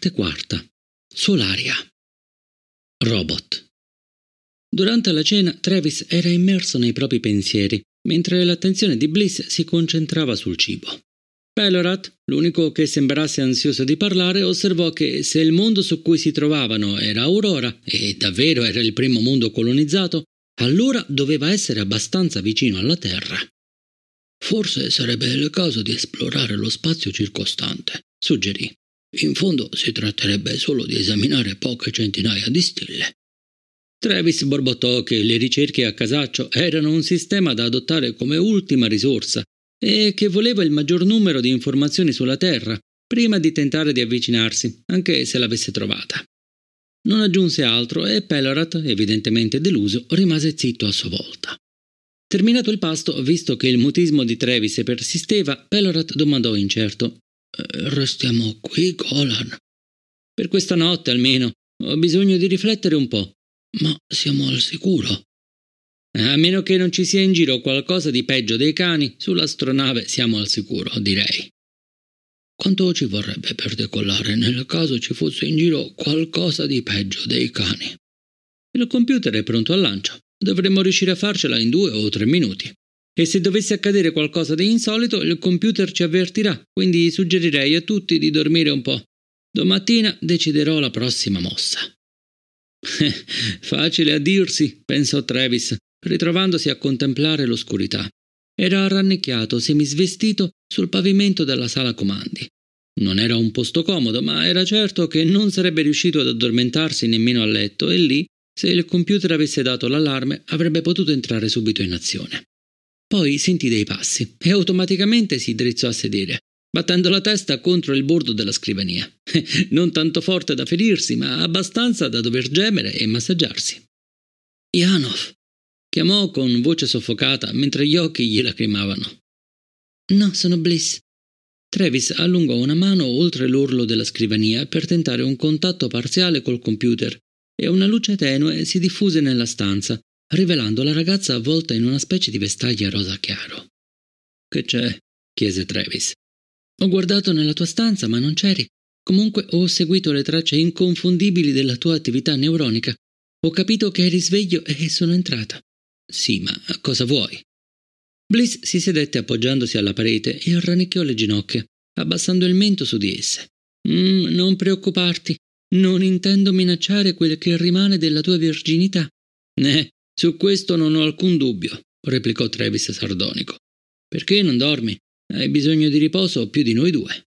Parte quarta. Solaria. Robot. Durante la cena Travis era immerso nei propri pensieri, mentre l'attenzione di Bliss si concentrava sul cibo. Pelorat, l'unico che sembrasse ansioso di parlare, osservò che se il mondo su cui si trovavano era Aurora, e davvero era il primo mondo colonizzato, allora doveva essere abbastanza vicino alla Terra. Forse sarebbe il caso di esplorare lo spazio circostante, suggerì. In fondo si tratterebbe solo di esaminare poche centinaia di stelle. Travis borbottò che le ricerche a casaccio erano un sistema da adottare come ultima risorsa e che voleva il maggior numero di informazioni sulla Terra prima di tentare di avvicinarsi, anche se l'avesse trovata. Non aggiunse altro e Pelorat, evidentemente deluso, rimase zitto a sua volta. Terminato il pasto, visto che il mutismo di Travis persisteva, Pelorat domandò incerto: eh, restiamo qui, Golan. Per questa notte almeno. Ho bisogno di riflettere un po'. Ma siamo al sicuro. Eh, a meno che non ci sia in giro qualcosa di peggio dei cani, sull'astronave siamo al sicuro, direi. Quanto ci vorrebbe per decollare nel caso ci fosse in giro qualcosa di peggio dei cani? Il computer è pronto al lancio. Dovremmo riuscire a farcela in due o tre minuti. E se dovesse accadere qualcosa di insolito, il computer ci avvertirà, quindi suggerirei a tutti di dormire un po'. Domattina deciderò la prossima mossa. Facile a dirsi, pensò Travis, ritrovandosi a contemplare l'oscurità. Era rannicchiato, semisvestito, sul pavimento della sala comandi. Non era un posto comodo, ma era certo che non sarebbe riuscito ad addormentarsi nemmeno a letto e lì, se il computer avesse dato l'allarme, avrebbe potuto entrare subito in azione. Poi sentì dei passi e automaticamente si drizzò a sedere, battendo la testa contro il bordo della scrivania. Non tanto forte da ferirsi, ma abbastanza da dover gemere e massaggiarsi. Ianov! chiamò con voce soffocata mentre gli occhi gli lacrimavano. No, sono Bliss. Travis allungò una mano oltre l'orlo della scrivania per tentare un contatto parziale col computer e una luce tenue si diffuse nella stanza, rivelando la ragazza avvolta in una specie di vestaglia rosa chiaro. Che c'è? chiese Travis. Ho guardato nella tua stanza, ma non c'eri. Comunque ho seguito le tracce inconfondibili della tua attività neuronica. Ho capito che eri sveglio e sono entrata. Sì, ma cosa vuoi? Bliss si sedette appoggiandosi alla parete e rannicchiò le ginocchia, abbassando il mento su di esse. Mm, non preoccuparti, non intendo minacciare quel che rimane della tua virginità. Né, eh, su questo non ho alcun dubbio, replicò Travis sardonico. Perché non dormi? Hai bisogno di riposo più di noi due.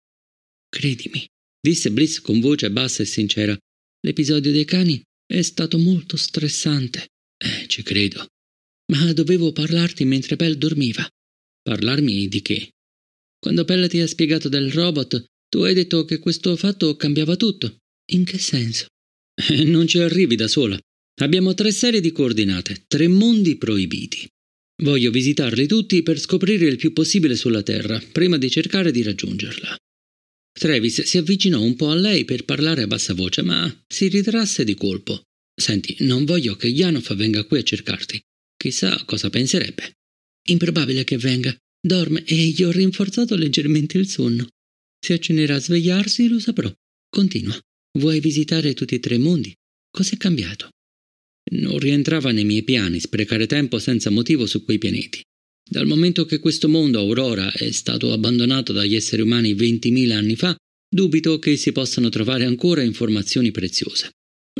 Credimi, disse Bliss con voce bassa e sincera. L'episodio dei cani è stato molto stressante. Eh, ci credo. Ma dovevo parlarti mentre Pell dormiva. Parlarmi di che? Quando Pell ti ha spiegato del robot, tu hai detto che questo fatto cambiava tutto. In che senso? Eh, non ci arrivi da sola. Abbiamo tre serie di coordinate, tre mondi proibiti. Voglio visitarli tutti per scoprire il più possibile sulla Terra, prima di cercare di raggiungerla. Travis si avvicinò un po' a lei per parlare a bassa voce, ma si ritrasse di colpo. Senti, non voglio che Janov venga qui a cercarti. Chissà cosa penserebbe. Improbabile che venga. Dorme e gli ho rinforzato leggermente il sonno. Se accenerà a svegliarsi, lo saprò. Continua. Vuoi visitare tutti e tre i mondi? Cos'è cambiato? Non rientrava nei miei piani sprecare tempo senza motivo su quei pianeti. Dal momento che questo mondo, Aurora, è stato abbandonato dagli esseri umani 20.000 anni fa, dubito che si possano trovare ancora informazioni preziose.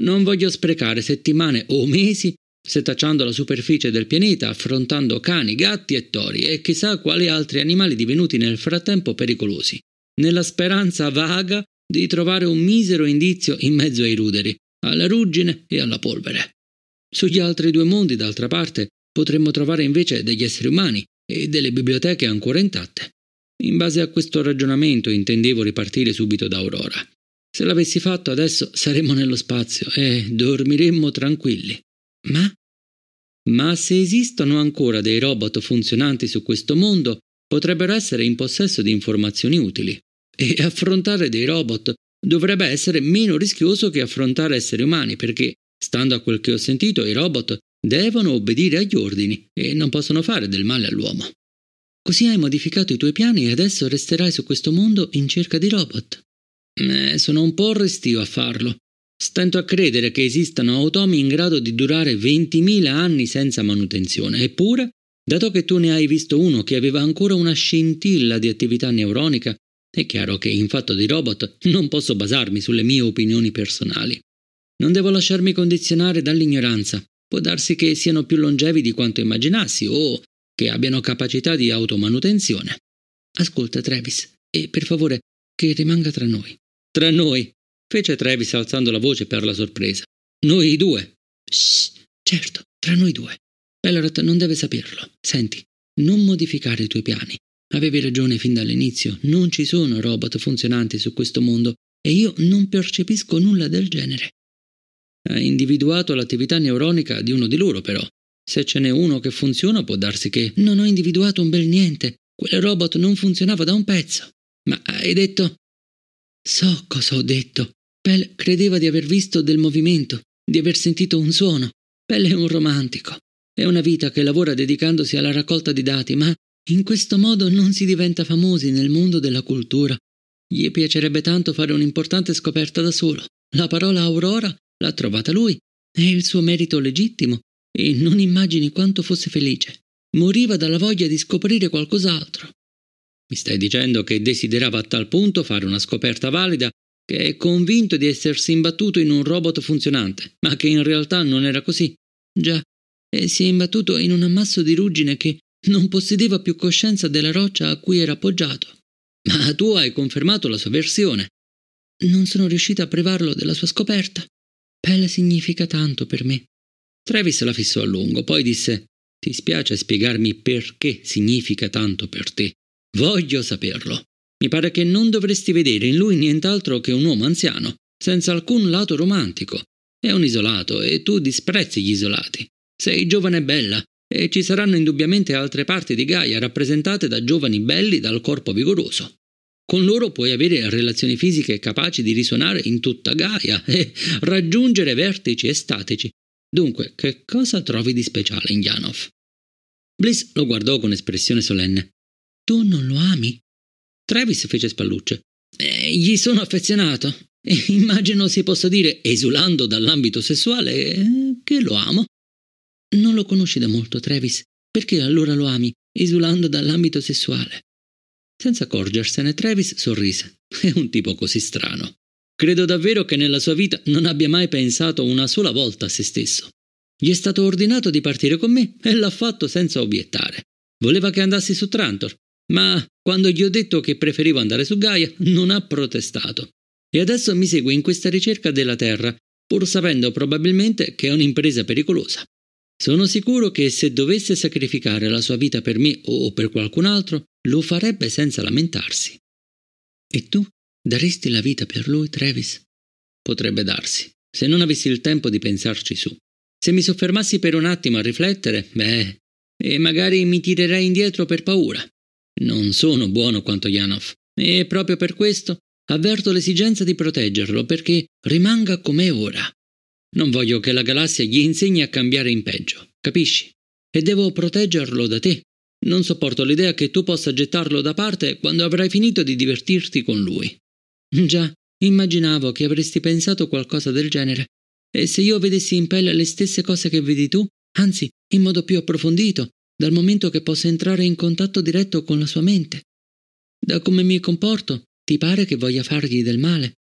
Non voglio sprecare settimane o mesi setacciando la superficie del pianeta, affrontando cani, gatti e tori e chissà quali altri animali divenuti nel frattempo pericolosi, nella speranza vaga di trovare un misero indizio in mezzo ai ruderi, alla ruggine e alla polvere. Sugli altri due mondi, d'altra parte, potremmo trovare invece degli esseri umani e delle biblioteche ancora intatte. In base a questo ragionamento intendevo ripartire subito da Aurora. Se l'avessi fatto adesso saremmo nello spazio e dormiremmo tranquilli. Ma? Ma se esistono ancora dei robot funzionanti su questo mondo, potrebbero essere in possesso di informazioni utili. E affrontare dei robot dovrebbe essere meno rischioso che affrontare esseri umani, perché Stando a quel che ho sentito, i robot devono obbedire agli ordini e non possono fare del male all'uomo. Così hai modificato i tuoi piani e adesso resterai su questo mondo in cerca di robot. Eh, sono un po' restio a farlo. Stento a credere che esistano automi in grado di durare 20.000 anni senza manutenzione, eppure, dato che tu ne hai visto uno che aveva ancora una scintilla di attività neuronica, è chiaro che in fatto di robot non posso basarmi sulle mie opinioni personali. Non devo lasciarmi condizionare dall'ignoranza. Può darsi che siano più longevi di quanto immaginassi o che abbiano capacità di automanutenzione. Ascolta, Travis, e per favore, che rimanga tra noi. Tra noi? fece Travis alzando la voce per la sorpresa. Noi due. Shh, certo, tra noi due. Elrod non deve saperlo. Senti, non modificare i tuoi piani. Avevi ragione fin dall'inizio, non ci sono robot funzionanti su questo mondo e io non percepisco nulla del genere. Ha individuato l'attività neuronica di uno di loro, però. Se ce n'è uno che funziona, può darsi che non ho individuato un bel niente. Quel robot non funzionava da un pezzo. Ma hai detto? So cosa ho detto. Pell credeva di aver visto del movimento, di aver sentito un suono. Pell è un romantico. È una vita che lavora dedicandosi alla raccolta di dati, ma in questo modo non si diventa famosi nel mondo della cultura. Gli piacerebbe tanto fare un'importante scoperta da solo. La parola aurora L'ha trovata lui. È il suo merito legittimo. E non immagini quanto fosse felice. Moriva dalla voglia di scoprire qualcos'altro. Mi stai dicendo che desiderava a tal punto fare una scoperta valida che è convinto di essersi imbattuto in un robot funzionante, ma che in realtà non era così. Già, e si è imbattuto in un ammasso di ruggine che non possedeva più coscienza della roccia a cui era appoggiato. Ma tu hai confermato la sua versione. Non sono riuscita a privarlo della sua scoperta. Pelle significa tanto per me. Travis la fissò a lungo, poi disse Ti spiace spiegarmi perché significa tanto per te. Voglio saperlo. Mi pare che non dovresti vedere in lui nient'altro che un uomo anziano, senza alcun lato romantico. È un isolato e tu disprezzi gli isolati. Sei giovane e bella, e ci saranno indubbiamente altre parti di Gaia rappresentate da giovani belli dal corpo vigoroso. Con loro puoi avere relazioni fisiche capaci di risuonare in tutta Gaia e raggiungere vertici estatici. Dunque, che cosa trovi di speciale in Janov? Bliss lo guardò con espressione solenne. Tu non lo ami? Travis fece spallucce. Eh, gli sono affezionato. E immagino si possa dire, esulando dall'ambito sessuale, eh, che lo amo. Non lo conosci da molto, Travis. Perché allora lo ami, esulando dall'ambito sessuale? Senza accorgersene, Travis sorrise. È un tipo così strano. Credo davvero che nella sua vita non abbia mai pensato una sola volta a se stesso. Gli è stato ordinato di partire con me e l'ha fatto senza obiettare. Voleva che andassi su Trantor, ma quando gli ho detto che preferivo andare su Gaia non ha protestato. E adesso mi segue in questa ricerca della Terra, pur sapendo probabilmente che è un'impresa pericolosa. Sono sicuro che se dovesse sacrificare la sua vita per me o per qualcun altro, lo farebbe senza lamentarsi. E tu daresti la vita per lui, Travis? Potrebbe darsi, se non avessi il tempo di pensarci su. Se mi soffermassi per un attimo a riflettere, beh, e magari mi tirerei indietro per paura. Non sono buono quanto Yanov, e proprio per questo avverto l'esigenza di proteggerlo perché rimanga com'è ora. Non voglio che la galassia gli insegni a cambiare in peggio, capisci? E devo proteggerlo da te. Non sopporto l'idea che tu possa gettarlo da parte quando avrai finito di divertirti con lui. Già, immaginavo che avresti pensato qualcosa del genere. E se io vedessi in pelle le stesse cose che vedi tu, anzi, in modo più approfondito, dal momento che posso entrare in contatto diretto con la sua mente. Da come mi comporto, ti pare che voglia fargli del male?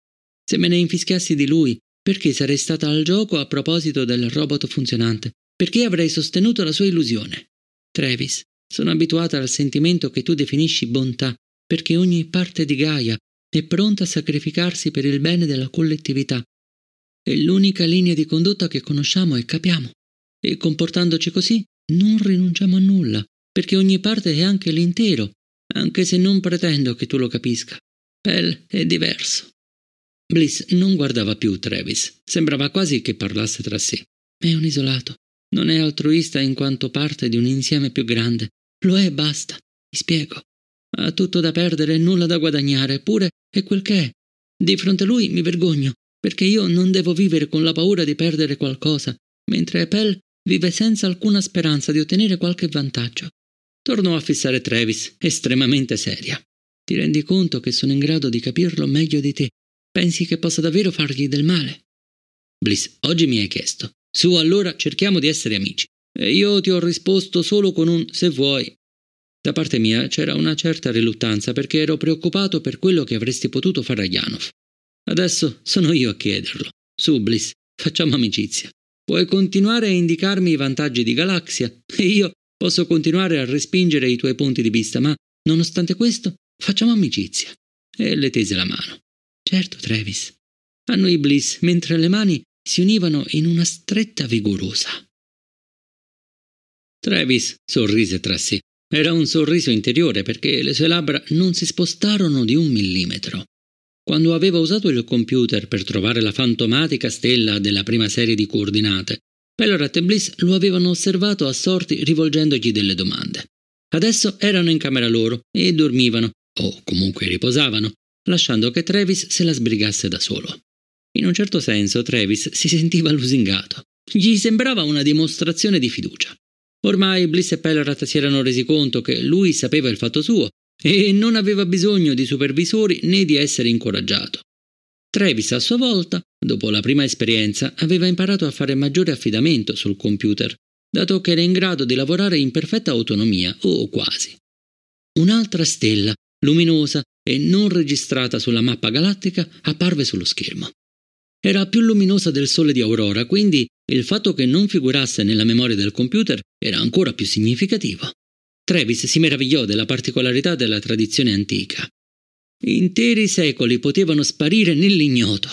Se me ne infischiassi di lui, perché sarei stata al gioco a proposito del robot funzionante? Perché avrei sostenuto la sua illusione? Travis, sono abituata al sentimento che tu definisci bontà, perché ogni parte di Gaia è pronta a sacrificarsi per il bene della collettività. È l'unica linea di condotta che conosciamo e capiamo. E comportandoci così non rinunciamo a nulla, perché ogni parte è anche l'intero, anche se non pretendo che tu lo capisca. Pell è diverso. Bliss non guardava più Travis, sembrava quasi che parlasse tra sé. È un isolato, non è altruista in quanto parte di un insieme più grande. Lo è e basta, mi spiego. Ha tutto da perdere e nulla da guadagnare, eppure è quel che è. Di fronte a lui mi vergogno, perché io non devo vivere con la paura di perdere qualcosa, mentre Epel vive senza alcuna speranza di ottenere qualche vantaggio. Tornò a fissare Travis, estremamente seria. Ti rendi conto che sono in grado di capirlo meglio di te, Pensi che possa davvero fargli del male? Bliss, oggi mi hai chiesto. Su, allora cerchiamo di essere amici. E io ti ho risposto solo con un se vuoi. Da parte mia c'era una certa riluttanza perché ero preoccupato per quello che avresti potuto fare a Yanov. Adesso sono io a chiederlo. Su, Bliss, facciamo amicizia. Puoi continuare a indicarmi i vantaggi di Galaxia e io posso continuare a respingere i tuoi punti di vista, ma nonostante questo facciamo amicizia. E le tese la mano. Certo, Travis. A noi Bliss, mentre le mani si univano in una stretta vigorosa. Travis sorrise tra sé. Era un sorriso interiore perché le sue labbra non si spostarono di un millimetro. Quando aveva usato il computer per trovare la fantomatica stella della prima serie di coordinate, Pellorat e Bliss lo avevano osservato assorti rivolgendogli delle domande. Adesso erano in camera loro e dormivano, o comunque riposavano, lasciando che Travis se la sbrigasse da solo. In un certo senso Travis si sentiva lusingato. Gli sembrava una dimostrazione di fiducia. Ormai Bliss e Pellerat si erano resi conto che lui sapeva il fatto suo e non aveva bisogno di supervisori né di essere incoraggiato. Travis a sua volta, dopo la prima esperienza, aveva imparato a fare maggiore affidamento sul computer, dato che era in grado di lavorare in perfetta autonomia, o quasi. Un'altra stella, luminosa, e non registrata sulla mappa galattica apparve sullo schermo. Era più luminosa del sole di Aurora, quindi il fatto che non figurasse nella memoria del computer era ancora più significativo. Travis si meravigliò della particolarità della tradizione antica. Interi secoli potevano sparire nell'ignoto,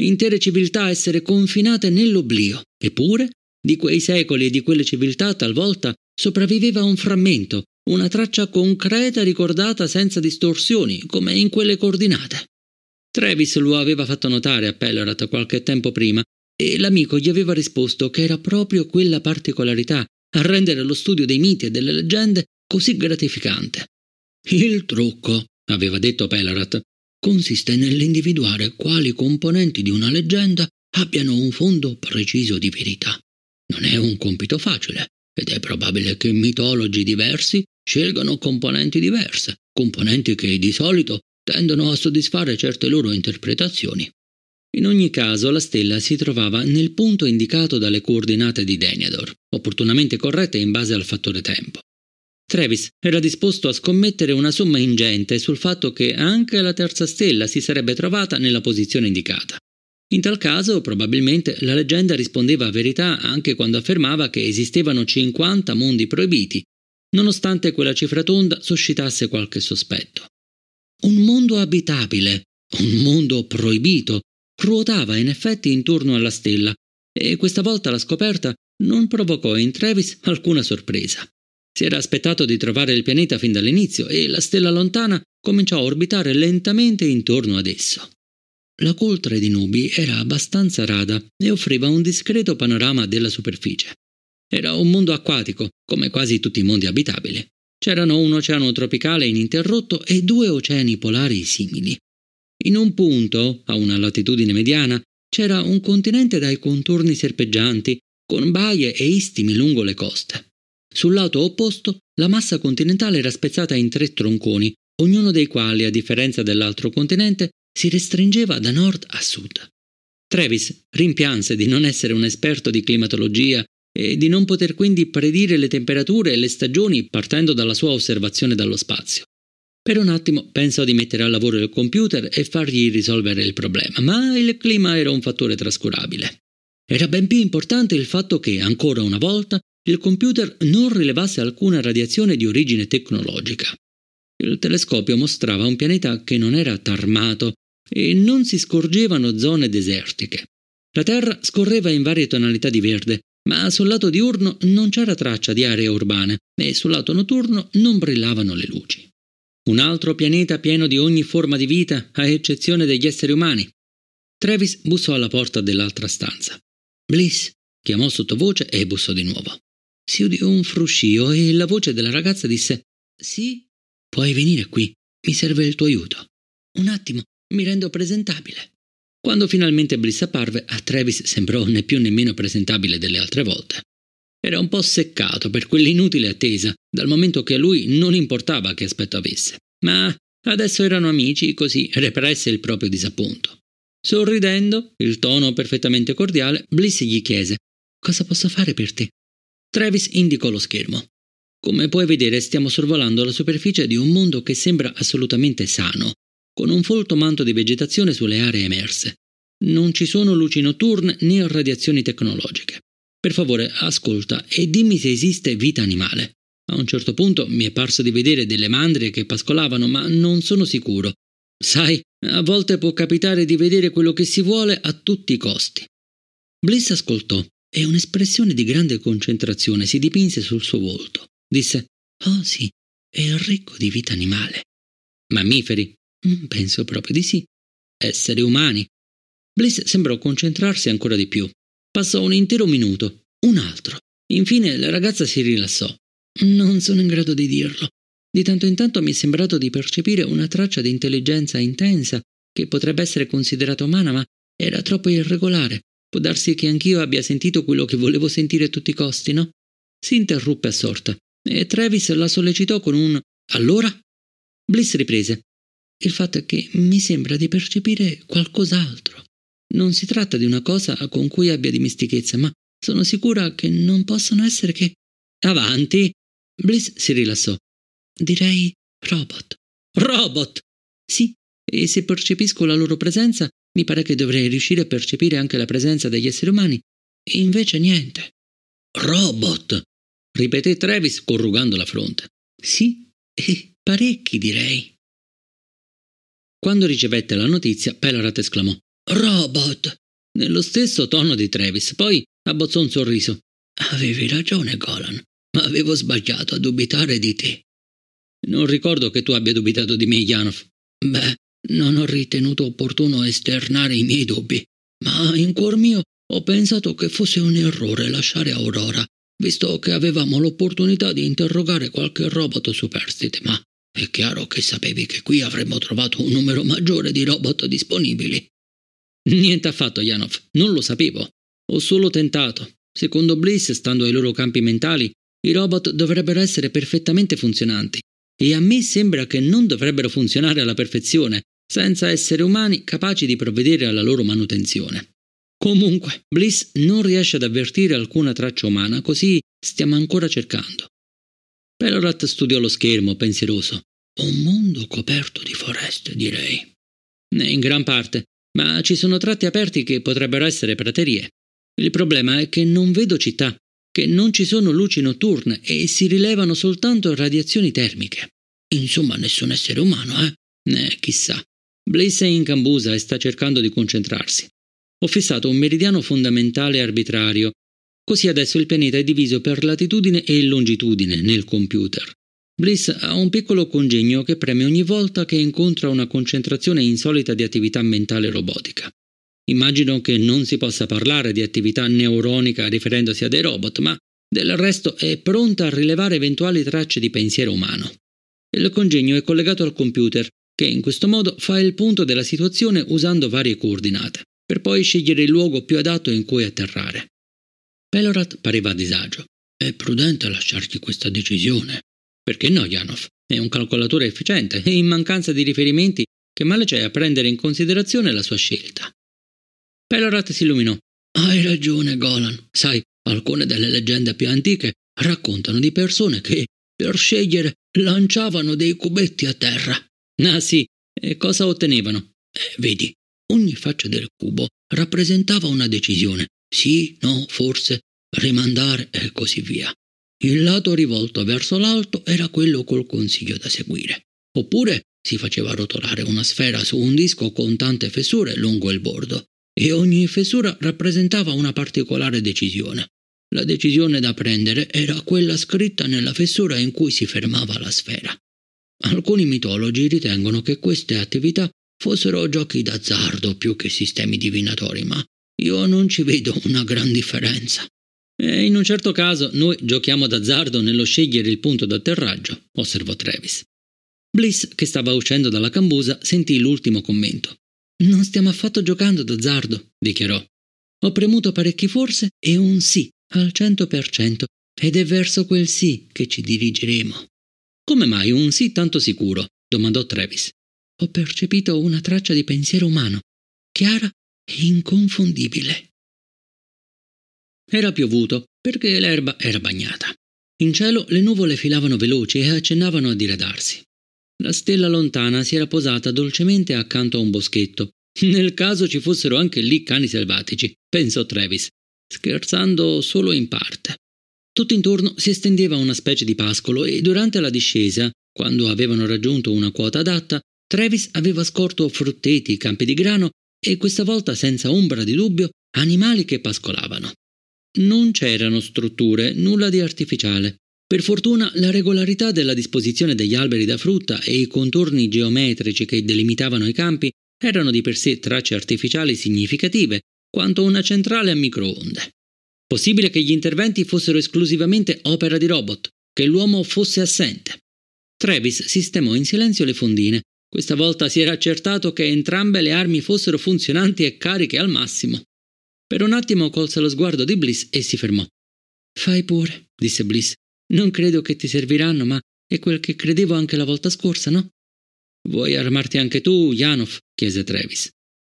intere civiltà essere confinate nell'oblio, eppure di quei secoli e di quelle civiltà talvolta sopravviveva un frammento una traccia concreta ricordata senza distorsioni, come in quelle coordinate. Travis lo aveva fatto notare a Pellorat qualche tempo prima e l'amico gli aveva risposto che era proprio quella particolarità a rendere lo studio dei miti e delle leggende così gratificante. Il trucco, aveva detto Pellorat, consiste nell'individuare quali componenti di una leggenda abbiano un fondo preciso di verità. Non è un compito facile, ed è probabile che mitologi diversi scelgano componenti diverse, componenti che di solito tendono a soddisfare certe loro interpretazioni. In ogni caso la stella si trovava nel punto indicato dalle coordinate di Denedor, opportunamente corrette in base al fattore tempo. Travis era disposto a scommettere una somma ingente sul fatto che anche la terza stella si sarebbe trovata nella posizione indicata. In tal caso, probabilmente, la leggenda rispondeva a verità anche quando affermava che esistevano 50 mondi proibiti, nonostante quella cifra tonda suscitasse qualche sospetto. Un mondo abitabile, un mondo proibito, ruotava in effetti intorno alla stella, e questa volta la scoperta non provocò in Travis alcuna sorpresa. Si era aspettato di trovare il pianeta fin dall'inizio e la stella lontana cominciò a orbitare lentamente intorno ad esso. La coltre di nubi era abbastanza rada e offriva un discreto panorama della superficie. Era un mondo acquatico, come quasi tutti i mondi abitabili. C'erano un oceano tropicale ininterrotto e due oceani polari simili. In un punto, a una latitudine mediana, c'era un continente dai contorni serpeggianti, con baie e istimi lungo le coste. Sul lato opposto, la massa continentale era spezzata in tre tronconi, ognuno dei quali, a differenza dell'altro continente, si restringeva da nord a sud. Travis rimpianse di non essere un esperto di climatologia e di non poter quindi predire le temperature e le stagioni partendo dalla sua osservazione dallo spazio. Per un attimo pensò di mettere al lavoro il computer e fargli risolvere il problema, ma il clima era un fattore trascurabile. Era ben più importante il fatto che, ancora una volta, il computer non rilevasse alcuna radiazione di origine tecnologica. Il telescopio mostrava un pianeta che non era tarmato e non si scorgevano zone desertiche. La Terra scorreva in varie tonalità di verde, ma sul lato diurno non c'era traccia di aree urbane e sul lato notturno non brillavano le luci. Un altro pianeta pieno di ogni forma di vita, a eccezione degli esseri umani. Travis bussò alla porta dell'altra stanza. Bliss chiamò sottovoce e bussò di nuovo. Si udì un fruscio e la voce della ragazza disse: Sì, puoi venire qui, mi serve il tuo aiuto. Un attimo, mi rendo presentabile. Quando finalmente Bliss apparve, a Travis sembrò né più né meno presentabile delle altre volte. Era un po' seccato per quell'inutile attesa, dal momento che a lui non importava che aspetto avesse. Ma adesso erano amici, così represse il proprio disappunto. Sorridendo, il tono perfettamente cordiale, Bliss gli chiese: Cosa posso fare per te? Travis indicò lo schermo. Come puoi vedere, stiamo sorvolando la superficie di un mondo che sembra assolutamente sano, con un folto manto di vegetazione sulle aree emerse. Non ci sono luci notturne né radiazioni tecnologiche. Per favore, ascolta e dimmi se esiste vita animale. A un certo punto mi è parso di vedere delle mandrie che pascolavano, ma non sono sicuro. Sai, a volte può capitare di vedere quello che si vuole a tutti i costi. Bliss ascoltò e un'espressione di grande concentrazione si dipinse sul suo volto. Disse: Oh sì, è ricco di vita animale. Mammiferi, Mm, penso proprio di sì. Esseri umani. Bliss sembrò concentrarsi ancora di più. Passò un intero minuto, un altro. Infine la ragazza si rilassò. Non sono in grado di dirlo. Di tanto in tanto mi è sembrato di percepire una traccia di intelligenza intensa che potrebbe essere considerata umana, ma era troppo irregolare. Può darsi che anch'io abbia sentito quello che volevo sentire a tutti i costi, no? Si interruppe assorta e Travis la sollecitò con un Allora? Bliss riprese. Il fatto è che mi sembra di percepire qualcos'altro. Non si tratta di una cosa con cui abbia dimestichezza, ma sono sicura che non possono essere che... Avanti! Bliss si rilassò. Direi robot. Robot! Sì, e se percepisco la loro presenza, mi pare che dovrei riuscire a percepire anche la presenza degli esseri umani. invece niente. Robot! ripeté Travis corrugando la fronte. Sì, e parecchi direi. Quando ricevette la notizia, Pelorat esclamò Robot! nello stesso tono di Travis, poi abbozzò un sorriso. Avevi ragione, Golan, ma avevo sbagliato a dubitare di te. Non ricordo che tu abbia dubitato di me, Janov. Beh, non ho ritenuto opportuno esternare i miei dubbi, ma in cuor mio ho pensato che fosse un errore lasciare Aurora, visto che avevamo l'opportunità di interrogare qualche robot superstite, ma è chiaro che sapevi che qui avremmo trovato un numero maggiore di robot disponibili. Niente affatto, Yanov, non lo sapevo. Ho solo tentato. Secondo Bliss, stando ai loro campi mentali, i robot dovrebbero essere perfettamente funzionanti. E a me sembra che non dovrebbero funzionare alla perfezione, senza essere umani capaci di provvedere alla loro manutenzione. Comunque, Bliss non riesce ad avvertire alcuna traccia umana, così stiamo ancora cercando. Pelorat studiò lo schermo, pensieroso. Un mondo coperto di foreste, direi. Eh, in gran parte, ma ci sono tratti aperti che potrebbero essere praterie. Il problema è che non vedo città, che non ci sono luci notturne e si rilevano soltanto radiazioni termiche. Insomma, nessun essere umano, eh? Eh, chissà. Blaze è in cambusa e sta cercando di concentrarsi. Ho fissato un meridiano fondamentale arbitrario Così adesso il pianeta è diviso per latitudine e longitudine nel computer. Bliss ha un piccolo congegno che preme ogni volta che incontra una concentrazione insolita di attività mentale robotica. Immagino che non si possa parlare di attività neuronica riferendosi a dei robot, ma del resto è pronta a rilevare eventuali tracce di pensiero umano. Il congegno è collegato al computer, che in questo modo fa il punto della situazione usando varie coordinate, per poi scegliere il luogo più adatto in cui atterrare. Pelorat pareva a disagio. È prudente lasciarti questa decisione. Perché no, Janov? È un calcolatore efficiente e in mancanza di riferimenti che male c'è a prendere in considerazione la sua scelta. Pelorat si illuminò. Hai ragione, Golan. Sai, alcune delle leggende più antiche raccontano di persone che, per scegliere, lanciavano dei cubetti a terra. Ah sì, e cosa ottenevano? Eh, vedi, ogni faccia del cubo rappresentava una decisione sì, no, forse, rimandare e così via. Il lato rivolto verso l'alto era quello col consiglio da seguire. Oppure si faceva rotolare una sfera su un disco con tante fessure lungo il bordo e ogni fessura rappresentava una particolare decisione. La decisione da prendere era quella scritta nella fessura in cui si fermava la sfera. Alcuni mitologi ritengono che queste attività fossero giochi d'azzardo più che sistemi divinatori, ma io non ci vedo una gran differenza. E in un certo caso noi giochiamo d'azzardo nello scegliere il punto d'atterraggio, osservò Travis. Bliss, che stava uscendo dalla cambusa, sentì l'ultimo commento. Non stiamo affatto giocando d'azzardo, dichiarò. Ho premuto parecchi forse e un sì, al 100%, ed è verso quel sì che ci dirigeremo. Come mai un sì tanto sicuro? domandò Travis. Ho percepito una traccia di pensiero umano, chiara e inconfondibile. Era piovuto perché l'erba era bagnata. In cielo le nuvole filavano veloci e accennavano a diradarsi. La stella lontana si era posata dolcemente accanto a un boschetto. Nel caso ci fossero anche lì cani selvatici, pensò Travis, scherzando solo in parte. Tutto intorno si estendeva una specie di pascolo e durante la discesa, quando avevano raggiunto una quota adatta, Travis aveva scorto frutteti, campi di grano e questa volta senza ombra di dubbio animali che pascolavano. Non c'erano strutture, nulla di artificiale. Per fortuna la regolarità della disposizione degli alberi da frutta e i contorni geometrici che delimitavano i campi erano di per sé tracce artificiali significative, quanto una centrale a microonde. Possibile che gli interventi fossero esclusivamente opera di robot, che l'uomo fosse assente. Travis sistemò in silenzio le fondine, questa volta si era accertato che entrambe le armi fossero funzionanti e cariche al massimo. Per un attimo colse lo sguardo di Bliss e si fermò. Fai pure, disse Bliss. Non credo che ti serviranno, ma è quel che credevo anche la volta scorsa, no? Vuoi armarti anche tu, Janov? chiese Travis.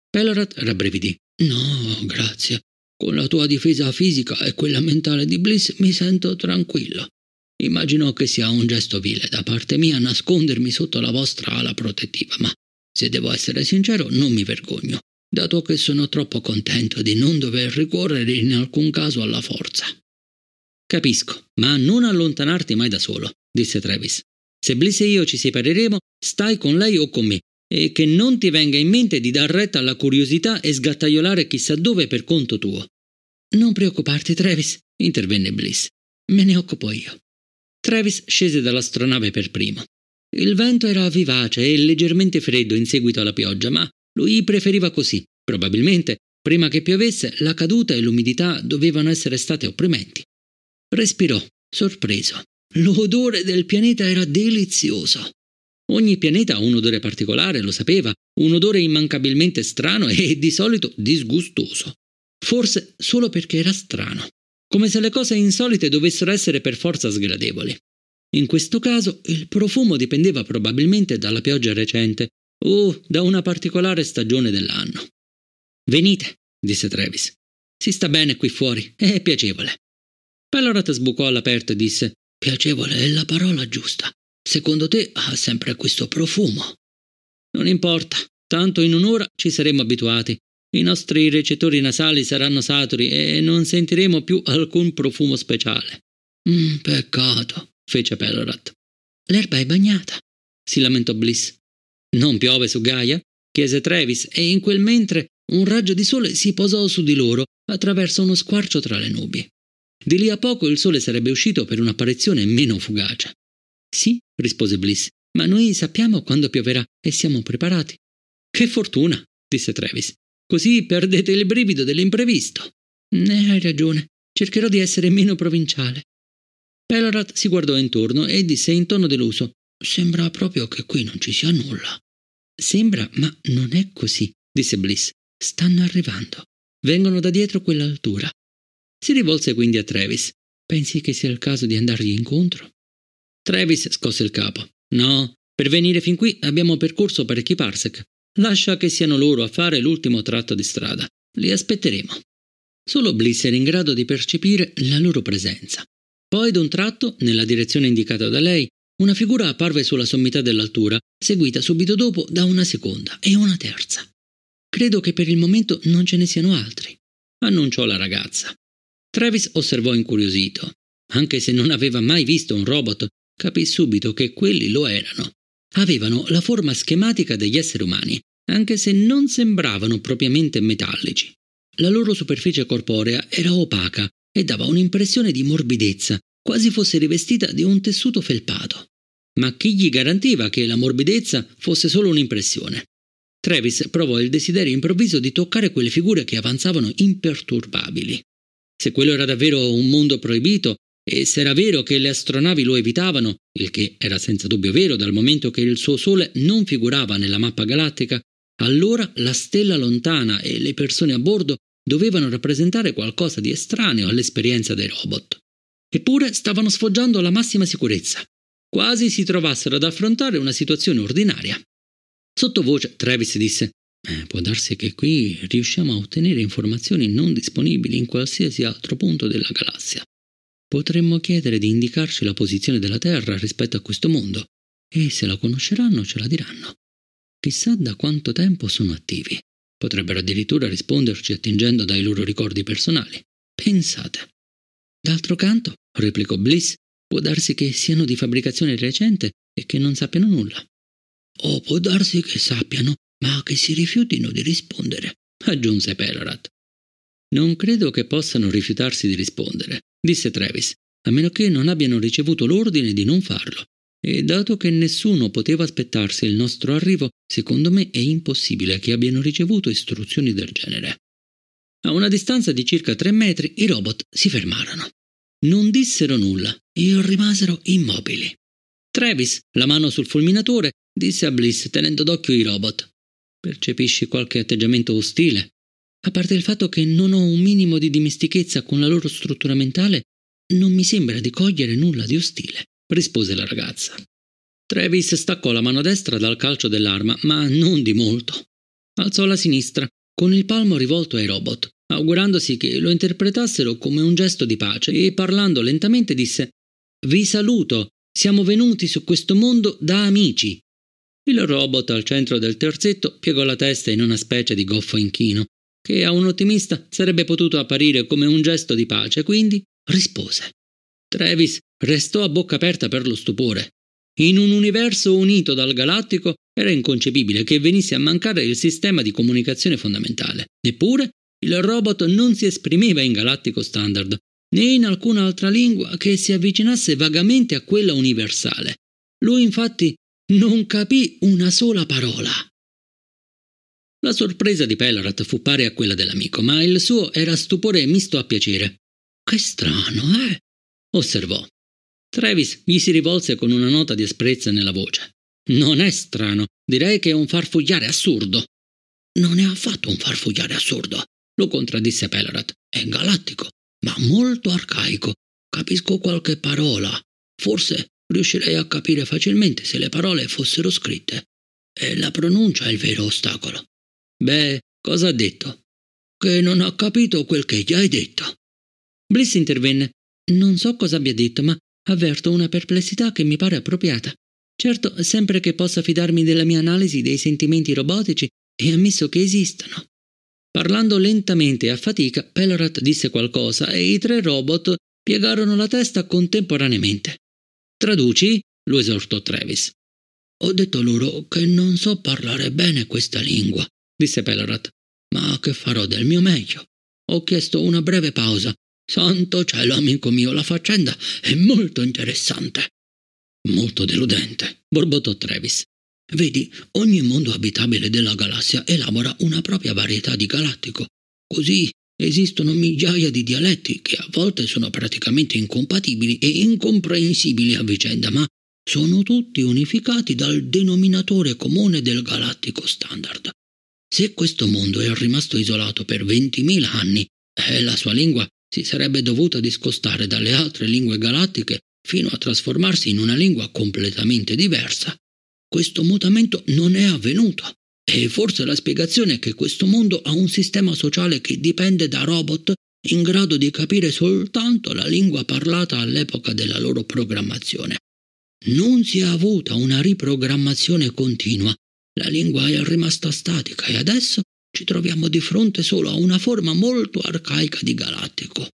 Pelorat rabbrividì. No, grazie. Con la tua difesa fisica e quella mentale di Bliss mi sento tranquillo. Immagino che sia un gesto vile da parte mia nascondermi sotto la vostra ala protettiva, ma se devo essere sincero non mi vergogno, dato che sono troppo contento di non dover ricorrere in alcun caso alla forza. Capisco, ma non allontanarti mai da solo, disse Travis. Se Bliss e io ci separeremo, stai con lei o con me, e che non ti venga in mente di dar retta alla curiosità e sgattaiolare chissà dove per conto tuo. Non preoccuparti, Travis, intervenne Bliss. Me ne occupo io. Travis scese dall'astronave per primo. Il vento era vivace e leggermente freddo in seguito alla pioggia, ma lui preferiva così. Probabilmente, prima che piovesse, la caduta e l'umidità dovevano essere state opprimenti. Respirò, sorpreso. L'odore del pianeta era delizioso. Ogni pianeta ha un odore particolare, lo sapeva, un odore immancabilmente strano e di solito disgustoso. Forse solo perché era strano come se le cose insolite dovessero essere per forza sgradevoli. In questo caso il profumo dipendeva probabilmente dalla pioggia recente o da una particolare stagione dell'anno. Venite, disse Travis. Si sta bene qui fuori, è piacevole. Pellorat sbucò all'aperto e disse: Piacevole è la parola giusta. Secondo te ha sempre questo profumo? Non importa, tanto in un'ora ci saremo abituati. I nostri recettori nasali saranno saturi e non sentiremo più alcun profumo speciale. Mm, peccato, fece Pelorat. L'erba è bagnata, si lamentò Bliss. Non piove su Gaia? chiese Travis e in quel mentre un raggio di sole si posò su di loro attraverso uno squarcio tra le nubi. Di lì a poco il sole sarebbe uscito per un'apparizione meno fugace. Sì, rispose Bliss, ma noi sappiamo quando pioverà e siamo preparati. Che fortuna, disse Travis. Così perdete il brivido dell'imprevisto. Ne eh, hai ragione. Cercherò di essere meno provinciale. Pelorad si guardò intorno e disse in tono deluso: Sembra proprio che qui non ci sia nulla. Sembra, ma non è così, disse Bliss. Stanno arrivando. Vengono da dietro quell'altura. Si rivolse quindi a Travis. Pensi che sia il caso di andargli incontro? Travis scosse il capo. No, per venire fin qui abbiamo percorso parecchi parsec. Lascia che siano loro a fare l'ultimo tratto di strada. Li aspetteremo. Solo Bliss era in grado di percepire la loro presenza. Poi d'un tratto, nella direzione indicata da lei, una figura apparve sulla sommità dell'altura, seguita subito dopo da una seconda e una terza. Credo che per il momento non ce ne siano altri, annunciò la ragazza. Travis osservò incuriosito. Anche se non aveva mai visto un robot, capì subito che quelli lo erano avevano la forma schematica degli esseri umani, anche se non sembravano propriamente metallici. La loro superficie corporea era opaca e dava un'impressione di morbidezza, quasi fosse rivestita di un tessuto felpato. Ma chi gli garantiva che la morbidezza fosse solo un'impressione? Travis provò il desiderio improvviso di toccare quelle figure che avanzavano imperturbabili. Se quello era davvero un mondo proibito, e se era vero che le astronavi lo evitavano, il che era senza dubbio vero dal momento che il suo Sole non figurava nella mappa galattica, allora la stella lontana e le persone a bordo dovevano rappresentare qualcosa di estraneo all'esperienza dei robot. Eppure stavano sfoggiando la massima sicurezza, quasi si trovassero ad affrontare una situazione ordinaria. Sottovoce Travis disse eh, può darsi che qui riusciamo a ottenere informazioni non disponibili in qualsiasi altro punto della galassia. Potremmo chiedere di indicarci la posizione della Terra rispetto a questo mondo e se la conosceranno ce la diranno. Chissà da quanto tempo sono attivi. Potrebbero addirittura risponderci attingendo dai loro ricordi personali. Pensate. D'altro canto, replicò Bliss, può darsi che siano di fabbricazione recente e che non sappiano nulla. O può darsi che sappiano, ma che si rifiutino di rispondere, aggiunse Pelorat. Non credo che possano rifiutarsi di rispondere disse Travis, a meno che non abbiano ricevuto l'ordine di non farlo. E dato che nessuno poteva aspettarsi il nostro arrivo, secondo me è impossibile che abbiano ricevuto istruzioni del genere. A una distanza di circa tre metri i robot si fermarono. Non dissero nulla e rimasero immobili. Travis, la mano sul fulminatore, disse a Bliss tenendo d'occhio i robot. Percepisci qualche atteggiamento ostile? a parte il fatto che non ho un minimo di dimestichezza con la loro struttura mentale, non mi sembra di cogliere nulla di ostile, rispose la ragazza. Travis staccò la mano destra dal calcio dell'arma, ma non di molto. Alzò la sinistra, con il palmo rivolto ai robot, augurandosi che lo interpretassero come un gesto di pace e parlando lentamente disse Vi saluto, siamo venuti su questo mondo da amici. Il robot al centro del terzetto piegò la testa in una specie di goffo inchino che a un ottimista sarebbe potuto apparire come un gesto di pace, quindi rispose. Travis restò a bocca aperta per lo stupore. In un universo unito dal galattico era inconcepibile che venisse a mancare il sistema di comunicazione fondamentale. Eppure il robot non si esprimeva in galattico standard, né in alcuna altra lingua che si avvicinasse vagamente a quella universale. Lui infatti non capì una sola parola. La sorpresa di Pelorat fu pari a quella dell'amico, ma il suo era stupore misto a piacere. Che strano, eh? osservò. Travis gli si rivolse con una nota di asprezza nella voce. Non è strano, direi che è un farfugliare assurdo. Non è affatto un farfugliare assurdo, lo contraddisse Pelorat. È galattico, ma molto arcaico. Capisco qualche parola. Forse riuscirei a capire facilmente se le parole fossero scritte. E la pronuncia è il vero ostacolo. Beh, cosa ha detto? Che non ha capito quel che gli hai detto. Bliss intervenne. Non so cosa abbia detto, ma avverto una perplessità che mi pare appropriata. Certo, sempre che possa fidarmi della mia analisi dei sentimenti robotici e ammesso che esistano. Parlando lentamente e a fatica, Pelorat disse qualcosa e i tre robot piegarono la testa contemporaneamente. Traduci? lo esortò Travis. Ho detto loro che non so parlare bene questa lingua, disse Pelorot. Ma che farò del mio meglio? Ho chiesto una breve pausa. Santo cielo, amico mio, la faccenda è molto interessante. Molto deludente, borbottò Travis. Vedi, ogni mondo abitabile della galassia elabora una propria varietà di galattico. Così esistono migliaia di dialetti che a volte sono praticamente incompatibili e incomprensibili a vicenda, ma sono tutti unificati dal denominatore comune del galattico standard. Se questo mondo è rimasto isolato per 20.000 anni e eh, la sua lingua si sarebbe dovuta discostare dalle altre lingue galattiche fino a trasformarsi in una lingua completamente diversa, questo mutamento non è avvenuto. E forse la spiegazione è che questo mondo ha un sistema sociale che dipende da robot in grado di capire soltanto la lingua parlata all'epoca della loro programmazione. Non si è avuta una riprogrammazione continua la lingua è rimasta statica e adesso ci troviamo di fronte solo a una forma molto arcaica di galattico.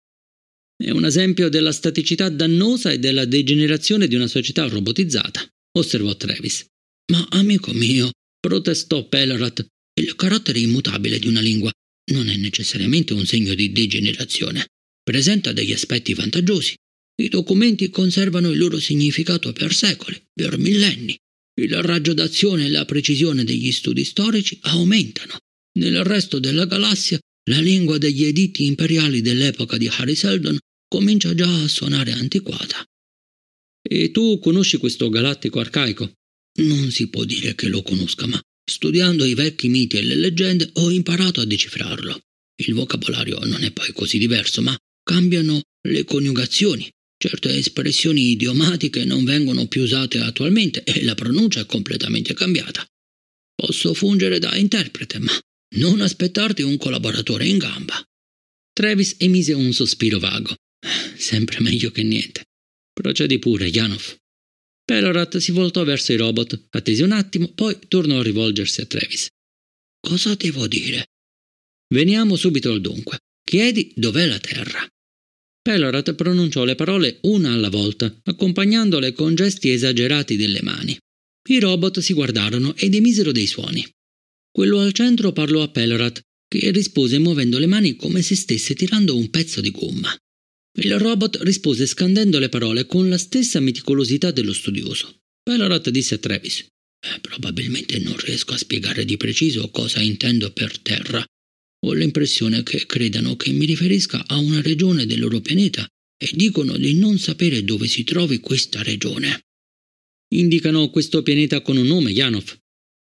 È un esempio della staticità dannosa e della degenerazione di una società robotizzata, osservò Travis. Ma amico mio, protestò Pellerat, il carattere immutabile di una lingua non è necessariamente un segno di degenerazione. Presenta degli aspetti vantaggiosi. I documenti conservano il loro significato per secoli, per millenni il raggio d'azione e la precisione degli studi storici aumentano. Nel resto della galassia la lingua degli editti imperiali dell'epoca di Harry Seldon comincia già a suonare antiquata. E tu conosci questo galattico arcaico? Non si può dire che lo conosca, ma studiando i vecchi miti e le leggende ho imparato a decifrarlo. Il vocabolario non è poi così diverso, ma cambiano le coniugazioni, Certe espressioni idiomatiche non vengono più usate attualmente e la pronuncia è completamente cambiata. Posso fungere da interprete, ma non aspettarti un collaboratore in gamba. Travis emise un sospiro vago. Sempre meglio che niente. Procedi pure, Janov. Pelorat si voltò verso i robot, attese un attimo, poi tornò a rivolgersi a Travis. Cosa devo dire? Veniamo subito al dunque. Chiedi dov'è la Terra. Pelorat pronunciò le parole una alla volta, accompagnandole con gesti esagerati delle mani. I robot si guardarono ed emisero dei suoni. Quello al centro parlò a Pelorat, che rispose muovendo le mani come se stesse tirando un pezzo di gomma. Il robot rispose scandendo le parole con la stessa meticolosità dello studioso. Pelorat disse a Travis: eh, Probabilmente non riesco a spiegare di preciso cosa intendo per terra, ho l'impressione che credano che mi riferisca a una regione del loro pianeta e dicono di non sapere dove si trovi questa regione. Indicano questo pianeta con un nome, Yanov.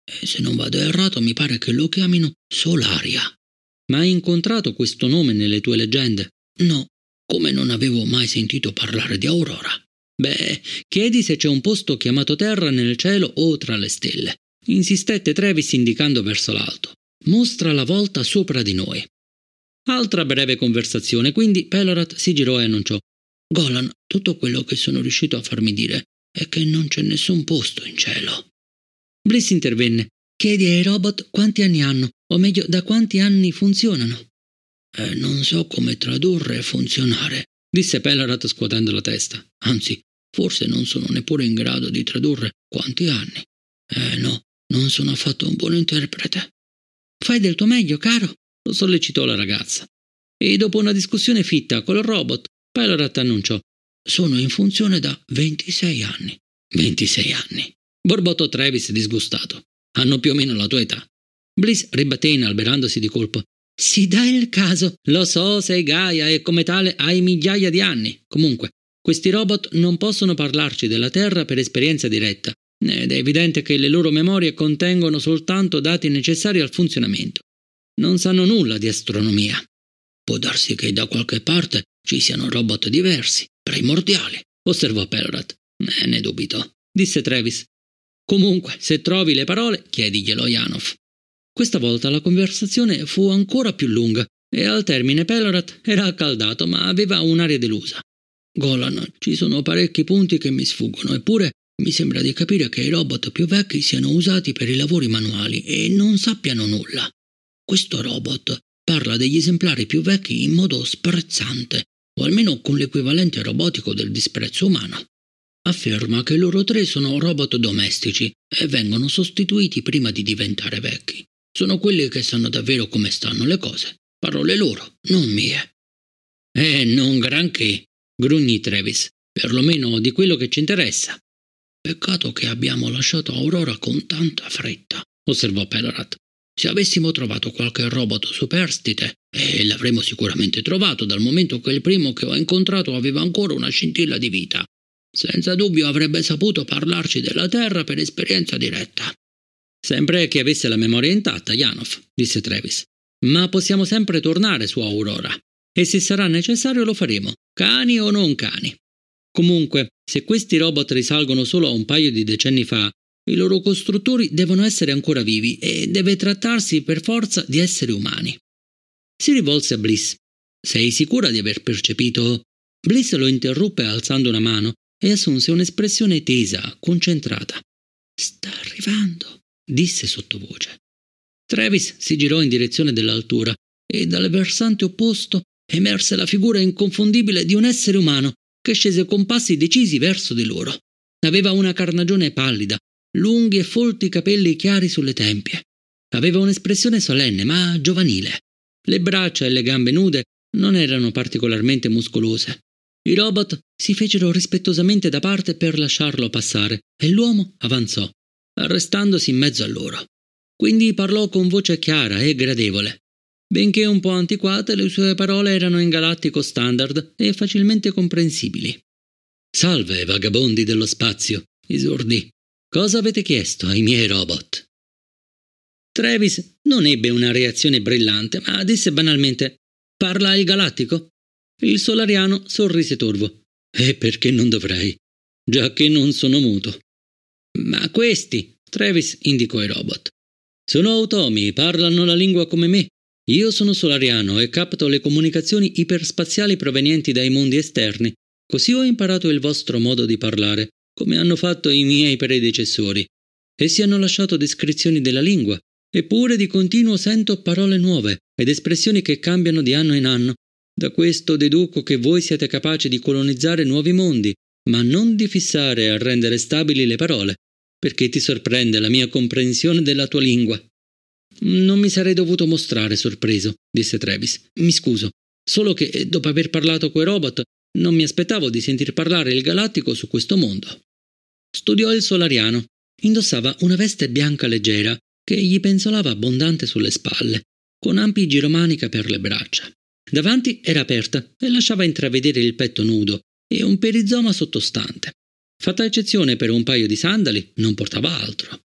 E se non vado errato, mi pare che lo chiamino Solaria. Ma hai incontrato questo nome nelle tue leggende? No, come non avevo mai sentito parlare di Aurora. Beh, chiedi se c'è un posto chiamato Terra nel cielo o tra le stelle. Insistette Travis indicando verso l'alto mostra la volta sopra di noi. Altra breve conversazione, quindi Pelorat si girò e annunciò: Golan, tutto quello che sono riuscito a farmi dire è che non c'è nessun posto in cielo. Bliss intervenne: Chiedi ai robot quanti anni hanno, o meglio, da quanti anni funzionano. Eh, non so come tradurre funzionare, disse Pelorat scuotendo la testa. Anzi, forse non sono neppure in grado di tradurre quanti anni. Eh no, non sono affatto un buon interprete. Fai del tuo meglio, caro, lo sollecitò la ragazza. E dopo una discussione fitta col robot, Pellorat annunciò: Sono in funzione da 26 anni. 26 anni. Borbottò Travis disgustato. Hanno più o meno la tua età. Bliss ribatté inalberandosi di colpo. Si dà il caso. Lo so, sei Gaia e come tale hai migliaia di anni. Comunque, questi robot non possono parlarci della Terra per esperienza diretta, ed è evidente che le loro memorie contengono soltanto dati necessari al funzionamento. Non sanno nulla di astronomia. Può darsi che da qualche parte ci siano robot diversi, primordiali, osservò Pelrat. Eh, ne dubito, disse Travis. Comunque, se trovi le parole, chiediglielo a Janov. Questa volta la conversazione fu ancora più lunga e al termine Pelrat era accaldato ma aveva un'aria delusa. Golan, ci sono parecchi punti che mi sfuggono, eppure mi sembra di capire che i robot più vecchi siano usati per i lavori manuali e non sappiano nulla. Questo robot parla degli esemplari più vecchi in modo sprezzante, o almeno con l'equivalente robotico del disprezzo umano. Afferma che loro tre sono robot domestici e vengono sostituiti prima di diventare vecchi. Sono quelli che sanno davvero come stanno le cose. Parole loro, non mie. Eh, non granché, grugni Travis, perlomeno di quello che ci interessa. Peccato che abbiamo lasciato Aurora con tanta fretta, osservò Pellerat. Se avessimo trovato qualche robot superstite, e eh, l'avremmo sicuramente trovato dal momento che il primo che ho incontrato aveva ancora una scintilla di vita, senza dubbio avrebbe saputo parlarci della Terra per esperienza diretta. Sembra che avesse la memoria intatta, Janov, disse Travis. Ma possiamo sempre tornare su Aurora. E se sarà necessario lo faremo, cani o non cani. Comunque, se questi robot risalgono solo a un paio di decenni fa, i loro costruttori devono essere ancora vivi e deve trattarsi per forza di esseri umani. Si rivolse a Bliss. Sei sicura di aver percepito? Bliss lo interruppe alzando una mano e assunse un'espressione tesa, concentrata. Sta arrivando, disse sottovoce. Travis si girò in direzione dell'altura e dal versante opposto emerse la figura inconfondibile di un essere umano che scese con passi decisi verso di loro. Aveva una carnagione pallida, lunghi e folti capelli chiari sulle tempie. Aveva un'espressione solenne ma giovanile. Le braccia e le gambe nude non erano particolarmente muscolose. I robot si fecero rispettosamente da parte per lasciarlo passare e l'uomo avanzò, arrestandosi in mezzo a loro. Quindi parlò con voce chiara e gradevole. Benché un po' antiquate, le sue parole erano in galattico standard e facilmente comprensibili. Salve, vagabondi dello spazio, esordì. Cosa avete chiesto ai miei robot? Travis non ebbe una reazione brillante, ma disse banalmente: Parla il galattico? Il solariano sorrise torvo. E perché non dovrei? Già che non sono muto. Ma questi, Travis indicò i robot. Sono automi, parlano la lingua come me, io sono Solariano e capto le comunicazioni iperspaziali provenienti dai mondi esterni, così ho imparato il vostro modo di parlare, come hanno fatto i miei predecessori. Essi hanno lasciato descrizioni della lingua, eppure di continuo sento parole nuove ed espressioni che cambiano di anno in anno. Da questo deduco che voi siete capaci di colonizzare nuovi mondi, ma non di fissare a rendere stabili le parole, perché ti sorprende la mia comprensione della tua lingua. Non mi sarei dovuto mostrare sorpreso, disse Travis. Mi scuso. Solo che, eh, dopo aver parlato coi robot, non mi aspettavo di sentir parlare il galattico su questo mondo. Studiò il solariano. Indossava una veste bianca leggera che gli penzolava abbondante sulle spalle, con ampi giromanica per le braccia. Davanti era aperta e lasciava intravedere il petto nudo e un perizoma sottostante. Fatta eccezione per un paio di sandali, non portava altro.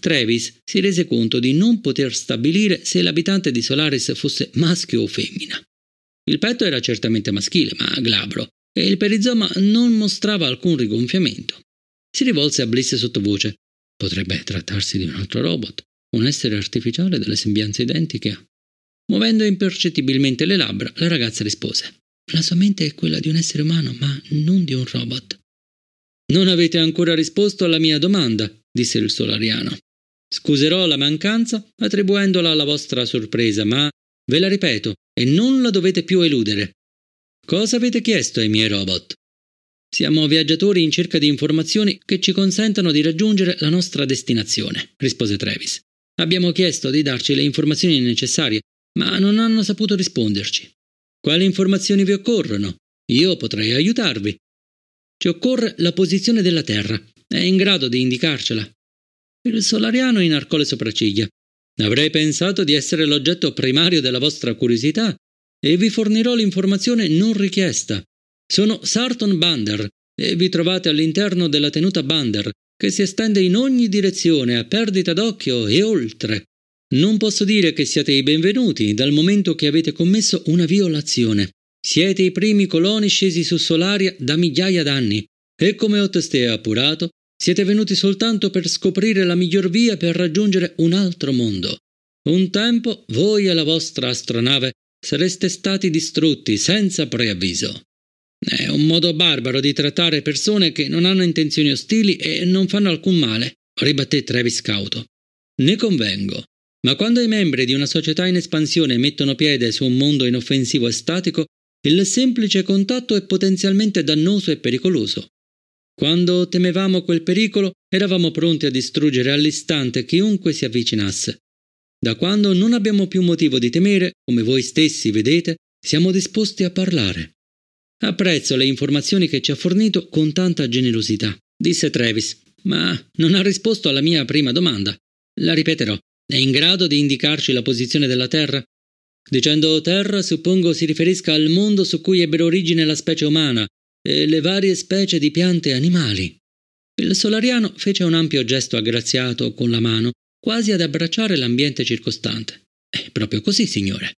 Travis si rese conto di non poter stabilire se l'abitante di Solaris fosse maschio o femmina. Il petto era certamente maschile, ma glabro, e il perizoma non mostrava alcun rigonfiamento. Si rivolse a Bliss sottovoce. Potrebbe trattarsi di un altro robot, un essere artificiale dalle sembianze identiche. Muovendo impercettibilmente le labbra, la ragazza rispose. La sua mente è quella di un essere umano, ma non di un robot. Non avete ancora risposto alla mia domanda, disse il solariano. Scuserò la mancanza attribuendola alla vostra sorpresa, ma ve la ripeto e non la dovete più eludere. Cosa avete chiesto ai miei robot? Siamo viaggiatori in cerca di informazioni che ci consentano di raggiungere la nostra destinazione, rispose Travis. Abbiamo chiesto di darci le informazioni necessarie, ma non hanno saputo risponderci. Quali informazioni vi occorrono? Io potrei aiutarvi. Ci occorre la posizione della Terra. È in grado di indicarcela? Il solariano inarcò le sopracciglia. Avrei pensato di essere l'oggetto primario della vostra curiosità e vi fornirò l'informazione non richiesta. Sono Sarton Bander e vi trovate all'interno della tenuta Bander, che si estende in ogni direzione a perdita d'occhio e oltre. Non posso dire che siate i benvenuti dal momento che avete commesso una violazione. Siete i primi coloni scesi su Solaria da migliaia d'anni e come Otteste ha appurato, siete venuti soltanto per scoprire la miglior via per raggiungere un altro mondo. Un tempo voi e la vostra astronave sareste stati distrutti senza preavviso. È un modo barbaro di trattare persone che non hanno intenzioni ostili e non fanno alcun male, ribatté Travis Cauto. Ne convengo. Ma quando i membri di una società in espansione mettono piede su un mondo inoffensivo e statico, il semplice contatto è potenzialmente dannoso e pericoloso. Quando temevamo quel pericolo, eravamo pronti a distruggere all'istante chiunque si avvicinasse. Da quando non abbiamo più motivo di temere, come voi stessi vedete, siamo disposti a parlare. Apprezzo le informazioni che ci ha fornito con tanta generosità, disse Travis, ma non ha risposto alla mia prima domanda. La ripeterò. È in grado di indicarci la posizione della Terra? Dicendo Terra suppongo si riferisca al mondo su cui ebbero origine la specie umana, e le varie specie di piante e animali. Il solariano fece un ampio gesto aggraziato con la mano, quasi ad abbracciare l'ambiente circostante. È proprio così, signore.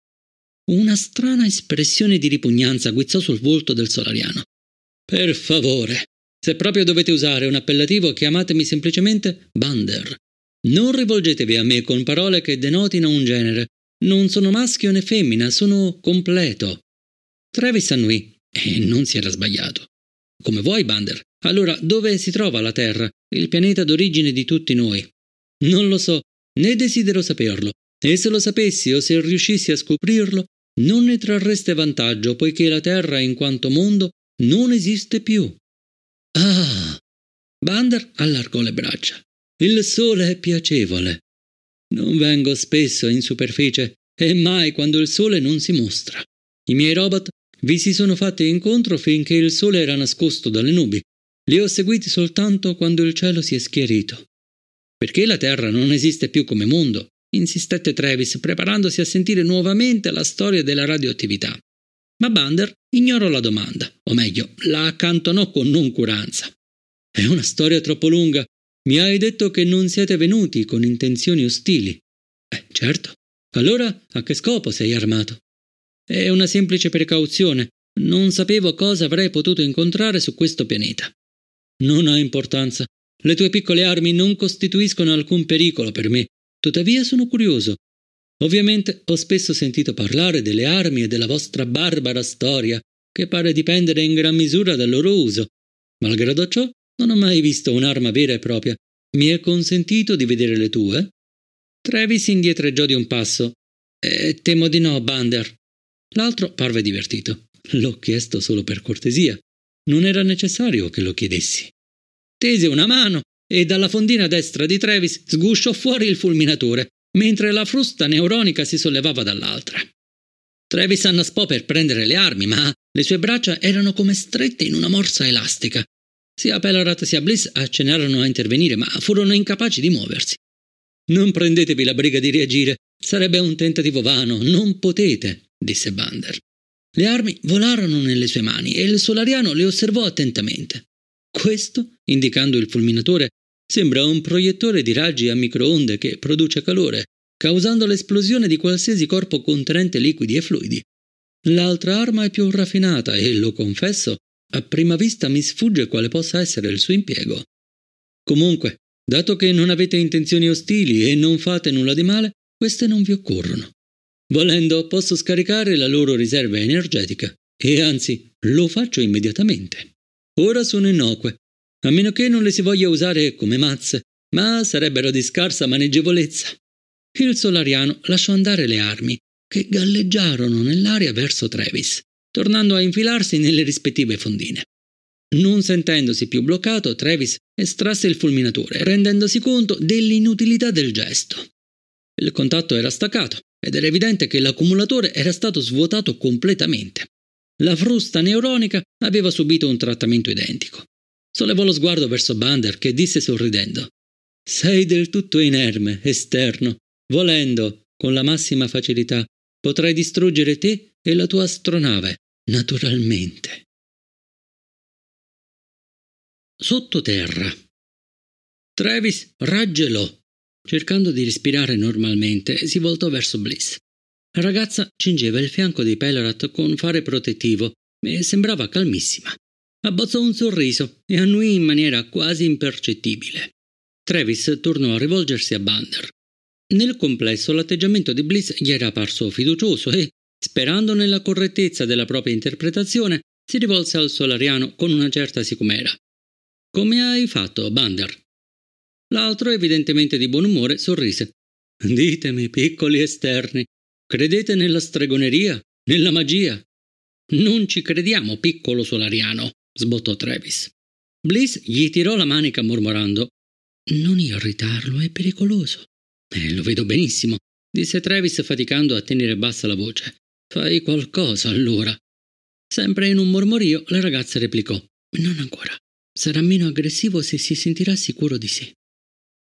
Una strana espressione di ripugnanza guizzò sul volto del solariano. Per favore, se proprio dovete usare un appellativo, chiamatemi semplicemente Bander. Non rivolgetevi a me con parole che denotino un genere. Non sono maschio né femmina, sono completo. Travis annuì e eh, non si era sbagliato. Come vuoi, Bander. Allora, dove si trova la Terra, il pianeta d'origine di tutti noi? Non lo so, né desidero saperlo. E se lo sapessi o se riuscissi a scoprirlo, non ne trarreste vantaggio, poiché la Terra, in quanto mondo, non esiste più. Ah! Bander allargò le braccia. Il sole è piacevole. Non vengo spesso in superficie, e mai quando il sole non si mostra. I miei robot vi si sono fatti incontro finché il sole era nascosto dalle nubi. Li ho seguiti soltanto quando il cielo si è schiarito. Perché la Terra non esiste più come mondo? insistette Travis, preparandosi a sentire nuovamente la storia della radioattività. Ma Bander ignorò la domanda, o meglio, la accantonò con noncuranza. È una storia troppo lunga. Mi hai detto che non siete venuti con intenzioni ostili. Eh, certo. Allora, a che scopo sei armato? È una semplice precauzione. Non sapevo cosa avrei potuto incontrare su questo pianeta. Non ha importanza. Le tue piccole armi non costituiscono alcun pericolo per me. Tuttavia sono curioso. Ovviamente ho spesso sentito parlare delle armi e della vostra barbara storia, che pare dipendere in gran misura dal loro uso. Malgrado ciò, non ho mai visto un'arma vera e propria. Mi è consentito di vedere le tue? Travis indietreggiò di un passo. Eh, temo di no, Bander. L'altro parve divertito. L'ho chiesto solo per cortesia. Non era necessario che lo chiedessi. Tese una mano e dalla fondina destra di Travis sgusciò fuori il fulminatore, mentre la frusta neuronica si sollevava dall'altra. Travis annaspò per prendere le armi, ma le sue braccia erano come strette in una morsa elastica. Sia Pellarat sia Bliss accennarono a intervenire, ma furono incapaci di muoversi. Non prendetevi la briga di reagire, Sarebbe un tentativo vano, non potete, disse Bander. Le armi volarono nelle sue mani e il solariano le osservò attentamente. Questo, indicando il fulminatore, sembra un proiettore di raggi a microonde che produce calore, causando l'esplosione di qualsiasi corpo contenente liquidi e fluidi. L'altra arma è più raffinata e, lo confesso, a prima vista mi sfugge quale possa essere il suo impiego. Comunque, dato che non avete intenzioni ostili e non fate nulla di male, queste non vi occorrono. Volendo posso scaricare la loro riserva energetica e anzi lo faccio immediatamente. Ora sono innocue, a meno che non le si voglia usare come mazze, ma sarebbero di scarsa maneggevolezza. Il solariano lasciò andare le armi, che galleggiarono nell'aria verso Travis, tornando a infilarsi nelle rispettive fondine. Non sentendosi più bloccato, Travis estrasse il fulminatore, rendendosi conto dell'inutilità del gesto. Il contatto era staccato ed era evidente che l'accumulatore era stato svuotato completamente. La frusta neuronica aveva subito un trattamento identico. Sollevò lo sguardo verso Bander che disse sorridendo Sei del tutto inerme, esterno. Volendo, con la massima facilità, potrai distruggere te e la tua astronave, naturalmente. Sottoterra. Travis raggelò Cercando di respirare normalmente, si voltò verso Bliss. La ragazza cingeva il fianco di Pelorat con fare protettivo e sembrava calmissima. Abbozzò un sorriso e annuì in maniera quasi impercettibile. Travis tornò a rivolgersi a Bander. Nel complesso l'atteggiamento di Bliss gli era parso fiducioso e, sperando nella correttezza della propria interpretazione, si rivolse al solariano con una certa sicumera. Come hai fatto, Bander? L'altro, evidentemente di buon umore, sorrise. Ditemi, piccoli esterni, credete nella stregoneria? Nella magia? Non ci crediamo, piccolo solariano, sbottò Travis. Bliss gli tirò la manica mormorando. Non irritarlo, è pericoloso. Eh, lo vedo benissimo, disse Travis faticando a tenere bassa la voce. Fai qualcosa allora. Sempre in un mormorio, la ragazza replicò. Non ancora. Sarà meno aggressivo se si sentirà sicuro di sé.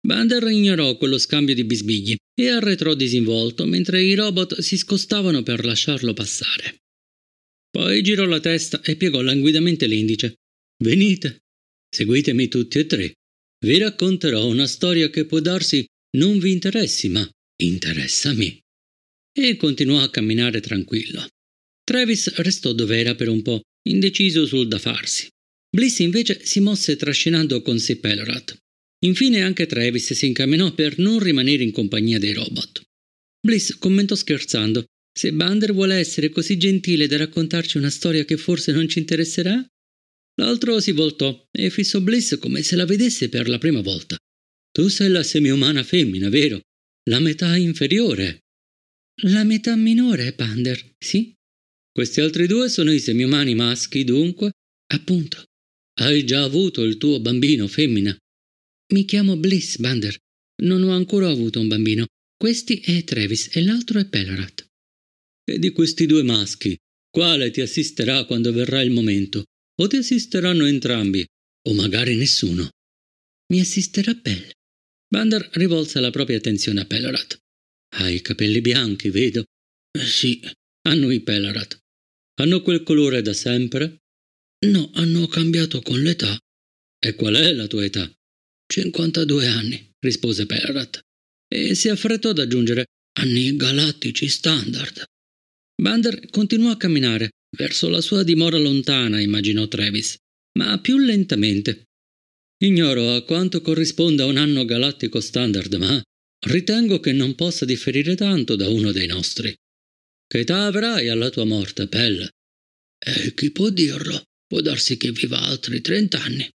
Bander ignorò quello scambio di bisbigli e arretrò disinvolto mentre i robot si scostavano per lasciarlo passare. Poi girò la testa e piegò languidamente l'indice. Venite, seguitemi tutti e tre. Vi racconterò una storia che può darsi non vi interessi, ma interessa a me. E continuò a camminare tranquillo. Travis restò dov'era per un po', indeciso sul da farsi. Bliss invece si mosse trascinando con sé Pelorat. Infine anche Travis si incamminò per non rimanere in compagnia dei robot. Bliss commentò scherzando se Bander vuole essere così gentile da raccontarci una storia che forse non ci interesserà? L'altro si voltò e fissò Bliss come se la vedesse per la prima volta. Tu sei la semiumana femmina, vero? La metà inferiore. La metà minore, Bander, sì? Questi altri due sono i semiumani maschi, dunque? Appunto. Hai già avuto il tuo bambino femmina. Mi chiamo Bliss Bander. Non ho ancora avuto un bambino. Questi è Travis e l'altro è Pellarat. E di questi due maschi, quale ti assisterà quando verrà il momento? O ti assisteranno entrambi, o magari nessuno. Mi assisterà Pell. Bander rivolse la propria attenzione a Pellarat. Ha i capelli bianchi, vedo. Eh, sì, hanno i Pellarat. Hanno quel colore da sempre? No, hanno cambiato con l'età. E qual è la tua età? 52 anni, rispose Perat, e si affrettò ad aggiungere anni galattici standard. Bander continuò a camminare verso la sua dimora lontana, immaginò Travis, ma più lentamente. Ignoro a quanto corrisponda un anno galattico standard, ma ritengo che non possa differire tanto da uno dei nostri. Che età avrai alla tua morte, Pell? E eh, chi può dirlo? Può darsi che viva altri trent'anni.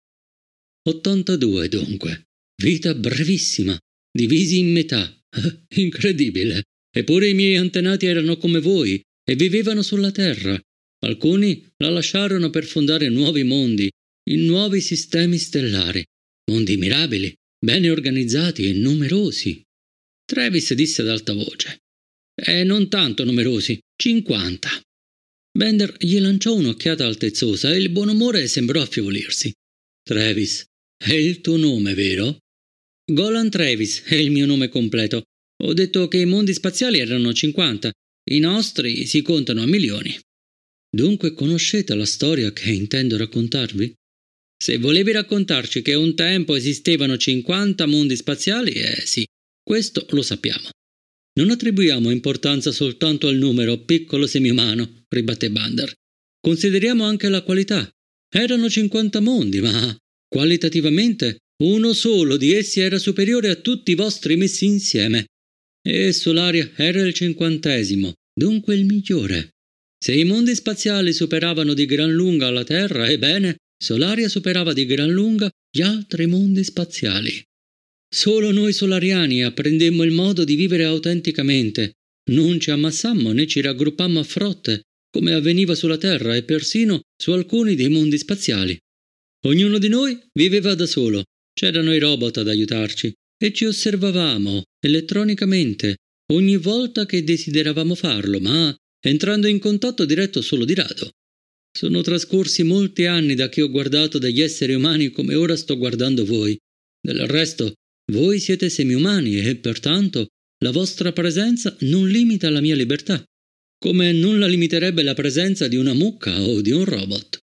82 dunque. Vita brevissima, divisi in metà. Eh, incredibile. Eppure i miei antenati erano come voi e vivevano sulla Terra. Alcuni la lasciarono per fondare nuovi mondi, in nuovi sistemi stellari. Mondi mirabili, bene organizzati e numerosi. Travis disse ad alta voce. E non tanto numerosi, 50. Bender gli lanciò un'occhiata altezzosa e il buon umore sembrò affievolirsi. Travis, è il tuo nome, vero? Golan Travis è il mio nome completo. Ho detto che i mondi spaziali erano 50, i nostri si contano a milioni. Dunque conoscete la storia che intendo raccontarvi? Se volevi raccontarci che un tempo esistevano 50 mondi spaziali, eh sì, questo lo sappiamo. Non attribuiamo importanza soltanto al numero piccolo semiumano, ribatte Bandar. Consideriamo anche la qualità, erano 50 mondi, ma qualitativamente uno solo di essi era superiore a tutti i vostri messi insieme. E Solaria era il cinquantesimo, dunque il migliore. Se i mondi spaziali superavano di gran lunga la Terra, ebbene, Solaria superava di gran lunga gli altri mondi spaziali. Solo noi solariani apprendemmo il modo di vivere autenticamente. Non ci ammassammo né ci raggruppammo a frotte, come avveniva sulla Terra e persino su alcuni dei mondi spaziali. Ognuno di noi viveva da solo, c'erano i robot ad aiutarci e ci osservavamo elettronicamente ogni volta che desideravamo farlo, ma entrando in contatto diretto solo di rado. Sono trascorsi molti anni da che ho guardato degli esseri umani come ora sto guardando voi. Del resto, voi siete semiumani e pertanto la vostra presenza non limita la mia libertà come non la limiterebbe la presenza di una mucca o di un robot.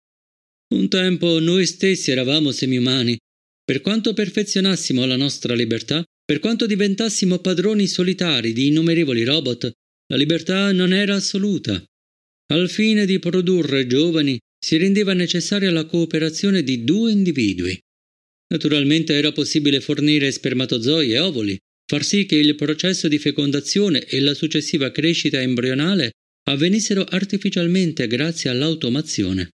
Un tempo noi stessi eravamo semiumani. Per quanto perfezionassimo la nostra libertà, per quanto diventassimo padroni solitari di innumerevoli robot, la libertà non era assoluta. Al fine di produrre giovani si rendeva necessaria la cooperazione di due individui. Naturalmente era possibile fornire spermatozoi e ovuli, far sì che il processo di fecondazione e la successiva crescita embrionale avvenissero artificialmente grazie all'automazione.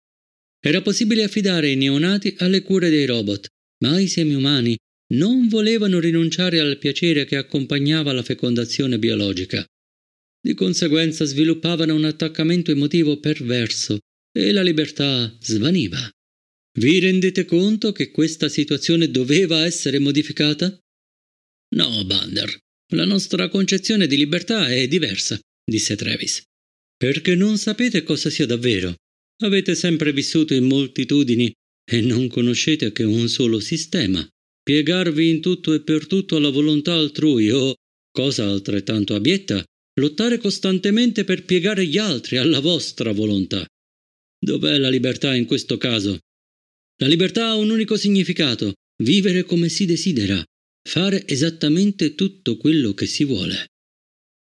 Era possibile affidare i neonati alle cure dei robot, ma i semi umani non volevano rinunciare al piacere che accompagnava la fecondazione biologica. Di conseguenza sviluppavano un attaccamento emotivo perverso e la libertà svaniva. Vi rendete conto che questa situazione doveva essere modificata? No, Bander, la nostra concezione di libertà è diversa, disse Travis. Perché non sapete cosa sia davvero. Avete sempre vissuto in moltitudini e non conoscete che un solo sistema. Piegarvi in tutto e per tutto alla volontà altrui o, cosa altrettanto abietta, lottare costantemente per piegare gli altri alla vostra volontà. Dov'è la libertà in questo caso? La libertà ha un unico significato, vivere come si desidera, fare esattamente tutto quello che si vuole.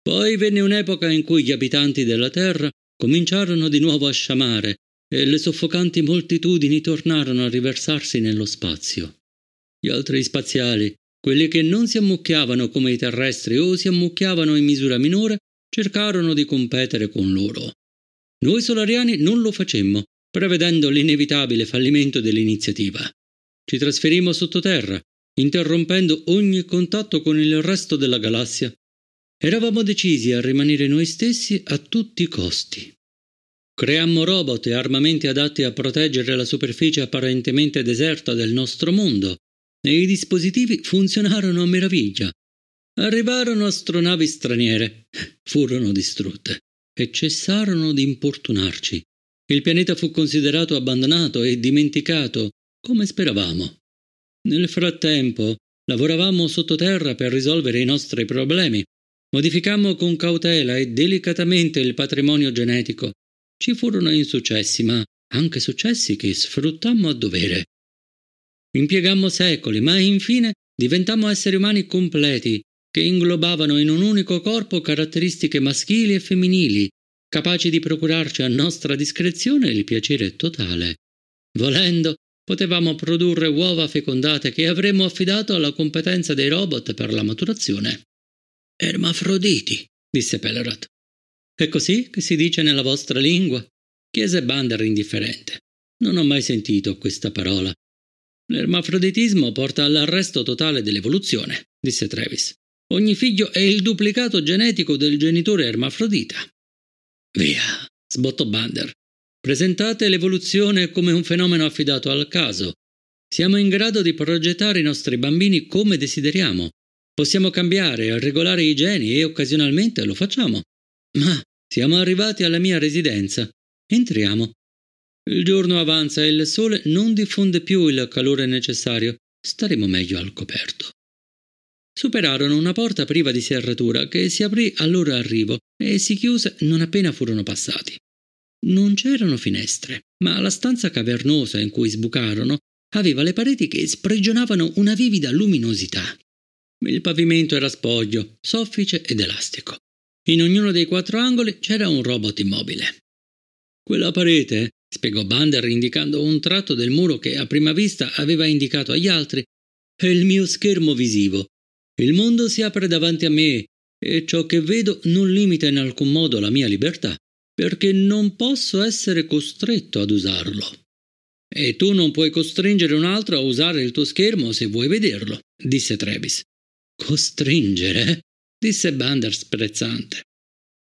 Poi venne un'epoca in cui gli abitanti della terra cominciarono di nuovo a sciamare e le soffocanti moltitudini tornarono a riversarsi nello spazio. Gli altri spaziali, quelli che non si ammucchiavano come i terrestri o si ammucchiavano in misura minore, cercarono di competere con loro. Noi solariani non lo facemmo, prevedendo l'inevitabile fallimento dell'iniziativa. Ci trasferimmo sottoterra, interrompendo ogni contatto con il resto della galassia Eravamo decisi a rimanere noi stessi a tutti i costi. Creammo robot e armamenti adatti a proteggere la superficie apparentemente deserta del nostro mondo, e i dispositivi funzionarono a meraviglia. Arrivarono astronavi straniere, furono distrutte e cessarono di importunarci. Il pianeta fu considerato abbandonato e dimenticato, come speravamo. Nel frattempo lavoravamo sottoterra per risolvere i nostri problemi Modificammo con cautela e delicatamente il patrimonio genetico. Ci furono insuccessi, ma anche successi che sfruttammo a dovere. Impiegammo secoli, ma infine diventammo esseri umani completi, che inglobavano in un unico corpo caratteristiche maschili e femminili, capaci di procurarci a nostra discrezione il piacere totale. Volendo, potevamo produrre uova fecondate che avremmo affidato alla competenza dei robot per la maturazione. Ermafroditi, disse Pelerot. È così che si dice nella vostra lingua? chiese Bandar indifferente. Non ho mai sentito questa parola. L'ermafroditismo porta all'arresto totale dell'evoluzione, disse Travis. Ogni figlio è il duplicato genetico del genitore ermafrodita. Via, sbottò Bander. Presentate l'evoluzione come un fenomeno affidato al caso. Siamo in grado di progettare i nostri bambini come desideriamo, Possiamo cambiare, regolare i geni e occasionalmente lo facciamo. Ma siamo arrivati alla mia residenza. Entriamo. Il giorno avanza e il sole non diffonde più il calore necessario. Staremo meglio al coperto. Superarono una porta priva di serratura che si aprì al loro arrivo e si chiuse non appena furono passati. Non c'erano finestre, ma la stanza cavernosa in cui sbucarono aveva le pareti che sprigionavano una vivida luminosità. Il pavimento era spoglio, soffice ed elastico. In ognuno dei quattro angoli c'era un robot immobile. Quella parete, spiegò Bander indicando un tratto del muro che a prima vista aveva indicato agli altri, è il mio schermo visivo. Il mondo si apre davanti a me e ciò che vedo non limita in alcun modo la mia libertà, perché non posso essere costretto ad usarlo. E tu non puoi costringere un altro a usare il tuo schermo se vuoi vederlo, disse Travis. Costringere? disse Bander sprezzante.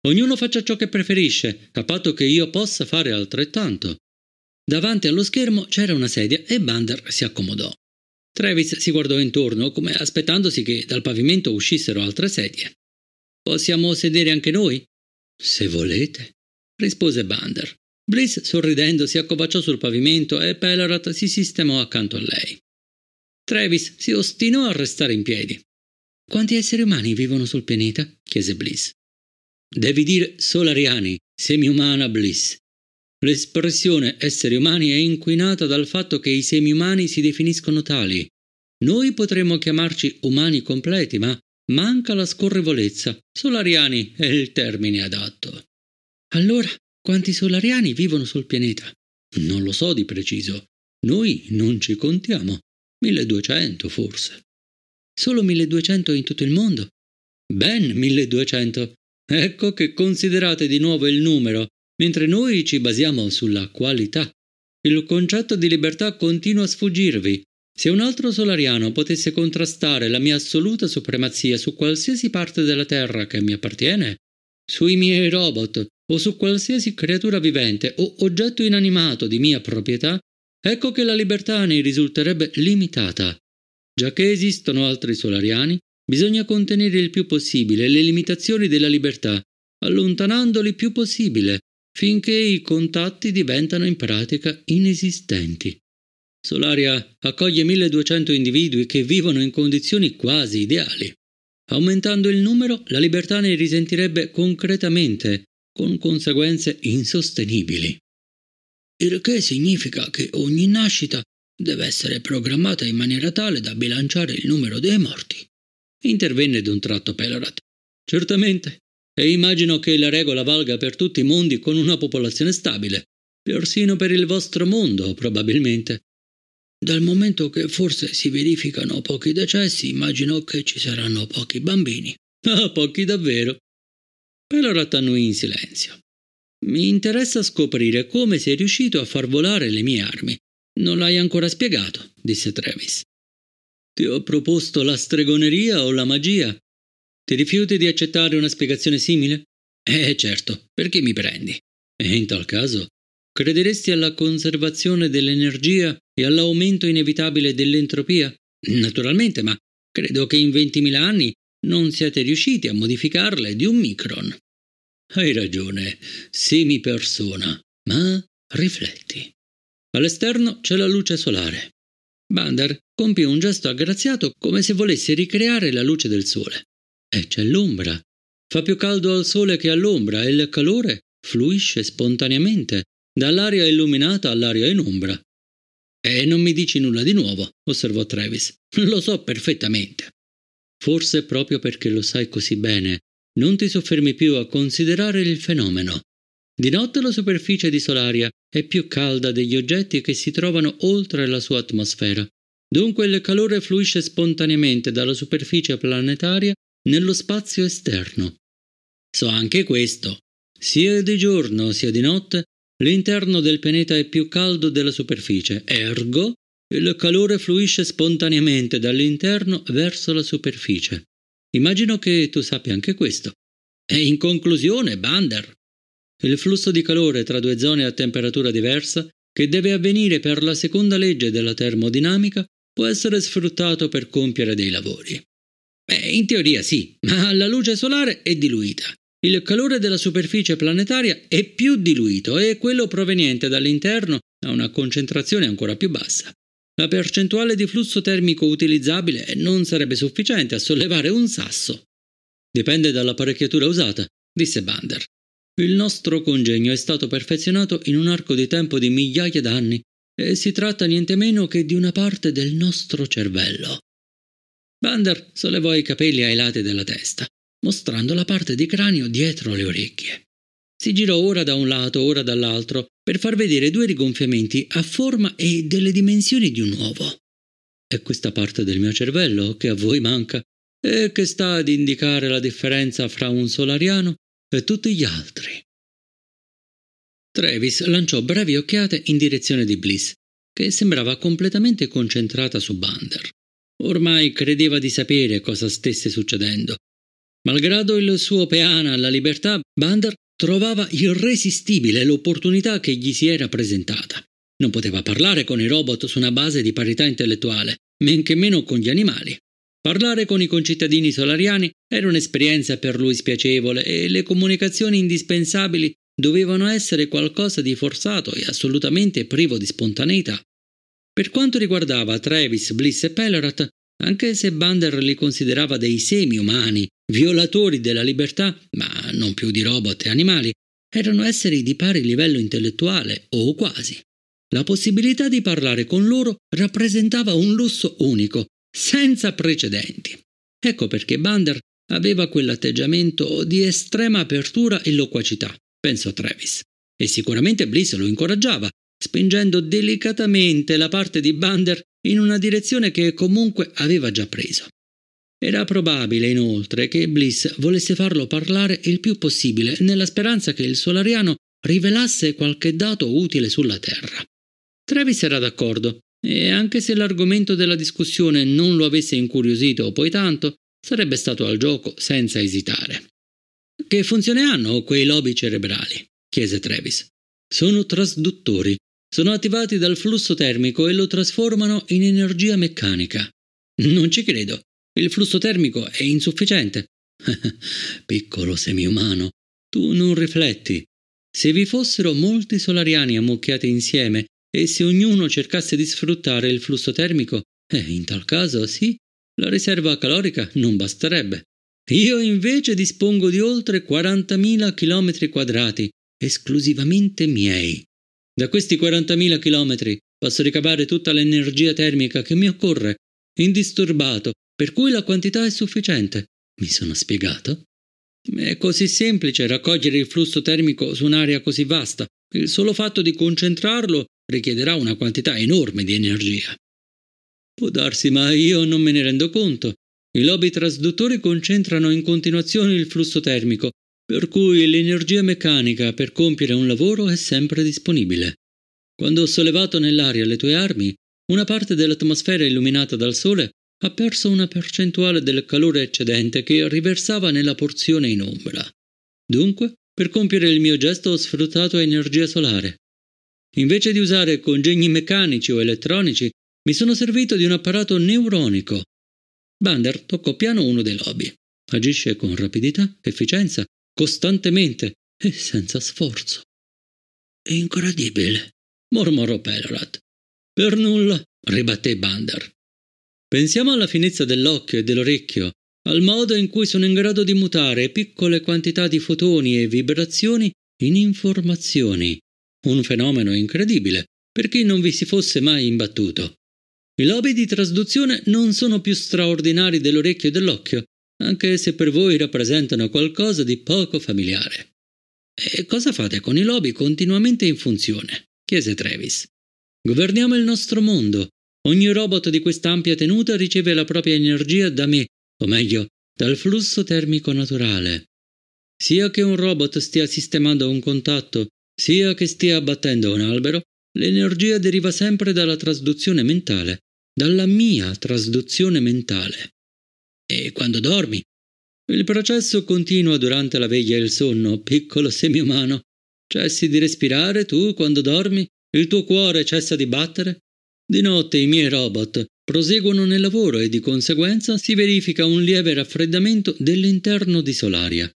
Ognuno faccia ciò che preferisce, a patto che io possa fare altrettanto. Davanti allo schermo c'era una sedia e Bander si accomodò. Travis si guardò intorno come aspettandosi che dal pavimento uscissero altre sedie. Possiamo sedere anche noi? Se volete, rispose Bander. Bliss, sorridendo, si accovacciò sul pavimento e Pellerat si sistemò accanto a lei. Travis si ostinò a restare in piedi. Quanti esseri umani vivono sul pianeta? chiese Bliss. Devi dire solariani, semiumana Bliss. L'espressione esseri umani è inquinata dal fatto che i semiumani si definiscono tali. Noi potremmo chiamarci umani completi, ma manca la scorrevolezza. Solariani è il termine adatto. Allora, quanti solariani vivono sul pianeta? Non lo so di preciso. Noi non ci contiamo. 1200 forse. Solo 1200 in tutto il mondo? Ben 1200. Ecco che considerate di nuovo il numero, mentre noi ci basiamo sulla qualità. Il concetto di libertà continua a sfuggirvi. Se un altro solariano potesse contrastare la mia assoluta supremazia su qualsiasi parte della Terra che mi appartiene, sui miei robot o su qualsiasi creatura vivente o oggetto inanimato di mia proprietà, ecco che la libertà ne risulterebbe limitata. Già che esistono altri solariani, bisogna contenere il più possibile le limitazioni della libertà, allontanandoli il più possibile, finché i contatti diventano in pratica inesistenti. Solaria accoglie 1200 individui che vivono in condizioni quasi ideali. Aumentando il numero, la libertà ne risentirebbe concretamente, con conseguenze insostenibili. Il che significa che ogni nascita deve essere programmata in maniera tale da bilanciare il numero dei morti. Intervenne d'un tratto Pelorat. Certamente. E immagino che la regola valga per tutti i mondi con una popolazione stabile. Persino per il vostro mondo, probabilmente. Dal momento che forse si verificano pochi decessi, immagino che ci saranno pochi bambini. Ah, pochi davvero. Pelorat annui in silenzio. Mi interessa scoprire come sei riuscito a far volare le mie armi non l'hai ancora spiegato, disse Travis. Ti ho proposto la stregoneria o la magia? Ti rifiuti di accettare una spiegazione simile? Eh certo, perché mi prendi? E in tal caso, crederesti alla conservazione dell'energia e all'aumento inevitabile dell'entropia? Naturalmente, ma credo che in 20.000 anni non siate riusciti a modificarle di un micron. Hai ragione, semi persona, ma rifletti. All'esterno c'è la luce solare. Bandar compie un gesto aggraziato come se volesse ricreare la luce del sole. E c'è l'ombra. Fa più caldo al sole che all'ombra e il calore fluisce spontaneamente dall'aria illuminata all'aria in ombra. E non mi dici nulla di nuovo, osservò Travis. Lo so perfettamente. Forse proprio perché lo sai così bene, non ti soffermi più a considerare il fenomeno. Di notte la superficie di Solaria è più calda degli oggetti che si trovano oltre la sua atmosfera. Dunque il calore fluisce spontaneamente dalla superficie planetaria nello spazio esterno. So anche questo. Sia di giorno sia di notte, l'interno del pianeta è più caldo della superficie, ergo il calore fluisce spontaneamente dall'interno verso la superficie. Immagino che tu sappia anche questo. E in conclusione, Bander, il flusso di calore tra due zone a temperatura diversa, che deve avvenire per la seconda legge della termodinamica, può essere sfruttato per compiere dei lavori. Beh, in teoria sì, ma la luce solare è diluita. Il calore della superficie planetaria è più diluito e quello proveniente dall'interno ha una concentrazione ancora più bassa. La percentuale di flusso termico utilizzabile non sarebbe sufficiente a sollevare un sasso. Dipende dall'apparecchiatura usata, disse Bander. Il nostro congegno è stato perfezionato in un arco di tempo di migliaia d'anni e si tratta niente meno che di una parte del nostro cervello. Bander sollevò i capelli ai lati della testa, mostrando la parte di cranio dietro le orecchie. Si girò ora da un lato, ora dall'altro, per far vedere due rigonfiamenti a forma e delle dimensioni di un uovo. È questa parte del mio cervello che a voi manca e che sta ad indicare la differenza fra un solariano e tutti gli altri. Travis lanciò brevi occhiate in direzione di Bliss, che sembrava completamente concentrata su Bander. Ormai credeva di sapere cosa stesse succedendo. Malgrado il suo peana alla libertà, Bander trovava irresistibile l'opportunità che gli si era presentata. Non poteva parlare con i robot su una base di parità intellettuale, men che meno con gli animali. Parlare con i concittadini solariani era un'esperienza per lui spiacevole e le comunicazioni indispensabili dovevano essere qualcosa di forzato e assolutamente privo di spontaneità. Per quanto riguardava Travis, Bliss e Pellerat, anche se Bander li considerava dei semi-umani, violatori della libertà, ma non più di robot e animali, erano esseri di pari livello intellettuale, o quasi. La possibilità di parlare con loro rappresentava un lusso unico senza precedenti. Ecco perché Bander aveva quell'atteggiamento di estrema apertura e loquacità, pensò Travis. E sicuramente Bliss lo incoraggiava, spingendo delicatamente la parte di Bander in una direzione che comunque aveva già preso. Era probabile inoltre che Bliss volesse farlo parlare il più possibile nella speranza che il solariano rivelasse qualche dato utile sulla Terra. Travis era d'accordo, e anche se l'argomento della discussione non lo avesse incuriosito poi tanto, sarebbe stato al gioco senza esitare. Che funzione hanno quei lobi cerebrali? chiese Travis. Sono trasduttori. Sono attivati dal flusso termico e lo trasformano in energia meccanica. Non ci credo. Il flusso termico è insufficiente. Piccolo semiumano, tu non rifletti. Se vi fossero molti solariani ammucchiati insieme, e se ognuno cercasse di sfruttare il flusso termico, eh, in tal caso sì, la riserva calorica non basterebbe. Io invece dispongo di oltre 40.000 km quadrati, esclusivamente miei. Da questi 40.000 km posso ricavare tutta l'energia termica che mi occorre, indisturbato, per cui la quantità è sufficiente. Mi sono spiegato? È così semplice raccogliere il flusso termico su un'area così vasta. Il solo fatto di concentrarlo richiederà una quantità enorme di energia. Può darsi, ma io non me ne rendo conto. I lobi trasduttori concentrano in continuazione il flusso termico, per cui l'energia meccanica per compiere un lavoro è sempre disponibile. Quando ho sollevato nell'aria le tue armi, una parte dell'atmosfera illuminata dal sole ha perso una percentuale del calore eccedente che riversava nella porzione in ombra. Dunque, per compiere il mio gesto ho sfruttato energia solare. Invece di usare congegni meccanici o elettronici, mi sono servito di un apparato neuronico. Bander toccò piano uno dei lobby. Agisce con rapidità, efficienza, costantemente e senza sforzo. È incredibile, mormorò Pelorat. Per nulla, ribatté Bander. Pensiamo alla finezza dell'occhio e dell'orecchio, al modo in cui sono in grado di mutare piccole quantità di fotoni e vibrazioni in informazioni, un fenomeno incredibile, per chi non vi si fosse mai imbattuto. I lobi di trasduzione non sono più straordinari dell'orecchio e dell'occhio, anche se per voi rappresentano qualcosa di poco familiare. E cosa fate con i lobi continuamente in funzione? chiese Travis. Governiamo il nostro mondo. Ogni robot di questa ampia tenuta riceve la propria energia da me, o meglio, dal flusso termico naturale. Sia che un robot stia sistemando un contatto sia che stia abbattendo un albero, l'energia deriva sempre dalla trasduzione mentale, dalla mia trasduzione mentale. E quando dormi? Il processo continua durante la veglia e il sonno, piccolo semiumano. Cessi di respirare tu quando dormi? Il tuo cuore cessa di battere? Di notte i miei robot proseguono nel lavoro e di conseguenza si verifica un lieve raffreddamento dell'interno di Solaria.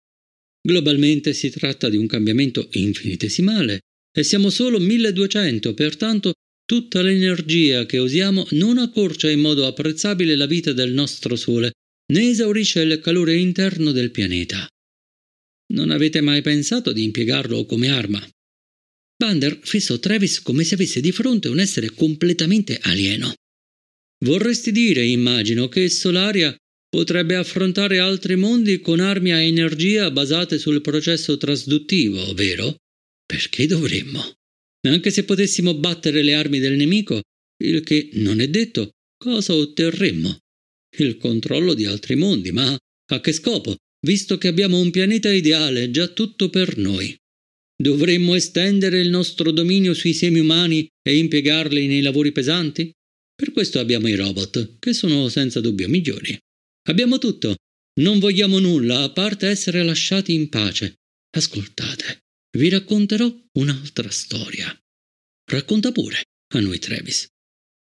Globalmente si tratta di un cambiamento infinitesimale e siamo solo 1200, pertanto tutta l'energia che usiamo non accorcia in modo apprezzabile la vita del nostro Sole, né esaurisce il calore interno del pianeta. Non avete mai pensato di impiegarlo come arma? Bander fissò Travis come se avesse di fronte un essere completamente alieno. Vorresti dire, immagino, che Solaria potrebbe affrontare altri mondi con armi a energia basate sul processo trasduttivo, vero? Perché dovremmo? Anche se potessimo battere le armi del nemico, il che non è detto, cosa otterremmo? Il controllo di altri mondi, ma a che scopo, visto che abbiamo un pianeta ideale già tutto per noi? Dovremmo estendere il nostro dominio sui semi umani e impiegarli nei lavori pesanti? Per questo abbiamo i robot, che sono senza dubbio migliori. Abbiamo tutto. Non vogliamo nulla a parte essere lasciati in pace. Ascoltate, vi racconterò un'altra storia. Racconta pure a noi Travis.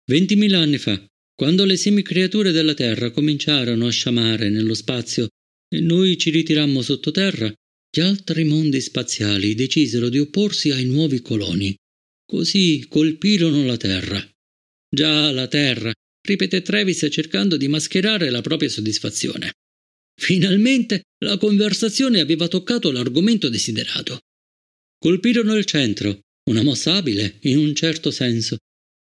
Ventimila anni fa, quando le semicreature della Terra cominciarono a sciamare nello spazio e noi ci ritirammo sottoterra, gli altri mondi spaziali decisero di opporsi ai nuovi coloni. Così colpirono la Terra. Già la Terra ripeté Travis cercando di mascherare la propria soddisfazione. Finalmente la conversazione aveva toccato l'argomento desiderato. Colpirono il centro, una mossa abile, in un certo senso.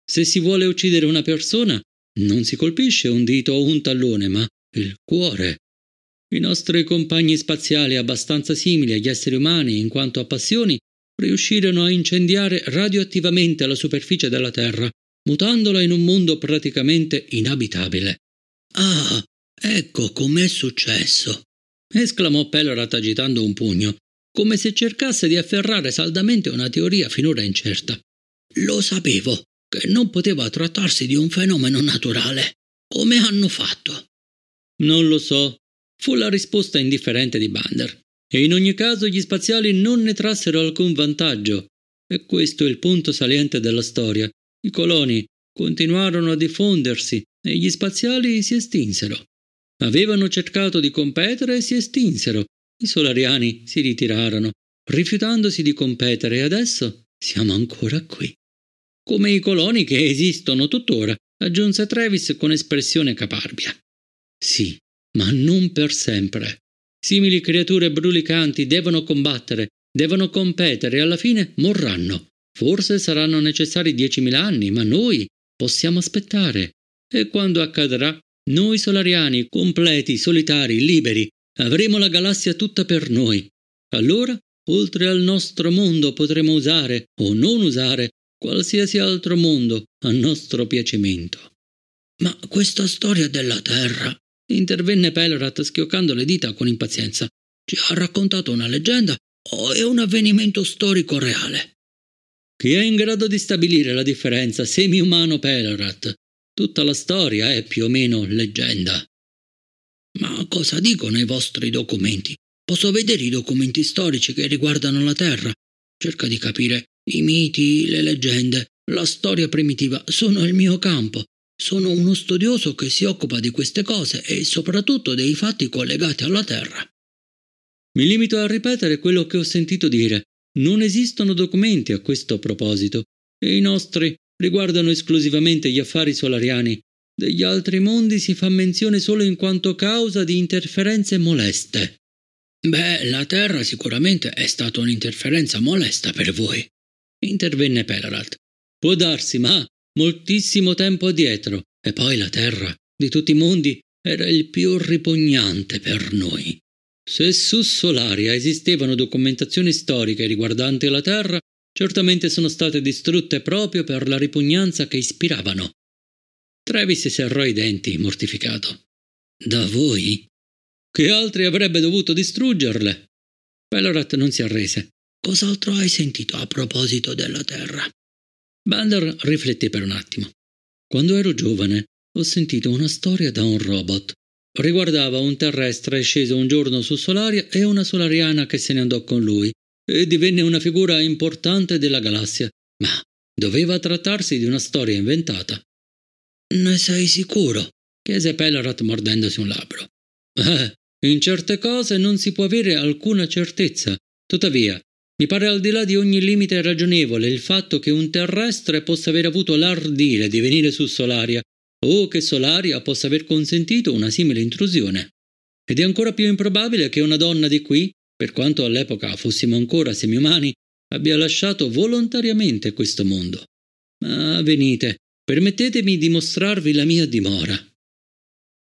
Se si vuole uccidere una persona, non si colpisce un dito o un tallone, ma il cuore. I nostri compagni spaziali, abbastanza simili agli esseri umani in quanto a passioni, riuscirono a incendiare radioattivamente la superficie della Terra, mutandola in un mondo praticamente inabitabile. Ah, ecco com'è successo! esclamò Pelorat agitando un pugno, come se cercasse di afferrare saldamente una teoria finora incerta. Lo sapevo che non poteva trattarsi di un fenomeno naturale. Come hanno fatto? Non lo so, fu la risposta indifferente di Bander. E in ogni caso gli spaziali non ne trassero alcun vantaggio. E questo è il punto saliente della storia. I coloni continuarono a diffondersi e gli spaziali si estinsero. Avevano cercato di competere e si estinsero. I solariani si ritirarono, rifiutandosi di competere e adesso siamo ancora qui. Come i coloni che esistono tuttora, aggiunse Travis con espressione caparbia. Sì, ma non per sempre. Simili creature brulicanti devono combattere, devono competere e alla fine morranno. Forse saranno necessari 10.000 anni, ma noi possiamo aspettare. E quando accadrà, noi solariani, completi, solitari, liberi, avremo la galassia tutta per noi. Allora, oltre al nostro mondo, potremo usare o non usare qualsiasi altro mondo a nostro piacimento. Ma questa storia della Terra, intervenne Pelrat schioccando le dita con impazienza, ci ha raccontato una leggenda o è un avvenimento storico reale? Chi è in grado di stabilire la differenza semi-umano-Pelarat? Tutta la storia è più o meno leggenda. Ma cosa dicono i vostri documenti? Posso vedere i documenti storici che riguardano la Terra? Cerca di capire. I miti, le leggende, la storia primitiva sono il mio campo. Sono uno studioso che si occupa di queste cose e soprattutto dei fatti collegati alla Terra. Mi limito a ripetere quello che ho sentito dire, non esistono documenti a questo proposito i nostri riguardano esclusivamente gli affari solariani. Degli altri mondi si fa menzione solo in quanto causa di interferenze moleste. Beh, la Terra sicuramente è stata un'interferenza molesta per voi, intervenne Pelarat. Può darsi, ma moltissimo tempo addietro. E poi la Terra, di tutti i mondi, era il più ripugnante per noi. Se su Solaria esistevano documentazioni storiche riguardanti la Terra, certamente sono state distrutte proprio per la ripugnanza che ispiravano. Travis serrò i denti, mortificato. Da voi? Chi altri avrebbe dovuto distruggerle? Pellorat non si arrese. Cos'altro hai sentito a proposito della Terra? Bander riflette per un attimo. Quando ero giovane ho sentito una storia da un robot Riguardava un terrestre sceso un giorno su Solaria e una solariana che se ne andò con lui e divenne una figura importante della galassia. Ma doveva trattarsi di una storia inventata. Ne sei sicuro? chiese Pelarat mordendosi un labbro. Eh, in certe cose non si può avere alcuna certezza. Tuttavia, mi pare al di là di ogni limite ragionevole il fatto che un terrestre possa aver avuto l'ardire di venire su Solaria o che Solaria possa aver consentito una simile intrusione. Ed è ancora più improbabile che una donna di qui, per quanto all'epoca fossimo ancora semiumani, abbia lasciato volontariamente questo mondo. Ma venite, permettetemi di mostrarvi la mia dimora.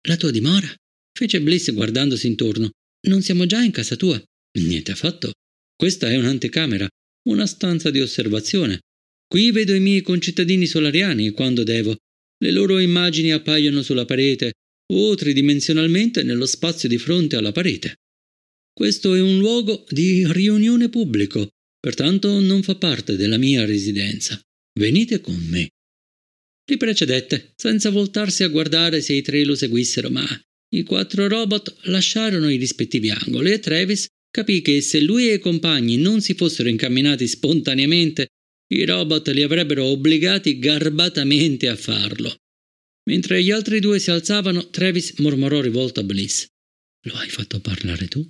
La tua dimora? fece Bliss guardandosi intorno. Non siamo già in casa tua? Niente affatto. Questa è un'antecamera, una stanza di osservazione. Qui vedo i miei concittadini solariani quando devo, le loro immagini appaiono sulla parete o tridimensionalmente nello spazio di fronte alla parete. Questo è un luogo di riunione pubblico, pertanto non fa parte della mia residenza. Venite con me. Li precedette, senza voltarsi a guardare se i tre lo seguissero, ma i quattro robot lasciarono i rispettivi angoli e Travis capì che se lui e i compagni non si fossero incamminati spontaneamente i robot li avrebbero obbligati garbatamente a farlo. Mentre gli altri due si alzavano, Travis mormorò rivolto a Bliss. Lo hai fatto parlare tu?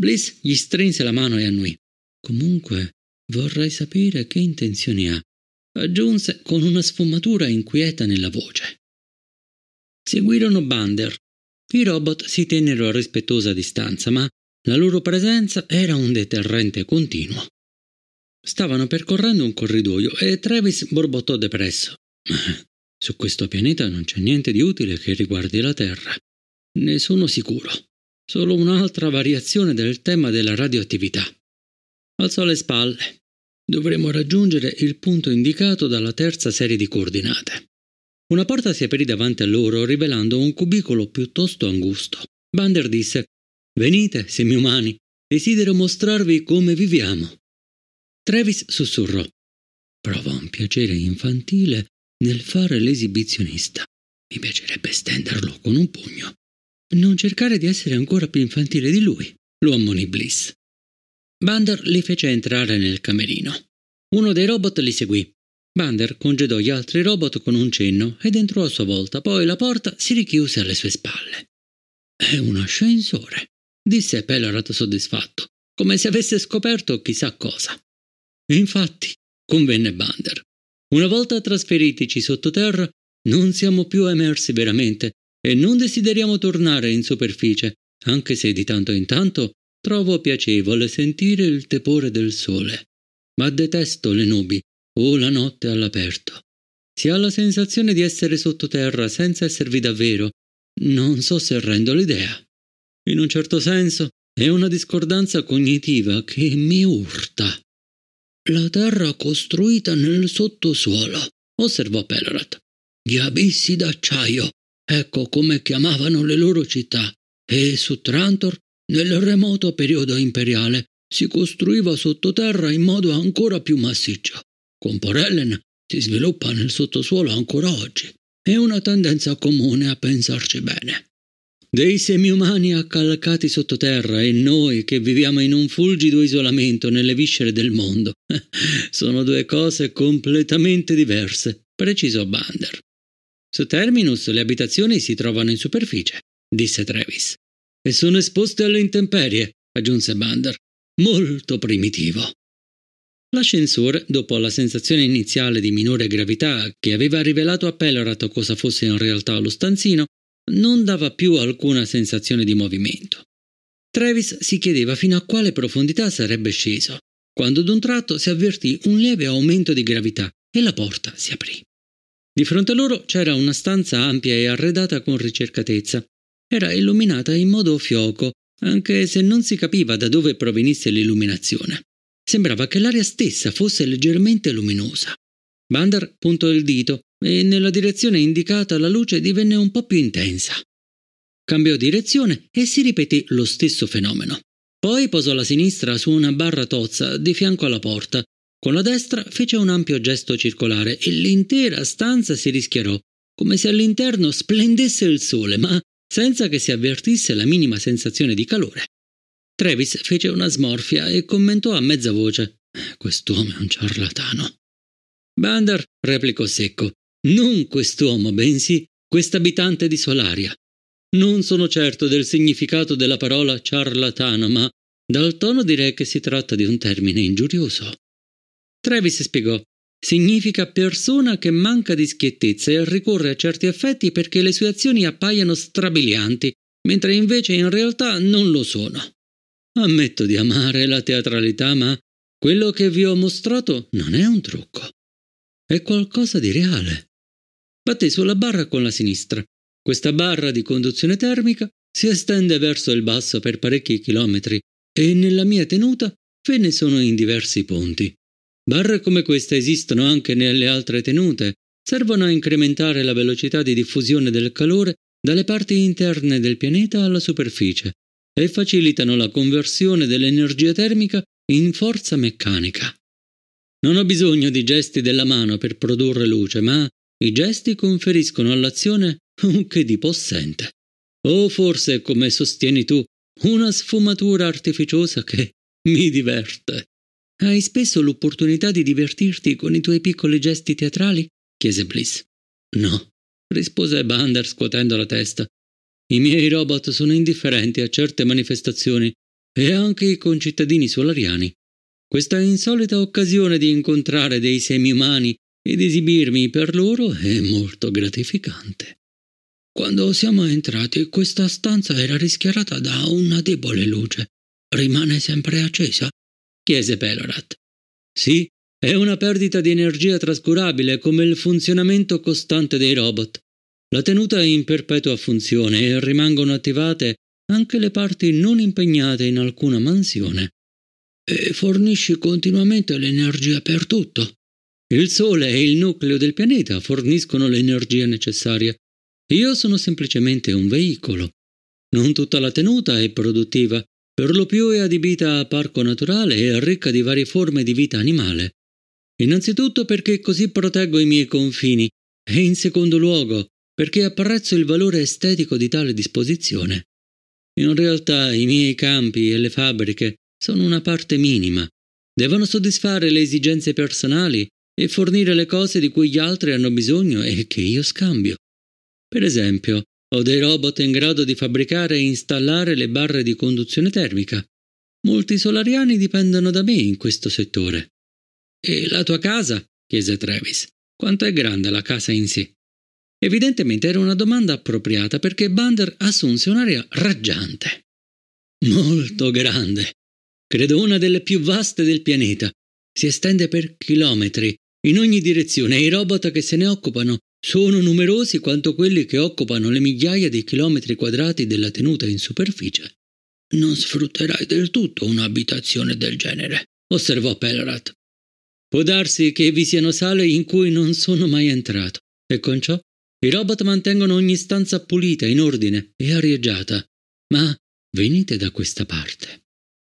Bliss gli strinse la mano e annui. Comunque, vorrei sapere che intenzioni ha. Aggiunse con una sfumatura inquieta nella voce. Seguirono Bander. I robot si tennero a rispettosa distanza, ma la loro presenza era un deterrente continuo. Stavano percorrendo un corridoio e Travis borbottò depresso. Su questo pianeta non c'è niente di utile che riguardi la Terra. Ne sono sicuro. Solo un'altra variazione del tema della radioattività. Alzò le spalle. Dovremmo raggiungere il punto indicato dalla terza serie di coordinate. Una porta si aprì davanti a loro rivelando un cubicolo piuttosto angusto. Bander disse Venite, semiumani, desidero mostrarvi come viviamo. Travis sussurrò. Prova un piacere infantile nel fare l'esibizionista. Mi piacerebbe stenderlo con un pugno. Non cercare di essere ancora più infantile di lui, lo ammonì Bliss. Bander li fece entrare nel camerino. Uno dei robot li seguì. Bander congedò gli altri robot con un cenno ed entrò a sua volta, poi la porta si richiuse alle sue spalle. È un ascensore, disse Pellerat soddisfatto, come se avesse scoperto chissà cosa. Infatti, convenne Bander, una volta trasferitici sottoterra, non siamo più emersi veramente e non desideriamo tornare in superficie, anche se di tanto in tanto trovo piacevole sentire il tepore del sole. Ma detesto le nubi o la notte all'aperto. Si ha la sensazione di essere sottoterra senza esservi davvero. Non so se rendo l'idea. In un certo senso è una discordanza cognitiva che mi urta. La terra costruita nel sottosuolo, osservò Pelorat. Gli abissi d'acciaio, ecco come chiamavano le loro città. E su Trantor, nel remoto periodo imperiale, si costruiva sottoterra in modo ancora più massiccio. Con Porellen si sviluppa nel sottosuolo ancora oggi. È una tendenza comune a pensarci bene dei semiumani accalcati sottoterra e noi che viviamo in un fulgido isolamento nelle viscere del mondo. Sono due cose completamente diverse, precisò Bander. Su Terminus le abitazioni si trovano in superficie, disse Travis. E sono esposte alle intemperie, aggiunse Bander. Molto primitivo. L'ascensore, dopo la sensazione iniziale di minore gravità che aveva rivelato a Pellorat cosa fosse in realtà lo stanzino, non dava più alcuna sensazione di movimento. Travis si chiedeva fino a quale profondità sarebbe sceso, quando d'un tratto si avvertì un lieve aumento di gravità e la porta si aprì. Di fronte a loro c'era una stanza ampia e arredata con ricercatezza. Era illuminata in modo fioco, anche se non si capiva da dove provenisse l'illuminazione. Sembrava che l'aria stessa fosse leggermente luminosa. Bandar puntò il dito e nella direzione indicata la luce divenne un po più intensa. Cambiò direzione e si ripeté lo stesso fenomeno. Poi posò la sinistra su una barra tozza di fianco alla porta. Con la destra fece un ampio gesto circolare e l'intera stanza si rischiarò, come se all'interno splendesse il sole, ma senza che si avvertisse la minima sensazione di calore. Travis fece una smorfia e commentò a mezza voce: Quest'uomo è un ciarlatano. Bandar replicò secco: non quest'uomo, bensì quest'abitante di Solaria. Non sono certo del significato della parola ciarlatano, ma dal tono direi che si tratta di un termine ingiurioso. Travis spiegò. Significa persona che manca di schiettezza e ricorre a certi effetti perché le sue azioni appaiano strabilianti, mentre invece in realtà non lo sono. Ammetto di amare la teatralità, ma quello che vi ho mostrato non è un trucco. È qualcosa di reale. Batté sulla barra con la sinistra. Questa barra di conduzione termica si estende verso il basso per parecchi chilometri e nella mia tenuta ve ne sono in diversi punti. Barre come questa esistono anche nelle altre tenute, servono a incrementare la velocità di diffusione del calore dalle parti interne del pianeta alla superficie e facilitano la conversione dell'energia termica in forza meccanica. Non ho bisogno di gesti della mano per produrre luce, ma i gesti conferiscono all'azione un che di possente. O forse, come sostieni tu, una sfumatura artificiosa che mi diverte. Hai spesso l'opportunità di divertirti con i tuoi piccoli gesti teatrali? chiese Bliss. No, rispose Bander scuotendo la testa. I miei robot sono indifferenti a certe manifestazioni e anche i concittadini solariani. Questa insolita occasione di incontrare dei semi umani ed esibirmi per loro è molto gratificante. Quando siamo entrati, questa stanza era rischiarata da una debole luce. Rimane sempre accesa? chiese Pelorat. Sì, è una perdita di energia trascurabile come il funzionamento costante dei robot. La tenuta è in perpetua funzione e rimangono attivate anche le parti non impegnate in alcuna mansione. E fornisci continuamente l'energia per tutto. Il Sole e il nucleo del pianeta forniscono l'energia necessaria. Io sono semplicemente un veicolo. Non tutta la tenuta è produttiva, per lo più è adibita a parco naturale e ricca di varie forme di vita animale. Innanzitutto perché così proteggo i miei confini e in secondo luogo perché apprezzo il valore estetico di tale disposizione. In realtà i miei campi e le fabbriche sono una parte minima. Devono soddisfare le esigenze personali e fornire le cose di cui gli altri hanno bisogno e che io scambio. Per esempio, ho dei robot in grado di fabbricare e installare le barre di conduzione termica. Molti solariani dipendono da me in questo settore. E la tua casa? chiese Travis. Quanto è grande la casa in sé? Evidentemente era una domanda appropriata perché Bander assunse un'aria raggiante. Molto grande. Credo una delle più vaste del pianeta. Si estende per chilometri in ogni direzione e i robot che se ne occupano sono numerosi quanto quelli che occupano le migliaia di chilometri quadrati della tenuta in superficie. Non sfrutterai del tutto un'abitazione del genere, osservò Pellerat. Può darsi che vi siano sale in cui non sono mai entrato, e con ciò i robot mantengono ogni stanza pulita, in ordine e arieggiata. Ma venite da questa parte.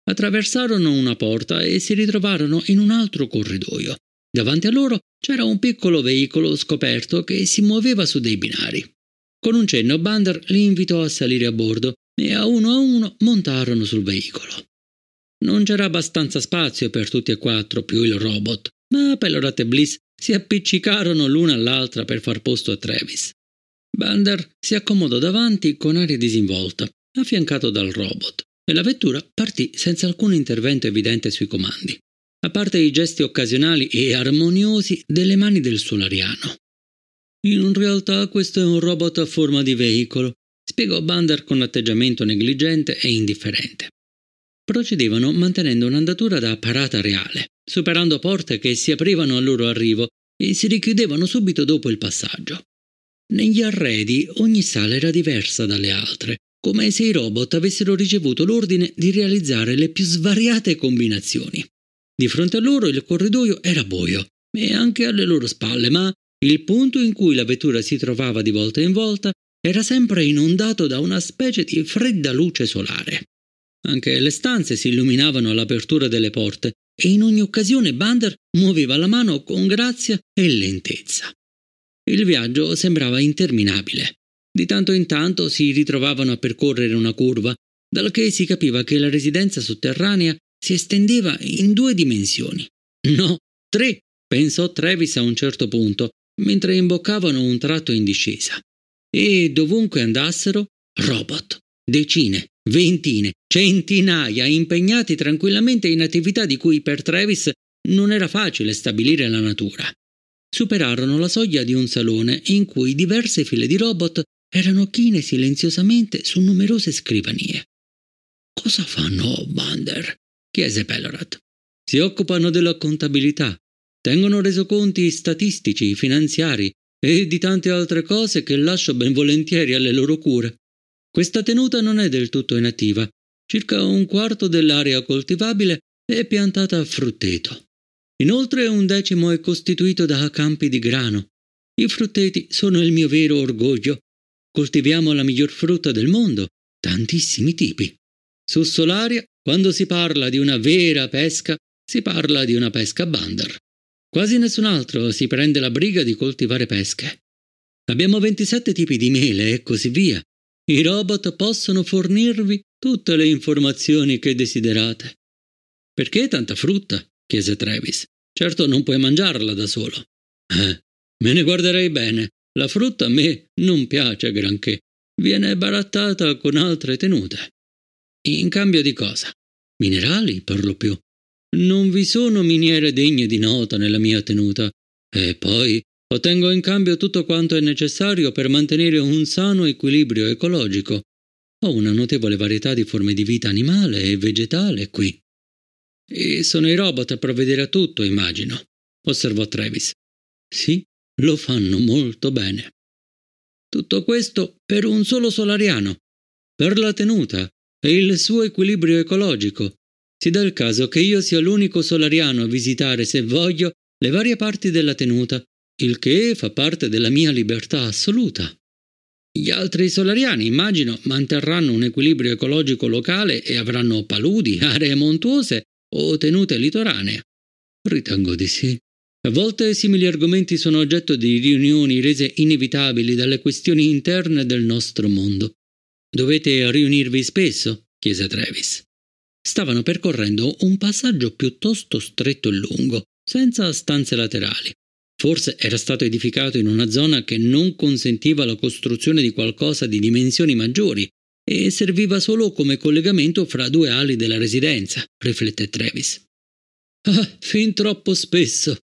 Attraversarono una porta e si ritrovarono in un altro corridoio, Davanti a loro c'era un piccolo veicolo scoperto che si muoveva su dei binari. Con un cenno Bander li invitò a salire a bordo e a uno a uno montarono sul veicolo. Non c'era abbastanza spazio per tutti e quattro, più il robot, ma Pellorat e Bliss si appiccicarono l'una all'altra per far posto a Travis. Bander si accomodò davanti con aria disinvolta, affiancato dal robot, e la vettura partì senza alcun intervento evidente sui comandi a parte i gesti occasionali e armoniosi delle mani del solariano. In realtà questo è un robot a forma di veicolo, spiegò Bander con atteggiamento negligente e indifferente. Procedevano mantenendo un'andatura da parata reale, superando porte che si aprivano al loro arrivo e si richiudevano subito dopo il passaggio. Negli arredi ogni sala era diversa dalle altre, come se i robot avessero ricevuto l'ordine di realizzare le più svariate combinazioni. Di fronte a loro il corridoio era buio, e anche alle loro spalle, ma il punto in cui la vettura si trovava di volta in volta era sempre inondato da una specie di fredda luce solare. Anche le stanze si illuminavano all'apertura delle porte e in ogni occasione Bander muoveva la mano con grazia e lentezza. Il viaggio sembrava interminabile. Di tanto in tanto si ritrovavano a percorrere una curva, dal che si capiva che la residenza sotterranea si estendeva in due dimensioni. No, tre, pensò Travis a un certo punto, mentre imboccavano un tratto in discesa. E dovunque andassero, robot, decine, ventine, centinaia impegnati tranquillamente in attività di cui per Travis non era facile stabilire la natura. Superarono la soglia di un salone in cui diverse file di robot erano chine silenziosamente su numerose scrivanie. Cosa fanno Bander? chiese Pellorat. Si occupano della contabilità, tengono resoconti statistici, finanziari e di tante altre cose che lascio ben volentieri alle loro cure. Questa tenuta non è del tutto inattiva, circa un quarto dell'area coltivabile è piantata a frutteto. Inoltre un decimo è costituito da campi di grano. I frutteti sono il mio vero orgoglio. Coltiviamo la miglior frutta del mondo, tantissimi tipi. Su Solaria quando si parla di una vera pesca, si parla di una pesca a bandar. Quasi nessun altro si prende la briga di coltivare pesche. Abbiamo 27 tipi di mele e così via. I robot possono fornirvi tutte le informazioni che desiderate. Perché tanta frutta? chiese Travis. Certo non puoi mangiarla da solo. Eh, me ne guarderei bene. La frutta a me non piace granché. Viene barattata con altre tenute. In cambio di cosa? Minerali, per lo più. Non vi sono miniere degne di nota nella mia tenuta. E poi ottengo in cambio tutto quanto è necessario per mantenere un sano equilibrio ecologico. Ho una notevole varietà di forme di vita animale e vegetale qui. E sono i robot a provvedere a tutto, immagino, osservò Travis. Sì, lo fanno molto bene. Tutto questo per un solo solariano, per la tenuta, e il suo equilibrio ecologico. Si dà il caso che io sia l'unico solariano a visitare, se voglio, le varie parti della tenuta, il che fa parte della mia libertà assoluta. Gli altri solariani, immagino, manterranno un equilibrio ecologico locale e avranno paludi, aree montuose o tenute litoranee. Ritengo di sì. A volte simili argomenti sono oggetto di riunioni rese inevitabili dalle questioni interne del nostro mondo. Dovete riunirvi spesso? chiese Travis. Stavano percorrendo un passaggio piuttosto stretto e lungo, senza stanze laterali. Forse era stato edificato in una zona che non consentiva la costruzione di qualcosa di dimensioni maggiori e serviva solo come collegamento fra due ali della residenza, riflette Travis. Ah, fin troppo spesso,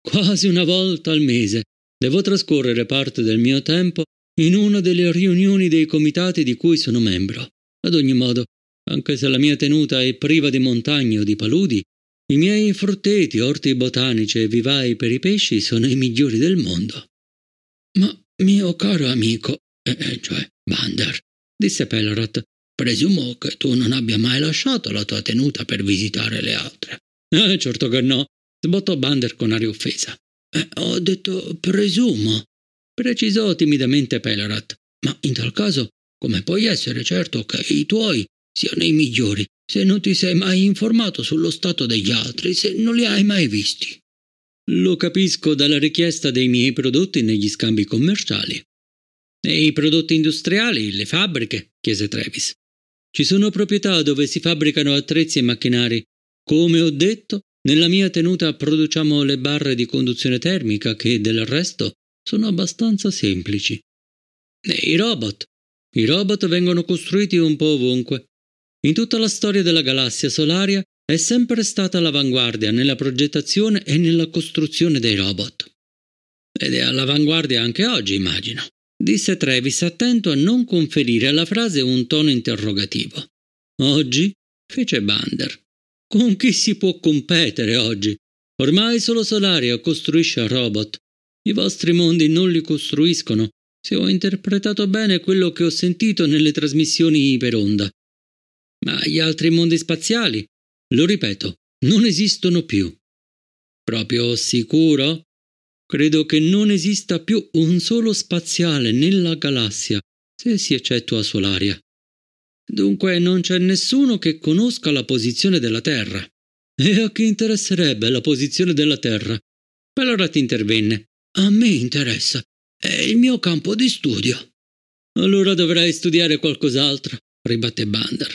quasi una volta al mese, devo trascorrere parte del mio tempo in una delle riunioni dei comitati di cui sono membro. Ad ogni modo, anche se la mia tenuta è priva di montagne o di paludi, i miei frutteti, orti botanici e vivai per i pesci sono i migliori del mondo. Ma, mio caro amico, eh, eh cioè, Bander, disse Pellerat, presumo che tu non abbia mai lasciato la tua tenuta per visitare le altre. Eh, certo che no, sbottò Bander con aria offesa. Eh, ho detto presumo, precisò timidamente Pelarat. Ma in tal caso, come puoi essere certo che i tuoi siano i migliori se non ti sei mai informato sullo stato degli altri, se non li hai mai visti? Lo capisco dalla richiesta dei miei prodotti negli scambi commerciali. E i prodotti industriali, le fabbriche? chiese Travis. Ci sono proprietà dove si fabbricano attrezzi e macchinari. Come ho detto, nella mia tenuta produciamo le barre di conduzione termica che del resto sono abbastanza semplici. I robot. I robot vengono costruiti un po' ovunque. In tutta la storia della galassia solaria è sempre stata all'avanguardia nella progettazione e nella costruzione dei robot. Ed è all'avanguardia anche oggi, immagino, disse Travis attento a non conferire alla frase un tono interrogativo. Oggi? fece Bander. Con chi si può competere oggi? Ormai solo Solaria costruisce robot i vostri mondi non li costruiscono, se ho interpretato bene quello che ho sentito nelle trasmissioni per onda. Ma gli altri mondi spaziali, lo ripeto, non esistono più. Proprio sicuro? Credo che non esista più un solo spaziale nella galassia, se si eccettua Solaria. Dunque non c'è nessuno che conosca la posizione della Terra. E a chi interesserebbe la posizione della Terra? Allora ti intervenne. A me interessa. È il mio campo di studio. Allora dovrai studiare qualcos'altro, ribatte Bandar.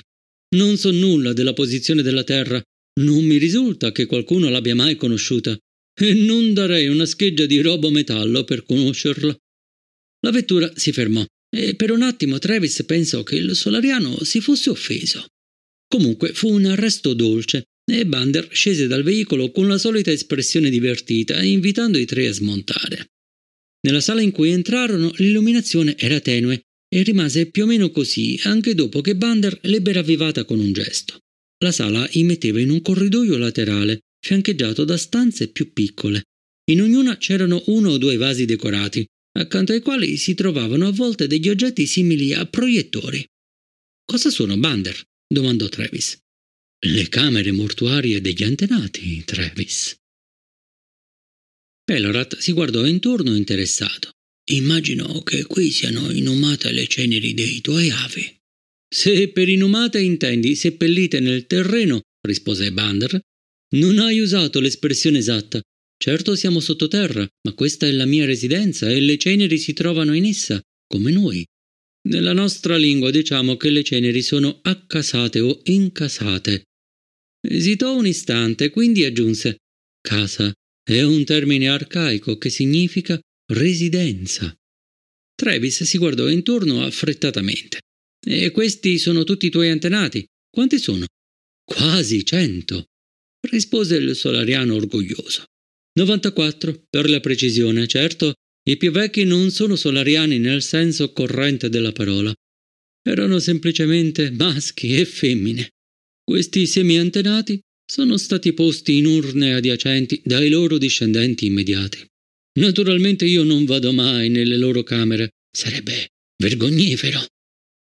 Non so nulla della posizione della Terra. Non mi risulta che qualcuno l'abbia mai conosciuta. E non darei una scheggia di robo metallo per conoscerla. La vettura si fermò e per un attimo Travis pensò che il solariano si fosse offeso. Comunque fu un arresto dolce e Bander scese dal veicolo con la solita espressione divertita, invitando i tre a smontare. Nella sala in cui entrarono l'illuminazione era tenue e rimase più o meno così anche dopo che Bander l'ebbe ravvivata con un gesto. La sala immetteva in un corridoio laterale, fiancheggiato da stanze più piccole. In ognuna c'erano uno o due vasi decorati, accanto ai quali si trovavano a volte degli oggetti simili a proiettori. Cosa sono, Bander? domandò Travis le camere mortuarie degli antenati, Travis. Pelorat si guardò intorno interessato. Immagino che qui siano inumate le ceneri dei tuoi avi. Se per inumate intendi seppellite nel terreno, rispose Bander, non hai usato l'espressione esatta. Certo siamo sottoterra, ma questa è la mia residenza e le ceneri si trovano in essa, come noi. Nella nostra lingua diciamo che le ceneri sono accasate o incasate. Esitò un istante, quindi aggiunse Casa è un termine arcaico che significa residenza. Travis si guardò intorno affrettatamente. E questi sono tutti i tuoi antenati. Quanti sono? Quasi cento, rispose il solariano orgoglioso. 94, per la precisione, certo. I più vecchi non sono solariani nel senso corrente della parola. Erano semplicemente maschi e femmine. Questi semiantenati sono stati posti in urne adiacenti dai loro discendenti immediati. Naturalmente io non vado mai nelle loro camere, sarebbe vergognifero.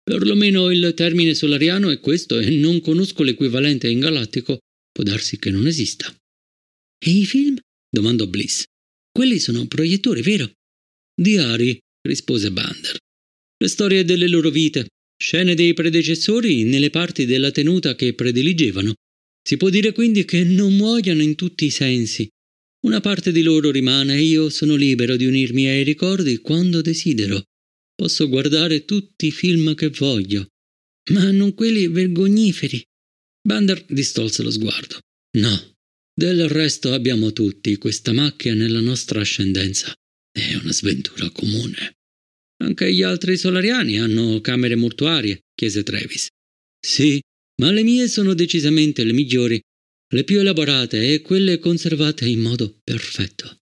Perlomeno il termine solariano è questo e non conosco l'equivalente in galattico, può darsi che non esista. E i film? domandò Bliss. Quelli sono proiettori, vero? Diari, rispose Bander. Le storie delle loro vite, scene dei predecessori nelle parti della tenuta che prediligevano. Si può dire quindi che non muoiano in tutti i sensi. Una parte di loro rimane e io sono libero di unirmi ai ricordi quando desidero. Posso guardare tutti i film che voglio, ma non quelli vergogniferi. Bander distolse lo sguardo. No, del resto abbiamo tutti questa macchia nella nostra ascendenza. È una sventura comune. Anche gli altri solariani hanno camere mortuarie, chiese Travis. Sì, ma le mie sono decisamente le migliori, le più elaborate e quelle conservate in modo perfetto.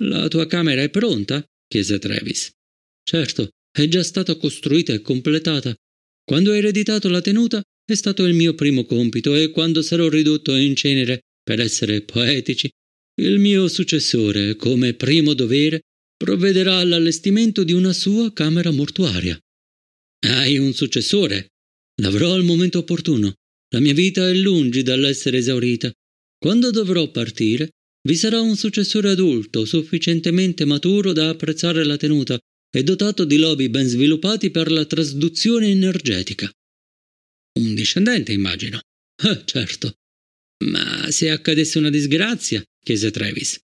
La tua camera è pronta? chiese Travis. Certo, è già stata costruita e completata. Quando ho ereditato la tenuta è stato il mio primo compito e quando sarò ridotto in cenere, per essere poetici, il mio successore, come primo dovere, provvederà all'allestimento di una sua camera mortuaria. Hai un successore? L'avrò al momento opportuno. La mia vita è lungi dall'essere esaurita. Quando dovrò partire, vi sarà un successore adulto, sufficientemente maturo da apprezzare la tenuta e dotato di lobi ben sviluppati per la trasduzione energetica. Un discendente, immagino. Ah, certo. Ma se accadesse una disgrazia? chiese Travis.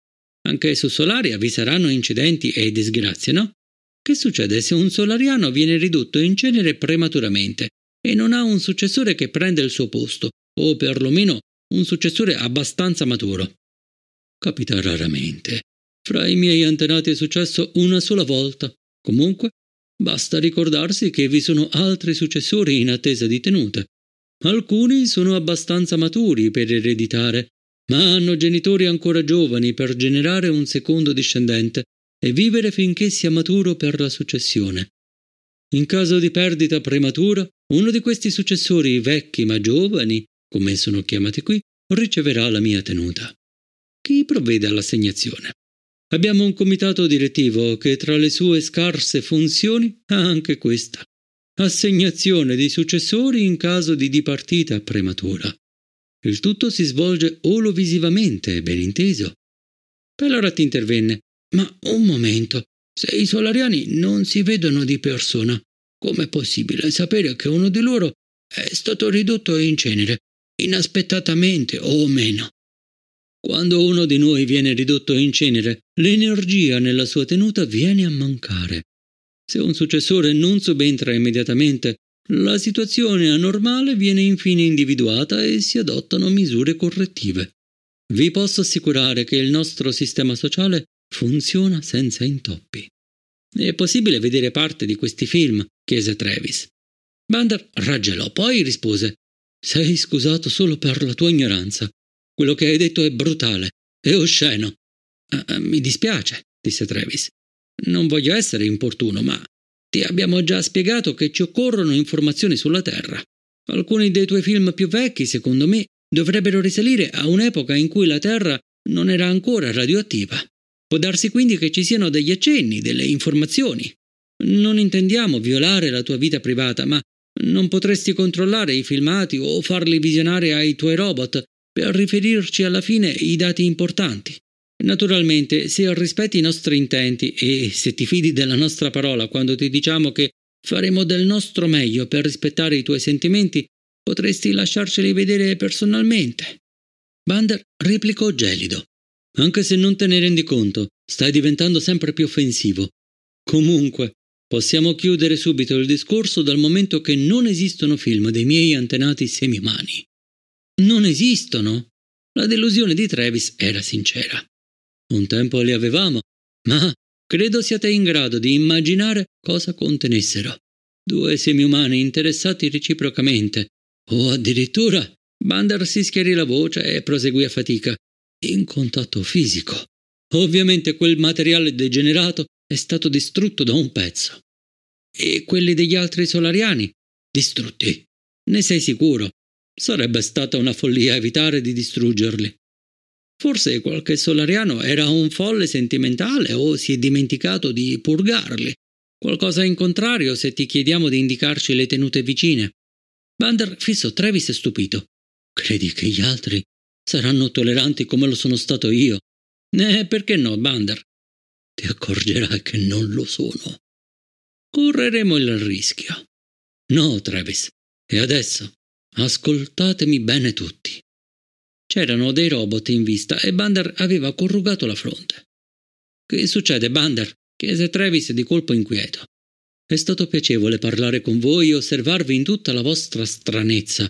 Anche su Solaria vi saranno incidenti e disgrazie, no? Che succede se un solariano viene ridotto in cenere prematuramente e non ha un successore che prende il suo posto, o perlomeno un successore abbastanza maturo? Capita raramente. Fra i miei antenati è successo una sola volta. Comunque, basta ricordarsi che vi sono altri successori in attesa di tenute. Alcuni sono abbastanza maturi per ereditare, ma hanno genitori ancora giovani per generare un secondo discendente e vivere finché sia maturo per la successione. In caso di perdita prematura, uno di questi successori vecchi ma giovani, come sono chiamati qui, riceverà la mia tenuta. Chi provvede all'assegnazione? Abbiamo un comitato direttivo che tra le sue scarse funzioni ha anche questa. Assegnazione di successori in caso di dipartita prematura. Il tutto si svolge olovisivamente, visivamente, ben inteso. Pellorat intervenne. Ma un momento, se i solariani non si vedono di persona, com'è possibile sapere che uno di loro è stato ridotto in cenere, inaspettatamente o meno? Quando uno di noi viene ridotto in cenere, l'energia nella sua tenuta viene a mancare. Se un successore non subentra immediatamente la situazione anormale viene infine individuata e si adottano misure correttive. Vi posso assicurare che il nostro sistema sociale funziona senza intoppi. È possibile vedere parte di questi film, chiese Travis. Bandar raggelò, poi rispose Sei scusato solo per la tua ignoranza. Quello che hai detto è brutale, è osceno. Eh, eh, mi dispiace, disse Travis. Non voglio essere importuno, ma ti abbiamo già spiegato che ci occorrono informazioni sulla Terra. Alcuni dei tuoi film più vecchi, secondo me, dovrebbero risalire a un'epoca in cui la Terra non era ancora radioattiva. Può darsi quindi che ci siano degli accenni, delle informazioni. Non intendiamo violare la tua vita privata, ma non potresti controllare i filmati o farli visionare ai tuoi robot per riferirci alla fine i dati importanti. Naturalmente, se rispetti i nostri intenti e se ti fidi della nostra parola quando ti diciamo che faremo del nostro meglio per rispettare i tuoi sentimenti, potresti lasciarceli vedere personalmente. Bander replicò gelido. Anche se non te ne rendi conto, stai diventando sempre più offensivo. Comunque, possiamo chiudere subito il discorso dal momento che non esistono film dei miei antenati semimani. Non esistono? La delusione di Travis era sincera. Un tempo li avevamo, ma credo siate in grado di immaginare cosa contenessero. Due semi umani interessati reciprocamente, o addirittura Bandar si schiarì la voce e proseguì a fatica. In contatto fisico. Ovviamente quel materiale degenerato è stato distrutto da un pezzo. E quelli degli altri solariani? Distrutti. Ne sei sicuro? Sarebbe stata una follia evitare di distruggerli. Forse qualche solariano era un folle sentimentale o si è dimenticato di purgarli. Qualcosa in contrario se ti chiediamo di indicarci le tenute vicine. Vander fissò Travis stupito. Credi che gli altri saranno tolleranti come lo sono stato io? Eh, perché no, Vander? Ti accorgerai che non lo sono. Correremo il rischio. No, Travis. E adesso ascoltatemi bene tutti. C'erano dei robot in vista e Bander aveva corrugato la fronte. Che succede, Bander? chiese Travis di colpo inquieto. È stato piacevole parlare con voi e osservarvi in tutta la vostra stranezza.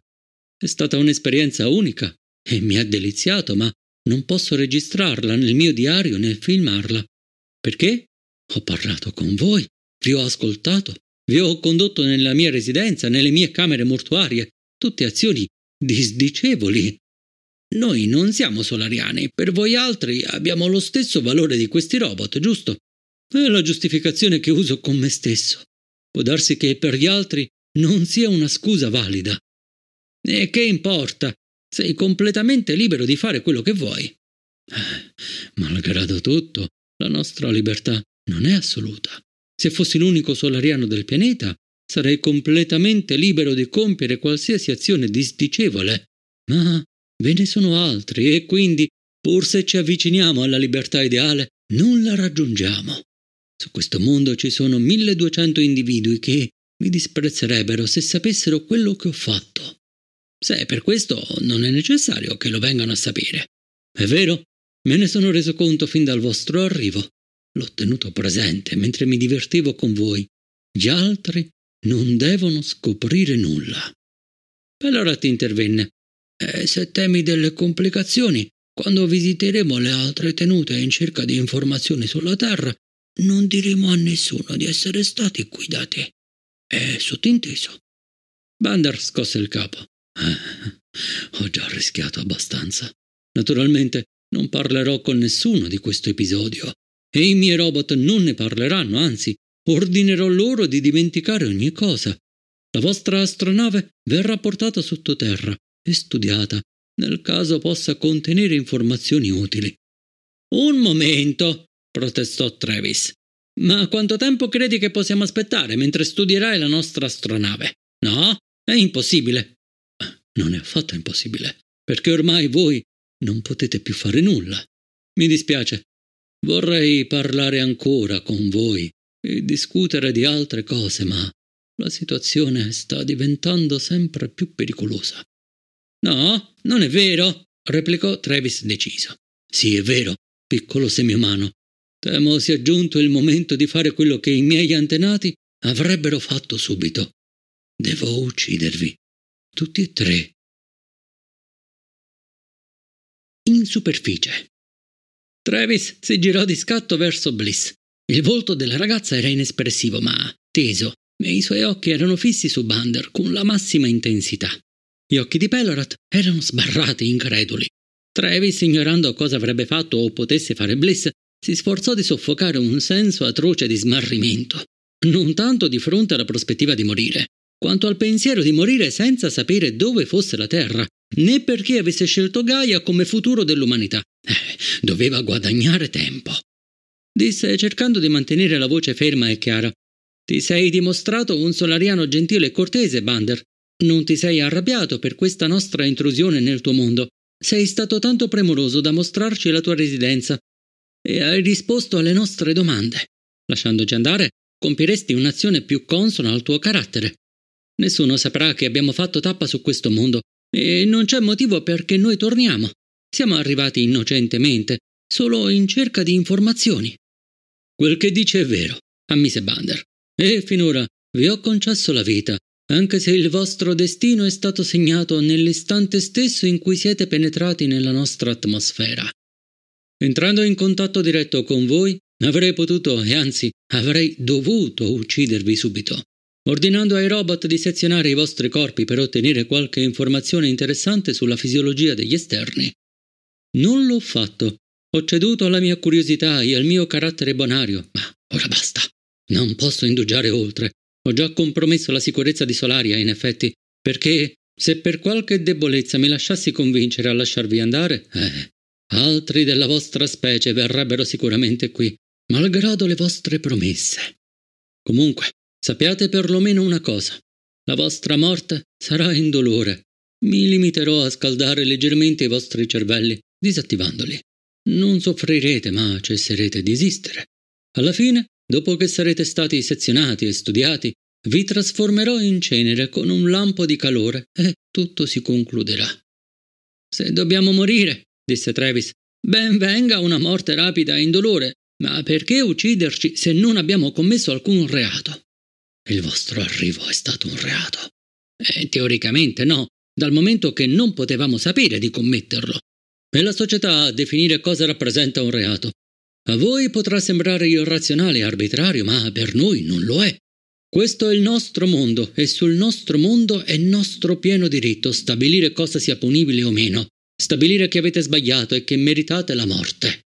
È stata un'esperienza unica e mi ha deliziato, ma non posso registrarla nel mio diario né filmarla. Perché? Ho parlato con voi, vi ho ascoltato, vi ho condotto nella mia residenza, nelle mie camere mortuarie, tutte azioni disdicevoli noi non siamo solariani, per voi altri abbiamo lo stesso valore di questi robot, giusto? È la giustificazione che uso con me stesso. Può darsi che per gli altri non sia una scusa valida. E che importa? Sei completamente libero di fare quello che vuoi. Eh, malgrado tutto, la nostra libertà non è assoluta. Se fossi l'unico solariano del pianeta, sarei completamente libero di compiere qualsiasi azione disdicevole. Ma Ve ne sono altri e quindi, pur se ci avviciniamo alla libertà ideale, non la raggiungiamo. Su questo mondo ci sono 1200 individui che mi disprezzerebbero se sapessero quello che ho fatto. Se è per questo, non è necessario che lo vengano a sapere. È vero? Me ne sono reso conto fin dal vostro arrivo. L'ho tenuto presente mentre mi divertivo con voi. Gli altri non devono scoprire nulla. Allora ti intervenne e eh, se temi delle complicazioni, quando visiteremo le altre tenute in cerca di informazioni sulla Terra, non diremo a nessuno di essere stati qui da te. È sottinteso. Bandar scosse il capo. Eh, ho già rischiato abbastanza. Naturalmente non parlerò con nessuno di questo episodio e i miei robot non ne parleranno, anzi, ordinerò loro di dimenticare ogni cosa. La vostra astronave verrà portata sottoterra e studiata, nel caso possa contenere informazioni utili. Un momento, protestò Travis. Ma quanto tempo credi che possiamo aspettare mentre studierai la nostra astronave? No, è impossibile. Eh, non è affatto impossibile, perché ormai voi non potete più fare nulla. Mi dispiace. Vorrei parlare ancora con voi e discutere di altre cose, ma la situazione sta diventando sempre più pericolosa. No, non è vero, replicò Travis deciso. Sì, è vero, piccolo semiumano. Temo sia giunto il momento di fare quello che i miei antenati avrebbero fatto subito. Devo uccidervi. Tutti e tre. In superficie. Travis si girò di scatto verso Bliss. Il volto della ragazza era inespressivo, ma teso, e i suoi occhi erano fissi su Bander con la massima intensità. Gli occhi di Pelorat erano sbarrati increduli. Travis, ignorando cosa avrebbe fatto o potesse fare Bliss, si sforzò di soffocare un senso atroce di smarrimento, non tanto di fronte alla prospettiva di morire, quanto al pensiero di morire senza sapere dove fosse la Terra, né perché avesse scelto Gaia come futuro dell'umanità. Eh, doveva guadagnare tempo. Disse, cercando di mantenere la voce ferma e chiara, ti sei dimostrato un solariano gentile e cortese, Bander. Non ti sei arrabbiato per questa nostra intrusione nel tuo mondo. Sei stato tanto premuroso da mostrarci la tua residenza e hai risposto alle nostre domande. Lasciandoci andare, compiresti un'azione più consona al tuo carattere. Nessuno saprà che abbiamo fatto tappa su questo mondo e non c'è motivo perché noi torniamo. Siamo arrivati innocentemente, solo in cerca di informazioni. Quel che dice è vero, ammise Bander. E finora vi ho concesso la vita, anche se il vostro destino è stato segnato nell'istante stesso in cui siete penetrati nella nostra atmosfera. Entrando in contatto diretto con voi, avrei potuto e anzi avrei dovuto uccidervi subito, ordinando ai robot di sezionare i vostri corpi per ottenere qualche informazione interessante sulla fisiologia degli esterni. Non l'ho fatto. Ho ceduto alla mia curiosità e al mio carattere bonario, ma ora basta. Non posso indugiare oltre ho già compromesso la sicurezza di Solaria, in effetti, perché se per qualche debolezza mi lasciassi convincere a lasciarvi andare, eh, altri della vostra specie verrebbero sicuramente qui, malgrado le vostre promesse. Comunque, sappiate perlomeno una cosa. La vostra morte sarà in dolore. Mi limiterò a scaldare leggermente i vostri cervelli, disattivandoli. Non soffrirete, ma cesserete di esistere. Alla fine Dopo che sarete stati sezionati e studiati, vi trasformerò in cenere con un lampo di calore e tutto si concluderà. Se dobbiamo morire, disse Travis, ben venga una morte rapida e indolore, ma perché ucciderci se non abbiamo commesso alcun reato? Il vostro arrivo è stato un reato. E eh, teoricamente no, dal momento che non potevamo sapere di commetterlo. È la società a definire cosa rappresenta un reato, a voi potrà sembrare irrazionale e arbitrario, ma per noi non lo è. Questo è il nostro mondo e sul nostro mondo è nostro pieno diritto stabilire cosa sia punibile o meno, stabilire che avete sbagliato e che meritate la morte.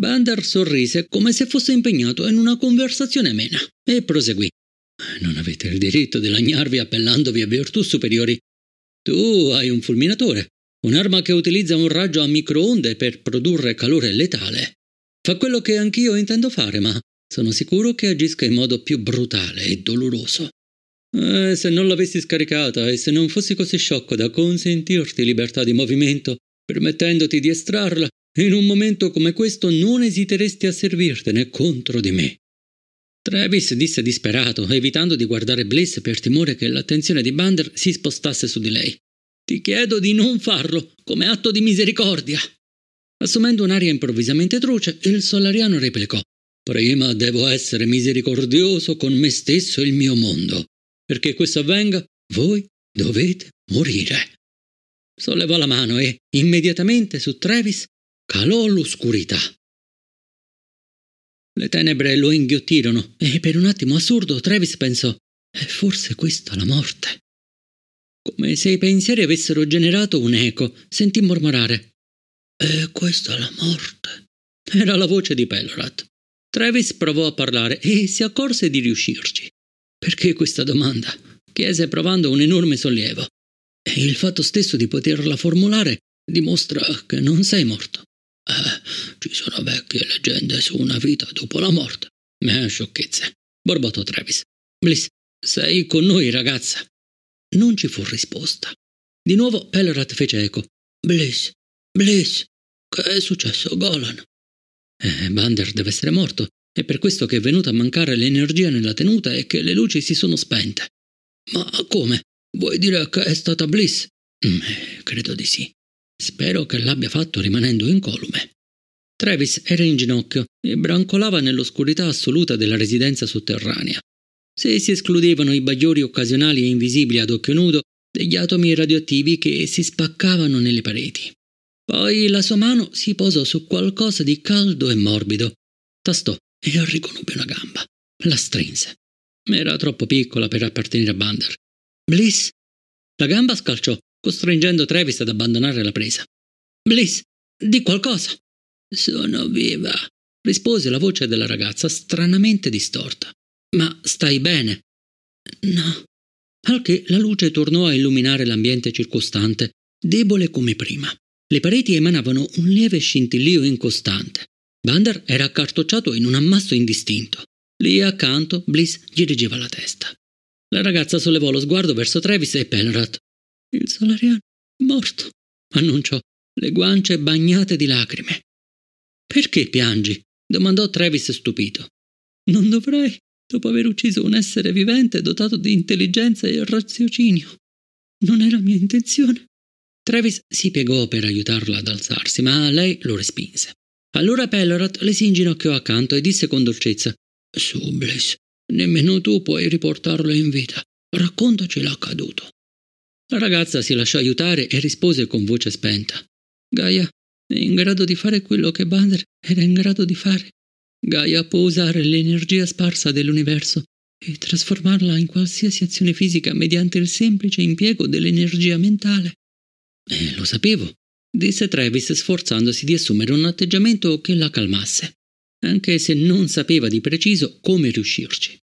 Bander sorrise come se fosse impegnato in una conversazione amena e proseguì. Non avete il diritto di lagnarvi appellandovi a virtù superiori. Tu hai un fulminatore, un'arma che utilizza un raggio a microonde per produrre calore letale. Fa quello che anch'io intendo fare, ma sono sicuro che agisca in modo più brutale e doloroso. E eh, se non l'avessi scaricata e se non fossi così sciocco da consentirti libertà di movimento, permettendoti di estrarla, in un momento come questo non esiteresti a servirtene contro di me. Travis disse disperato, evitando di guardare Bliss per timore che l'attenzione di Bander si spostasse su di lei. Ti chiedo di non farlo, come atto di misericordia. Assumendo un'aria improvvisamente truce, il solariano replicò Prima devo essere misericordioso con me stesso e il mio mondo. Perché questo avvenga, voi dovete morire. Sollevò la mano e, immediatamente su Travis, calò l'oscurità. Le tenebre lo inghiottirono e per un attimo assurdo Travis pensò è forse questa la morte? Come se i pensieri avessero generato un eco, sentì mormorare e questa è la morte. Era la voce di Pelorat. Travis provò a parlare e si accorse di riuscirci. Perché questa domanda? chiese provando un enorme sollievo. E il fatto stesso di poterla formulare dimostra che non sei morto. Eh, ci sono vecchie leggende su una vita dopo la morte. Eh, sciocchezze. Borbottò Travis. Bliss, sei con noi, ragazza. Non ci fu risposta. Di nuovo Pelorat fece eco. Bliss, Bliss, che è successo, Golan? Eh, Bander deve essere morto. È per questo che è venuta a mancare l'energia nella tenuta e che le luci si sono spente. Ma come? Vuoi dire che è stata Bliss? Mm, eh, credo di sì. Spero che l'abbia fatto rimanendo incolume. Travis era in ginocchio e brancolava nell'oscurità assoluta della residenza sotterranea. Se si escludevano i bagliori occasionali e invisibili ad occhio nudo, degli atomi radioattivi che si spaccavano nelle pareti. Poi la sua mano si posò su qualcosa di caldo e morbido. Tastò e riconobbe una gamba. La strinse. Era troppo piccola per appartenere a Bander. Bliss! La gamba scalciò, costringendo Travis ad abbandonare la presa. Bliss, di qualcosa! Sono viva, rispose la voce della ragazza stranamente distorta. Ma stai bene? No. Al che la luce tornò a illuminare l'ambiente circostante, debole come prima. Le pareti emanavano un lieve scintillio incostante. Vander era accartocciato in un ammasso indistinto. Lì accanto Bliss dirigeva la testa. La ragazza sollevò lo sguardo verso Travis e Penrath. Il salariano è morto, annunciò, le guance bagnate di lacrime. Perché piangi? domandò Travis stupito. Non dovrei, dopo aver ucciso un essere vivente dotato di intelligenza e raziocinio. Non era mia intenzione. Travis si piegò per aiutarla ad alzarsi, ma lei lo respinse. Allora Pellerat le si inginocchiò accanto e disse con dolcezza: Sublis, nemmeno tu puoi riportarlo in vita. Raccontaci l'accaduto. La ragazza si lasciò aiutare e rispose con voce spenta: Gaia è in grado di fare quello che Bander era in grado di fare. Gaia può usare l'energia sparsa dell'universo e trasformarla in qualsiasi azione fisica mediante il semplice impiego dell'energia mentale. Eh, lo sapevo, disse Travis sforzandosi di assumere un atteggiamento che la calmasse, anche se non sapeva di preciso come riuscirci.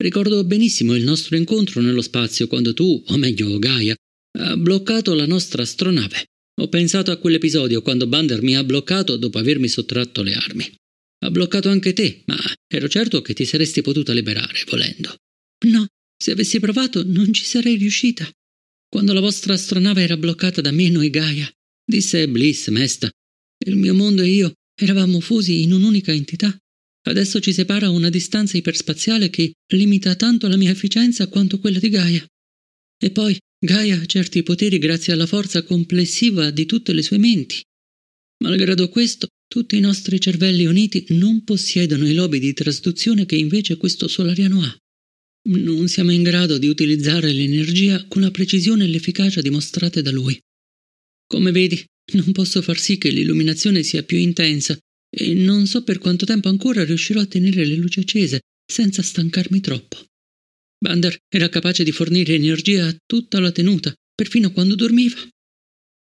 Ricordo benissimo il nostro incontro nello spazio quando tu, o meglio Gaia, ha bloccato la nostra astronave. Ho pensato a quell'episodio quando Bander mi ha bloccato dopo avermi sottratto le armi. Ha bloccato anche te, ma ero certo che ti saresti potuta liberare, volendo. No, se avessi provato non ci sarei riuscita. Quando la vostra astronave era bloccata da Meno e Gaia, disse Bliss mesta, il mio mondo e io eravamo fusi in un'unica entità. Adesso ci separa una distanza iperspaziale che limita tanto la mia efficienza quanto quella di Gaia. E poi Gaia ha certi poteri grazie alla forza complessiva di tutte le sue menti. Malgrado questo, tutti i nostri cervelli uniti non possiedono i lobi di trasduzione che invece questo solariano ha. Non siamo in grado di utilizzare l'energia con la precisione e l'efficacia dimostrate da lui. Come vedi, non posso far sì che l'illuminazione sia più intensa e non so per quanto tempo ancora riuscirò a tenere le luci accese senza stancarmi troppo. Bander era capace di fornire energia a tutta la tenuta, perfino quando dormiva.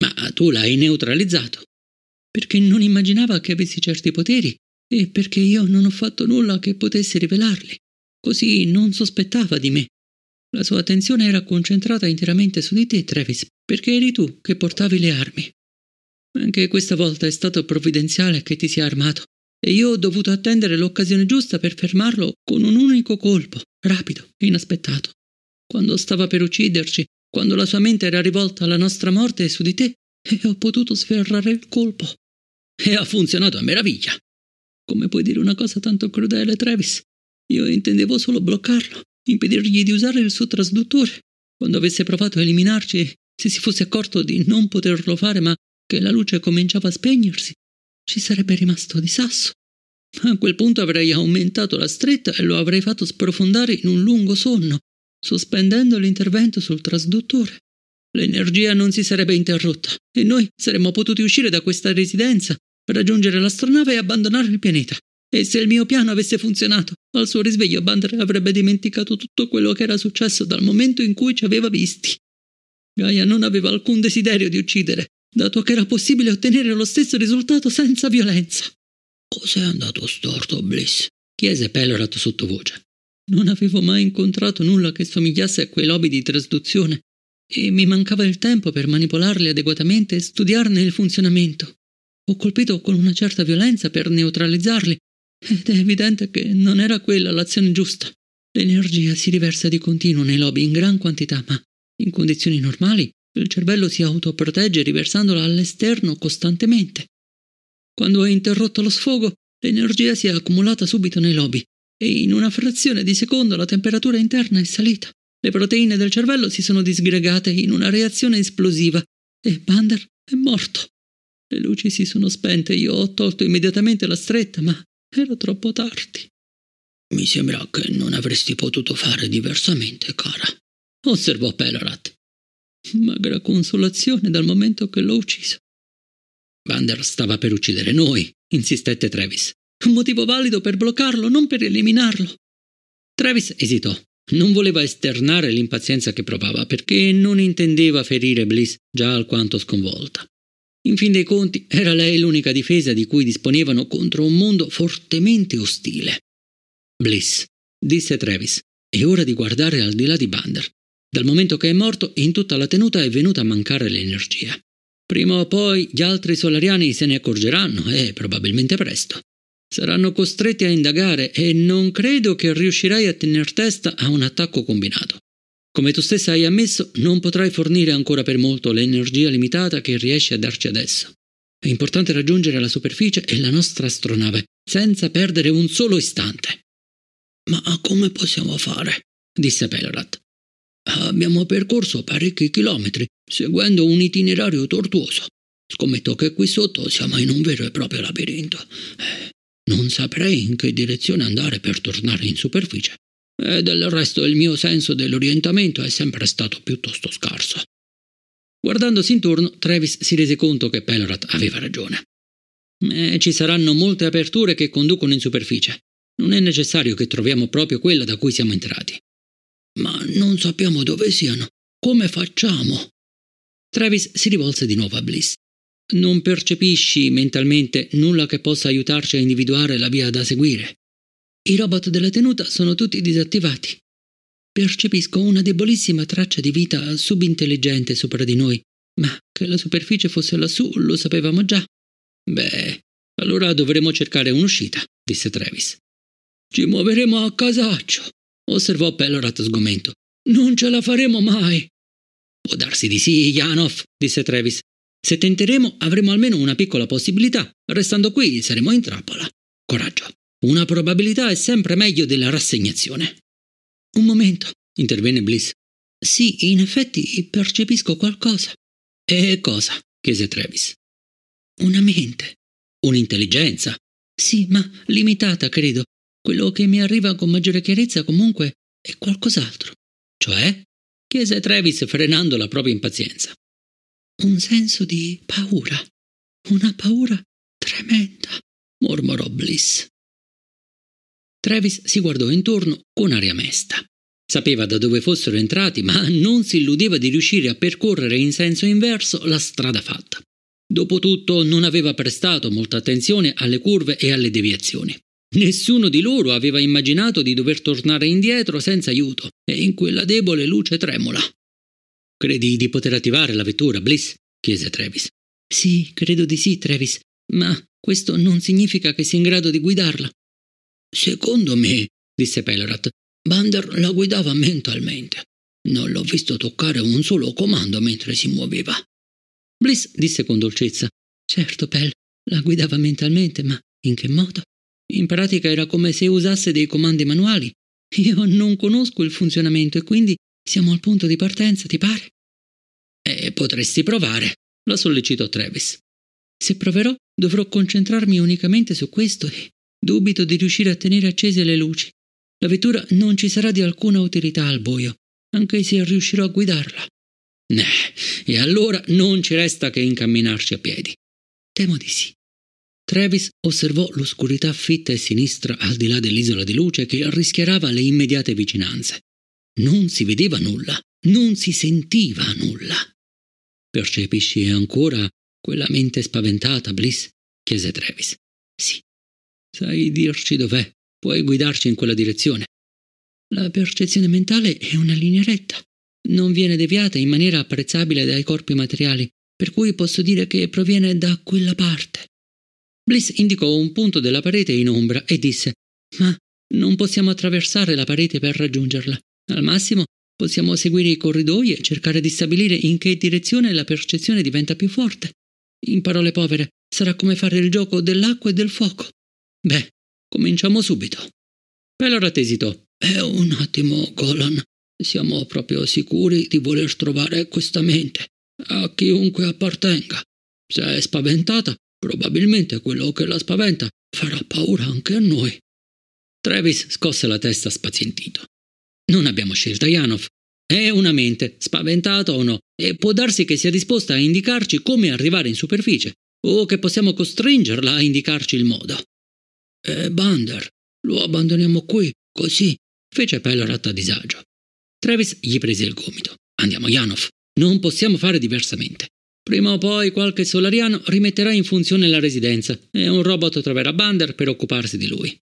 Ma tu l'hai neutralizzato. Perché non immaginava che avessi certi poteri e perché io non ho fatto nulla che potesse rivelarli. Così non sospettava di me. La sua attenzione era concentrata interamente su di te, Travis, perché eri tu che portavi le armi. Anche questa volta è stato provvidenziale che ti sia armato, e io ho dovuto attendere l'occasione giusta per fermarlo con un unico colpo, rapido e inaspettato. Quando stava per ucciderci, quando la sua mente era rivolta alla nostra morte su di te, e ho potuto sferrare il colpo. E ha funzionato a meraviglia. Come puoi dire una cosa tanto crudele, Travis? Io intendevo solo bloccarlo, impedirgli di usare il suo trasduttore. Quando avesse provato a eliminarci, se si fosse accorto di non poterlo fare, ma che la luce cominciava a spegnersi, ci sarebbe rimasto di sasso. A quel punto avrei aumentato la stretta e lo avrei fatto sprofondare in un lungo sonno, sospendendo l'intervento sul trasduttore. L'energia non si sarebbe interrotta e noi saremmo potuti uscire da questa residenza, raggiungere l'astronave e abbandonare il pianeta. E se il mio piano avesse funzionato, al suo risveglio Bander avrebbe dimenticato tutto quello che era successo dal momento in cui ci aveva visti. Gaia non aveva alcun desiderio di uccidere, dato che era possibile ottenere lo stesso risultato senza violenza. Cos'è andato storto, Bliss? chiese Pellerat sottovoce. Non avevo mai incontrato nulla che somigliasse a quei lobi di trasduzione e mi mancava il tempo per manipolarli adeguatamente e studiarne il funzionamento. Ho colpito con una certa violenza per neutralizzarli, ed è evidente che non era quella l'azione giusta. L'energia si riversa di continuo nei lobi in gran quantità, ma in condizioni normali il cervello si autoprotegge riversandola all'esterno costantemente. Quando è interrotto lo sfogo, l'energia si è accumulata subito nei lobi e in una frazione di secondo la temperatura interna è salita. Le proteine del cervello si sono disgregate in una reazione esplosiva e Bander è morto. Le luci si sono spente, io ho tolto immediatamente la stretta, ma era troppo tardi. Mi sembra che non avresti potuto fare diversamente, cara, osservò Pelarat. Magra consolazione dal momento che l'ho ucciso. Vander stava per uccidere noi, insistette Travis. Un motivo valido per bloccarlo, non per eliminarlo. Travis esitò. Non voleva esternare l'impazienza che provava perché non intendeva ferire Bliss già alquanto sconvolta. In fin dei conti era lei l'unica difesa di cui disponevano contro un mondo fortemente ostile. Bliss, disse Travis, è ora di guardare al di là di Bander. Dal momento che è morto, in tutta la tenuta è venuta a mancare l'energia. Prima o poi gli altri solariani se ne accorgeranno e probabilmente presto. Saranno costretti a indagare e non credo che riuscirai a tener testa a un attacco combinato. Come tu stessa hai ammesso, non potrai fornire ancora per molto l'energia limitata che riesci a darci adesso. È importante raggiungere la superficie e la nostra astronave, senza perdere un solo istante. Ma come possiamo fare? disse Pellerat. Abbiamo percorso parecchi chilometri, seguendo un itinerario tortuoso. Scommetto che qui sotto siamo in un vero e proprio labirinto. Non saprei in che direzione andare per tornare in superficie e del resto il mio senso dell'orientamento è sempre stato piuttosto scarso. Guardandosi intorno, Travis si rese conto che Pellorat aveva ragione. Eh, ci saranno molte aperture che conducono in superficie. Non è necessario che troviamo proprio quella da cui siamo entrati. Ma non sappiamo dove siano. Come facciamo? Travis si rivolse di nuovo a Bliss. Non percepisci mentalmente nulla che possa aiutarci a individuare la via da seguire. I robot della tenuta sono tutti disattivati. Percepisco una debolissima traccia di vita subintelligente sopra di noi, ma che la superficie fosse lassù lo sapevamo già. Beh, allora dovremo cercare un'uscita, disse Travis. Ci muoveremo a casaccio, osservò Pellorat sgomento. Non ce la faremo mai. Può darsi di sì, Janov, disse Travis. Se tenteremo avremo almeno una piccola possibilità. Restando qui saremo in trappola. Coraggio, una probabilità è sempre meglio della rassegnazione. Un momento, intervenne Bliss. Sì, in effetti percepisco qualcosa. E cosa? chiese Travis. Una mente. Un'intelligenza. Sì, ma limitata, credo. Quello che mi arriva con maggiore chiarezza comunque è qualcos'altro. Cioè? chiese Travis frenando la propria impazienza. Un senso di paura. Una paura tremenda, mormorò Bliss. Travis si guardò intorno con aria mesta. Sapeva da dove fossero entrati, ma non si illudeva di riuscire a percorrere in senso inverso la strada fatta. Dopotutto non aveva prestato molta attenzione alle curve e alle deviazioni. Nessuno di loro aveva immaginato di dover tornare indietro senza aiuto e in quella debole luce tremola. Credi di poter attivare la vettura, Bliss? chiese Travis. Sì, credo di sì, Travis, ma questo non significa che sia in grado di guidarla. Secondo me, disse Pellerat, Bander la guidava mentalmente. Non l'ho visto toccare un solo comando mentre si muoveva. Bliss disse con dolcezza: Certo, Pell, la guidava mentalmente, ma in che modo? In pratica era come se usasse dei comandi manuali. Io non conosco il funzionamento e quindi siamo al punto di partenza, ti pare? Eh, potresti provare, la sollecitò Travis. Se proverò, dovrò concentrarmi unicamente su questo e Dubito di riuscire a tenere accese le luci. La vettura non ci sarà di alcuna utilità al buio, anche se riuscirò a guidarla. Neh, e allora non ci resta che incamminarci a piedi. Temo di sì. Travis osservò l'oscurità fitta e sinistra al di là dell'isola di luce che rischiarava le immediate vicinanze. Non si vedeva nulla, non si sentiva nulla. Percepisci ancora quella mente spaventata, Bliss? chiese Travis. Sì, Sai dirci dov'è, puoi guidarci in quella direzione. La percezione mentale è una linea retta, non viene deviata in maniera apprezzabile dai corpi materiali, per cui posso dire che proviene da quella parte. Bliss indicò un punto della parete in ombra e disse Ma non possiamo attraversare la parete per raggiungerla. Al massimo possiamo seguire i corridoi e cercare di stabilire in che direzione la percezione diventa più forte. In parole povere, sarà come fare il gioco dell'acqua e del fuoco. Beh, cominciamo subito. Pellorat esitò. Eh, un attimo, Golan. Siamo proprio sicuri di voler trovare questa mente, a chiunque appartenga. Se è spaventata, probabilmente quello che la spaventa farà paura anche a noi. Travis scosse la testa spazientito. Non abbiamo scelta Yanov. È una mente, spaventata o no, e può darsi che sia disposta a indicarci come arrivare in superficie, o che possiamo costringerla a indicarci il modo. Eh, Bander, lo abbandoniamo qui, così, fece Pelorat a disagio. Travis gli prese il gomito. Andiamo, Janov, non possiamo fare diversamente. Prima o poi qualche solariano rimetterà in funzione la residenza e un robot troverà Bander per occuparsi di lui.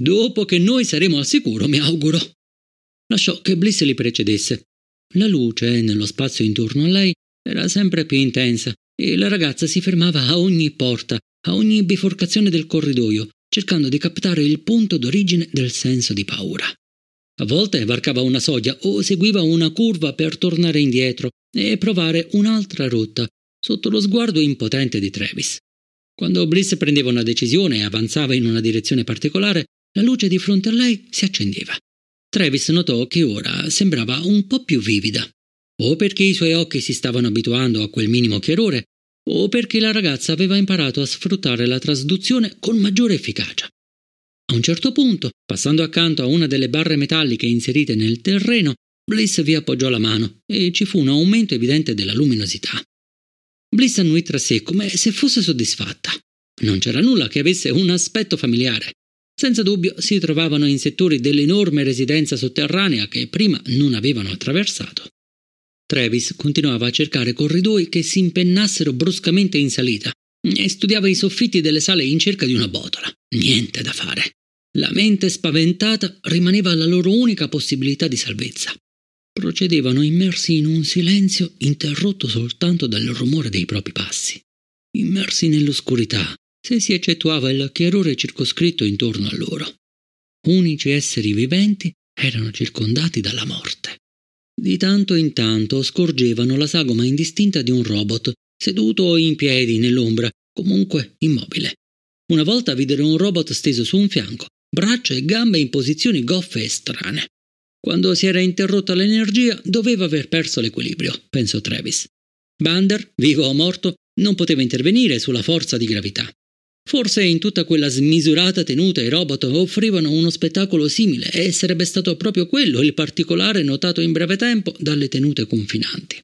Dopo che noi saremo al sicuro, mi auguro. Lasciò che Bliss li precedesse. La luce nello spazio intorno a lei era sempre più intensa e la ragazza si fermava a ogni porta, a ogni biforcazione del corridoio, cercando di captare il punto d'origine del senso di paura. A volte varcava una soglia o seguiva una curva per tornare indietro e provare un'altra rotta sotto lo sguardo impotente di Travis. Quando Bliss prendeva una decisione e avanzava in una direzione particolare, la luce di fronte a lei si accendeva. Travis notò che ora sembrava un po' più vivida, o perché i suoi occhi si stavano abituando a quel minimo chiarore, o perché la ragazza aveva imparato a sfruttare la trasduzione con maggiore efficacia. A un certo punto, passando accanto a una delle barre metalliche inserite nel terreno, Bliss vi appoggiò la mano e ci fu un aumento evidente della luminosità. Bliss annuì tra sé come se fosse soddisfatta. Non c'era nulla che avesse un aspetto familiare. Senza dubbio si trovavano in settori dell'enorme residenza sotterranea che prima non avevano attraversato. Travis continuava a cercare corridoi che si impennassero bruscamente in salita e studiava i soffitti delle sale in cerca di una botola. Niente da fare. La mente spaventata rimaneva la loro unica possibilità di salvezza. Procedevano immersi in un silenzio interrotto soltanto dal rumore dei propri passi. Immersi nell'oscurità, se si eccettuava il chiarore circoscritto intorno a loro. Unici esseri viventi erano circondati dalla morte. Di tanto in tanto scorgevano la sagoma indistinta di un robot, seduto o in piedi nell'ombra, comunque immobile. Una volta videro un robot steso su un fianco, braccia e gambe in posizioni goffe e strane. Quando si era interrotta l'energia, doveva aver perso l'equilibrio, pensò Travis. Bander, vivo o morto, non poteva intervenire sulla forza di gravità. Forse in tutta quella smisurata tenuta i robot offrivano uno spettacolo simile e sarebbe stato proprio quello il particolare notato in breve tempo dalle tenute confinanti.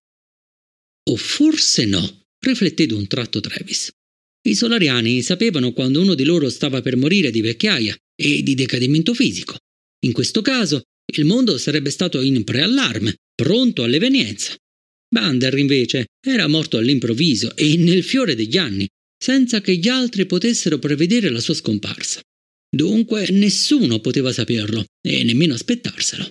O forse no, riflette d'un tratto Travis. I solariani sapevano quando uno di loro stava per morire di vecchiaia e di decadimento fisico. In questo caso, il mondo sarebbe stato in preallarme, pronto all'evenienza. Bander, invece, era morto all'improvviso e nel fiore degli anni, senza che gli altri potessero prevedere la sua scomparsa. Dunque nessuno poteva saperlo e nemmeno aspettarselo.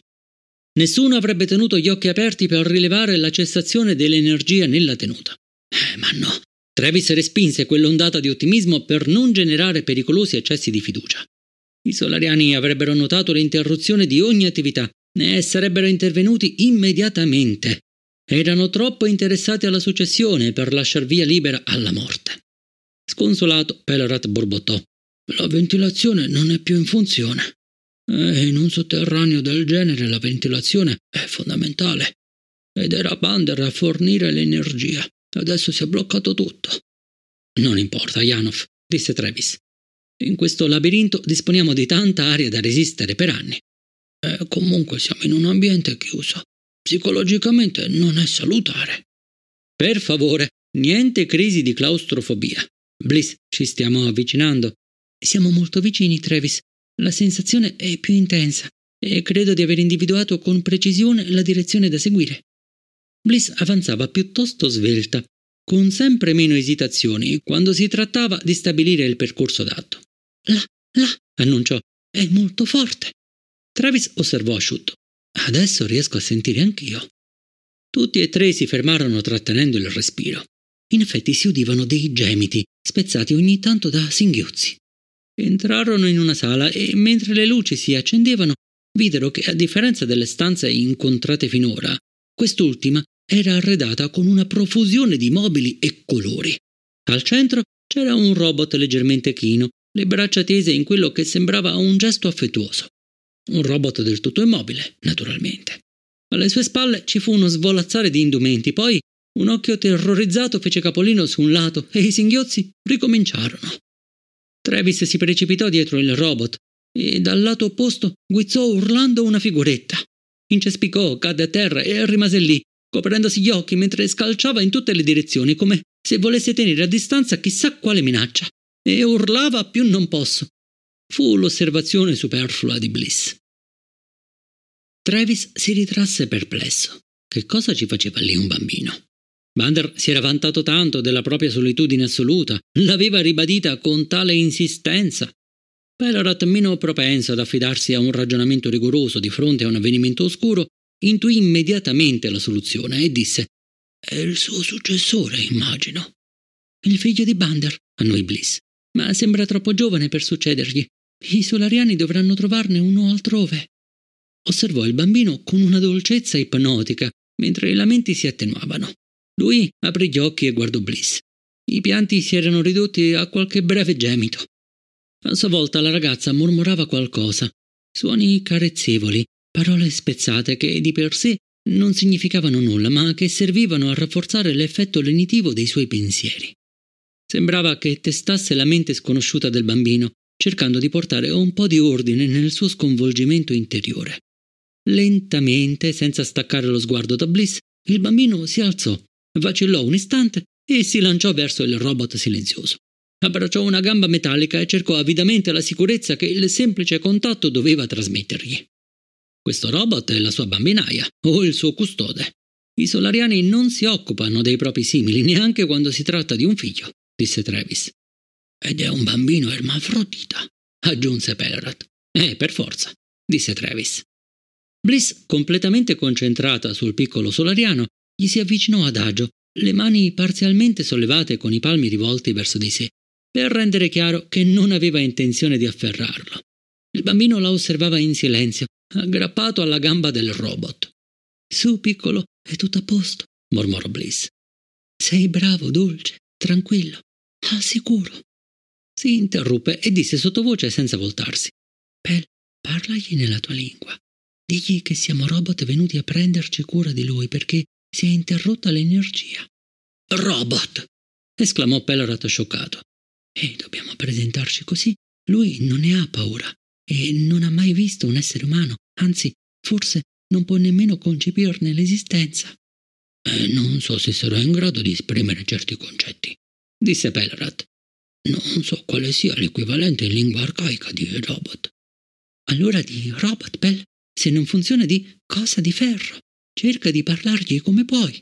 Nessuno avrebbe tenuto gli occhi aperti per rilevare la cessazione dell'energia nella tenuta. Eh, ma no, Travis respinse quell'ondata di ottimismo per non generare pericolosi eccessi di fiducia. I solariani avrebbero notato l'interruzione di ogni attività e sarebbero intervenuti immediatamente. Erano troppo interessati alla successione per lasciar via libera alla morte. Sconsolato, Pellerat borbottò. La ventilazione non è più in funzione. E eh, in un sotterraneo del genere la ventilazione è fondamentale. Ed era Bander a fornire l'energia. Adesso si è bloccato tutto. Non importa, Janov, disse Travis. In questo labirinto disponiamo di tanta aria da resistere per anni. E eh, comunque siamo in un ambiente chiuso. Psicologicamente non è salutare. Per favore, niente crisi di claustrofobia. Bliss, ci stiamo avvicinando. Siamo molto vicini, Travis. La sensazione è più intensa e credo di aver individuato con precisione la direzione da seguire. Bliss avanzava piuttosto svelta, con sempre meno esitazioni quando si trattava di stabilire il percorso dato. Là, là, annunciò, è molto forte. Travis osservò asciutto. Adesso riesco a sentire anch'io. Tutti e tre si fermarono trattenendo il respiro. In effetti si udivano dei gemiti, spezzati ogni tanto da singhiozzi. Entrarono in una sala e, mentre le luci si accendevano, videro che, a differenza delle stanze incontrate finora, quest'ultima era arredata con una profusione di mobili e colori. Al centro c'era un robot leggermente chino, le braccia tese in quello che sembrava un gesto affettuoso. Un robot del tutto immobile, naturalmente. Alle sue spalle ci fu uno svolazzare di indumenti, poi un occhio terrorizzato fece capolino su un lato e i singhiozzi ricominciarono. Travis si precipitò dietro il robot e dal lato opposto guizzò urlando una figuretta. Incespicò, cadde a terra e rimase lì, coprendosi gli occhi mentre scalciava in tutte le direzioni come se volesse tenere a distanza chissà quale minaccia e urlava più non posso. Fu l'osservazione superflua di Bliss. Travis si ritrasse perplesso. Che cosa ci faceva lì un bambino? Bander si era vantato tanto della propria solitudine assoluta, l'aveva ribadita con tale insistenza. Pelorat, meno propenso ad affidarsi a un ragionamento rigoroso di fronte a un avvenimento oscuro, intuì immediatamente la soluzione e disse «È il suo successore, immagino». «Il figlio di Bander», annui Bliss, «ma sembra troppo giovane per succedergli. I solariani dovranno trovarne uno altrove». Osservò il bambino con una dolcezza ipnotica, mentre i lamenti si attenuavano. Lui aprì gli occhi e guardò Bliss. I pianti si erano ridotti a qualche breve gemito. A sua volta la ragazza mormorava qualcosa, suoni carezzevoli, parole spezzate che di per sé non significavano nulla, ma che servivano a rafforzare l'effetto lenitivo dei suoi pensieri. Sembrava che testasse la mente sconosciuta del bambino, cercando di portare un po' di ordine nel suo sconvolgimento interiore. Lentamente, senza staccare lo sguardo da Bliss, il bambino si alzò Vacillò un istante e si lanciò verso il robot silenzioso. Abbracciò una gamba metallica e cercò avidamente la sicurezza che il semplice contatto doveva trasmettergli. Questo robot è la sua bambinaia o il suo custode. I solariani non si occupano dei propri simili neanche quando si tratta di un figlio, disse Travis. Ed è un bambino ermafrodita, aggiunse Pellerat. Eh, per forza, disse Travis. Bliss, completamente concentrata sul piccolo solariano, gli si avvicinò adagio, le mani parzialmente sollevate con i palmi rivolti verso di sé, per rendere chiaro che non aveva intenzione di afferrarlo. Il bambino la osservava in silenzio, aggrappato alla gamba del robot. Su, piccolo, è tutto a posto, mormorò Bliss. Sei bravo, dolce, tranquillo, al sicuro. Si interruppe e disse sottovoce senza voltarsi. Pel, parlagli nella tua lingua. Digli che siamo robot venuti a prenderci cura di lui perché si è interrotta l'energia. Robot! esclamò Pellerat scioccato. E dobbiamo presentarci così? Lui non ne ha paura e non ha mai visto un essere umano, anzi, forse non può nemmeno concepirne l'esistenza. Eh, non so se sarò in grado di esprimere certi concetti, disse Pellerat. Non so quale sia l'equivalente in lingua arcaica di robot. Allora di robot, Pell, se non funziona di cosa di ferro. Cerca di parlargli come puoi.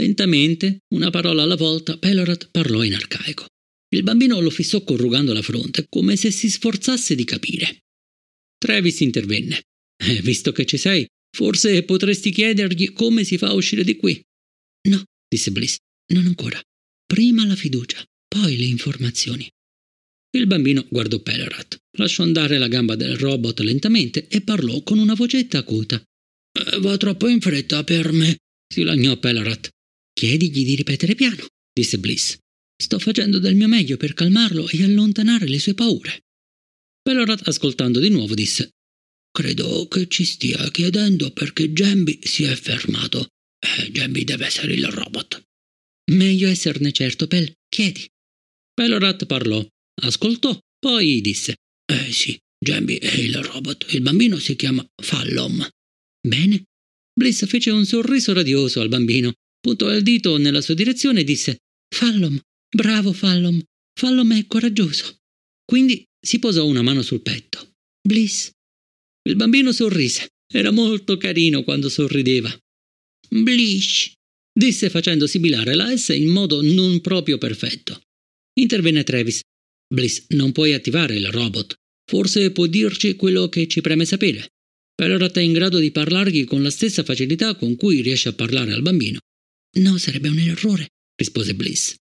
Lentamente, una parola alla volta, Pelorat parlò in arcaico. Il bambino lo fissò corrugando la fronte, come se si sforzasse di capire. Travis intervenne. Eh, visto che ci sei, forse potresti chiedergli come si fa a uscire di qui. No, disse Bliss, non ancora. Prima la fiducia, poi le informazioni. Il bambino guardò Pelorat, lasciò andare la gamba del robot lentamente e parlò con una vocetta acuta. Eh, va troppo in fretta per me, si lagnò Pelarat. Chiedigli di ripetere piano, disse Bliss. Sto facendo del mio meglio per calmarlo e allontanare le sue paure. Pelorat, ascoltando di nuovo, disse: Credo che ci stia chiedendo perché Gemby si è fermato. Eh, Gemby deve essere il robot. Meglio esserne certo, Pel. Chiedi. Pelorat parlò, ascoltò, poi disse: Eh sì, Gemby è il robot. Il bambino si chiama Fallom. Bene? Bliss fece un sorriso radioso al bambino, puntò il dito nella sua direzione e disse Fallom, bravo Fallom, Fallom è coraggioso. Quindi si posò una mano sul petto. Bliss. Il bambino sorrise. Era molto carino quando sorrideva. Blish, disse facendo sibilare la S in modo non proprio perfetto. Intervenne Travis. Bliss, non puoi attivare il robot. Forse può dirci quello che ci preme sapere e la è in grado di parlargli con la stessa facilità con cui riesce a parlare al bambino. No, sarebbe un errore, rispose Bliss.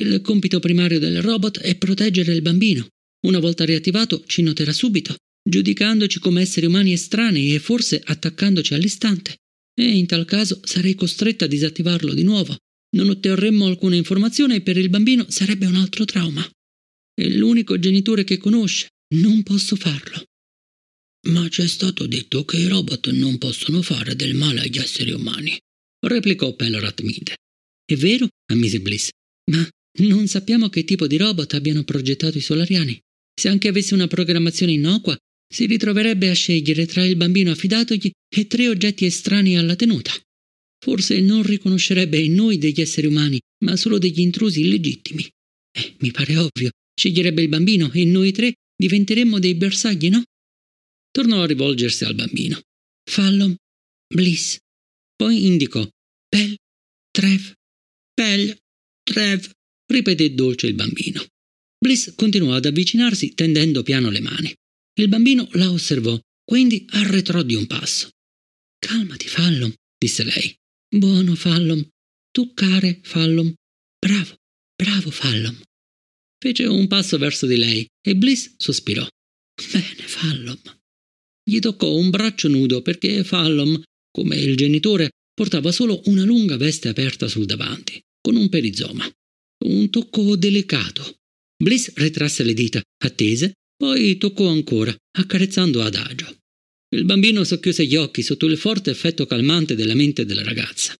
Il compito primario del robot è proteggere il bambino. Una volta riattivato ci noterà subito, giudicandoci come esseri umani estranei e forse attaccandoci all'istante. E in tal caso sarei costretta a disattivarlo di nuovo. Non otterremmo alcuna informazione e per il bambino sarebbe un altro trauma. È l'unico genitore che conosce. Non posso farlo. Ma c'è stato detto che i robot non possono fare del male agli esseri umani, replicò Pelrat Mid. È vero, ammise Bliss, ma non sappiamo che tipo di robot abbiano progettato i solariani. Se anche avesse una programmazione innocua, si ritroverebbe a scegliere tra il bambino affidatogli e tre oggetti estranei alla tenuta. Forse non riconoscerebbe in noi degli esseri umani, ma solo degli intrusi illegittimi. Eh, mi pare ovvio, sceglierebbe il bambino e noi tre diventeremmo dei bersagli, no? tornò a rivolgersi al bambino. Fallon, Bliss. Poi indicò Pel, Trev, Pel, Trev, ripeté dolce il bambino. Bliss continuò ad avvicinarsi tendendo piano le mani. Il bambino la osservò, quindi arretrò di un passo. Calmati, Fallon, disse lei. Buono, Fallon. Tu care, Fallon. Bravo, bravo, Fallon. Fece un passo verso di lei e Bliss sospirò. Bene, Fallon. Gli toccò un braccio nudo perché Fallon, come il genitore, portava solo una lunga veste aperta sul davanti, con un perizoma. Un tocco delicato. Bliss retrasse le dita, attese, poi toccò ancora, accarezzando adagio. Il bambino socchiuse gli occhi sotto il forte effetto calmante della mente della ragazza.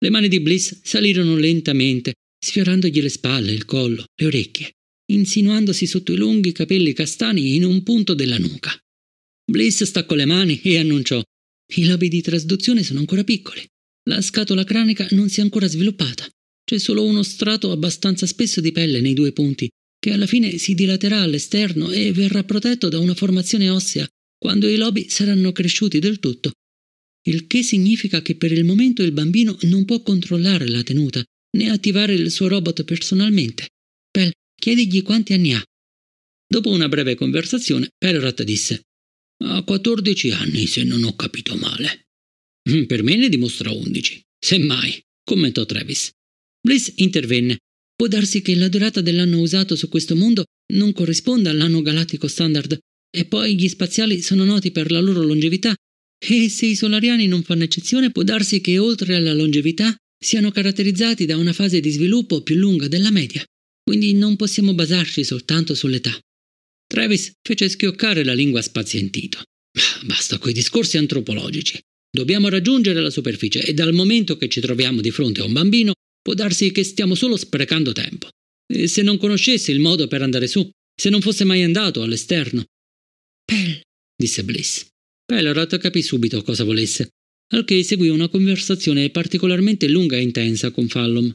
Le mani di Bliss salirono lentamente, sfiorandogli le spalle, il collo, le orecchie, insinuandosi sotto i lunghi capelli castani in un punto della nuca. Bliss staccò le mani e annunciò: I lobi di trasduzione sono ancora piccoli. La scatola cranica non si è ancora sviluppata. C'è solo uno strato abbastanza spesso di pelle nei due punti, che alla fine si dilaterà all'esterno e verrà protetto da una formazione ossea quando i lobi saranno cresciuti del tutto. Il che significa che per il momento il bambino non può controllare la tenuta né attivare il suo robot personalmente. Pel, chiedigli quanti anni ha. Dopo una breve conversazione, Pelrat disse: ha 14 anni, se non ho capito male. Mm, per me ne dimostra 11. Semmai, commentò Travis. Bliss intervenne. Può darsi che la durata dell'anno usato su questo mondo non corrisponda all'anno galattico standard, e poi gli spaziali sono noti per la loro longevità, e se i solariani non fanno eccezione, può darsi che oltre alla longevità siano caratterizzati da una fase di sviluppo più lunga della media, quindi non possiamo basarci soltanto sull'età. Travis fece schioccare la lingua spazientito. Basta coi discorsi antropologici. Dobbiamo raggiungere la superficie e dal momento che ci troviamo di fronte a un bambino, può darsi che stiamo solo sprecando tempo. E se non conoscessi il modo per andare su, se non fosse mai andato all'esterno. Pell, disse Bliss. Pellorat capì subito cosa volesse, al che seguì una conversazione particolarmente lunga e intensa con Fallon.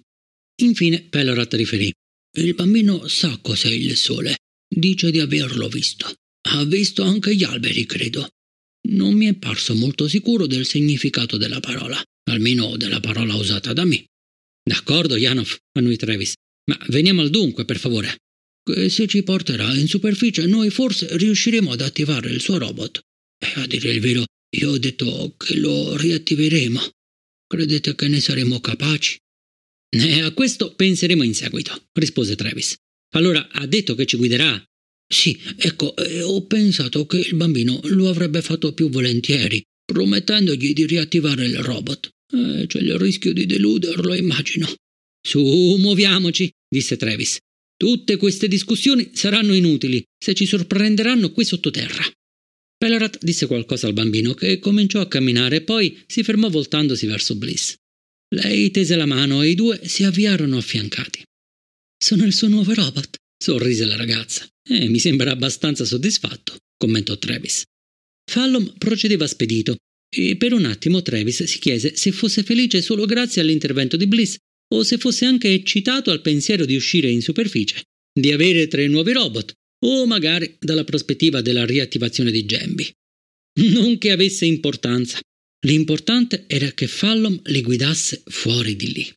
Infine Pellorat riferì: Il bambino sa cos'è il sole Dice di averlo visto. Ha visto anche gli alberi, credo. Non mi è parso molto sicuro del significato della parola, almeno della parola usata da me. D'accordo, Janov, annui Travis. Ma veniamo al dunque, per favore. Che eh, se ci porterà in superficie, noi forse riusciremo ad attivare il suo robot. E a dire il vero, io ho detto che lo riattiveremo. Credete che ne saremo capaci? E eh, a questo penseremo in seguito, rispose Travis. Allora ha detto che ci guiderà sì, ecco, eh, ho pensato che il bambino lo avrebbe fatto più volentieri, promettendogli di riattivare il robot. Eh, c'è il rischio di deluderlo, immagino. Su, muoviamoci, disse Travis. Tutte queste discussioni saranno inutili se ci sorprenderanno qui sottoterra. Pellerat disse qualcosa al bambino che cominciò a camminare e poi si fermò voltandosi verso Bliss. Lei tese la mano e i due si avviarono affiancati. Sono il suo nuovo robot, sorrise la ragazza. Eh, mi sembra abbastanza soddisfatto, commentò Travis. Fallon procedeva spedito e per un attimo Travis si chiese se fosse felice solo grazie all'intervento di Bliss o se fosse anche eccitato al pensiero di uscire in superficie, di avere tre nuovi robot o magari dalla prospettiva della riattivazione di Gembi. Non che avesse importanza. L'importante era che Fallon li guidasse fuori di lì.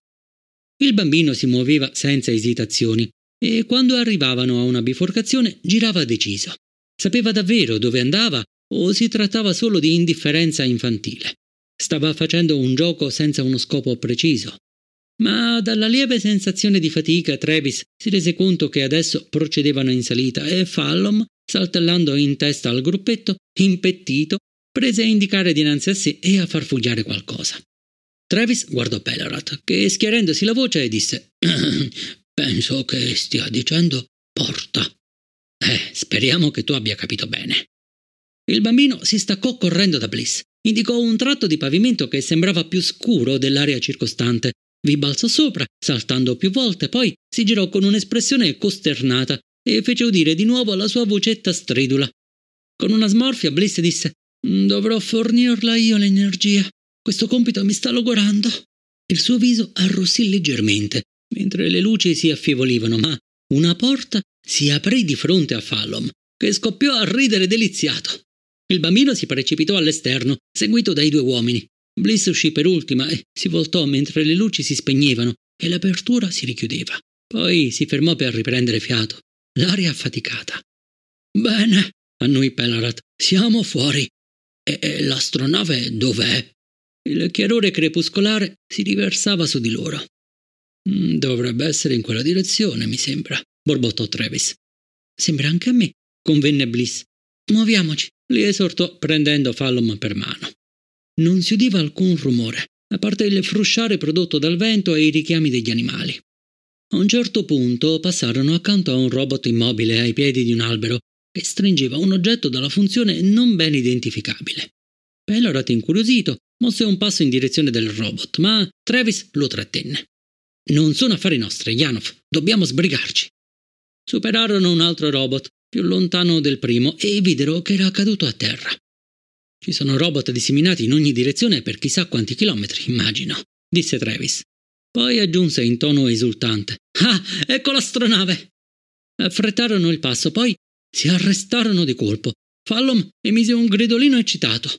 Il bambino si muoveva senza esitazioni e quando arrivavano a una biforcazione girava deciso. Sapeva davvero dove andava o si trattava solo di indifferenza infantile. Stava facendo un gioco senza uno scopo preciso. Ma dalla lieve sensazione di fatica Travis si rese conto che adesso procedevano in salita e Fallom, saltellando in testa al gruppetto, impettito, prese a indicare dinanzi a sé e a far fuggire qualcosa. Travis guardò Pellerat, che schierendosi la voce disse Penso che stia dicendo porta. Eh, speriamo che tu abbia capito bene. Il bambino si staccò correndo da Bliss. Indicò un tratto di pavimento che sembrava più scuro dell'area circostante. Vi balzò sopra, saltando più volte, poi si girò con un'espressione costernata e fece udire di nuovo la sua vocetta stridula. Con una smorfia Bliss disse Dovrò fornirla io l'energia. Questo compito mi sta logorando. Il suo viso arrossì leggermente mentre le luci si affievolivano, ma una porta si aprì di fronte a Fallom, che scoppiò a ridere deliziato. Il bambino si precipitò all'esterno, seguito dai due uomini. Bliss uscì per ultima e si voltò mentre le luci si spegnevano e l'apertura si richiudeva. Poi si fermò per riprendere fiato, l'aria affaticata. Bene, annui Pellerat, siamo fuori. E, e l'astronave dov'è? Il chiarore crepuscolare si riversava su di loro. Mm, dovrebbe essere in quella direzione, mi sembra, borbottò Travis. Sembra anche a me, convenne Bliss. Muoviamoci, li esortò prendendo Fallon per mano. Non si udiva alcun rumore, a parte il frusciare prodotto dal vento e i richiami degli animali. A un certo punto passarono accanto a un robot immobile ai piedi di un albero che stringeva un oggetto dalla funzione non ben identificabile. Pelorat, incuriosito, mosse un passo in direzione del robot, ma Travis lo trattenne. Non sono affari nostri, Yanov. Dobbiamo sbrigarci. Superarono un altro robot, più lontano del primo, e videro che era caduto a terra. Ci sono robot disseminati in ogni direzione per chissà quanti chilometri, immagino, disse Travis. Poi aggiunse in tono esultante: Ah, ecco l'astronave! Affrettarono il passo, poi si arrestarono di colpo. Fallom emise un gridolino eccitato.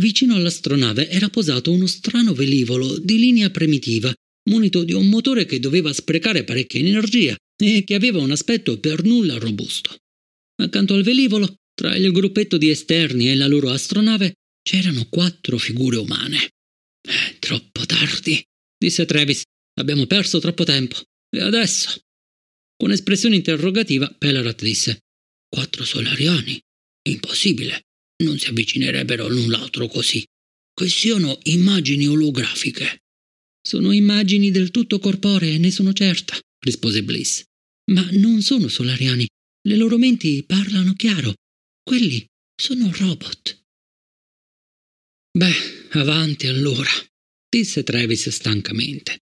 Vicino all'astronave era posato uno strano velivolo di linea primitiva munito di un motore che doveva sprecare parecchia energia e che aveva un aspetto per nulla robusto. Accanto al velivolo, tra il gruppetto di esterni e la loro astronave, c'erano quattro figure umane. È troppo tardi, disse Travis. Abbiamo perso troppo tempo. E adesso? Con espressione interrogativa, Pelarat disse: Quattro solariani? Impossibile. Non si avvicinerebbero l'un l'altro così. Che siano immagini olografiche. Sono immagini del tutto corporee, ne sono certa, rispose Bliss. Ma non sono solariani. Le loro menti parlano chiaro. Quelli sono robot. Beh, avanti allora, disse Travis stancamente.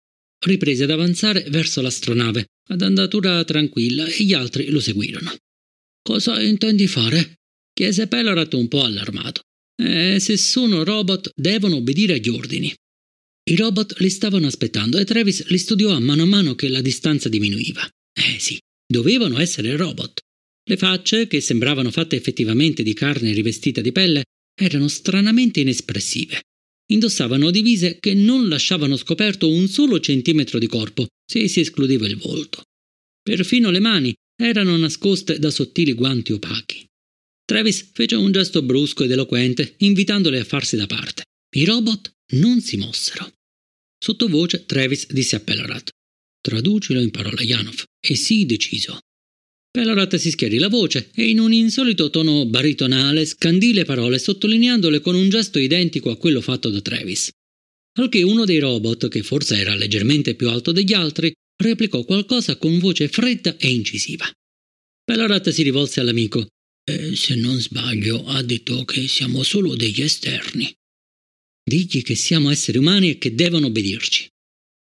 Riprese ad avanzare verso l'astronave, ad andatura tranquilla, e gli altri lo seguirono. Cosa intendi fare? chiese Pelorat un po' allarmato. Eh, se sono robot, devono obbedire agli ordini. I robot li stavano aspettando e Travis li studiò a mano a mano che la distanza diminuiva. Eh sì, dovevano essere robot. Le facce, che sembravano fatte effettivamente di carne rivestita di pelle, erano stranamente inespressive. Indossavano divise che non lasciavano scoperto un solo centimetro di corpo, se si escludeva il volto. Perfino le mani erano nascoste da sottili guanti opachi. Travis fece un gesto brusco ed eloquente, invitandole a farsi da parte. I robot non si mossero. Sottovoce Travis disse a Pelorat: Traducilo in parola Yanov. E sì, deciso. Pelorat si schiarì la voce e in un insolito tono baritonale scandì le parole sottolineandole con un gesto identico a quello fatto da Travis. Al che uno dei robot, che forse era leggermente più alto degli altri, replicò qualcosa con voce fredda e incisiva. Pelorat si rivolse all'amico. Eh, se non sbaglio, ha detto che siamo solo degli esterni. Digli che siamo esseri umani e che devono obbedirci.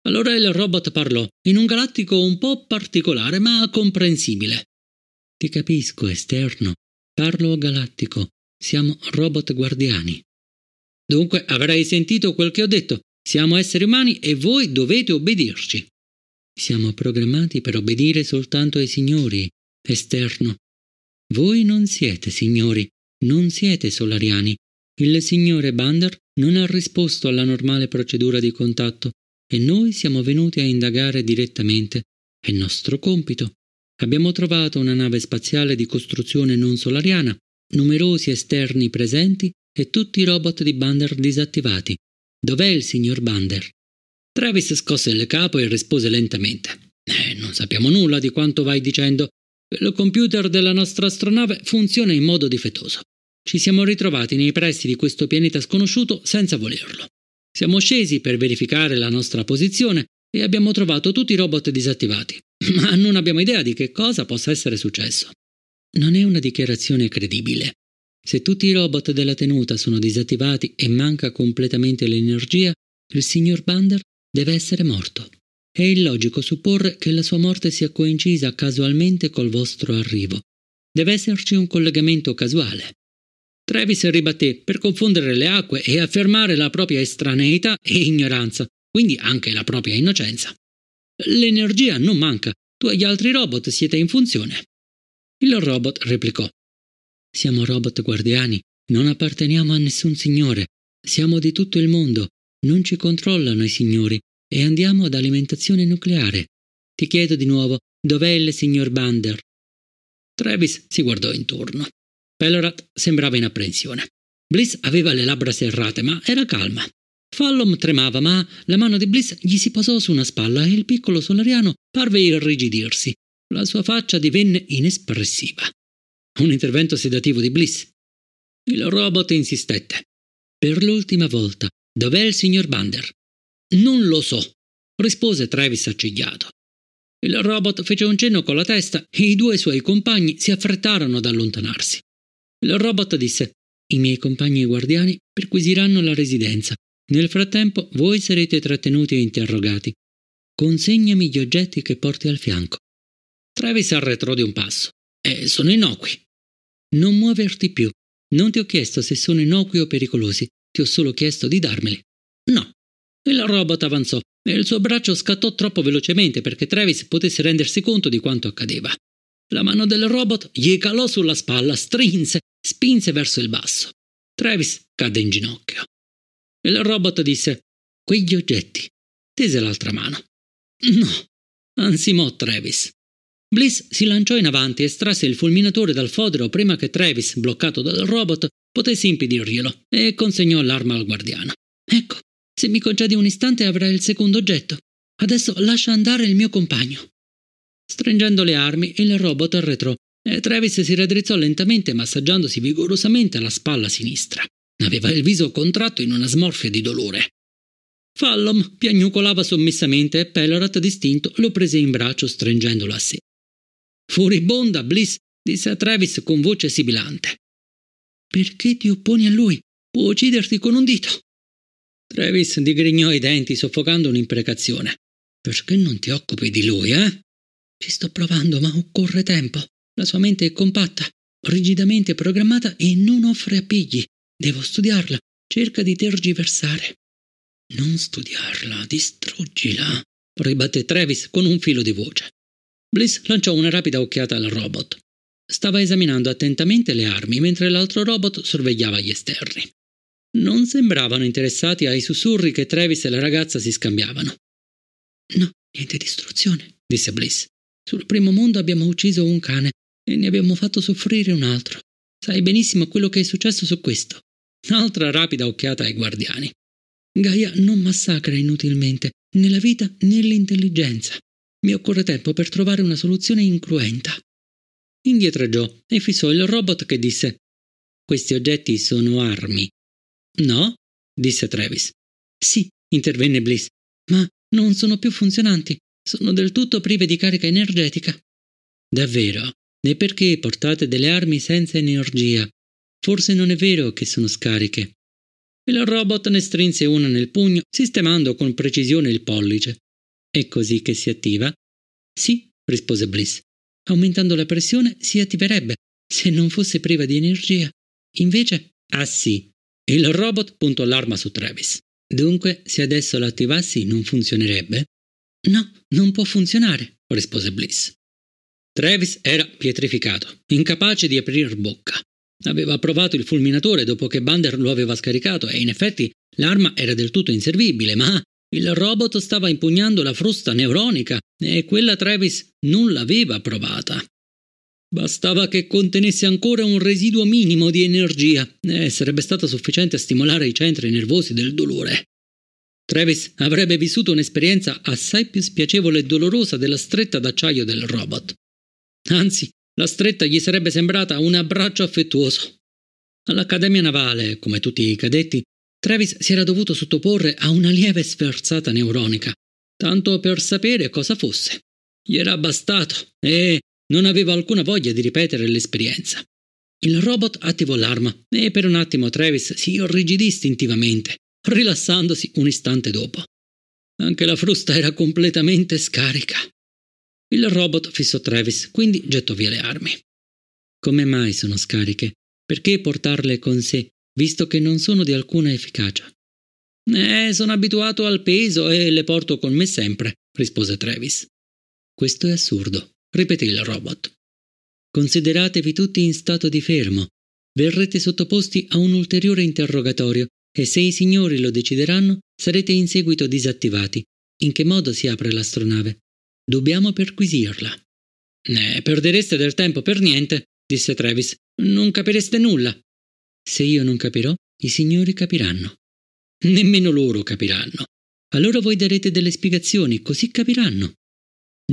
Allora il robot parlò, in un galattico un po' particolare, ma comprensibile. Ti capisco, esterno. Parlo galattico. Siamo robot guardiani. Dunque avrai sentito quel che ho detto. Siamo esseri umani e voi dovete obbedirci. Siamo programmati per obbedire soltanto ai signori, esterno. Voi non siete signori, non siete solariani, il signore Bander non ha risposto alla normale procedura di contatto e noi siamo venuti a indagare direttamente. È nostro compito. Abbiamo trovato una nave spaziale di costruzione non solariana, numerosi esterni presenti e tutti i robot di Bander disattivati. Dov'è il signor Bander? Travis scosse il capo e rispose lentamente. Eh, non sappiamo nulla di quanto vai dicendo. Il computer della nostra astronave funziona in modo difettoso. Ci siamo ritrovati nei pressi di questo pianeta sconosciuto senza volerlo. Siamo scesi per verificare la nostra posizione e abbiamo trovato tutti i robot disattivati, ma non abbiamo idea di che cosa possa essere successo. Non è una dichiarazione credibile. Se tutti i robot della tenuta sono disattivati e manca completamente l'energia, il signor Bander deve essere morto. È illogico supporre che la sua morte sia coincisa casualmente col vostro arrivo. Deve esserci un collegamento casuale. Travis ribatté per confondere le acque e affermare la propria estraneità e ignoranza, quindi anche la propria innocenza. L'energia non manca, tu e gli altri robot siete in funzione. Il robot replicò. Siamo robot guardiani, non apparteniamo a nessun signore, siamo di tutto il mondo, non ci controllano i signori e andiamo ad alimentazione nucleare. Ti chiedo di nuovo, dov'è il signor Bander? Travis si guardò intorno. Pellerat sembrava in apprensione. Bliss aveva le labbra serrate, ma era calma. Fallom tremava, ma la mano di Bliss gli si posò su una spalla e il piccolo solariano parve irrigidirsi. La sua faccia divenne inespressiva. Un intervento sedativo di Bliss. Il robot insistette. Per l'ultima volta, dov'è il signor Bander? Non lo so, rispose Travis accigliato. Il robot fece un cenno con la testa e i due suoi compagni si affrettarono ad allontanarsi. Il robot disse I miei compagni guardiani perquisiranno la residenza. Nel frattempo voi sarete trattenuti e interrogati. Consegnami gli oggetti che porti al fianco. Travis arretrò di un passo. Eh, sono innocui. Non muoverti più. Non ti ho chiesto se sono innocui o pericolosi. Ti ho solo chiesto di darmeli. No. Il robot avanzò e il suo braccio scattò troppo velocemente perché Travis potesse rendersi conto di quanto accadeva. La mano del robot gli calò sulla spalla, strinse spinse verso il basso. Travis cadde in ginocchio. Il robot disse Quegli oggetti. Tese l'altra mano. No, ansimò Travis. Bliss si lanciò in avanti e strasse il fulminatore dal fodero prima che Travis, bloccato dal robot, potesse impedirglielo e consegnò l'arma al guardiano. Ecco, se mi concedi un istante avrai il secondo oggetto. Adesso lascia andare il mio compagno. Stringendo le armi, il robot arretrò e eh, Travis si raddrizzò lentamente massaggiandosi vigorosamente la spalla sinistra. Aveva il viso contratto in una smorfia di dolore. Fallom piagnucolava sommessamente e Pellerat distinto lo prese in braccio stringendolo a sé. Furibonda, Bliss, disse a Travis con voce sibilante. Perché ti opponi a lui? Può ucciderti con un dito. Travis digrignò i denti, soffocando un'imprecazione. Perché non ti occupi di lui, eh? Ci sto provando, ma occorre tempo. La sua mente è compatta, rigidamente programmata e non offre appigli. Devo studiarla. Cerca di tergiversare. Non studiarla, distruggila, ribatté Travis con un filo di voce. Bliss lanciò una rapida occhiata al robot. Stava esaminando attentamente le armi mentre l'altro robot sorvegliava gli esterni. Non sembravano interessati ai sussurri che Travis e la ragazza si scambiavano. No, niente distruzione, disse Bliss. Sul primo mondo abbiamo ucciso un cane, e ne abbiamo fatto soffrire un altro. Sai benissimo quello che è successo su questo. Un'altra rapida occhiata ai guardiani. Gaia non massacra inutilmente né la vita né l'intelligenza. Mi occorre tempo per trovare una soluzione incruenta. Indietreggiò e fissò il robot che disse: Questi oggetti sono armi. No? disse Travis. Sì, intervenne Bliss, ma non sono più funzionanti. Sono del tutto prive di carica energetica. Davvero? né perché portate delle armi senza energia. Forse non è vero che sono scariche. Il robot ne strinse una nel pugno, sistemando con precisione il pollice. È così che si attiva? Sì, rispose Bliss. Aumentando la pressione si attiverebbe, se non fosse priva di energia. Invece, ah sì, il robot puntò l'arma su Travis. Dunque, se adesso la attivassi non funzionerebbe? No, non può funzionare, rispose Bliss. Travis era pietrificato, incapace di aprir bocca. Aveva provato il fulminatore dopo che Bander lo aveva scaricato e in effetti l'arma era del tutto inservibile, ma il robot stava impugnando la frusta neuronica e quella Travis non l'aveva provata. Bastava che contenesse ancora un residuo minimo di energia e sarebbe stato sufficiente a stimolare i centri nervosi del dolore. Travis avrebbe vissuto un'esperienza assai più spiacevole e dolorosa della stretta d'acciaio del robot. Anzi, la stretta gli sarebbe sembrata un abbraccio affettuoso. All'Accademia Navale, come tutti i cadetti, Travis si era dovuto sottoporre a una lieve sferzata neuronica, tanto per sapere cosa fosse. Gli era bastato e non aveva alcuna voglia di ripetere l'esperienza. Il robot attivò l'arma e per un attimo Travis si irrigidì istintivamente, rilassandosi un istante dopo. Anche la frusta era completamente scarica. Il robot fissò Travis, quindi gettò via le armi. Come mai sono scariche? Perché portarle con sé, visto che non sono di alcuna efficacia? Eh, sono abituato al peso e le porto con me sempre, rispose Travis. Questo è assurdo, ripeté il robot. Consideratevi tutti in stato di fermo. Verrete sottoposti a un ulteriore interrogatorio e se i signori lo decideranno sarete in seguito disattivati. In che modo si apre l'astronave? Dobbiamo perquisirla. Ne perdereste del tempo per niente, disse Travis. Non capireste nulla. Se io non capirò, i signori capiranno. Nemmeno loro capiranno. Allora voi darete delle spiegazioni, così capiranno.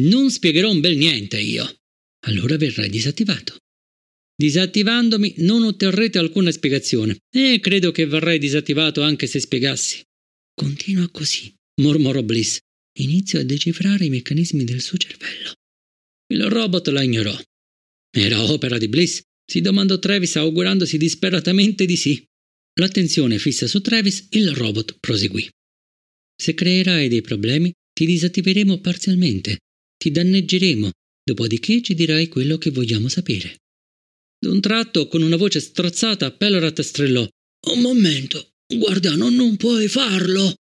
Non spiegherò un bel niente io. Allora verrai disattivato. Disattivandomi non otterrete alcuna spiegazione e credo che verrai disattivato anche se spiegassi. Continua così, mormorò Bliss. Inizio a decifrare i meccanismi del suo cervello. Il robot la ignorò. Era opera di Bliss, si domandò Travis augurandosi disperatamente di sì. L'attenzione fissa su Travis, il robot proseguì. Se creerai dei problemi, ti disattiveremo parzialmente, ti danneggeremo, dopodiché ci dirai quello che vogliamo sapere. D'un tratto, con una voce strozzata, Pelorat strillò: Un momento, guarda, non, non puoi farlo!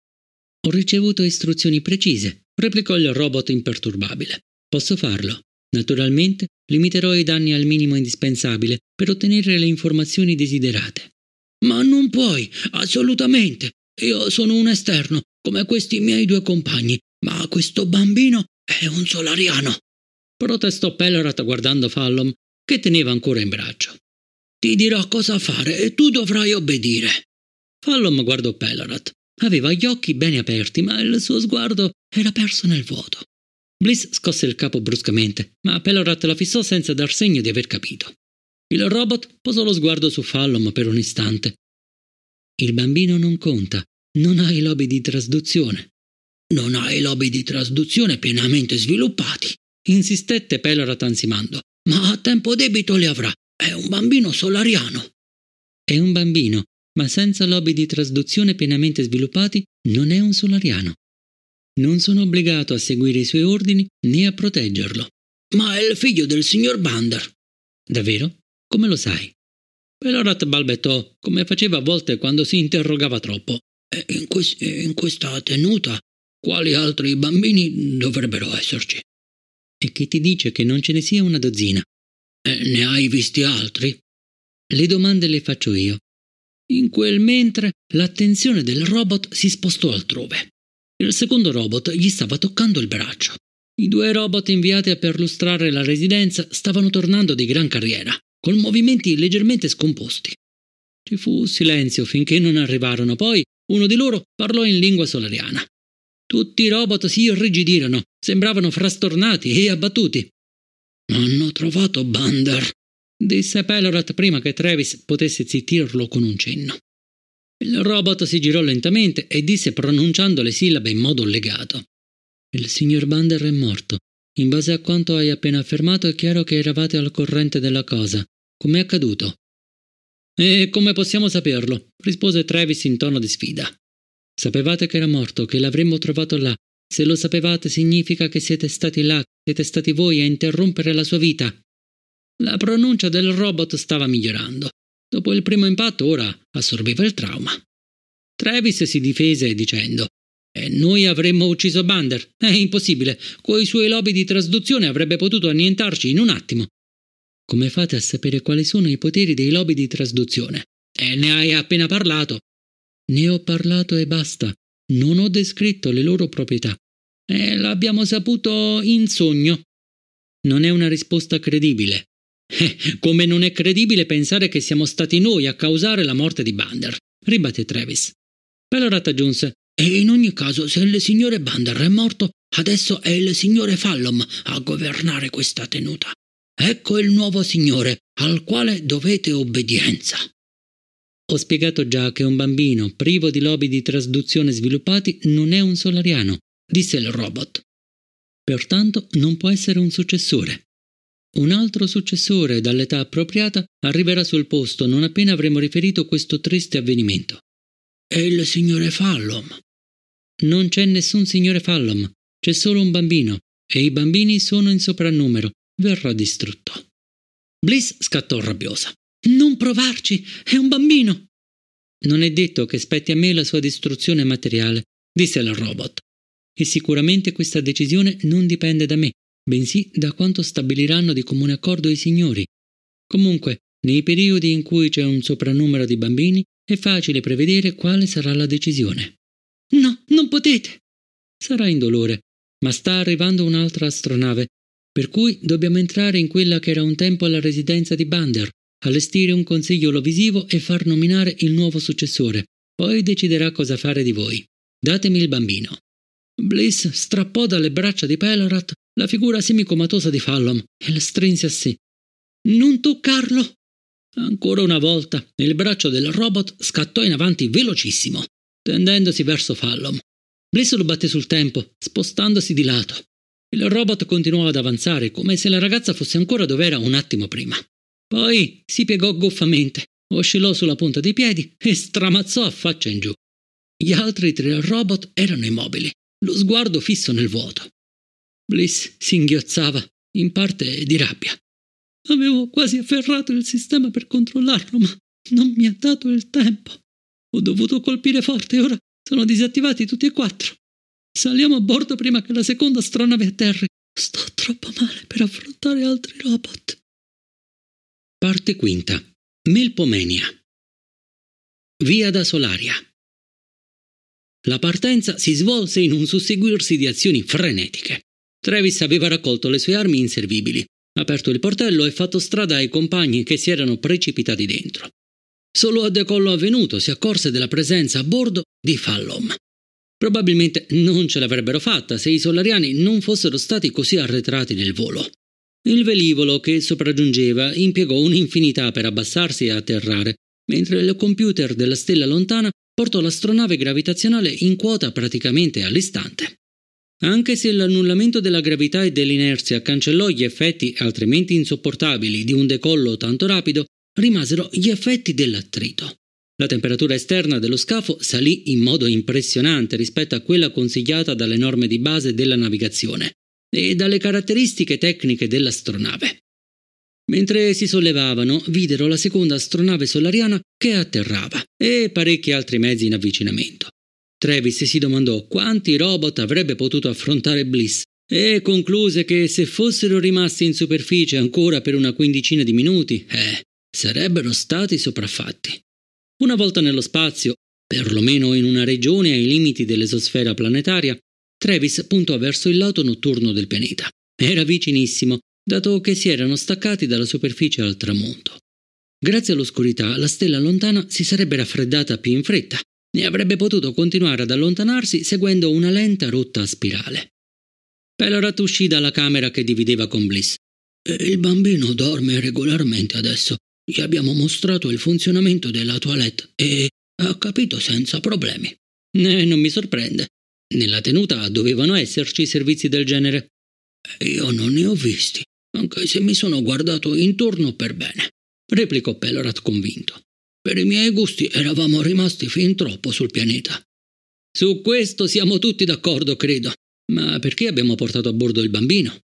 Ho ricevuto istruzioni precise, replicò il robot imperturbabile. Posso farlo. Naturalmente limiterò i danni al minimo indispensabile per ottenere le informazioni desiderate. Ma non puoi, assolutamente. Io sono un esterno, come questi miei due compagni, ma questo bambino è un solariano. Protestò Pellerat guardando Fallon, che teneva ancora in braccio. Ti dirò cosa fare e tu dovrai obbedire. Fallon guardò Pellerat, Aveva gli occhi bene aperti, ma il suo sguardo era perso nel vuoto. Bliss scosse il capo bruscamente, ma Pelorat la fissò senza dar segno di aver capito. Il robot posò lo sguardo su Fallom per un istante. Il bambino non conta, non ha i lobi di trasduzione. Non ha i lobi di trasduzione pienamente sviluppati, insistette Pelorat ansimando, ma a tempo debito li avrà. È un bambino solariano. È un bambino, ma senza lobby di trasduzione pienamente sviluppati non è un solariano. Non sono obbligato a seguire i suoi ordini né a proteggerlo. Ma è il figlio del signor Bander. Davvero? Come lo sai? Pelorat balbettò, come faceva a volte quando si interrogava troppo. E eh, in, que- eh, in questa tenuta, quali altri bambini dovrebbero esserci? E chi ti dice che non ce ne sia una dozzina? E eh, ne hai visti altri? Le domande le faccio io, in quel mentre l'attenzione del robot si spostò altrove. Il secondo robot gli stava toccando il braccio. I due robot inviati a perlustrare la residenza stavano tornando di gran carriera, con movimenti leggermente scomposti. Ci fu silenzio finché non arrivarono, poi uno di loro parlò in lingua solariana. Tutti i robot si irrigidirono, sembravano frastornati e abbattuti. Hanno trovato Bandar, disse Pellorat prima che Travis potesse zittirlo con un cenno. Il robot si girò lentamente e disse pronunciando le sillabe in modo legato. Il signor Bander è morto. In base a quanto hai appena affermato è chiaro che eravate al corrente della cosa. Com'è accaduto? E come possiamo saperlo? rispose Travis in tono di sfida. Sapevate che era morto, che l'avremmo trovato là. Se lo sapevate significa che siete stati là, siete stati voi a interrompere la sua vita. La pronuncia del robot stava migliorando. Dopo il primo impatto ora assorbeva il trauma. Travis si difese dicendo e noi avremmo ucciso Bander. È impossibile. Coi suoi lobby di trasduzione avrebbe potuto annientarci in un attimo. Come fate a sapere quali sono i poteri dei lobby di trasduzione? E eh, ne hai appena parlato. Ne ho parlato e basta. Non ho descritto le loro proprietà. E eh, l'abbiamo saputo in sogno. Non è una risposta credibile. Eh, come non è credibile pensare che siamo stati noi a causare la morte di Bander, ribatte Travis. Pelorat aggiunse: E in ogni caso, se il signore Bander è morto, adesso è il signore Fallom a governare questa tenuta. Ecco il nuovo signore al quale dovete obbedienza. Ho spiegato già che un bambino privo di lobi di trasduzione sviluppati non è un solariano, disse il robot. Pertanto non può essere un successore. Un altro successore dall'età appropriata arriverà sul posto non appena avremo riferito questo triste avvenimento. È il signore Fallom. Non c'è nessun signore Fallom, c'è solo un bambino, e i bambini sono in soprannumero. Verrà distrutto. Bliss scattò rabbiosa. Non provarci, è un bambino. Non è detto che spetti a me la sua distruzione materiale, disse il robot. E sicuramente questa decisione non dipende da me, bensì da quanto stabiliranno di comune accordo i signori. Comunque, nei periodi in cui c'è un soprannumero di bambini, è facile prevedere quale sarà la decisione. No, non potete! Sarà in dolore, ma sta arrivando un'altra astronave, per cui dobbiamo entrare in quella che era un tempo la residenza di Bander, allestire un consiglio lovisivo e far nominare il nuovo successore. Poi deciderà cosa fare di voi. Datemi il bambino. Bliss strappò dalle braccia di Pelorat la figura semicomatosa di Fallom e la strinse a sé. Non toccarlo! Ancora una volta il braccio del robot scattò in avanti velocissimo, tendendosi verso Fallom. Bliss lo batté sul tempo, spostandosi di lato. Il robot continuò ad avanzare come se la ragazza fosse ancora dove era un attimo prima. Poi si piegò goffamente, oscillò sulla punta dei piedi e stramazzò a faccia in giù. Gli altri tre robot erano immobili, lo sguardo fisso nel vuoto. Bliss singhiozzava, in parte di rabbia. Avevo quasi afferrato il sistema per controllarlo, ma non mi ha dato il tempo. Ho dovuto colpire forte e ora sono disattivati tutti e quattro. Saliamo a bordo prima che la seconda astronave atterri. Sto troppo male per affrontare altri robot. Parte quinta. Melpomenia. Via da Solaria. La partenza si svolse in un susseguirsi di azioni frenetiche. Travis aveva raccolto le sue armi inservibili, aperto il portello e fatto strada ai compagni che si erano precipitati dentro. Solo a decollo avvenuto si accorse della presenza a bordo di Fallom. Probabilmente non ce l'avrebbero fatta se i solariani non fossero stati così arretrati nel volo. Il velivolo che sopraggiungeva impiegò un'infinità per abbassarsi e atterrare, mentre il computer della stella lontana portò l'astronave gravitazionale in quota praticamente all'istante. Anche se l'annullamento della gravità e dell'inerzia cancellò gli effetti altrimenti insopportabili di un decollo tanto rapido, rimasero gli effetti dell'attrito. La temperatura esterna dello scafo salì in modo impressionante rispetto a quella consigliata dalle norme di base della navigazione e dalle caratteristiche tecniche dell'astronave. Mentre si sollevavano, videro la seconda astronave solariana che atterrava e parecchi altri mezzi in avvicinamento. Travis si domandò quanti robot avrebbe potuto affrontare Bliss e concluse che se fossero rimasti in superficie ancora per una quindicina di minuti, eh, sarebbero stati sopraffatti. Una volta nello spazio, perlomeno in una regione ai limiti dell'esosfera planetaria, Travis puntò verso il lato notturno del pianeta. Era vicinissimo, dato che si erano staccati dalla superficie al tramonto. Grazie all'oscurità, la stella lontana si sarebbe raffreddata più in fretta né avrebbe potuto continuare ad allontanarsi seguendo una lenta rotta a spirale. Pelorat uscì dalla camera che divideva con Bliss. Eh, il bambino dorme regolarmente adesso. Gli abbiamo mostrato il funzionamento della toilette e ha capito senza problemi. Eh, non mi sorprende. Nella tenuta dovevano esserci servizi del genere. Eh, io non ne ho visti, anche se mi sono guardato intorno per bene, replicò Pelorat convinto. Per i miei gusti eravamo rimasti fin troppo sul pianeta. Su questo siamo tutti d'accordo, credo. Ma perché abbiamo portato a bordo il bambino?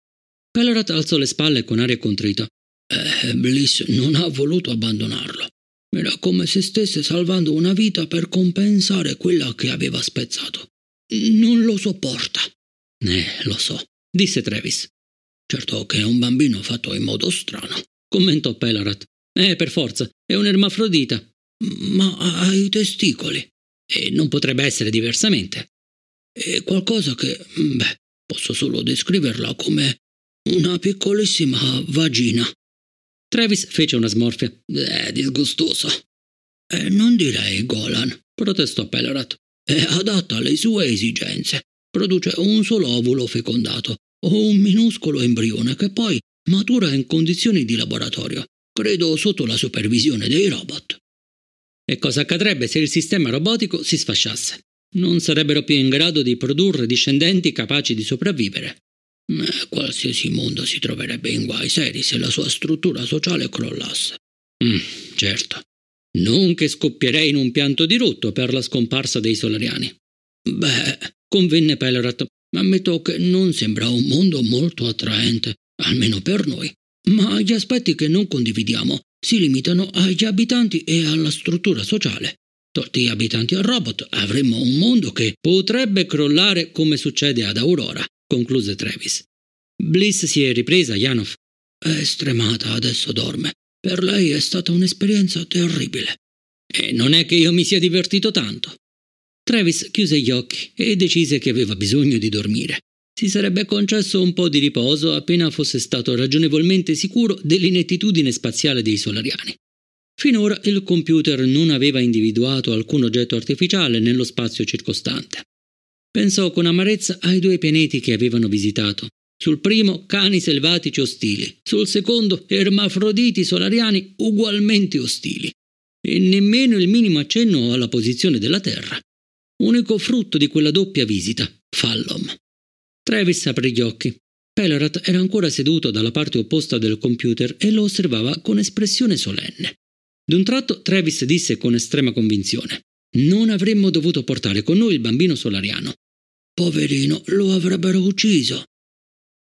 Pellorat alzò le spalle con aria contrita. Eh, Bliss non ha voluto abbandonarlo. Era come se stesse salvando una vita per compensare quella che aveva spezzato. Non lo sopporta. Eh, lo so, disse Travis. Certo che è un bambino fatto in modo strano, commentò Pelarat. Eh, per forza, è un ermafrodita ma ai testicoli. E non potrebbe essere diversamente. È qualcosa che, mm, beh, posso solo descriverla come una piccolissima vagina. Travis fece una smorfia. È disgustoso. E non direi Golan, protestò Pellerat. È adatta alle sue esigenze. Produce un solo ovulo fecondato o un minuscolo embrione che poi matura in condizioni di laboratorio, credo sotto la supervisione dei robot. E cosa accadrebbe se il sistema robotico si sfasciasse? Non sarebbero più in grado di produrre discendenti capaci di sopravvivere. Ma qualsiasi mondo si troverebbe in guai seri se la sua struttura sociale crollasse. Mm, certo. Non che scoppierei in un pianto di rutto per la scomparsa dei solariani. Beh, convenne Pellerat, ammetto che non sembra un mondo molto attraente, almeno per noi ma gli aspetti che non condividiamo si limitano agli abitanti e alla struttura sociale. Tolti gli abitanti al robot, avremmo un mondo che potrebbe crollare come succede ad Aurora, concluse Travis. Bliss si è ripresa, Janov. È stremata, adesso dorme. Per lei è stata un'esperienza terribile. E non è che io mi sia divertito tanto. Travis chiuse gli occhi e decise che aveva bisogno di dormire si sarebbe concesso un po' di riposo appena fosse stato ragionevolmente sicuro dell'inettitudine spaziale dei solariani. Finora il computer non aveva individuato alcun oggetto artificiale nello spazio circostante. Pensò con amarezza ai due pianeti che avevano visitato. Sul primo cani selvatici ostili, sul secondo ermafroditi solariani ugualmente ostili. E nemmeno il minimo accenno alla posizione della Terra. Unico frutto di quella doppia visita, Fallom. Travis aprì gli occhi. Pelorat era ancora seduto dalla parte opposta del computer e lo osservava con espressione solenne. D'un tratto Travis disse con estrema convinzione: Non avremmo dovuto portare con noi il bambino solariano. Poverino, lo avrebbero ucciso.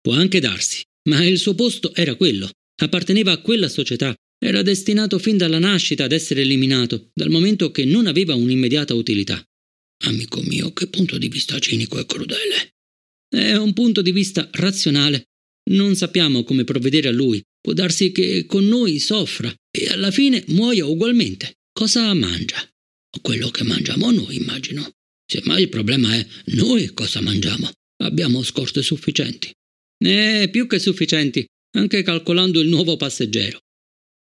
Può anche darsi, ma il suo posto era quello. Apparteneva a quella società. Era destinato fin dalla nascita ad essere eliminato, dal momento che non aveva un'immediata utilità. Amico mio, che punto di vista cinico e crudele. È un punto di vista razionale. Non sappiamo come provvedere a lui. Può darsi che con noi soffra e alla fine muoia ugualmente. Cosa mangia? Quello che mangiamo noi, immagino. Semmai il problema è noi cosa mangiamo. Abbiamo scorte sufficienti. Eh, più che sufficienti, anche calcolando il nuovo passeggero.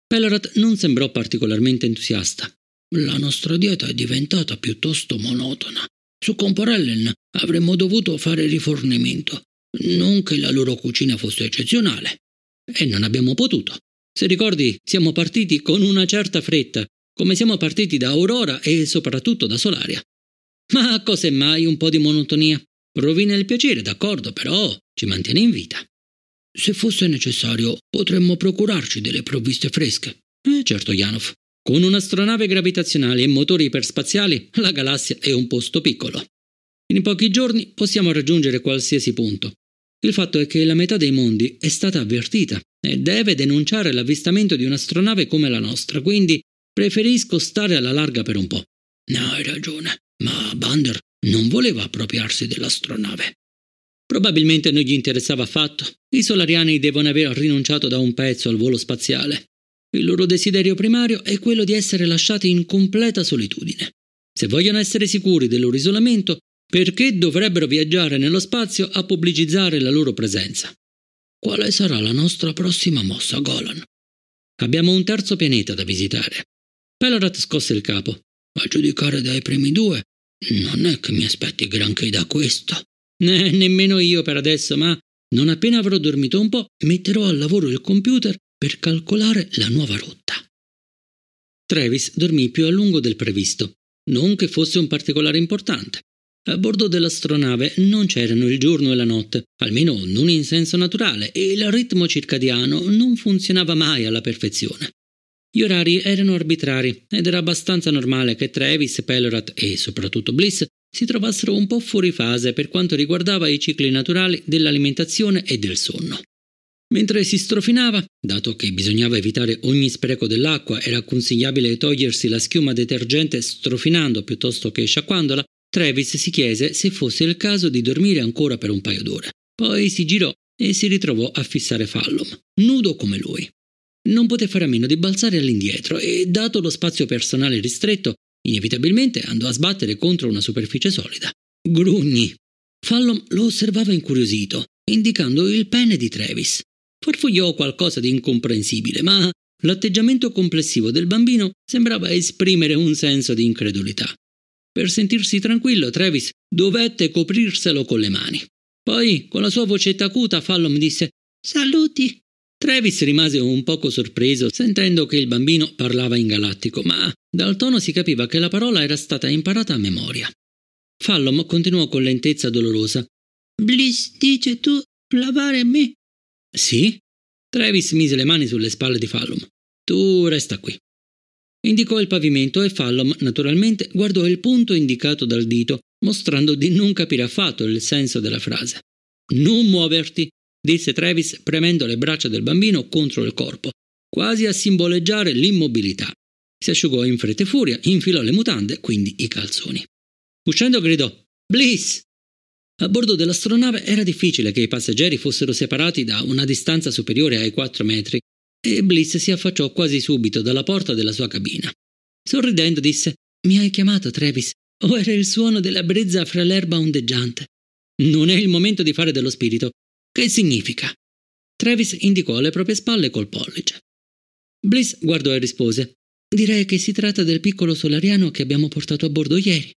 Pellerat non sembrò particolarmente entusiasta. La nostra dieta è diventata piuttosto monotona. Su Comporellen avremmo dovuto fare rifornimento. Non che la loro cucina fosse eccezionale. E non abbiamo potuto. Se ricordi, siamo partiti con una certa fretta, come siamo partiti da Aurora e soprattutto da Solaria. Ma cos'è mai un po' di monotonia? Rovina il piacere, d'accordo, però ci mantiene in vita. Se fosse necessario, potremmo procurarci delle provviste fresche. Eh, certo, Janov. Con un'astronave gravitazionale e motori iperspaziali, la galassia è un posto piccolo. In pochi giorni possiamo raggiungere qualsiasi punto. Il fatto è che la metà dei mondi è stata avvertita e deve denunciare l'avvistamento di un'astronave come la nostra, quindi preferisco stare alla larga per un po'. No, hai ragione, ma Bander non voleva appropriarsi dell'astronave. Probabilmente non gli interessava affatto. I solariani devono aver rinunciato da un pezzo al volo spaziale. Il loro desiderio primario è quello di essere lasciati in completa solitudine. Se vogliono essere sicuri del loro isolamento, perché dovrebbero viaggiare nello spazio a pubblicizzare la loro presenza? Quale sarà la nostra prossima mossa, Golan? Abbiamo un terzo pianeta da visitare. Pelorat scosse il capo. A giudicare dai primi due, non è che mi aspetti granché da questo. Ne, eh, nemmeno io per adesso, ma non appena avrò dormito un po', metterò al lavoro il computer per calcolare la nuova rotta. Travis dormì più a lungo del previsto, non che fosse un particolare importante. A bordo dell'astronave non c'erano il giorno e la notte, almeno non in senso naturale, e il ritmo circadiano non funzionava mai alla perfezione. Gli orari erano arbitrari ed era abbastanza normale che Travis, Pellorat e soprattutto Bliss si trovassero un po' fuori fase per quanto riguardava i cicli naturali dell'alimentazione e del sonno. Mentre si strofinava, dato che bisognava evitare ogni spreco dell'acqua, era consigliabile togliersi la schiuma detergente strofinando piuttosto che sciacquandola, Travis si chiese se fosse il caso di dormire ancora per un paio d'ore. Poi si girò e si ritrovò a fissare Fallum, nudo come lui. Non poté fare a meno di balzare all'indietro e, dato lo spazio personale ristretto, inevitabilmente andò a sbattere contro una superficie solida. Grugni! Fallum lo osservava incuriosito, indicando il pene di Travis. Farfugliò qualcosa di incomprensibile, ma l'atteggiamento complessivo del bambino sembrava esprimere un senso di incredulità. Per sentirsi tranquillo, Travis dovette coprirselo con le mani. Poi, con la sua vocetta acuta, Fallon disse Saluti. Travis rimase un poco sorpreso sentendo che il bambino parlava in galattico, ma dal tono si capiva che la parola era stata imparata a memoria. Fallom continuò con lentezza dolorosa. Bliss dice tu lavare me? Sì? Travis mise le mani sulle spalle di Fallom. Tu resta qui. Indicò il pavimento e Fallom naturalmente guardò il punto indicato dal dito, mostrando di non capire affatto il senso della frase. Non muoverti, disse Travis premendo le braccia del bambino contro il corpo, quasi a simboleggiare l'immobilità. Si asciugò in fretta e furia, infilò le mutande, quindi i calzoni. Uscendo gridò Bliss! A bordo dell'astronave era difficile che i passeggeri fossero separati da una distanza superiore ai 4 metri, e Bliss si affacciò quasi subito dalla porta della sua cabina. Sorridendo disse Mi hai chiamato, Travis? O era il suono della brezza fra l'erba ondeggiante? Non è il momento di fare dello spirito. Che significa? Travis indicò le proprie spalle col pollice. Bliss guardò e rispose Direi che si tratta del piccolo solariano che abbiamo portato a bordo ieri.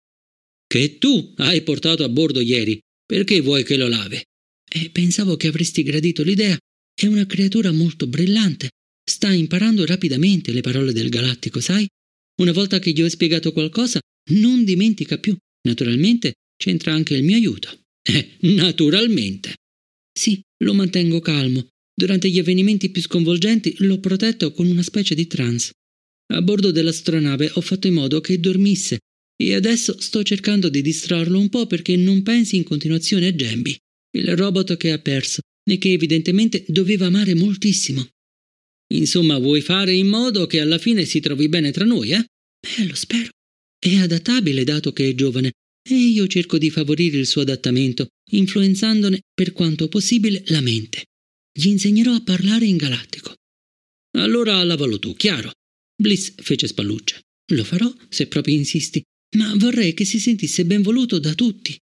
Che tu hai portato a bordo ieri. Perché vuoi che lo lave? E eh, pensavo che avresti gradito l'idea. È una creatura molto brillante, Sta imparando rapidamente le parole del galattico, sai? Una volta che gli ho spiegato qualcosa, non dimentica più. Naturalmente c'entra anche il mio aiuto. Eh, naturalmente. Sì, lo mantengo calmo. Durante gli avvenimenti più sconvolgenti l'ho protetto con una specie di trance. A bordo dell'astronave ho fatto in modo che dormisse e adesso sto cercando di distrarlo un po' perché non pensi in continuazione a Gembi, il robot che ha perso e che evidentemente doveva amare moltissimo. Insomma, vuoi fare in modo che alla fine si trovi bene tra noi, eh? Eh, lo spero. È adattabile dato che è giovane e io cerco di favorire il suo adattamento, influenzandone per quanto possibile la mente. Gli insegnerò a parlare in galattico. Allora lavalo tu, chiaro. Bliss fece spallucce. Lo farò se proprio insisti, ma vorrei che si sentisse ben voluto da tutti.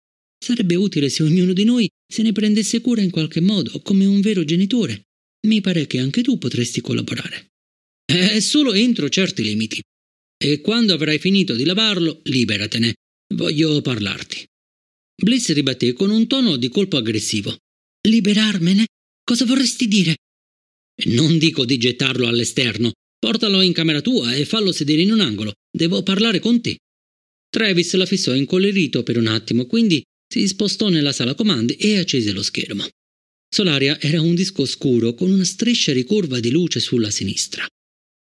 Sarebbe utile se ognuno di noi se ne prendesse cura in qualche modo, come un vero genitore. Mi pare che anche tu potresti collaborare. È solo entro certi limiti. E quando avrai finito di lavarlo, liberatene. Voglio parlarti. Bliss ribatté con un tono di colpo aggressivo. Liberarmene? Cosa vorresti dire? Non dico di gettarlo all'esterno. Portalo in camera tua e fallo sedere in un angolo. Devo parlare con te. Travis la fissò incollerito per un attimo, quindi si spostò nella sala comandi e accese lo schermo. Solaria era un disco scuro con una striscia ricurva di luce sulla sinistra.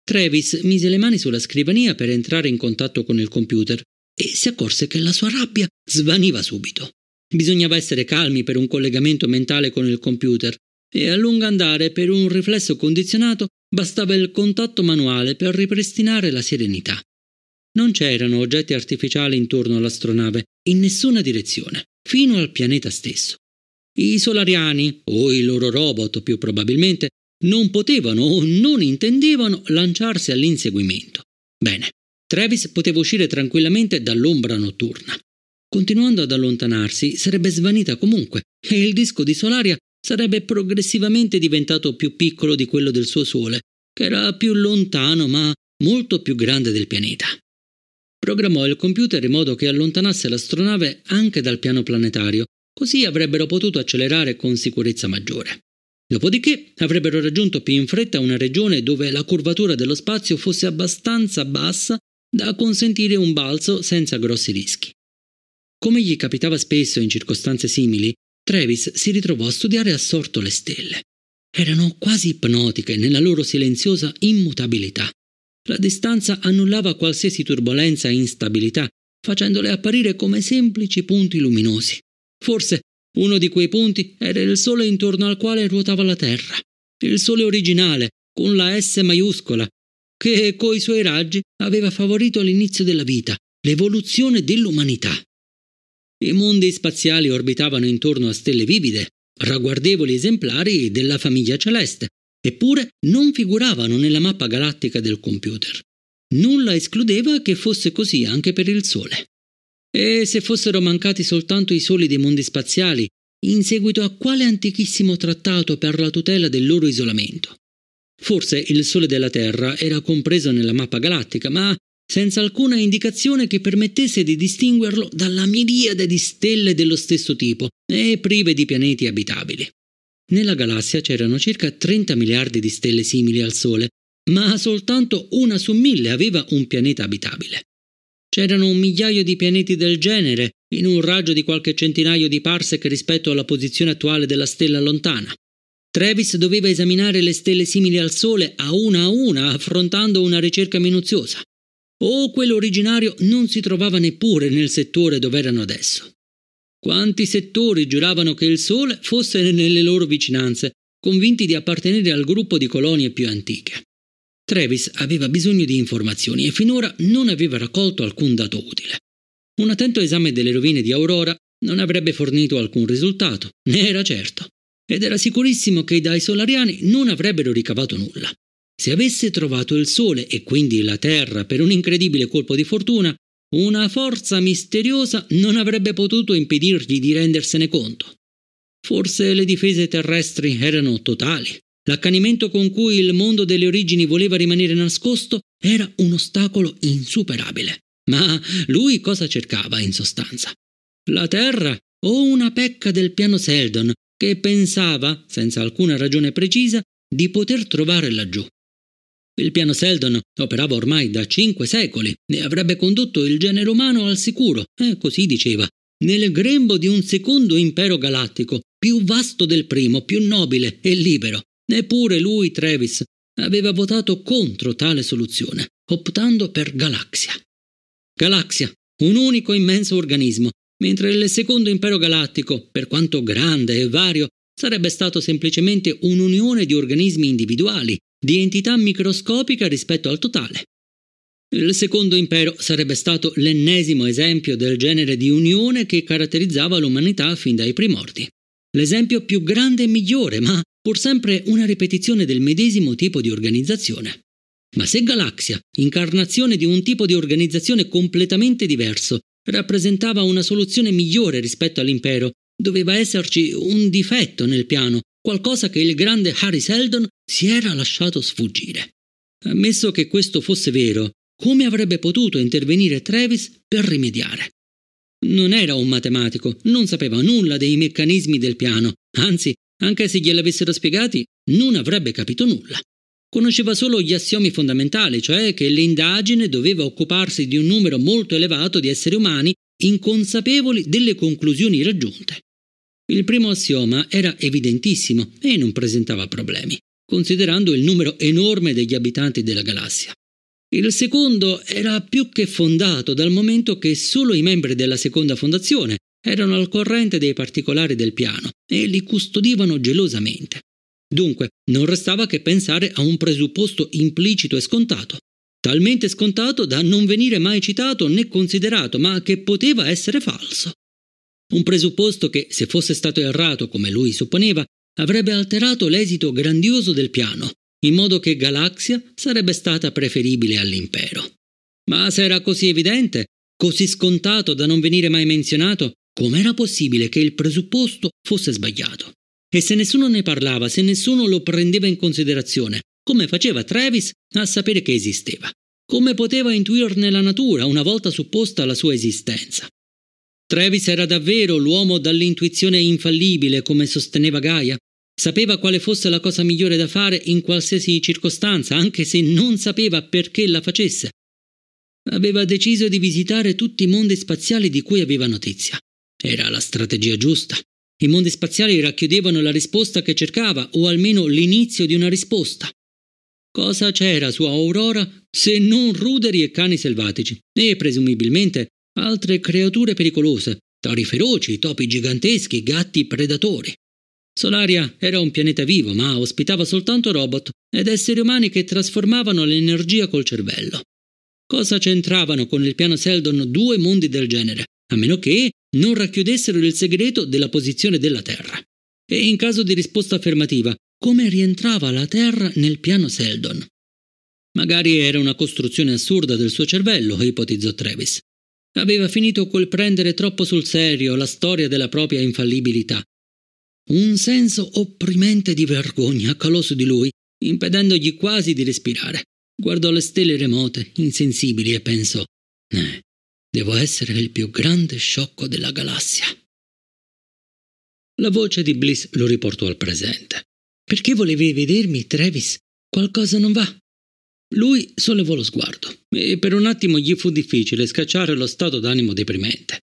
Travis mise le mani sulla scrivania per entrare in contatto con il computer e si accorse che la sua rabbia svaniva subito. Bisognava essere calmi per un collegamento mentale con il computer e a lungo andare per un riflesso condizionato bastava il contatto manuale per ripristinare la serenità. Non c'erano oggetti artificiali intorno all'astronave, in nessuna direzione, fino al pianeta stesso. I solariani, o i loro robot più probabilmente, non potevano o non intendevano lanciarsi all'inseguimento. Bene, Travis poteva uscire tranquillamente dall'ombra notturna. Continuando ad allontanarsi, sarebbe svanita comunque e il disco di Solaria sarebbe progressivamente diventato più piccolo di quello del suo Sole, che era più lontano ma molto più grande del pianeta. Programmò il computer in modo che allontanasse l'astronave anche dal piano planetario Così avrebbero potuto accelerare con sicurezza maggiore. Dopodiché avrebbero raggiunto più in fretta una regione dove la curvatura dello spazio fosse abbastanza bassa da consentire un balzo senza grossi rischi. Come gli capitava spesso in circostanze simili, Travis si ritrovò a studiare assorto le stelle. Erano quasi ipnotiche nella loro silenziosa immutabilità. La distanza annullava qualsiasi turbolenza e instabilità, facendole apparire come semplici punti luminosi. Forse uno di quei punti era il sole intorno al quale ruotava la Terra, il sole originale, con la S maiuscola, che coi suoi raggi aveva favorito l'inizio della vita, l'evoluzione dell'umanità. I mondi spaziali orbitavano intorno a stelle vivide, ragguardevoli esemplari della famiglia celeste, eppure non figuravano nella mappa galattica del computer. Nulla escludeva che fosse così anche per il Sole. E se fossero mancati soltanto i soli dei mondi spaziali, in seguito a quale antichissimo trattato per la tutela del loro isolamento? Forse il Sole della Terra era compreso nella mappa galattica, ma senza alcuna indicazione che permettesse di distinguerlo dalla miriade di stelle dello stesso tipo e prive di pianeti abitabili. Nella galassia c'erano circa 30 miliardi di stelle simili al Sole, ma soltanto una su mille aveva un pianeta abitabile. C'erano un migliaio di pianeti del genere in un raggio di qualche centinaio di parsec rispetto alla posizione attuale della stella lontana. Travis doveva esaminare le stelle simili al Sole a una a una, affrontando una ricerca minuziosa. O quello originario non si trovava neppure nel settore dove erano adesso. Quanti settori giuravano che il Sole fosse nelle loro vicinanze, convinti di appartenere al gruppo di colonie più antiche. Travis aveva bisogno di informazioni e finora non aveva raccolto alcun dato utile. Un attento esame delle rovine di Aurora non avrebbe fornito alcun risultato, ne era certo, ed era sicurissimo che dai solariani non avrebbero ricavato nulla. Se avesse trovato il Sole e quindi la Terra per un incredibile colpo di fortuna, una forza misteriosa non avrebbe potuto impedirgli di rendersene conto. Forse le difese terrestri erano totali. L'accanimento con cui il mondo delle origini voleva rimanere nascosto era un ostacolo insuperabile. Ma lui cosa cercava in sostanza? La Terra o una pecca del piano Seldon che pensava, senza alcuna ragione precisa, di poter trovare laggiù. Il piano Seldon operava ormai da cinque secoli e avrebbe condotto il genere umano al sicuro, eh, così diceva, nel grembo di un secondo impero galattico, più vasto del primo, più nobile e libero, Neppure lui, Travis, aveva votato contro tale soluzione, optando per Galaxia. Galaxia, un unico immenso organismo, mentre il secondo impero galattico, per quanto grande e vario, sarebbe stato semplicemente un'unione di organismi individuali, di entità microscopica rispetto al totale. Il secondo impero sarebbe stato l'ennesimo esempio del genere di unione che caratterizzava l'umanità fin dai primordi. L'esempio più grande e migliore, ma pur sempre una ripetizione del medesimo tipo di organizzazione. Ma se Galaxia, incarnazione di un tipo di organizzazione completamente diverso, rappresentava una soluzione migliore rispetto all'impero, doveva esserci un difetto nel piano, qualcosa che il grande Harry Seldon si era lasciato sfuggire. Ammesso che questo fosse vero, come avrebbe potuto intervenire Travis per rimediare? Non era un matematico, non sapeva nulla dei meccanismi del piano, anzi anche se gliel'avessero spiegati, non avrebbe capito nulla. Conosceva solo gli assiomi fondamentali, cioè che l'indagine doveva occuparsi di un numero molto elevato di esseri umani inconsapevoli delle conclusioni raggiunte. Il primo assioma era evidentissimo e non presentava problemi, considerando il numero enorme degli abitanti della galassia. Il secondo era più che fondato dal momento che solo i membri della seconda fondazione, erano al corrente dei particolari del piano e li custodivano gelosamente. Dunque, non restava che pensare a un presupposto implicito e scontato, talmente scontato da non venire mai citato né considerato, ma che poteva essere falso. Un presupposto che, se fosse stato errato come lui supponeva, avrebbe alterato l'esito grandioso del piano, in modo che Galaxia sarebbe stata preferibile all'impero. Ma se era così evidente, così scontato da non venire mai menzionato, Com'era possibile che il presupposto fosse sbagliato? E se nessuno ne parlava, se nessuno lo prendeva in considerazione, come faceva Travis a sapere che esisteva? Come poteva intuirne la natura una volta supposta la sua esistenza? Travis era davvero l'uomo dall'intuizione infallibile, come sosteneva Gaia? Sapeva quale fosse la cosa migliore da fare in qualsiasi circostanza, anche se non sapeva perché la facesse. Aveva deciso di visitare tutti i mondi spaziali di cui aveva notizia era la strategia giusta. I mondi spaziali racchiudevano la risposta che cercava, o almeno l'inizio di una risposta. Cosa c'era su Aurora se non ruderi e cani selvatici, e presumibilmente altre creature pericolose, tori feroci, topi giganteschi, gatti predatori. Solaria era un pianeta vivo, ma ospitava soltanto robot ed esseri umani che trasformavano l'energia col cervello. Cosa c'entravano con il piano Seldon due mondi del genere, a meno che non racchiudessero il segreto della posizione della Terra. E in caso di risposta affermativa, come rientrava la Terra nel piano Seldon? Magari era una costruzione assurda del suo cervello, ipotizzò Travis. Aveva finito col prendere troppo sul serio la storia della propria infallibilità. Un senso opprimente di vergogna calò su di lui, impedendogli quasi di respirare. Guardò le stelle remote, insensibili, e pensò: eh, Devo essere il più grande sciocco della galassia. La voce di Bliss lo riportò al presente. Perché volevi vedermi, Travis? Qualcosa non va. Lui sollevò lo sguardo e per un attimo gli fu difficile scacciare lo stato d'animo deprimente.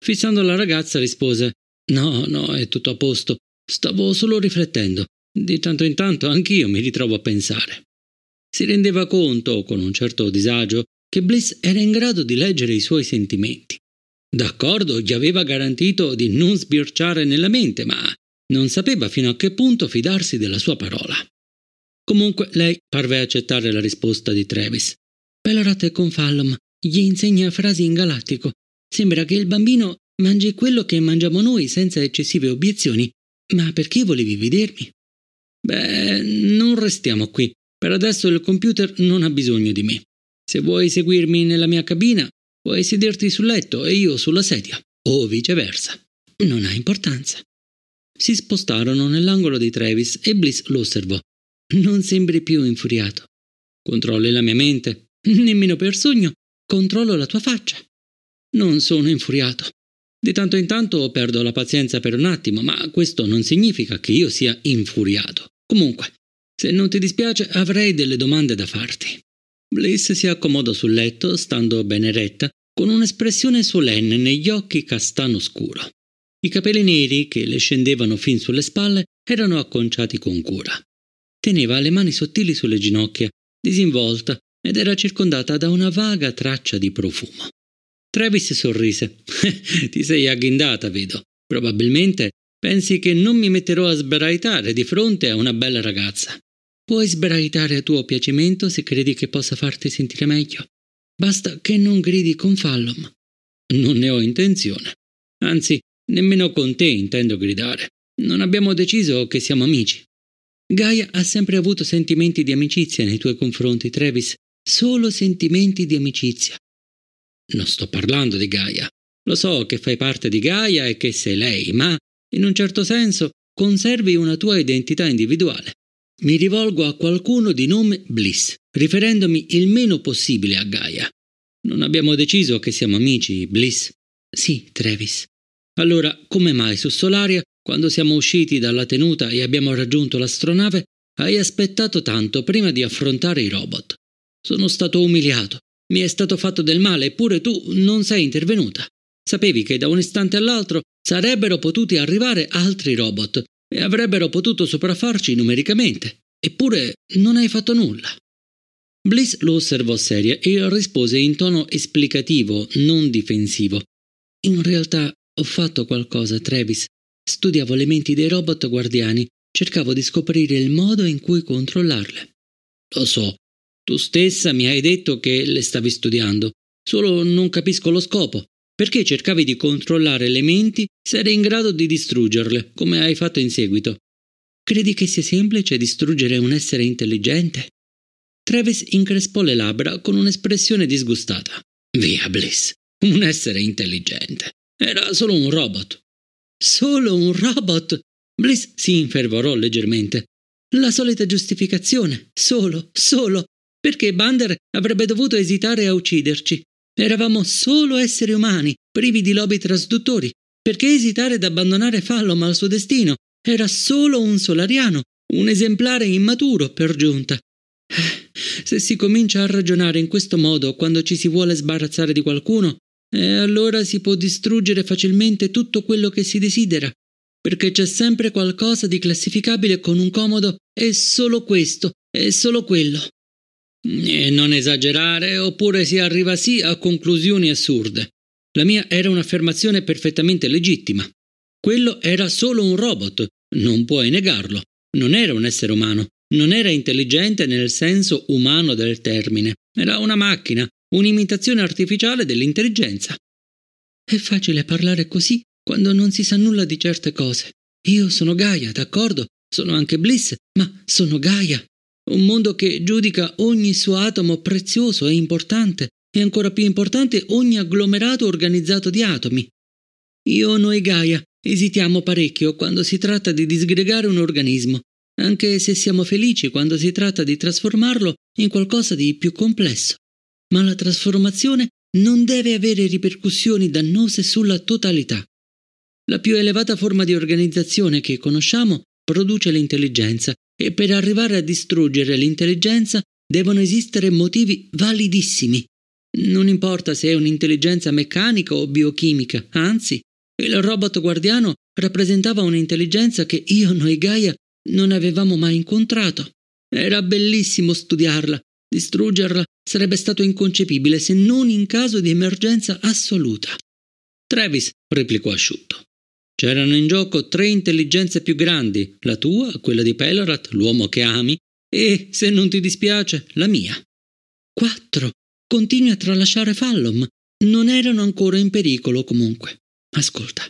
Fissando la ragazza rispose No, no, è tutto a posto. Stavo solo riflettendo. Di tanto in tanto anch'io mi ritrovo a pensare. Si rendeva conto, con un certo disagio, che Bliss era in grado di leggere i suoi sentimenti. D'accordo, gli aveva garantito di non sbirciare nella mente, ma non sapeva fino a che punto fidarsi della sua parola. Comunque lei parve accettare la risposta di Travis. Pelorat e Confallum gli insegna frasi in galattico. Sembra che il bambino mangi quello che mangiamo noi senza eccessive obiezioni. Ma perché volevi vedermi? Beh, non restiamo qui. Per adesso il computer non ha bisogno di me. Se vuoi seguirmi nella mia cabina, puoi sederti sul letto e io sulla sedia, o viceversa. Non ha importanza. Si spostarono nell'angolo di Travis e Bliss lo osservò. Non sembri più infuriato. Controlli la mia mente. Nemmeno per sogno. Controllo la tua faccia. Non sono infuriato. Di tanto in tanto perdo la pazienza per un attimo, ma questo non significa che io sia infuriato. Comunque, se non ti dispiace, avrei delle domande da farti. Bliss si accomodò sul letto, stando bene eretta, con un'espressione solenne negli occhi castano scuro. I capelli neri, che le scendevano fin sulle spalle, erano acconciati con cura. Teneva le mani sottili sulle ginocchia, disinvolta, ed era circondata da una vaga traccia di profumo. Travis sorrise. Ti sei agghindata, vedo. Probabilmente pensi che non mi metterò a sbraitare di fronte a una bella ragazza. Puoi sbraitare a tuo piacimento se credi che possa farti sentire meglio. Basta che non gridi con Fallom. Non ne ho intenzione. Anzi, nemmeno con te intendo gridare. Non abbiamo deciso che siamo amici. Gaia ha sempre avuto sentimenti di amicizia nei tuoi confronti, Travis. Solo sentimenti di amicizia. Non sto parlando di Gaia. Lo so che fai parte di Gaia e che sei lei, ma, in un certo senso, conservi una tua identità individuale mi rivolgo a qualcuno di nome Bliss, riferendomi il meno possibile a Gaia. Non abbiamo deciso che siamo amici, Bliss? Sì, Travis. Allora, come mai su Solaria, quando siamo usciti dalla tenuta e abbiamo raggiunto l'astronave, hai aspettato tanto prima di affrontare i robot? Sono stato umiliato. Mi è stato fatto del male, eppure tu non sei intervenuta. Sapevi che da un istante all'altro sarebbero potuti arrivare altri robot e avrebbero potuto sopraffarci numericamente. Eppure non hai fatto nulla. Bliss lo osservò seria e rispose in tono esplicativo, non difensivo. In realtà ho fatto qualcosa, Travis. Studiavo le menti dei robot guardiani, cercavo di scoprire il modo in cui controllarle. Lo so, tu stessa mi hai detto che le stavi studiando, solo non capisco lo scopo perché cercavi di controllare le menti se eri in grado di distruggerle, come hai fatto in seguito. Credi che sia semplice distruggere un essere intelligente? Travis increspò le labbra con un'espressione disgustata. Via, Bliss. Un essere intelligente. Era solo un robot. Solo un robot? Bliss si infervorò leggermente. La solita giustificazione. Solo, solo. Perché Bander avrebbe dovuto esitare a ucciderci. Eravamo solo esseri umani, privi di lobi trasduttori, perché esitare ad abbandonare Fallom al suo destino? Era solo un solariano, un esemplare immaturo, per giunta. Eh, se si comincia a ragionare in questo modo quando ci si vuole sbarazzare di qualcuno, eh, allora si può distruggere facilmente tutto quello che si desidera, perché c'è sempre qualcosa di classificabile con un comodo e solo questo e solo quello. E eh, non esagerare, oppure si arriva sì a conclusioni assurde. La mia era un'affermazione perfettamente legittima. Quello era solo un robot, non puoi negarlo. Non era un essere umano, non era intelligente nel senso umano del termine. Era una macchina, un'imitazione artificiale dell'intelligenza. È facile parlare così quando non si sa nulla di certe cose. Io sono Gaia, d'accordo? Sono anche Bliss, ma sono Gaia. Un mondo che giudica ogni suo atomo prezioso e importante, e ancora più importante ogni agglomerato organizzato di atomi. Io, noi Gaia, esitiamo parecchio quando si tratta di disgregare un organismo, anche se siamo felici quando si tratta di trasformarlo in qualcosa di più complesso. Ma la trasformazione non deve avere ripercussioni dannose sulla totalità. La più elevata forma di organizzazione che conosciamo produce l'intelligenza e per arrivare a distruggere l'intelligenza devono esistere motivi validissimi. Non importa se è un'intelligenza meccanica o biochimica, anzi, il robot guardiano rappresentava un'intelligenza che io, noi Gaia, non avevamo mai incontrato. Era bellissimo studiarla. Distruggerla sarebbe stato inconcepibile se non in caso di emergenza assoluta. Travis replicò asciutto. C'erano in gioco tre intelligenze più grandi, la tua, quella di Pelorat, l'uomo che ami, e, se non ti dispiace, la mia. Quattro. Continui a tralasciare Fallom. Non erano ancora in pericolo comunque. Ascolta.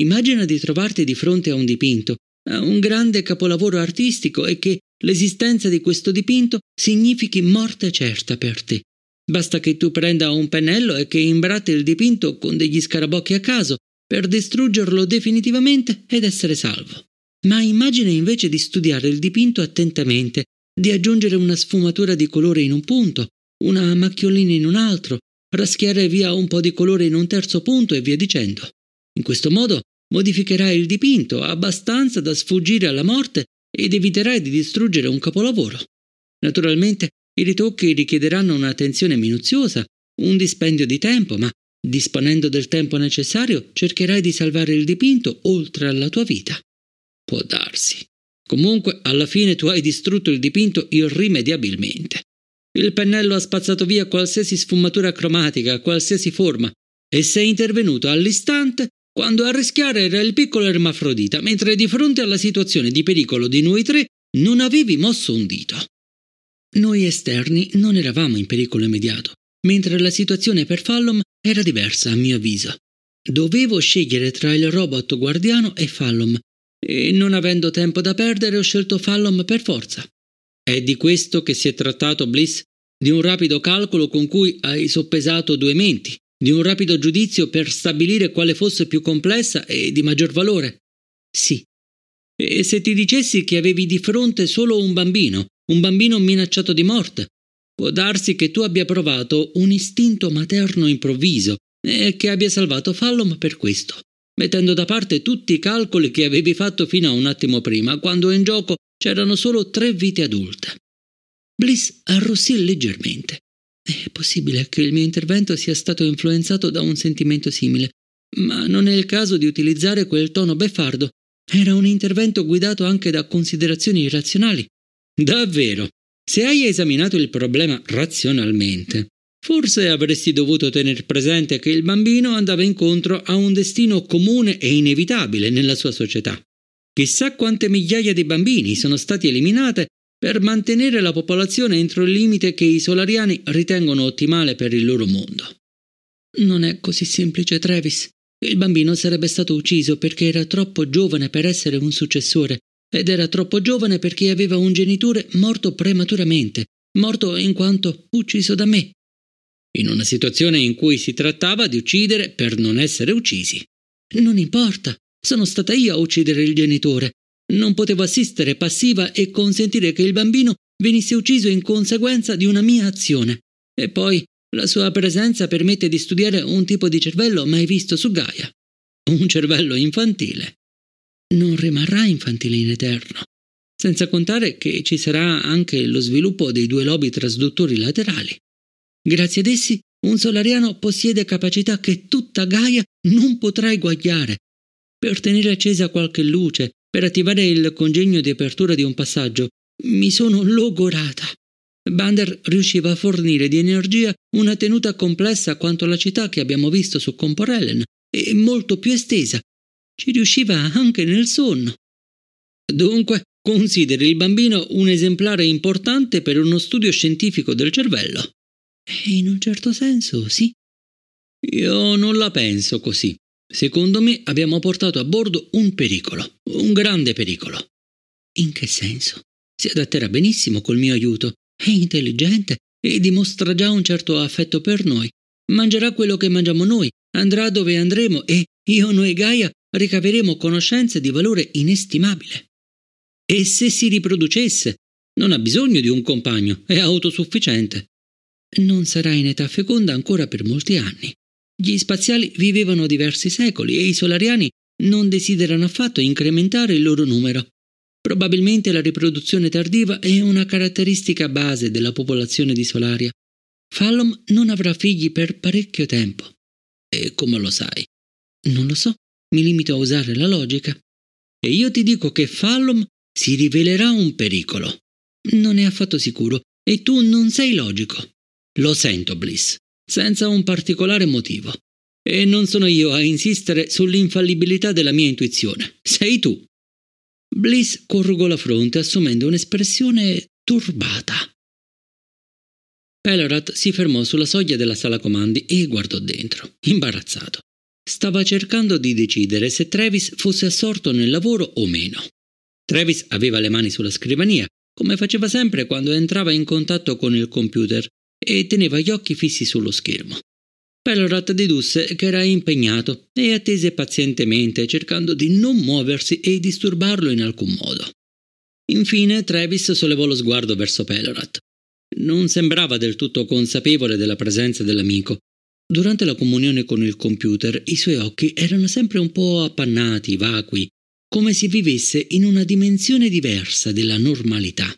Immagina di trovarti di fronte a un dipinto, a un grande capolavoro artistico e che l'esistenza di questo dipinto significhi morte certa per te. Basta che tu prenda un pennello e che imbratti il dipinto con degli scarabocchi a caso per distruggerlo definitivamente ed essere salvo. Ma immagina invece di studiare il dipinto attentamente, di aggiungere una sfumatura di colore in un punto, una macchiolina in un altro, raschiare via un po' di colore in un terzo punto e via dicendo. In questo modo modificherai il dipinto abbastanza da sfuggire alla morte ed eviterai di distruggere un capolavoro. Naturalmente i ritocchi richiederanno un'attenzione minuziosa, un dispendio di tempo, ma Disponendo del tempo necessario, cercherai di salvare il dipinto oltre alla tua vita. Può darsi. Comunque, alla fine tu hai distrutto il dipinto irrimediabilmente. Il pennello ha spazzato via qualsiasi sfumatura cromatica, qualsiasi forma, e sei intervenuto all'istante quando a rischiare era il piccolo ermafrodita, mentre di fronte alla situazione di pericolo di noi tre non avevi mosso un dito. Noi esterni non eravamo in pericolo immediato, mentre la situazione per Fallom era diversa, a mio avviso. Dovevo scegliere tra il robot guardiano e Fallom, e non avendo tempo da perdere ho scelto Fallom per forza. È di questo che si è trattato Bliss, di un rapido calcolo con cui hai soppesato due menti, di un rapido giudizio per stabilire quale fosse più complessa e di maggior valore. Sì. E se ti dicessi che avevi di fronte solo un bambino, un bambino minacciato di morte, Può darsi che tu abbia provato un istinto materno improvviso e che abbia salvato Fallon per questo, mettendo da parte tutti i calcoli che avevi fatto fino a un attimo prima, quando in gioco c'erano solo tre vite adulte. Bliss arrossì leggermente. È possibile che il mio intervento sia stato influenzato da un sentimento simile, ma non è il caso di utilizzare quel tono beffardo. Era un intervento guidato anche da considerazioni irrazionali. Davvero, se hai esaminato il problema razionalmente, forse avresti dovuto tener presente che il bambino andava incontro a un destino comune e inevitabile nella sua società. Chissà quante migliaia di bambini sono stati eliminati per mantenere la popolazione entro il limite che i solariani ritengono ottimale per il loro mondo. Non è così semplice, Travis. Il bambino sarebbe stato ucciso perché era troppo giovane per essere un successore ed era troppo giovane perché aveva un genitore morto prematuramente, morto in quanto ucciso da me, in una situazione in cui si trattava di uccidere per non essere uccisi. Non importa, sono stata io a uccidere il genitore. Non potevo assistere passiva e consentire che il bambino venisse ucciso in conseguenza di una mia azione. E poi la sua presenza permette di studiare un tipo di cervello mai visto su Gaia. Un cervello infantile non rimarrà infantile in eterno. Senza contare che ci sarà anche lo sviluppo dei due lobi trasduttori laterali. Grazie ad essi, un solariano possiede capacità che tutta Gaia non potrà eguagliare. Per tenere accesa qualche luce, per attivare il congegno di apertura di un passaggio, mi sono logorata. Bander riusciva a fornire di energia una tenuta complessa quanto la città che abbiamo visto su Comporellen e molto più estesa, ci riusciva anche nel sonno. Dunque, consideri il bambino un esemplare importante per uno studio scientifico del cervello. E in un certo senso, sì. Io non la penso così. Secondo me abbiamo portato a bordo un pericolo, un grande pericolo. In che senso? Si adatterà benissimo col mio aiuto. È intelligente e dimostra già un certo affetto per noi. Mangerà quello che mangiamo noi, andrà dove andremo e io, noi e Gaia ricaveremo conoscenze di valore inestimabile. E se si riproducesse, non ha bisogno di un compagno, è autosufficiente. Non sarà in età feconda ancora per molti anni. Gli spaziali vivevano diversi secoli e i solariani non desiderano affatto incrementare il loro numero. Probabilmente la riproduzione tardiva è una caratteristica base della popolazione di Solaria. Fallom non avrà figli per parecchio tempo. E come lo sai? Non lo so mi limito a usare la logica. E io ti dico che Fallum si rivelerà un pericolo. Non è affatto sicuro e tu non sei logico. Lo sento, Bliss, senza un particolare motivo. E non sono io a insistere sull'infallibilità della mia intuizione. Sei tu. Bliss corrugò la fronte assumendo un'espressione turbata. Pelorat si fermò sulla soglia della sala comandi e guardò dentro, imbarazzato stava cercando di decidere se Travis fosse assorto nel lavoro o meno. Travis aveva le mani sulla scrivania, come faceva sempre quando entrava in contatto con il computer, e teneva gli occhi fissi sullo schermo. Pellorat dedusse che era impegnato e attese pazientemente, cercando di non muoversi e disturbarlo in alcun modo. Infine Travis sollevò lo sguardo verso Pellorat. Non sembrava del tutto consapevole della presenza dell'amico, Durante la comunione con il computer i suoi occhi erano sempre un po' appannati, vacui, come se vivesse in una dimensione diversa della normalità.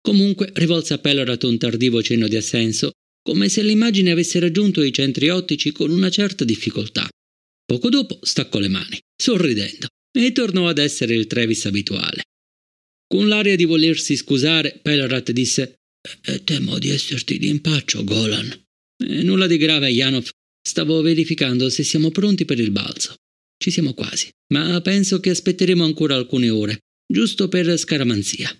Comunque rivolse a Pellorat un tardivo cenno di assenso, come se l'immagine avesse raggiunto i centri ottici con una certa difficoltà. Poco dopo staccò le mani, sorridendo, e tornò ad essere il Travis abituale. Con l'aria di volersi scusare, Pellorat disse: eh, eh, Temo di esserti d'impaccio, Golan. Eh, nulla di grave, Janov. Stavo verificando se siamo pronti per il balzo. Ci siamo quasi, ma penso che aspetteremo ancora alcune ore, giusto per scaramanzia.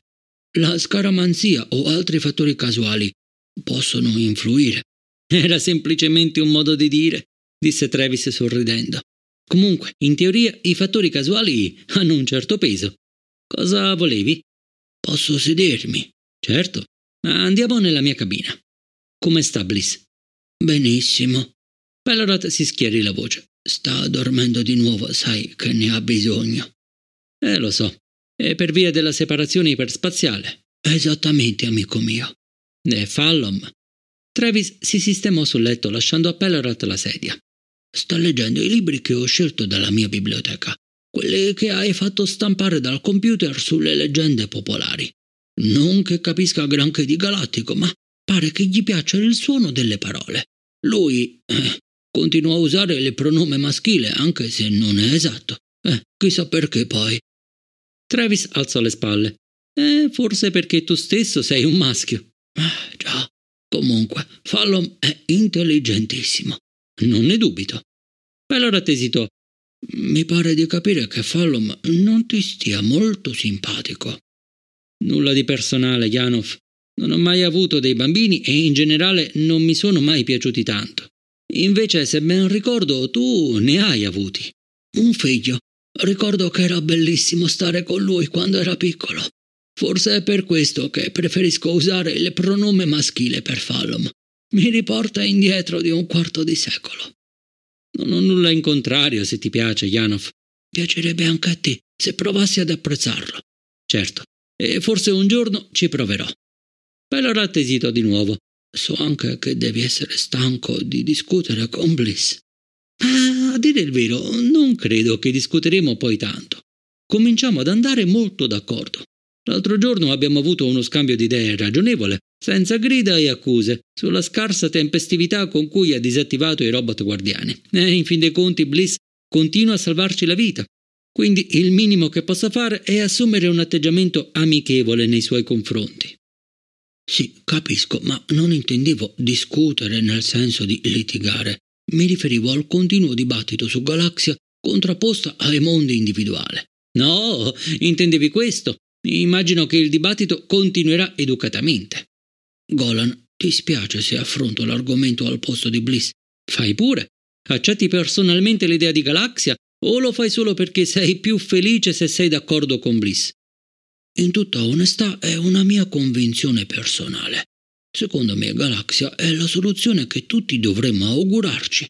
La scaramanzia o altri fattori casuali possono influire. Era semplicemente un modo di dire, disse Travis sorridendo. Comunque, in teoria, i fattori casuali hanno un certo peso. Cosa volevi? Posso sedermi? Certo. Andiamo nella mia cabina. Come sta Bliss? Benissimo. Pellorat si schiarì la voce. Sta dormendo di nuovo, sai che ne ha bisogno. Eh, lo so. È per via della separazione iperspaziale. Esattamente, amico mio. E Fallom. Travis si sistemò sul letto lasciando a Pellorat la sedia. Sta leggendo i libri che ho scelto dalla mia biblioteca, quelli che hai fatto stampare dal computer sulle leggende popolari. Non che capisca granché di galattico, ma pare che gli piaccia il suono delle parole. Lui eh, continua a usare il pronome maschile, anche se non è esatto. Eh, chissà perché poi. Travis alzò le spalle. Eh, forse perché tu stesso sei un maschio. Ah, già. Comunque, Fallon è intelligentissimo. Non ne dubito. Allora tesito. Mi pare di capire che Fallon non ti stia molto simpatico. Nulla di personale, Janov. Non ho mai avuto dei bambini e in generale non mi sono mai piaciuti tanto. Invece, se ben ricordo, tu ne hai avuti. Un figlio. Ricordo che era bellissimo stare con lui quando era piccolo. Forse è per questo che preferisco usare il pronome maschile per Fallom. Mi riporta indietro di un quarto di secolo. Non ho nulla in contrario se ti piace, Janov. Piacerebbe anche a te se provassi ad apprezzarlo. Certo, e forse un giorno ci proverò. Poi lo rattesito di nuovo. So anche che devi essere stanco di discutere con Bliss. Ma a dire il vero, non credo che discuteremo poi tanto. Cominciamo ad andare molto d'accordo. L'altro giorno abbiamo avuto uno scambio di idee ragionevole, senza grida e accuse, sulla scarsa tempestività con cui ha disattivato i robot guardiani. E in fin dei conti Bliss continua a salvarci la vita. Quindi il minimo che possa fare è assumere un atteggiamento amichevole nei suoi confronti. Sì, capisco, ma non intendevo discutere nel senso di litigare. Mi riferivo al continuo dibattito su Galaxia contrapposta ai mondi individuale. No, intendevi questo. Immagino che il dibattito continuerà educatamente. Golan, ti spiace se affronto l'argomento al posto di Bliss. Fai pure. Accetti personalmente l'idea di Galaxia o lo fai solo perché sei più felice se sei d'accordo con Bliss? In tutta onestà è una mia convinzione personale. Secondo me Galaxia è la soluzione che tutti dovremmo augurarci.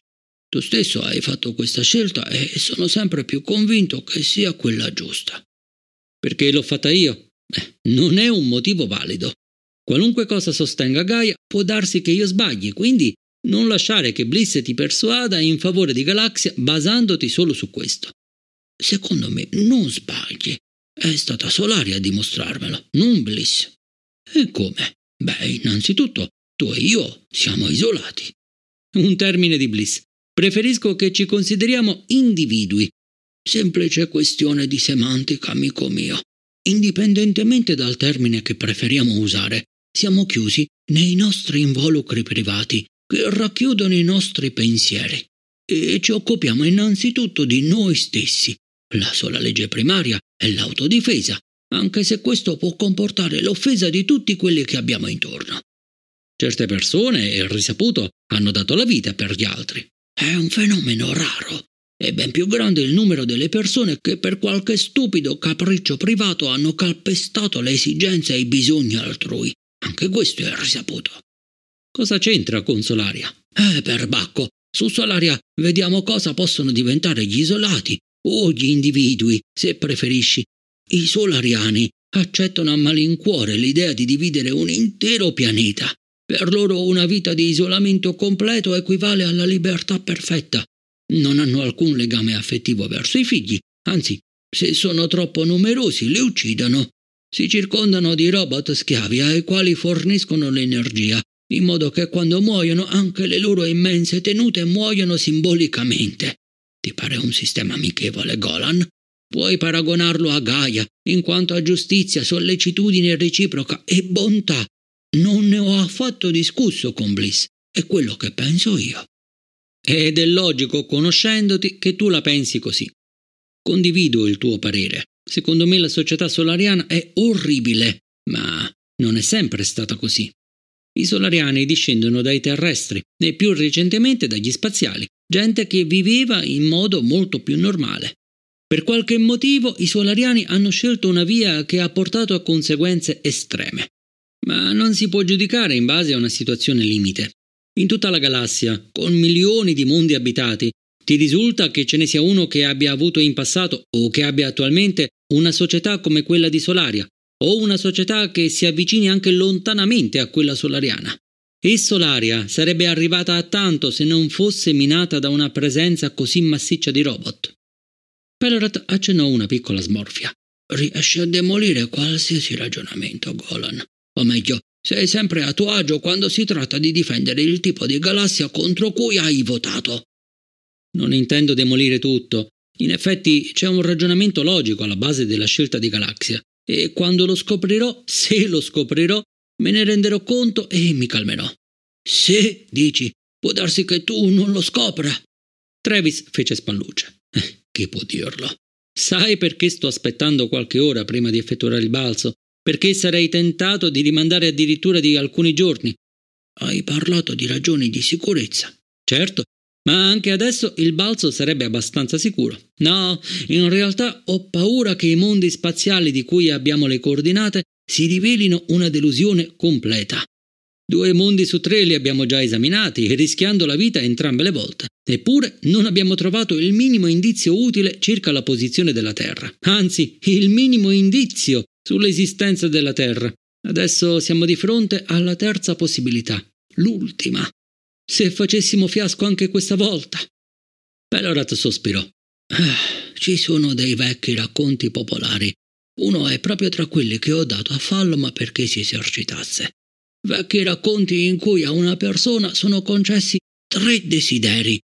Tu stesso hai fatto questa scelta e sono sempre più convinto che sia quella giusta. Perché l'ho fatta io? Beh, non è un motivo valido. Qualunque cosa sostenga Gaia, può darsi che io sbagli, quindi non lasciare che Bliss ti persuada in favore di Galaxia basandoti solo su questo. Secondo me non sbagli. È stata Solari a dimostrarmelo, non Bliss. E come? Beh, innanzitutto, tu e io siamo isolati. Un termine di Bliss. Preferisco che ci consideriamo individui. Semplice questione di semantica, amico mio. Indipendentemente dal termine che preferiamo usare, siamo chiusi nei nostri involucri privati che racchiudono i nostri pensieri e ci occupiamo innanzitutto di noi stessi. La sola legge primaria è l'autodifesa, anche se questo può comportare l'offesa di tutti quelli che abbiamo intorno. Certe persone, è risaputo, hanno dato la vita per gli altri. È un fenomeno raro. È ben più grande il numero delle persone che per qualche stupido capriccio privato hanno calpestato le esigenze e i bisogni altrui. Anche questo è risaputo. Cosa c'entra con Solaria? Eh, perbacco, su Solaria vediamo cosa possono diventare gli isolati, o oh, gli individui, se preferisci. I solariani accettano a malincuore l'idea di dividere un intero pianeta. Per loro una vita di isolamento completo equivale alla libertà perfetta. Non hanno alcun legame affettivo verso i figli, anzi, se sono troppo numerosi li uccidono. Si circondano di robot schiavi ai quali forniscono l'energia, in modo che quando muoiono anche le loro immense tenute muoiono simbolicamente. Ti pare un sistema amichevole, Golan? Puoi paragonarlo a Gaia, in quanto a giustizia, sollecitudine reciproca e bontà. Non ne ho affatto discusso con Bliss, è quello che penso io. Ed è logico, conoscendoti, che tu la pensi così. Condivido il tuo parere. Secondo me la società solariana è orribile, ma non è sempre stata così. I solariani discendono dai terrestri e più recentemente dagli spaziali, gente che viveva in modo molto più normale. Per qualche motivo i solariani hanno scelto una via che ha portato a conseguenze estreme. Ma non si può giudicare in base a una situazione limite. In tutta la galassia, con milioni di mondi abitati, ti risulta che ce ne sia uno che abbia avuto in passato o che abbia attualmente una società come quella di Solaria, o una società che si avvicini anche lontanamente a quella solariana. E l'aria sarebbe arrivata a tanto se non fosse minata da una presenza così massiccia di robot. Pelorat accennò una piccola smorfia. Riesci a demolire qualsiasi ragionamento, Golan. O meglio, sei sempre a tuo agio quando si tratta di difendere il tipo di galassia contro cui hai votato. Non intendo demolire tutto. In effetti c'è un ragionamento logico alla base della scelta di galassia. E quando lo scoprirò, se lo scoprirò, Me ne renderò conto e mi calmerò. Se, dici, può darsi che tu non lo scopra. Travis fece spallucce. Eh, chi può dirlo? Sai perché sto aspettando qualche ora prima di effettuare il balzo? Perché sarei tentato di rimandare addirittura di alcuni giorni. Hai parlato di ragioni di sicurezza. Certo, ma anche adesso il balzo sarebbe abbastanza sicuro. No, in realtà ho paura che i mondi spaziali di cui abbiamo le coordinate si rivelino una delusione completa. Due mondi su tre li abbiamo già esaminati, rischiando la vita entrambe le volte. Eppure non abbiamo trovato il minimo indizio utile circa la posizione della Terra. Anzi, il minimo indizio sull'esistenza della Terra. Adesso siamo di fronte alla terza possibilità, l'ultima. Se facessimo fiasco anche questa volta. Pelorat sospirò. Ah, ci sono dei vecchi racconti popolari uno è proprio tra quelli che ho dato a Falloma perché si esercitasse. Vecchi racconti in cui a una persona sono concessi tre desideri.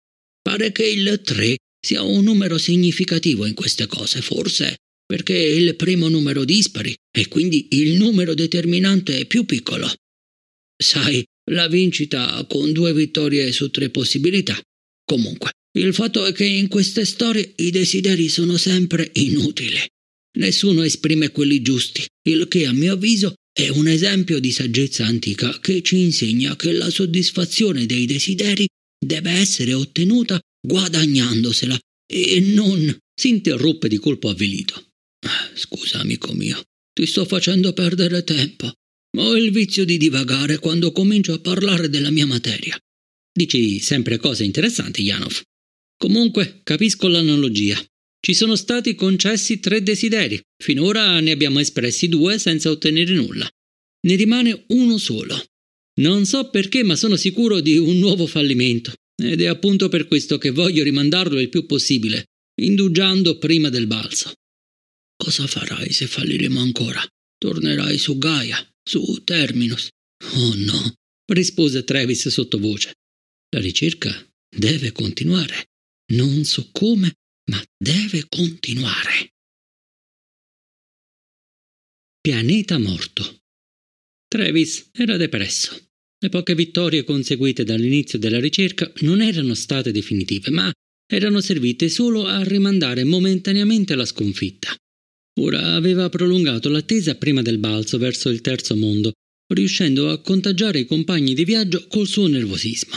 Pare che il tre sia un numero significativo in queste cose, forse perché è il primo numero dispari e quindi il numero determinante è più piccolo. Sai, la vincita con due vittorie su tre possibilità. Comunque, il fatto è che in queste storie i desideri sono sempre inutili. Nessuno esprime quelli giusti, il che a mio avviso è un esempio di saggezza antica che ci insegna che la soddisfazione dei desideri deve essere ottenuta guadagnandosela e non si interruppe di colpo avvilito. Ah, scusa, amico mio, ti sto facendo perdere tempo. Ho il vizio di divagare quando comincio a parlare della mia materia. Dici sempre cose interessanti, Janov. Comunque, capisco l'analogia. Ci sono stati concessi tre desideri, finora ne abbiamo espressi due senza ottenere nulla. Ne rimane uno solo. Non so perché, ma sono sicuro di un nuovo fallimento, ed è appunto per questo che voglio rimandarlo il più possibile, indugiando prima del balzo. Cosa farai se falliremo ancora? Tornerai su Gaia, su Terminus. Oh no, rispose Travis sottovoce. La ricerca deve continuare. Non so come, ma deve continuare. Pianeta morto. Travis era depresso. Le poche vittorie conseguite dall'inizio della ricerca non erano state definitive, ma erano servite solo a rimandare momentaneamente la sconfitta. Ora aveva prolungato l'attesa prima del balzo verso il terzo mondo, riuscendo a contagiare i compagni di viaggio col suo nervosismo.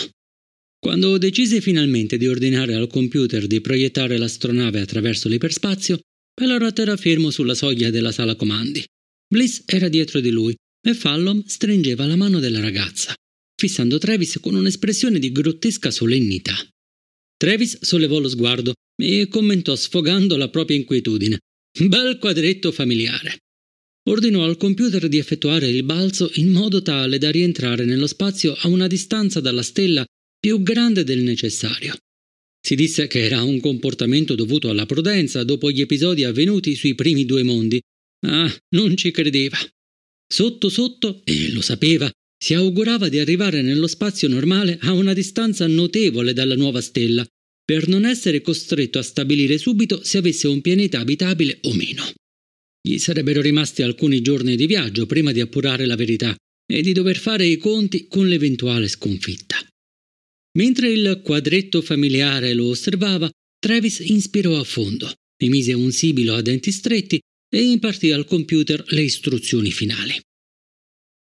Quando decise finalmente di ordinare al computer di proiettare l'astronave attraverso l'iperspazio, Pelorot era fermo sulla soglia della sala comandi. Bliss era dietro di lui e Fallon stringeva la mano della ragazza, fissando Travis con un'espressione di grottesca solennità. Travis sollevò lo sguardo e commentò sfogando la propria inquietudine. Bel quadretto familiare. Ordinò al computer di effettuare il balzo in modo tale da rientrare nello spazio a una distanza dalla stella più grande del necessario. Si disse che era un comportamento dovuto alla prudenza dopo gli episodi avvenuti sui primi due mondi, Ah, non ci credeva. Sotto sotto, e lo sapeva, si augurava di arrivare nello spazio normale a una distanza notevole dalla nuova stella, per non essere costretto a stabilire subito se avesse un pianeta abitabile o meno. Gli sarebbero rimasti alcuni giorni di viaggio prima di appurare la verità e di dover fare i conti con l'eventuale sconfitta. Mentre il quadretto familiare lo osservava, Travis inspirò a fondo, emise un sibilo a denti stretti e impartì al computer le istruzioni finali.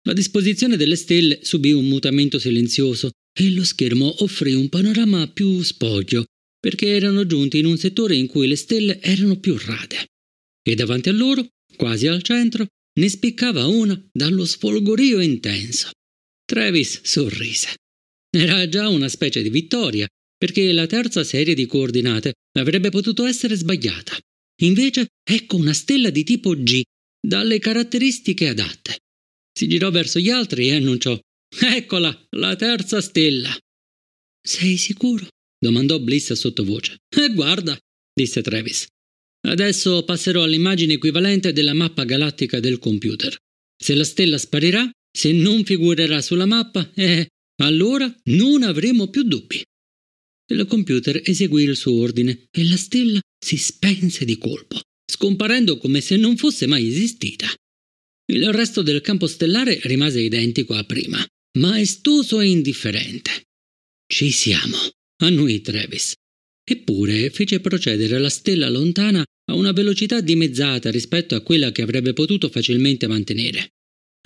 La disposizione delle stelle subì un mutamento silenzioso e lo schermo offrì un panorama più spoglio, perché erano giunti in un settore in cui le stelle erano più rade. E davanti a loro, quasi al centro, ne spiccava una dallo sfolgorio intenso. Travis sorrise. Era già una specie di vittoria, perché la terza serie di coordinate avrebbe potuto essere sbagliata. Invece, ecco una stella di tipo G, dalle caratteristiche adatte. Si girò verso gli altri e annunciò: Eccola, la terza stella. Sei sicuro? domandò Bliss sottovoce. E eh, guarda, disse Travis. Adesso passerò all'immagine equivalente della mappa galattica del computer. Se la stella sparirà, se non figurerà sulla mappa, eh, allora non avremo più dubbi. Il computer eseguì il suo ordine e la stella si spense di colpo, scomparendo come se non fosse mai esistita. Il resto del campo stellare rimase identico a prima, maestoso e indifferente. Ci siamo, annui Travis. Eppure fece procedere la stella lontana a una velocità dimezzata rispetto a quella che avrebbe potuto facilmente mantenere.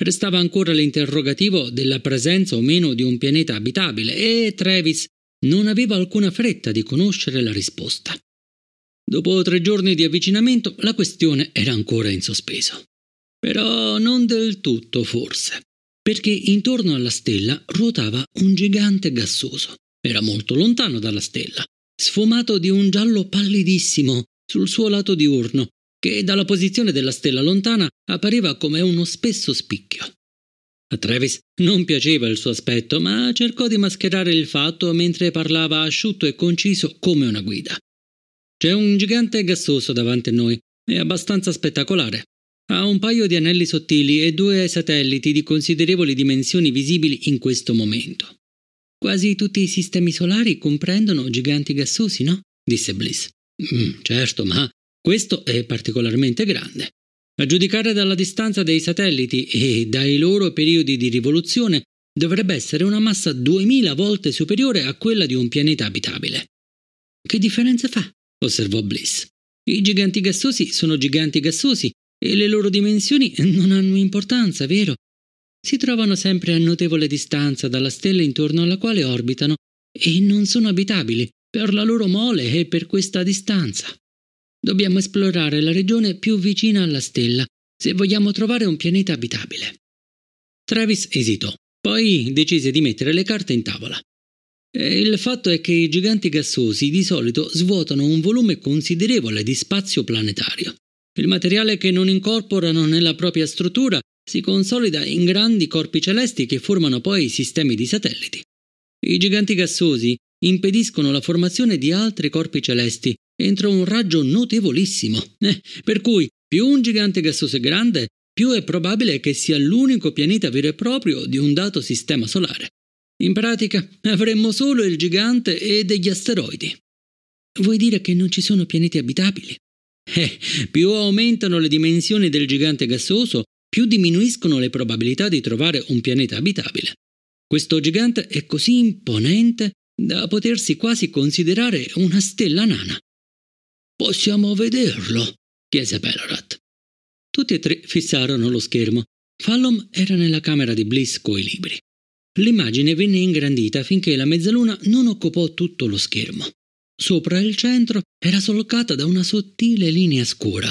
Restava ancora l'interrogativo della presenza o meno di un pianeta abitabile e Travis non aveva alcuna fretta di conoscere la risposta. Dopo tre giorni di avvicinamento la questione era ancora in sospeso. Però non del tutto forse, perché intorno alla stella ruotava un gigante gassoso. Era molto lontano dalla stella, sfumato di un giallo pallidissimo sul suo lato diurno che dalla posizione della stella lontana appariva come uno spesso spicchio. A Travis non piaceva il suo aspetto, ma cercò di mascherare il fatto mentre parlava asciutto e conciso come una guida. C'è un gigante gassoso davanti a noi, è abbastanza spettacolare. Ha un paio di anelli sottili e due satelliti di considerevoli dimensioni visibili in questo momento. Quasi tutti i sistemi solari comprendono giganti gassosi, no? disse Bliss. Mm, certo, ma questo è particolarmente grande. A giudicare dalla distanza dei satelliti e dai loro periodi di rivoluzione, dovrebbe essere una massa 2000 volte superiore a quella di un pianeta abitabile. Che differenza fa? osservò Bliss. I giganti gassosi sono giganti gassosi e le loro dimensioni non hanno importanza, vero? Si trovano sempre a notevole distanza dalla stella intorno alla quale orbitano e non sono abitabili per la loro mole e per questa distanza. Dobbiamo esplorare la regione più vicina alla stella, se vogliamo trovare un pianeta abitabile. Travis esitò, poi decise di mettere le carte in tavola. il fatto è che i giganti gassosi di solito svuotano un volume considerevole di spazio planetario. Il materiale che non incorporano nella propria struttura si consolida in grandi corpi celesti che formano poi sistemi di satelliti. I giganti gassosi impediscono la formazione di altri corpi celesti entra un raggio notevolissimo, eh, per cui più un gigante gassoso è grande, più è probabile che sia l'unico pianeta vero e proprio di un dato sistema solare. In pratica avremmo solo il gigante e degli asteroidi. Vuoi dire che non ci sono pianeti abitabili? Eh, più aumentano le dimensioni del gigante gassoso, più diminuiscono le probabilità di trovare un pianeta abitabile. Questo gigante è così imponente da potersi quasi considerare una stella nana. Possiamo vederlo, chiese Bellarat. Tutti e tre fissarono lo schermo. Fallom era nella camera di Bliss coi libri. L'immagine venne ingrandita finché la mezzaluna non occupò tutto lo schermo. Sopra il centro era solcata da una sottile linea scura.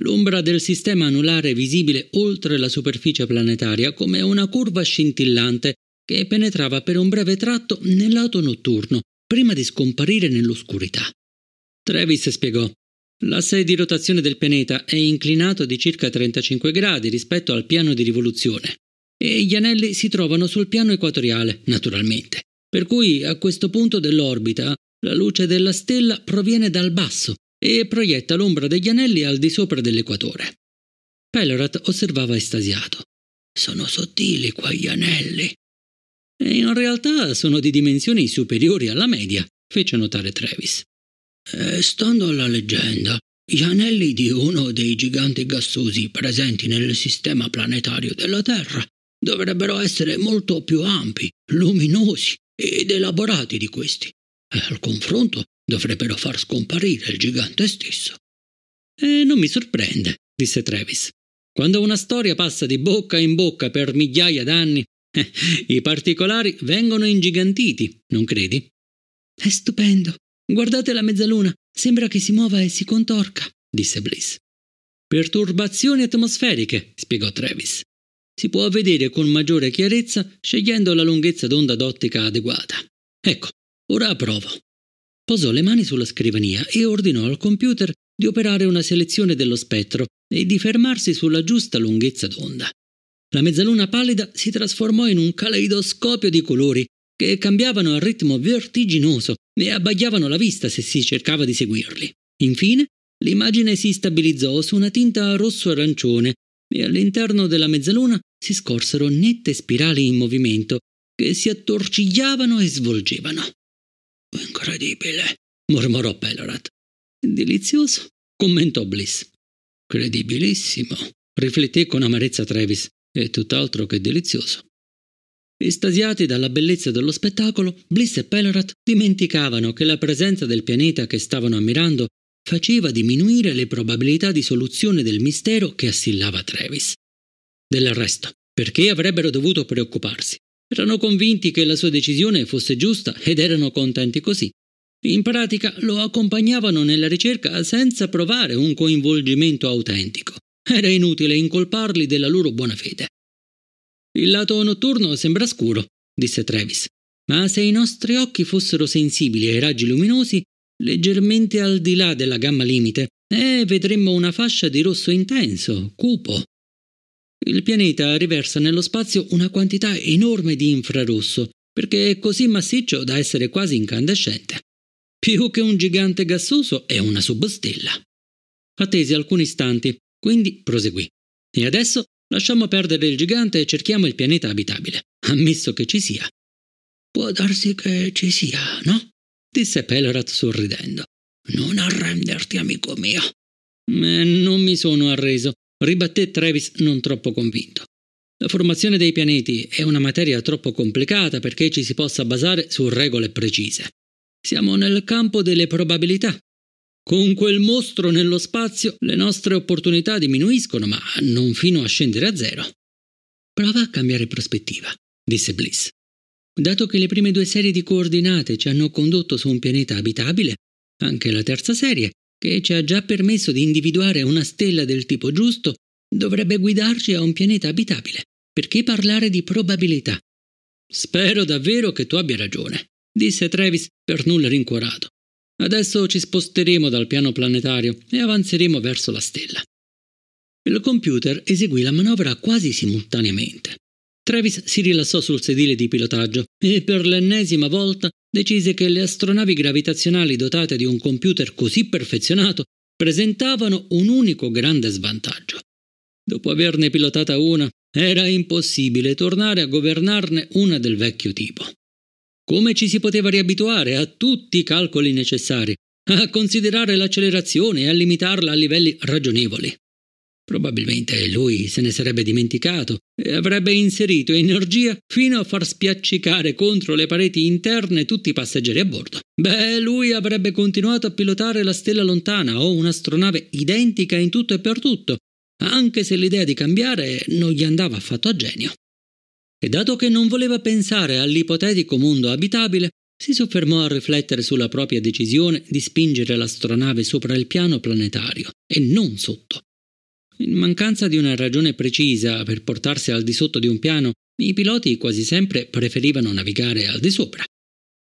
L'ombra del sistema anulare visibile oltre la superficie planetaria come una curva scintillante che penetrava per un breve tratto nel lato notturno, prima di scomparire nell'oscurità. Travis spiegò. L'asse di rotazione del pianeta è inclinato di circa 35 gradi rispetto al piano di rivoluzione e gli anelli si trovano sul piano equatoriale, naturalmente. Per cui a questo punto dell'orbita la luce della stella proviene dal basso e proietta l'ombra degli anelli al di sopra dell'equatore. Pellorat osservava estasiato. Sono sottili quegli anelli. E in realtà sono di dimensioni superiori alla media, fece notare Travis. E stando alla leggenda, gli anelli di uno dei giganti gassosi presenti nel sistema planetario della Terra dovrebbero essere molto più ampi, luminosi ed elaborati di questi, e al confronto dovrebbero far scomparire il gigante stesso. E non mi sorprende, disse Travis. Quando una storia passa di bocca in bocca per migliaia d'anni, eh, i particolari vengono ingigantiti, non credi? È stupendo, Guardate la mezzaluna, sembra che si muova e si contorca, disse Bliss. Perturbazioni atmosferiche, spiegò Travis. Si può vedere con maggiore chiarezza scegliendo la lunghezza d'onda d'ottica adeguata. Ecco, ora provo. Posò le mani sulla scrivania e ordinò al computer di operare una selezione dello spettro e di fermarsi sulla giusta lunghezza d'onda. La mezzaluna pallida si trasformò in un caleidoscopio di colori che cambiavano a ritmo vertiginoso e abbagliavano la vista se si cercava di seguirli. Infine, l'immagine si stabilizzò su una tinta rosso-arancione e all'interno della mezzaluna si scorsero nette spirali in movimento che si attorcigliavano e svolgevano. Incredibile, mormorò Pellorat. Delizioso, commentò Bliss. Credibilissimo, rifletté con amarezza Travis. È tutt'altro che delizioso. Estasiati dalla bellezza dello spettacolo, Bliss e Pellerat dimenticavano che la presenza del pianeta che stavano ammirando faceva diminuire le probabilità di soluzione del mistero che assillava Travis. Del resto, perché avrebbero dovuto preoccuparsi? Erano convinti che la sua decisione fosse giusta ed erano contenti così. In pratica lo accompagnavano nella ricerca senza provare un coinvolgimento autentico. Era inutile incolparli della loro buona fede. Il lato notturno sembra scuro, disse Travis, ma se i nostri occhi fossero sensibili ai raggi luminosi, leggermente al di là della gamma limite, eh, vedremmo una fascia di rosso intenso, cupo. Il pianeta riversa nello spazio una quantità enorme di infrarosso, perché è così massiccio da essere quasi incandescente. Più che un gigante gassoso è una substella. Attesi alcuni istanti, quindi proseguì. E adesso Lasciamo perdere il gigante e cerchiamo il pianeta abitabile, ammesso che ci sia. Può darsi che ci sia, no? disse Pelrat sorridendo. Non arrenderti, amico mio. Eh, non mi sono arreso, ribatté Travis non troppo convinto. La formazione dei pianeti è una materia troppo complicata perché ci si possa basare su regole precise. Siamo nel campo delle probabilità con quel mostro nello spazio le nostre opportunità diminuiscono, ma non fino a scendere a zero. Prova a cambiare prospettiva, disse Bliss. Dato che le prime due serie di coordinate ci hanno condotto su un pianeta abitabile, anche la terza serie, che ci ha già permesso di individuare una stella del tipo giusto, dovrebbe guidarci a un pianeta abitabile. Perché parlare di probabilità? Spero davvero che tu abbia ragione, disse Travis per nulla rincuorato. Adesso ci sposteremo dal piano planetario e avanzeremo verso la stella. Il computer eseguì la manovra quasi simultaneamente. Travis si rilassò sul sedile di pilotaggio e per l'ennesima volta decise che le astronavi gravitazionali dotate di un computer così perfezionato presentavano un unico grande svantaggio. Dopo averne pilotata una, era impossibile tornare a governarne una del vecchio tipo. Come ci si poteva riabituare a tutti i calcoli necessari, a considerare l'accelerazione e a limitarla a livelli ragionevoli? Probabilmente lui se ne sarebbe dimenticato e avrebbe inserito energia fino a far spiaccicare contro le pareti interne tutti i passeggeri a bordo. Beh, lui avrebbe continuato a pilotare la stella lontana o un'astronave identica in tutto e per tutto, anche se l'idea di cambiare non gli andava affatto a genio e dato che non voleva pensare all'ipotetico mondo abitabile, si soffermò a riflettere sulla propria decisione di spingere l'astronave sopra il piano planetario e non sotto. In mancanza di una ragione precisa per portarsi al di sotto di un piano, i piloti quasi sempre preferivano navigare al di sopra.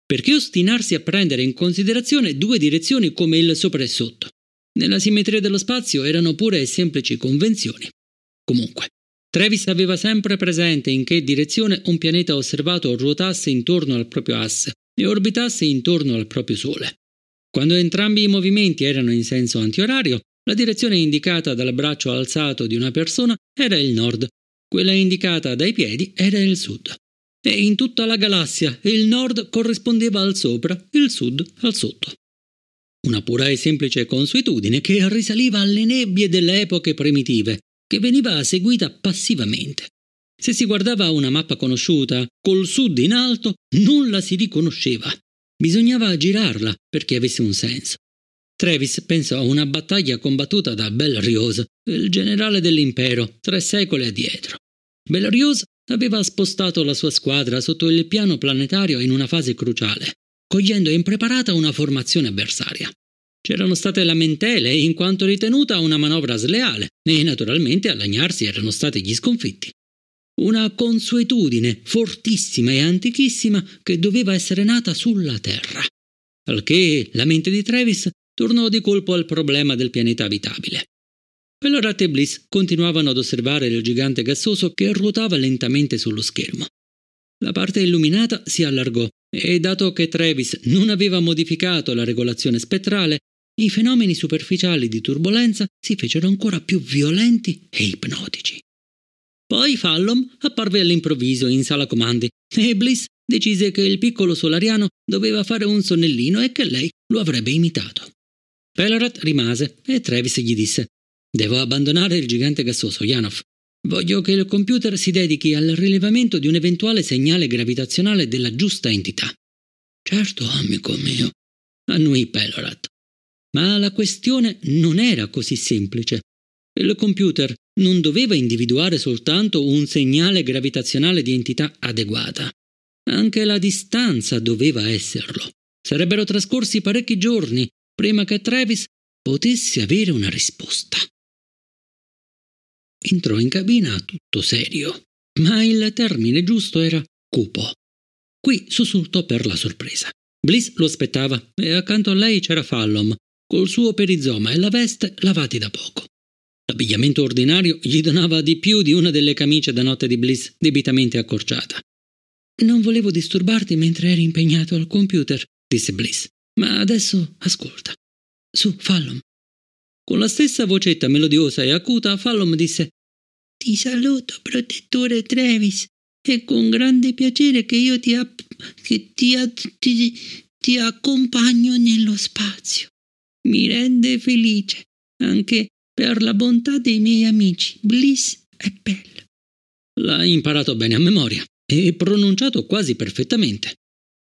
Perché ostinarsi a prendere in considerazione due direzioni come il sopra e sotto? Nella simmetria dello spazio erano pure semplici convenzioni. Comunque, Travis aveva sempre presente in che direzione un pianeta osservato ruotasse intorno al proprio asse e orbitasse intorno al proprio Sole. Quando entrambi i movimenti erano in senso antiorario, la direzione indicata dal braccio alzato di una persona era il nord, quella indicata dai piedi era il sud. E in tutta la galassia il nord corrispondeva al sopra, il sud al sotto. Una pura e semplice consuetudine che risaliva alle nebbie delle epoche primitive, che veniva seguita passivamente. Se si guardava una mappa conosciuta, col sud in alto, non la si riconosceva. Bisognava girarla perché avesse un senso. Travis pensò a una battaglia combattuta da Belriose, il generale dell'impero, tre secoli addietro. Belriose aveva spostato la sua squadra sotto il piano planetario in una fase cruciale, cogliendo impreparata una formazione avversaria. C'erano state lamentele in quanto ritenuta una manovra sleale e naturalmente a lagnarsi erano stati gli sconfitti. Una consuetudine fortissima e antichissima che doveva essere nata sulla Terra. Al che la mente di Travis tornò di colpo al problema del pianeta abitabile. Pellorat e Bliss continuavano ad osservare il gigante gassoso che ruotava lentamente sullo schermo. La parte illuminata si allargò e dato che Travis non aveva modificato la regolazione spettrale, i fenomeni superficiali di turbolenza si fecero ancora più violenti e ipnotici. Poi Fallon apparve all'improvviso in sala comandi e Bliss decise che il piccolo solariano doveva fare un sonnellino e che lei lo avrebbe imitato. Pelorat rimase e Travis gli disse Devo abbandonare il gigante gassoso, Yanov. Voglio che il computer si dedichi al rilevamento di un eventuale segnale gravitazionale della giusta entità. Certo, amico mio, annui Pelorat. Ma la questione non era così semplice. Il computer non doveva individuare soltanto un segnale gravitazionale di entità adeguata. Anche la distanza doveva esserlo. Sarebbero trascorsi parecchi giorni prima che Travis potesse avere una risposta. Entrò in cabina tutto serio, ma il termine giusto era cupo. Qui sussultò per la sorpresa. Bliss lo aspettava e accanto a lei c'era Fallom, col suo perizoma e la veste lavati da poco. L'abbigliamento ordinario gli donava di più di una delle camicie da notte di Bliss debitamente accorciata. Non volevo disturbarti mentre eri impegnato al computer, disse Bliss, ma adesso ascolta. Su, Fallon. Con la stessa vocetta melodiosa e acuta, Fallon disse Ti saluto, protettore Travis. È con grande piacere che io ti, app- che ti, a- ti, ti accompagno nello spazio mi rende felice anche per la bontà dei miei amici Bliss e Pell. L'ha imparato bene a memoria e pronunciato quasi perfettamente.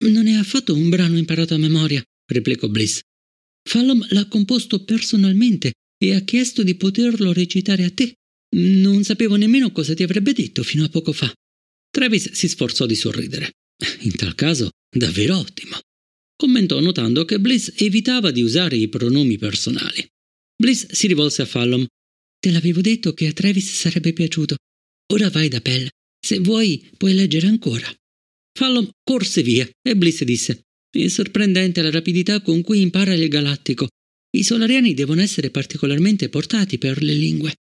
Non è affatto un brano imparato a memoria, replicò Bliss. Fallom l'ha composto personalmente e ha chiesto di poterlo recitare a te. Non sapevo nemmeno cosa ti avrebbe detto fino a poco fa. Travis si sforzò di sorridere. In tal caso, davvero ottimo commentò notando che Bliss evitava di usare i pronomi personali. Bliss si rivolse a Fallon. Te l'avevo detto che a Travis sarebbe piaciuto. Ora vai da Pell. Se vuoi, puoi leggere ancora. Fallon corse via e Bliss disse: È sorprendente la rapidità con cui impara il galattico. I solariani devono essere particolarmente portati per le lingue.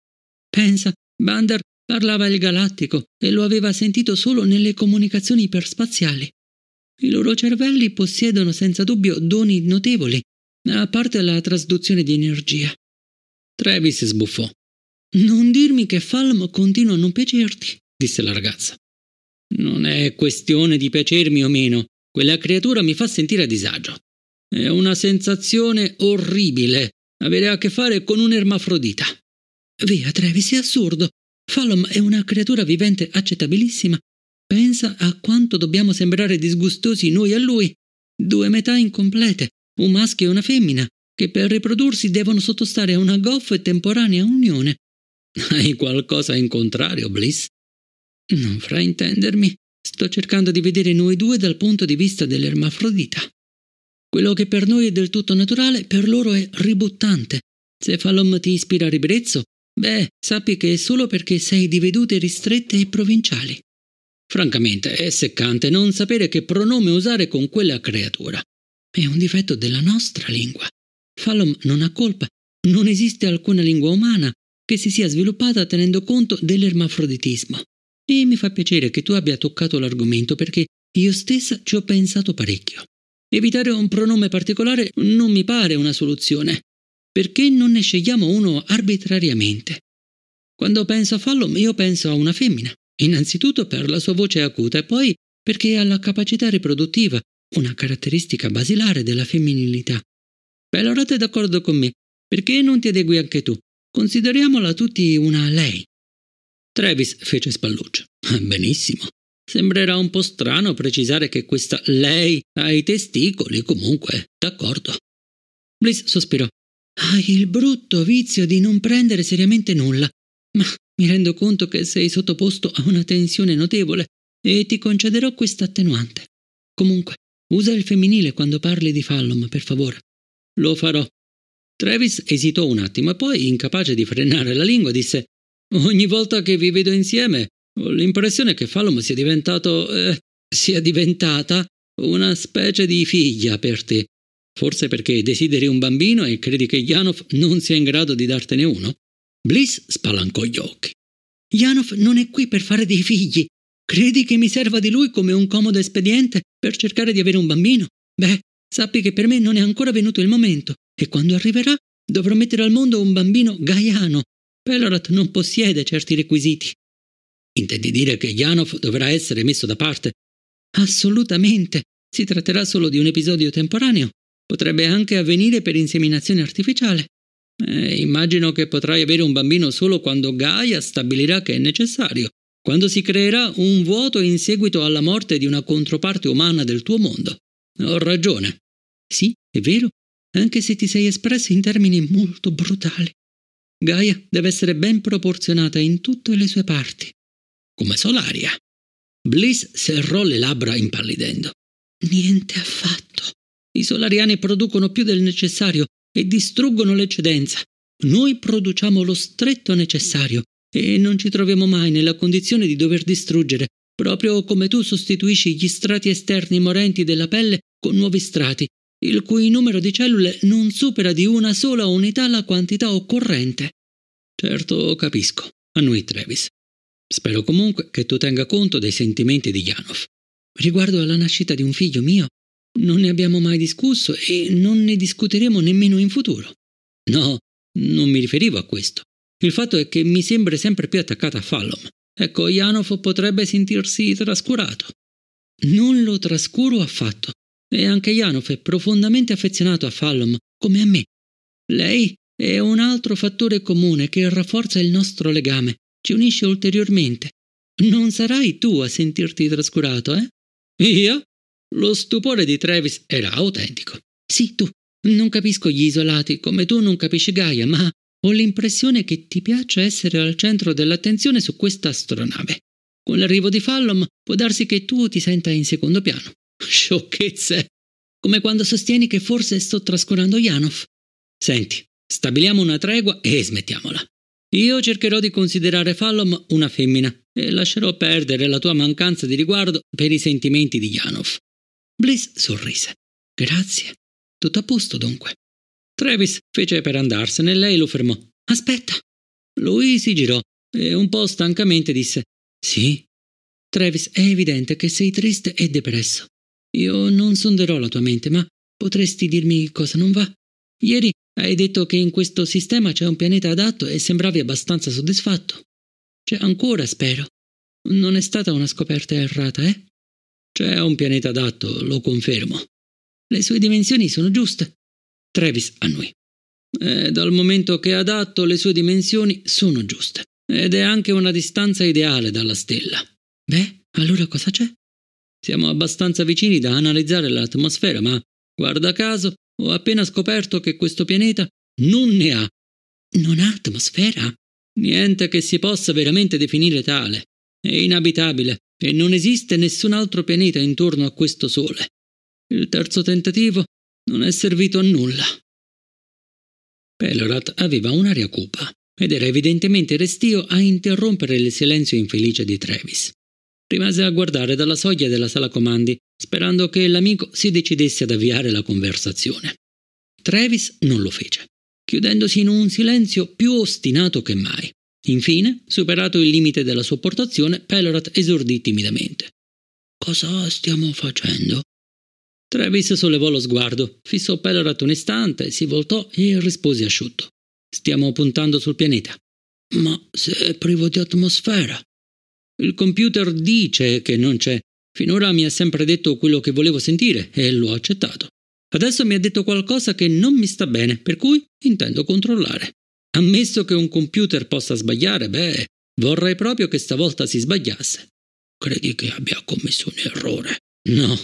Pensa, Bander parlava il galattico e lo aveva sentito solo nelle comunicazioni iperspaziali. I loro cervelli possiedono senza dubbio doni notevoli, a parte la trasduzione di energia. Travis sbuffò. Non dirmi che Falm continua a non piacerti, disse la ragazza. Non è questione di piacermi o meno. Quella creatura mi fa sentire a disagio. È una sensazione orribile avere a che fare con un'ermafrodita. Via, Travis, è assurdo. Falom è una creatura vivente accettabilissima Pensa a quanto dobbiamo sembrare disgustosi noi a lui. Due metà incomplete, un maschio e una femmina, che per riprodursi devono sottostare a una goffa e temporanea unione. Hai qualcosa in contrario, Bliss? Non fraintendermi. Sto cercando di vedere noi due dal punto di vista dell'ermafrodita. Quello che per noi è del tutto naturale, per loro è ributtante. Se Falom ti ispira ribrezzo, beh, sappi che è solo perché sei di vedute ristrette e provinciali. Francamente, è seccante non sapere che pronome usare con quella creatura. È un difetto della nostra lingua. Fallom non ha colpa. Non esiste alcuna lingua umana che si sia sviluppata tenendo conto dell'ermafroditismo. E mi fa piacere che tu abbia toccato l'argomento perché io stessa ci ho pensato parecchio. Evitare un pronome particolare non mi pare una soluzione. Perché non ne scegliamo uno arbitrariamente? Quando penso a Fallom, io penso a una femmina innanzitutto per la sua voce acuta e poi perché ha la capacità riproduttiva, una caratteristica basilare della femminilità. Beh, allora è d'accordo con me, perché non ti adegui anche tu? Consideriamola tutti una lei. Travis fece spalluccio. Benissimo. Sembrerà un po' strano precisare che questa lei ha i testicoli, comunque, d'accordo. Bliss sospirò. Hai ah, il brutto vizio di non prendere seriamente nulla. Ma mi rendo conto che sei sottoposto a una tensione notevole e ti concederò questa attenuante. Comunque, usa il femminile quando parli di Fallon, per favore. Lo farò. Travis esitò un attimo e poi, incapace di frenare la lingua, disse Ogni volta che vi vedo insieme, ho l'impressione che Fallon sia diventato... Eh, sia diventata una specie di figlia per te. Forse perché desideri un bambino e credi che Janov non sia in grado di dartene uno? Bliss spalancò gli occhi. Janov non è qui per fare dei figli. Credi che mi serva di lui come un comodo espediente per cercare di avere un bambino? Beh, sappi che per me non è ancora venuto il momento e quando arriverà dovrò mettere al mondo un bambino gaiano. Pelorat non possiede certi requisiti. Intendi dire che Janov dovrà essere messo da parte? Assolutamente. Si tratterà solo di un episodio temporaneo. Potrebbe anche avvenire per inseminazione artificiale. Eh, immagino che potrai avere un bambino solo quando Gaia stabilirà che è necessario, quando si creerà un vuoto in seguito alla morte di una controparte umana del tuo mondo. Ho ragione. Sì, è vero, anche se ti sei espresso in termini molto brutali. Gaia deve essere ben proporzionata in tutte le sue parti. Come Solaria. Bliss serrò le labbra impallidendo. Niente affatto. I solariani producono più del necessario e distruggono l'eccedenza. Noi produciamo lo stretto necessario e non ci troviamo mai nella condizione di dover distruggere, proprio come tu sostituisci gli strati esterni morenti della pelle con nuovi strati, il cui numero di cellule non supera di una sola unità la quantità occorrente. Certo, capisco, annui Travis. Spero comunque che tu tenga conto dei sentimenti di Janov. Riguardo alla nascita di un figlio mio, non ne abbiamo mai discusso e non ne discuteremo nemmeno in futuro. No, non mi riferivo a questo. Il fatto è che mi sembra sempre più attaccata a Fallom. Ecco, Janov potrebbe sentirsi trascurato. Non lo trascuro affatto. E anche Janov è profondamente affezionato a Fallom, come a me. Lei è un altro fattore comune che rafforza il nostro legame, ci unisce ulteriormente. Non sarai tu a sentirti trascurato, eh? Io? Lo stupore di Travis era autentico. Sì, tu. Non capisco gli isolati, come tu non capisci Gaia, ma ho l'impressione che ti piaccia essere al centro dell'attenzione su questa astronave. Con l'arrivo di Fallom può darsi che tu ti senta in secondo piano. Sciocchezze! Come quando sostieni che forse sto trascurando Yanov. Senti, stabiliamo una tregua e smettiamola. Io cercherò di considerare Fallom una femmina e lascerò perdere la tua mancanza di riguardo per i sentimenti di Yanov. Bliss sorrise. Grazie. Tutto a posto dunque. Travis fece per andarsene e lei lo fermò. Aspetta. Lui si girò e un po' stancamente disse Sì. Travis, è evidente che sei triste e depresso. Io non sonderò la tua mente, ma potresti dirmi cosa non va? Ieri hai detto che in questo sistema c'è un pianeta adatto e sembravi abbastanza soddisfatto. C'è ancora, spero. Non è stata una scoperta errata, eh? C'è un pianeta adatto, lo confermo. Le sue dimensioni sono giuste. Travis annui. E dal momento che è adatto, le sue dimensioni sono giuste. Ed è anche una distanza ideale dalla stella. Beh, allora cosa c'è? Siamo abbastanza vicini da analizzare l'atmosfera, ma guarda caso, ho appena scoperto che questo pianeta non ne ha. Non ha atmosfera? Niente che si possa veramente definire tale. È inabitabile e non esiste nessun altro pianeta intorno a questo Sole. Il terzo tentativo non è servito a nulla. Pelorat aveva un'aria cupa ed era evidentemente restio a interrompere il silenzio infelice di Travis. Rimase a guardare dalla soglia della sala comandi, sperando che l'amico si decidesse ad avviare la conversazione. Travis non lo fece, chiudendosi in un silenzio più ostinato che mai. Infine, superato il limite della sopportazione, Pelorat esordì timidamente. Cosa stiamo facendo? Travis sollevò lo sguardo, fissò Pelorat un istante, si voltò e rispose asciutto. Stiamo puntando sul pianeta. Ma se è privo di atmosfera. Il computer dice che non c'è. Finora mi ha sempre detto quello che volevo sentire e l'ho accettato. Adesso mi ha detto qualcosa che non mi sta bene, per cui intendo controllare. Ammesso che un computer possa sbagliare, beh, vorrei proprio che stavolta si sbagliasse. Credi che abbia commesso un errore? No.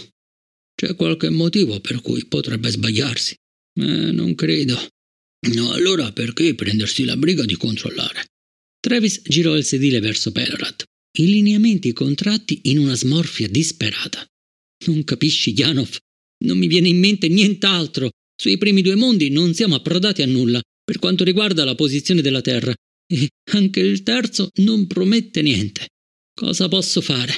C'è qualche motivo per cui potrebbe sbagliarsi? Eh, non credo. No, allora perché prendersi la briga di controllare? Travis girò il sedile verso Pelorat, i lineamenti contratti in una smorfia disperata. Non capisci, Janov? Non mi viene in mente nient'altro. Sui primi due mondi non siamo approdati a nulla per quanto riguarda la posizione della Terra. E eh, anche il terzo non promette niente. Cosa posso fare?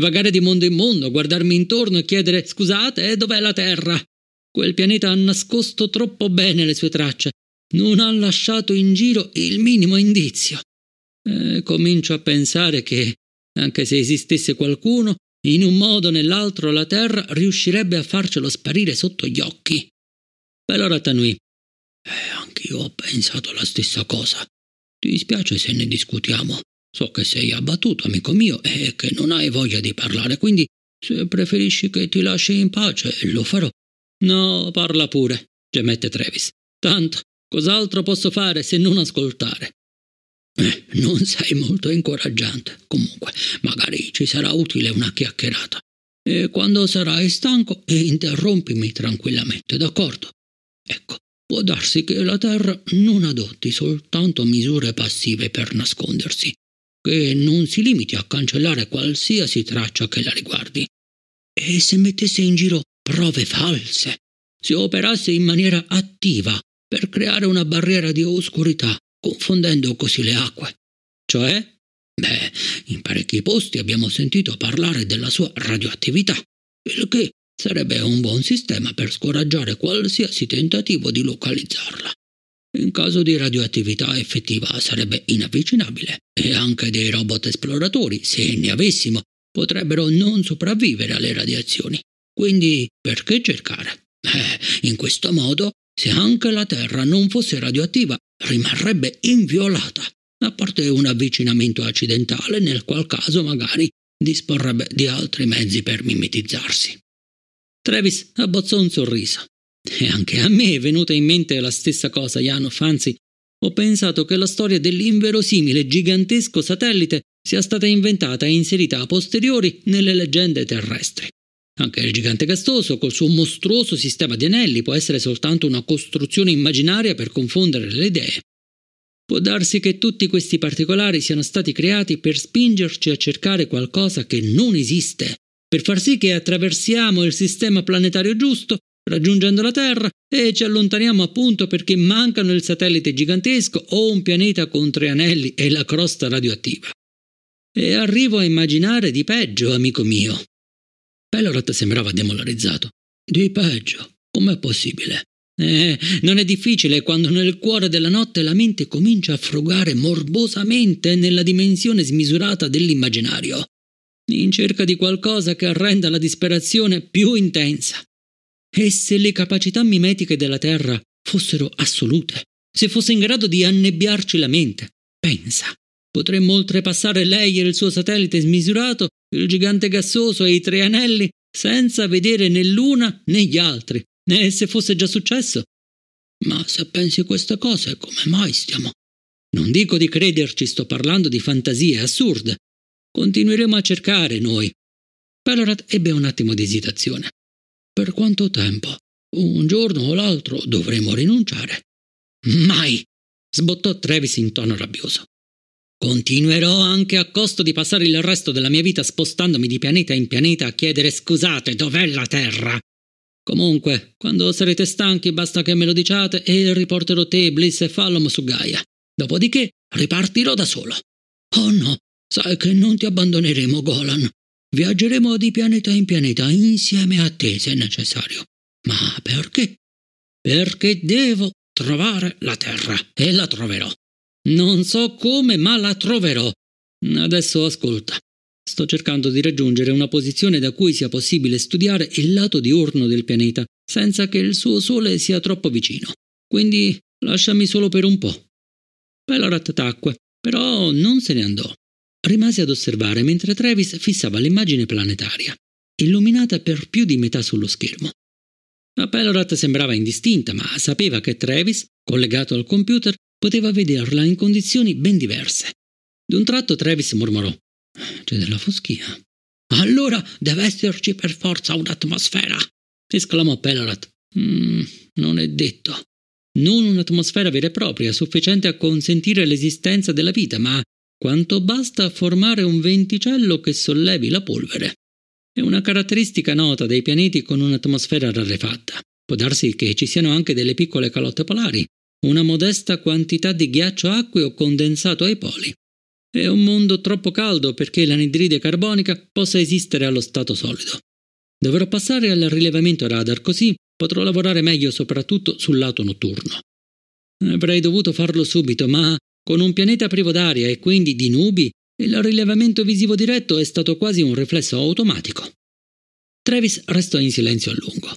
Vagare di mondo in mondo, guardarmi intorno e chiedere scusate, eh, dov'è la Terra? Quel pianeta ha nascosto troppo bene le sue tracce. Non ha lasciato in giro il minimo indizio. E eh, comincio a pensare che, anche se esistesse qualcuno, in un modo o nell'altro la Terra riuscirebbe a farcelo sparire sotto gli occhi. E allora Tanui, eh, anch'io ho pensato la stessa cosa. Ti dispiace se ne discutiamo. So che sei abbattuto, amico mio, e che non hai voglia di parlare, quindi se preferisci che ti lasci in pace, lo farò. No, parla pure, gemette Travis. Tanto, cos'altro posso fare se non ascoltare? Eh, non sei molto incoraggiante. Comunque, magari ci sarà utile una chiacchierata. E quando sarai stanco, interrompimi tranquillamente, d'accordo? Ecco, Può darsi che la Terra non adotti soltanto misure passive per nascondersi, che non si limiti a cancellare qualsiasi traccia che la riguardi. E se mettesse in giro prove false, se operasse in maniera attiva per creare una barriera di oscurità, confondendo così le acque. Cioè? Beh, in parecchi posti abbiamo sentito parlare della sua radioattività, il che Sarebbe un buon sistema per scoraggiare qualsiasi tentativo di localizzarla. In caso di radioattività effettiva sarebbe inavvicinabile e anche dei robot esploratori, se ne avessimo, potrebbero non sopravvivere alle radiazioni. Quindi perché cercare? Eh, in questo modo, se anche la Terra non fosse radioattiva, rimarrebbe inviolata, a parte un avvicinamento accidentale nel qual caso magari disporrebbe di altri mezzi per mimetizzarsi. Travis abbozzò un sorriso. E anche a me è venuta in mente la stessa cosa, Janov, anzi, ho pensato che la storia dell'inverosimile gigantesco satellite sia stata inventata e inserita a posteriori nelle leggende terrestri. Anche il gigante gastoso, col suo mostruoso sistema di anelli, può essere soltanto una costruzione immaginaria per confondere le idee. Può darsi che tutti questi particolari siano stati creati per spingerci a cercare qualcosa che non esiste per far sì che attraversiamo il sistema planetario giusto, raggiungendo la Terra, e ci allontaniamo appunto perché mancano il satellite gigantesco o un pianeta con tre anelli e la crosta radioattiva. E arrivo a immaginare di peggio, amico mio. Pelorot sembrava demolarizzato. Di peggio? Com'è possibile? Eh, non è difficile quando nel cuore della notte la mente comincia a frugare morbosamente nella dimensione smisurata dell'immaginario in cerca di qualcosa che renda la disperazione più intensa. E se le capacità mimetiche della Terra fossero assolute, se fosse in grado di annebbiarci la mente, pensa, potremmo oltrepassare lei e il suo satellite smisurato, il gigante gassoso e i tre anelli, senza vedere né l'una né gli altri, né se fosse già successo. Ma se pensi questa cosa, come mai stiamo? Non dico di crederci, sto parlando di fantasie assurde, Continueremo a cercare noi. Pellorat ebbe un attimo di esitazione. Per quanto tempo? Un giorno o l'altro dovremo rinunciare. Mai! sbottò Travis in tono rabbioso. Continuerò anche a costo di passare il resto della mia vita spostandomi di pianeta in pianeta a chiedere scusate, dov'è la Terra? Comunque, quando sarete stanchi basta che me lo diciate e riporterò te, Bliss e Fallom su Gaia. Dopodiché ripartirò da solo. Oh no, Sai che non ti abbandoneremo, Golan. Viaggeremo di pianeta in pianeta insieme a te, se necessario. Ma perché? Perché devo trovare la Terra e la troverò. Non so come, ma la troverò. Adesso ascolta. Sto cercando di raggiungere una posizione da cui sia possibile studiare il lato diurno del pianeta, senza che il suo sole sia troppo vicino. Quindi lasciami solo per un po'. Bellorat tacque, però non se ne andò. Rimase ad osservare mentre Travis fissava l'immagine planetaria, illuminata per più di metà sullo schermo. La Pelorat sembrava indistinta, ma sapeva che Travis, collegato al computer, poteva vederla in condizioni ben diverse. D'un tratto Travis mormorò: C'è della foschia. Allora deve esserci per forza un'atmosfera! esclamò Pelorat. Mm, non è detto. Non un'atmosfera vera e propria, sufficiente a consentire l'esistenza della vita, ma quanto basta a formare un venticello che sollevi la polvere. È una caratteristica nota dei pianeti con un'atmosfera rarefatta. Può darsi che ci siano anche delle piccole calotte polari, una modesta quantità di ghiaccio acqueo condensato ai poli. È un mondo troppo caldo perché l'anidride carbonica possa esistere allo stato solido. Dovrò passare al rilevamento radar così potrò lavorare meglio soprattutto sul lato notturno. Avrei dovuto farlo subito, ma con un pianeta privo d'aria e quindi di nubi, il rilevamento visivo diretto è stato quasi un riflesso automatico. Travis restò in silenzio a lungo,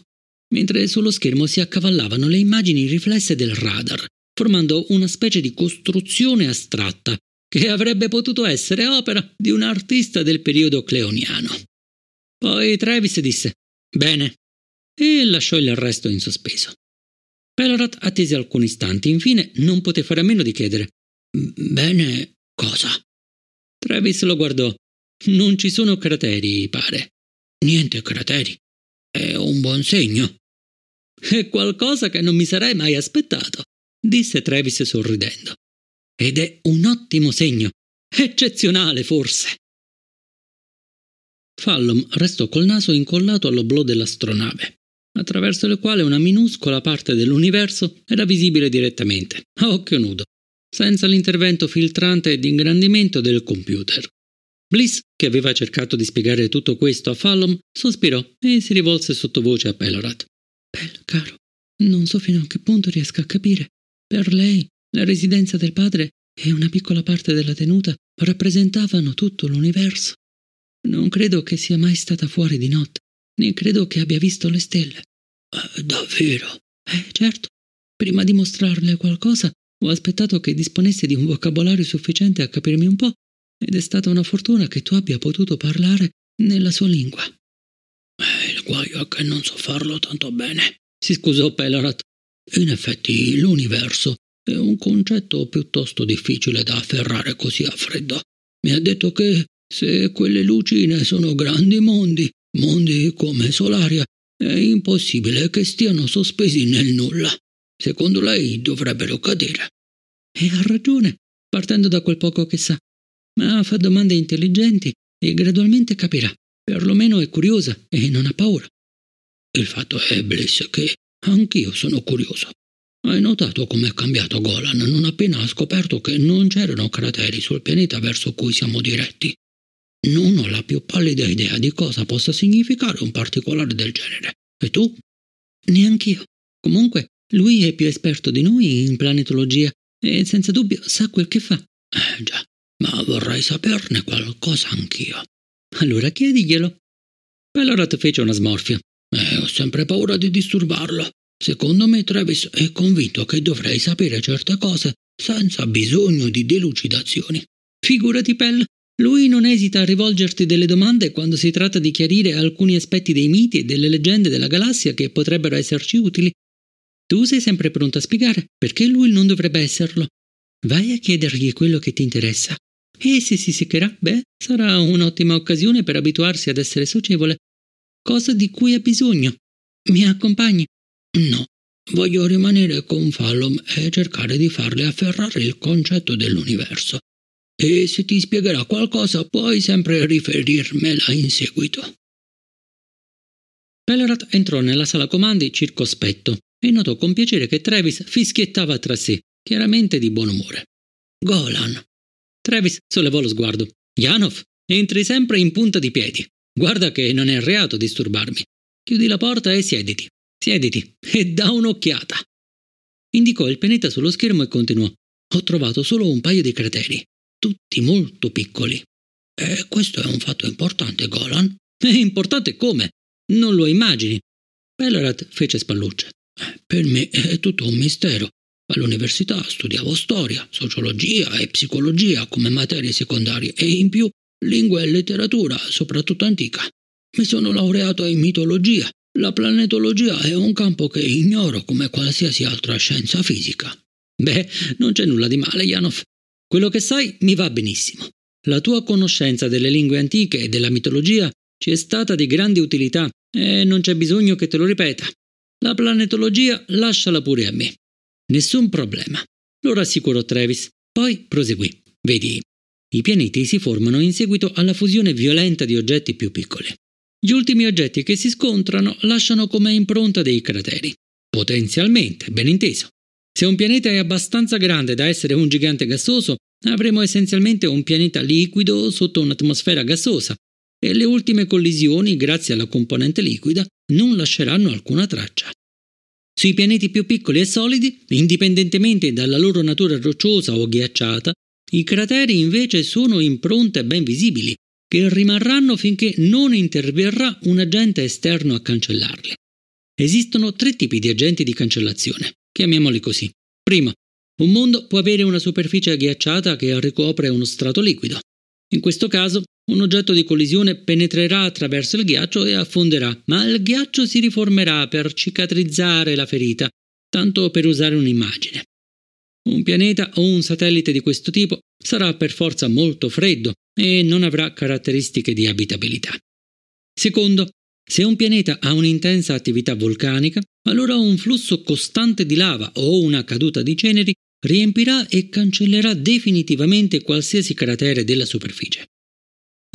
mentre sullo schermo si accavallavano le immagini riflesse del radar, formando una specie di costruzione astratta che avrebbe potuto essere opera di un artista del periodo cleoniano. Poi Travis disse Bene, e lasciò il resto in sospeso. Pelorat attese alcuni istanti, infine non poté fare a meno di chiedere Bene, cosa? Travis lo guardò. Non ci sono crateri, pare. Niente crateri. È un buon segno. È qualcosa che non mi sarei mai aspettato, disse Travis sorridendo. Ed è un ottimo segno. Eccezionale, forse. Fallom restò col naso incollato all'oblò dell'astronave, attraverso il quale una minuscola parte dell'universo era visibile direttamente, a occhio nudo senza l'intervento filtrante ed ingrandimento del computer. Bliss, che aveva cercato di spiegare tutto questo a Fallon, sospirò e si rivolse sottovoce a Pelorat. Pel, caro, non so fino a che punto riesca a capire. Per lei, la residenza del padre e una piccola parte della tenuta rappresentavano tutto l'universo. Non credo che sia mai stata fuori di notte, né credo che abbia visto le stelle. Eh, davvero? Eh, certo. Prima di mostrarle qualcosa, ho aspettato che disponesse di un vocabolario sufficiente a capirmi un po' ed è stata una fortuna che tu abbia potuto parlare nella sua lingua. Eh, il guaio è che non so farlo tanto bene, si scusò Pelarat. In effetti l'universo è un concetto piuttosto difficile da afferrare così a freddo. Mi ha detto che se quelle lucine sono grandi mondi, mondi come Solaria, è impossibile che stiano sospesi nel nulla. Secondo lei dovrebbero cadere. E ha ragione, partendo da quel poco che sa. Ma fa domande intelligenti e gradualmente capirà. Perlomeno è curiosa e non ha paura. Il fatto è, Bliss, che anch'io sono curioso. Hai notato com'è cambiato Golan non appena ha scoperto che non c'erano crateri sul pianeta verso cui siamo diretti? Non ho la più pallida idea di cosa possa significare un particolare del genere. E tu? Neanch'io. Comunque, lui è più esperto di noi in planetologia e senza dubbio sa quel che fa. Eh già, ma vorrei saperne qualcosa anch'io. Allora chiediglielo. Pelorot fece una smorfia. Eh, ho sempre paura di disturbarlo. Secondo me Travis è convinto che dovrei sapere certe cose senza bisogno di delucidazioni. Figurati, Pell, lui non esita a rivolgerti delle domande quando si tratta di chiarire alcuni aspetti dei miti e delle leggende della galassia che potrebbero esserci utili, tu sei sempre pronto a spiegare perché lui non dovrebbe esserlo. Vai a chiedergli quello che ti interessa. E se si seccherà, beh, sarà un'ottima occasione per abituarsi ad essere socievole. Cosa di cui ha bisogno? Mi accompagni? No, voglio rimanere con Fallon e cercare di farle afferrare il concetto dell'universo. E se ti spiegherà qualcosa puoi sempre riferirmela in seguito. Pellerat entrò nella sala comandi circospetto e notò con piacere che Travis fischiettava tra sé, chiaramente di buon umore. Golan. Travis sollevò lo sguardo. Janov, entri sempre in punta di piedi. Guarda che non è reato disturbarmi. Chiudi la porta e siediti. Siediti e da un'occhiata. Indicò il pianeta sullo schermo e continuò. Ho trovato solo un paio di crateri, tutti molto piccoli. E questo è un fatto importante, Golan. È importante come? Non lo immagini. Pellerat fece spallucce. Per me è tutto un mistero. All'università studiavo storia, sociologia e psicologia come materie secondarie e in più lingua e letteratura, soprattutto antica. Mi sono laureato in mitologia. La planetologia è un campo che ignoro come qualsiasi altra scienza fisica. Beh, non c'è nulla di male, Janov. Quello che sai mi va benissimo. La tua conoscenza delle lingue antiche e della mitologia ci è stata di grande utilità e non c'è bisogno che te lo ripeta. La planetologia lasciala pure a me. Nessun problema, lo rassicurò Travis. Poi proseguì. Vedi, i pianeti si formano in seguito alla fusione violenta di oggetti più piccoli. Gli ultimi oggetti che si scontrano lasciano come impronta dei crateri. Potenzialmente, ben inteso. Se un pianeta è abbastanza grande da essere un gigante gassoso, avremo essenzialmente un pianeta liquido sotto un'atmosfera gassosa e le ultime collisioni, grazie alla componente liquida, non lasceranno alcuna traccia. Sui pianeti più piccoli e solidi, indipendentemente dalla loro natura rocciosa o ghiacciata, i crateri invece sono impronte ben visibili, che rimarranno finché non interverrà un agente esterno a cancellarli. Esistono tre tipi di agenti di cancellazione, chiamiamoli così. Primo, un mondo può avere una superficie ghiacciata che ricopre uno strato liquido. In questo caso un oggetto di collisione penetrerà attraverso il ghiaccio e affonderà, ma il ghiaccio si riformerà per cicatrizzare la ferita, tanto per usare un'immagine. Un pianeta o un satellite di questo tipo sarà per forza molto freddo e non avrà caratteristiche di abitabilità. Secondo, se un pianeta ha un'intensa attività vulcanica, allora un flusso costante di lava o una caduta di ceneri riempirà e cancellerà definitivamente qualsiasi cratere della superficie.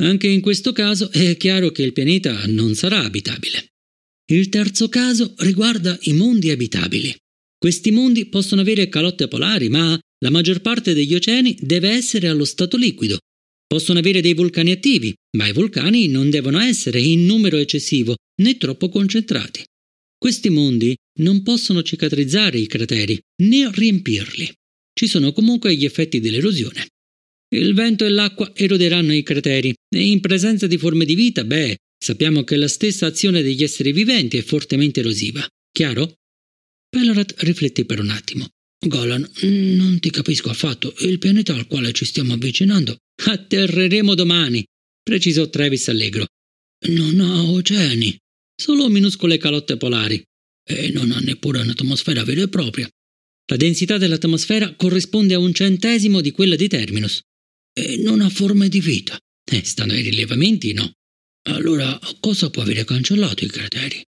Anche in questo caso è chiaro che il pianeta non sarà abitabile. Il terzo caso riguarda i mondi abitabili. Questi mondi possono avere calotte polari, ma la maggior parte degli oceani deve essere allo stato liquido. Possono avere dei vulcani attivi, ma i vulcani non devono essere in numero eccessivo né troppo concentrati. Questi mondi non possono cicatrizzare i crateri né riempirli ci sono comunque gli effetti dell'erosione. Il vento e l'acqua eroderanno i crateri e in presenza di forme di vita, beh, sappiamo che la stessa azione degli esseri viventi è fortemente erosiva. Chiaro? Pelorat rifletté per un attimo. Golan, non ti capisco affatto. Il pianeta al quale ci stiamo avvicinando. Atterreremo domani, precisò Travis allegro. Non ha oceani, solo minuscole calotte polari. E non ha neppure un'atmosfera vera e propria. La densità dell'atmosfera corrisponde a un centesimo di quella di Terminus. E non ha forme di vita. Eh, stando ai rilevamenti, no. Allora, cosa può avere cancellato i crateri?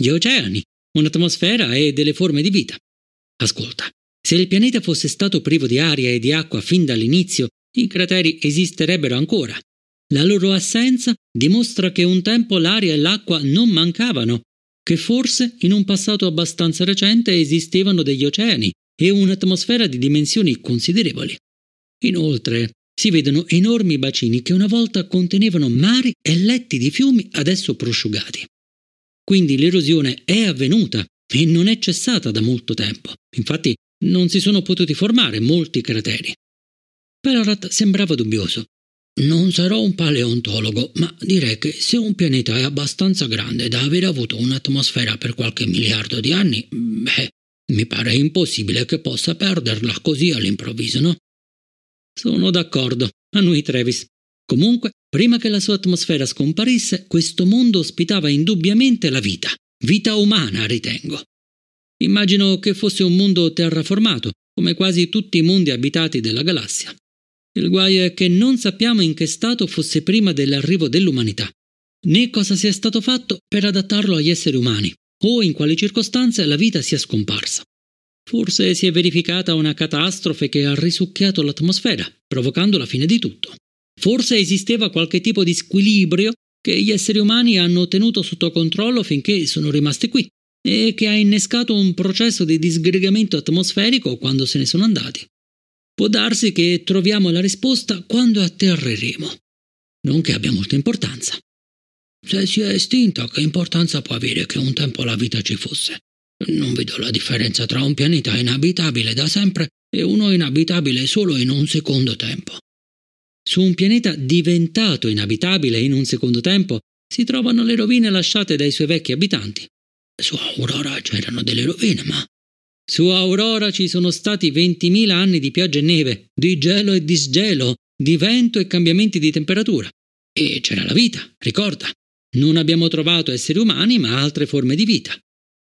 Gli oceani, un'atmosfera e delle forme di vita. Ascolta, se il pianeta fosse stato privo di aria e di acqua fin dall'inizio, i crateri esisterebbero ancora. La loro assenza dimostra che un tempo l'aria e l'acqua non mancavano che forse in un passato abbastanza recente esistevano degli oceani e un'atmosfera di dimensioni considerevoli. Inoltre, si vedono enormi bacini che una volta contenevano mari e letti di fiumi adesso prosciugati. Quindi l'erosione è avvenuta e non è cessata da molto tempo. Infatti non si sono potuti formare molti crateri. Perorat sembrava dubbioso non sarò un paleontologo, ma direi che se un pianeta è abbastanza grande da aver avuto un'atmosfera per qualche miliardo di anni, beh, mi pare impossibile che possa perderla così all'improvviso, no? Sono d'accordo, a noi Travis. Comunque, prima che la sua atmosfera scomparisse, questo mondo ospitava indubbiamente la vita, vita umana, ritengo. Immagino che fosse un mondo terraformato, come quasi tutti i mondi abitati della galassia. Il guaio è che non sappiamo in che stato fosse prima dell'arrivo dell'umanità, né cosa sia stato fatto per adattarlo agli esseri umani, o in quali circostanze la vita sia scomparsa. Forse si è verificata una catastrofe che ha risucchiato l'atmosfera, provocando la fine di tutto. Forse esisteva qualche tipo di squilibrio che gli esseri umani hanno tenuto sotto controllo finché sono rimasti qui e che ha innescato un processo di disgregamento atmosferico quando se ne sono andati. Può darsi che troviamo la risposta quando atterreremo. Non che abbia molta importanza. Se si è estinta, che importanza può avere che un tempo la vita ci fosse? Non vedo la differenza tra un pianeta inabitabile da sempre e uno inabitabile solo in un secondo tempo. Su un pianeta diventato inabitabile in un secondo tempo si trovano le rovine lasciate dai suoi vecchi abitanti. Su Aurora c'erano delle rovine, ma su Aurora ci sono stati 20.000 anni di pioggia e neve, di gelo e disgelo, di vento e cambiamenti di temperatura. E c'era la vita, ricorda. Non abbiamo trovato esseri umani, ma altre forme di vita.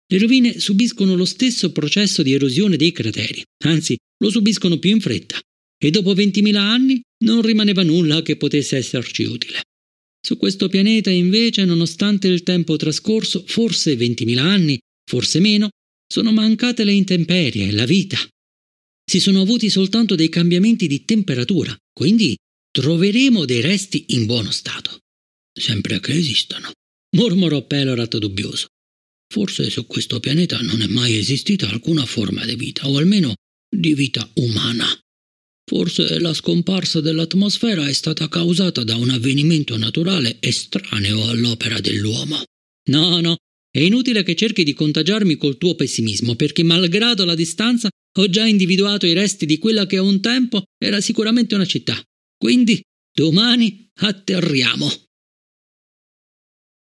Le rovine subiscono lo stesso processo di erosione dei crateri, anzi lo subiscono più in fretta, e dopo 20.000 anni non rimaneva nulla che potesse esserci utile. Su questo pianeta invece, nonostante il tempo trascorso, forse 20.000 anni, forse meno, sono mancate le intemperie, la vita. Si sono avuti soltanto dei cambiamenti di temperatura, quindi troveremo dei resti in buono stato. Sempre che esistano, mormorò Pelorat dubbioso. Forse su questo pianeta non è mai esistita alcuna forma di vita, o almeno di vita umana. Forse la scomparsa dell'atmosfera è stata causata da un avvenimento naturale estraneo all'opera dell'uomo. No, no, è inutile che cerchi di contagiarmi col tuo pessimismo, perché malgrado la distanza ho già individuato i resti di quella che a un tempo era sicuramente una città. Quindi, domani atterriamo.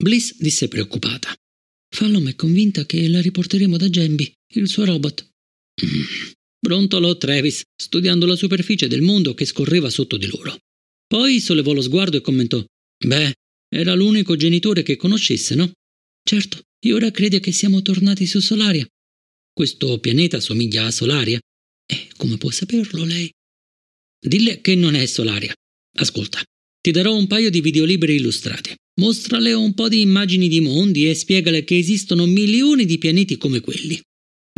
Bliss disse preoccupata. Fallom è convinta che la riporteremo da Gembi, il suo robot. Brontolò mm, Travis, studiando la superficie del mondo che scorreva sotto di loro. Poi sollevò lo sguardo e commentò: Beh, era l'unico genitore che conoscesse, no? Certo, e ora crede che siamo tornati su Solaria. Questo pianeta somiglia a Solaria? E come può saperlo lei? Dille che non è Solaria. Ascolta, ti darò un paio di videolibri illustrati. Mostrale un po' di immagini di mondi e spiegale che esistono milioni di pianeti come quelli.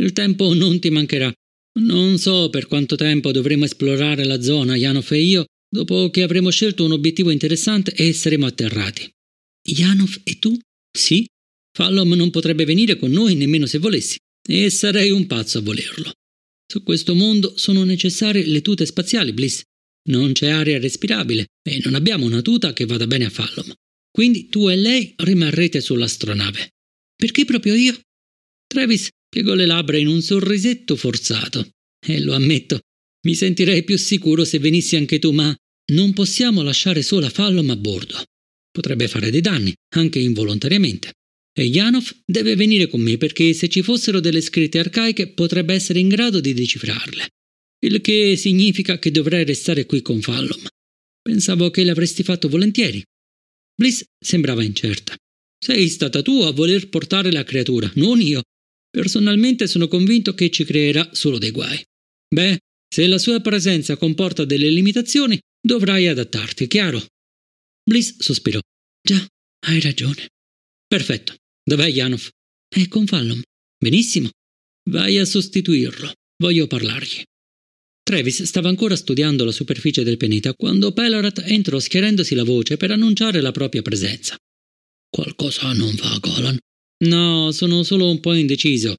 Il tempo non ti mancherà. Non so per quanto tempo dovremo esplorare la zona, Janof e io, dopo che avremo scelto un obiettivo interessante e saremo atterrati. Janof e tu? Sì, Fallom non potrebbe venire con noi nemmeno se volessi, e sarei un pazzo a volerlo. Su questo mondo sono necessarie le tute spaziali, Bliss. Non c'è aria respirabile e non abbiamo una tuta che vada bene a Fallom. Quindi tu e lei rimarrete sull'astronave. Perché proprio io? Travis piegò le labbra in un sorrisetto forzato. E lo ammetto, mi sentirei più sicuro se venissi anche tu, ma non possiamo lasciare sola Fallom a bordo. Potrebbe fare dei danni, anche involontariamente. E Janov deve venire con me perché se ci fossero delle scritte arcaiche potrebbe essere in grado di decifrarle. Il che significa che dovrei restare qui con Fallom. Pensavo che l'avresti fatto volentieri. Bliss sembrava incerta. Sei stata tu a voler portare la creatura, non io. Personalmente sono convinto che ci creerà solo dei guai. Beh, se la sua presenza comporta delle limitazioni, dovrai adattarti, chiaro? Bliss sospirò. Già, hai ragione. Perfetto. Dov'è Janov? È con Fallon. Benissimo. Vai a sostituirlo. Voglio parlargli. Travis stava ancora studiando la superficie del pianeta quando Pelorat entrò schiarendosi la voce per annunciare la propria presenza. Qualcosa non va, Golan? No, sono solo un po' indeciso.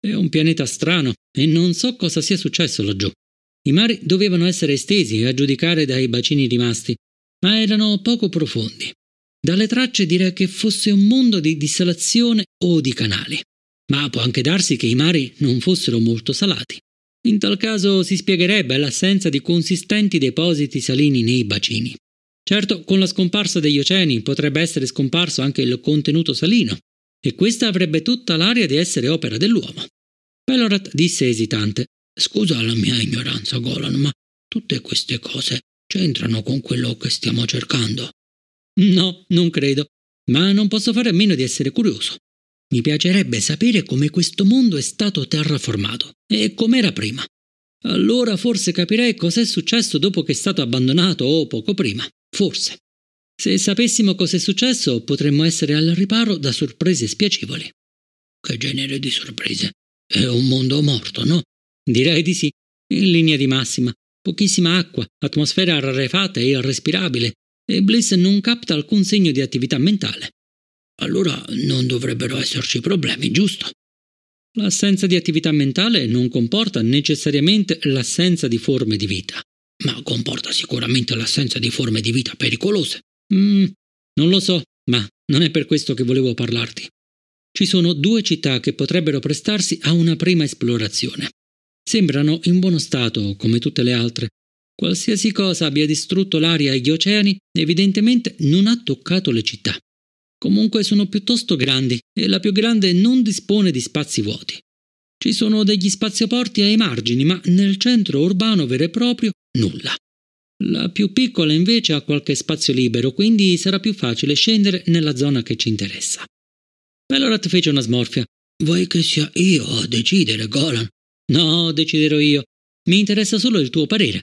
È un pianeta strano e non so cosa sia successo laggiù. I mari dovevano essere estesi a giudicare dai bacini rimasti, ma erano poco profondi. Dalle tracce direi che fosse un mondo di dissalazione o di canali, ma può anche darsi che i mari non fossero molto salati. In tal caso si spiegherebbe l'assenza di consistenti depositi salini nei bacini. Certo, con la scomparsa degli oceani potrebbe essere scomparso anche il contenuto salino, e questa avrebbe tutta l'aria di essere opera dell'uomo. Pelorat disse esitante: Scusa la mia ignoranza, Golan, ma tutte queste cose c'entrano con quello che stiamo cercando. No, non credo, ma non posso fare a meno di essere curioso. Mi piacerebbe sapere come questo mondo è stato terraformato e com'era prima. Allora forse capirei cos'è successo dopo che è stato abbandonato o poco prima. Forse. Se sapessimo cos'è successo, potremmo essere al riparo da sorprese spiacevoli. Che genere di sorprese? È un mondo morto, no? Direi di sì, in linea di massima. Pochissima acqua, atmosfera rarefatta e irrespirabile, e Bliss non capta alcun segno di attività mentale. Allora non dovrebbero esserci problemi, giusto? L'assenza di attività mentale non comporta necessariamente l'assenza di forme di vita, ma comporta sicuramente l'assenza di forme di vita pericolose. Mm, non lo so, ma non è per questo che volevo parlarti. Ci sono due città che potrebbero prestarsi a una prima esplorazione. Sembrano in buono stato, come tutte le altre, Qualsiasi cosa abbia distrutto l'aria e gli oceani, evidentemente non ha toccato le città. Comunque sono piuttosto grandi e la più grande non dispone di spazi vuoti. Ci sono degli spazioporti ai margini, ma nel centro urbano vero e proprio nulla. La più piccola invece ha qualche spazio libero, quindi sarà più facile scendere nella zona che ci interessa. Bellorat fece una smorfia. Vuoi che sia io a decidere, Golan? No, deciderò io. Mi interessa solo il tuo parere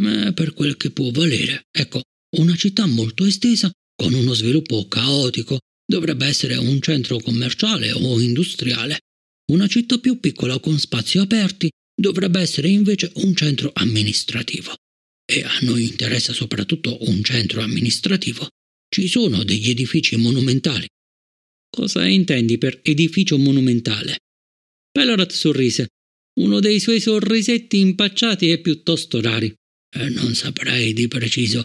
ma per quel che può valere. Ecco, una città molto estesa, con uno sviluppo caotico, dovrebbe essere un centro commerciale o industriale. Una città più piccola con spazi aperti dovrebbe essere invece un centro amministrativo. E a noi interessa soprattutto un centro amministrativo. Ci sono degli edifici monumentali. Cosa intendi per edificio monumentale? Pelorat sorrise. Uno dei suoi sorrisetti impacciati e piuttosto rari. Eh, non saprei di preciso.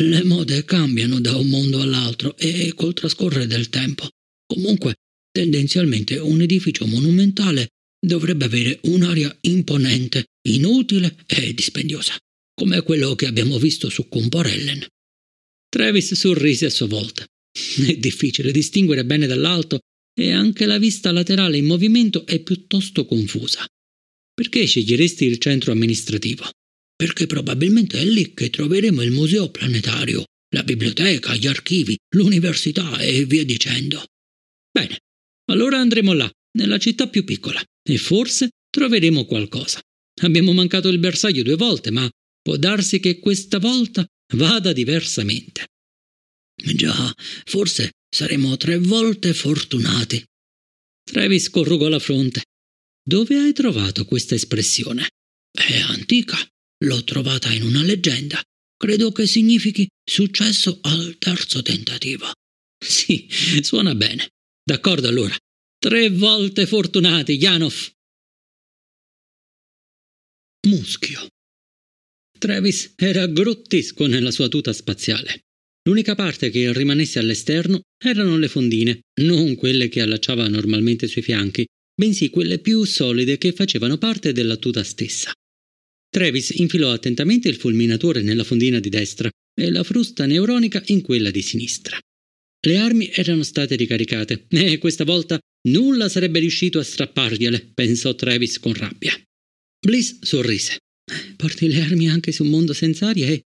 Le mode cambiano da un mondo all'altro e col trascorrere del tempo. Comunque, tendenzialmente un edificio monumentale dovrebbe avere un'aria imponente, inutile e dispendiosa, come quello che abbiamo visto su Comporellen. Travis sorrise a sua volta. È difficile distinguere bene dall'alto e anche la vista laterale in movimento è piuttosto confusa. Perché sceglieresti il centro amministrativo? perché probabilmente è lì che troveremo il museo planetario, la biblioteca, gli archivi, l'università e via dicendo. Bene, allora andremo là, nella città più piccola, e forse troveremo qualcosa. Abbiamo mancato il bersaglio due volte, ma può darsi che questa volta vada diversamente. Già, forse saremo tre volte fortunati. Travis corrugò la fronte. Dove hai trovato questa espressione? È antica, L'ho trovata in una leggenda. Credo che significhi successo al terzo tentativo. Sì, suona bene. D'accordo allora. Tre volte fortunati, Janov. Muschio. Travis era grottesco nella sua tuta spaziale. L'unica parte che rimanesse all'esterno erano le fondine, non quelle che allacciava normalmente sui fianchi, bensì quelle più solide che facevano parte della tuta stessa. Travis infilò attentamente il fulminatore nella fondina di destra e la frusta neuronica in quella di sinistra. Le armi erano state ricaricate e questa volta nulla sarebbe riuscito a strappargliele, pensò Travis con rabbia. Bliss sorrise. Porti le armi anche su un mondo senza aria e,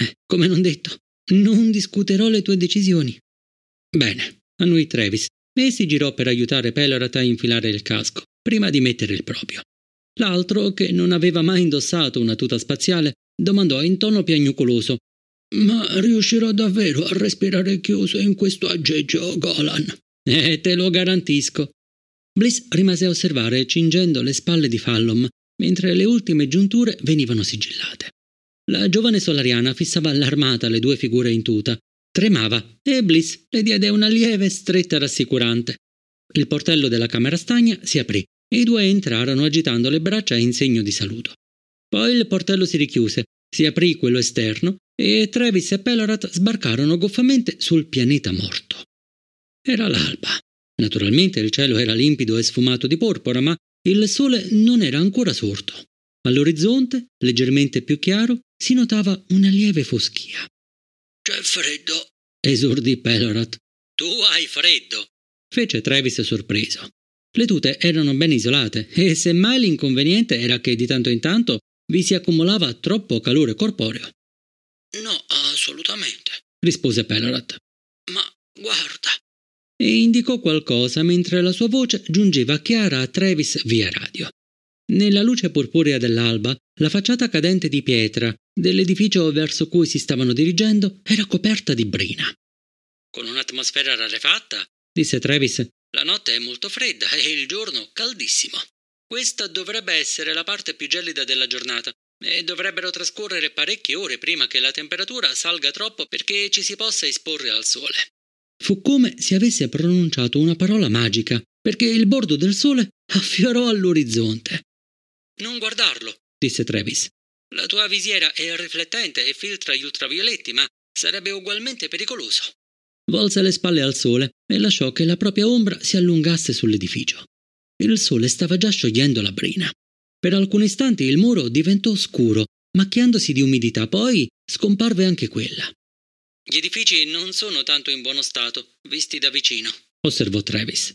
eh, come non detto, non discuterò le tue decisioni. Bene, annui Travis e si girò per aiutare Pelorat a infilare il casco, prima di mettere il proprio. L'altro, che non aveva mai indossato una tuta spaziale, domandò in tono piagnucoloso Ma riuscirò davvero a respirare chiuso in questo aggeggio, Golan? Eh, te lo garantisco. Bliss rimase a osservare, cingendo le spalle di Fallom, mentre le ultime giunture venivano sigillate. La giovane solariana fissava allarmata le due figure in tuta, tremava e Bliss le diede una lieve stretta rassicurante. Il portello della camera stagna si aprì i due entrarono agitando le braccia in segno di saluto. Poi il portello si richiuse, si aprì quello esterno e Travis e Pelorat sbarcarono goffamente sul pianeta morto. Era l'alba. Naturalmente il cielo era limpido e sfumato di porpora, ma il sole non era ancora sorto. All'orizzonte, leggermente più chiaro, si notava una lieve foschia. C'è freddo, esordì Pelorat. Tu hai freddo, fece Travis sorpreso. Le tute erano ben isolate e semmai l'inconveniente era che di tanto in tanto vi si accumulava troppo calore corporeo. No, assolutamente, rispose Pelorat. Ma guarda. E indicò qualcosa mentre la sua voce giungeva chiara a Travis via radio. Nella luce purpurea dell'alba, la facciata cadente di pietra dell'edificio verso cui si stavano dirigendo era coperta di brina. Con un'atmosfera rarefatta, disse Travis, la notte è molto fredda e il giorno caldissimo. Questa dovrebbe essere la parte più gelida della giornata e dovrebbero trascorrere parecchie ore prima che la temperatura salga troppo perché ci si possa esporre al sole. Fu come se avesse pronunciato una parola magica, perché il bordo del sole affiorò all'orizzonte. Non guardarlo, disse Travis. La tua visiera è riflettente e filtra gli ultravioletti, ma sarebbe ugualmente pericoloso. Volse le spalle al sole e lasciò che la propria ombra si allungasse sull'edificio. Il sole stava già sciogliendo la brina. Per alcuni istanti il muro diventò scuro, macchiandosi di umidità, poi scomparve anche quella. Gli edifici non sono tanto in buono stato, visti da vicino, osservò Travis.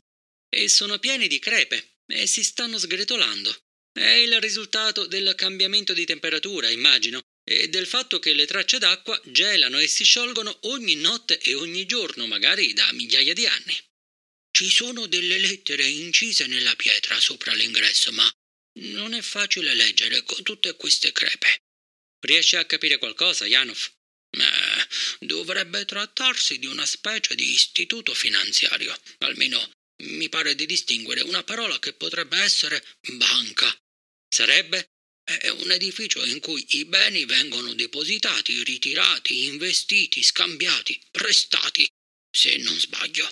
E sono pieni di crepe e si stanno sgretolando. È il risultato del cambiamento di temperatura, immagino, e del fatto che le tracce d'acqua gelano e si sciolgono ogni notte e ogni giorno, magari da migliaia di anni. Ci sono delle lettere incise nella pietra sopra l'ingresso, ma non è facile leggere con tutte queste crepe. Riesce a capire qualcosa, Janov? Eh, dovrebbe trattarsi di una specie di istituto finanziario. Almeno mi pare di distinguere una parola che potrebbe essere banca. Sarebbe è un edificio in cui i beni vengono depositati, ritirati, investiti, scambiati, prestati, se non sbaglio.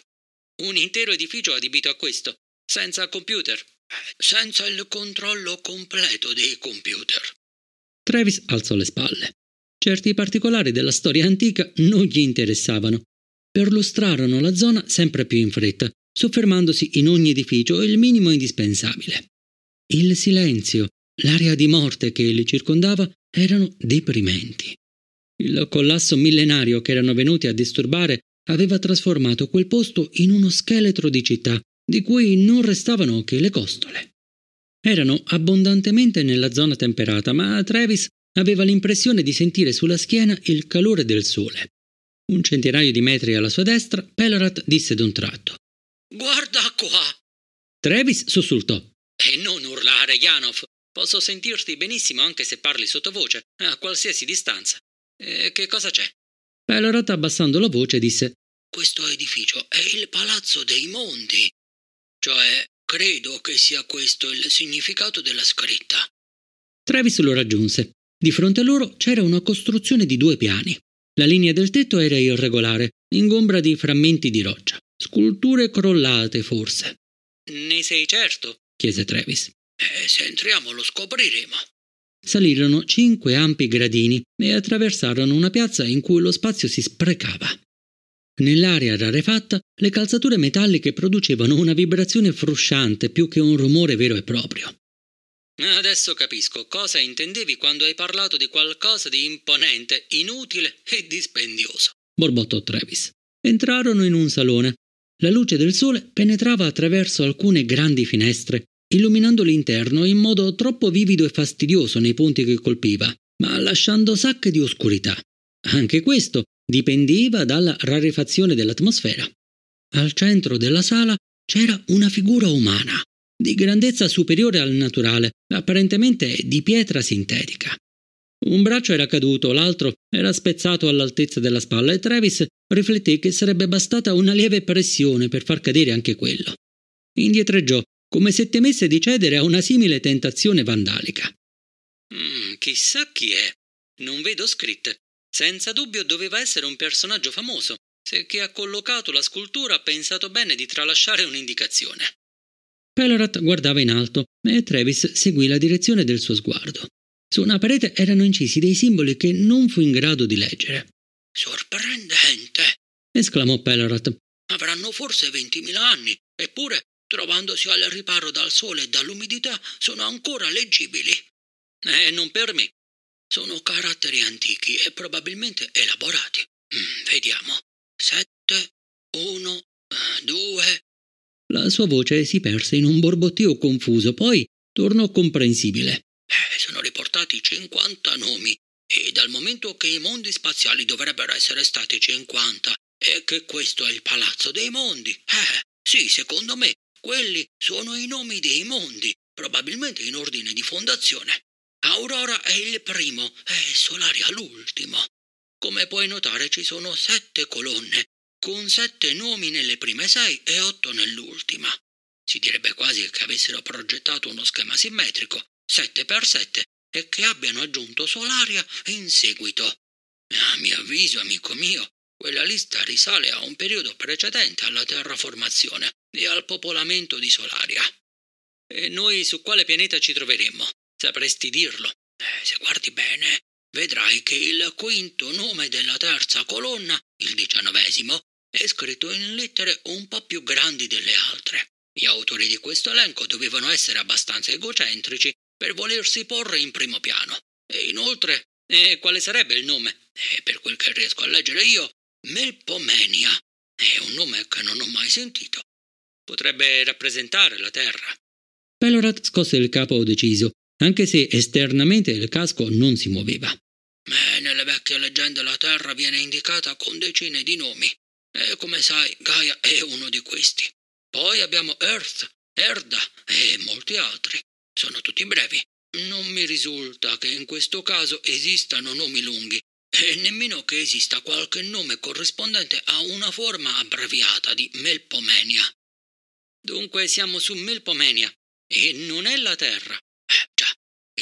Un intero edificio adibito a questo, senza computer, senza il controllo completo dei computer. Travis alzò le spalle. Certi particolari della storia antica non gli interessavano. Perlustrarono la zona sempre più in fretta, soffermandosi in ogni edificio il minimo indispensabile. Il silenzio, L'area di morte che li circondava erano deprimenti. Il collasso millenario che erano venuti a disturbare aveva trasformato quel posto in uno scheletro di città di cui non restavano che le costole. Erano abbondantemente nella zona temperata, ma Travis aveva l'impressione di sentire sulla schiena il calore del sole. Un centinaio di metri alla sua destra, Pelorat disse d'un tratto: Guarda qua! Travis sussultò: E non urlare, Janov! Posso sentirti benissimo anche se parli sottovoce, a qualsiasi distanza. E che cosa c'è? Pelorot, abbassando la voce, disse: Questo edificio è il Palazzo dei Mondi. Cioè, credo che sia questo il significato della scritta. Travis lo raggiunse. Di fronte a loro c'era una costruzione di due piani. La linea del tetto era irregolare, ingombra di frammenti di roccia, sculture crollate forse. Ne sei certo? chiese Travis. E se entriamo lo scopriremo. Salirono cinque ampi gradini e attraversarono una piazza in cui lo spazio si sprecava. Nell'aria rarefatta le calzature metalliche producevano una vibrazione frusciante più che un rumore vero e proprio. Adesso capisco cosa intendevi quando hai parlato di qualcosa di imponente, inutile e dispendioso, borbottò Travis. Entrarono in un salone. La luce del sole penetrava attraverso alcune grandi finestre illuminando l'interno in modo troppo vivido e fastidioso nei punti che colpiva, ma lasciando sacche di oscurità. Anche questo dipendeva dalla rarefazione dell'atmosfera. Al centro della sala c'era una figura umana, di grandezza superiore al naturale, apparentemente di pietra sintetica. Un braccio era caduto, l'altro era spezzato all'altezza della spalla e Travis rifletté che sarebbe bastata una lieve pressione per far cadere anche quello. Indietreggiò, come se temesse di cedere a una simile tentazione vandalica. Mm, chissà chi è. Non vedo scritte. Senza dubbio doveva essere un personaggio famoso, se chi ha collocato la scultura ha pensato bene di tralasciare un'indicazione. Pelorat guardava in alto e Travis seguì la direzione del suo sguardo. Su una parete erano incisi dei simboli che non fu in grado di leggere. Sorprendente! esclamò Pelorat. Avranno forse 20.000 anni, eppure trovandosi al riparo dal sole e dall'umidità, sono ancora leggibili. eh, non per me. Sono caratteri antichi e probabilmente elaborati. Mm, vediamo. Sette, uno, due. La sua voce si perse in un borbottio confuso, poi tornò comprensibile. Eh, sono riportati 50 nomi, e dal momento che i mondi spaziali dovrebbero essere stati 50, e che questo è il palazzo dei mondi, eh, sì, secondo me quelli sono i nomi dei mondi, probabilmente in ordine di fondazione. Aurora è il primo e Solaria l'ultimo. Come puoi notare ci sono sette colonne, con sette nomi nelle prime sei e otto nell'ultima. Si direbbe quasi che avessero progettato uno schema simmetrico, sette per sette, e che abbiano aggiunto Solaria in seguito. A mio avviso, amico mio, quella lista risale a un periodo precedente alla terraformazione, e al popolamento di Solaria. E noi su quale pianeta ci troveremmo? Sapresti dirlo. Eh, se guardi bene, vedrai che il quinto nome della terza colonna, il diciannovesimo, è scritto in lettere un po' più grandi delle altre. Gli autori di questo elenco dovevano essere abbastanza egocentrici per volersi porre in primo piano. E inoltre, eh, quale sarebbe il nome? Eh, per quel che riesco a leggere io, Melpomenia. È un nome che non ho mai sentito. Potrebbe rappresentare la Terra. Pelorat scosse il capo deciso, anche se esternamente il casco non si muoveva. Beh, nelle vecchie leggende la Terra viene indicata con decine di nomi. E come sai, Gaia è uno di questi. Poi abbiamo Earth, Erda e molti altri. Sono tutti brevi. Non mi risulta che in questo caso esistano nomi lunghi e nemmeno che esista qualche nome corrispondente a una forma abbreviata di Melpomenia. Dunque siamo su Melpomenia e non è la Terra. Eh, già.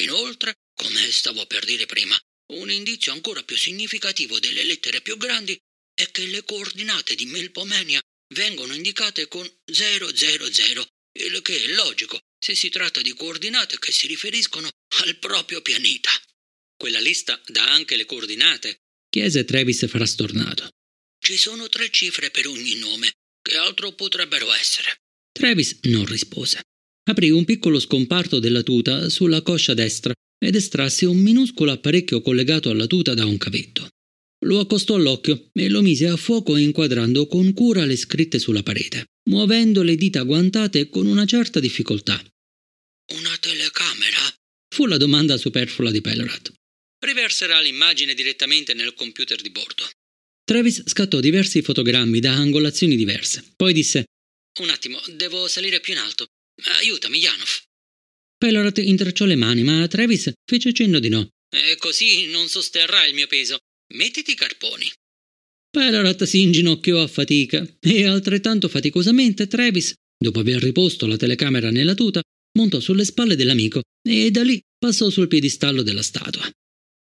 Inoltre, come stavo per dire prima, un indizio ancora più significativo delle lettere più grandi è che le coordinate di Melpomenia vengono indicate con 000, il che è logico se si tratta di coordinate che si riferiscono al proprio pianeta. Quella lista dà anche le coordinate, chiese Travis frastornato. Ci sono tre cifre per ogni nome. Che altro potrebbero essere? Travis non rispose. Aprì un piccolo scomparto della tuta sulla coscia destra ed estrasse un minuscolo apparecchio collegato alla tuta da un cavetto. Lo accostò all'occhio e lo mise a fuoco inquadrando con cura le scritte sulla parete, muovendo le dita guantate con una certa difficoltà. Una telecamera? fu la domanda superflua di Pellerat. Riverserà l'immagine direttamente nel computer di bordo. Travis scattò diversi fotogrammi da angolazioni diverse, poi disse un attimo, devo salire più in alto. Aiutami, Janov. Pelorot intrecciò le mani, ma Travis fece cenno di no. E così non sosterrà il mio peso. Mettiti i carponi. Pelorot si inginocchiò a fatica e altrettanto faticosamente Travis, dopo aver riposto la telecamera nella tuta, montò sulle spalle dell'amico e da lì passò sul piedistallo della statua.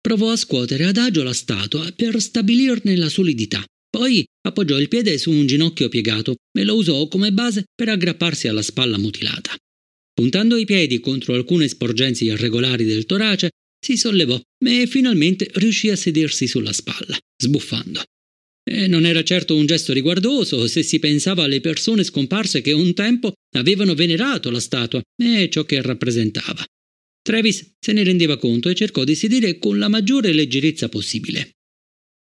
Provò a scuotere adagio la statua per stabilirne la solidità poi appoggiò il piede su un ginocchio piegato e lo usò come base per aggrapparsi alla spalla mutilata. Puntando i piedi contro alcune sporgenze irregolari del torace, si sollevò e finalmente riuscì a sedersi sulla spalla, sbuffando. E non era certo un gesto riguardoso se si pensava alle persone scomparse che un tempo avevano venerato la statua e ciò che rappresentava. Travis se ne rendeva conto e cercò di sedere con la maggiore leggerezza possibile.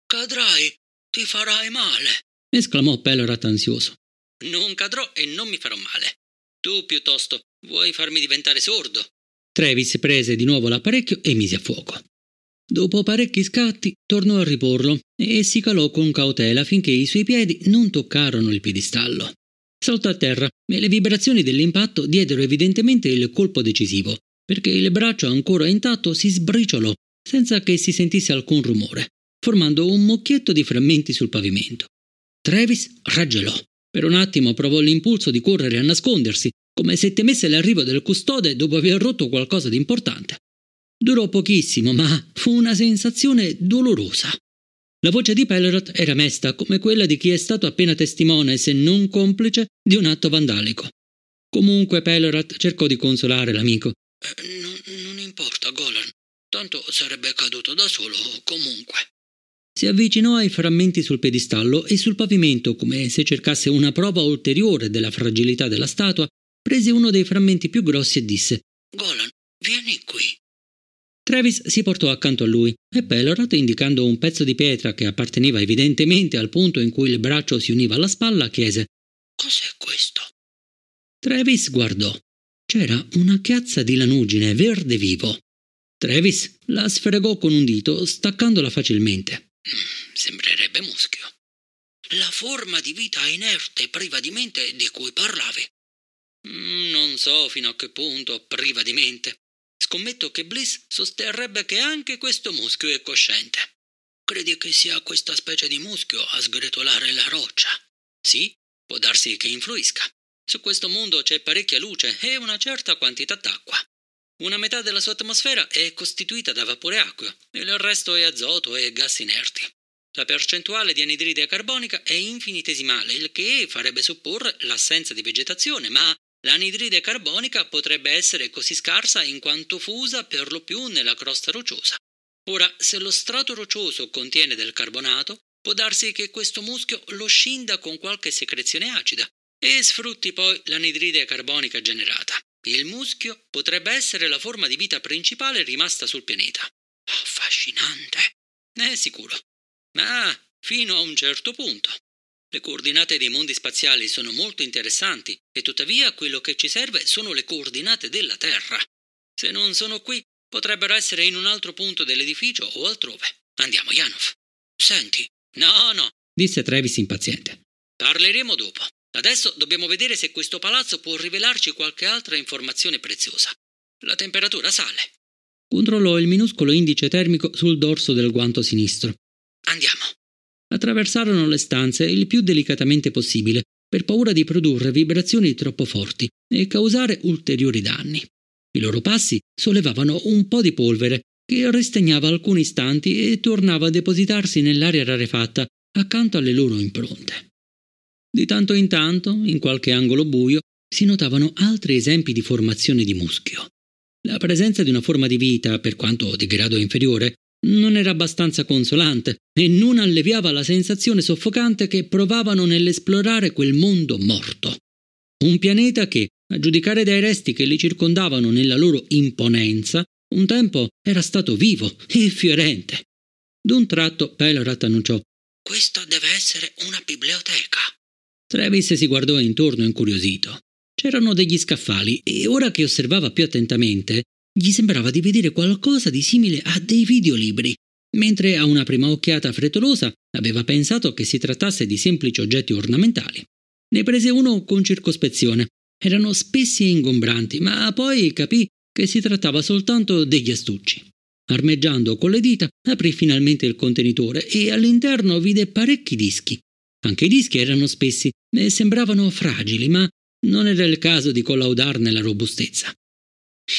Cadrai, ti farai male, esclamò Pelorat ansioso. Non cadrò e non mi farò male. Tu piuttosto vuoi farmi diventare sordo? Travis prese di nuovo l'apparecchio e mise a fuoco. Dopo parecchi scatti tornò a riporlo e si calò con cautela finché i suoi piedi non toccarono il piedistallo. Saltò a terra e le vibrazioni dell'impatto diedero evidentemente il colpo decisivo, perché il braccio ancora intatto si sbriciolò senza che si sentisse alcun rumore formando un mucchietto di frammenti sul pavimento. Travis raggelò. Per un attimo provò l'impulso di correre a nascondersi, come se temesse l'arrivo del custode dopo aver rotto qualcosa di importante. Durò pochissimo, ma fu una sensazione dolorosa. La voce di Pellerot era mesta come quella di chi è stato appena testimone, se non complice, di un atto vandalico. Comunque Pellerot cercò di consolare l'amico. Eh, non, non importa, Golan. Tanto sarebbe caduto da solo, comunque. Si avvicinò ai frammenti sul piedistallo e sul pavimento, come se cercasse una prova ulteriore della fragilità della statua, prese uno dei frammenti più grossi e disse Golan, vieni qui. Travis si portò accanto a lui e Pelorot, indicando un pezzo di pietra che apparteneva evidentemente al punto in cui il braccio si univa alla spalla, chiese Cos'è questo? Travis guardò. C'era una chiazza di lanugine verde vivo. Travis la sfregò con un dito, staccandola facilmente. Sembrerebbe muschio. La forma di vita inerte, e priva di mente, di cui parlavi. Mm, non so fino a che punto priva di mente. Scommetto che Bliss sosterrebbe che anche questo muschio è cosciente. Credi che sia questa specie di muschio a sgretolare la roccia? Sì, può darsi che influisca. Su questo mondo c'è parecchia luce e una certa quantità d'acqua. Una metà della sua atmosfera è costituita da vapore acqueo, il resto è azoto e gas inerti. La percentuale di anidride carbonica è infinitesimale, il che farebbe supporre l'assenza di vegetazione, ma l'anidride carbonica potrebbe essere così scarsa in quanto fusa per lo più nella crosta rocciosa. Ora, se lo strato roccioso contiene del carbonato, può darsi che questo muschio lo scinda con qualche secrezione acida e sfrutti poi l'anidride carbonica generata. Il muschio potrebbe essere la forma di vita principale rimasta sul pianeta. Affascinante! Ne è sicuro. Ma fino a un certo punto. Le coordinate dei mondi spaziali sono molto interessanti e tuttavia quello che ci serve sono le coordinate della Terra. Se non sono qui, potrebbero essere in un altro punto dell'edificio o altrove. Andiamo, Janov. Senti. No, no, disse Travis impaziente. Parleremo dopo. Adesso dobbiamo vedere se questo palazzo può rivelarci qualche altra informazione preziosa. La temperatura sale. Controllò il minuscolo indice termico sul dorso del guanto sinistro. Andiamo. Attraversarono le stanze il più delicatamente possibile, per paura di produrre vibrazioni troppo forti e causare ulteriori danni. I loro passi sollevavano un po' di polvere che restegnava alcuni istanti e tornava a depositarsi nell'aria rarefatta accanto alle loro impronte. Di tanto in tanto, in qualche angolo buio, si notavano altri esempi di formazione di muschio. La presenza di una forma di vita, per quanto di grado inferiore, non era abbastanza consolante e non alleviava la sensazione soffocante che provavano nell'esplorare quel mondo morto. Un pianeta che, a giudicare dai resti che li circondavano nella loro imponenza, un tempo era stato vivo e fiorente. D'un tratto Pelrat annunciò Questa deve essere una biblioteca. Travis si guardò intorno incuriosito. C'erano degli scaffali e ora che osservava più attentamente, gli sembrava di vedere qualcosa di simile a dei videolibri, mentre a una prima occhiata frettolosa aveva pensato che si trattasse di semplici oggetti ornamentali. Ne prese uno con circospezione. Erano spessi e ingombranti, ma poi capì che si trattava soltanto degli astucci. Armeggiando con le dita, aprì finalmente il contenitore e all'interno vide parecchi dischi, anche i dischi erano spessi e sembravano fragili, ma non era il caso di collaudarne la robustezza.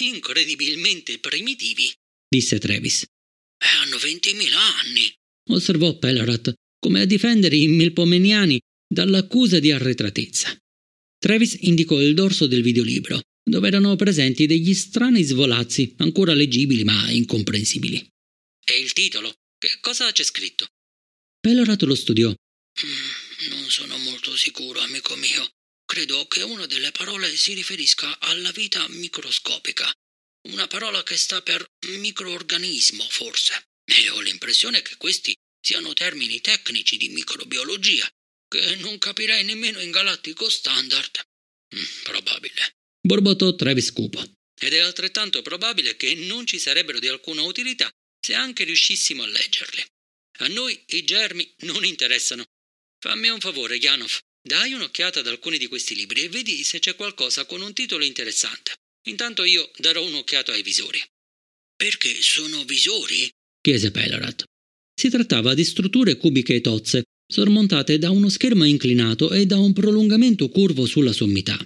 Incredibilmente primitivi, disse Travis. Eh, hanno ventimila anni, osservò Pellerat, come a difendere i milpomeniani dall'accusa di arretratezza. Travis indicò il dorso del videolibro, dove erano presenti degli strani svolazzi, ancora leggibili ma incomprensibili. E il titolo? Che cosa c'è scritto? Pellerat lo studiò Mm, non sono molto sicuro, amico mio. Credo che una delle parole si riferisca alla vita microscopica. Una parola che sta per microorganismo, forse. E ho l'impressione che questi siano termini tecnici di microbiologia, che non capirei nemmeno in galattico standard. Mm, probabile. Borbottò Travis Cupo. Ed è altrettanto probabile che non ci sarebbero di alcuna utilità se anche riuscissimo a leggerli. A noi i germi non interessano Fammi un favore, Janov. Dai un'occhiata ad alcuni di questi libri e vedi se c'è qualcosa con un titolo interessante. Intanto io darò un'occhiata ai visori. Perché sono visori? chiese Pelorat. Si trattava di strutture cubiche e tozze, sormontate da uno schermo inclinato e da un prolungamento curvo sulla sommità.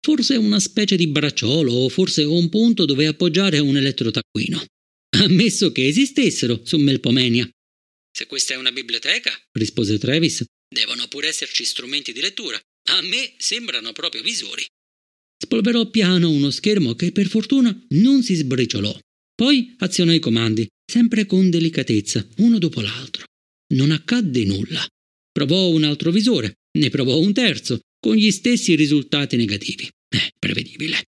Forse una specie di bracciolo o forse un punto dove appoggiare un elettrotaccuino. Ammesso che esistessero, su il Se questa è una biblioteca, rispose Travis, Devono pure esserci strumenti di lettura. A me sembrano proprio visori. Spolverò piano uno schermo che per fortuna non si sbriciolò. Poi azionò i comandi, sempre con delicatezza, uno dopo l'altro. Non accadde nulla. Provò un altro visore, ne provò un terzo, con gli stessi risultati negativi. Eh, prevedibile.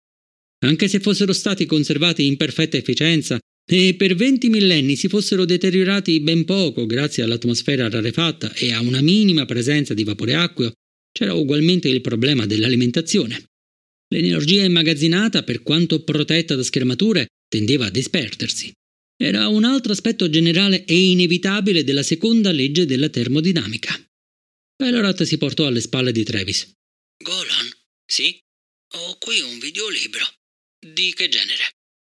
Anche se fossero stati conservati in perfetta efficienza e per venti millenni si fossero deteriorati ben poco grazie all'atmosfera rarefatta e a una minima presenza di vapore acqueo, c'era ugualmente il problema dell'alimentazione. L'energia immagazzinata, per quanto protetta da schermature, tendeva a disperdersi. Era un altro aspetto generale e inevitabile della seconda legge della termodinamica. Pelorat si portò alle spalle di Travis. Golan? Sì? Ho qui un videolibro. Di che genere?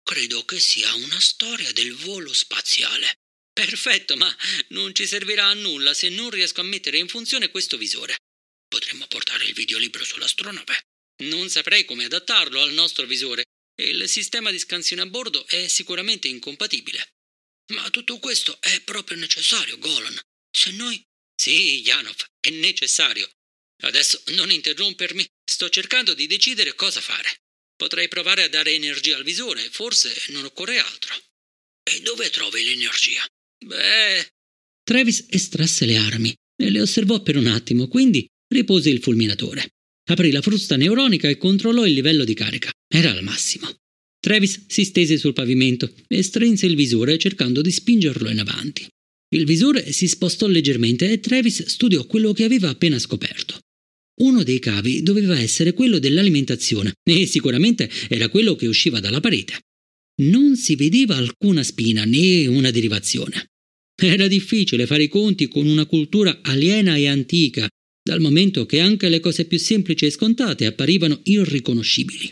Credo che sia una storia del volo spaziale. Perfetto, ma non ci servirà a nulla se non riesco a mettere in funzione questo visore. Potremmo portare il videolibro sull'astronave. Non saprei come adattarlo al nostro visore il sistema di scansione a bordo è sicuramente incompatibile. Ma tutto questo è proprio necessario, Golan. Se noi... Sì, Janov, è necessario. Adesso non interrompermi, sto cercando di decidere cosa fare. Potrei provare a dare energia al visore, forse non occorre altro. E dove trovi l'energia? Beh. Travis estrasse le armi e le osservò per un attimo, quindi ripose il fulminatore. Aprì la frusta neuronica e controllò il livello di carica. Era al massimo. Travis si stese sul pavimento e strinse il visore cercando di spingerlo in avanti. Il visore si spostò leggermente e Travis studiò quello che aveva appena scoperto. Uno dei cavi doveva essere quello dell'alimentazione e sicuramente era quello che usciva dalla parete. Non si vedeva alcuna spina né una derivazione. Era difficile fare i conti con una cultura aliena e antica, dal momento che anche le cose più semplici e scontate apparivano irriconoscibili.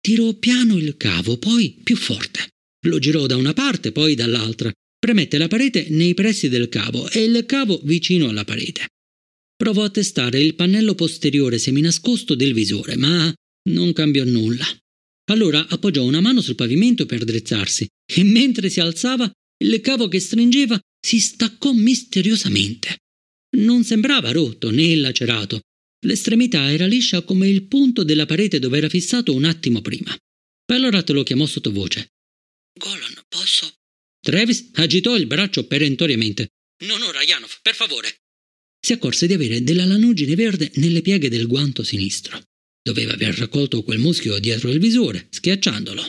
Tirò piano il cavo, poi più forte. Lo girò da una parte, poi dall'altra. Premette la parete nei pressi del cavo e il cavo vicino alla parete. Provò a testare il pannello posteriore seminascosto del visore, ma non cambiò nulla. Allora appoggiò una mano sul pavimento per drizzarsi e mentre si alzava, il cavo che stringeva si staccò misteriosamente. Non sembrava rotto né lacerato. L'estremità era liscia come il punto della parete dove era fissato un attimo prima. Pallorat lo chiamò sottovoce. Golan, posso? Travis agitò il braccio perentoriamente. Non ora, Janov, per favore si accorse di avere della lanugine verde nelle pieghe del guanto sinistro. Doveva aver raccolto quel muschio dietro il visore, schiacciandolo.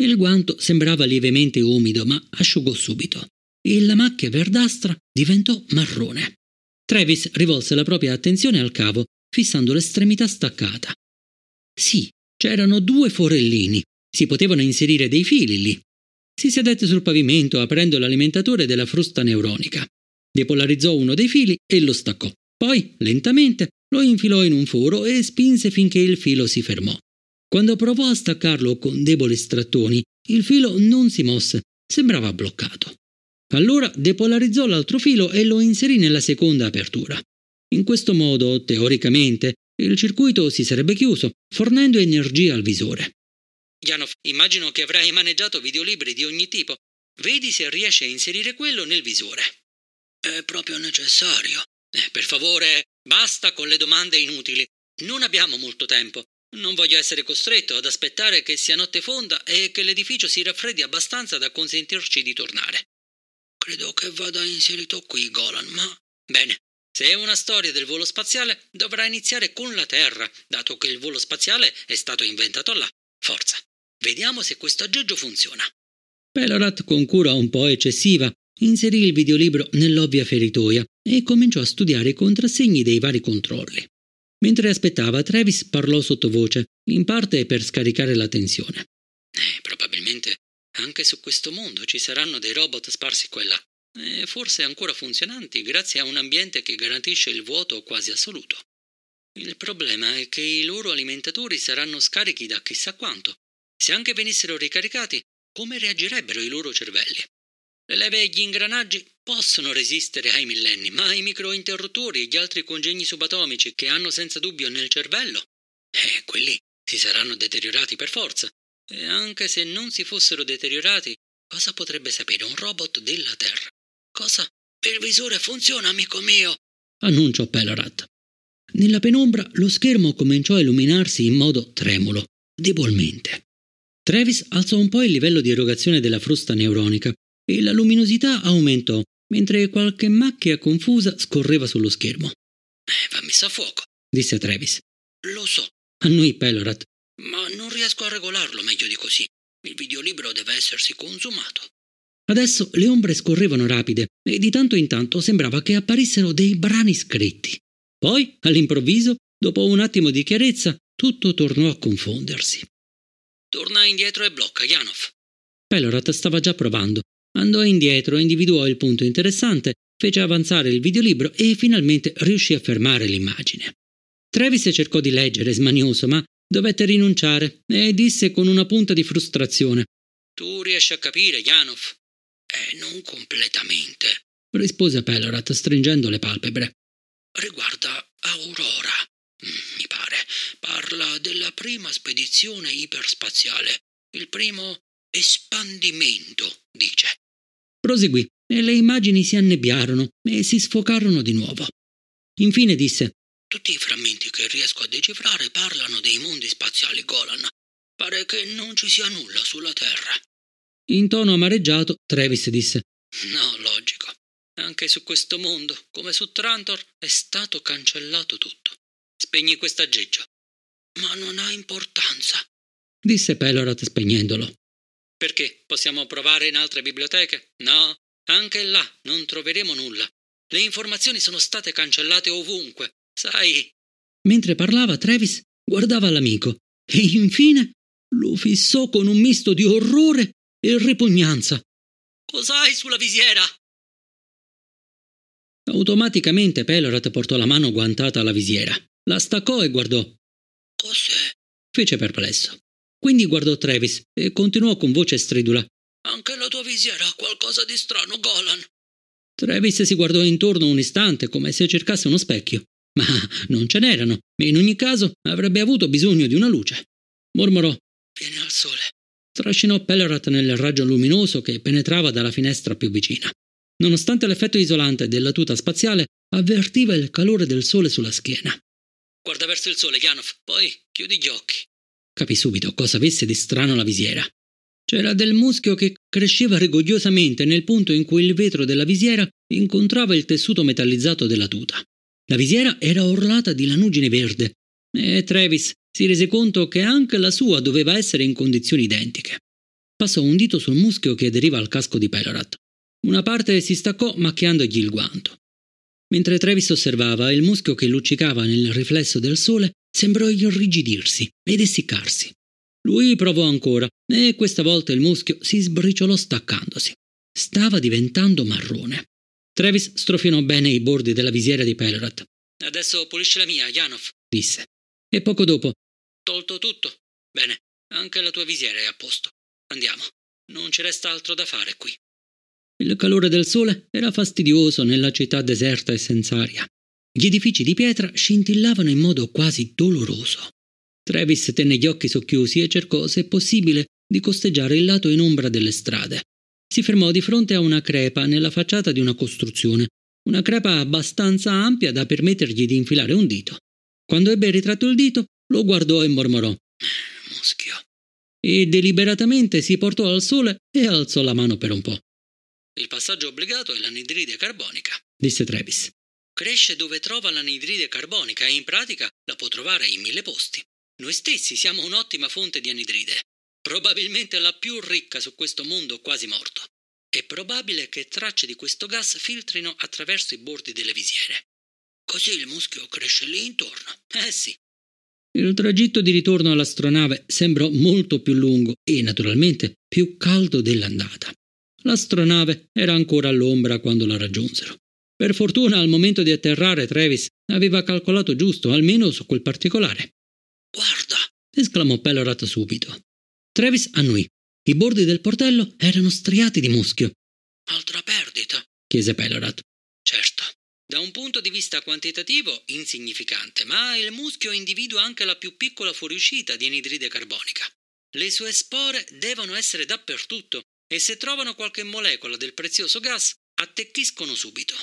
Il guanto sembrava lievemente umido, ma asciugò subito e la macchia verdastra diventò marrone. Travis rivolse la propria attenzione al cavo, fissando l'estremità staccata. Sì, c'erano due forellini. Si potevano inserire dei fili lì. Si sedette sul pavimento aprendo l'alimentatore della frusta neuronica. Depolarizzò uno dei fili e lo staccò. Poi, lentamente, lo infilò in un foro e spinse finché il filo si fermò. Quando provò a staccarlo con deboli strattoni, il filo non si mosse, sembrava bloccato. Allora depolarizzò l'altro filo e lo inserì nella seconda apertura. In questo modo, teoricamente, il circuito si sarebbe chiuso, fornendo energia al visore. Janov, immagino che avrai maneggiato videolibri di ogni tipo. Vedi se riesci a inserire quello nel visore. È proprio necessario. Eh, per favore, basta con le domande inutili. Non abbiamo molto tempo. Non voglio essere costretto ad aspettare che sia notte fonda e che l'edificio si raffreddi abbastanza da consentirci di tornare. Credo che vada inserito qui, Golan, ma. Bene. Se è una storia del volo spaziale, dovrà iniziare con la Terra, dato che il volo spaziale è stato inventato là. Forza. Vediamo se questo aggeggio funziona. Pelorat con cura un po' eccessiva inserì il videolibro nell'ovvia feritoia e cominciò a studiare i contrassegni dei vari controlli. Mentre aspettava, Travis parlò sottovoce, in parte per scaricare la tensione. Eh, probabilmente anche su questo mondo ci saranno dei robot sparsi qua e là, e forse ancora funzionanti grazie a un ambiente che garantisce il vuoto quasi assoluto. Il problema è che i loro alimentatori saranno scarichi da chissà quanto. Se anche venissero ricaricati, come reagirebbero i loro cervelli? leve e gli ingranaggi possono resistere ai millenni, ma i microinterruttori e gli altri congegni subatomici che hanno senza dubbio nel cervello, eh, quelli si saranno deteriorati per forza. E anche se non si fossero deteriorati, cosa potrebbe sapere un robot della Terra? Cosa? visore funziona, amico mio! annunciò Pelorat. Nella penombra lo schermo cominciò a illuminarsi in modo tremulo, debolmente. Travis alzò un po' il livello di erogazione della frusta neuronica e la luminosità aumentò, mentre qualche macchia confusa scorreva sullo schermo. Eh, va messa a fuoco, disse Travis. Lo so, annui Pelorat, ma non riesco a regolarlo meglio di così. Il videolibro deve essersi consumato. Adesso le ombre scorrevano rapide e di tanto in tanto sembrava che apparissero dei brani scritti. Poi, all'improvviso, dopo un attimo di chiarezza, tutto tornò a confondersi. Torna indietro e blocca, Janov. Pelorat stava già provando, Andò indietro, individuò il punto interessante, fece avanzare il videolibro e finalmente riuscì a fermare l'immagine. Travis cercò di leggere, smanioso, ma dovette rinunciare e disse con una punta di frustrazione: Tu riesci a capire, Janov? Eh, non completamente, rispose Pelorat stringendo le palpebre. Riguarda Aurora, mi pare. Parla della prima spedizione iperspaziale, il primo espandimento, dice. Proseguì e le immagini si annebbiarono e si sfocarono di nuovo. Infine disse: Tutti i frammenti che riesco a decifrare parlano dei mondi spaziali Golan. Pare che non ci sia nulla sulla Terra. In tono amareggiato, Travis disse: No, logico. Anche su questo mondo, come su Trantor, è stato cancellato tutto. Spegni quest'aggeggio. Ma non ha importanza, disse Pelorat spegnendolo. Perché? Possiamo provare in altre biblioteche? No, anche là non troveremo nulla. Le informazioni sono state cancellate ovunque, sai. Mentre parlava, Travis guardava l'amico e infine lo fissò con un misto di orrore e ripugnanza. Cos'hai sulla visiera? Automaticamente Pelorat portò la mano guantata alla visiera, la staccò e guardò. Cos'è? fece perplesso. Quindi guardò Travis e continuò con voce stridula. Anche la tua visiera ha qualcosa di strano, Golan. Travis si guardò intorno un istante come se cercasse uno specchio, ma non ce n'erano e in ogni caso avrebbe avuto bisogno di una luce. Mormorò: Vieni al sole. Trascinò Pellerat nel raggio luminoso che penetrava dalla finestra più vicina. Nonostante l'effetto isolante della tuta spaziale, avvertiva il calore del sole sulla schiena. Guarda verso il sole, Janov, poi chiudi gli occhi. Capì subito cosa avesse di strano la visiera. C'era del muschio che cresceva rigogliosamente nel punto in cui il vetro della visiera incontrava il tessuto metallizzato della tuta. La visiera era orlata di lanugine verde e Travis si rese conto che anche la sua doveva essere in condizioni identiche. Passò un dito sul muschio che aderiva al casco di Pelorat. Una parte si staccò macchiandogli il guanto. Mentre Travis osservava, il muschio che luccicava nel riflesso del sole Sembrò irrigidirsi ed essiccarsi. Lui provò ancora e questa volta il muschio si sbriciolò staccandosi. Stava diventando marrone. Travis strofinò bene i bordi della visiera di Pellerat. Adesso pulisci la mia, Janov, disse. E poco dopo. Tolto tutto. Bene, anche la tua visiera è a posto. Andiamo. Non ci resta altro da fare qui. Il calore del sole era fastidioso nella città deserta e senza aria. Gli edifici di pietra scintillavano in modo quasi doloroso. Travis tenne gli occhi socchiusi e cercò, se possibile, di costeggiare il lato in ombra delle strade. Si fermò di fronte a una crepa nella facciata di una costruzione, una crepa abbastanza ampia da permettergli di infilare un dito. Quando ebbe ritratto il dito, lo guardò e mormorò eh, Muschio. E deliberatamente si portò al sole e alzò la mano per un po'. Il passaggio obbligato è l'anidride carbonica, disse Travis cresce dove trova l'anidride carbonica e in pratica la può trovare in mille posti. Noi stessi siamo un'ottima fonte di anidride, probabilmente la più ricca su questo mondo quasi morto. È probabile che tracce di questo gas filtrino attraverso i bordi delle visiere. Così il muschio cresce lì intorno. Eh sì. Il tragitto di ritorno all'astronave sembrò molto più lungo e naturalmente più caldo dell'andata. L'astronave era ancora all'ombra quando la raggiunsero. Per fortuna al momento di atterrare Travis aveva calcolato giusto, almeno su quel particolare. Guarda! esclamò Pellorat subito. Travis annui. I bordi del portello erano striati di muschio. Altra perdita? chiese Pellorat. Certo. Da un punto di vista quantitativo, insignificante, ma il muschio individua anche la più piccola fuoriuscita di anidride carbonica. Le sue spore devono essere dappertutto e se trovano qualche molecola del prezioso gas, attecchiscono subito.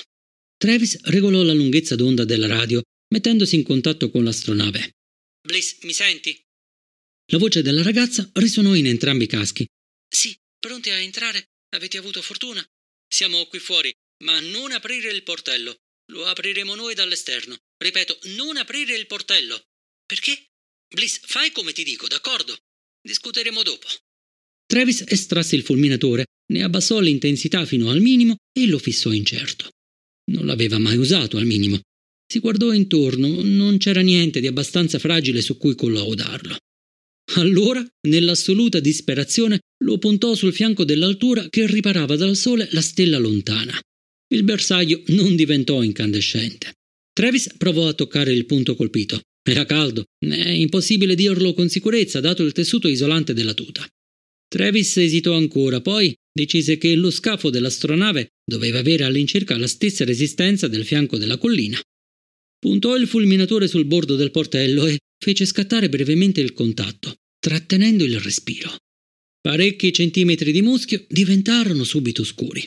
Travis regolò la lunghezza d'onda della radio, mettendosi in contatto con l'astronave. Bliss, mi senti? La voce della ragazza risuonò in entrambi i caschi. Sì, pronti a entrare? Avete avuto fortuna? Siamo qui fuori, ma non aprire il portello. Lo apriremo noi dall'esterno. Ripeto, non aprire il portello. Perché? Bliss, fai come ti dico, d'accordo? Discuteremo dopo. Travis estrasse il fulminatore, ne abbassò l'intensità fino al minimo e lo fissò incerto. Non l'aveva mai usato, al minimo. Si guardò intorno, non c'era niente di abbastanza fragile su cui collaudarlo. Allora, nell'assoluta disperazione, lo puntò sul fianco dell'altura che riparava dal sole la stella lontana. Il bersaglio non diventò incandescente. Travis provò a toccare il punto colpito. Era caldo, è impossibile dirlo con sicurezza dato il tessuto isolante della tuta. Travis esitò ancora, poi decise che lo scafo dell'astronave doveva avere all'incirca la stessa resistenza del fianco della collina. Puntò il fulminatore sul bordo del portello e fece scattare brevemente il contatto, trattenendo il respiro. Parecchi centimetri di muschio diventarono subito scuri.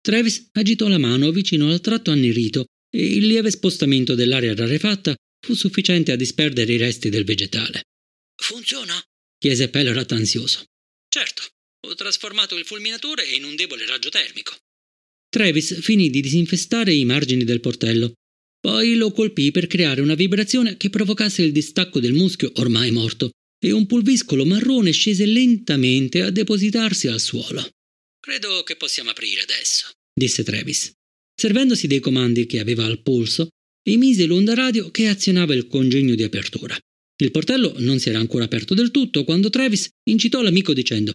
Travis agitò la mano vicino al tratto annerito e il lieve spostamento dell'aria rarefatta fu sufficiente a disperdere i resti del vegetale. Funziona? chiese Pellerat ansioso. Certo, ho trasformato il fulminatore in un debole raggio termico. Travis finì di disinfestare i margini del portello. Poi lo colpì per creare una vibrazione che provocasse il distacco del muschio ormai morto, e un pulviscolo marrone scese lentamente a depositarsi al suolo. Credo che possiamo aprire adesso, disse Travis. Servendosi dei comandi che aveva al polso, emise l'onda radio che azionava il congegno di apertura. Il portello non si era ancora aperto del tutto quando Travis incitò l'amico dicendo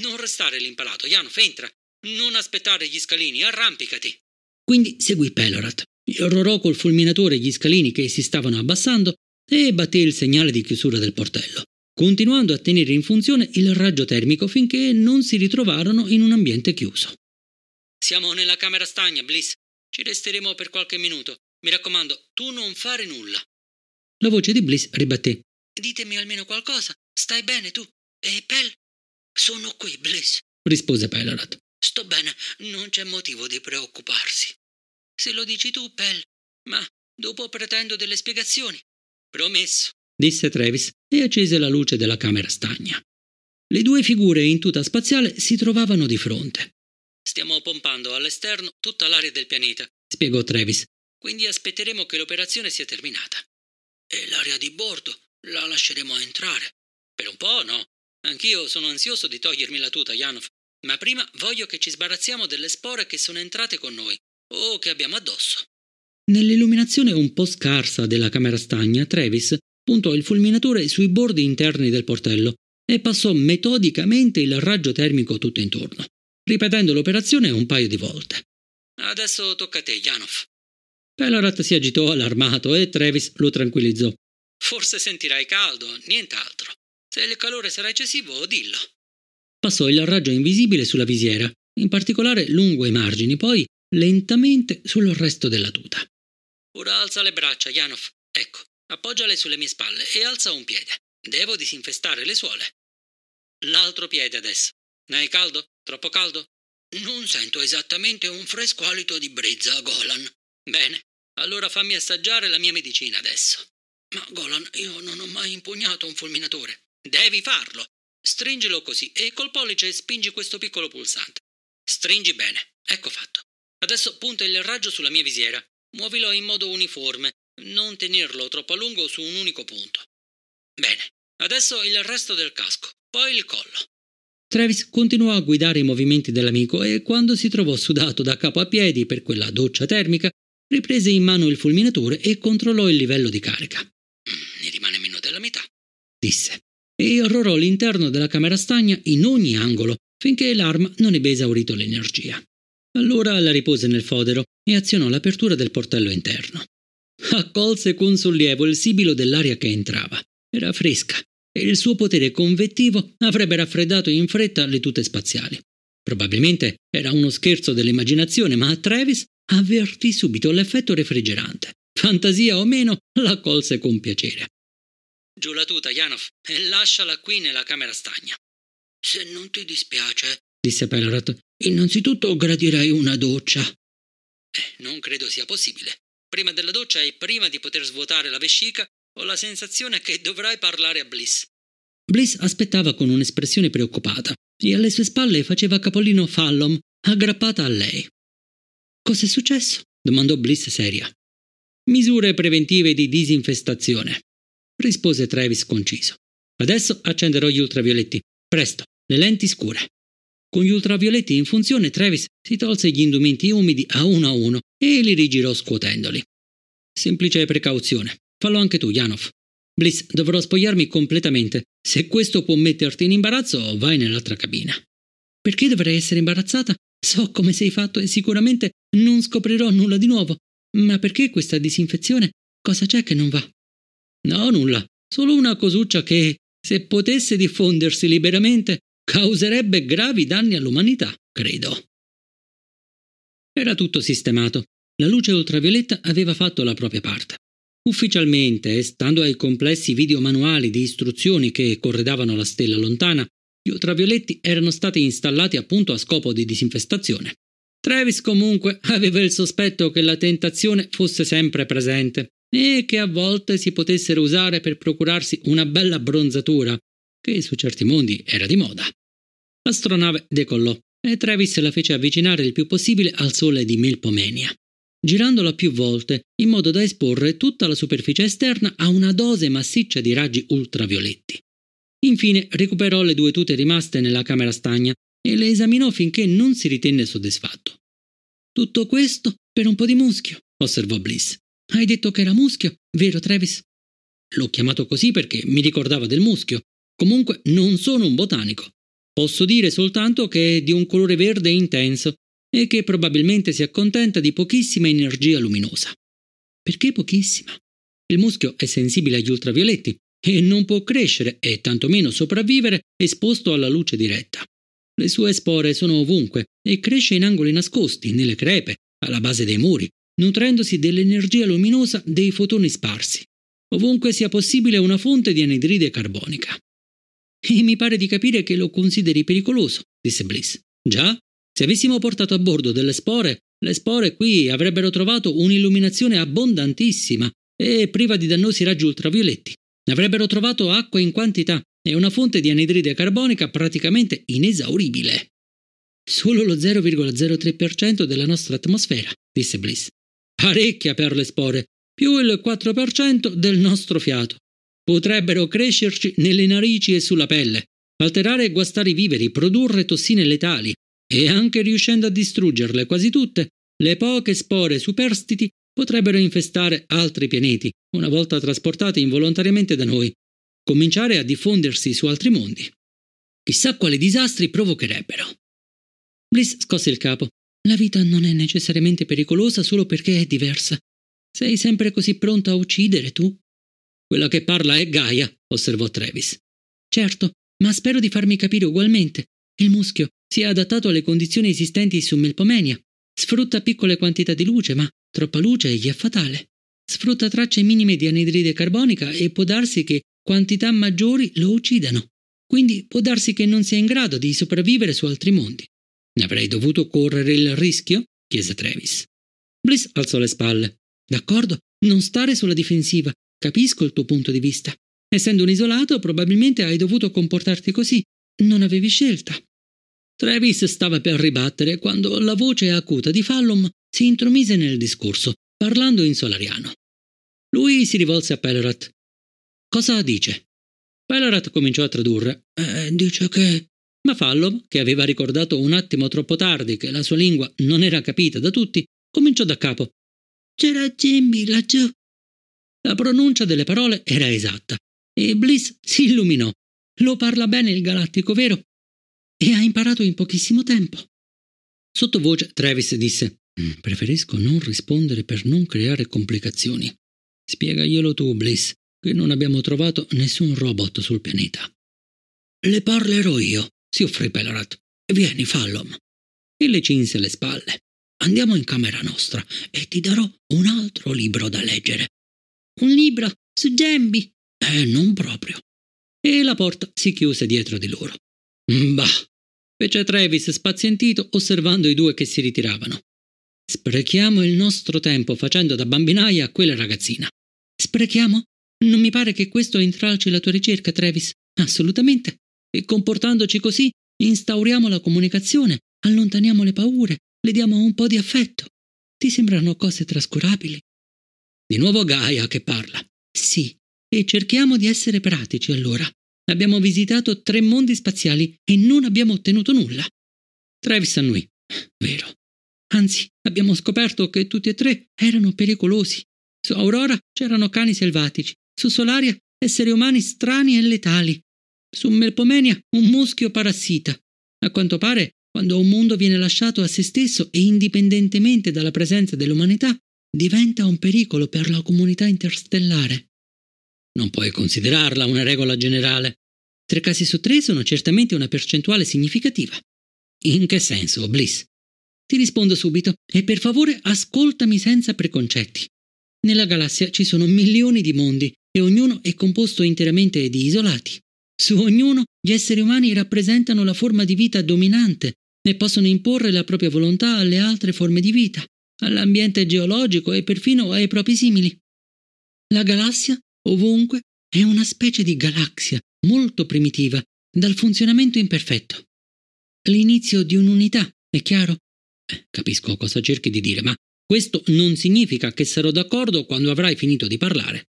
non restare l'impalato, Jan, entra. Non aspettare gli scalini, arrampicati. Quindi seguì Pelorat. Rorò col fulminatore gli scalini che si stavano abbassando e batté il segnale di chiusura del portello, continuando a tenere in funzione il raggio termico finché non si ritrovarono in un ambiente chiuso. Siamo nella camera stagna, Bliss. Ci resteremo per qualche minuto. Mi raccomando, tu non fare nulla. La voce di Bliss ribatté. Ditemi almeno qualcosa. Stai bene tu? E Pel? Sono qui, Bliss, rispose Pelorot. Sto bene, non c'è motivo di preoccuparsi. Se lo dici tu, Pel, ma dopo pretendo delle spiegazioni. Promesso, disse Travis e accese la luce della camera stagna. Le due figure in tuta spaziale si trovavano di fronte. Stiamo pompando all'esterno tutta l'aria del pianeta, spiegò Travis. Quindi aspetteremo che l'operazione sia terminata. E l'aria di bordo la lasceremo entrare. Per un po', no? Anch'io sono ansioso di togliermi la tuta, Janov, ma prima voglio che ci sbarazziamo delle spore che sono entrate con noi o che abbiamo addosso. Nell'illuminazione un po' scarsa della camera stagna, Travis puntò il fulminatore sui bordi interni del portello e passò metodicamente il raggio termico tutto intorno, ripetendo l'operazione un paio di volte. Adesso tocca a te, Janov. Pelorat si agitò allarmato e Travis lo tranquillizzò. Forse sentirai caldo, nient'altro. Se il calore sarà eccessivo, dillo. Passò il raggio invisibile sulla visiera, in particolare lungo i margini, poi lentamente sul resto della tuta. Ora alza le braccia, Janov. Ecco, appoggiale sulle mie spalle e alza un piede. Devo disinfestare le suole. L'altro piede adesso. Ne è caldo? Troppo caldo? Non sento esattamente un fresco alito di brezza, Golan. Bene, allora fammi assaggiare la mia medicina adesso. Ma Golan, io non ho mai impugnato un fulminatore. Devi farlo. Stringilo così e col pollice spingi questo piccolo pulsante. Stringi bene. Ecco fatto. Adesso punta il raggio sulla mia visiera. Muovilo in modo uniforme, non tenerlo troppo a lungo su un unico punto. Bene. Adesso il resto del casco, poi il collo. Travis continuò a guidare i movimenti dell'amico e quando si trovò sudato da capo a piedi per quella doccia termica, riprese in mano il fulminatore e controllò il livello di carica. Mm, ne rimane meno della metà, disse e irrorò l'interno della camera stagna in ogni angolo finché l'arma non ebbe esaurito l'energia. Allora la ripose nel fodero e azionò l'apertura del portello interno. Accolse con sollievo il sibilo dell'aria che entrava. Era fresca e il suo potere convettivo avrebbe raffreddato in fretta le tute spaziali. Probabilmente era uno scherzo dell'immaginazione, ma Travis avvertì subito l'effetto refrigerante. Fantasia o meno, l'accolse con piacere. Giù la tuta, Janov, e lasciala qui nella camera stagna. Se non ti dispiace, disse Pelorot, innanzitutto gradirei una doccia. Eh, non credo sia possibile. Prima della doccia e prima di poter svuotare la vescica, ho la sensazione che dovrai parlare a Bliss. Bliss aspettava con un'espressione preoccupata e alle sue spalle faceva capolino Fallom, aggrappata a lei. Cos'è successo? domandò Bliss seria. Misure preventive di disinfestazione, rispose Travis conciso. Adesso accenderò gli ultravioletti. Presto, le lenti scure. Con gli ultravioletti in funzione, Travis si tolse gli indumenti umidi a uno a uno e li rigirò scuotendoli. Semplice precauzione. Fallo anche tu, Janov. Bliss, dovrò spogliarmi completamente. Se questo può metterti in imbarazzo, vai nell'altra cabina. Perché dovrei essere imbarazzata? So come sei fatto e sicuramente non scoprirò nulla di nuovo. Ma perché questa disinfezione? Cosa c'è che non va? No, nulla, solo una cosuccia che, se potesse diffondersi liberamente, causerebbe gravi danni all'umanità, credo. Era tutto sistemato. La luce ultravioletta aveva fatto la propria parte. Ufficialmente, stando ai complessi video manuali di istruzioni che corredavano la stella lontana, gli ultravioletti erano stati installati appunto a scopo di disinfestazione. Travis comunque aveva il sospetto che la tentazione fosse sempre presente e che a volte si potessero usare per procurarsi una bella bronzatura, che su certi mondi era di moda. L'astronave decollò e Travis la fece avvicinare il più possibile al sole di Milpomenia, girandola più volte in modo da esporre tutta la superficie esterna a una dose massiccia di raggi ultravioletti. Infine recuperò le due tute rimaste nella camera stagna e le esaminò finché non si ritenne soddisfatto. Tutto questo per un po' di muschio, osservò Bliss. Hai detto che era Muschio, vero Travis? L'ho chiamato così perché mi ricordava del muschio. Comunque non sono un botanico. Posso dire soltanto che è di un colore verde intenso e che probabilmente si accontenta di pochissima energia luminosa. Perché pochissima? Il muschio è sensibile agli ultravioletti e non può crescere e tantomeno sopravvivere esposto alla luce diretta. Le sue spore sono ovunque e cresce in angoli nascosti, nelle crepe, alla base dei muri, nutrendosi dell'energia luminosa dei fotoni sparsi, ovunque sia possibile una fonte di anidride carbonica. E mi pare di capire che lo consideri pericoloso, disse Bliss. Già, se avessimo portato a bordo delle spore, le spore qui avrebbero trovato un'illuminazione abbondantissima e priva di dannosi raggi ultravioletti. Avrebbero trovato acqua in quantità e una fonte di anidride carbonica praticamente inesauribile. Solo lo 0,03% della nostra atmosfera, disse Bliss, parecchia per le spore, più il 4% del nostro fiato. Potrebbero crescerci nelle narici e sulla pelle, alterare e guastare i viveri, produrre tossine letali e anche riuscendo a distruggerle quasi tutte, le poche spore superstiti potrebbero infestare altri pianeti, una volta trasportate involontariamente da noi, cominciare a diffondersi su altri mondi. Chissà quali disastri provocherebbero. Bliss scosse il capo. La vita non è necessariamente pericolosa solo perché è diversa. Sei sempre così pronto a uccidere tu? Quella che parla è Gaia, osservò Travis. Certo, ma spero di farmi capire ugualmente. Il muschio si è adattato alle condizioni esistenti su Melpomenia. Sfrutta piccole quantità di luce, ma troppa luce gli è fatale. Sfrutta tracce minime di anidride carbonica e può darsi che quantità maggiori lo uccidano. Quindi può darsi che non sia in grado di sopravvivere su altri mondi. Ne Avrei dovuto correre il rischio? chiese Travis. Bliss alzò le spalle. D'accordo, non stare sulla difensiva. Capisco il tuo punto di vista. Essendo un isolato, probabilmente hai dovuto comportarti così. Non avevi scelta. Travis stava per ribattere quando la voce acuta di Fallum si intromise nel discorso, parlando in solariano. Lui si rivolse a Pellerat. Cosa dice? Pellerat cominciò a tradurre. Eh, dice che ma Fallov, che aveva ricordato un attimo troppo tardi che la sua lingua non era capita da tutti, cominciò da capo. C'era Jimmy laggiù. La pronuncia delle parole era esatta e Bliss si illuminò. Lo parla bene il galattico, vero? E ha imparato in pochissimo tempo. Sottovoce Travis disse: mm, Preferisco non rispondere per non creare complicazioni. Spiegaglielo tu, Bliss, che non abbiamo trovato nessun robot sul pianeta. Le parlerò io, si offrì Pelorat. Vieni, Fallom. E le cinse le spalle. Andiamo in camera nostra e ti darò un altro libro da leggere. Un libro su Gemby? Eh, non proprio. E la porta si chiuse dietro di loro. Bah, fece Travis spazientito osservando i due che si ritiravano. Sprechiamo il nostro tempo facendo da bambinaia a quella ragazzina. Sprechiamo? Non mi pare che questo intralci la tua ricerca, Travis. Assolutamente. E comportandoci così, instauriamo la comunicazione, allontaniamo le paure, le diamo un po' di affetto. Ti sembrano cose trascurabili? Di nuovo Gaia che parla. Sì, e cerchiamo di essere pratici allora. Abbiamo visitato tre mondi spaziali e non abbiamo ottenuto nulla. Travis annui. Vero. Anzi, abbiamo scoperto che tutti e tre erano pericolosi. Su Aurora c'erano cani selvatici, su Solaria esseri umani strani e letali, su Melpomenia un muschio parassita. A quanto pare, quando un mondo viene lasciato a se stesso e indipendentemente dalla presenza dell'umanità, diventa un pericolo per la comunità interstellare. Non puoi considerarla una regola generale. Tre casi su tre sono certamente una percentuale significativa. In che senso, Bliss? Ti rispondo subito e per favore ascoltami senza preconcetti. Nella galassia ci sono milioni di mondi e ognuno è composto interamente di isolati. Su ognuno gli esseri umani rappresentano la forma di vita dominante e possono imporre la propria volontà alle altre forme di vita, all'ambiente geologico e perfino ai propri simili. La galassia, ovunque, è una specie di galassia molto primitiva, dal funzionamento imperfetto. L'inizio di un'unità, è chiaro? Eh, capisco cosa cerchi di dire, ma questo non significa che sarò d'accordo quando avrai finito di parlare.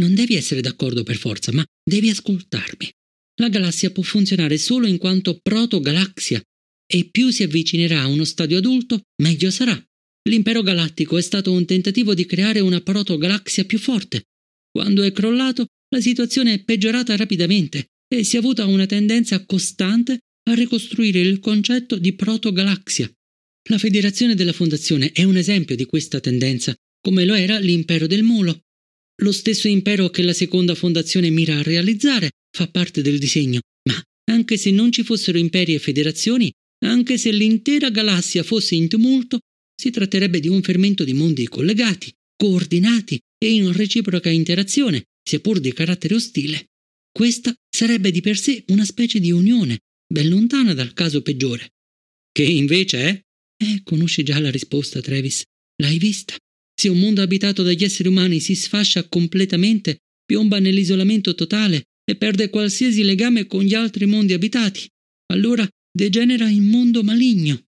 Non devi essere d'accordo per forza, ma devi ascoltarmi la galassia può funzionare solo in quanto protogalassia e più si avvicinerà a uno stadio adulto, meglio sarà. L'impero galattico è stato un tentativo di creare una protogalassia più forte. Quando è crollato, la situazione è peggiorata rapidamente e si è avuta una tendenza costante a ricostruire il concetto di protogalassia. La federazione della fondazione è un esempio di questa tendenza, come lo era l'impero del mulo. Lo stesso impero che la seconda fondazione mira a realizzare fa parte del disegno, ma anche se non ci fossero imperi e federazioni, anche se l'intera galassia fosse in tumulto, si tratterebbe di un fermento di mondi collegati, coordinati e in reciproca interazione, seppur di carattere ostile. Questa sarebbe di per sé una specie di unione, ben lontana dal caso peggiore. Che invece è? Eh, conosci già la risposta, Travis. L'hai vista. Se un mondo abitato dagli esseri umani si sfascia completamente, piomba nell'isolamento totale, e perde qualsiasi legame con gli altri mondi abitati. Allora degenera in mondo maligno.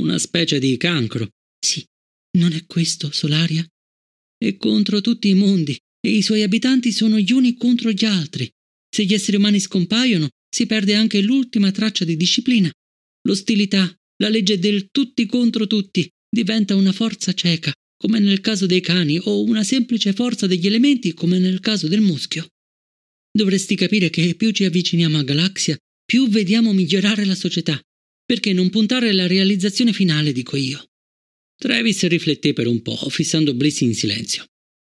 Una specie di cancro. Sì, non è questo, Solaria? È contro tutti i mondi e i suoi abitanti sono gli uni contro gli altri. Se gli esseri umani scompaiono, si perde anche l'ultima traccia di disciplina. L'ostilità, la legge del tutti contro tutti, diventa una forza cieca, come nel caso dei cani, o una semplice forza degli elementi, come nel caso del muschio. Dovresti capire che più ci avviciniamo a Galaxia, più vediamo migliorare la società. Perché non puntare alla realizzazione finale, dico io. Travis rifletté per un po', fissando Bliss in silenzio.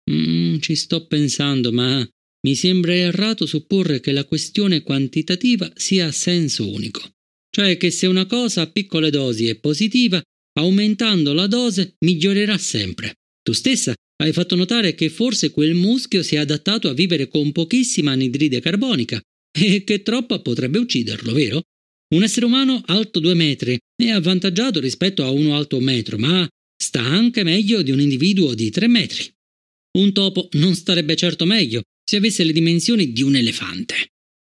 Mm, ci sto pensando, ma mi sembra errato supporre che la questione quantitativa sia a senso unico. Cioè che se una cosa a piccole dosi è positiva, aumentando la dose migliorerà sempre. Tu stessa hai fatto notare che forse quel muschio si è adattato a vivere con pochissima anidride carbonica e che troppa potrebbe ucciderlo, vero? Un essere umano alto due metri è avvantaggiato rispetto a uno alto un metro, ma sta anche meglio di un individuo di tre metri. Un topo non starebbe certo meglio se avesse le dimensioni di un elefante.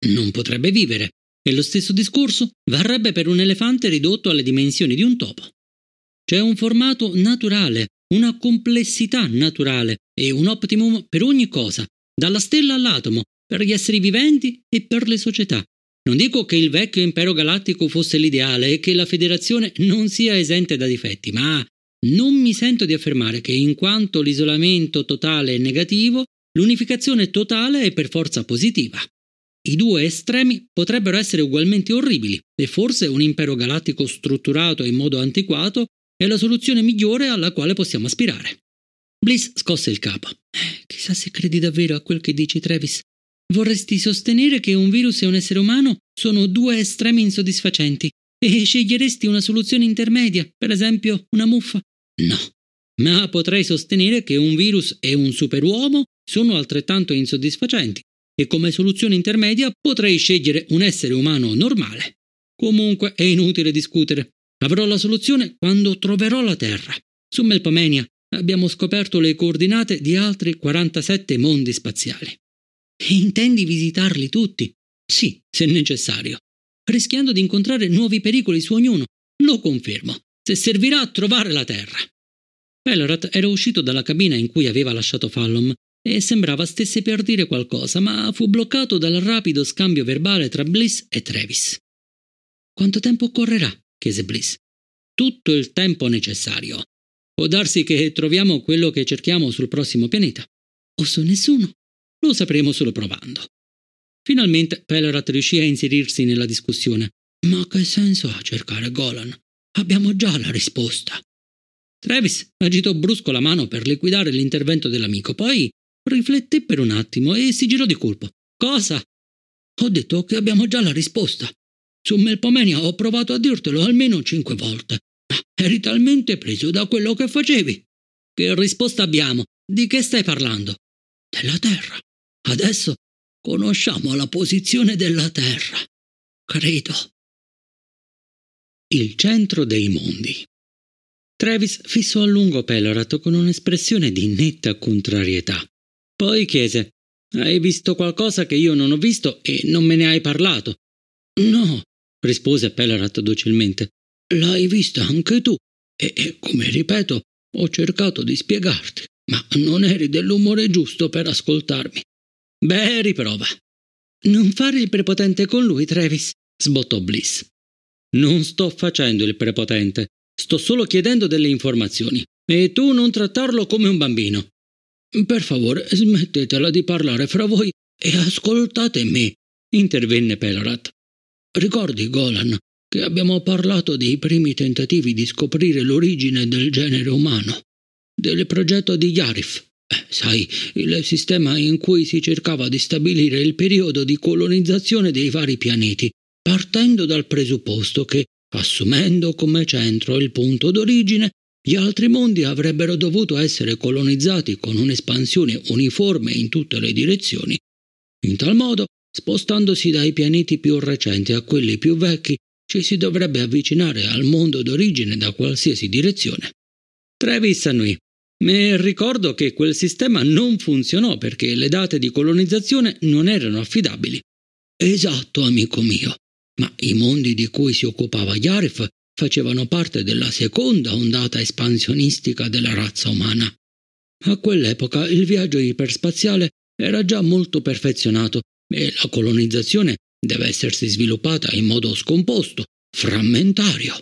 Non potrebbe vivere, e lo stesso discorso varrebbe per un elefante ridotto alle dimensioni di un topo. C'è un formato naturale una complessità naturale e un optimum per ogni cosa, dalla stella all'atomo, per gli esseri viventi e per le società. Non dico che il vecchio impero galattico fosse l'ideale e che la federazione non sia esente da difetti, ma non mi sento di affermare che in quanto l'isolamento totale è negativo, l'unificazione totale è per forza positiva. I due estremi potrebbero essere ugualmente orribili e forse un impero galattico strutturato in modo antiquato è la soluzione migliore alla quale possiamo aspirare. Bliss scosse il capo. Eh, chissà se credi davvero a quel che dici, Travis. Vorresti sostenere che un virus e un essere umano sono due estremi insoddisfacenti e sceglieresti una soluzione intermedia, per esempio una muffa? No. Ma potrei sostenere che un virus e un superuomo sono altrettanto insoddisfacenti e come soluzione intermedia potrei scegliere un essere umano normale. Comunque è inutile discutere. Avrò la soluzione quando troverò la Terra. Su Melpomenia abbiamo scoperto le coordinate di altri 47 mondi spaziali. E intendi visitarli tutti? Sì, se necessario. Rischiando di incontrare nuovi pericoli su ognuno, lo confermo, se servirà a trovare la Terra. Pellerat era uscito dalla cabina in cui aveva lasciato Fallon e sembrava stesse per dire qualcosa, ma fu bloccato dal rapido scambio verbale tra Bliss e Travis. Quanto tempo occorrerà? chiese Bliss. Tutto il tempo necessario. Può darsi che troviamo quello che cerchiamo sul prossimo pianeta. O su nessuno. Lo sapremo solo provando. Finalmente Pellerat riuscì a inserirsi nella discussione. Ma che senso ha cercare Golan? Abbiamo già la risposta. Travis agitò brusco la mano per liquidare l'intervento dell'amico, poi rifletté per un attimo e si girò di colpo. Cosa? Ho detto che abbiamo già la risposta. Su il ho provato a dirtelo almeno cinque volte, ma eri talmente preso da quello che facevi. Che risposta abbiamo? Di che stai parlando? Della Terra. Adesso conosciamo la posizione della Terra. Credo. Il centro dei mondi. Travis fissò a lungo Pelorat con un'espressione di netta contrarietà. Poi chiese: Hai visto qualcosa che io non ho visto e non me ne hai parlato? No, rispose Pellerat docilmente. L'hai vista anche tu e, e, come ripeto, ho cercato di spiegarti, ma non eri dell'umore giusto per ascoltarmi. Beh, riprova. Non fare il prepotente con lui, Travis, sbottò Bliss. Non sto facendo il prepotente, sto solo chiedendo delle informazioni. E tu non trattarlo come un bambino. Per favore, smettetela di parlare fra voi e ascoltatemi, intervenne Pellerat. Ricordi, Golan, che abbiamo parlato dei primi tentativi di scoprire l'origine del genere umano, del progetto di Yarif, eh, sai, il sistema in cui si cercava di stabilire il periodo di colonizzazione dei vari pianeti, partendo dal presupposto che, assumendo come centro il punto d'origine, gli altri mondi avrebbero dovuto essere colonizzati con un'espansione uniforme in tutte le direzioni. In tal modo Spostandosi dai pianeti più recenti a quelli più vecchi, ci si dovrebbe avvicinare al mondo d'origine da qualsiasi direzione. Travis annui. Mi ricordo che quel sistema non funzionò perché le date di colonizzazione non erano affidabili. Esatto, amico mio. Ma i mondi di cui si occupava Yarif facevano parte della seconda ondata espansionistica della razza umana. A quell'epoca il viaggio iperspaziale era già molto perfezionato e la colonizzazione deve essersi sviluppata in modo scomposto, frammentario.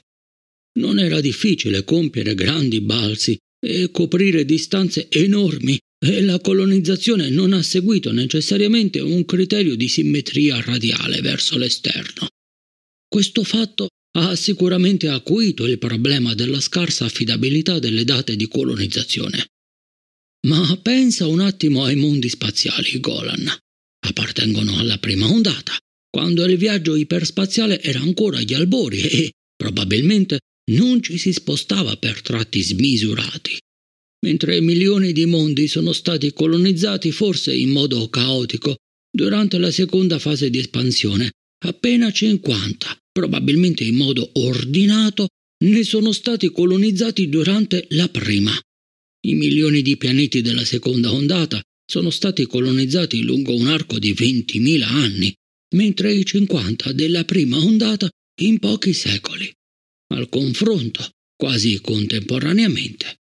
Non era difficile compiere grandi balzi e coprire distanze enormi e la colonizzazione non ha seguito necessariamente un criterio di simmetria radiale verso l'esterno. Questo fatto ha sicuramente acuito il problema della scarsa affidabilità delle date di colonizzazione. Ma pensa un attimo ai mondi spaziali, Golan appartengono alla prima ondata, quando il viaggio iperspaziale era ancora agli albori e, probabilmente, non ci si spostava per tratti smisurati. Mentre milioni di mondi sono stati colonizzati forse in modo caotico durante la seconda fase di espansione, appena 50, probabilmente in modo ordinato, ne sono stati colonizzati durante la prima. I milioni di pianeti della seconda ondata sono stati colonizzati lungo un arco di 20.000 anni, mentre i 50 della prima ondata in pochi secoli. Al confronto, quasi contemporaneamente.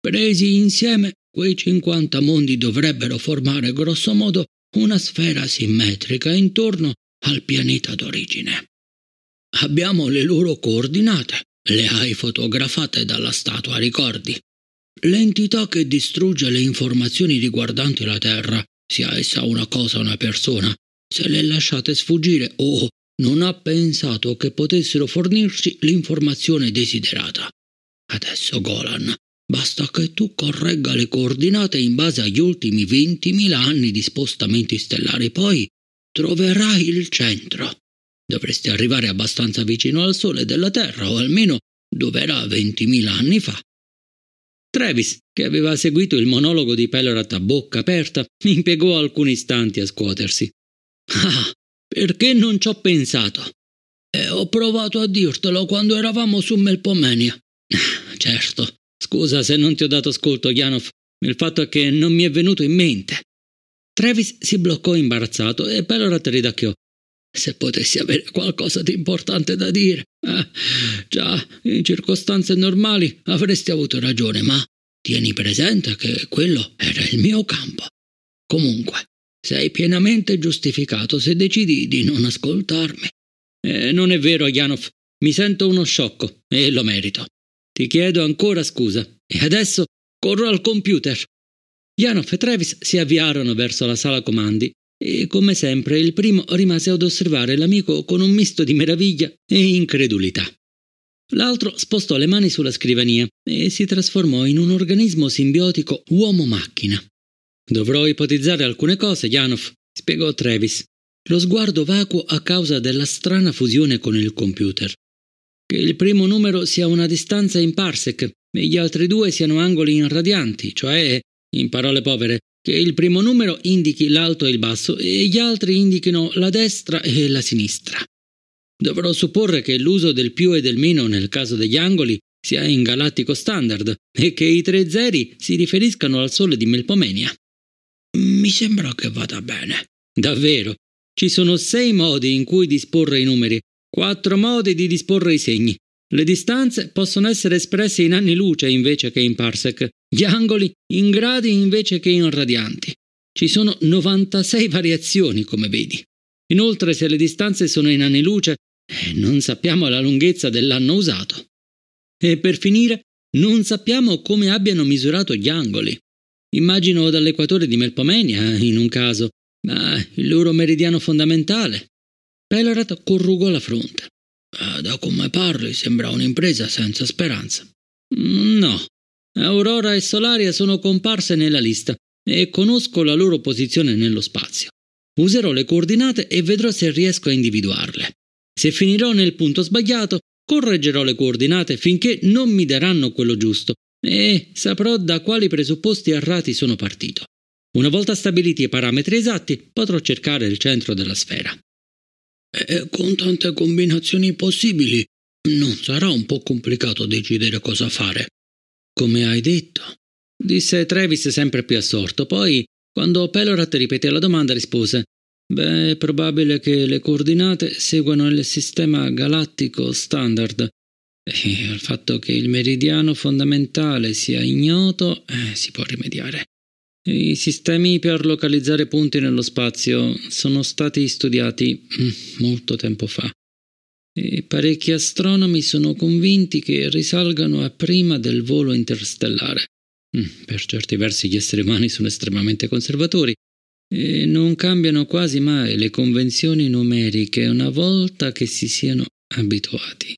Presi insieme, quei 50 mondi dovrebbero formare grossomodo una sfera simmetrica intorno al pianeta d'origine. Abbiamo le loro coordinate, le hai fotografate dalla statua, ricordi? L'entità che distrugge le informazioni riguardanti la Terra, sia essa una cosa o una persona, se le lasciate sfuggire o oh, non ha pensato che potessero fornirci l'informazione desiderata. Adesso, Golan, basta che tu corregga le coordinate in base agli ultimi 20.000 anni di spostamenti stellari, poi troverai il centro. Dovresti arrivare abbastanza vicino al Sole della Terra, o almeno dove era 20.000 anni fa. Travis, che aveva seguito il monologo di Pelorat a bocca aperta, impiegò alcuni istanti a scuotersi. Ah, perché non ci ho pensato? Eh, ho provato a dirtelo quando eravamo su Melpomenia. Ah, certo, scusa se non ti ho dato ascolto, Janov. Il fatto è che non mi è venuto in mente. Travis si bloccò imbarazzato e Pelorat ridacchiò. Se potessi avere qualcosa di importante da dire. Eh, già, in circostanze normali avresti avuto ragione, ma tieni presente che quello era il mio campo. Comunque, sei pienamente giustificato se decidi di non ascoltarmi. Eh, non è vero, Janov. Mi sento uno sciocco e lo merito. Ti chiedo ancora scusa. E adesso corro al computer. Janov e Travis si avviarono verso la sala comandi e come sempre il primo rimase ad osservare l'amico con un misto di meraviglia e incredulità. L'altro spostò le mani sulla scrivania e si trasformò in un organismo simbiotico uomo-macchina. Dovrò ipotizzare alcune cose, Janov, spiegò Travis, lo sguardo vacuo a causa della strana fusione con il computer. Che il primo numero sia una distanza in parsec e gli altri due siano angoli irradianti, cioè, in parole povere, che il primo numero indichi l'alto e il basso e gli altri indichino la destra e la sinistra. Dovrò supporre che l'uso del più e del meno nel caso degli angoli sia in galattico standard e che i tre zeri si riferiscano al sole di Melpomenia. Mi sembra che vada bene. Davvero, ci sono sei modi in cui disporre i numeri, quattro modi di disporre i segni. Le distanze possono essere espresse in anni luce invece che in parsec, gli angoli in gradi invece che in radianti. Ci sono 96 variazioni, come vedi. Inoltre, se le distanze sono in anni luce, eh, non sappiamo la lunghezza dell'anno usato. E per finire, non sappiamo come abbiano misurato gli angoli. Immagino dall'equatore di Melpomenia, eh, in un caso, ma il loro meridiano fondamentale. Pellerat corrugò la fronte. Eh, da come parli sembra un'impresa senza speranza. Mm, no, Aurora e Solaria sono comparse nella lista e conosco la loro posizione nello spazio. Userò le coordinate e vedrò se riesco a individuarle. Se finirò nel punto sbagliato, correggerò le coordinate finché non mi daranno quello giusto e saprò da quali presupposti errati sono partito. Una volta stabiliti i parametri esatti, potrò cercare il centro della sfera. E eh, eh, con tante combinazioni possibili, non sarà un po' complicato decidere cosa fare. Come hai detto, disse Travis sempre più assorto. Poi, quando Pelorat ripeté la domanda, rispose Beh, è probabile che le coordinate seguano il sistema galattico standard. E eh, al fatto che il meridiano fondamentale sia ignoto eh, si può rimediare. I sistemi per localizzare punti nello spazio sono stati studiati mm, molto tempo fa e parecchi astronomi sono convinti che risalgano a prima del volo interstellare. Mm, per certi versi gli esseri umani sono estremamente conservatori e non cambiano quasi mai le convenzioni numeriche una volta che si siano abituati.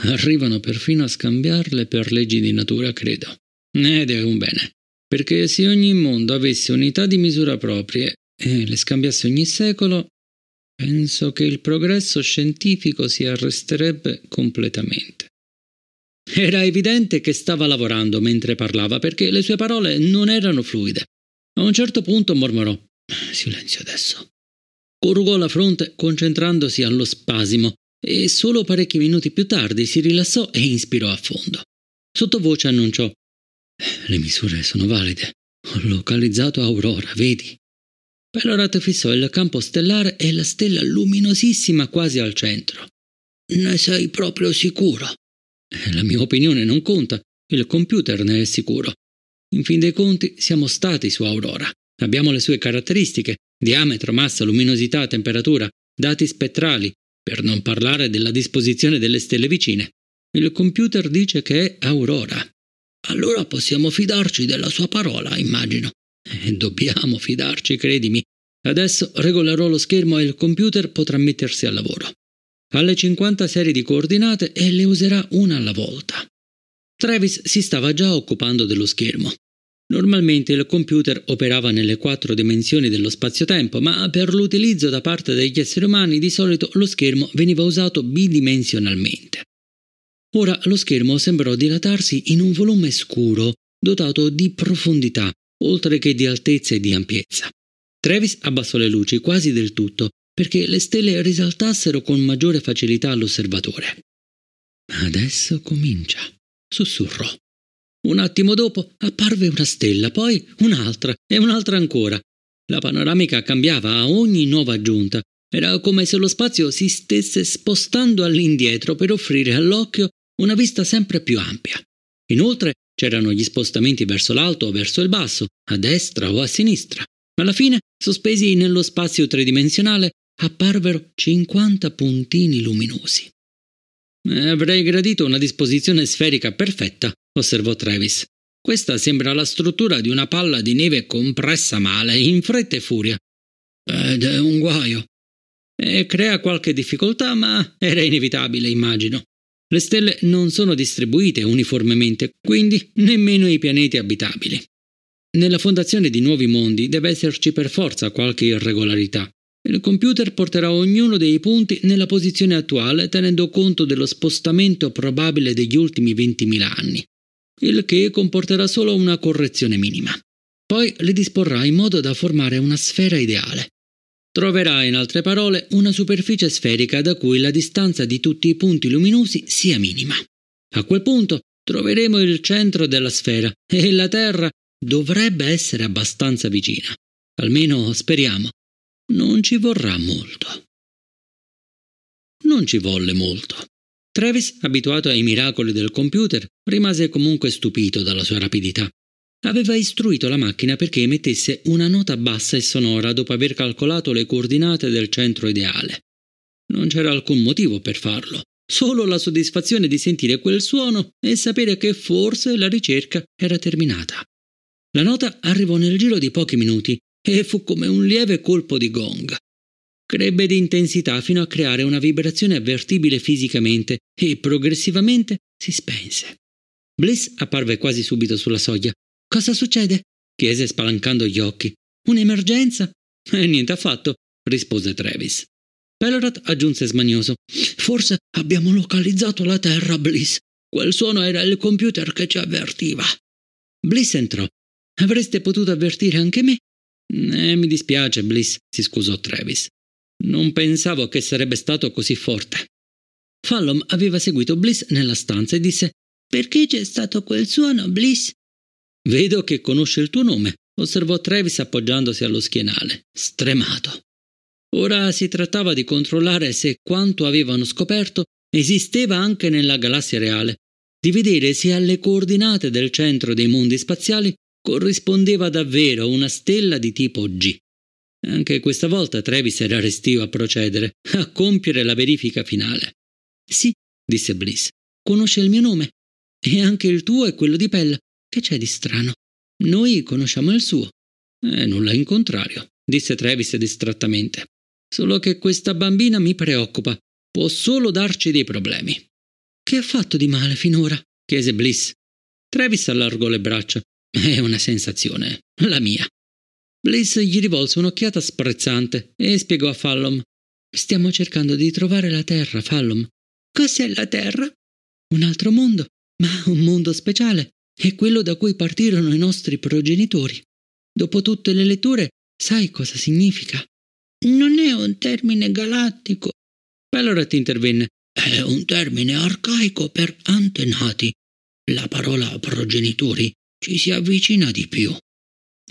Arrivano perfino a scambiarle per leggi di natura, credo. Ed è un bene, perché se ogni mondo avesse unità di misura proprie e le scambiasse ogni secolo, penso che il progresso scientifico si arresterebbe completamente. Era evidente che stava lavorando mentre parlava, perché le sue parole non erano fluide. A un certo punto mormorò Silenzio adesso. Corrugò la fronte concentrandosi allo spasimo e solo parecchi minuti più tardi si rilassò e inspirò a fondo. Sottovoce annunciò Le misure sono valide. Ho localizzato Aurora, vedi? Pelorat fissò il campo stellare e la stella luminosissima quasi al centro. Ne sei proprio sicuro? Eh, la mia opinione non conta, il computer ne è sicuro. In fin dei conti siamo stati su Aurora. Abbiamo le sue caratteristiche, diametro, massa, luminosità, temperatura, dati spettrali, per non parlare della disposizione delle stelle vicine. Il computer dice che è Aurora. Allora possiamo fidarci della sua parola, immagino. E eh, Dobbiamo fidarci, credimi. Adesso regolerò lo schermo e il computer potrà mettersi al lavoro. Ha le 50 serie di coordinate e le userà una alla volta. Travis si stava già occupando dello schermo. Normalmente il computer operava nelle quattro dimensioni dello spazio-tempo, ma per l'utilizzo da parte degli esseri umani di solito lo schermo veniva usato bidimensionalmente. Ora lo schermo sembrò dilatarsi in un volume scuro, dotato di profondità, oltre che di altezza e di ampiezza. Travis abbassò le luci quasi del tutto perché le stelle risaltassero con maggiore facilità all'osservatore. Adesso comincia, sussurrò. Un attimo dopo apparve una stella, poi un'altra e un'altra ancora. La panoramica cambiava a ogni nuova giunta. Era come se lo spazio si stesse spostando all'indietro per offrire all'occhio una vista sempre più ampia. Inoltre C'erano gli spostamenti verso l'alto o verso il basso, a destra o a sinistra. Alla fine, sospesi nello spazio tridimensionale, apparvero 50 puntini luminosi. Eh, avrei gradito una disposizione sferica perfetta, osservò Travis. Questa sembra la struttura di una palla di neve compressa male, in fretta e furia. Ed è un guaio. E crea qualche difficoltà, ma era inevitabile, immagino. Le stelle non sono distribuite uniformemente, quindi nemmeno i pianeti abitabili. Nella fondazione di nuovi mondi deve esserci per forza qualche irregolarità. Il computer porterà ognuno dei punti nella posizione attuale tenendo conto dello spostamento probabile degli ultimi 20.000 anni, il che comporterà solo una correzione minima. Poi le disporrà in modo da formare una sfera ideale, Troverà, in altre parole, una superficie sferica da cui la distanza di tutti i punti luminosi sia minima. A quel punto troveremo il centro della sfera e la Terra dovrebbe essere abbastanza vicina. Almeno speriamo. Non ci vorrà molto. Non ci volle molto. Travis, abituato ai miracoli del computer, rimase comunque stupito dalla sua rapidità aveva istruito la macchina perché emettesse una nota bassa e sonora dopo aver calcolato le coordinate del centro ideale. Non c'era alcun motivo per farlo, solo la soddisfazione di sentire quel suono e sapere che forse la ricerca era terminata. La nota arrivò nel giro di pochi minuti e fu come un lieve colpo di gong. Crebbe di intensità fino a creare una vibrazione avvertibile fisicamente e progressivamente si spense. Bliss apparve quasi subito sulla soglia Cosa succede? chiese spalancando gli occhi. Un'emergenza? Eh, niente affatto, rispose Travis. Pellerat aggiunse smanioso. Forse abbiamo localizzato la Terra, Bliss. Quel suono era il computer che ci avvertiva. Bliss entrò. Avreste potuto avvertire anche me? Eh, mi dispiace, Bliss, si scusò Travis. Non pensavo che sarebbe stato così forte. Fallom aveva seguito Bliss nella stanza e disse: Perché c'è stato quel suono, Bliss? Vedo che conosce il tuo nome, osservò Travis appoggiandosi allo schienale, stremato. Ora si trattava di controllare se quanto avevano scoperto esisteva anche nella galassia reale, di vedere se alle coordinate del centro dei mondi spaziali corrispondeva davvero una stella di tipo G. Anche questa volta Travis era restio a procedere, a compiere la verifica finale. Sì, disse Bliss, conosce il mio nome. E anche il tuo e quello di Pella. Che c'è di strano? Noi conosciamo il suo. Eh, nulla in contrario, disse Travis distrattamente. Solo che questa bambina mi preoccupa. Può solo darci dei problemi. Che ha fatto di male finora? chiese Bliss. Travis allargò le braccia. È una sensazione, la mia. Bliss gli rivolse un'occhiata sprezzante e spiegò a Fallom. Stiamo cercando di trovare la Terra, Fallom. Cos'è la Terra? Un altro mondo, ma un mondo speciale. È quello da cui partirono i nostri progenitori. Dopo tutte le letture, sai cosa significa? Non è un termine galattico. Allora ti intervenne. È un termine arcaico per antenati. La parola progenitori ci si avvicina di più.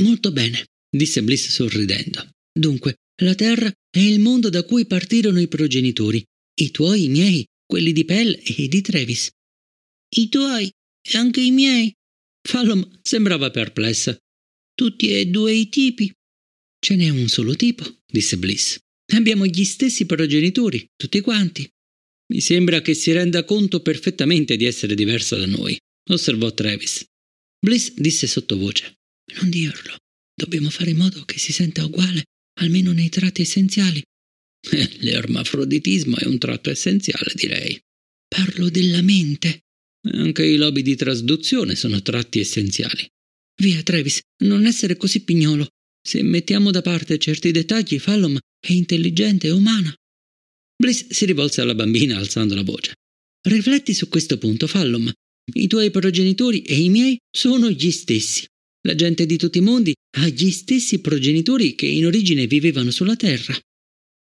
Molto bene, disse Bliss sorridendo. Dunque, la Terra è il mondo da cui partirono i progenitori, i tuoi, i miei, quelli di Pell e di Travis. I tuoi e anche i miei? Fallom sembrava perplessa. Tutti e due i tipi. Ce n'è un solo tipo, disse Bliss. Abbiamo gli stessi progenitori, tutti quanti. Mi sembra che si renda conto perfettamente di essere diversa da noi, osservò Travis. Bliss disse sottovoce. Non dirlo. Dobbiamo fare in modo che si senta uguale, almeno nei tratti essenziali. Eh, l'ermafroditismo è un tratto essenziale, direi. Parlo della mente, anche i lobi di trasduzione sono tratti essenziali. Via, Travis, non essere così pignolo. Se mettiamo da parte certi dettagli, Fallom è intelligente e umana. Bliss si rivolse alla bambina alzando la voce. Rifletti su questo punto, Fallom. I tuoi progenitori e i miei sono gli stessi. La gente di tutti i mondi ha gli stessi progenitori che in origine vivevano sulla Terra.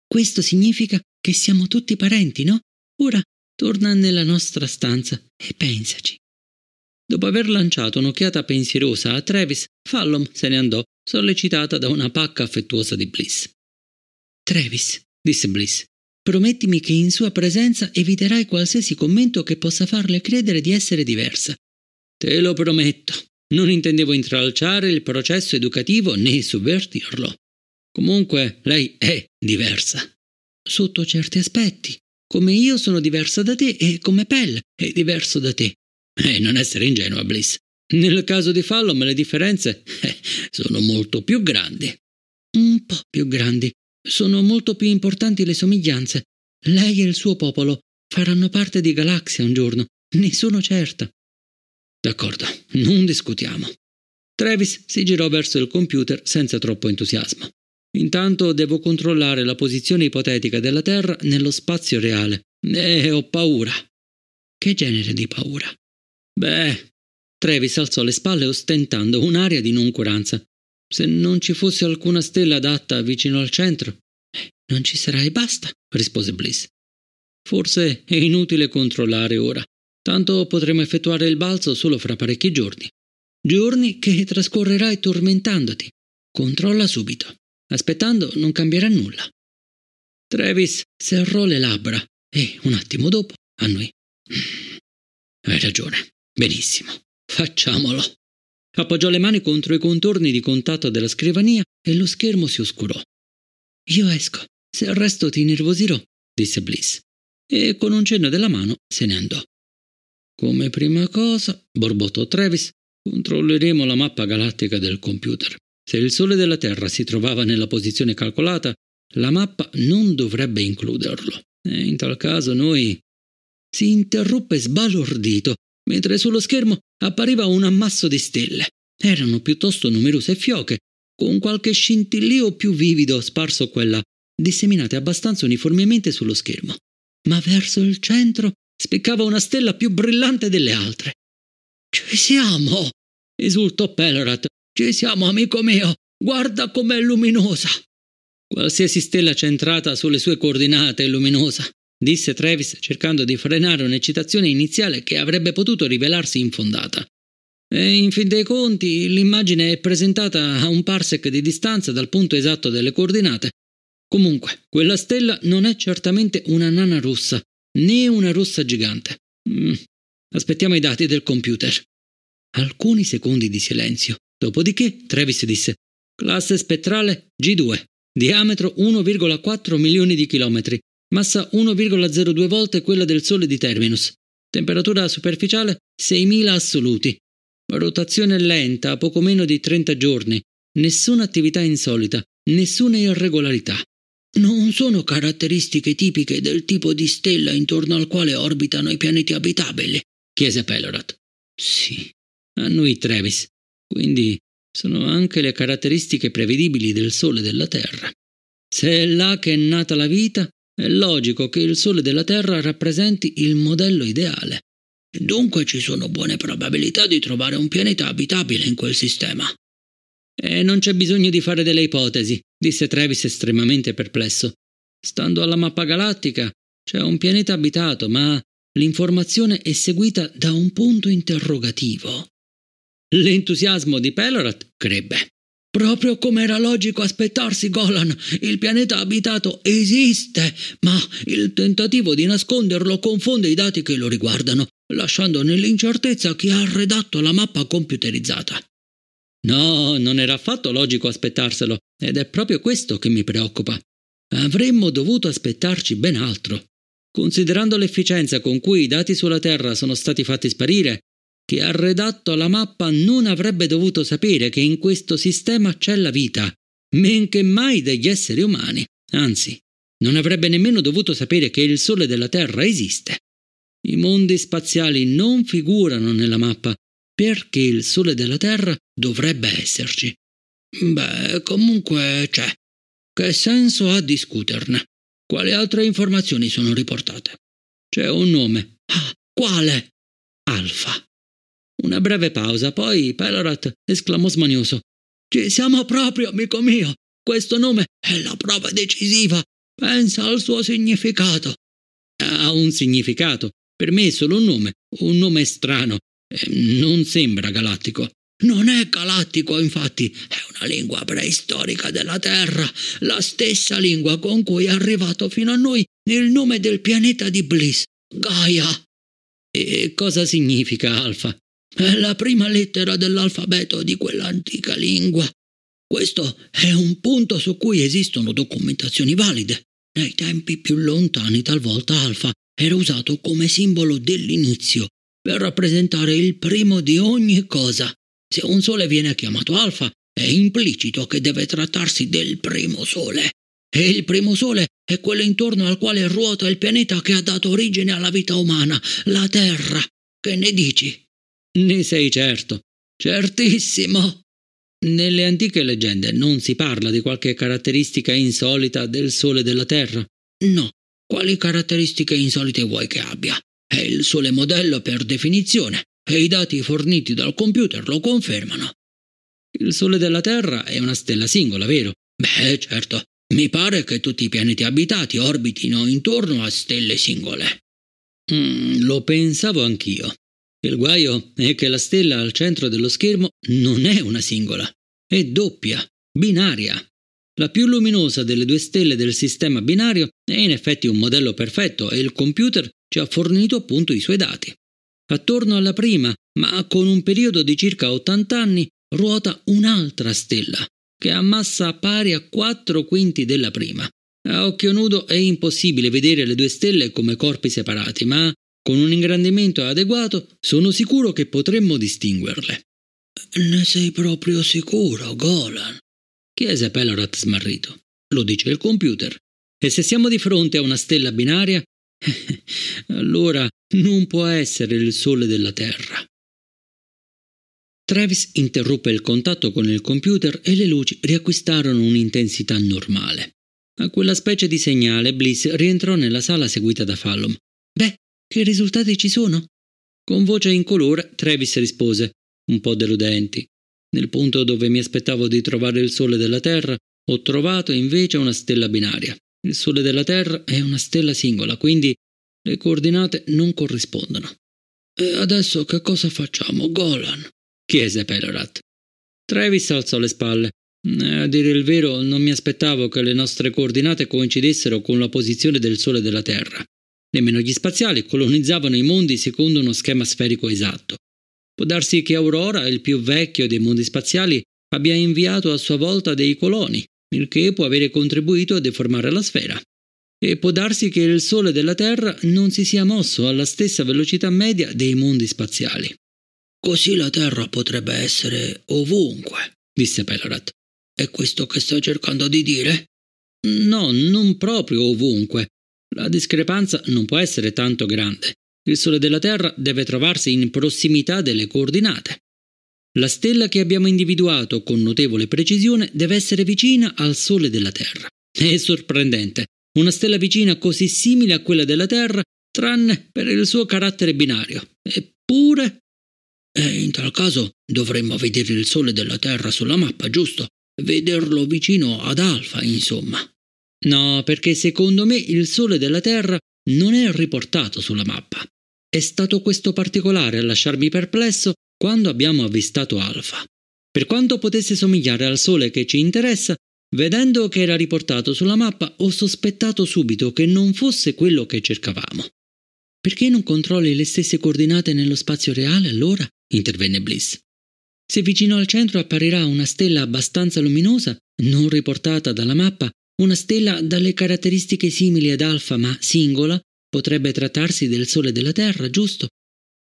Questo significa che siamo tutti parenti, no? Ora torna nella nostra stanza e pensaci. Dopo aver lanciato un'occhiata pensierosa a Travis, Fallon se ne andò, sollecitata da una pacca affettuosa di Bliss. Travis, disse Bliss, promettimi che in sua presenza eviterai qualsiasi commento che possa farle credere di essere diversa. Te lo prometto. Non intendevo intralciare il processo educativo né sovvertirlo. Comunque, lei è diversa. Sotto certi aspetti, come io sono diversa da te e come Pell è diverso da te. E eh, non essere ingenua, Bliss. Nel caso di Fallon le differenze eh, sono molto più grandi. Un po' più grandi. Sono molto più importanti le somiglianze. Lei e il suo popolo faranno parte di Galaxia un giorno, ne sono certa. D'accordo, non discutiamo. Travis si girò verso il computer senza troppo entusiasmo. Intanto devo controllare la posizione ipotetica della Terra nello spazio reale. E eh, ho paura. Che genere di paura? Beh, Travis alzò le spalle ostentando un'aria di noncuranza. Se non ci fosse alcuna stella adatta vicino al centro. Eh, non ci sarà e basta, rispose Bliss. Forse è inutile controllare ora. Tanto potremo effettuare il balzo solo fra parecchi giorni. Giorni che trascorrerai tormentandoti. Controlla subito. Aspettando non cambierà nulla. Travis serrò le labbra e un attimo dopo annui. Mm. Hai ragione. Benissimo. Facciamolo. Appoggiò le mani contro i contorni di contatto della scrivania e lo schermo si oscurò. Io esco. Se il resto ti innervosirò, disse Bliss. E con un cenno della mano se ne andò. Come prima cosa, borbottò Travis, controlleremo la mappa galattica del computer. Se il Sole della Terra si trovava nella posizione calcolata, la mappa non dovrebbe includerlo. E in tal caso noi... Si interruppe sbalordito, mentre sullo schermo appariva un ammasso di stelle. Erano piuttosto numerose e fioche, con qualche scintillio più vivido sparso qua e là, disseminate abbastanza uniformemente sullo schermo. Ma verso il centro spiccava una stella più brillante delle altre. Ci siamo! esultò Pelorat, ci siamo, amico mio! Guarda com'è luminosa! Qualsiasi stella centrata sulle sue coordinate è luminosa, disse Travis cercando di frenare un'eccitazione iniziale che avrebbe potuto rivelarsi infondata. E in fin dei conti l'immagine è presentata a un parsec di distanza dal punto esatto delle coordinate. Comunque, quella stella non è certamente una nana rossa, né una rossa gigante. Mm. Aspettiamo i dati del computer. Alcuni secondi di silenzio, Dopodiché Travis disse Classe spettrale G2, diametro 1,4 milioni di chilometri, massa 1,02 volte quella del Sole di Terminus, temperatura superficiale 6.000 assoluti, rotazione lenta a poco meno di 30 giorni, nessuna attività insolita, nessuna irregolarità. Non sono caratteristiche tipiche del tipo di stella intorno al quale orbitano i pianeti abitabili, chiese Pelorat. Sì, annuì Travis. Quindi sono anche le caratteristiche prevedibili del Sole e della Terra. Se è là che è nata la vita, è logico che il Sole della Terra rappresenti il modello ideale. Dunque ci sono buone probabilità di trovare un pianeta abitabile in quel sistema. E non c'è bisogno di fare delle ipotesi, disse Travis estremamente perplesso. Stando alla mappa galattica, c'è un pianeta abitato, ma l'informazione è seguita da un punto interrogativo. L'entusiasmo di Pelorat crebbe. Proprio come era logico aspettarsi, Golan, il pianeta abitato esiste, ma il tentativo di nasconderlo confonde i dati che lo riguardano, lasciando nell'incertezza chi ha redatto la mappa computerizzata. No, non era affatto logico aspettarselo, ed è proprio questo che mi preoccupa. Avremmo dovuto aspettarci ben altro. Considerando l'efficienza con cui i dati sulla Terra sono stati fatti sparire chi ha redatto la mappa non avrebbe dovuto sapere che in questo sistema c'è la vita, men che mai degli esseri umani. Anzi, non avrebbe nemmeno dovuto sapere che il Sole della Terra esiste. I mondi spaziali non figurano nella mappa, perché il Sole della Terra dovrebbe esserci. Beh, comunque c'è. Che senso ha discuterne? Quali altre informazioni sono riportate? C'è un nome. Ah, quale? Alfa. Una breve pausa, poi Pelorat esclamò smanioso. Ci siamo proprio, amico mio. Questo nome è la prova decisiva. Pensa al suo significato. Ha un significato. Per me è solo un nome, un nome strano. Eh, non sembra galattico. Non è galattico, infatti, è una lingua preistorica della Terra, la stessa lingua con cui è arrivato fino a noi il nome del pianeta di Bliss, Gaia. E cosa significa Alfa? È la prima lettera dell'alfabeto di quell'antica lingua. Questo è un punto su cui esistono documentazioni valide. Nei tempi più lontani talvolta alfa era usato come simbolo dell'inizio, per rappresentare il primo di ogni cosa. Se un sole viene chiamato alfa, è implicito che deve trattarsi del primo sole. E il primo sole è quello intorno al quale ruota il pianeta che ha dato origine alla vita umana, la Terra. Che ne dici? Ne sei certo. Certissimo. Nelle antiche leggende non si parla di qualche caratteristica insolita del Sole della Terra. No, quali caratteristiche insolite vuoi che abbia? È il Sole modello per definizione e i dati forniti dal computer lo confermano. Il Sole della Terra è una stella singola, vero? Beh, certo. Mi pare che tutti i pianeti abitati orbitino intorno a stelle singole. Mm, lo pensavo anch'io. Il guaio è che la stella al centro dello schermo non è una singola, è doppia, binaria. La più luminosa delle due stelle del sistema binario è in effetti un modello perfetto e il computer ci ha fornito appunto i suoi dati. Attorno alla prima, ma con un periodo di circa 80 anni, ruota un'altra stella, che ha massa pari a 4 quinti della prima. A occhio nudo è impossibile vedere le due stelle come corpi separati, ma con un ingrandimento adeguato sono sicuro che potremmo distinguerle. Ne sei proprio sicuro, Golan? chiese Pelorat smarrito. Lo dice il computer. E se siamo di fronte a una stella binaria, allora non può essere il Sole della Terra. Travis interruppe il contatto con il computer e le luci riacquistarono un'intensità normale. A quella specie di segnale Bliss rientrò nella sala seguita da Fallon. Beh, che risultati ci sono? Con voce incolore Travis rispose, un po' deludenti. Nel punto dove mi aspettavo di trovare il Sole della Terra, ho trovato invece una stella binaria. Il Sole della Terra è una stella singola, quindi le coordinate non corrispondono. E adesso che cosa facciamo, Golan? chiese Pelorat. Travis alzò le spalle. Eh, a dire il vero, non mi aspettavo che le nostre coordinate coincidessero con la posizione del Sole della Terra. Nemmeno gli spaziali colonizzavano i mondi secondo uno schema sferico esatto. Può darsi che Aurora, il più vecchio dei mondi spaziali, abbia inviato a sua volta dei coloni, il che può avere contribuito a deformare la sfera. E può darsi che il Sole della Terra non si sia mosso alla stessa velocità media dei mondi spaziali. Così la Terra potrebbe essere ovunque, disse Pelorat. È questo che sto cercando di dire? No, non proprio ovunque, la discrepanza non può essere tanto grande. Il Sole della Terra deve trovarsi in prossimità delle coordinate. La stella che abbiamo individuato con notevole precisione deve essere vicina al Sole della Terra. È sorprendente, una stella vicina così simile a quella della Terra, tranne per il suo carattere binario. Eppure... E eh, in tal caso dovremmo vedere il Sole della Terra sulla mappa, giusto? Vederlo vicino ad Alfa, insomma. No, perché secondo me il Sole della Terra non è riportato sulla mappa. È stato questo particolare a lasciarmi perplesso quando abbiamo avvistato Alfa. Per quanto potesse somigliare al Sole che ci interessa, vedendo che era riportato sulla mappa ho sospettato subito che non fosse quello che cercavamo. Perché non controlli le stesse coordinate nello spazio reale allora? intervenne Bliss. Se vicino al centro apparirà una stella abbastanza luminosa, non riportata dalla mappa, una stella dalle caratteristiche simili ad Alfa ma singola potrebbe trattarsi del Sole della Terra, giusto?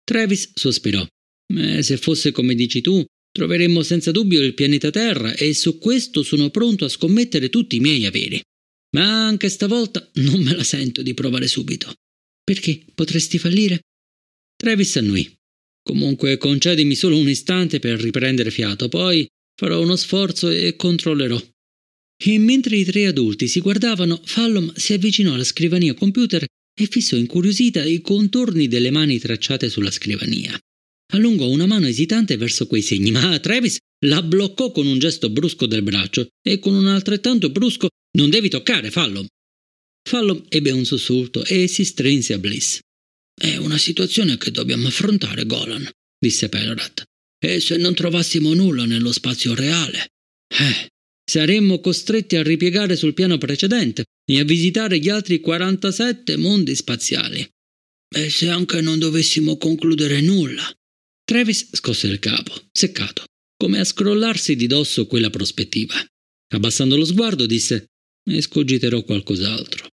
Travis sospirò. Eh, se fosse come dici tu, troveremmo senza dubbio il pianeta Terra e su questo sono pronto a scommettere tutti i miei averi. Ma anche stavolta non me la sento di provare subito. Perché potresti fallire? Travis annui. Comunque concedimi solo un istante per riprendere fiato, poi farò uno sforzo e controllerò e mentre i tre adulti si guardavano, Fallom si avvicinò alla scrivania computer e fissò incuriosita i contorni delle mani tracciate sulla scrivania. Allungò una mano esitante verso quei segni, ma Travis la bloccò con un gesto brusco del braccio e con un altrettanto brusco Non devi toccare, Fallom. Fallom ebbe un sussulto e si strinse a Bliss. È una situazione che dobbiamo affrontare, Golan, disse Pellerat. E se non trovassimo nulla nello spazio reale? Eh, saremmo costretti a ripiegare sul piano precedente e a visitare gli altri 47 mondi spaziali. E se anche non dovessimo concludere nulla? Travis scosse il capo, seccato, come a scrollarsi di dosso quella prospettiva. Abbassando lo sguardo disse: Escogiterò qualcos'altro.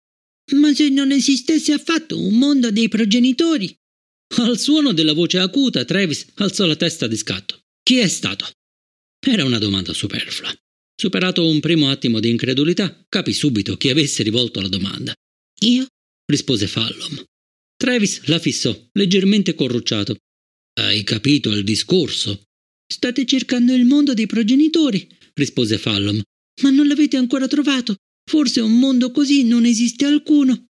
Ma se non esistesse affatto un mondo dei progenitori? Al suono della voce acuta, Travis alzò la testa di scatto. Chi è stato? Era una domanda superflua. Superato un primo attimo di incredulità, capì subito chi avesse rivolto la domanda. Io? rispose Fallom. Travis la fissò, leggermente corrucciato. Hai capito il discorso? State cercando il mondo dei progenitori, rispose Fallom. Ma non l'avete ancora trovato. Forse un mondo così non esiste alcuno.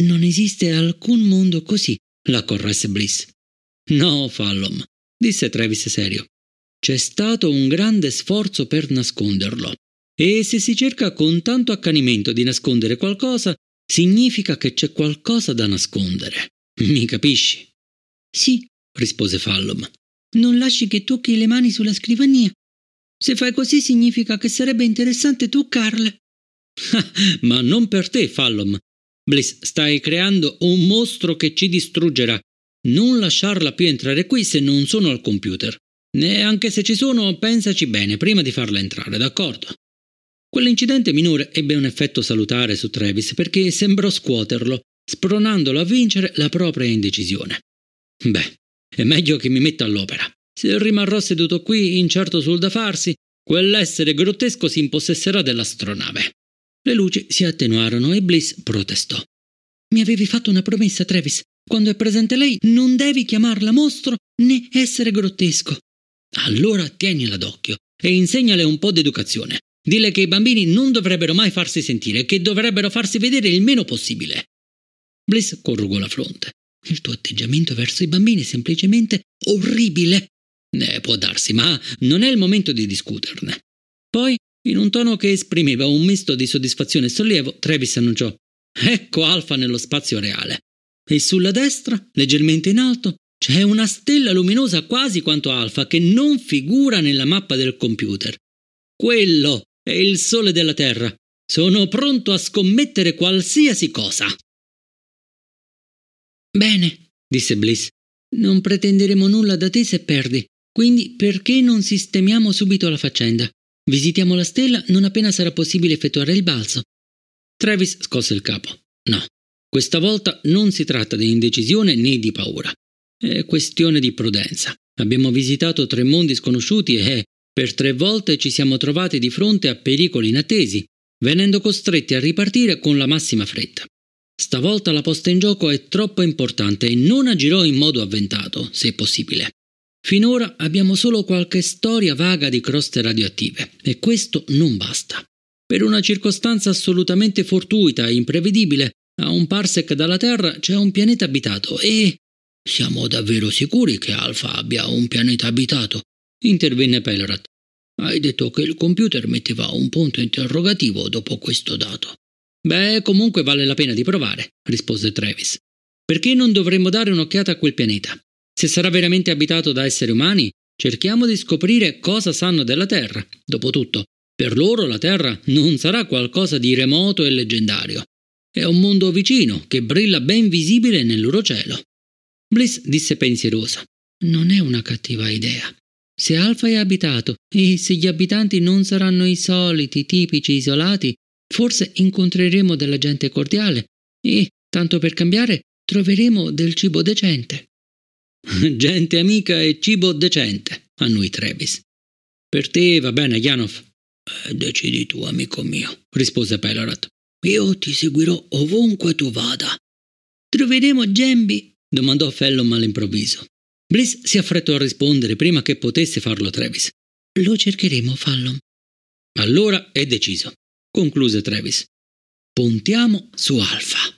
Non esiste alcun mondo così, la corresse Bliss. No, Fallom, disse Travis serio. C'è stato un grande sforzo per nasconderlo. E se si cerca con tanto accanimento di nascondere qualcosa, significa che c'è qualcosa da nascondere. Mi capisci? Sì, rispose Fallom. Non lasci che tocchi le mani sulla scrivania. Se fai così significa che sarebbe interessante toccarle. Ma non per te, Fallom. Bliss, stai creando un mostro che ci distruggerà. Non lasciarla più entrare qui se non sono al computer. E anche se ci sono, pensaci bene prima di farla entrare, d'accordo? Quell'incidente minore ebbe un effetto salutare su Travis perché sembrò scuoterlo, spronandolo a vincere la propria indecisione. Beh, è meglio che mi metta all'opera. Se rimarrò seduto qui, incerto sul da farsi, quell'essere grottesco si impossesserà dell'astronave. Le luci si attenuarono e Bliss protestò. Mi avevi fatto una promessa, Travis. Quando è presente lei, non devi chiamarla mostro né essere grottesco. Allora tienila d'occhio e insegnale un po' d'educazione. Dile che i bambini non dovrebbero mai farsi sentire, che dovrebbero farsi vedere il meno possibile. Bliss corrugò la fronte. Il tuo atteggiamento verso i bambini è semplicemente orribile. Eh, può darsi, ma non è il momento di discuterne. Poi, in un tono che esprimeva un misto di soddisfazione e sollievo, Travis annunciò: Ecco Alfa nello spazio reale. E sulla destra, leggermente in alto, c'è una stella luminosa quasi quanto Alfa che non figura nella mappa del computer. Quello è il Sole della Terra. Sono pronto a scommettere qualsiasi cosa. Bene, disse Bliss. Non pretenderemo nulla da te se perdi. Quindi perché non sistemiamo subito la faccenda? Visitiamo la stella non appena sarà possibile effettuare il balzo. Travis scosse il capo. No, questa volta non si tratta di indecisione né di paura. È questione di prudenza. Abbiamo visitato tre mondi sconosciuti e, eh, per tre volte, ci siamo trovati di fronte a pericoli inattesi, venendo costretti a ripartire con la massima fretta. Stavolta la posta in gioco è troppo importante e non agirò in modo avventato, se possibile. Finora abbiamo solo qualche storia vaga di croste radioattive e questo non basta. Per una circostanza assolutamente fortuita e imprevedibile, a un parsec dalla Terra c'è un pianeta abitato e siamo davvero sicuri che Alfa abbia un pianeta abitato? intervenne Pelrat. Hai detto che il computer metteva un punto interrogativo dopo questo dato. Beh, comunque vale la pena di provare, rispose Travis. Perché non dovremmo dare un'occhiata a quel pianeta? Se sarà veramente abitato da esseri umani, cerchiamo di scoprire cosa sanno della Terra. Dopotutto, per loro la Terra non sarà qualcosa di remoto e leggendario. È un mondo vicino che brilla ben visibile nel loro cielo. Bliss disse pensierosa. Non è una cattiva idea. Se Alfa è abitato e se gli abitanti non saranno i soliti tipici isolati, forse incontreremo della gente cordiale e, tanto per cambiare, troveremo del cibo decente. Gente amica e cibo decente, annui Travis. Per te va bene, Janov. Eh, decidi tu, amico mio, rispose Pelorat. Io ti seguirò ovunque tu vada. Troveremo Gemby domandò Fellom all'improvviso. Bliss si affrettò a rispondere prima che potesse farlo Travis. Lo cercheremo, Fallon. Allora è deciso, concluse Travis. Puntiamo su Alfa.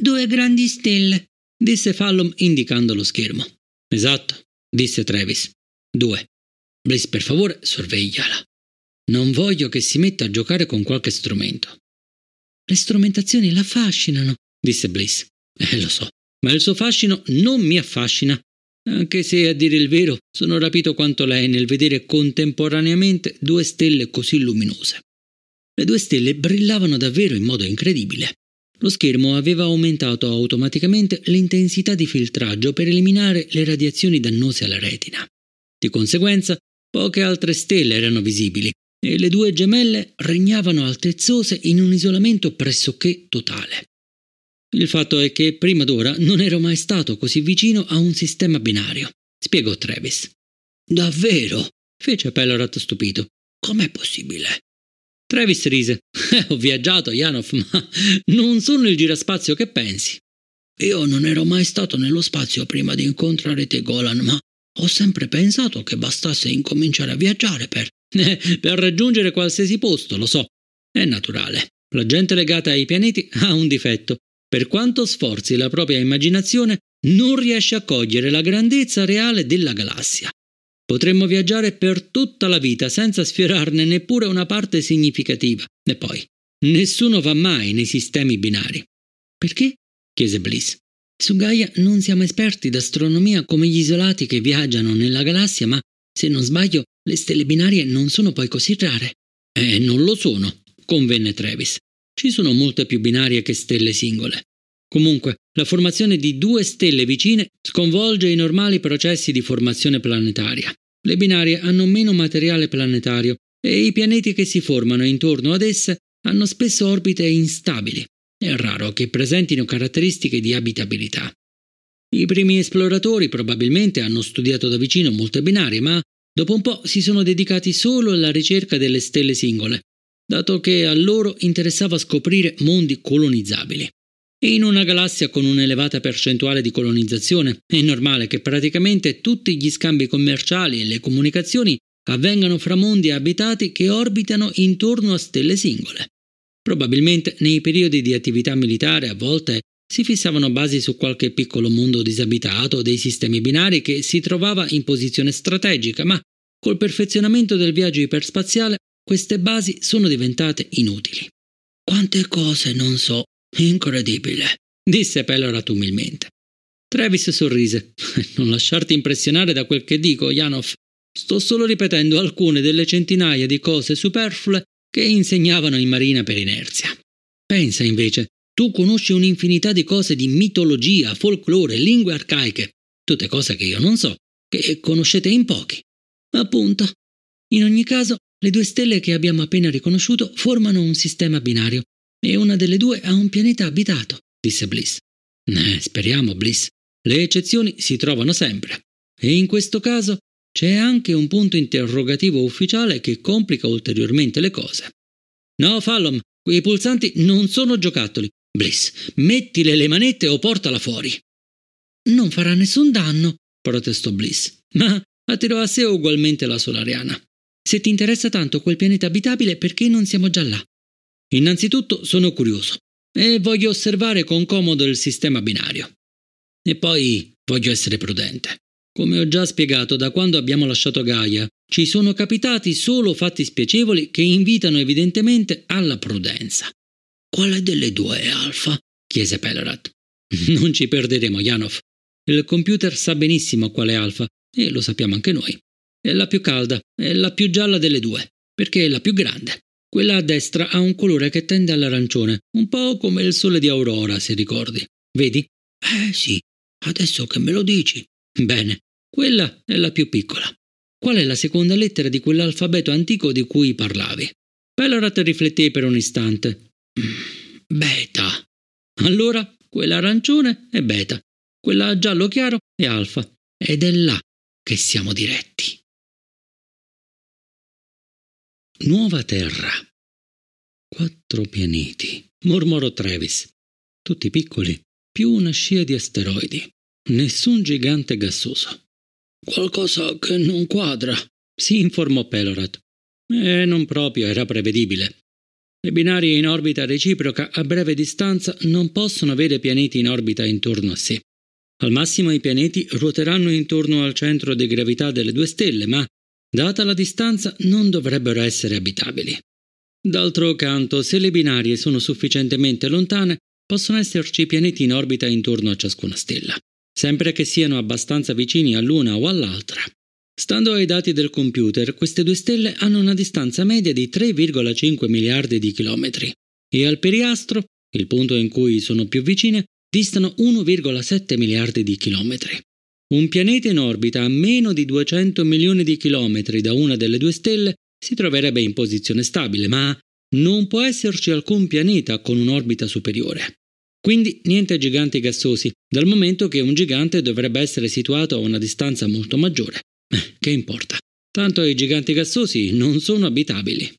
Due grandi stelle, disse Fallon indicando lo schermo. Esatto, disse Travis. Due. Bliss, per favore, sorvegliala. Non voglio che si metta a giocare con qualche strumento. Le strumentazioni la affascinano, disse Bliss. Eh, lo so, ma il suo fascino non mi affascina, anche se a dire il vero sono rapito quanto lei nel vedere contemporaneamente due stelle così luminose. Le due stelle brillavano davvero in modo incredibile. Lo schermo aveva aumentato automaticamente l'intensità di filtraggio per eliminare le radiazioni dannose alla retina. Di conseguenza, poche altre stelle erano visibili e le due gemelle regnavano altezzose in un isolamento pressoché totale. Il fatto è che prima d'ora non ero mai stato così vicino a un sistema binario, spiegò Travis. Davvero? fece Pellorat stupito. Com'è possibile? Travis rise. Eh, ho viaggiato, Janov, ma non sono il giraspazio che pensi. Io non ero mai stato nello spazio prima di incontrare te, Golan, ma ho sempre pensato che bastasse incominciare a viaggiare per. Eh, per raggiungere qualsiasi posto, lo so. È naturale. La gente legata ai pianeti ha un difetto, per quanto sforzi la propria immaginazione, non riesce a cogliere la grandezza reale della galassia. Potremmo viaggiare per tutta la vita senza sfiorarne neppure una parte significativa. E poi, nessuno va mai nei sistemi binari. Perché? chiese Bliss. Su Gaia non siamo esperti d'astronomia come gli isolati che viaggiano nella galassia, ma se non sbaglio, le stelle binarie non sono poi così rare. Eh, non lo sono, convenne Travis. Ci sono molte più binarie che stelle singole. Comunque, la formazione di due stelle vicine sconvolge i normali processi di formazione planetaria. Le binarie hanno meno materiale planetario e i pianeti che si formano intorno ad esse hanno spesso orbite instabili. È raro che presentino caratteristiche di abitabilità. I primi esploratori probabilmente hanno studiato da vicino molte binarie, ma dopo un po' si sono dedicati solo alla ricerca delle stelle singole dato che a loro interessava scoprire mondi colonizzabili. In una galassia con un'elevata percentuale di colonizzazione è normale che praticamente tutti gli scambi commerciali e le comunicazioni avvengano fra mondi abitati che orbitano intorno a stelle singole. Probabilmente nei periodi di attività militare a volte si fissavano basi su qualche piccolo mondo disabitato o dei sistemi binari che si trovava in posizione strategica, ma col perfezionamento del viaggio iperspaziale queste basi sono diventate inutili. Quante cose non so, incredibile, disse Pellorat umilmente. Travis sorrise. Non lasciarti impressionare da quel che dico, Janov. Sto solo ripetendo alcune delle centinaia di cose superflue che insegnavano in marina per inerzia. Pensa invece, tu conosci un'infinità di cose di mitologia, folklore, lingue arcaiche, tutte cose che io non so, che conoscete in pochi. Appunto. In ogni caso, le due stelle che abbiamo appena riconosciuto formano un sistema binario e una delle due ha un pianeta abitato, disse Bliss. Eh, speriamo, Bliss. Le eccezioni si trovano sempre. E in questo caso c'è anche un punto interrogativo ufficiale che complica ulteriormente le cose. No, Fallon, quei pulsanti non sono giocattoli. Bliss, mettile le manette o portala fuori. Non farà nessun danno, protestò Bliss, ma attirò a sé ugualmente la solariana. Se ti interessa tanto quel pianeta abitabile, perché non siamo già là? Innanzitutto sono curioso e voglio osservare con comodo il sistema binario. E poi voglio essere prudente. Come ho già spiegato, da quando abbiamo lasciato Gaia ci sono capitati solo fatti spiacevoli che invitano evidentemente alla prudenza. Quale delle due è Alfa? chiese Pelorat. Non ci perderemo, Janov. Il computer sa benissimo quale è Alfa e lo sappiamo anche noi. È la più calda, è la più gialla delle due, perché è la più grande. Quella a destra ha un colore che tende all'arancione, un po' come il sole di Aurora, se ricordi. Vedi? Eh sì, adesso che me lo dici. Bene, quella è la più piccola. Qual è la seconda lettera di quell'alfabeto antico di cui parlavi? Pelorat rifletté per un istante. Mm, beta. Allora, quella arancione è beta, quella giallo chiaro è alfa, ed è là che siamo diretti. Nuova Terra. Quattro pianeti, mormorò Travis. Tutti piccoli, più una scia di asteroidi. Nessun gigante gassoso. Qualcosa che non quadra, si informò Pelorat. E non proprio era prevedibile. Le binarie in orbita reciproca a breve distanza non possono avere pianeti in orbita intorno a sé. Al massimo i pianeti ruoteranno intorno al centro di gravità delle due stelle, ma data la distanza, non dovrebbero essere abitabili. D'altro canto, se le binarie sono sufficientemente lontane, possono esserci pianeti in orbita intorno a ciascuna stella, sempre che siano abbastanza vicini all'una o all'altra. Stando ai dati del computer, queste due stelle hanno una distanza media di 3,5 miliardi di chilometri e al periastro, il punto in cui sono più vicine, distano 1,7 miliardi di chilometri. Un pianeta in orbita a meno di 200 milioni di chilometri da una delle due stelle si troverebbe in posizione stabile, ma non può esserci alcun pianeta con un'orbita superiore. Quindi niente giganti gassosi, dal momento che un gigante dovrebbe essere situato a una distanza molto maggiore. Eh, che importa? Tanto i giganti gassosi non sono abitabili.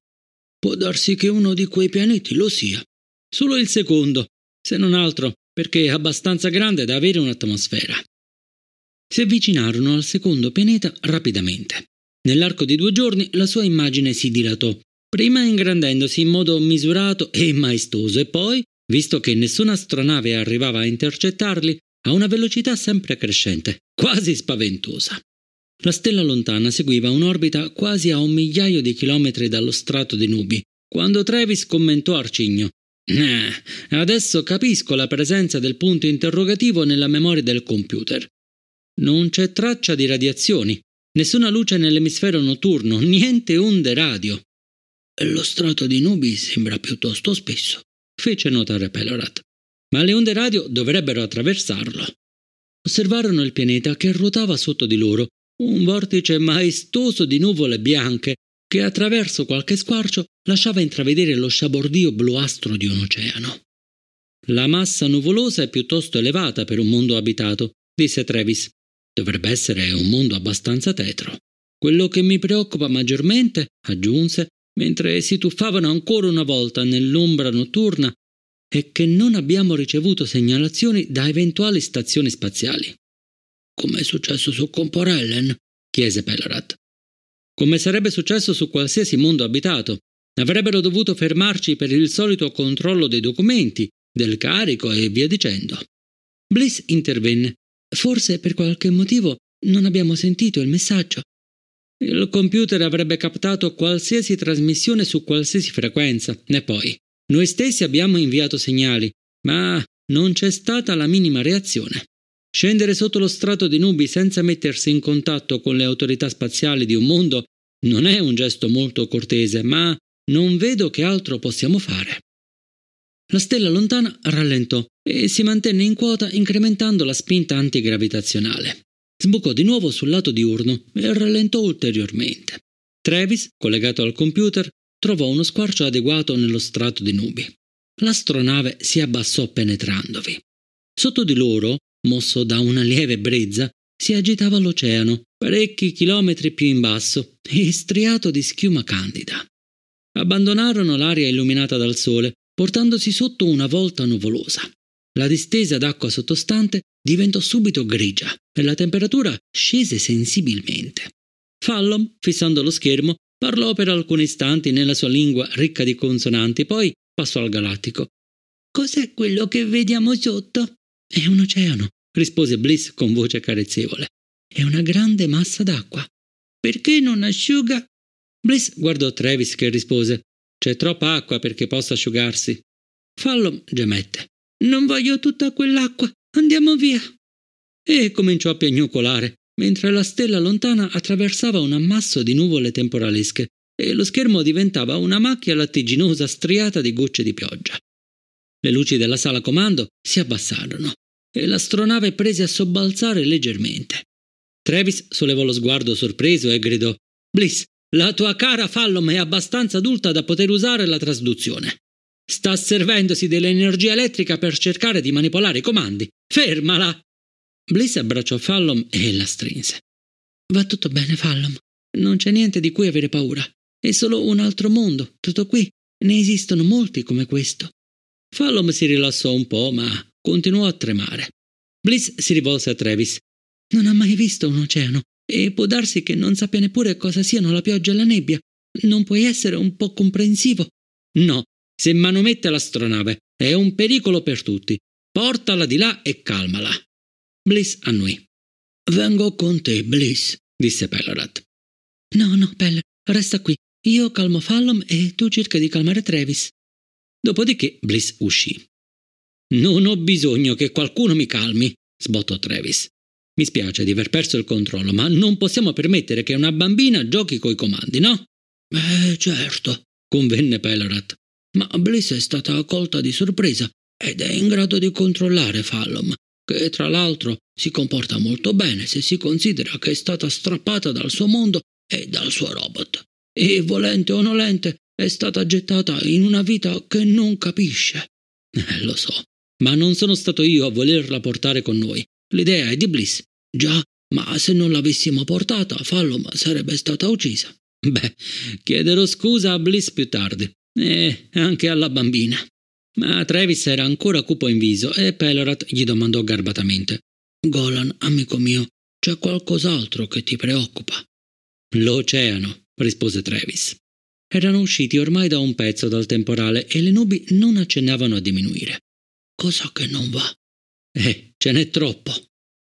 Può darsi che uno di quei pianeti lo sia. Solo il secondo, se non altro perché è abbastanza grande da avere un'atmosfera si avvicinarono al secondo pianeta rapidamente. Nell'arco di due giorni la sua immagine si dilatò, prima ingrandendosi in modo misurato e maestoso e poi, visto che nessuna astronave arrivava a intercettarli, a una velocità sempre crescente, quasi spaventosa. La stella lontana seguiva un'orbita quasi a un migliaio di chilometri dallo strato dei nubi, quando Travis commentò arcigno. Eh, adesso capisco la presenza del punto interrogativo nella memoria del computer. Non c'è traccia di radiazioni, nessuna luce nell'emisfero notturno, niente onde radio. Lo strato di nubi sembra piuttosto spesso, fece notare Pelorat. Ma le onde radio dovrebbero attraversarlo. Osservarono il pianeta che ruotava sotto di loro, un vortice maestoso di nuvole bianche che attraverso qualche squarcio lasciava intravedere lo sciabordio bluastro di un oceano. La massa nuvolosa è piuttosto elevata per un mondo abitato, disse Travis, Dovrebbe essere un mondo abbastanza tetro. Quello che mi preoccupa maggiormente, aggiunse, mentre si tuffavano ancora una volta nell'ombra notturna, è che non abbiamo ricevuto segnalazioni da eventuali stazioni spaziali. Come è successo su Comporellen? chiese Pellerat. Come sarebbe successo su qualsiasi mondo abitato. Avrebbero dovuto fermarci per il solito controllo dei documenti, del carico e via dicendo. Bliss intervenne. Forse per qualche motivo non abbiamo sentito il messaggio. Il computer avrebbe captato qualsiasi trasmissione su qualsiasi frequenza, e poi noi stessi abbiamo inviato segnali, ma non c'è stata la minima reazione. Scendere sotto lo strato di nubi senza mettersi in contatto con le autorità spaziali di un mondo non è un gesto molto cortese, ma non vedo che altro possiamo fare. La stella lontana rallentò e si mantenne in quota incrementando la spinta antigravitazionale. Sbucò di nuovo sul lato diurno e rallentò ulteriormente. Travis, collegato al computer, trovò uno squarcio adeguato nello strato di nubi. L'astronave si abbassò penetrandovi. Sotto di loro, mosso da una lieve brezza, si agitava l'oceano, parecchi chilometri più in basso e striato di schiuma candida. Abbandonarono l'aria illuminata dal sole portandosi sotto una volta nuvolosa. La distesa d'acqua sottostante diventò subito grigia e la temperatura scese sensibilmente. Fallon, fissando lo schermo, parlò per alcuni istanti nella sua lingua ricca di consonanti, poi passò al galattico. Cos'è quello che vediamo sotto? È un oceano, rispose Bliss con voce carezzevole. È una grande massa d'acqua. Perché non asciuga? Bliss guardò Travis che rispose c'è troppa acqua perché possa asciugarsi. Fallo gemette. Non voglio tutta quell'acqua. Andiamo via. E cominciò a piagnucolare, mentre la stella lontana attraversava un ammasso di nuvole temporalesche e lo schermo diventava una macchia lattiginosa striata di gocce di pioggia. Le luci della sala comando si abbassarono e l'astronave prese a sobbalzare leggermente. Travis sollevò lo sguardo sorpreso e gridò Bliss, la tua cara Fallom è abbastanza adulta da poter usare la trasduzione. Sta servendosi dell'energia elettrica per cercare di manipolare i comandi. Fermala! Bliss abbracciò Fallom e la strinse. Va tutto bene, Fallom. Non c'è niente di cui avere paura. È solo un altro mondo, tutto qui. Ne esistono molti come questo. Fallom si rilassò un po', ma continuò a tremare. Bliss si rivolse a Travis. Non ha mai visto un oceano. E può darsi che non sappia neppure cosa siano la pioggia e la nebbia. Non puoi essere un po' comprensivo? No, se manomette l'astronave è un pericolo per tutti. Portala di là e calmala. Bliss annuì. Vengo con te, Bliss, disse Pellerat. No, no, Peller, resta qui. Io calmo Fallom e tu cerca di calmare Travis. Dopodiché Bliss uscì. Non ho bisogno che qualcuno mi calmi, sbottò Travis. Mi spiace di aver perso il controllo, ma non possiamo permettere che una bambina giochi coi comandi, no? Eh, certo, convenne Pellerat. Ma Bliss è stata colta di sorpresa ed è in grado di controllare Fallom, che tra l'altro si comporta molto bene se si considera che è stata strappata dal suo mondo e dal suo robot. E volente o nolente è stata gettata in una vita che non capisce. Eh, lo so, ma non sono stato io a volerla portare con noi. L'idea è di Bliss. Già, ma se non l'avessimo portata, Fallom sarebbe stata uccisa. Beh, chiederò scusa a Bliss più tardi. E anche alla bambina. Ma Travis era ancora cupo in viso e Pelorat gli domandò garbatamente. Golan, amico mio, c'è qualcos'altro che ti preoccupa? L'oceano, rispose Travis. Erano usciti ormai da un pezzo dal temporale e le nubi non accennavano a diminuire. Cosa che non va? Eh, ce n'è troppo.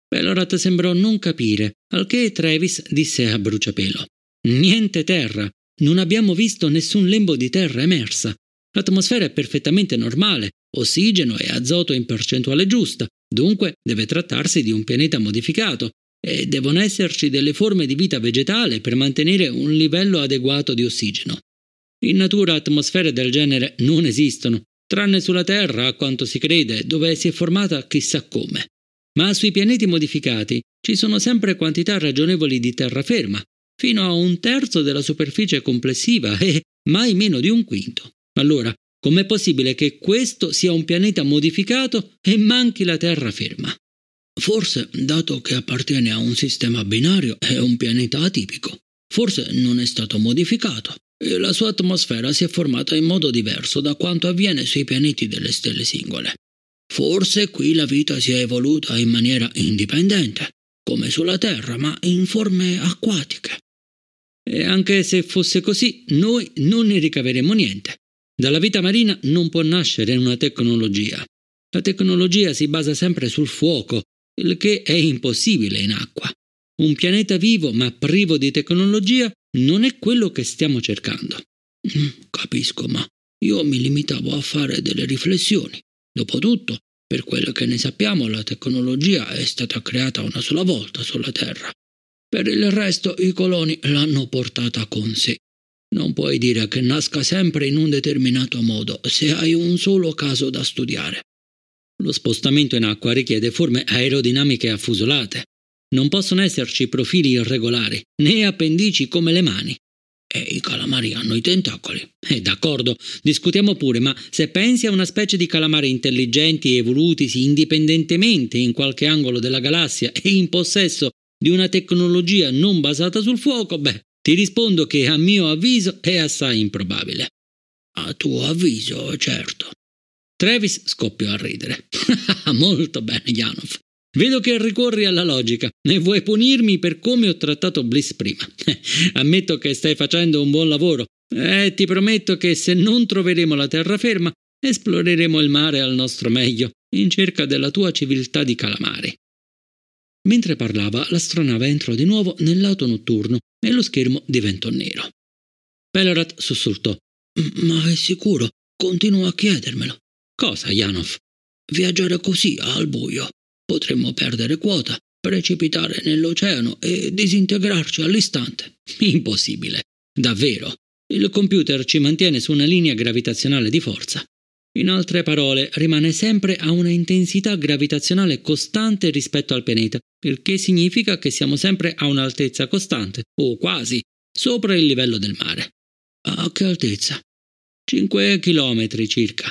Pelorat sembrò non capire, al che Travis disse a bruciapelo: Niente terra. Non abbiamo visto nessun lembo di terra emersa. L'atmosfera è perfettamente normale, ossigeno e azoto in percentuale giusta, dunque deve trattarsi di un pianeta modificato e devono esserci delle forme di vita vegetale per mantenere un livello adeguato di ossigeno. In natura atmosfere del genere non esistono tranne sulla Terra, a quanto si crede, dove si è formata chissà come. Ma sui pianeti modificati ci sono sempre quantità ragionevoli di terraferma, fino a un terzo della superficie complessiva e mai meno di un quinto. Allora, com'è possibile che questo sia un pianeta modificato e manchi la terraferma? Forse, dato che appartiene a un sistema binario, è un pianeta atipico. Forse non è stato modificato la sua atmosfera si è formata in modo diverso da quanto avviene sui pianeti delle stelle singole. Forse qui la vita si è evoluta in maniera indipendente, come sulla Terra, ma in forme acquatiche. E anche se fosse così, noi non ne ricaveremo niente. Dalla vita marina non può nascere una tecnologia. La tecnologia si basa sempre sul fuoco, il che è impossibile in acqua. Un pianeta vivo ma privo di tecnologia non è quello che stiamo cercando. Mm, capisco, ma io mi limitavo a fare delle riflessioni. Dopotutto, per quello che ne sappiamo, la tecnologia è stata creata una sola volta sulla Terra. Per il resto i coloni l'hanno portata con sé. Non puoi dire che nasca sempre in un determinato modo se hai un solo caso da studiare. Lo spostamento in acqua richiede forme aerodinamiche affusolate, non possono esserci profili irregolari, né appendici come le mani. E i calamari hanno i tentacoli. E eh, d'accordo, discutiamo pure, ma se pensi a una specie di calamari intelligenti evolutisi indipendentemente in qualche angolo della galassia e in possesso di una tecnologia non basata sul fuoco, beh, ti rispondo che a mio avviso è assai improbabile. A tuo avviso, certo. Travis scoppiò a ridere. Molto bene, Janov. Vedo che ricorri alla logica e vuoi punirmi per come ho trattato Bliss prima. Ammetto che stai facendo un buon lavoro e ti prometto che se non troveremo la terraferma, esploreremo il mare al nostro meglio, in cerca della tua civiltà di calamare. Mentre parlava, l'astronave entrò di nuovo nel lato notturno e lo schermo diventò nero. Pelorat sussultò. Ma è sicuro? Continuo a chiedermelo. Cosa, Janov? Viaggiare così al buio. Potremmo perdere quota, precipitare nell'oceano e disintegrarci all'istante. Impossibile. Davvero. Il computer ci mantiene su una linea gravitazionale di forza. In altre parole, rimane sempre a una intensità gravitazionale costante rispetto al pianeta, il che significa che siamo sempre a un'altezza costante, o quasi, sopra il livello del mare. A che altezza? 5 chilometri circa.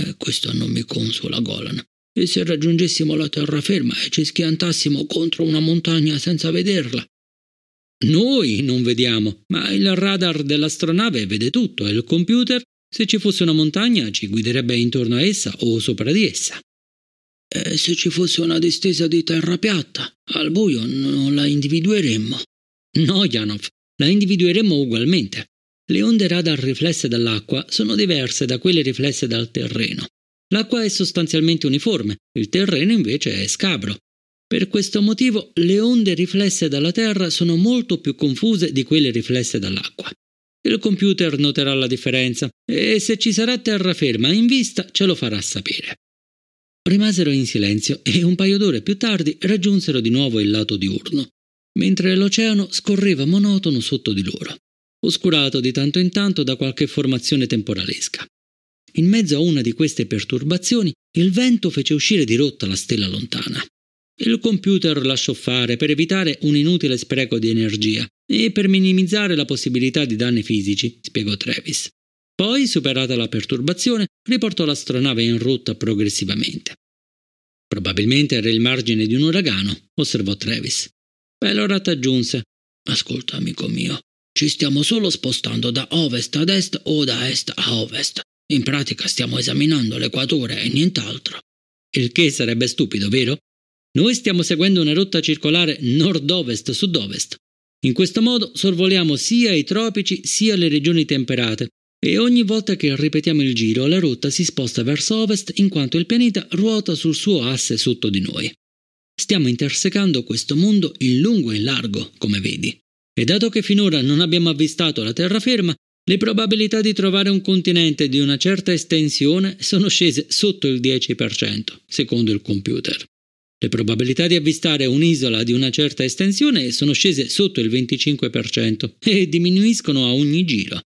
Eh, questo non mi consola, Golan. E se raggiungessimo la terraferma e ci schiantassimo contro una montagna senza vederla? Noi non vediamo, ma il radar dell'astronave vede tutto e il computer, se ci fosse una montagna, ci guiderebbe intorno a essa o sopra di essa. E se ci fosse una distesa di terra piatta, al buio non la individueremmo. No, Janov, la individueremmo ugualmente. Le onde radar riflesse dall'acqua sono diverse da quelle riflesse dal terreno L'acqua è sostanzialmente uniforme, il terreno invece è scabro. Per questo motivo le onde riflesse dalla Terra sono molto più confuse di quelle riflesse dall'acqua. Il computer noterà la differenza e se ci sarà terraferma in vista ce lo farà sapere. Rimasero in silenzio e un paio d'ore più tardi raggiunsero di nuovo il lato diurno, mentre l'oceano scorreva monotono sotto di loro, oscurato di tanto in tanto da qualche formazione temporalesca. In mezzo a una di queste perturbazioni, il vento fece uscire di rotta la stella lontana. Il computer lasciò fare per evitare un inutile spreco di energia e per minimizzare la possibilità di danni fisici, spiegò Travis. Poi, superata la perturbazione, riportò l'astronave in rotta progressivamente. Probabilmente era il margine di un uragano, osservò Travis. Pelorat aggiunse: Ascolta, amico mio, ci stiamo solo spostando da ovest ad est o da est a ovest. In pratica stiamo esaminando l'equatore e nient'altro. Il che sarebbe stupido, vero? Noi stiamo seguendo una rotta circolare nord-ovest-sud-ovest. In questo modo sorvoliamo sia i tropici sia le regioni temperate e ogni volta che ripetiamo il giro la rotta si sposta verso ovest in quanto il pianeta ruota sul suo asse sotto di noi. Stiamo intersecando questo mondo in lungo e in largo, come vedi. E dato che finora non abbiamo avvistato la terraferma, le probabilità di trovare un continente di una certa estensione sono scese sotto il 10%, secondo il computer. Le probabilità di avvistare un'isola di una certa estensione sono scese sotto il 25% e diminuiscono a ogni giro.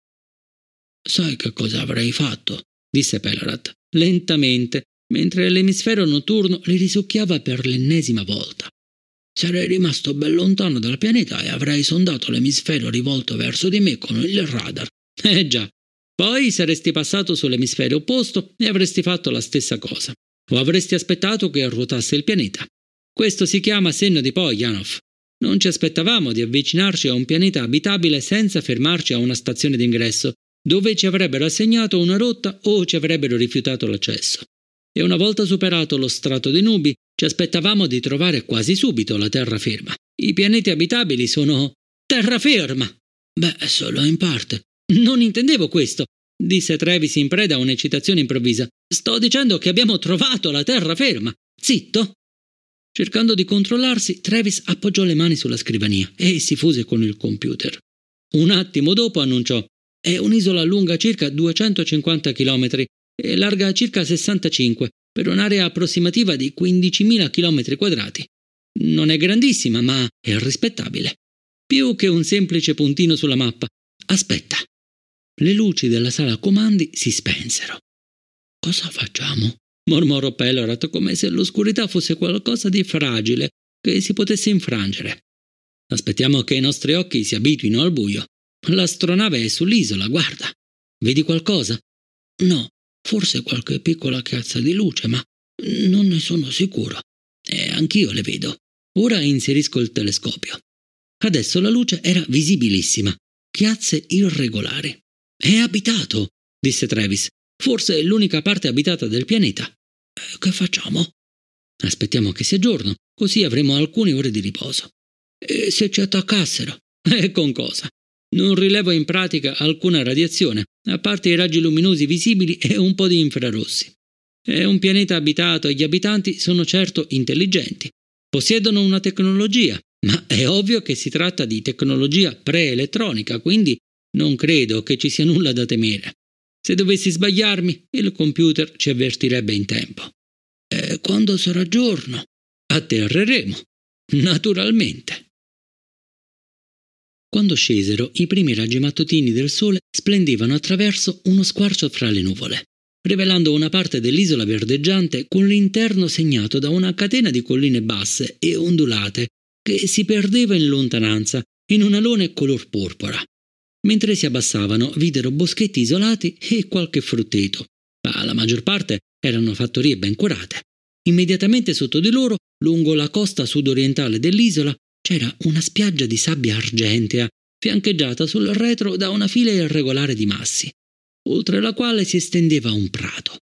Sai che cosa avrei fatto? disse Pellerat, lentamente, mentre l'emisfero notturno li risucchiava per l'ennesima volta. Sarei rimasto ben lontano dal pianeta e avrei sondato l'emisfero rivolto verso di me con il radar Eh già, poi saresti passato sull'emisfero opposto e avresti fatto la stessa cosa, o avresti aspettato che ruotasse il pianeta. Questo si chiama senno di poi, Janov. Non ci aspettavamo di avvicinarci a un pianeta abitabile senza fermarci a una stazione d'ingresso, dove ci avrebbero assegnato una rotta o ci avrebbero rifiutato l'accesso. E una volta superato lo strato dei nubi, ci aspettavamo di trovare quasi subito la terraferma. I pianeti abitabili sono terraferma. Beh, solo in parte. Non intendevo questo, disse Travis in preda a un'eccitazione improvvisa. Sto dicendo che abbiamo trovato la terraferma. Zitto. Cercando di controllarsi, Travis appoggiò le mani sulla scrivania e si fuse con il computer. Un attimo dopo annunciò: È un'isola lunga circa 250 km e larga circa 65, per un'area approssimativa di 15.000 km quadrati. Non è grandissima, ma è rispettabile. Più che un semplice puntino sulla mappa. Aspetta, le luci della sala comandi si spensero. Cosa facciamo? mormorò Pellorat come se l'oscurità fosse qualcosa di fragile che si potesse infrangere. Aspettiamo che i nostri occhi si abituino al buio. L'astronave è sull'isola, guarda. Vedi qualcosa? No, forse qualche piccola chiazza di luce, ma non ne sono sicuro. E anch'io le vedo. Ora inserisco il telescopio. Adesso la luce era visibilissima, chiazze irregolari. È abitato, disse Travis. Forse è l'unica parte abitata del pianeta. Eh, che facciamo? Aspettiamo che sia giorno, così avremo alcune ore di riposo. E se ci attaccassero? E con cosa? Non rilevo in pratica alcuna radiazione, a parte i raggi luminosi visibili e un po' di infrarossi. È un pianeta abitato e gli abitanti sono certo intelligenti. Possiedono una tecnologia, ma è ovvio che si tratta di tecnologia pre-elettronica, quindi non credo che ci sia nulla da temere. Se dovessi sbagliarmi, il computer ci avvertirebbe in tempo. E quando sarà giorno, atterreremo, naturalmente. Quando scesero, i primi raggi mattutini del sole splendevano attraverso uno squarcio fra le nuvole, rivelando una parte dell'isola verdeggiante con l'interno segnato da una catena di colline basse e ondulate che si perdeva in lontananza in un alone color porpora, Mentre si abbassavano, videro boschetti isolati e qualche frutteto, ma la maggior parte erano fattorie ben curate. Immediatamente sotto di loro, lungo la costa sudorientale dell'isola, c'era una spiaggia di sabbia argentea, fiancheggiata sul retro da una fila irregolare di massi, oltre la quale si estendeva un prato.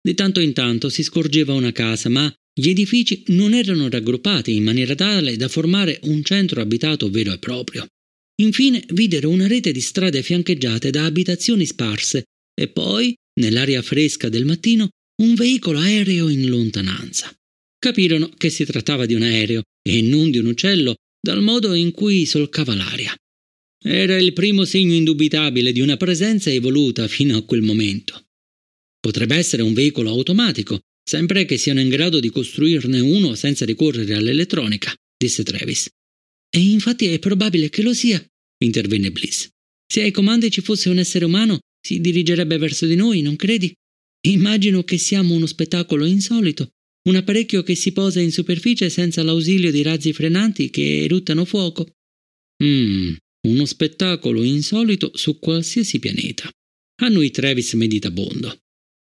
Di tanto in tanto si scorgeva una casa, ma gli edifici non erano raggruppati in maniera tale da formare un centro abitato vero e proprio. Infine videro una rete di strade fiancheggiate da abitazioni sparse e poi, nell'aria fresca del mattino, un veicolo aereo in lontananza. Capirono che si trattava di un aereo e non di un uccello dal modo in cui solcava l'aria. Era il primo segno indubitabile di una presenza evoluta fino a quel momento. Potrebbe essere un veicolo automatico, sempre che siano in grado di costruirne uno senza ricorrere all'elettronica, disse Travis. E infatti è probabile che lo sia, intervenne Bliss. Se ai comandi ci fosse un essere umano, si dirigerebbe verso di noi, non credi? Immagino che siamo uno spettacolo insolito, un apparecchio che si posa in superficie senza l'ausilio di razzi frenanti che eruttano fuoco. Mmm, uno spettacolo insolito su qualsiasi pianeta. A noi Travis meditabondo.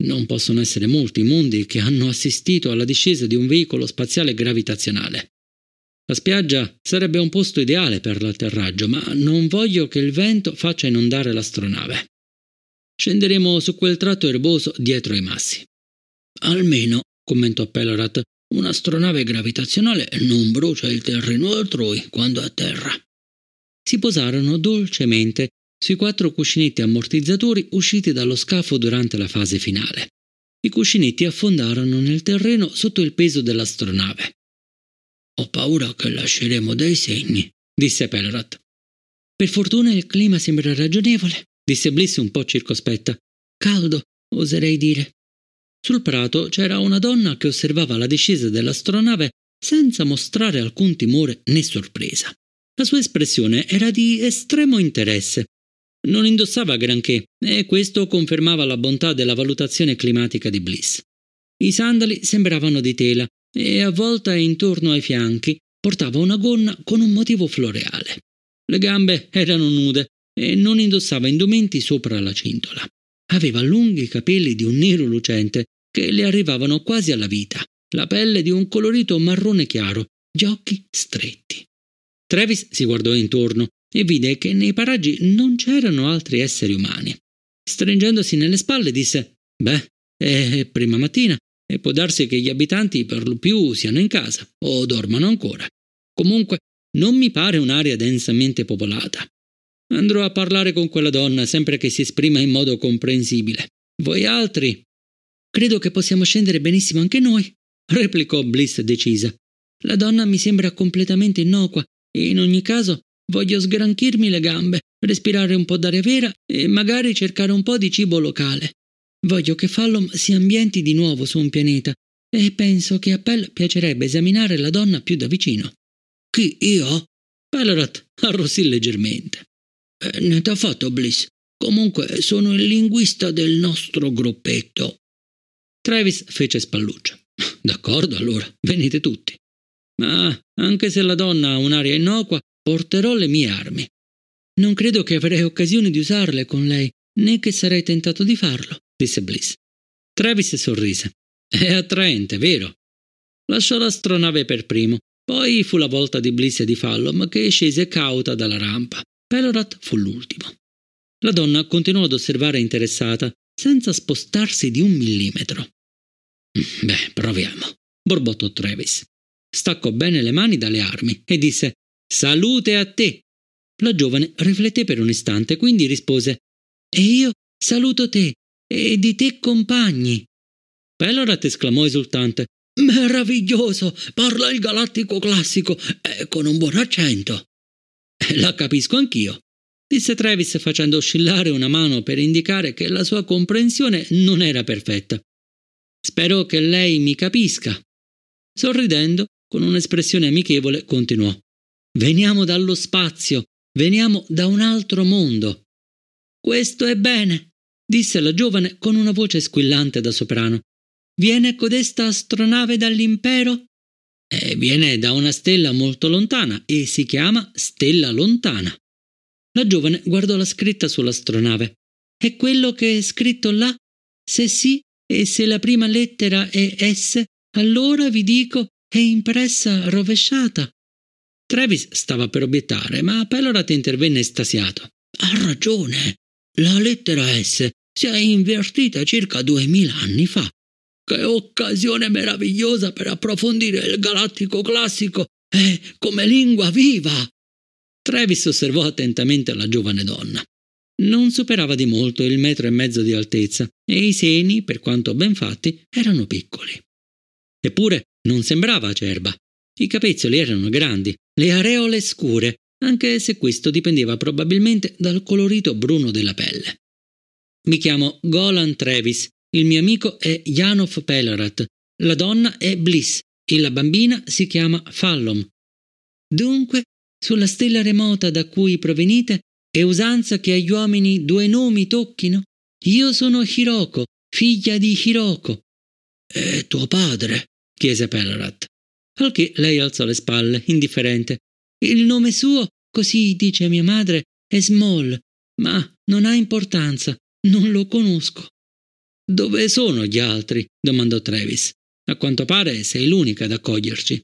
Non possono essere molti i mondi che hanno assistito alla discesa di un veicolo spaziale gravitazionale. La spiaggia sarebbe un posto ideale per l'atterraggio, ma non voglio che il vento faccia inondare l'astronave. Scenderemo su quel tratto erboso dietro ai massi. Almeno, commentò Pelorat, un'astronave gravitazionale non brucia il terreno altrui quando è a terra. Si posarono dolcemente sui quattro cuscinetti ammortizzatori usciti dallo scafo durante la fase finale. I cuscinetti affondarono nel terreno sotto il peso dell'astronave. Ho paura che lasceremo dei segni, disse Pelorot. Per fortuna il clima sembra ragionevole, disse Bliss un po' circospetta. Caldo, oserei dire. Sul prato c'era una donna che osservava la discesa dell'astronave senza mostrare alcun timore né sorpresa. La sua espressione era di estremo interesse. Non indossava granché e questo confermava la bontà della valutazione climatica di Bliss. I sandali sembravano di tela e avvolta intorno ai fianchi portava una gonna con un motivo floreale. Le gambe erano nude e non indossava indumenti sopra la cintola. Aveva lunghi capelli di un nero lucente che le arrivavano quasi alla vita, la pelle di un colorito marrone chiaro, gli occhi stretti. Travis si guardò intorno e vide che nei paraggi non c'erano altri esseri umani. Stringendosi nelle spalle disse: Beh, è prima mattina e può darsi che gli abitanti per lo più siano in casa o dormano ancora. Comunque, non mi pare un'area densamente popolata. Andrò a parlare con quella donna sempre che si esprima in modo comprensibile. Voi altri? Credo che possiamo scendere benissimo anche noi, replicò Bliss decisa. La donna mi sembra completamente innocua e in ogni caso voglio sgranchirmi le gambe, respirare un po' d'aria vera e magari cercare un po' di cibo locale. Voglio che Fallom si ambienti di nuovo su un pianeta e penso che a Pell piacerebbe esaminare la donna più da vicino. Chi, io? Pellerat arrossì leggermente. Eh, ne t'ha fatto, Bliss. Comunque sono il linguista del nostro gruppetto. Travis fece spalluccia. D'accordo, allora, venite tutti. Ma anche se la donna ha un'aria innocua, porterò le mie armi. Non credo che avrei occasione di usarle con lei, né che sarei tentato di farlo disse Bliss. Travis sorrise. È attraente, vero? Lasciò l'astronave per primo, poi fu la volta di Bliss e di Fallom che scese cauta dalla rampa. Pelorat fu l'ultimo. La donna continuò ad osservare interessata, senza spostarsi di un millimetro. Mm, beh, proviamo, borbottò Travis. Staccò bene le mani dalle armi e disse Salute a te. La giovane rifletté per un istante, quindi rispose E io saluto te, e di te compagni. Pellorat esclamò esultante. Meraviglioso! Parla il galattico classico e ecco, con un buon accento. Eh, la capisco anch'io, disse Travis facendo oscillare una mano per indicare che la sua comprensione non era perfetta. Spero che lei mi capisca. Sorridendo, con un'espressione amichevole, continuò. Veniamo dallo spazio, veniamo da un altro mondo. Questo è bene, disse la giovane con una voce squillante da soprano. Viene codesta astronave dall'impero? Eh, viene da una stella molto lontana e si chiama Stella Lontana. La giovane guardò la scritta sull'astronave. È quello che è scritto là? Se sì, e se la prima lettera è S, allora vi dico è impressa rovesciata. Travis stava per obiettare, ma Pellorat intervenne estasiato. Ha ragione. La lettera S si è invertita circa 2000 anni fa. Che occasione meravigliosa per approfondire il galattico classico eh, come lingua viva! Travis osservò attentamente la giovane donna. Non superava di molto il metro e mezzo di altezza e i seni, per quanto ben fatti, erano piccoli. Eppure non sembrava acerba. I capezzoli erano grandi, le areole scure, anche se questo dipendeva probabilmente dal colorito bruno della pelle. Mi chiamo Golan Trevis, il mio amico è Janov Pelorat, la donna è Bliss e la bambina si chiama Fallom. Dunque, sulla stella remota da cui provenite è usanza che agli uomini due nomi tocchino? Io sono Hiroko, figlia di Hiroko. E tuo padre? chiese Pelorat. Al che lei alzò le spalle, indifferente. Il nome suo, così dice mia madre, è Small, ma non ha importanza. Non lo conosco. Dove sono gli altri? domandò Travis. A quanto pare sei l'unica ad accoglierci.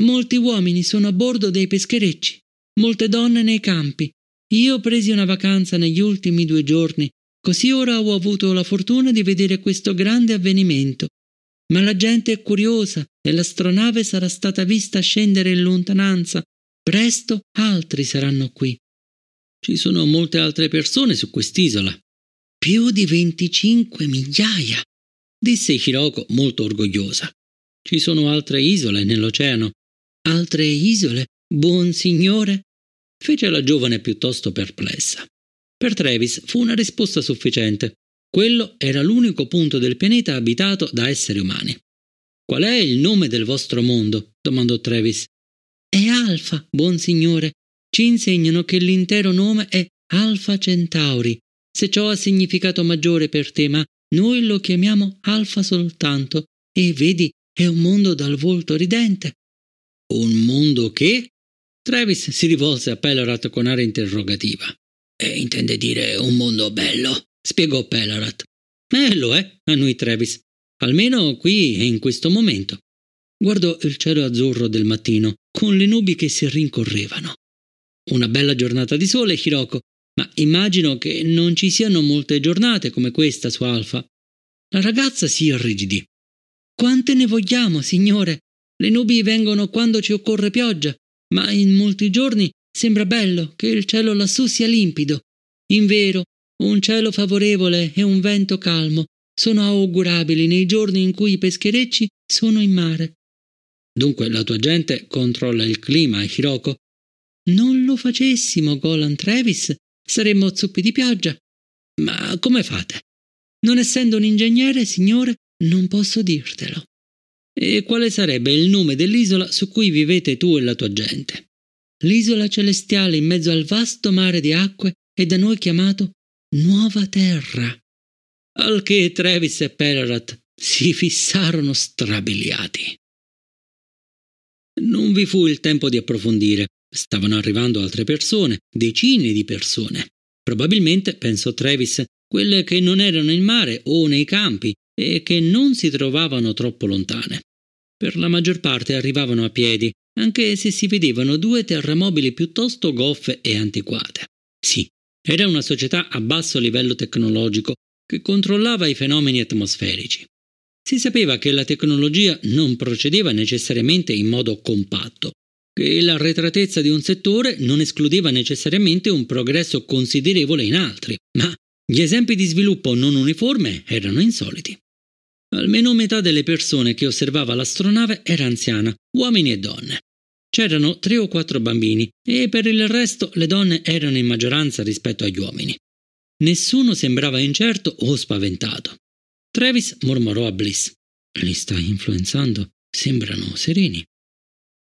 Molti uomini sono a bordo dei pescherecci, molte donne nei campi. Io ho presi una vacanza negli ultimi due giorni, così ora ho avuto la fortuna di vedere questo grande avvenimento. Ma la gente è curiosa e l'astronave sarà stata vista scendere in lontananza. Presto altri saranno qui. Ci sono molte altre persone su quest'isola, più di 25 migliaia, disse Hiroko molto orgogliosa. Ci sono altre isole nell'oceano. Altre isole, buon signore? fece la giovane piuttosto perplessa. Per Travis fu una risposta sufficiente. Quello era l'unico punto del pianeta abitato da esseri umani. Qual è il nome del vostro mondo? domandò Travis. È Alfa, buon signore. Ci insegnano che l'intero nome è Alfa Centauri se ciò ha significato maggiore per te, ma noi lo chiamiamo Alfa soltanto, e vedi, è un mondo dal volto ridente. Un mondo che? Travis si rivolse a Pelarat con aria interrogativa. E intende dire un mondo bello, spiegò Pelarat. Eh, lo è, annui Travis. Almeno qui e in questo momento. Guardò il cielo azzurro del mattino, con le nubi che si rincorrevano. Una bella giornata di sole, Hiroko, ma immagino che non ci siano molte giornate come questa su Alfa. La ragazza si irrigidì. Quante ne vogliamo, signore? Le nubi vengono quando ci occorre pioggia, ma in molti giorni sembra bello che il cielo lassù sia limpido. Invero, un cielo favorevole e un vento calmo sono augurabili nei giorni in cui i pescherecci sono in mare. Dunque la tua gente controlla il clima, Hiroko? Non lo facessimo, Golan Travis, Saremmo zuppi di pioggia. Ma come fate? Non essendo un ingegnere, signore, non posso dirtelo. E quale sarebbe il nome dell'isola su cui vivete tu e la tua gente? L'isola celestiale in mezzo al vasto mare di acque è da noi chiamato Nuova Terra. Al che Travis e Pelerat si fissarono strabiliati. Non vi fu il tempo di approfondire, Stavano arrivando altre persone, decine di persone. Probabilmente, pensò Travis, quelle che non erano in mare o nei campi e che non si trovavano troppo lontane. Per la maggior parte arrivavano a piedi, anche se si vedevano due terramobili piuttosto goffe e antiquate. Sì, era una società a basso livello tecnologico che controllava i fenomeni atmosferici. Si sapeva che la tecnologia non procedeva necessariamente in modo compatto, che l'arretratezza di un settore non escludeva necessariamente un progresso considerevole in altri, ma gli esempi di sviluppo non uniforme erano insoliti. Almeno metà delle persone che osservava l'astronave era anziana, uomini e donne. C'erano tre o quattro bambini e per il resto le donne erano in maggioranza rispetto agli uomini. Nessuno sembrava incerto o spaventato. Travis mormorò a Bliss. Li sta influenzando? Sembrano sereni.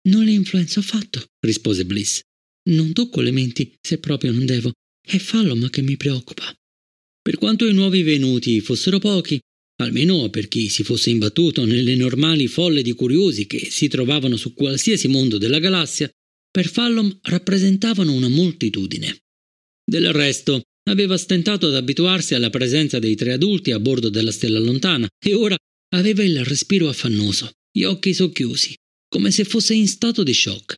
Non le influenzo affatto, rispose Bliss. Non tocco le menti, se proprio non devo. È Fallom che mi preoccupa. Per quanto i nuovi venuti fossero pochi, almeno per chi si fosse imbattuto nelle normali folle di curiosi che si trovavano su qualsiasi mondo della galassia, per Fallom rappresentavano una moltitudine. Del resto, aveva stentato ad abituarsi alla presenza dei tre adulti a bordo della stella lontana e ora aveva il respiro affannoso, gli occhi socchiusi, come se fosse in stato di shock.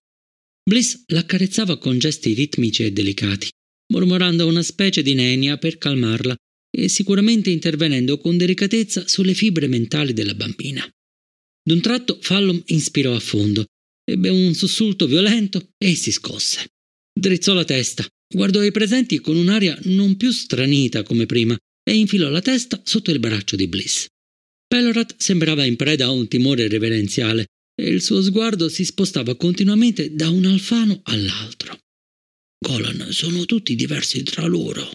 Bliss l'accarezzava con gesti ritmici e delicati, mormorando una specie di nenia per calmarla e sicuramente intervenendo con delicatezza sulle fibre mentali della bambina. D'un tratto Fallon inspirò a fondo, ebbe un sussulto violento e si scosse. Drizzò la testa, guardò i presenti con un'aria non più stranita come prima e infilò la testa sotto il braccio di Bliss. Pelorat sembrava in preda a un timore reverenziale e il suo sguardo si spostava continuamente da un alfano all'altro. Golan, sono tutti diversi tra loro.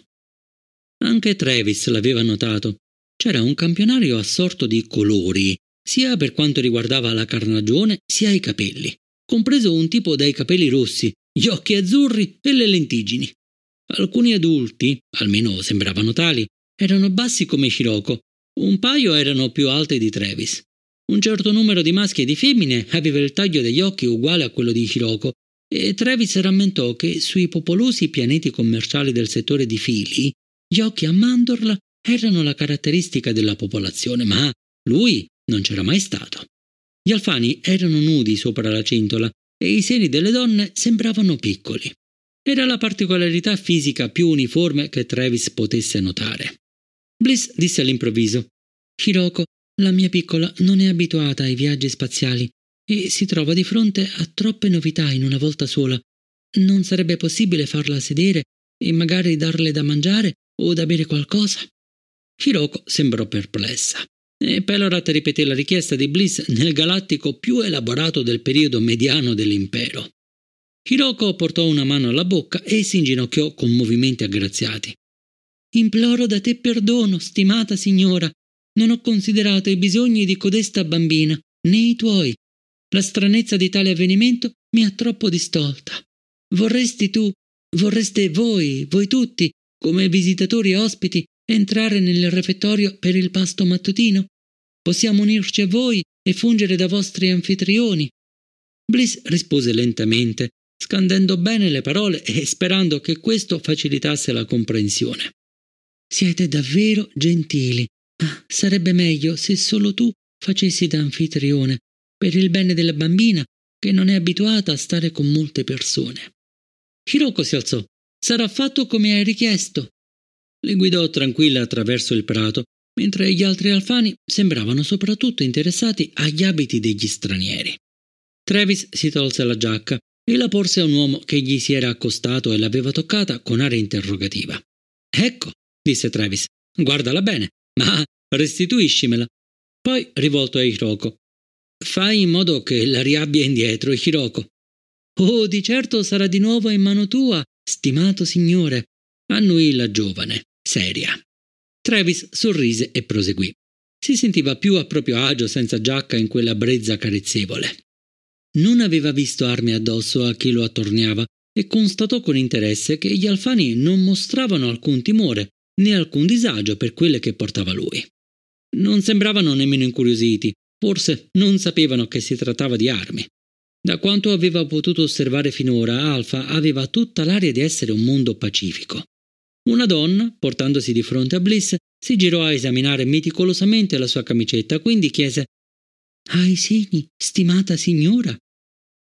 Anche Travis l'aveva notato. C'era un campionario assorto di colori, sia per quanto riguardava la carnagione, sia i capelli, compreso un tipo dai capelli rossi, gli occhi azzurri e le lentiggini. Alcuni adulti, almeno sembravano tali, erano bassi come Scirocco, un paio erano più alti di Travis, un certo numero di maschi e di femmine aveva il taglio degli occhi uguale a quello di Hiroko e Travis rammentò che sui popolosi pianeti commerciali del settore di fili gli occhi a mandorla erano la caratteristica della popolazione, ma lui non c'era mai stato. Gli alfani erano nudi sopra la cintola e i seni delle donne sembravano piccoli. Era la particolarità fisica più uniforme che Travis potesse notare. Bliss disse all'improvviso: Hiroko, la mia piccola non è abituata ai viaggi spaziali e si trova di fronte a troppe novità in una volta sola. Non sarebbe possibile farla sedere e magari darle da mangiare o da bere qualcosa? Hiroko sembrò perplessa. E Pelorat ripeté la richiesta di Bliss nel galattico più elaborato del periodo mediano dell'impero. Hiroko portò una mano alla bocca e si inginocchiò con movimenti aggraziati. Imploro da te perdono, stimata signora, non ho considerato i bisogni di codesta bambina, né i tuoi. La stranezza di tale avvenimento mi ha troppo distolta. Vorresti tu, vorreste voi, voi tutti, come visitatori ospiti, entrare nel refettorio per il pasto mattutino? Possiamo unirci a voi e fungere da vostri anfitrioni. Bliss rispose lentamente, scandendo bene le parole e sperando che questo facilitasse la comprensione. Siete davvero gentili, Ah, sarebbe meglio se solo tu facessi da anfitrione, per il bene della bambina che non è abituata a stare con molte persone. Hiroko si alzò. Sarà fatto come hai richiesto. Le guidò tranquilla attraverso il prato, mentre gli altri alfani sembravano soprattutto interessati agli abiti degli stranieri. Travis si tolse la giacca e la porse a un uomo che gli si era accostato e l'aveva toccata con aria interrogativa. Ecco, disse Travis, guardala bene, ma restituiscimela. Poi rivolto a Hiroko. Fai in modo che la riabbia indietro, Hiroko. Oh, di certo sarà di nuovo in mano tua, stimato signore, annuì la giovane, seria. Travis sorrise e proseguì. Si sentiva più a proprio agio senza giacca in quella brezza carezzevole. Non aveva visto armi addosso a chi lo attorniava e constatò con interesse che gli alfani non mostravano alcun timore, né alcun disagio per quelle che portava lui. Non sembravano nemmeno incuriositi, forse non sapevano che si trattava di armi. Da quanto aveva potuto osservare finora, Alfa aveva tutta l'aria di essere un mondo pacifico. Una donna, portandosi di fronte a Bliss, si girò a esaminare meticolosamente la sua camicetta, quindi chiese Hai segni, stimata signora?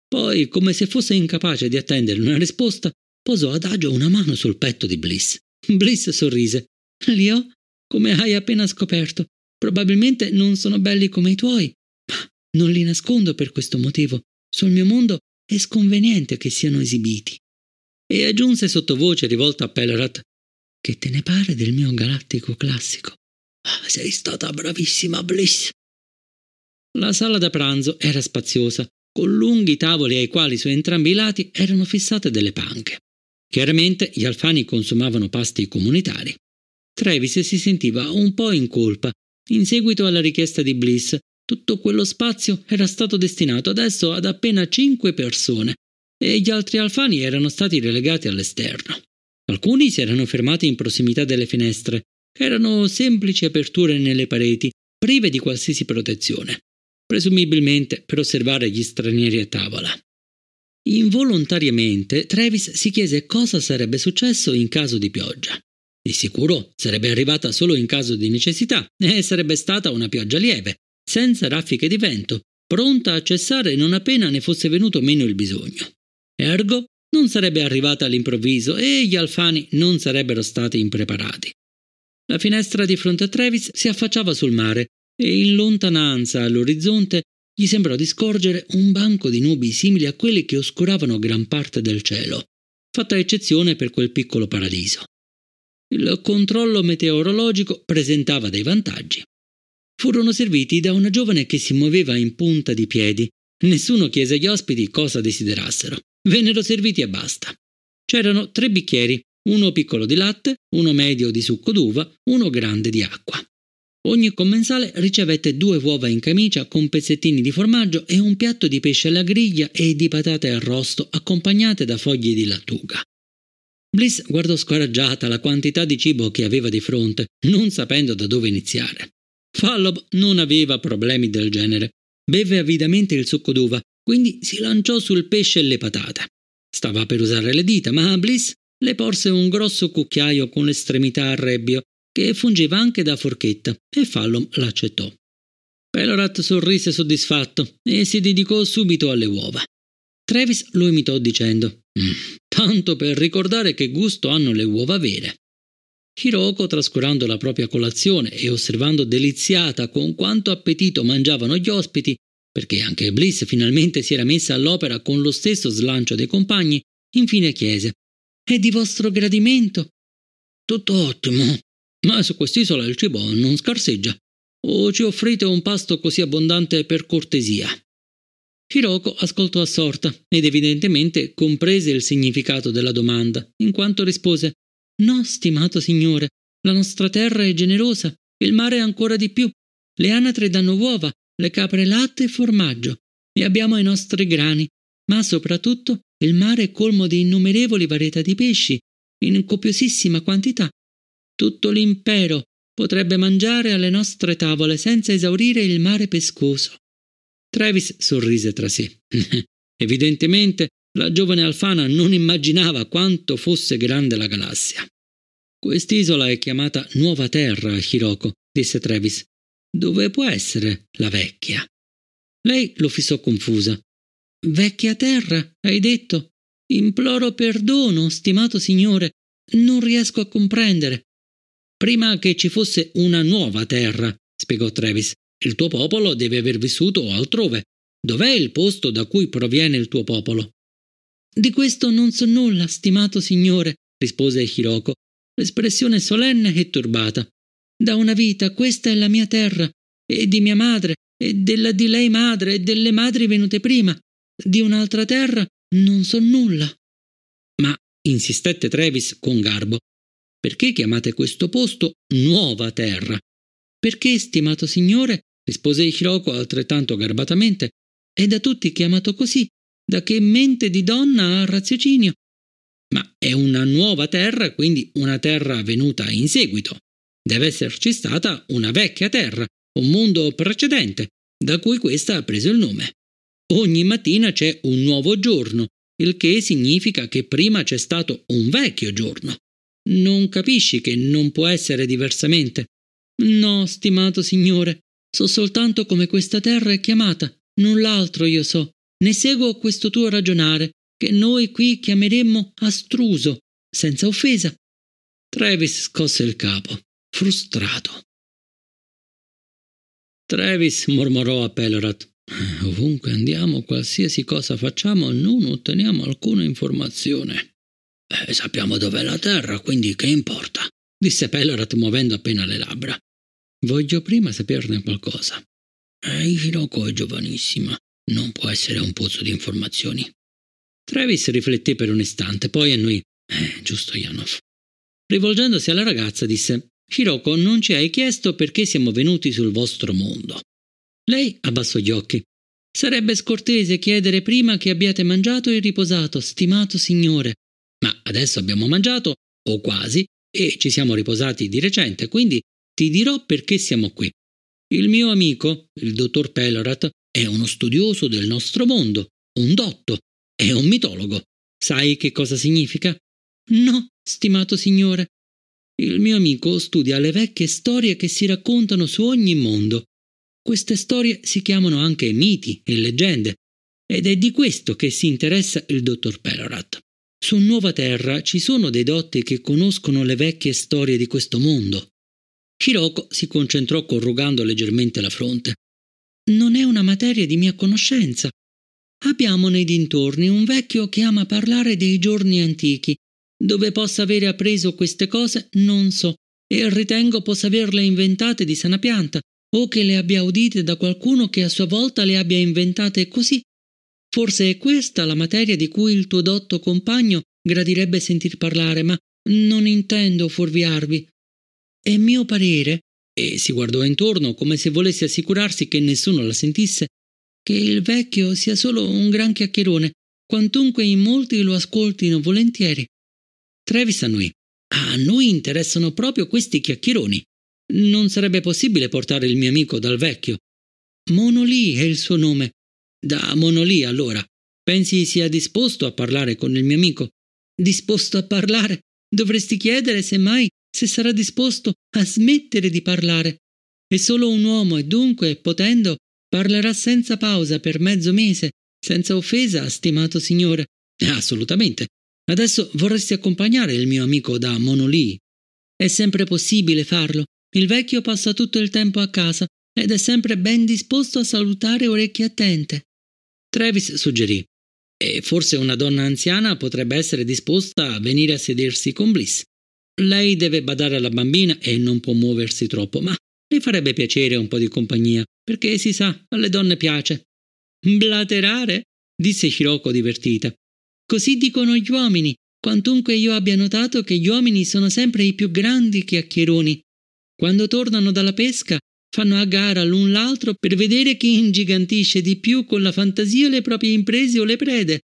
Poi, come se fosse incapace di attendere una risposta, posò adagio una mano sul petto di Bliss. Bliss sorrise. Lio, come hai appena scoperto, probabilmente non sono belli come i tuoi, ma non li nascondo per questo motivo. Sul mio mondo è sconveniente che siano esibiti. E aggiunse sottovoce rivolta a Pellerat: Che te ne pare del mio galattico classico? Ah, sei stata bravissima, Bliss. La sala da pranzo era spaziosa, con lunghi tavoli ai quali su entrambi i lati erano fissate delle panche. Chiaramente gli alfani consumavano pasti comunitari. Travis si sentiva un po' in colpa. In seguito alla richiesta di Bliss, tutto quello spazio era stato destinato adesso ad appena cinque persone e gli altri alfani erano stati relegati all'esterno. Alcuni si erano fermati in prossimità delle finestre, che erano semplici aperture nelle pareti, prive di qualsiasi protezione, presumibilmente per osservare gli stranieri a tavola. Involontariamente Travis si chiese cosa sarebbe successo in caso di pioggia. Di sicuro sarebbe arrivata solo in caso di necessità e sarebbe stata una pioggia lieve, senza raffiche di vento, pronta a cessare non appena ne fosse venuto meno il bisogno. Ergo, non sarebbe arrivata all'improvviso e gli alfani non sarebbero stati impreparati. La finestra di fronte a Travis si affacciava sul mare e in lontananza all'orizzonte gli sembrò di scorgere un banco di nubi simili a quelli che oscuravano gran parte del cielo, fatta eccezione per quel piccolo paradiso. Il controllo meteorologico presentava dei vantaggi. Furono serviti da una giovane che si muoveva in punta di piedi. Nessuno chiese agli ospiti cosa desiderassero. Vennero serviti e basta. C'erano tre bicchieri, uno piccolo di latte, uno medio di succo d'uva, uno grande di acqua. Ogni commensale ricevette due uova in camicia con pezzettini di formaggio e un piatto di pesce alla griglia e di patate arrosto accompagnate da foglie di lattuga. Bliss guardò scoraggiata la quantità di cibo che aveva di fronte, non sapendo da dove iniziare. Fallob non aveva problemi del genere. Beve avidamente il succo d'uva, quindi si lanciò sul pesce e le patate. Stava per usare le dita, ma Bliss le porse un grosso cucchiaio con l'estremità a rebbio che fungeva anche da forchetta, e Fallon l'accettò. Pelorat sorrise soddisfatto e si dedicò subito alle uova. Travis lo imitò dicendo: mm, Tanto per ricordare che gusto hanno le uova vere. Hiroko, trascurando la propria colazione e osservando deliziata con quanto appetito mangiavano gli ospiti, perché anche Bliss finalmente si era messa all'opera con lo stesso slancio dei compagni, infine chiese: È di vostro gradimento? Tutto ottimo, ma su quest'isola il cibo non scarseggia. O ci offrite un pasto così abbondante per cortesia? Hiroko ascoltò assorta ed evidentemente comprese il significato della domanda, in quanto rispose No, stimato signore, la nostra terra è generosa, il mare ancora di più. Le anatre danno uova, le capre latte e formaggio, e abbiamo i nostri grani, ma soprattutto il mare è colmo di innumerevoli varietà di pesci, in copiosissima quantità, tutto l'impero potrebbe mangiare alle nostre tavole senza esaurire il mare pescoso. Travis sorrise tra sé. Evidentemente la giovane Alfana non immaginava quanto fosse grande la galassia. Quest'isola è chiamata Nuova Terra, Hiroko, disse Travis. Dove può essere la vecchia? Lei lo fissò confusa. Vecchia terra, hai detto? Imploro perdono, stimato signore. Non riesco a comprendere prima che ci fosse una nuova terra, spiegò Travis. Il tuo popolo deve aver vissuto altrove. Dov'è il posto da cui proviene il tuo popolo? Di questo non so nulla, stimato signore, rispose Hiroko, l'espressione solenne e turbata. Da una vita questa è la mia terra, e di mia madre, e della di lei madre, e delle madri venute prima. Di un'altra terra non so nulla. Ma, insistette Travis con garbo, perché chiamate questo posto Nuova Terra? Perché, stimato signore, rispose Hiroko altrettanto garbatamente, è da tutti chiamato così, da che mente di donna ha raziocinio. Ma è una nuova terra, quindi una terra venuta in seguito. Deve esserci stata una vecchia terra, un mondo precedente, da cui questa ha preso il nome. Ogni mattina c'è un nuovo giorno, il che significa che prima c'è stato un vecchio giorno. Non capisci che non può essere diversamente. No, stimato signore, so soltanto come questa terra è chiamata, null'altro io so. Ne seguo questo tuo ragionare, che noi qui chiameremmo astruso, senza offesa. Travis scosse il capo, frustrato. Travis mormorò a Pelorot. Ovunque andiamo, qualsiasi cosa facciamo, non otteniamo alcuna informazione. Beh, sappiamo dov'è la Terra, quindi che importa? disse Pellerat muovendo appena le labbra. Voglio prima saperne qualcosa. Ehi, Hiroko è giovanissima. Non può essere un pozzo di informazioni. Travis rifletté per un istante, poi annui. Eh, giusto, Yanov. Rivolgendosi alla ragazza, disse: Hiroko, non ci hai chiesto perché siamo venuti sul vostro mondo. Lei abbassò gli occhi. Sarebbe scortese chiedere prima che abbiate mangiato e riposato, stimato signore ma adesso abbiamo mangiato, o quasi, e ci siamo riposati di recente, quindi ti dirò perché siamo qui. Il mio amico, il dottor Pellorat, è uno studioso del nostro mondo, un dotto, è un mitologo. Sai che cosa significa? No, stimato signore. Il mio amico studia le vecchie storie che si raccontano su ogni mondo. Queste storie si chiamano anche miti e leggende, ed è di questo che si interessa il dottor Pelorat. Su Nuova Terra ci sono dei dotti che conoscono le vecchie storie di questo mondo. Scirocco si concentrò corrugando leggermente la fronte. Non è una materia di mia conoscenza. Abbiamo nei dintorni un vecchio che ama parlare dei giorni antichi. Dove possa avere appreso queste cose non so, e ritengo possa averle inventate di sana pianta, o che le abbia udite da qualcuno che a sua volta le abbia inventate così Forse è questa la materia di cui il tuo dotto compagno gradirebbe sentir parlare, ma non intendo fuorviarvi. È mio parere, e si guardò intorno come se volesse assicurarsi che nessuno la sentisse, che il vecchio sia solo un gran chiacchierone, quantunque in molti lo ascoltino volentieri. Travis annui. A noi interessano proprio questi chiacchieroni. Non sarebbe possibile portare il mio amico dal vecchio. Monolì è il suo nome. Da Monolì, allora. Pensi sia disposto a parlare con il mio amico? Disposto a parlare? Dovresti chiedere, semmai, se sarà disposto a smettere di parlare. È solo un uomo e dunque, potendo, parlerà senza pausa per mezzo mese, senza offesa, stimato signore. Assolutamente. Adesso vorresti accompagnare il mio amico da Monolì. È sempre possibile farlo. Il vecchio passa tutto il tempo a casa ed è sempre ben disposto a salutare orecchie attente. Travis suggerì e forse una donna anziana potrebbe essere disposta a venire a sedersi con Bliss. Lei deve badare alla bambina e non può muoversi troppo, ma le farebbe piacere un po' di compagnia, perché si sa, alle donne piace. Blaterare? disse Hiroko divertita. Così dicono gli uomini, quantunque io abbia notato che gli uomini sono sempre i più grandi chiacchieroni. Quando tornano dalla pesca fanno a gara l'un l'altro per vedere chi ingigantisce di più con la fantasia le proprie imprese o le prede,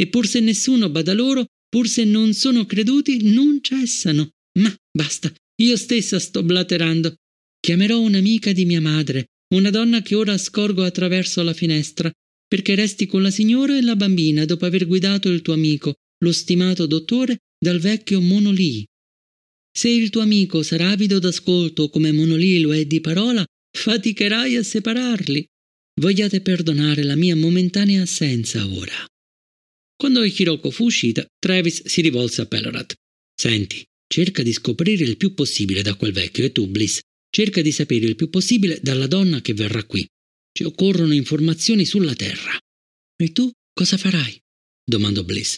e pur se nessuno bada loro, pur se non sono creduti, non cessano. Ma basta, io stessa sto blaterando. Chiamerò un'amica di mia madre, una donna che ora scorgo attraverso la finestra, perché resti con la signora e la bambina dopo aver guidato il tuo amico, lo stimato dottore, dal vecchio Monolì. Se il tuo amico sarà avido d'ascolto come Monolilo e di parola, faticherai a separarli. Vogliate perdonare la mia momentanea assenza ora. Quando il Hiroko fu uscita, Travis si rivolse a Pelorat. Senti, cerca di scoprire il più possibile da quel vecchio e tu, Bliss, cerca di sapere il più possibile dalla donna che verrà qui. Ci occorrono informazioni sulla Terra. E tu cosa farai? domandò Bliss.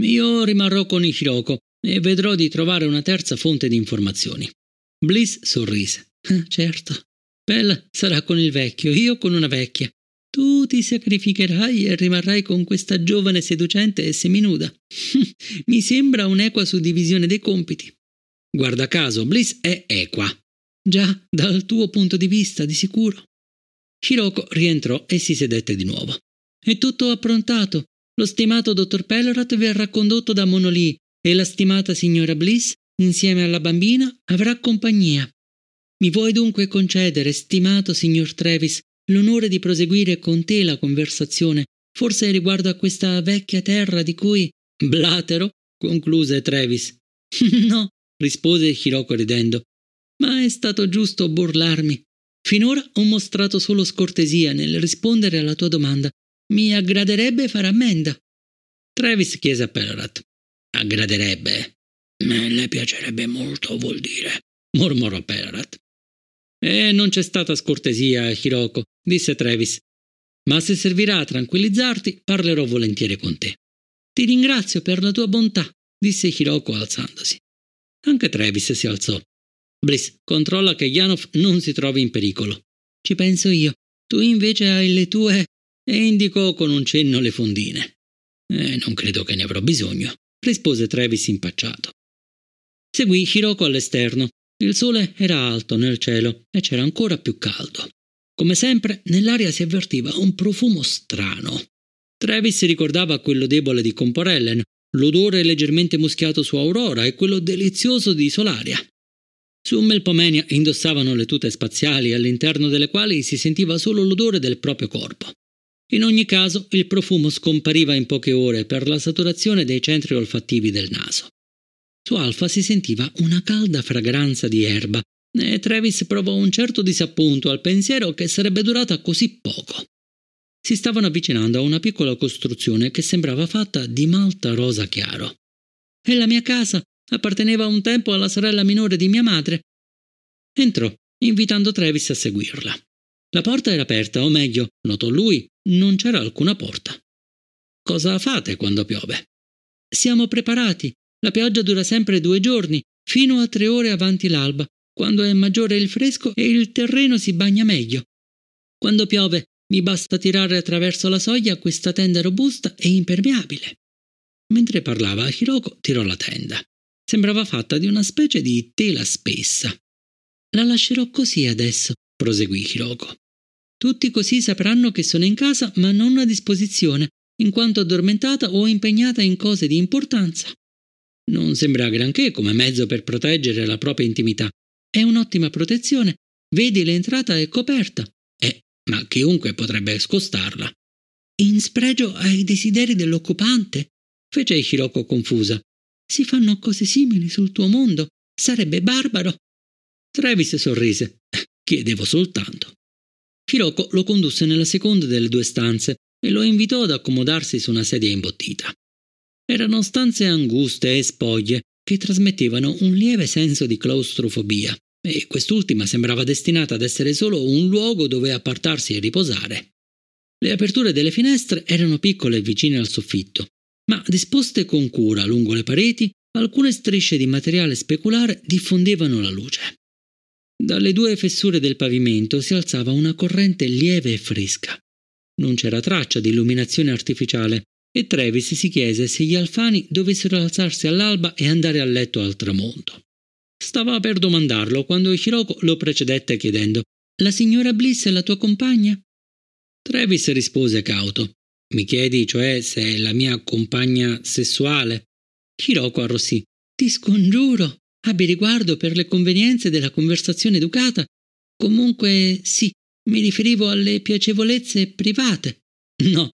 Io rimarrò con il Hiroko e vedrò di trovare una terza fonte di informazioni. Bliss sorrise. Eh, certo. Bella sarà con il vecchio, io con una vecchia. Tu ti sacrificherai e rimarrai con questa giovane seducente e seminuda. Mi sembra un'equa suddivisione dei compiti. Guarda caso, Bliss è equa. Già, dal tuo punto di vista, di sicuro. Shiroko rientrò e si sedette di nuovo. È tutto approntato. Lo stimato dottor Pellorat verrà condotto da Monolì e la stimata signora Bliss, insieme alla bambina, avrà compagnia. Mi vuoi dunque concedere, stimato signor Travis, l'onore di proseguire con te la conversazione, forse riguardo a questa vecchia terra di cui. Blatero? concluse Travis. no, rispose Hiroko ridendo. Ma è stato giusto burlarmi. Finora ho mostrato solo scortesia nel rispondere alla tua domanda. Mi aggraderebbe far ammenda. Travis chiese a Pellerat. Aggraderebbe. Le piacerebbe molto, vuol dire, mormorò Perarat. E non c'è stata scortesia, Hiroko, disse Travis. Ma se servirà a tranquillizzarti, parlerò volentieri con te. Ti ringrazio per la tua bontà, disse Hiroko alzandosi. Anche Travis si alzò. Bliss, controlla che Yanov non si trovi in pericolo. Ci penso io. Tu invece hai le tue. E indicò con un cenno le fondine. Eh, non credo che ne avrò bisogno rispose Travis impacciato. Seguì Hiroko all'esterno. Il sole era alto nel cielo e c'era ancora più caldo. Come sempre, nell'aria si avvertiva un profumo strano. Travis ricordava quello debole di Comporellen, l'odore leggermente muschiato su Aurora e quello delizioso di Solaria. Su Melpomenia indossavano le tute spaziali all'interno delle quali si sentiva solo l'odore del proprio corpo. In ogni caso, il profumo scompariva in poche ore per la saturazione dei centri olfattivi del naso. Su Alfa si sentiva una calda fragranza di erba e Travis provò un certo disappunto al pensiero che sarebbe durata così poco. Si stavano avvicinando a una piccola costruzione che sembrava fatta di malta rosa chiaro. E la mia casa apparteneva un tempo alla sorella minore di mia madre. Entrò, invitando Travis a seguirla. La porta era aperta, o meglio, notò lui, non c'era alcuna porta. Cosa fate quando piove? Siamo preparati. La pioggia dura sempre due giorni, fino a tre ore avanti l'alba, quando è maggiore il fresco e il terreno si bagna meglio. Quando piove mi basta tirare attraverso la soglia questa tenda robusta e impermeabile. Mentre parlava, Hiroko tirò la tenda. Sembrava fatta di una specie di tela spessa. La lascerò così adesso, proseguì Hiroko. Tutti così sapranno che sono in casa ma non a disposizione, in quanto addormentata o impegnata in cose di importanza. Non sembra granché come mezzo per proteggere la propria intimità. È un'ottima protezione. Vedi l'entrata è coperta. Eh, ma chiunque potrebbe scostarla. In spregio ai desideri dell'occupante? fece Hiroko confusa. Si fanno cose simili sul tuo mondo. Sarebbe barbaro. Travis sorrise. Eh, chiedevo soltanto. Scirocco lo condusse nella seconda delle due stanze e lo invitò ad accomodarsi su una sedia imbottita. Erano stanze anguste e spoglie che trasmettevano un lieve senso di claustrofobia e quest'ultima sembrava destinata ad essere solo un luogo dove appartarsi e riposare. Le aperture delle finestre erano piccole e vicine al soffitto, ma disposte con cura lungo le pareti, alcune strisce di materiale speculare diffondevano la luce. Dalle due fessure del pavimento si alzava una corrente lieve e fresca. Non c'era traccia di illuminazione artificiale e Travis si chiese se gli alfani dovessero alzarsi all'alba e andare a letto al tramonto. Stava per domandarlo quando Hiroko lo precedette chiedendo La signora Bliss è la tua compagna? Travis rispose cauto Mi chiedi cioè se è la mia compagna sessuale? Hiroko arrossì Ti scongiuro, Abbi riguardo per le convenienze della conversazione educata. Comunque sì, mi riferivo alle piacevolezze private. No,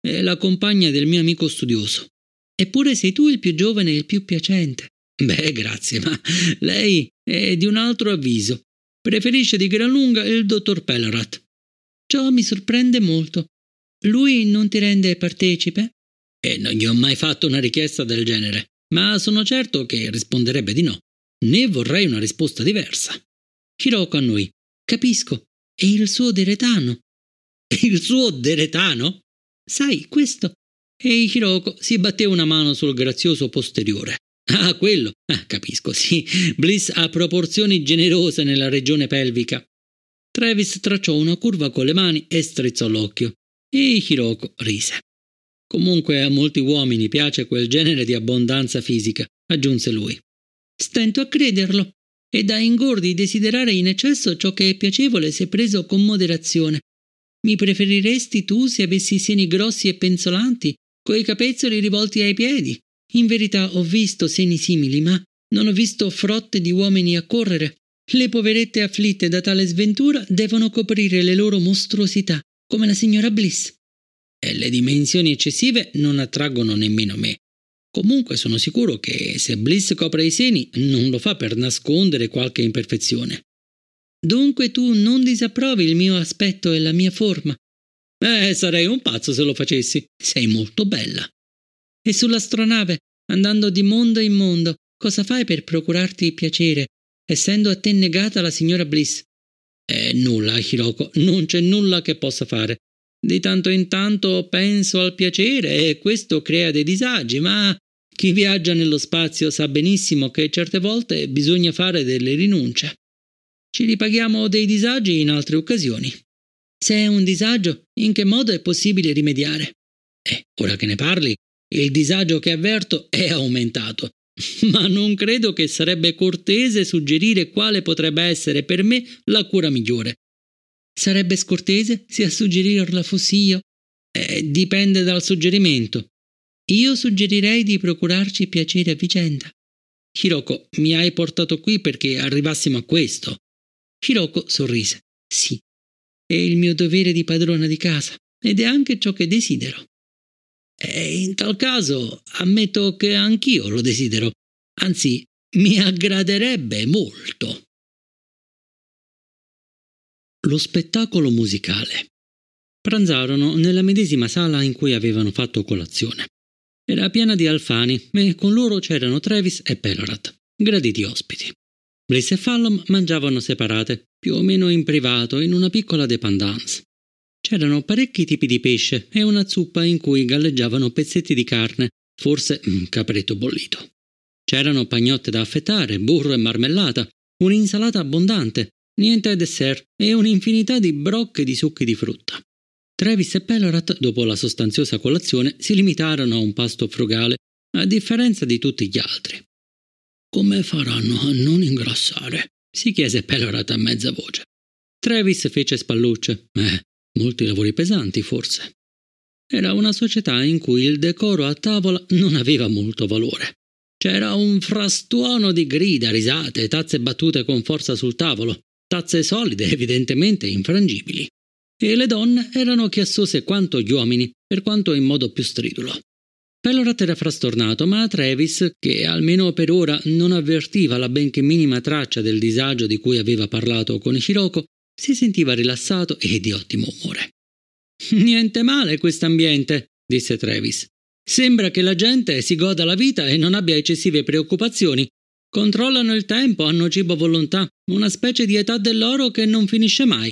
è la compagna del mio amico studioso. Eppure sei tu il più giovane e il più piacente. Beh, grazie, ma lei è di un altro avviso. Preferisce di gran lunga il dottor Pellerat. Ciò mi sorprende molto. Lui non ti rende partecipe? E eh, non gli ho mai fatto una richiesta del genere, ma sono certo che risponderebbe di no né vorrei una risposta diversa. Hiroko a noi. Capisco, è il suo deretano. Il suo deretano? Sai, questo. E Hiroko si batté una mano sul grazioso posteriore. Ah, quello. Ah, capisco, sì. Bliss ha proporzioni generose nella regione pelvica. Travis tracciò una curva con le mani e strizzò l'occhio. E Hiroko rise. Comunque a molti uomini piace quel genere di abbondanza fisica, aggiunse lui. Stento a crederlo, ed ha ingordi desiderare in eccesso ciò che è piacevole se preso con moderazione. Mi preferiresti tu se avessi i seni grossi e penzolanti, coi capezzoli rivolti ai piedi? In verità ho visto seni simili, ma non ho visto frotte di uomini a correre. Le poverette afflitte da tale sventura devono coprire le loro mostruosità, come la signora Bliss. E le dimensioni eccessive non attraggono nemmeno me. Comunque sono sicuro che se Bliss copre i seni non lo fa per nascondere qualche imperfezione. Dunque tu non disapprovi il mio aspetto e la mia forma? Eh, sarei un pazzo se lo facessi. Sei molto bella. E sull'astronave, andando di mondo in mondo, cosa fai per procurarti piacere, essendo a te negata la signora Bliss? Eh, nulla, Hiroko, non c'è nulla che possa fare. Di tanto in tanto penso al piacere e questo crea dei disagi, ma chi viaggia nello spazio sa benissimo che certe volte bisogna fare delle rinunce. Ci ripaghiamo dei disagi in altre occasioni. Se è un disagio, in che modo è possibile rimediare? E eh, ora che ne parli, il disagio che avverto è aumentato. Ma non credo che sarebbe cortese suggerire quale potrebbe essere per me la cura migliore. Sarebbe scortese se a suggerirla fossi io? Eh, dipende dal suggerimento. Io suggerirei di procurarci piacere a vicenda. Hiroko, mi hai portato qui perché arrivassimo a questo. Hiroko sorrise. Sì, è il mio dovere di padrona di casa ed è anche ciò che desidero. E eh, in tal caso ammetto che anch'io lo desidero, anzi mi aggraderebbe molto lo spettacolo musicale. Pranzarono nella medesima sala in cui avevano fatto colazione. Era piena di alfani e con loro c'erano Travis e Pelorat, graditi ospiti. Bliss e Fallon mangiavano separate, più o meno in privato, in una piccola dependance. C'erano parecchi tipi di pesce e una zuppa in cui galleggiavano pezzetti di carne, forse un capretto bollito. C'erano pagnotte da affettare, burro e marmellata, un'insalata abbondante, niente dessert e un'infinità di brocche di succhi di frutta. Travis e Pellerat, dopo la sostanziosa colazione, si limitarono a un pasto frugale, a differenza di tutti gli altri. Come faranno a non ingrassare? si chiese Pellerat a mezza voce. Travis fece spallucce. Eh, molti lavori pesanti, forse. Era una società in cui il decoro a tavola non aveva molto valore. C'era un frastuono di grida, risate, tazze battute con forza sul tavolo tazze solide evidentemente infrangibili. E le donne erano chiassose quanto gli uomini, per quanto in modo più stridulo. Pellorat era frastornato, ma Travis, che almeno per ora non avvertiva la benché minima traccia del disagio di cui aveva parlato con Ishiroko, si sentiva rilassato e di ottimo umore. Niente male quest'ambiente, disse Travis. Sembra che la gente si goda la vita e non abbia eccessive preoccupazioni Controllano il tempo, hanno cibo a volontà, una specie di età dell'oro che non finisce mai.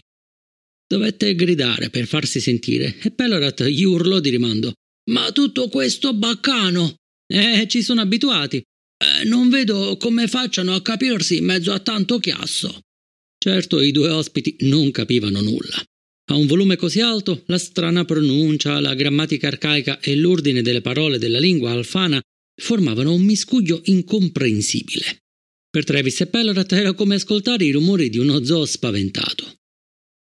Dovette gridare per farsi sentire e Pelorat gli urlò di rimando. Ma tutto questo baccano! Eh, ci sono abituati. Eh, non vedo come facciano a capirsi in mezzo a tanto chiasso. Certo, i due ospiti non capivano nulla. A un volume così alto, la strana pronuncia, la grammatica arcaica e l'ordine delle parole della lingua alfana formavano un miscuglio incomprensibile. Per Travis e Pellerat era come ascoltare i rumori di uno zoo spaventato.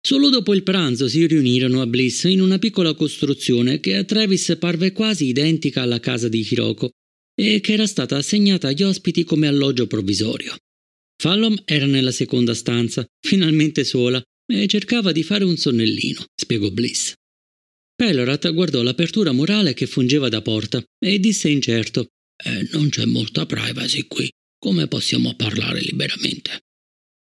Solo dopo il pranzo si riunirono a Bliss in una piccola costruzione che a Travis parve quasi identica alla casa di Hiroko e che era stata assegnata agli ospiti come alloggio provvisorio. Fallom era nella seconda stanza, finalmente sola, e cercava di fare un sonnellino, spiegò Bliss. Pelorat guardò l'apertura murale che fungeva da porta e disse incerto: eh, Non c'è molta privacy qui. Come possiamo parlare liberamente?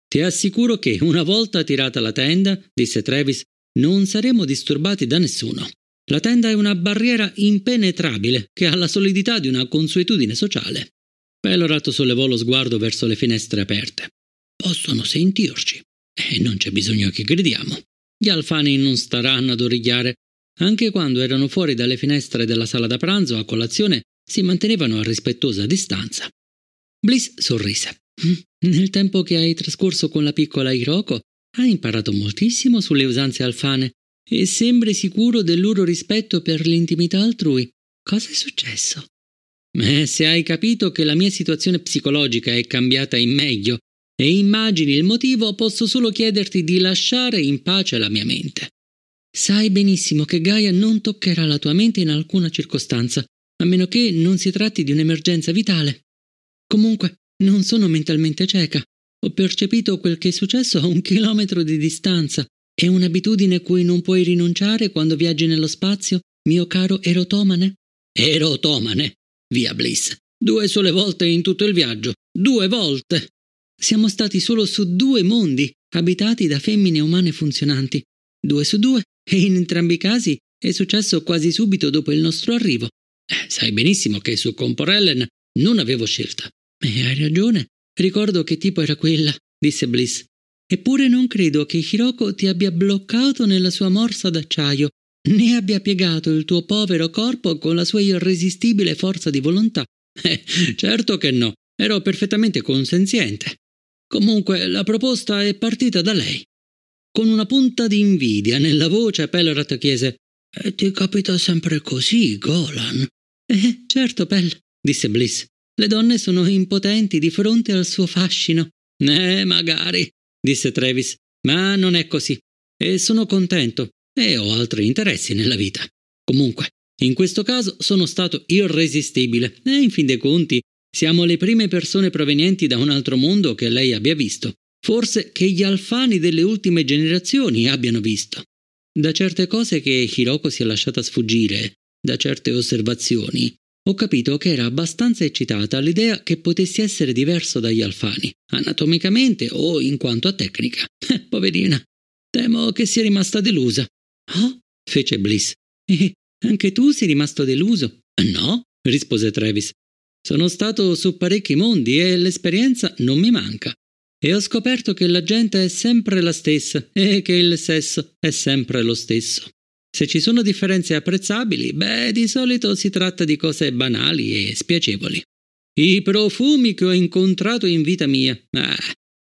Ti assicuro che, una volta tirata la tenda, disse Travis, non saremo disturbati da nessuno. La tenda è una barriera impenetrabile che ha la solidità di una consuetudine sociale. Pelorat sollevò lo sguardo verso le finestre aperte. Possono sentirci. E eh, non c'è bisogno che gridiamo. Gli alfani non staranno ad origliare anche quando erano fuori dalle finestre della sala da pranzo a colazione, si mantenevano a rispettosa distanza. Bliss sorrise. Mm, nel tempo che hai trascorso con la piccola Hiroko, hai imparato moltissimo sulle usanze alfane e sembri sicuro del loro rispetto per l'intimità altrui. Cosa è successo? Eh, se hai capito che la mia situazione psicologica è cambiata in meglio e immagini il motivo, posso solo chiederti di lasciare in pace la mia mente. Sai benissimo che Gaia non toccherà la tua mente in alcuna circostanza, a meno che non si tratti di un'emergenza vitale. Comunque, non sono mentalmente cieca. Ho percepito quel che è successo a un chilometro di distanza. È un'abitudine cui non puoi rinunciare quando viaggi nello spazio, mio caro erotomane? Erotomane? Via Bliss. Due sole volte in tutto il viaggio. Due volte! Siamo stati solo su due mondi, abitati da femmine umane funzionanti. Due su due e in entrambi i casi è successo quasi subito dopo il nostro arrivo. Eh, sai benissimo che su Comporellen non avevo scelta. E hai ragione. Ricordo che tipo era quella, disse Bliss. Eppure non credo che Hiroko ti abbia bloccato nella sua morsa d'acciaio, né abbia piegato il tuo povero corpo con la sua irresistibile forza di volontà. Eh, certo che no, ero perfettamente consenziente. Comunque la proposta è partita da lei. Con una punta di invidia nella voce, Pelorot chiese e eh, ti capita sempre così, Golan? Eh, certo, Pell, disse Bliss. Le donne sono impotenti di fronte al suo fascino. Eh, magari, disse Travis, ma non è così. E sono contento. E ho altri interessi nella vita. Comunque, in questo caso sono stato irresistibile. E in fin dei conti, siamo le prime persone provenienti da un altro mondo che lei abbia visto forse che gli alfani delle ultime generazioni abbiano visto. Da certe cose che Hiroko si è lasciata sfuggire, da certe osservazioni, ho capito che era abbastanza eccitata all'idea che potessi essere diverso dagli alfani, anatomicamente o in quanto a tecnica. Eh, poverina. Temo che sia rimasta delusa. Oh? fece Bliss. E eh, anche tu sei rimasto deluso? Eh, no, rispose Travis. Sono stato su parecchi mondi e l'esperienza non mi manca e ho scoperto che la gente è sempre la stessa e che il sesso è sempre lo stesso. Se ci sono differenze apprezzabili, beh, di solito si tratta di cose banali e spiacevoli. I profumi che ho incontrato in vita mia. Ah,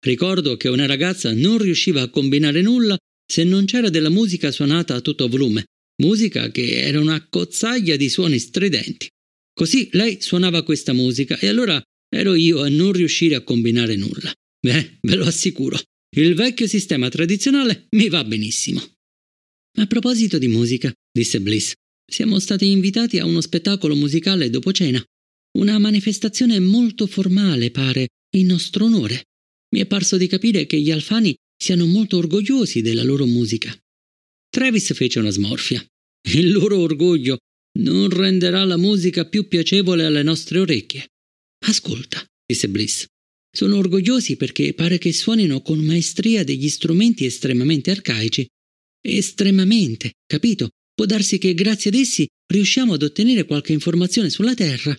ricordo che una ragazza non riusciva a combinare nulla se non c'era della musica suonata a tutto volume, musica che era una cozzaglia di suoni stridenti. Così lei suonava questa musica e allora ero io a non riuscire a combinare nulla. Beh, ve lo assicuro, il vecchio sistema tradizionale mi va benissimo. A proposito di musica, disse Bliss, siamo stati invitati a uno spettacolo musicale dopo cena. Una manifestazione molto formale, pare, in nostro onore. Mi è parso di capire che gli Alfani siano molto orgogliosi della loro musica. Travis fece una smorfia. Il loro orgoglio non renderà la musica più piacevole alle nostre orecchie. Ascolta, disse Bliss. Sono orgogliosi perché pare che suonino con maestria degli strumenti estremamente arcaici. Estremamente, capito? Può darsi che grazie ad essi riusciamo ad ottenere qualche informazione sulla Terra.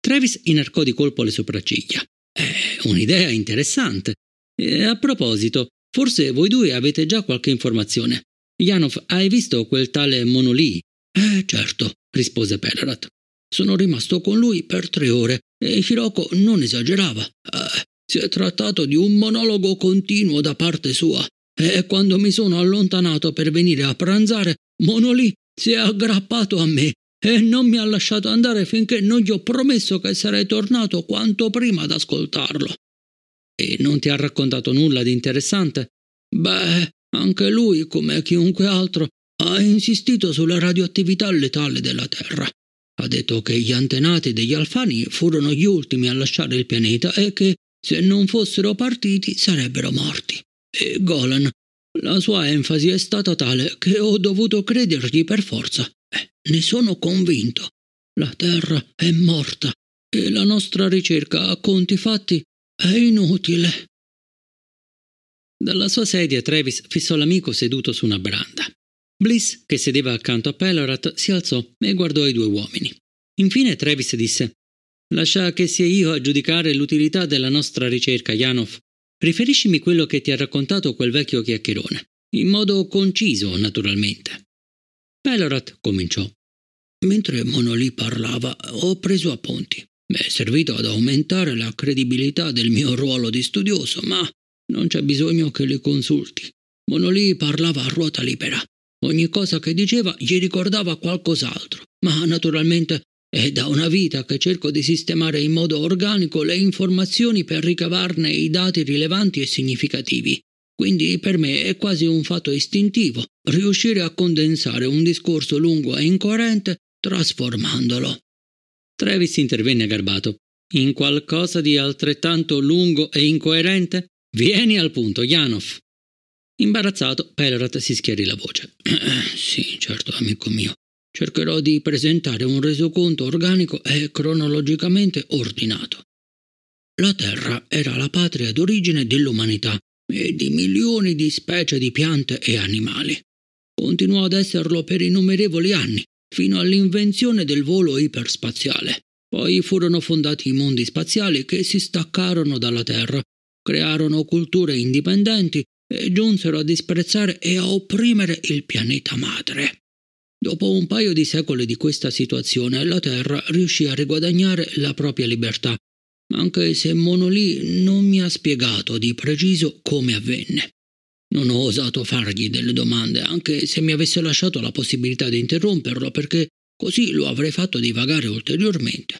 Travis inarcò di colpo le sopracciglia. È un'idea interessante. E a proposito, forse voi due avete già qualche informazione. Janov, hai visto quel tale Monolì? Eh, certo, rispose Pellerat. Sono rimasto con lui per tre ore e Hiroko non esagerava. Eh, si è trattato di un monologo continuo da parte sua e quando mi sono allontanato per venire a pranzare, Monolì si è aggrappato a me e non mi ha lasciato andare finché non gli ho promesso che sarei tornato quanto prima ad ascoltarlo. E non ti ha raccontato nulla di interessante? Beh, anche lui, come chiunque altro, ha insistito sulla radioattività letale della Terra. Ha detto che gli antenati degli Alfani furono gli ultimi a lasciare il pianeta e che se non fossero partiti sarebbero morti. E Golan, la sua enfasi è stata tale che ho dovuto credergli per forza. Eh, ne sono convinto. La Terra è morta e la nostra ricerca a conti fatti è inutile. Dalla sua sedia Travis fissò l'amico seduto su una branda. Bliss, che sedeva accanto a Pelorat, si alzò e guardò i due uomini. Infine Travis disse Lascia che sia io a giudicare l'utilità della nostra ricerca, Janov. Riferiscimi quello che ti ha raccontato quel vecchio chiacchierone, in modo conciso, naturalmente. Pelorat cominciò. Mentre Monolì parlava, ho preso appunti. Mi è servito ad aumentare la credibilità del mio ruolo di studioso, ma non c'è bisogno che li consulti. Monolì parlava a ruota libera Ogni cosa che diceva gli ricordava qualcos'altro, ma naturalmente è da una vita che cerco di sistemare in modo organico le informazioni per ricavarne i dati rilevanti e significativi. Quindi per me è quasi un fatto istintivo riuscire a condensare un discorso lungo e incoerente trasformandolo. Travis intervenne garbato. In qualcosa di altrettanto lungo e incoerente? Vieni al punto, Janov. Imbarazzato, Pelrat si schiarì la voce. sì, certo, amico mio. Cercherò di presentare un resoconto organico e cronologicamente ordinato. La Terra era la patria d'origine dell'umanità e di milioni di specie di piante e animali. Continuò ad esserlo per innumerevoli anni, fino all'invenzione del volo iperspaziale. Poi furono fondati i mondi spaziali che si staccarono dalla Terra, crearono culture indipendenti e giunsero a disprezzare e a opprimere il pianeta madre. Dopo un paio di secoli di questa situazione, la Terra riuscì a riguadagnare la propria libertà, anche se Monolì non mi ha spiegato di preciso come avvenne. Non ho osato fargli delle domande, anche se mi avesse lasciato la possibilità di interromperlo, perché così lo avrei fatto divagare ulteriormente.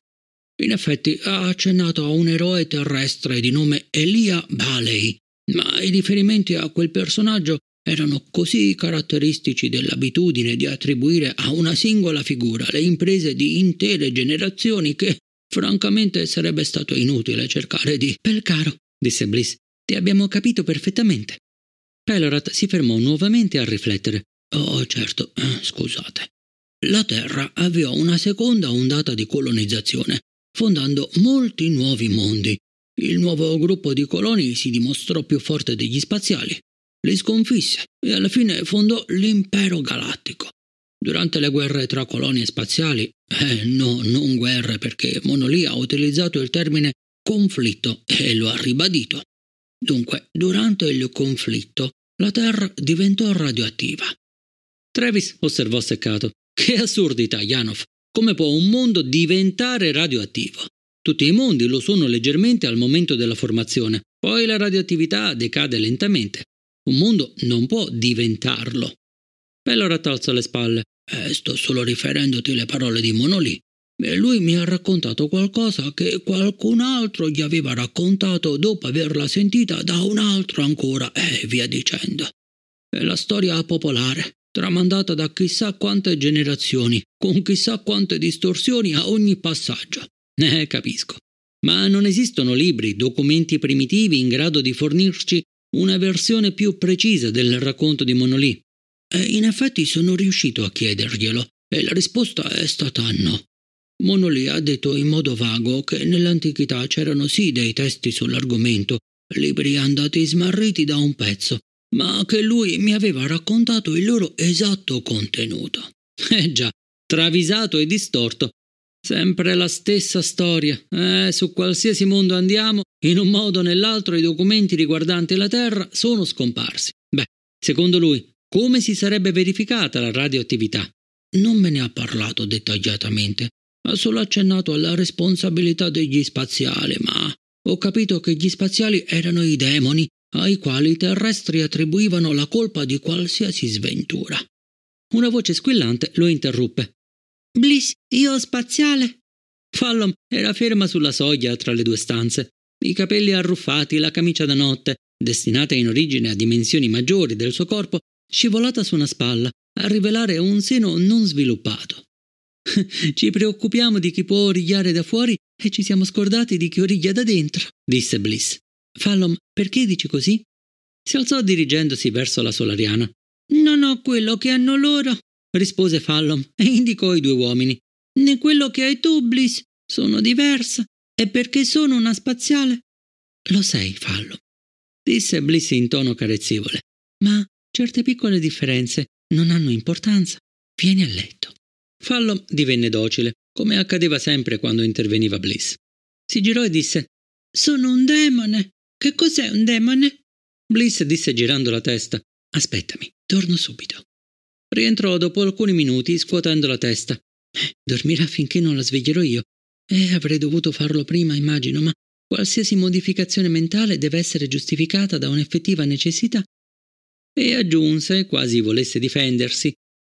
In effetti ha accennato a un eroe terrestre di nome Elia Baley, ma i riferimenti a quel personaggio erano così caratteristici dell'abitudine di attribuire a una singola figura le imprese di intere generazioni che, francamente, sarebbe stato inutile cercare di. Pel caro, disse Bliss, ti abbiamo capito perfettamente. Pelorat si fermò nuovamente a riflettere. Oh, certo, eh, scusate. La Terra avviò una seconda ondata di colonizzazione, fondando molti nuovi mondi, il nuovo gruppo di coloni si dimostrò più forte degli spaziali, li sconfisse e alla fine fondò l'impero galattico. Durante le guerre tra colonie spaziali, eh no, non guerre perché Monolì ha utilizzato il termine conflitto e lo ha ribadito. Dunque, durante il conflitto, la Terra diventò radioattiva. Travis osservò seccato. Che assurdità, Janov! Come può un mondo diventare radioattivo? Tutti i mondi lo sono leggermente al momento della formazione, poi la radioattività decade lentamente. Un mondo non può diventarlo. Bellorat alza le spalle. Eh, sto solo riferendoti le parole di Monolì. E lui mi ha raccontato qualcosa che qualcun altro gli aveva raccontato dopo averla sentita da un altro ancora e eh, via dicendo. È la storia popolare, tramandata da chissà quante generazioni, con chissà quante distorsioni a ogni passaggio. Eh, capisco. Ma non esistono libri, documenti primitivi in grado di fornirci una versione più precisa del racconto di Monolì. E eh, in effetti sono riuscito a chiederglielo e la risposta è stata no. Monolì ha detto in modo vago che nell'antichità c'erano sì dei testi sull'argomento, libri andati smarriti da un pezzo, ma che lui mi aveva raccontato il loro esatto contenuto. Eh già, travisato e distorto, Sempre la stessa storia. Eh, su qualsiasi mondo andiamo, in un modo o nell'altro i documenti riguardanti la Terra sono scomparsi. Beh, secondo lui, come si sarebbe verificata la radioattività? Non me ne ha parlato dettagliatamente, ha solo accennato alla responsabilità degli spaziali, ma ho capito che gli spaziali erano i demoni ai quali i terrestri attribuivano la colpa di qualsiasi sventura. Una voce squillante lo interruppe. Bliss, io spaziale. Fallon era ferma sulla soglia tra le due stanze, i capelli arruffati, la camicia da notte, destinata in origine a dimensioni maggiori del suo corpo, scivolata su una spalla, a rivelare un seno non sviluppato. ci preoccupiamo di chi può origliare da fuori e ci siamo scordati di chi origlia da dentro, disse Bliss. Fallon, perché dici così? Si alzò dirigendosi verso la solariana. Non ho quello che hanno loro, rispose Fallon e indicò i due uomini. Né quello che hai tu, Bliss. Sono diversa. È perché sono una spaziale? Lo sei, Fallon, disse Bliss in tono carezzevole. Ma certe piccole differenze non hanno importanza. Vieni a letto. Fallon divenne docile, come accadeva sempre quando interveniva Bliss. Si girò e disse: Sono un demone. Che cos'è un demone? Bliss disse girando la testa: Aspettami, torno subito. Rientrò dopo alcuni minuti scuotendo la testa. Dormirà finché non la sveglierò io. Eh, avrei dovuto farlo prima, immagino, ma qualsiasi modificazione mentale deve essere giustificata da un'effettiva necessità. E aggiunse, quasi volesse difendersi,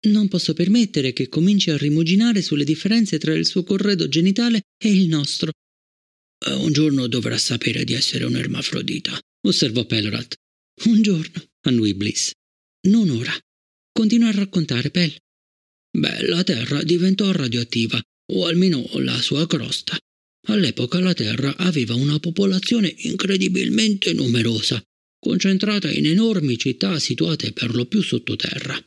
non posso permettere che cominci a rimuginare sulle differenze tra il suo corredo genitale e il nostro. Eh, un giorno dovrà sapere di essere un ermafrodita, osservò Pelorat. Un giorno, annui Bliss. Non ora continua a raccontare Pell. Beh, la Terra diventò radioattiva, o almeno la sua crosta. All'epoca la Terra aveva una popolazione incredibilmente numerosa, concentrata in enormi città situate per lo più sottoterra.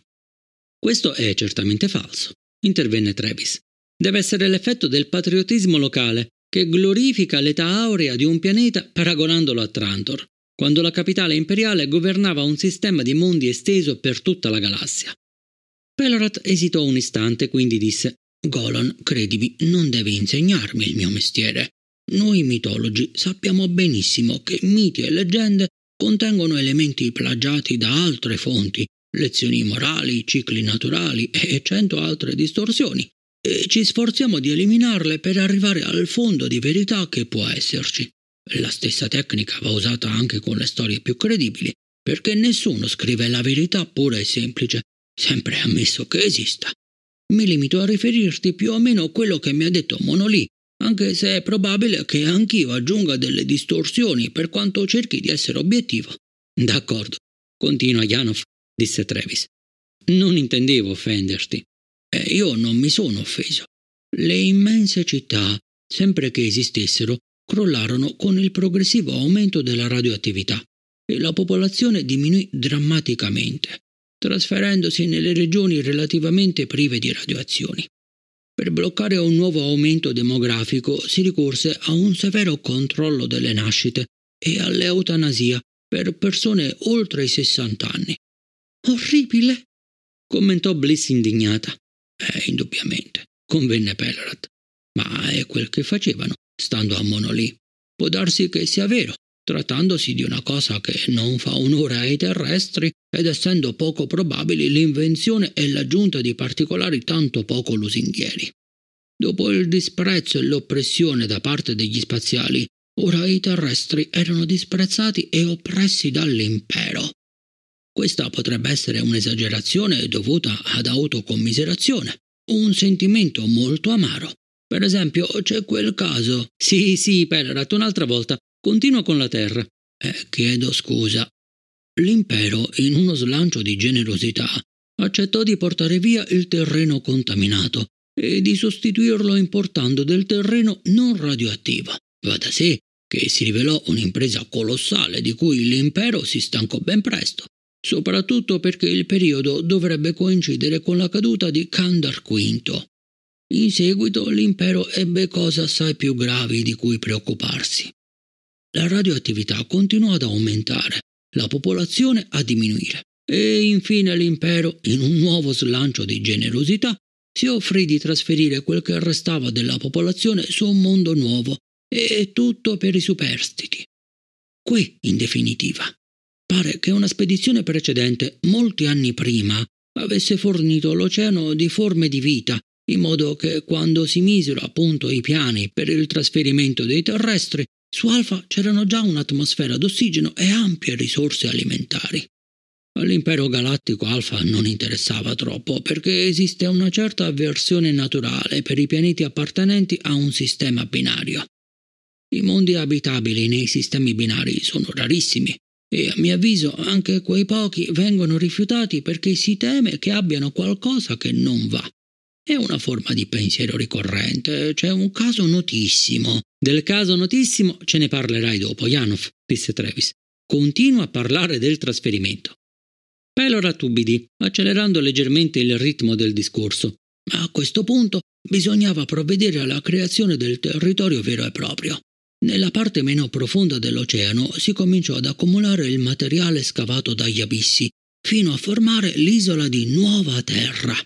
Questo è certamente falso, intervenne Travis. Deve essere l'effetto del patriottismo locale, che glorifica l'età aurea di un pianeta paragonandolo a Trantor quando la capitale imperiale governava un sistema di mondi esteso per tutta la galassia. Pelorat esitò un istante, quindi disse Golan, credimi, non devi insegnarmi il mio mestiere. Noi mitologi sappiamo benissimo che miti e leggende contengono elementi plagiati da altre fonti, lezioni morali, cicli naturali e cento altre distorsioni, e ci sforziamo di eliminarle per arrivare al fondo di verità che può esserci la stessa tecnica va usata anche con le storie più credibili, perché nessuno scrive la verità pura e semplice, sempre ammesso che esista. Mi limito a riferirti più o meno a quello che mi ha detto Monolì, anche se è probabile che anch'io aggiunga delle distorsioni per quanto cerchi di essere obiettivo. D'accordo, continua Janov, disse Travis. Non intendevo offenderti. E io non mi sono offeso. Le immense città, sempre che esistessero, crollarono con il progressivo aumento della radioattività e la popolazione diminuì drammaticamente, trasferendosi nelle regioni relativamente prive di radioazioni. Per bloccare un nuovo aumento demografico si ricorse a un severo controllo delle nascite e all'eutanasia per persone oltre i 60 anni. Orribile! commentò Bliss indignata. Eh, indubbiamente, convenne Pellerat. Ma è quel che facevano stando a mono Può darsi che sia vero, trattandosi di una cosa che non fa onore ai terrestri ed essendo poco probabili l'invenzione e l'aggiunta di particolari tanto poco lusinghieri. Dopo il disprezzo e l'oppressione da parte degli spaziali, ora i terrestri erano disprezzati e oppressi dall'impero. Questa potrebbe essere un'esagerazione dovuta ad autocommiserazione, un sentimento molto amaro, per esempio, c'è quel caso. Sì, sì, Pererat, un'altra volta. Continua con la terra. Eh, chiedo scusa. L'impero, in uno slancio di generosità, accettò di portare via il terreno contaminato e di sostituirlo importando del terreno non radioattivo. Va da sé che si rivelò un'impresa colossale di cui l'impero si stancò ben presto, soprattutto perché il periodo dovrebbe coincidere con la caduta di Kandar V, in seguito l'impero ebbe cose assai più gravi di cui preoccuparsi. La radioattività continuò ad aumentare, la popolazione a diminuire e infine l'impero, in un nuovo slancio di generosità, si offrì di trasferire quel che restava della popolazione su un mondo nuovo e tutto per i superstiti. Qui, in definitiva, pare che una spedizione precedente, molti anni prima, avesse fornito l'oceano di forme di vita in modo che quando si misero appunto i piani per il trasferimento dei terrestri, su Alfa c'erano già un'atmosfera d'ossigeno e ampie risorse alimentari. All'impero galattico Alfa non interessava troppo perché esiste una certa avversione naturale per i pianeti appartenenti a un sistema binario. I mondi abitabili nei sistemi binari sono rarissimi e a mio avviso anche quei pochi vengono rifiutati perché si teme che abbiano qualcosa che non va. È una forma di pensiero ricorrente, c'è un caso notissimo. Del caso notissimo ce ne parlerai dopo, Janov, disse Travis. Continua a parlare del trasferimento. Pelora tubbidì, accelerando leggermente il ritmo del discorso. Ma A questo punto bisognava provvedere alla creazione del territorio vero e proprio. Nella parte meno profonda dell'oceano si cominciò ad accumulare il materiale scavato dagli abissi, fino a formare l'isola di Nuova Terra.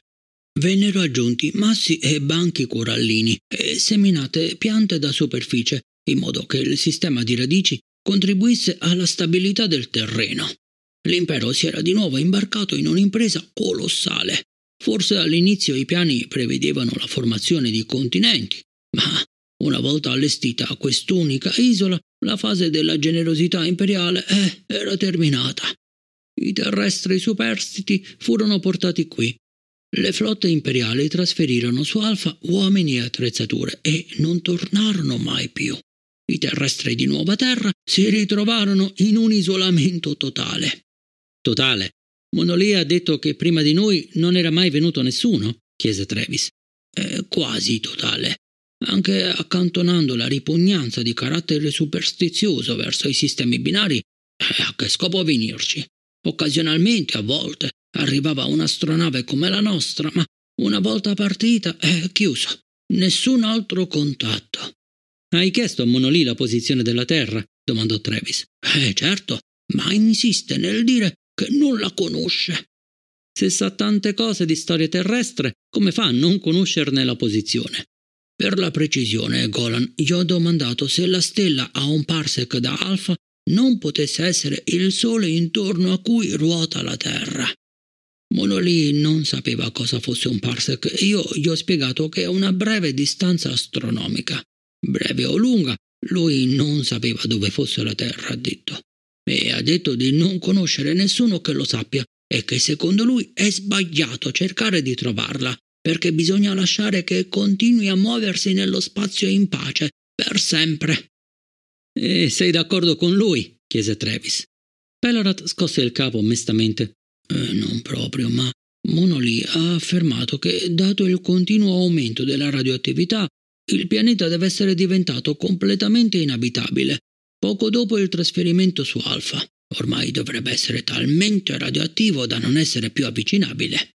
Vennero aggiunti massi e banchi corallini e seminate piante da superficie, in modo che il sistema di radici contribuisse alla stabilità del terreno. L'impero si era di nuovo imbarcato in un'impresa colossale. Forse all'inizio i piani prevedevano la formazione di continenti, ma una volta allestita quest'unica isola, la fase della generosità imperiale eh, era terminata. I terrestri superstiti furono portati qui le flotte imperiali trasferirono su Alfa uomini e attrezzature e non tornarono mai più. I terrestri di Nuova Terra si ritrovarono in un isolamento totale. Totale. Monolì ha detto che prima di noi non era mai venuto nessuno, chiese Travis. È quasi totale anche accantonando la ripugnanza di carattere superstizioso verso i sistemi binari, eh, a che scopo venirci? Occasionalmente, a volte, Arrivava un'astronave come la nostra, ma una volta partita è chiuso. Nessun altro contatto. Hai chiesto a Monolì la posizione della Terra? domandò Travis. Eh, certo, ma insiste nel dire che non la conosce. Se sa tante cose di storia terrestre, come fa a non conoscerne la posizione? Per la precisione, Golan, gli ho domandato se la stella a un parsec da Alfa non potesse essere il Sole intorno a cui ruota la Terra. Uno lì non sapeva cosa fosse un parsec. e Io gli ho spiegato che è una breve distanza astronomica. Breve o lunga, lui non sapeva dove fosse la Terra, ha detto. E ha detto di non conoscere nessuno che lo sappia e che secondo lui è sbagliato cercare di trovarla, perché bisogna lasciare che continui a muoversi nello spazio in pace, per sempre. E sei d'accordo con lui? chiese Travis. Pellerat scosse il capo mestamente eh, non proprio, ma Monoli ha affermato che, dato il continuo aumento della radioattività, il pianeta deve essere diventato completamente inabitabile poco dopo il trasferimento su Alfa. Ormai dovrebbe essere talmente radioattivo da non essere più avvicinabile.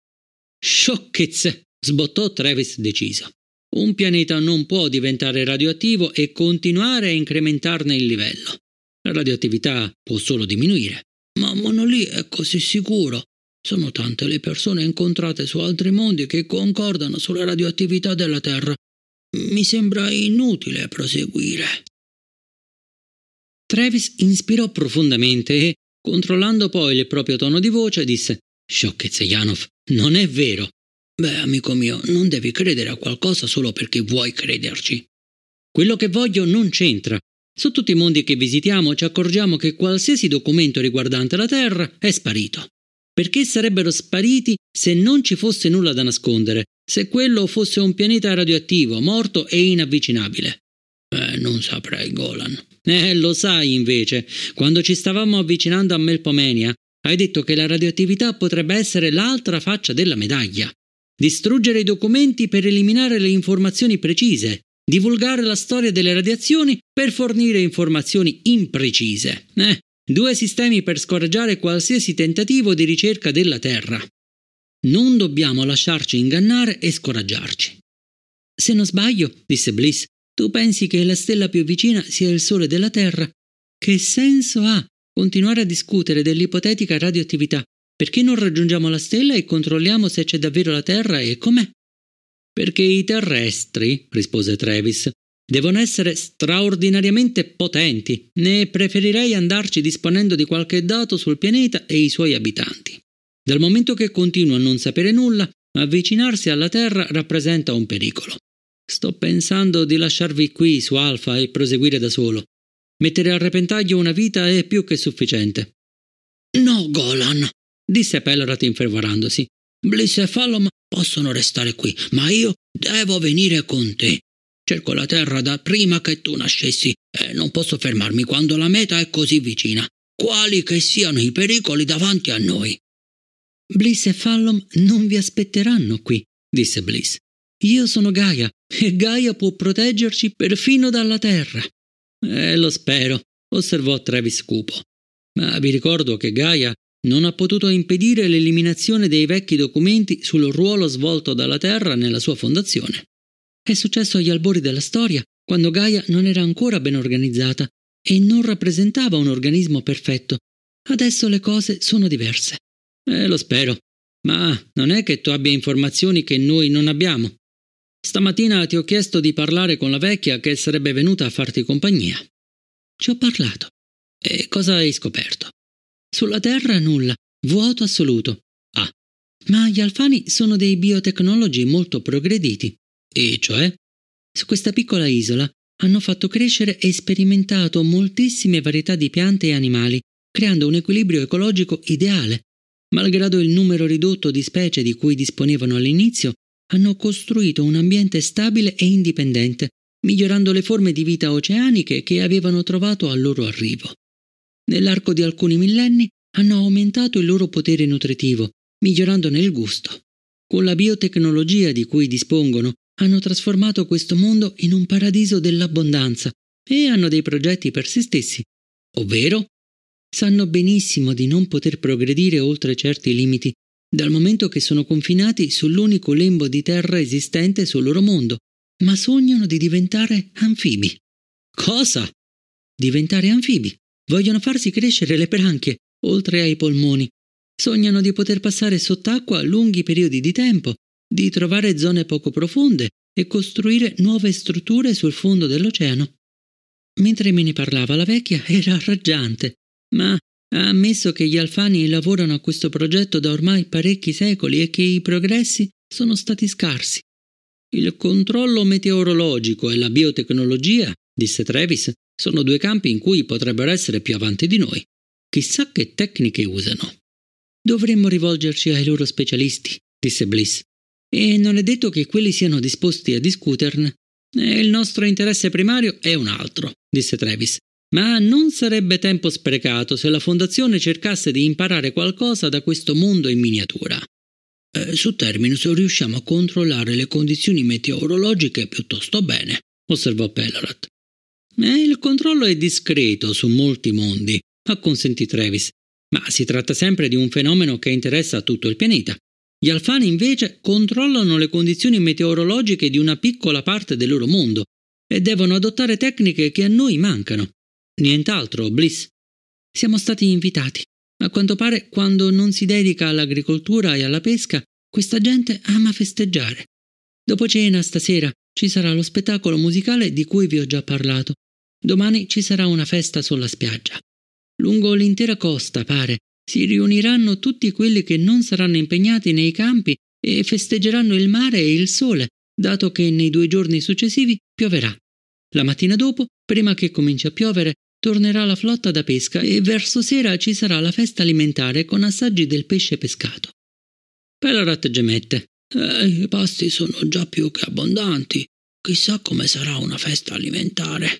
Sciocchezze! sbottò Travis deciso. Un pianeta non può diventare radioattivo e continuare a incrementarne il livello. La radioattività può solo diminuire, ma non lì è così sicuro. Sono tante le persone incontrate su altri mondi che concordano sulla radioattività della Terra. Mi sembra inutile proseguire. Travis inspirò profondamente e, controllando poi il proprio tono di voce, disse Sciocchezze, Janov, non è vero. Beh, amico mio, non devi credere a qualcosa solo perché vuoi crederci. Quello che voglio non c'entra. Su tutti i mondi che visitiamo ci accorgiamo che qualsiasi documento riguardante la Terra è sparito. Perché sarebbero spariti se non ci fosse nulla da nascondere, se quello fosse un pianeta radioattivo, morto e inavvicinabile? Eh, non saprei, Golan. Eh, lo sai invece. Quando ci stavamo avvicinando a Melpomenia, hai detto che la radioattività potrebbe essere l'altra faccia della medaglia. Distruggere i documenti per eliminare le informazioni precise, divulgare la storia delle radiazioni per fornire informazioni imprecise. Eh, due sistemi per scoraggiare qualsiasi tentativo di ricerca della Terra. Non dobbiamo lasciarci ingannare e scoraggiarci. Se non sbaglio, disse Bliss, tu pensi che la stella più vicina sia il Sole della Terra? Che senso ha continuare a discutere dell'ipotetica radioattività? Perché non raggiungiamo la stella e controlliamo se c'è davvero la Terra e com'è? Perché i terrestri, rispose Travis, devono essere straordinariamente potenti, ne preferirei andarci disponendo di qualche dato sul pianeta e i suoi abitanti. Dal momento che continuo a non sapere nulla, avvicinarsi alla Terra rappresenta un pericolo. Sto pensando di lasciarvi qui su Alfa e proseguire da solo. Mettere a repentaglio una vita è più che sufficiente. No, Golan, disse Pellorat infervorandosi. Bliss e Fallom possono restare qui, ma io devo venire con te. Cerco la terra da prima che tu nascessi e non posso fermarmi quando la meta è così vicina, quali che siano i pericoli davanti a noi. Bliss e Fallom non vi aspetteranno qui, disse Bliss. Io sono Gaia e Gaia può proteggerci perfino dalla terra. Eh, lo spero, osservò Travis Cupo. Ma vi ricordo che Gaia non ha potuto impedire l'eliminazione dei vecchi documenti sul ruolo svolto dalla Terra nella sua fondazione. È successo agli albori della storia, quando Gaia non era ancora ben organizzata e non rappresentava un organismo perfetto. Adesso le cose sono diverse. Eh, lo spero. Ma non è che tu abbia informazioni che noi non abbiamo. Stamattina ti ho chiesto di parlare con la vecchia che sarebbe venuta a farti compagnia. Ci ho parlato. E cosa hai scoperto? Sulla Terra nulla, vuoto assoluto. Ah, ma gli alfani sono dei biotecnologi molto progrediti. E cioè? Su questa piccola isola hanno fatto crescere e sperimentato moltissime varietà di piante e animali, creando un equilibrio ecologico ideale. Malgrado il numero ridotto di specie di cui disponevano all'inizio, hanno costruito un ambiente stabile e indipendente, migliorando le forme di vita oceaniche che avevano trovato al loro arrivo nell'arco di alcuni millenni hanno aumentato il loro potere nutritivo, migliorandone il gusto. Con la biotecnologia di cui dispongono, hanno trasformato questo mondo in un paradiso dell'abbondanza e hanno dei progetti per se stessi, ovvero sanno benissimo di non poter progredire oltre certi limiti, dal momento che sono confinati sull'unico lembo di terra esistente sul loro mondo, ma sognano di diventare anfibi. Cosa? Diventare anfibi. Vogliono farsi crescere le branchie, oltre ai polmoni. Sognano di poter passare sott'acqua lunghi periodi di tempo, di trovare zone poco profonde e costruire nuove strutture sul fondo dell'oceano. Mentre me ne parlava la vecchia era raggiante, ma ha ammesso che gli alfani lavorano a questo progetto da ormai parecchi secoli e che i progressi sono stati scarsi. Il controllo meteorologico e la biotecnologia, disse Travis, sono due campi in cui potrebbero essere più avanti di noi. Chissà che tecniche usano. Dovremmo rivolgerci ai loro specialisti, disse Bliss. E non è detto che quelli siano disposti a discuterne. Il nostro interesse primario è un altro, disse Travis. Ma non sarebbe tempo sprecato se la Fondazione cercasse di imparare qualcosa da questo mondo in miniatura. Eh, su Terminus riusciamo a controllare le condizioni meteorologiche piuttosto bene, osservò Pellarat. E eh, il controllo è discreto su molti mondi, acconsentì Travis, ma si tratta sempre di un fenomeno che interessa tutto il pianeta. Gli alfani invece controllano le condizioni meteorologiche di una piccola parte del loro mondo e devono adottare tecniche che a noi mancano. Nient'altro, Bliss. Siamo stati invitati. A quanto pare, quando non si dedica all'agricoltura e alla pesca, questa gente ama festeggiare. Dopo cena stasera ci sarà lo spettacolo musicale di cui vi ho già parlato Domani ci sarà una festa sulla spiaggia. Lungo l'intera costa, pare, si riuniranno tutti quelli che non saranno impegnati nei campi e festeggeranno il mare e il sole, dato che nei due giorni successivi pioverà. La mattina dopo, prima che cominci a piovere, tornerà la flotta da pesca e verso sera ci sarà la festa alimentare con assaggi del pesce pescato. Pellarat gemette. Eh, I pasti sono già più che abbondanti. Chissà come sarà una festa alimentare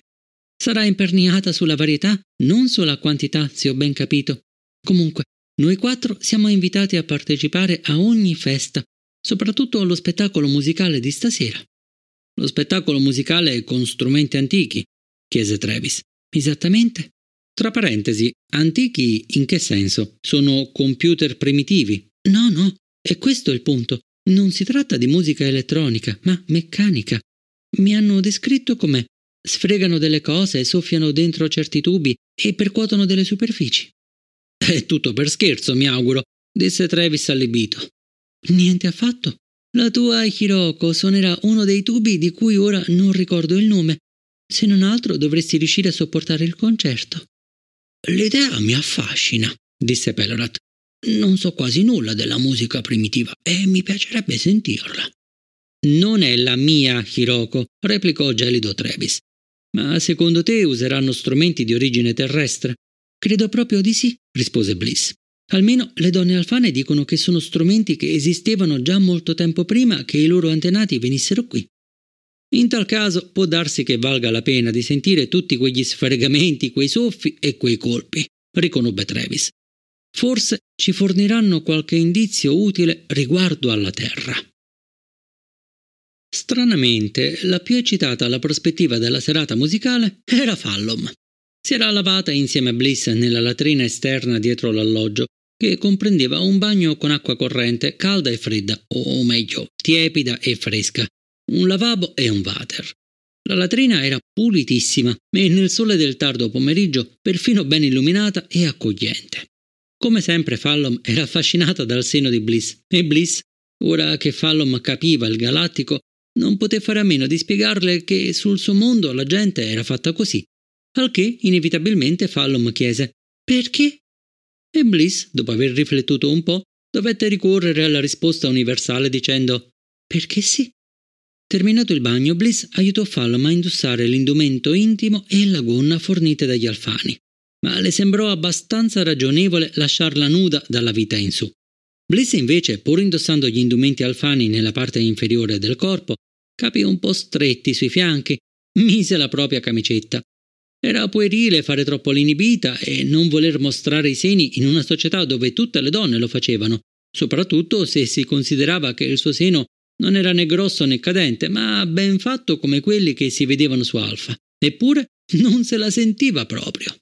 sarà imperniata sulla varietà, non sulla quantità, se ho ben capito. Comunque, noi quattro siamo invitati a partecipare a ogni festa, soprattutto allo spettacolo musicale di stasera. Lo spettacolo musicale con strumenti antichi? chiese Travis. Esattamente. Tra parentesi, antichi in che senso? Sono computer primitivi? No, no, e questo è il punto. Non si tratta di musica elettronica, ma meccanica. Mi hanno descritto come sfregano delle cose, soffiano dentro certi tubi e percuotono delle superfici. È tutto per scherzo, mi auguro, disse Travis allibito. Niente affatto. La tua Hiroko suonerà uno dei tubi di cui ora non ricordo il nome. Se non altro dovresti riuscire a sopportare il concerto. L'idea mi affascina, disse Pelorat. Non so quasi nulla della musica primitiva e mi piacerebbe sentirla. Non è la mia, Hiroko, replicò gelido Travis. Ma secondo te useranno strumenti di origine terrestre? Credo proprio di sì, rispose Bliss. Almeno le donne alfane dicono che sono strumenti che esistevano già molto tempo prima che i loro antenati venissero qui. In tal caso può darsi che valga la pena di sentire tutti quegli sfregamenti, quei soffi e quei colpi, riconobbe Travis. Forse ci forniranno qualche indizio utile riguardo alla Terra. Stranamente, la più eccitata alla prospettiva della serata musicale era Fallom. Si era lavata insieme a Bliss nella latrina esterna dietro l'alloggio, che comprendeva un bagno con acqua corrente calda e fredda, o meglio, tiepida e fresca, un lavabo e un water. La latrina era pulitissima e nel sole del tardo pomeriggio perfino ben illuminata e accogliente. Come sempre Fallom era affascinata dal seno di Bliss e Bliss, ora che Fallom capiva il galattico, non poté fare a meno di spiegarle che sul suo mondo la gente era fatta così, al che inevitabilmente Fallon chiese perché? E Bliss, dopo aver riflettuto un po', dovette ricorrere alla risposta universale dicendo perché sì. Terminato il bagno, Bliss aiutò Fallon a indossare l'indumento intimo e la gonna fornite dagli alfani, ma le sembrò abbastanza ragionevole lasciarla nuda dalla vita in su. Bliss invece, pur indossando gli indumenti alfani nella parte inferiore del corpo, capi un po' stretti sui fianchi, mise la propria camicetta. Era puerile fare troppo l'inibita e non voler mostrare i seni in una società dove tutte le donne lo facevano, soprattutto se si considerava che il suo seno non era né grosso né cadente, ma ben fatto come quelli che si vedevano su Alfa. Eppure non se la sentiva proprio.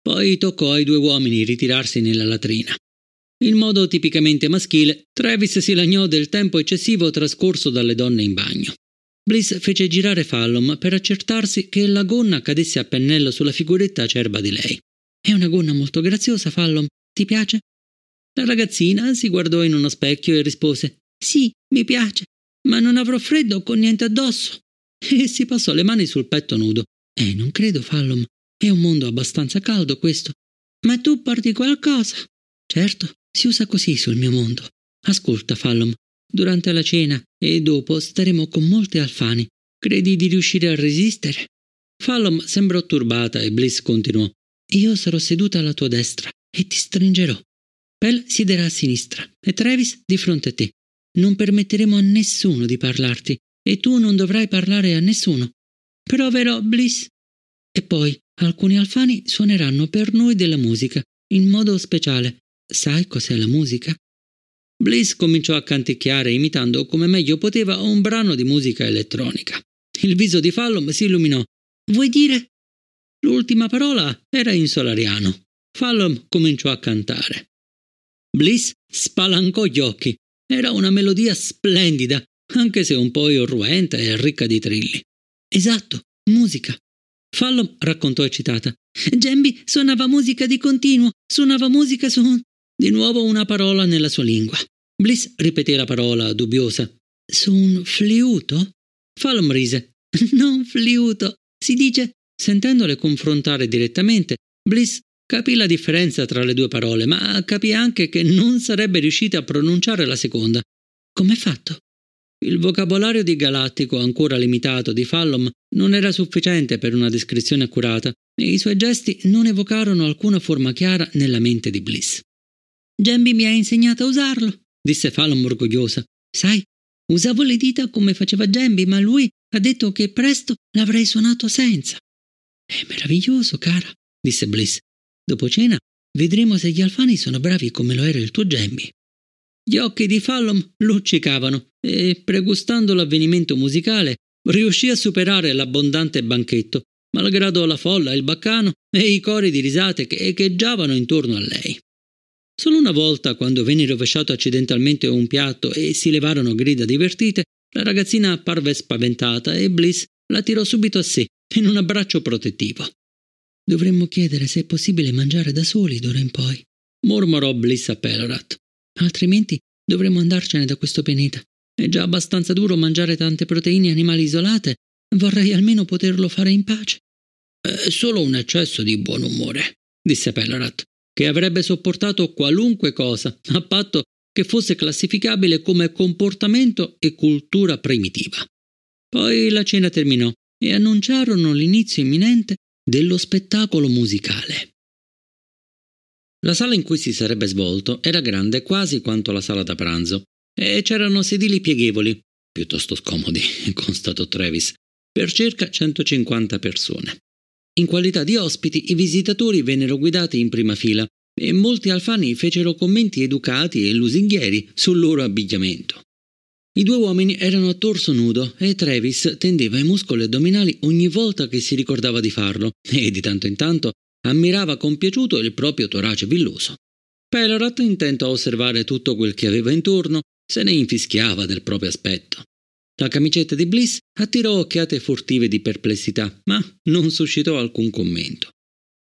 Poi toccò ai due uomini ritirarsi nella latrina. In modo tipicamente maschile, Travis si lagnò del tempo eccessivo trascorso dalle donne in bagno. Bliss fece girare Fallon per accertarsi che la gonna cadesse a pennello sulla figuretta acerba di lei. È una gonna molto graziosa, Fallon. Ti piace? La ragazzina si guardò in uno specchio e rispose Sì, mi piace, ma non avrò freddo con niente addosso. E si passò le mani sul petto nudo. Eh, non credo, Fallon. È un mondo abbastanza caldo questo. Ma tu porti qualcosa? Certo, si usa così sul mio mondo. Ascolta, Fallon, durante la cena e dopo staremo con molte alfani. Credi di riuscire a resistere? Fallom sembrò turbata e Bliss continuò. Io sarò seduta alla tua destra e ti stringerò. Pell siederà a sinistra e Travis di fronte a te. Non permetteremo a nessuno di parlarti e tu non dovrai parlare a nessuno. Proverò, Bliss. E poi alcuni alfani suoneranno per noi della musica, in modo speciale. Sai cos'è la musica? Bliss cominciò a canticchiare imitando come meglio poteva un brano di musica elettronica. Il viso di Fallon si illuminò. Vuoi dire? L'ultima parola era in solariano. Fallon cominciò a cantare. Bliss spalancò gli occhi. Era una melodia splendida, anche se un po' irruenta e ricca di trilli. Esatto, musica. Fallon raccontò eccitata. Gemby suonava musica di continuo, suonava musica su... Di nuovo una parola nella sua lingua. Bliss ripeté la parola, dubbiosa. Su un fliuto? Fallon rise. Non fliuto. Si dice. Sentendole confrontare direttamente, Bliss capì la differenza tra le due parole, ma capì anche che non sarebbe riuscita a pronunciare la seconda. Com'è fatto? Il vocabolario di Galattico, ancora limitato, di Fallom non era sufficiente per una descrizione accurata e i suoi gesti non evocarono alcuna forma chiara nella mente di Bliss. Gemby mi ha insegnato a usarlo, disse Fallon orgogliosa. Sai, usavo le dita come faceva Gemby, ma lui ha detto che presto l'avrei suonato senza. È meraviglioso, cara, disse Bliss. Dopo cena vedremo se gli alfani sono bravi come lo era il tuo Gemby. Gli occhi di Fallon luccicavano e, pregustando l'avvenimento musicale, riuscì a superare l'abbondante banchetto, malgrado la folla, il baccano e i cori di risate che echeggiavano intorno a lei. Solo una volta, quando venne rovesciato accidentalmente un piatto e si levarono grida divertite, la ragazzina apparve spaventata e Bliss la tirò subito a sé, in un abbraccio protettivo. Dovremmo chiedere se è possibile mangiare da soli d'ora in poi, mormorò Bliss a Pelorat. Altrimenti dovremmo andarcene da questo pianeta. È già abbastanza duro mangiare tante proteine animali isolate. Vorrei almeno poterlo fare in pace. È eh, solo un eccesso di buon umore, disse Pelorat che avrebbe sopportato qualunque cosa, a patto che fosse classificabile come comportamento e cultura primitiva. Poi la cena terminò e annunciarono l'inizio imminente dello spettacolo musicale. La sala in cui si sarebbe svolto era grande quasi quanto la sala da pranzo e c'erano sedili pieghevoli, piuttosto scomodi, constatò Travis, per circa 150 persone. In qualità di ospiti i visitatori vennero guidati in prima fila e molti alfani fecero commenti educati e lusinghieri sul loro abbigliamento. I due uomini erano a torso nudo e Travis tendeva i muscoli addominali ogni volta che si ricordava di farlo e di tanto in tanto ammirava compiaciuto il proprio torace villoso. Pelorat, intento a osservare tutto quel che aveva intorno, se ne infischiava del proprio aspetto. La camicetta di Bliss attirò occhiate furtive di perplessità, ma non suscitò alcun commento.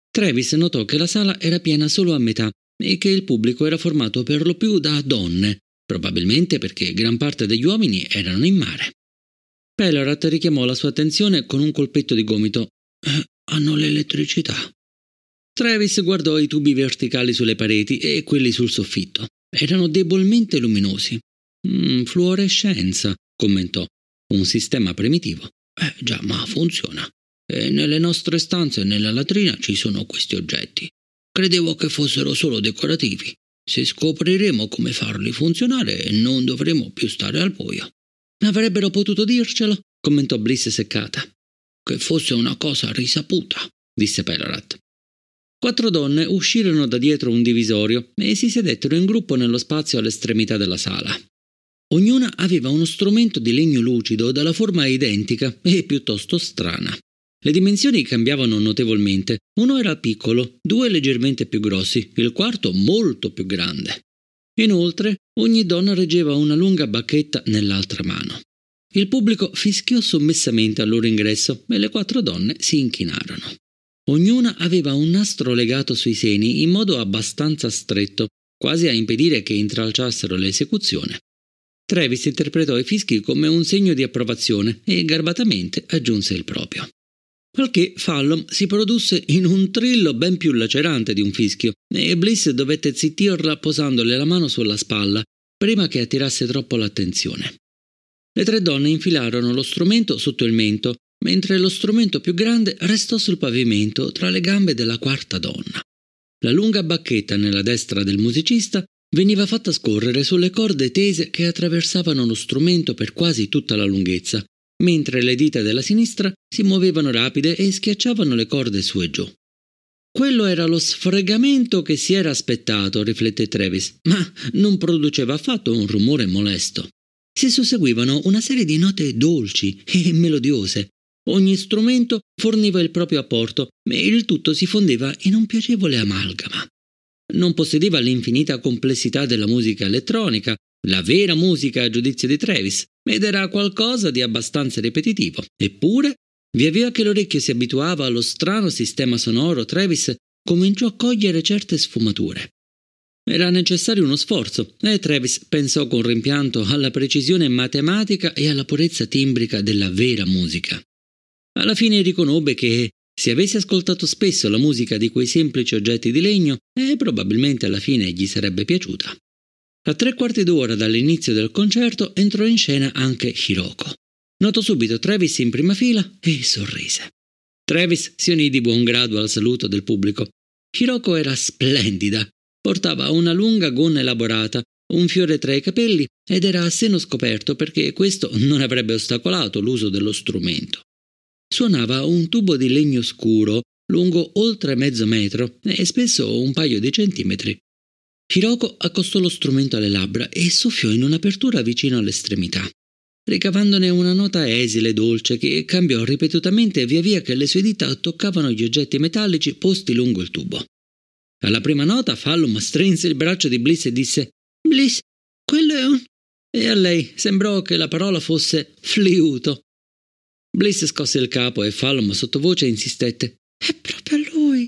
Travis notò che la sala era piena solo a metà e che il pubblico era formato per lo più da donne, probabilmente perché gran parte degli uomini erano in mare. Pellerat richiamò la sua attenzione con un colpetto di gomito. Eh, hanno l'elettricità. Travis guardò i tubi verticali sulle pareti e quelli sul soffitto. Erano debolmente luminosi. Mm, fluorescenza, commentò. Un sistema primitivo. Eh già, ma funziona. E nelle nostre stanze e nella latrina ci sono questi oggetti. Credevo che fossero solo decorativi. Se scopriremo come farli funzionare, non dovremo più stare al buio. Avrebbero potuto dircelo, commentò Bliss seccata. Che fosse una cosa risaputa, disse Pelorat. Quattro donne uscirono da dietro un divisorio e si sedettero in gruppo nello spazio all'estremità della sala. Ognuna aveva uno strumento di legno lucido dalla forma identica e piuttosto strana. Le dimensioni cambiavano notevolmente. Uno era piccolo, due leggermente più grossi, il quarto molto più grande. Inoltre, ogni donna reggeva una lunga bacchetta nell'altra mano. Il pubblico fischiò sommessamente al loro ingresso e le quattro donne si inchinarono. Ognuna aveva un nastro legato sui seni in modo abbastanza stretto, quasi a impedire che intralciassero l'esecuzione, Travis interpretò i fischi come un segno di approvazione e garbatamente aggiunse il proprio. Qualche che Fallon si produsse in un trillo ben più lacerante di un fischio e Bliss dovette zittirla posandole la mano sulla spalla prima che attirasse troppo l'attenzione. Le tre donne infilarono lo strumento sotto il mento, mentre lo strumento più grande restò sul pavimento tra le gambe della quarta donna. La lunga bacchetta nella destra del musicista veniva fatta scorrere sulle corde tese che attraversavano lo strumento per quasi tutta la lunghezza, mentre le dita della sinistra si muovevano rapide e schiacciavano le corde su e giù. Quello era lo sfregamento che si era aspettato, riflette Travis, ma non produceva affatto un rumore molesto. Si susseguivano una serie di note dolci e melodiose. Ogni strumento forniva il proprio apporto e il tutto si fondeva in un piacevole amalgama non possedeva l'infinita complessità della musica elettronica, la vera musica a giudizio di Travis, ed era qualcosa di abbastanza ripetitivo. Eppure, via via che l'orecchio si abituava allo strano sistema sonoro, Travis cominciò a cogliere certe sfumature. Era necessario uno sforzo e Travis pensò con rimpianto alla precisione matematica e alla purezza timbrica della vera musica. Alla fine riconobbe che se avesse ascoltato spesso la musica di quei semplici oggetti di legno, eh, probabilmente alla fine gli sarebbe piaciuta. A tre quarti d'ora dall'inizio del concerto entrò in scena anche Hiroko. Notò subito Travis in prima fila e sorrise. Travis si unì di buon grado al saluto del pubblico. Hiroko era splendida. Portava una lunga gonna elaborata, un fiore tra i capelli ed era a seno scoperto perché questo non avrebbe ostacolato l'uso dello strumento suonava un tubo di legno scuro lungo oltre mezzo metro e spesso un paio di centimetri. Hiroko accostò lo strumento alle labbra e soffiò in un'apertura vicino all'estremità, ricavandone una nota esile e dolce che cambiò ripetutamente via via che le sue dita toccavano gli oggetti metallici posti lungo il tubo. Alla prima nota Fallum strinse il braccio di Bliss e disse Bliss, quello è un... E a lei sembrò che la parola fosse fliuto, Bliss scosse il capo e Fallon sottovoce insistette. È proprio lui.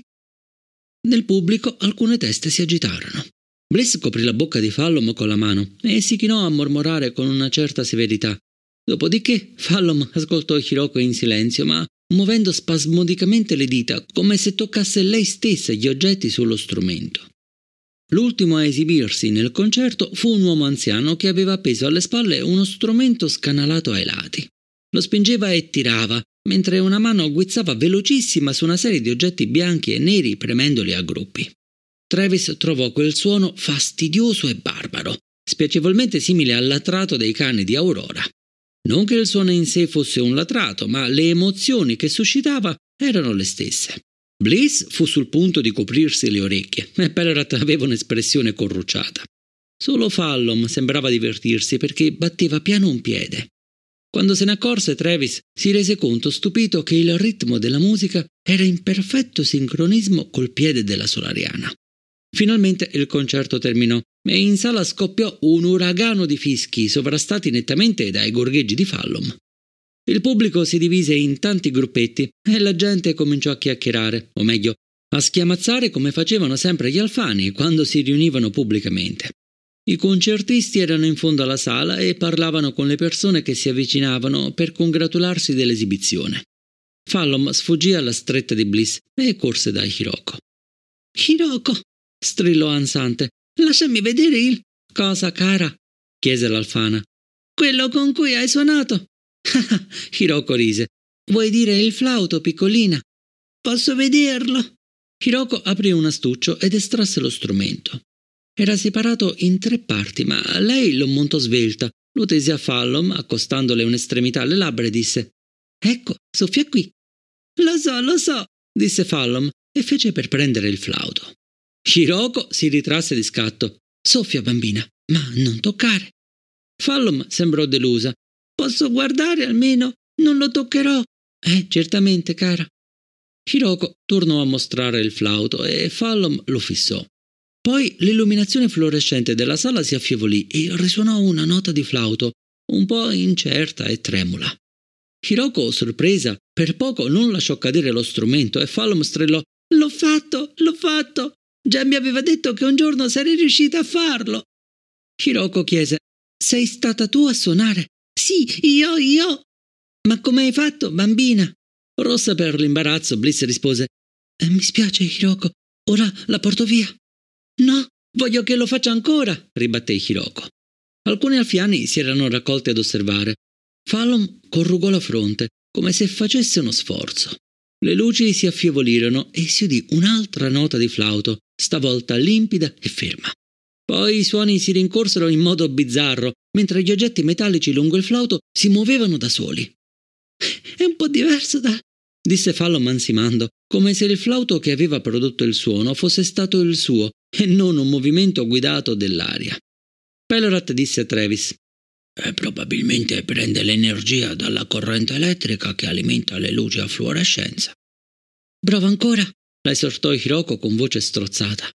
Nel pubblico alcune teste si agitarono. Bliss coprì la bocca di Fallom con la mano e si chinò a mormorare con una certa severità. Dopodiché Fallom ascoltò Hiroko in silenzio, ma muovendo spasmodicamente le dita, come se toccasse lei stessa gli oggetti sullo strumento. L'ultimo a esibirsi nel concerto fu un uomo anziano che aveva appeso alle spalle uno strumento scanalato ai lati. Lo spingeva e tirava, mentre una mano guizzava velocissima su una serie di oggetti bianchi e neri premendoli a gruppi. Travis trovò quel suono fastidioso e barbaro, spiacevolmente simile al latrato dei cani di Aurora. Non che il suono in sé fosse un latrato, ma le emozioni che suscitava erano le stesse. Bliss fu sul punto di coprirsi le orecchie e Pellerat aveva un'espressione corrucciata. Solo Fallom sembrava divertirsi perché batteva piano un piede. Quando se ne accorse, Travis si rese conto stupito che il ritmo della musica era in perfetto sincronismo col piede della solariana. Finalmente il concerto terminò e in sala scoppiò un uragano di fischi, sovrastati nettamente dai gorgheggi di Fallom. Il pubblico si divise in tanti gruppetti e la gente cominciò a chiacchierare, o meglio, a schiamazzare come facevano sempre gli alfani quando si riunivano pubblicamente. I concertisti erano in fondo alla sala e parlavano con le persone che si avvicinavano per congratularsi dell'esibizione. Fallom sfuggì alla stretta di Bliss e corse da Hiroko. Hiroko! strillò ansante. Lasciami vedere il. Cosa cara? chiese l'alfana. Quello con cui hai suonato. Hiroko rise. Vuoi dire il flauto, piccolina? Posso vederlo? Hiroko aprì un astuccio ed estrasse lo strumento. Era separato in tre parti, ma lei lo montò svelta, lo tese a Fallom, accostandole un'estremità alle labbra e disse Ecco, soffia qui. Lo so, lo so, disse Fallom e fece per prendere il flauto. Shiroko si ritrasse di scatto. Soffia, bambina, ma non toccare. Fallom sembrò delusa. Posso guardare almeno? Non lo toccherò. Eh, certamente, cara. Shiroko tornò a mostrare il flauto e Fallom lo fissò. Poi l'illuminazione fluorescente della sala si affievolì e risuonò una nota di flauto, un po' incerta e tremula. Hiroko, sorpresa, per poco non lasciò cadere lo strumento e Falom strillò L'ho fatto, l'ho fatto! Già mi aveva detto che un giorno sarei riuscita a farlo! Hiroko chiese Sei stata tu a suonare? Sì, io, io! Ma come hai fatto, bambina? Rossa per l'imbarazzo, Bliss rispose eh, Mi spiace, Hiroko, ora la porto via. No, voglio che lo faccia ancora, ribatté Hiroko. Alcuni alfiani si erano raccolti ad osservare. Fallon corrugò la fronte, come se facesse uno sforzo. Le luci si affievolirono e si udì un'altra nota di flauto, stavolta limpida e ferma. Poi i suoni si rincorsero in modo bizzarro, mentre gli oggetti metallici lungo il flauto si muovevano da soli. È un po' diverso da, disse Fallo mansimando, come se il flauto che aveva prodotto il suono fosse stato il suo e non un movimento guidato dell'aria. Pelorat disse a Travis: e eh, probabilmente prende l'energia dalla corrente elettrica che alimenta le luci a fluorescenza. Prova ancora, esortò Hiroko con voce strozzata.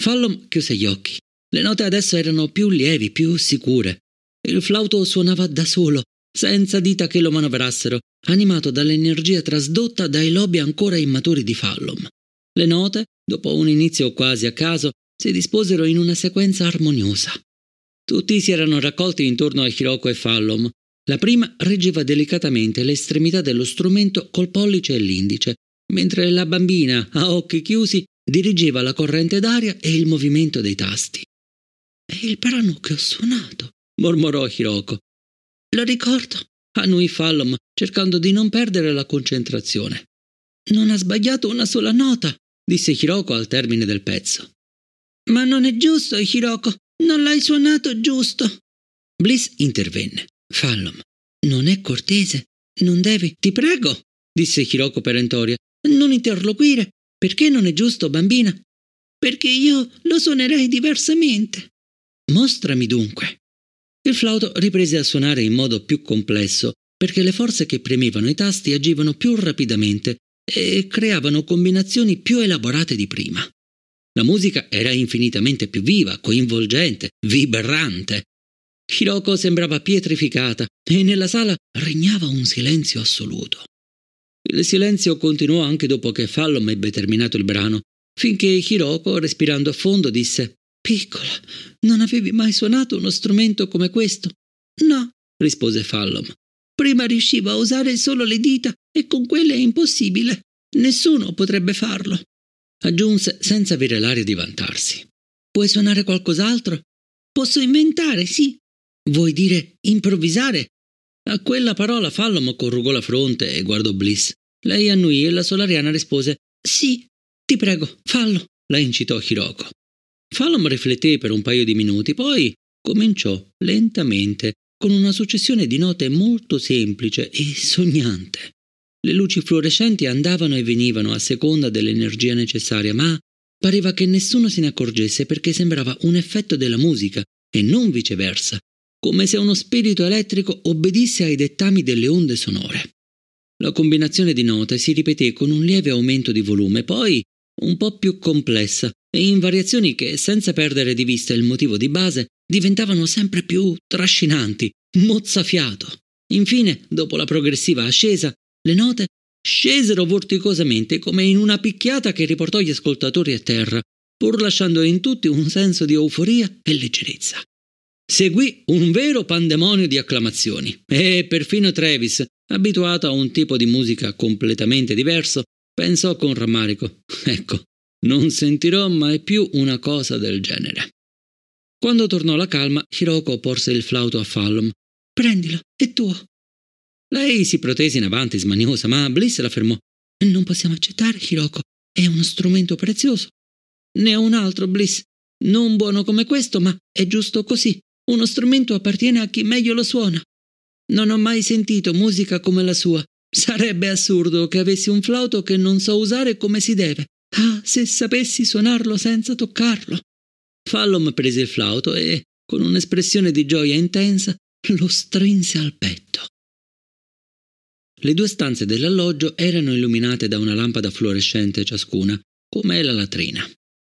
Fallom chiuse gli occhi. Le note adesso erano più lievi, più sicure. Il flauto suonava da solo, senza dita che lo manovrassero, animato dall'energia trasdotta dai lobby ancora immaturi di Fallom. Le note, dopo un inizio quasi a caso, si disposero in una sequenza armoniosa. Tutti si erano raccolti intorno a Hiroko e Fallom. La prima reggeva delicatamente l'estremità dello strumento col pollice e l'indice, mentre la bambina, a occhi chiusi, dirigeva la corrente d'aria e il movimento dei tasti. È il brano che ho suonato, mormorò Hiroko. Lo ricordo, annui Fallom, cercando di non perdere la concentrazione. Non ha sbagliato una sola nota, disse Hiroko al termine del pezzo. Ma non è giusto, Hiroko, non l'hai suonato giusto. Bliss intervenne. Fallom, non è cortese, non devi. Ti prego, disse Hiroko perentoria, non interloquire. Perché non è giusto, bambina? Perché io lo suonerei diversamente. Mostrami dunque. Il flauto riprese a suonare in modo più complesso, perché le forze che premevano i tasti agivano più rapidamente e creavano combinazioni più elaborate di prima. La musica era infinitamente più viva, coinvolgente, vibrante. Hiroko sembrava pietrificata e nella sala regnava un silenzio assoluto. Il silenzio continuò anche dopo che Fallon ebbe terminato il brano, finché Hiroko, respirando a fondo, disse Piccola, non avevi mai suonato uno strumento come questo? No, rispose Fallom. Prima riuscivo a usare solo le dita e con quelle è impossibile. Nessuno potrebbe farlo. Aggiunse senza avere l'aria di vantarsi. Puoi suonare qualcos'altro? Posso inventare, sì. Vuoi dire improvvisare? A quella parola Fallom corrugò la fronte e guardò Bliss. Lei annuì e la solariana rispose: Sì, ti prego, fallo, la incitò Hiroko. Fallon rifletté per un paio di minuti, poi cominciò lentamente, con una successione di note molto semplice e sognante. Le luci fluorescenti andavano e venivano a seconda dell'energia necessaria, ma pareva che nessuno se ne accorgesse perché sembrava un effetto della musica e non viceversa, come se uno spirito elettrico obbedisse ai dettami delle onde sonore. La combinazione di note si ripeté con un lieve aumento di volume, poi un po' più complessa e in variazioni che, senza perdere di vista il motivo di base, diventavano sempre più trascinanti, mozzafiato. Infine, dopo la progressiva ascesa, le note scesero vorticosamente come in una picchiata che riportò gli ascoltatori a terra, pur lasciando in tutti un senso di euforia e leggerezza. Seguì un vero pandemonio di acclamazioni e perfino Travis, abituato a un tipo di musica completamente diverso, Pensò con rammarico, ecco, non sentirò mai più una cosa del genere. Quando tornò la calma, Hiroko porse il flauto a Fallom. Prendilo, è tuo. Lei si protese in avanti, smaniosa, ma Bliss la fermò. Non possiamo accettare, Hiroko. È uno strumento prezioso. Ne ho un altro, Bliss. Non buono come questo, ma è giusto così. Uno strumento appartiene a chi meglio lo suona. Non ho mai sentito musica come la sua Sarebbe assurdo che avessi un flauto che non so usare come si deve. Ah, se sapessi suonarlo senza toccarlo. Fallom prese il flauto e, con un'espressione di gioia intensa, lo strinse al petto. Le due stanze dell'alloggio erano illuminate da una lampada fluorescente ciascuna, come la latrina.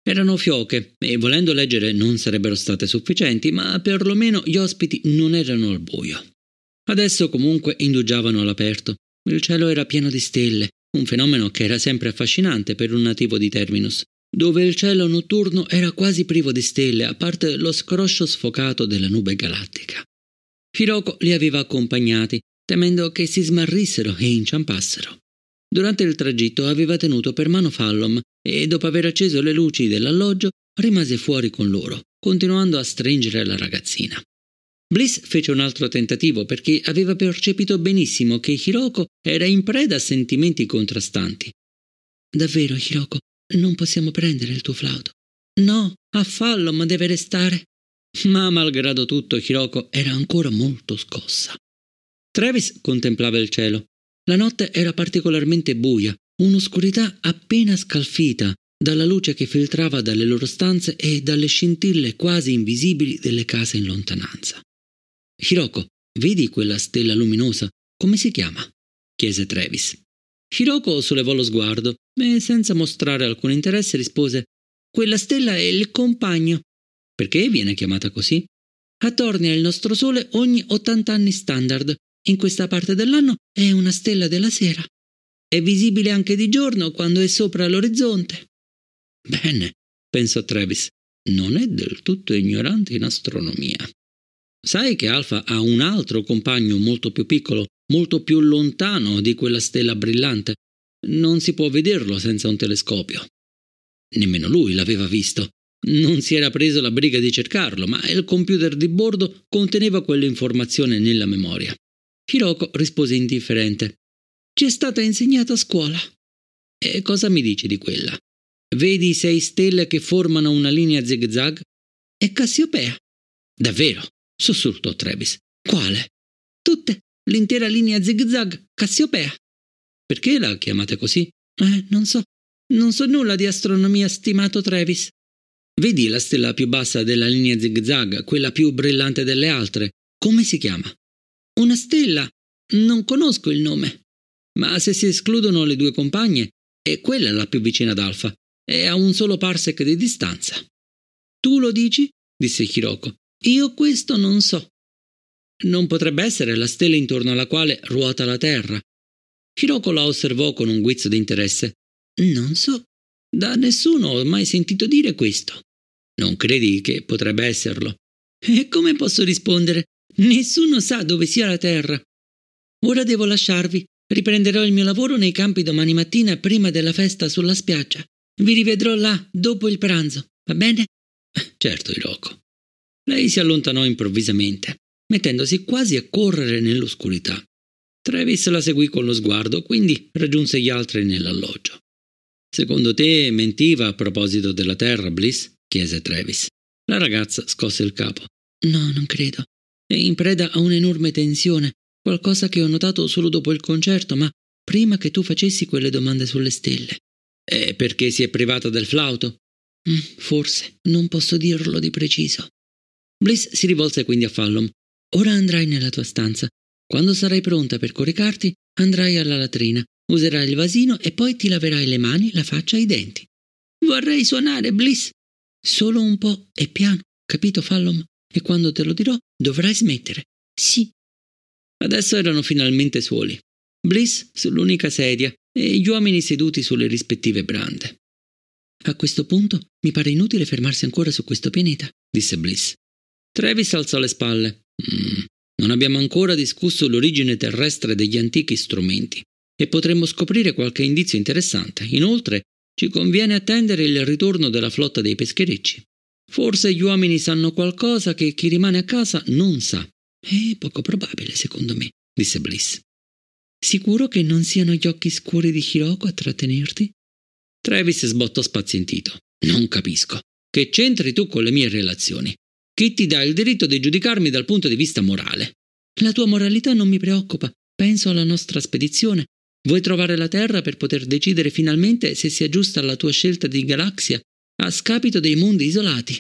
Erano fioche e volendo leggere non sarebbero state sufficienti, ma perlomeno gli ospiti non erano al buio. Adesso comunque indugiavano all'aperto il cielo era pieno di stelle, un fenomeno che era sempre affascinante per un nativo di Terminus, dove il cielo notturno era quasi privo di stelle, a parte lo scroscio sfocato della nube galattica. Hiroko li aveva accompagnati, temendo che si smarrissero e inciampassero. Durante il tragitto aveva tenuto per mano Fallom e, dopo aver acceso le luci dell'alloggio, rimase fuori con loro, continuando a stringere la ragazzina. Bliss fece un altro tentativo perché aveva percepito benissimo che Hiroko era in preda a sentimenti contrastanti. Davvero, Hiroko, non possiamo prendere il tuo flauto. No, a fallo, ma deve restare. Ma malgrado tutto, Hiroko era ancora molto scossa. Travis contemplava il cielo. La notte era particolarmente buia, un'oscurità appena scalfita dalla luce che filtrava dalle loro stanze e dalle scintille quasi invisibili delle case in lontananza. Hiroko, vedi quella stella luminosa? Come si chiama? chiese Travis. Hiroko sollevò lo sguardo e, senza mostrare alcun interesse, rispose Quella stella è il compagno. Perché viene chiamata così? Attorno al nostro Sole ogni 80 anni standard. In questa parte dell'anno è una stella della sera. È visibile anche di giorno quando è sopra l'orizzonte. Bene, pensò Travis, non è del tutto ignorante in astronomia. Sai che Alfa ha un altro compagno molto più piccolo, molto più lontano di quella stella brillante. Non si può vederlo senza un telescopio. Nemmeno lui l'aveva visto. Non si era preso la briga di cercarlo, ma il computer di bordo conteneva quell'informazione nella memoria. Hiroko rispose indifferente. Ci è stata insegnata a scuola. E cosa mi dici di quella? Vedi sei stelle che formano una linea zigzag? È Cassiopea. Davvero? sussurrò Travis. Quale? Tutte, l'intera linea zigzag Cassiopea. Perché la chiamate così? Eh, non so. Non so nulla di astronomia, stimato Travis. Vedi la stella più bassa della linea zigzag, quella più brillante delle altre. Come si chiama? Una stella. Non conosco il nome. Ma se si escludono le due compagne, è quella la più vicina ad Alfa. È a un solo parsec di distanza. Tu lo dici? disse Hiroko. Io questo non so. Non potrebbe essere la stella intorno alla quale ruota la Terra. Hiroko la osservò con un guizzo di interesse. Non so. Da nessuno ho mai sentito dire questo. Non credi che potrebbe esserlo? E come posso rispondere? Nessuno sa dove sia la Terra. Ora devo lasciarvi. Riprenderò il mio lavoro nei campi domani mattina prima della festa sulla spiaggia. Vi rivedrò là dopo il pranzo, va bene? Certo, Iroko. Lei si allontanò improvvisamente, mettendosi quasi a correre nell'oscurità. Travis la seguì con lo sguardo, quindi raggiunse gli altri nell'alloggio. Secondo te mentiva a proposito della terra, Bliss? chiese Travis. La ragazza scosse il capo. No, non credo. È in preda a un'enorme tensione, qualcosa che ho notato solo dopo il concerto, ma prima che tu facessi quelle domande sulle stelle. È perché si è privata del flauto? Mm, forse, non posso dirlo di preciso. Bliss si rivolse quindi a Fallon. Ora andrai nella tua stanza. Quando sarai pronta per coricarti, andrai alla latrina, userai il vasino e poi ti laverai le mani, la faccia e i denti. Vorrei suonare, Bliss. Solo un po' e piano, capito, Fallon? E quando te lo dirò, dovrai smettere. Sì. Adesso erano finalmente soli. Bliss sull'unica sedia e gli uomini seduti sulle rispettive brande. A questo punto mi pare inutile fermarsi ancora su questo pianeta, disse Bliss. Travis alzò le spalle. Mm, non abbiamo ancora discusso l'origine terrestre degli antichi strumenti e potremmo scoprire qualche indizio interessante. Inoltre, ci conviene attendere il ritorno della flotta dei pescherecci. Forse gli uomini sanno qualcosa che chi rimane a casa non sa. È poco probabile, secondo me, disse Bliss. Sicuro che non siano gli occhi scuri di Hiroko a trattenerti? Travis sbottò spazientito. Non capisco. Che c'entri tu con le mie relazioni? ti dà il diritto di giudicarmi dal punto di vista morale. La tua moralità non mi preoccupa. Penso alla nostra spedizione. Vuoi trovare la Terra per poter decidere finalmente se sia giusta la tua scelta di galassia, a scapito dei mondi isolati.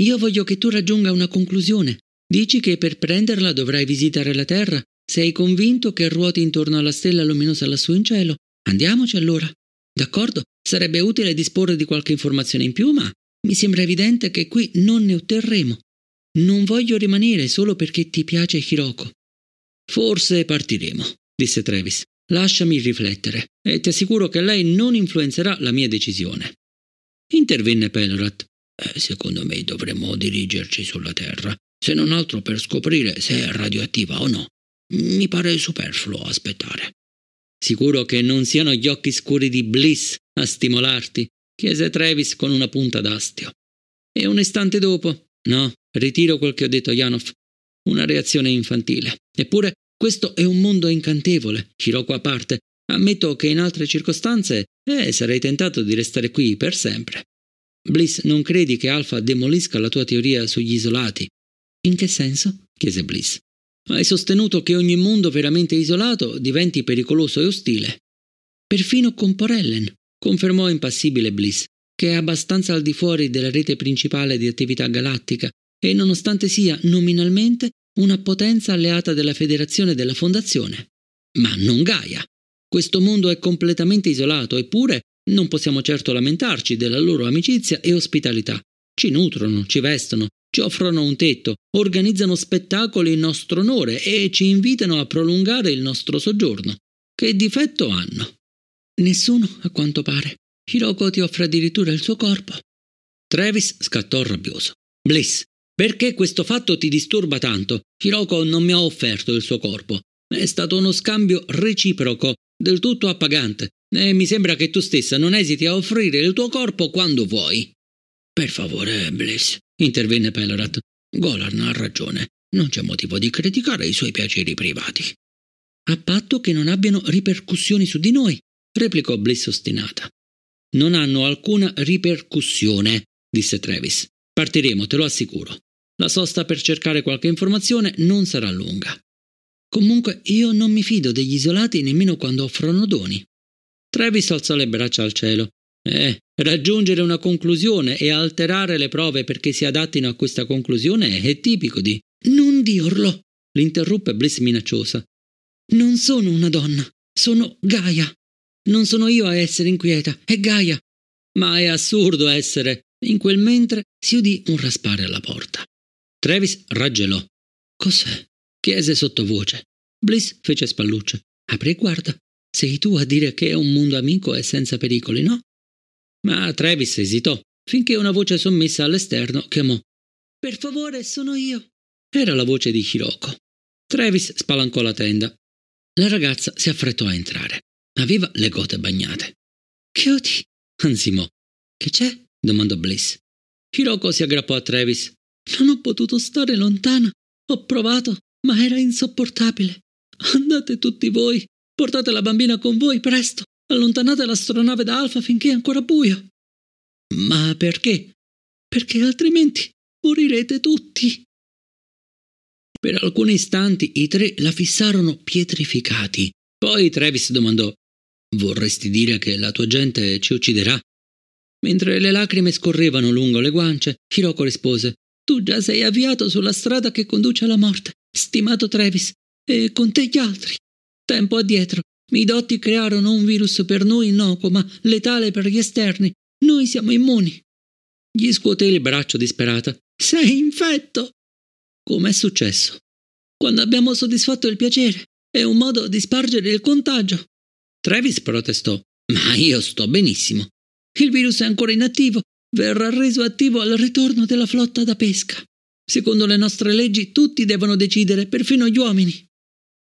Io voglio che tu raggiunga una conclusione. Dici che per prenderla dovrai visitare la Terra. Sei convinto che ruoti intorno alla stella luminosa lassù in cielo. Andiamoci allora. D'accordo, sarebbe utile disporre di qualche informazione in più, ma mi sembra evidente che qui non ne otterremo. Non voglio rimanere solo perché ti piace Hiroko. Forse partiremo, disse Travis. Lasciami riflettere e ti assicuro che lei non influenzerà la mia decisione. Intervenne Pelrat. Eh, secondo me dovremmo dirigerci sulla Terra, se non altro per scoprire se è radioattiva o no. Mi pare superfluo aspettare. Sicuro che non siano gli occhi scuri di Bliss a stimolarti, chiese Travis con una punta d'astio. E un istante dopo, no, ritiro quel che ho detto a Janov. Una reazione infantile. Eppure, questo è un mondo incantevole, Hiroko a parte. Ammetto che in altre circostanze, eh, sarei tentato di restare qui per sempre. Bliss, non credi che Alfa demolisca la tua teoria sugli isolati? In che senso? chiese Bliss. Hai sostenuto che ogni mondo veramente isolato diventi pericoloso e ostile. Perfino con Porellen confermò impassibile Bliss, che è abbastanza al di fuori della rete principale di attività galattica e nonostante sia nominalmente una potenza alleata della Federazione della Fondazione. Ma non Gaia. Questo mondo è completamente isolato, eppure non possiamo certo lamentarci della loro amicizia e ospitalità. Ci nutrono, ci vestono, ci offrono un tetto, organizzano spettacoli in nostro onore e ci invitano a prolungare il nostro soggiorno. Che difetto hanno? Nessuno, a quanto pare. Hiroko ti offre addirittura il suo corpo. Travis scattò rabbioso. Bliss, perché questo fatto ti disturba tanto? Hiroko non mi ha offerto il suo corpo. È stato uno scambio reciproco, del tutto appagante, e mi sembra che tu stessa non esiti a offrire il tuo corpo quando vuoi. Per favore, Bliss, intervenne Pelorat. Golan ha ragione. Non c'è motivo di criticare i suoi piaceri privati. A patto che non abbiano ripercussioni su di noi, replicò Bliss ostinata. Non hanno alcuna ripercussione, disse Travis. Partiremo, te lo assicuro. La sosta per cercare qualche informazione non sarà lunga. Comunque io non mi fido degli isolati nemmeno quando offrono doni. Travis alzò le braccia al cielo. Eh, raggiungere una conclusione e alterare le prove perché si adattino a questa conclusione è tipico di... Non dirlo! l'interruppe Bliss minacciosa. Non sono una donna, sono Gaia. Non sono io a essere inquieta, è Gaia. Ma è assurdo essere. In quel mentre si udì un raspare alla porta. Travis raggelò. Cos'è? chiese sottovoce. Bliss fece spallucce. Apri e guarda. Sei tu a dire che è un mondo amico e senza pericoli, no? Ma Travis esitò, finché una voce sommessa all'esterno chiamò. Per favore, sono io. Era la voce di Hiroko. Travis spalancò la tenda. La ragazza si affrettò a entrare. Aveva le gote bagnate. Cutie! ansimò. Che c'è? domandò Bliss. Hiroko si aggrappò a Travis. Non ho potuto stare lontana. Ho provato, ma era insopportabile. Andate tutti voi. Portate la bambina con voi, presto. Allontanate l'astronave da Alfa finché è ancora buio. Ma perché? Perché altrimenti morirete tutti. Per alcuni istanti i tre la fissarono pietrificati. Poi Travis domandò: Vorresti dire che la tua gente ci ucciderà? Mentre le lacrime scorrevano lungo le guance, Hiroko rispose Tu già sei avviato sulla strada che conduce alla morte, stimato Travis, e con te gli altri. Tempo addietro, i dotti crearono un virus per noi innocuo, ma letale per gli esterni. Noi siamo immuni. Gli scuoté il braccio disperata. Sei infetto! Com'è successo? Quando abbiamo soddisfatto il piacere, è un modo di spargere il contagio. Travis protestò. Ma io sto benissimo. Il virus è ancora inattivo. Verrà reso attivo al ritorno della flotta da pesca. Secondo le nostre leggi tutti devono decidere, perfino gli uomini.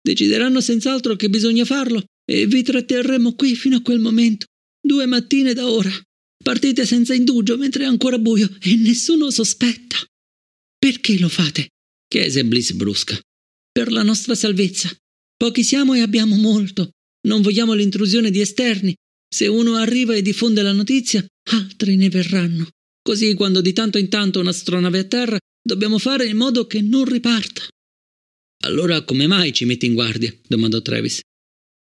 Decideranno senz'altro che bisogna farlo e vi tratterremo qui fino a quel momento, due mattine da ora. Partite senza indugio mentre è ancora buio e nessuno sospetta. Perché lo fate? chiese Bliss brusca. Per la nostra salvezza. Pochi siamo e abbiamo molto. Non vogliamo l'intrusione di esterni. Se uno arriva e diffonde la notizia, altri ne verranno. Così quando di tanto in tanto un'astronave a terra, dobbiamo fare in modo che non riparta. Allora come mai ci metti in guardia? domandò Travis.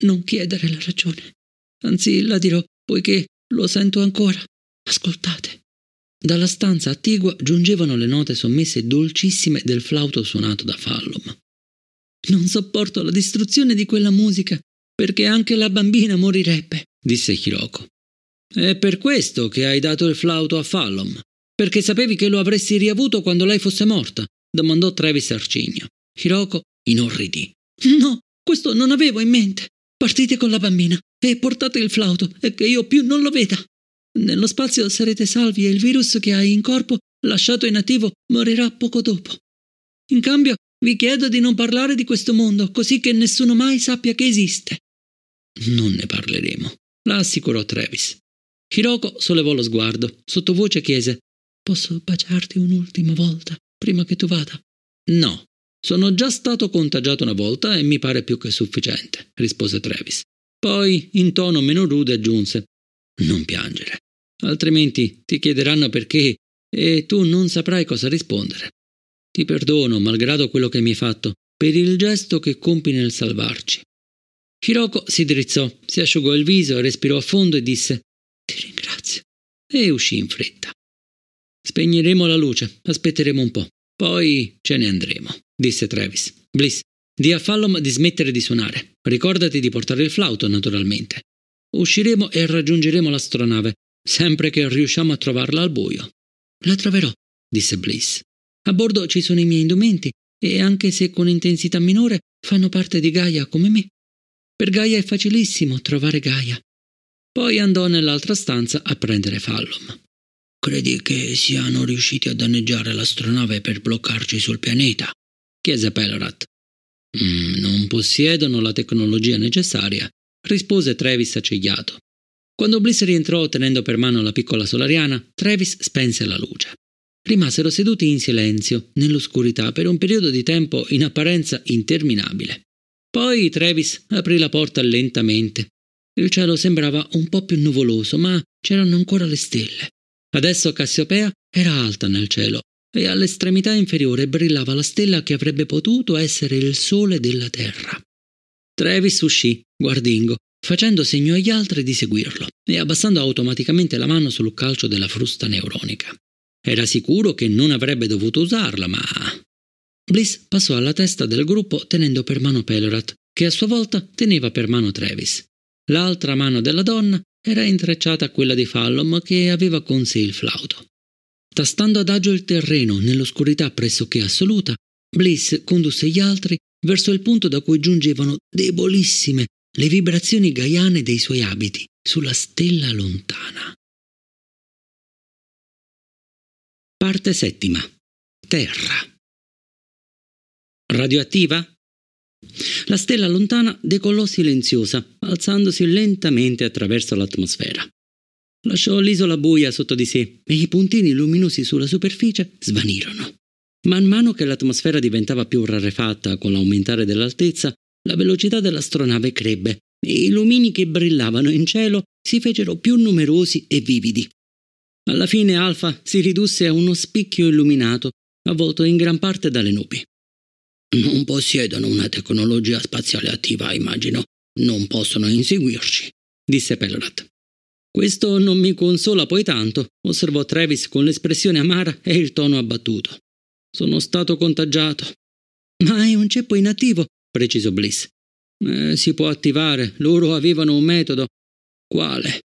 Non chiedere la ragione. Anzi, la dirò, poiché lo sento ancora. Ascoltate. Dalla stanza attigua giungevano le note sommesse e dolcissime del flauto suonato da Fallom. Non sopporto la distruzione di quella musica, perché anche la bambina morirebbe, disse Hiroko. È per questo che hai dato il flauto a Fallon, perché sapevi che lo avresti riavuto quando lei fosse morta, domandò Travis Arcigno. Hiroko inorridì. No, questo non avevo in mente. Partite con la bambina e portate il flauto e che io più non lo veda. Nello spazio sarete salvi e il virus che hai in corpo, lasciato inattivo, morirà poco dopo. In cambio, vi chiedo di non parlare di questo mondo, così che nessuno mai sappia che esiste. Non ne parleremo, la assicurò Travis. Hiroko sollevò lo sguardo, sottovoce chiese Posso baciarti un'ultima volta prima che tu vada? No, sono già stato contagiato una volta e mi pare più che sufficiente, rispose Travis. Poi, in tono meno rude, aggiunse Non piangere, altrimenti ti chiederanno perché e tu non saprai cosa rispondere. Ti perdono, malgrado quello che mi hai fatto, per il gesto che compi nel salvarci. Hiroko si drizzò, si asciugò il viso, respirò a fondo e disse Ti ringrazio. E uscì in fretta. Spegneremo la luce, aspetteremo un po', poi ce ne andremo, disse Travis. Bliss, di a Fallom di smettere di suonare. Ricordati di portare il flauto, naturalmente. Usciremo e raggiungeremo l'astronave, sempre che riusciamo a trovarla al buio. La troverò, disse Bliss. A bordo ci sono i miei indumenti, e anche se con intensità minore, fanno parte di Gaia come me. Per Gaia è facilissimo trovare Gaia. Poi andò nell'altra stanza a prendere Fallum. Credi che siano riusciti a danneggiare l'astronave per bloccarci sul pianeta? chiese Pelorat. Mm, non possiedono la tecnologia necessaria, rispose Travis accigliato. Quando Bliss rientrò tenendo per mano la piccola solariana, Travis spense la luce. Rimasero seduti in silenzio, nell'oscurità, per un periodo di tempo in apparenza interminabile. Poi Travis aprì la porta lentamente. Il cielo sembrava un po' più nuvoloso, ma c'erano ancora le stelle. Adesso Cassiopea era alta nel cielo e all'estremità inferiore brillava la stella che avrebbe potuto essere il sole della terra. Travis uscì, guardingo, facendo segno agli altri di seguirlo e abbassando automaticamente la mano sul calcio della frusta neuronica. Era sicuro che non avrebbe dovuto usarla, ma Bliss passò alla testa del gruppo tenendo per mano Pelorat, che a sua volta teneva per mano Travis. L'altra mano della donna era intrecciata a quella di Fallom che aveva con sé il flauto. Tastando adagio il terreno nell'oscurità pressoché assoluta, Bliss condusse gli altri verso il punto da cui giungevano debolissime le vibrazioni gaiane dei suoi abiti sulla stella lontana. Parte settima. Terra radioattiva? La stella lontana decollò silenziosa, alzandosi lentamente attraverso l'atmosfera. Lasciò l'isola buia sotto di sé e i puntini luminosi sulla superficie svanirono. Man mano che l'atmosfera diventava più rarefatta con l'aumentare dell'altezza, la velocità dell'astronave crebbe e i lumini che brillavano in cielo si fecero più numerosi e vividi. Alla fine Alfa si ridusse a uno spicchio illuminato, avvolto in gran parte dalle nubi non possiedono una tecnologia spaziale attiva, immagino. Non possono inseguirci, disse Pellorat. Questo non mi consola poi tanto, osservò Travis con l'espressione amara e il tono abbattuto. Sono stato contagiato. Ma è un ceppo inattivo, precisò Bliss. Eh, si può attivare, loro avevano un metodo. Quale?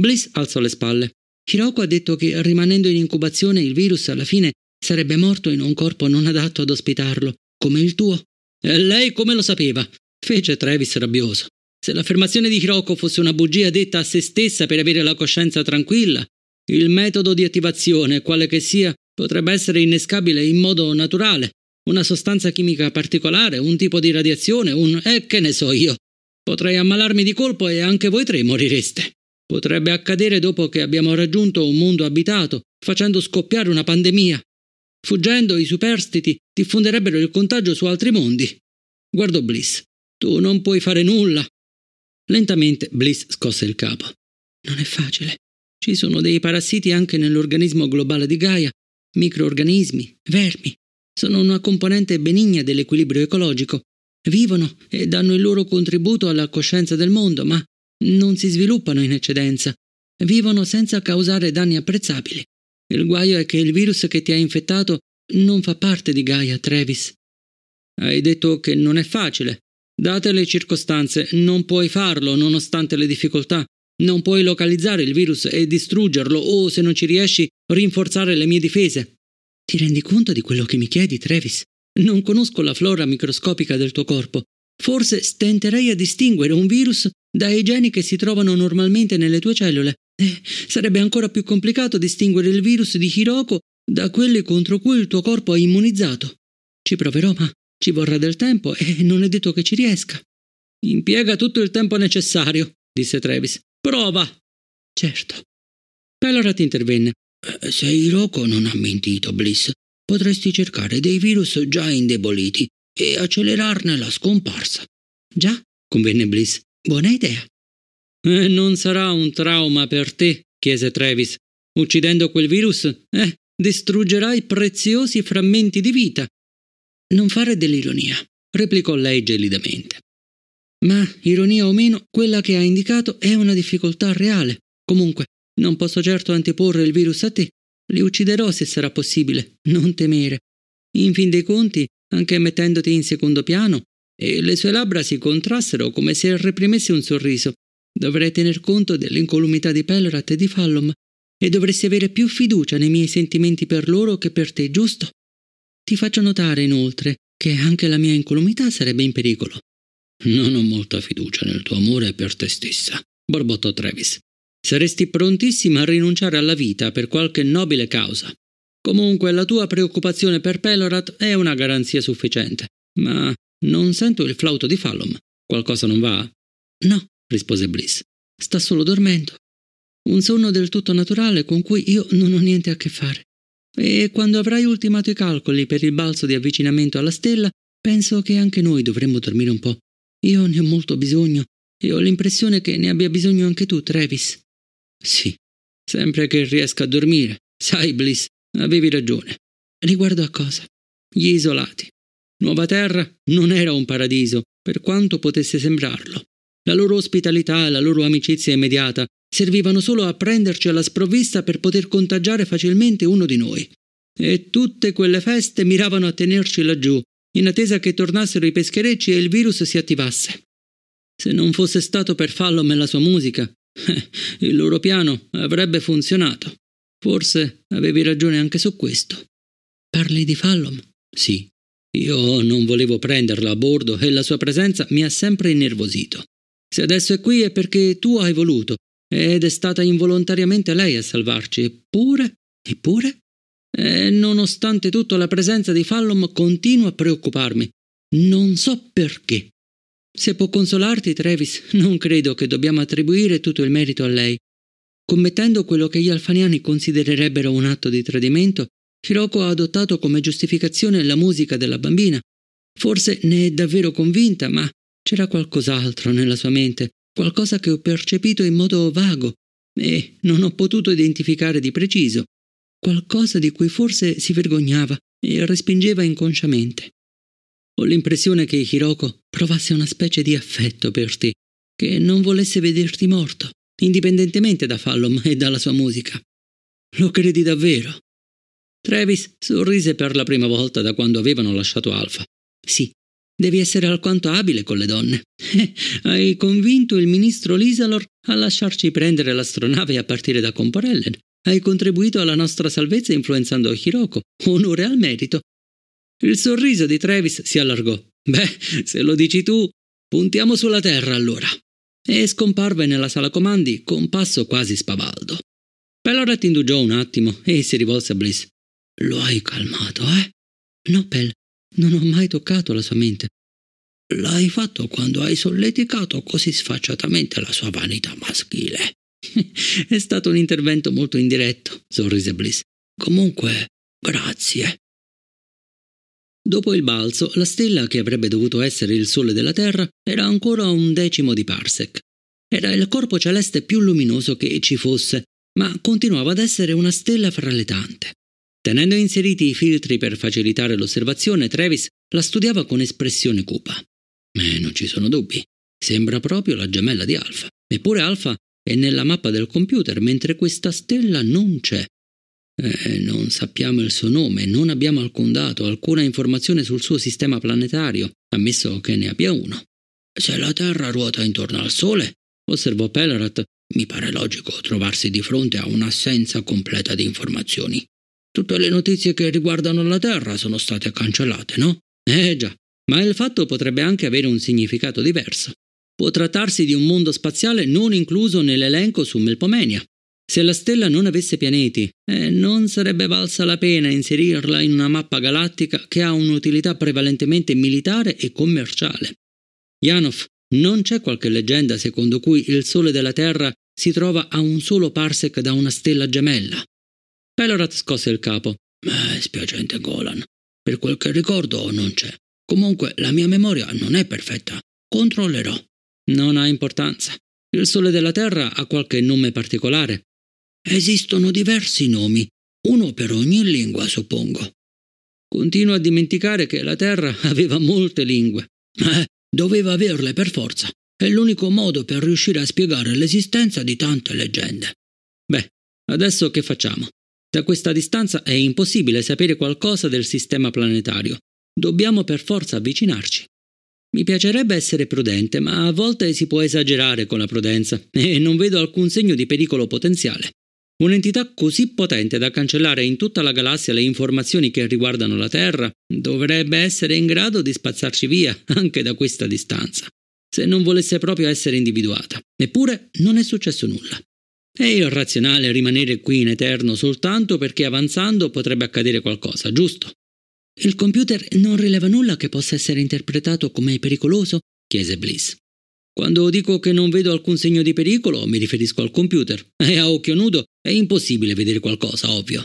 Bliss alzò le spalle. Hiroko ha detto che rimanendo in incubazione il virus alla fine sarebbe morto in un corpo non adatto ad ospitarlo. Come il tuo? E lei come lo sapeva? fece Travis rabbioso. Se l'affermazione di Hiroko fosse una bugia detta a se stessa per avere la coscienza tranquilla, il metodo di attivazione, quale che sia, potrebbe essere innescabile in modo naturale. Una sostanza chimica particolare, un tipo di radiazione, un... eh, che ne so io. Potrei ammalarmi di colpo e anche voi tre morireste. Potrebbe accadere dopo che abbiamo raggiunto un mondo abitato, facendo scoppiare una pandemia. Fuggendo, i superstiti diffonderebbero il contagio su altri mondi. Guardò Bliss. Tu non puoi fare nulla. Lentamente Bliss scosse il capo. Non è facile. Ci sono dei parassiti anche nell'organismo globale di Gaia, microorganismi, vermi. Sono una componente benigna dell'equilibrio ecologico. Vivono e danno il loro contributo alla coscienza del mondo, ma non si sviluppano in eccedenza. Vivono senza causare danni apprezzabili. Il guaio è che il virus che ti ha infettato non fa parte di Gaia, Travis. Hai detto che non è facile. Date le circostanze, non puoi farlo nonostante le difficoltà. Non puoi localizzare il virus e distruggerlo o, se non ci riesci, rinforzare le mie difese. Ti rendi conto di quello che mi chiedi, Travis? Non conosco la flora microscopica del tuo corpo. Forse stenterei a distinguere un virus dai geni che si trovano normalmente nelle tue cellule. Eh, sarebbe ancora più complicato distinguere il virus di Hiroko da quelli contro cui il tuo corpo è immunizzato. Ci proverò, ma ci vorrà del tempo e non è detto che ci riesca. Impiega tutto il tempo necessario, disse Travis. Prova! Certo. Pelorat intervenne. Eh, se Iroko non ha mentito, Bliss, potresti cercare dei virus già indeboliti e accelerarne la scomparsa. Già, convenne Bliss. Buona idea. Eh, non sarà un trauma per te, chiese Travis. Uccidendo quel virus, eh, distruggerai preziosi frammenti di vita. Non fare dell'ironia, replicò lei gelidamente. Ma, ironia o meno, quella che ha indicato è una difficoltà reale. Comunque, non posso certo anteporre il virus a te. Li ucciderò se sarà possibile, non temere. In fin dei conti, anche mettendoti in secondo piano, e le sue labbra si contrassero come se reprimesse un sorriso. Dovrei tener conto dell'incolumità di Pelrat e di Fallom, e dovresti avere più fiducia nei miei sentimenti per loro che per te, giusto? Ti faccio notare inoltre che anche la mia incolumità sarebbe in pericolo. Non ho molta fiducia nel tuo amore per te stessa, borbottò Travis. Saresti prontissima a rinunciare alla vita per qualche nobile causa. Comunque la tua preoccupazione per Pelorat è una garanzia sufficiente, ma non sento il flauto di Fallum. Qualcosa non va? No, rispose Bliss. Sta solo dormendo. Un sonno del tutto naturale con cui io non ho niente a che fare. E quando avrai ultimato i calcoli per il balzo di avvicinamento alla stella, penso che anche noi dovremmo dormire un po'. Io ne ho molto bisogno e ho l'impressione che ne abbia bisogno anche tu, Travis. Sì, sempre che riesca a dormire. Sai, Bliss, avevi ragione. Riguardo a cosa? Gli isolati. Nuova Terra non era un paradiso, per quanto potesse sembrarlo. La loro ospitalità, e la loro amicizia immediata, servivano solo a prenderci alla sprovvista per poter contagiare facilmente uno di noi. E tutte quelle feste miravano a tenerci laggiù, in attesa che tornassero i pescherecci e il virus si attivasse. Se non fosse stato per Fallom e la sua musica, eh, il loro piano avrebbe funzionato. Forse avevi ragione anche su questo. Parli di Fallom? Sì. Io non volevo prenderla a bordo e la sua presenza mi ha sempre innervosito. Se adesso è qui è perché tu hai voluto ed è stata involontariamente lei a salvarci, eppure, eppure... E nonostante tutto la presenza di Fallom continua a preoccuparmi. Non so perché. Se può consolarti, Travis, non credo che dobbiamo attribuire tutto il merito a lei. Commettendo quello che gli alfaniani considererebbero un atto di tradimento, Hiroko ha adottato come giustificazione la musica della bambina. Forse ne è davvero convinta, ma c'era qualcos'altro nella sua mente, qualcosa che ho percepito in modo vago e non ho potuto identificare di preciso, qualcosa di cui forse si vergognava e respingeva inconsciamente. Ho l'impressione che Hiroko provasse una specie di affetto per te, che non volesse vederti morto, indipendentemente da Fallom e dalla sua musica. Lo credi davvero? Travis sorrise per la prima volta da quando avevano lasciato Alfa. Sì, Devi essere alquanto abile con le donne. Hai convinto il ministro Lisalor a lasciarci prendere l'astronave a partire da Comporellen. Hai contribuito alla nostra salvezza influenzando Hiroko. Onore al merito. Il sorriso di Travis si allargò. Beh, se lo dici tu, puntiamo sulla Terra allora. E scomparve nella sala comandi con passo quasi spavaldo. Pelloret indugiò un attimo e si rivolse a Bliss. Lo hai calmato, eh? No, Pell, non ho mai toccato la sua mente. L'hai fatto quando hai solleticato così sfacciatamente la sua vanità maschile. È stato un intervento molto indiretto, sorrise Bliss. Comunque, grazie. Dopo il balzo, la stella che avrebbe dovuto essere il Sole della Terra era ancora un decimo di parsec. Era il corpo celeste più luminoso che ci fosse, ma continuava ad essere una stella fra le tante. Tenendo inseriti i filtri per facilitare l'osservazione, Travis la studiava con espressione cupa. Eh, non ci sono dubbi. Sembra proprio la gemella di Alfa. Eppure Alfa è nella mappa del computer, mentre questa stella non c'è. Eh, non sappiamo il suo nome, non abbiamo alcun dato, alcuna informazione sul suo sistema planetario, ammesso che ne abbia uno. Se la Terra ruota intorno al Sole, osservò Pellerat, mi pare logico trovarsi di fronte a un'assenza completa di informazioni. Tutte le notizie che riguardano la Terra sono state cancellate, no? Eh già, ma il fatto potrebbe anche avere un significato diverso. Può trattarsi di un mondo spaziale non incluso nell'elenco su Melpomenia. Se la stella non avesse pianeti, eh, non sarebbe valsa la pena inserirla in una mappa galattica che ha un'utilità prevalentemente militare e commerciale. Janov, non c'è qualche leggenda secondo cui il Sole della Terra si trova a un solo parsec da una stella gemella? Pelorat scosse il capo. È spiacente, Golan. Per quel che ricordo non c'è. Comunque la mia memoria non è perfetta. Controllerò. Non ha importanza. Il Sole della Terra ha qualche nome particolare. Esistono diversi nomi, uno per ogni lingua, suppongo. Continuo a dimenticare che la Terra aveva molte lingue. Eh, doveva averle per forza. È l'unico modo per riuscire a spiegare l'esistenza di tante leggende. Beh, adesso che facciamo? Da questa distanza è impossibile sapere qualcosa del sistema planetario. Dobbiamo per forza avvicinarci. Mi piacerebbe essere prudente, ma a volte si può esagerare con la prudenza e non vedo alcun segno di pericolo potenziale. Un'entità così potente da cancellare in tutta la galassia le informazioni che riguardano la Terra dovrebbe essere in grado di spazzarci via anche da questa distanza, se non volesse proprio essere individuata. Eppure non è successo nulla. È irrazionale rimanere qui in eterno soltanto perché avanzando potrebbe accadere qualcosa, giusto? Il computer non rileva nulla che possa essere interpretato come pericoloso? chiese Bliss. Quando dico che non vedo alcun segno di pericolo, mi riferisco al computer. E a occhio nudo è impossibile vedere qualcosa, ovvio.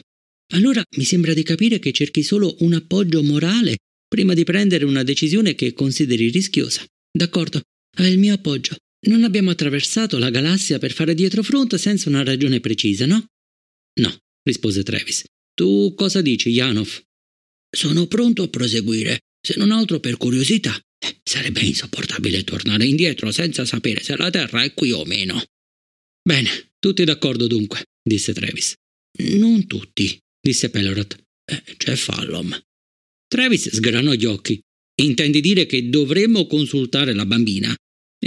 Allora mi sembra di capire che cerchi solo un appoggio morale prima di prendere una decisione che consideri rischiosa. D'accordo, hai il mio appoggio. Non abbiamo attraversato la galassia per fare dietro fronte senza una ragione precisa, no? No, rispose Travis. Tu cosa dici, Janov? Sono pronto a proseguire, se non altro per curiosità. Eh, sarebbe insopportabile tornare indietro senza sapere se la Terra è qui o meno. Bene, tutti d'accordo dunque, disse Travis. Non tutti, disse Pelorot. Eh, c'è Fallom. Travis sgranò gli occhi. Intendi dire che dovremmo consultare la bambina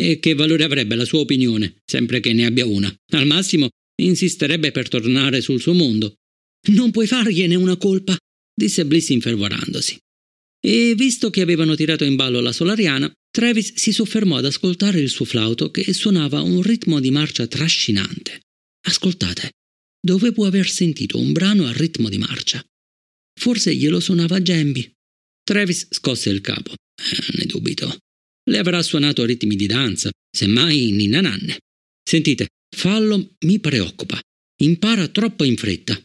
e che valore avrebbe la sua opinione, sempre che ne abbia una? Al massimo insisterebbe per tornare sul suo mondo. Non puoi fargliene una colpa, disse Bliss infervorandosi. E visto che avevano tirato in ballo la solariana, Travis si soffermò ad ascoltare il suo flauto che suonava un ritmo di marcia trascinante. Ascoltate, dove può aver sentito un brano a ritmo di marcia? Forse glielo suonava Gembi. Travis scosse il capo. Eh, ne dubito le avrà suonato ritmi di danza, semmai ninna nanne. Sentite, fallo mi preoccupa. Impara troppo in fretta.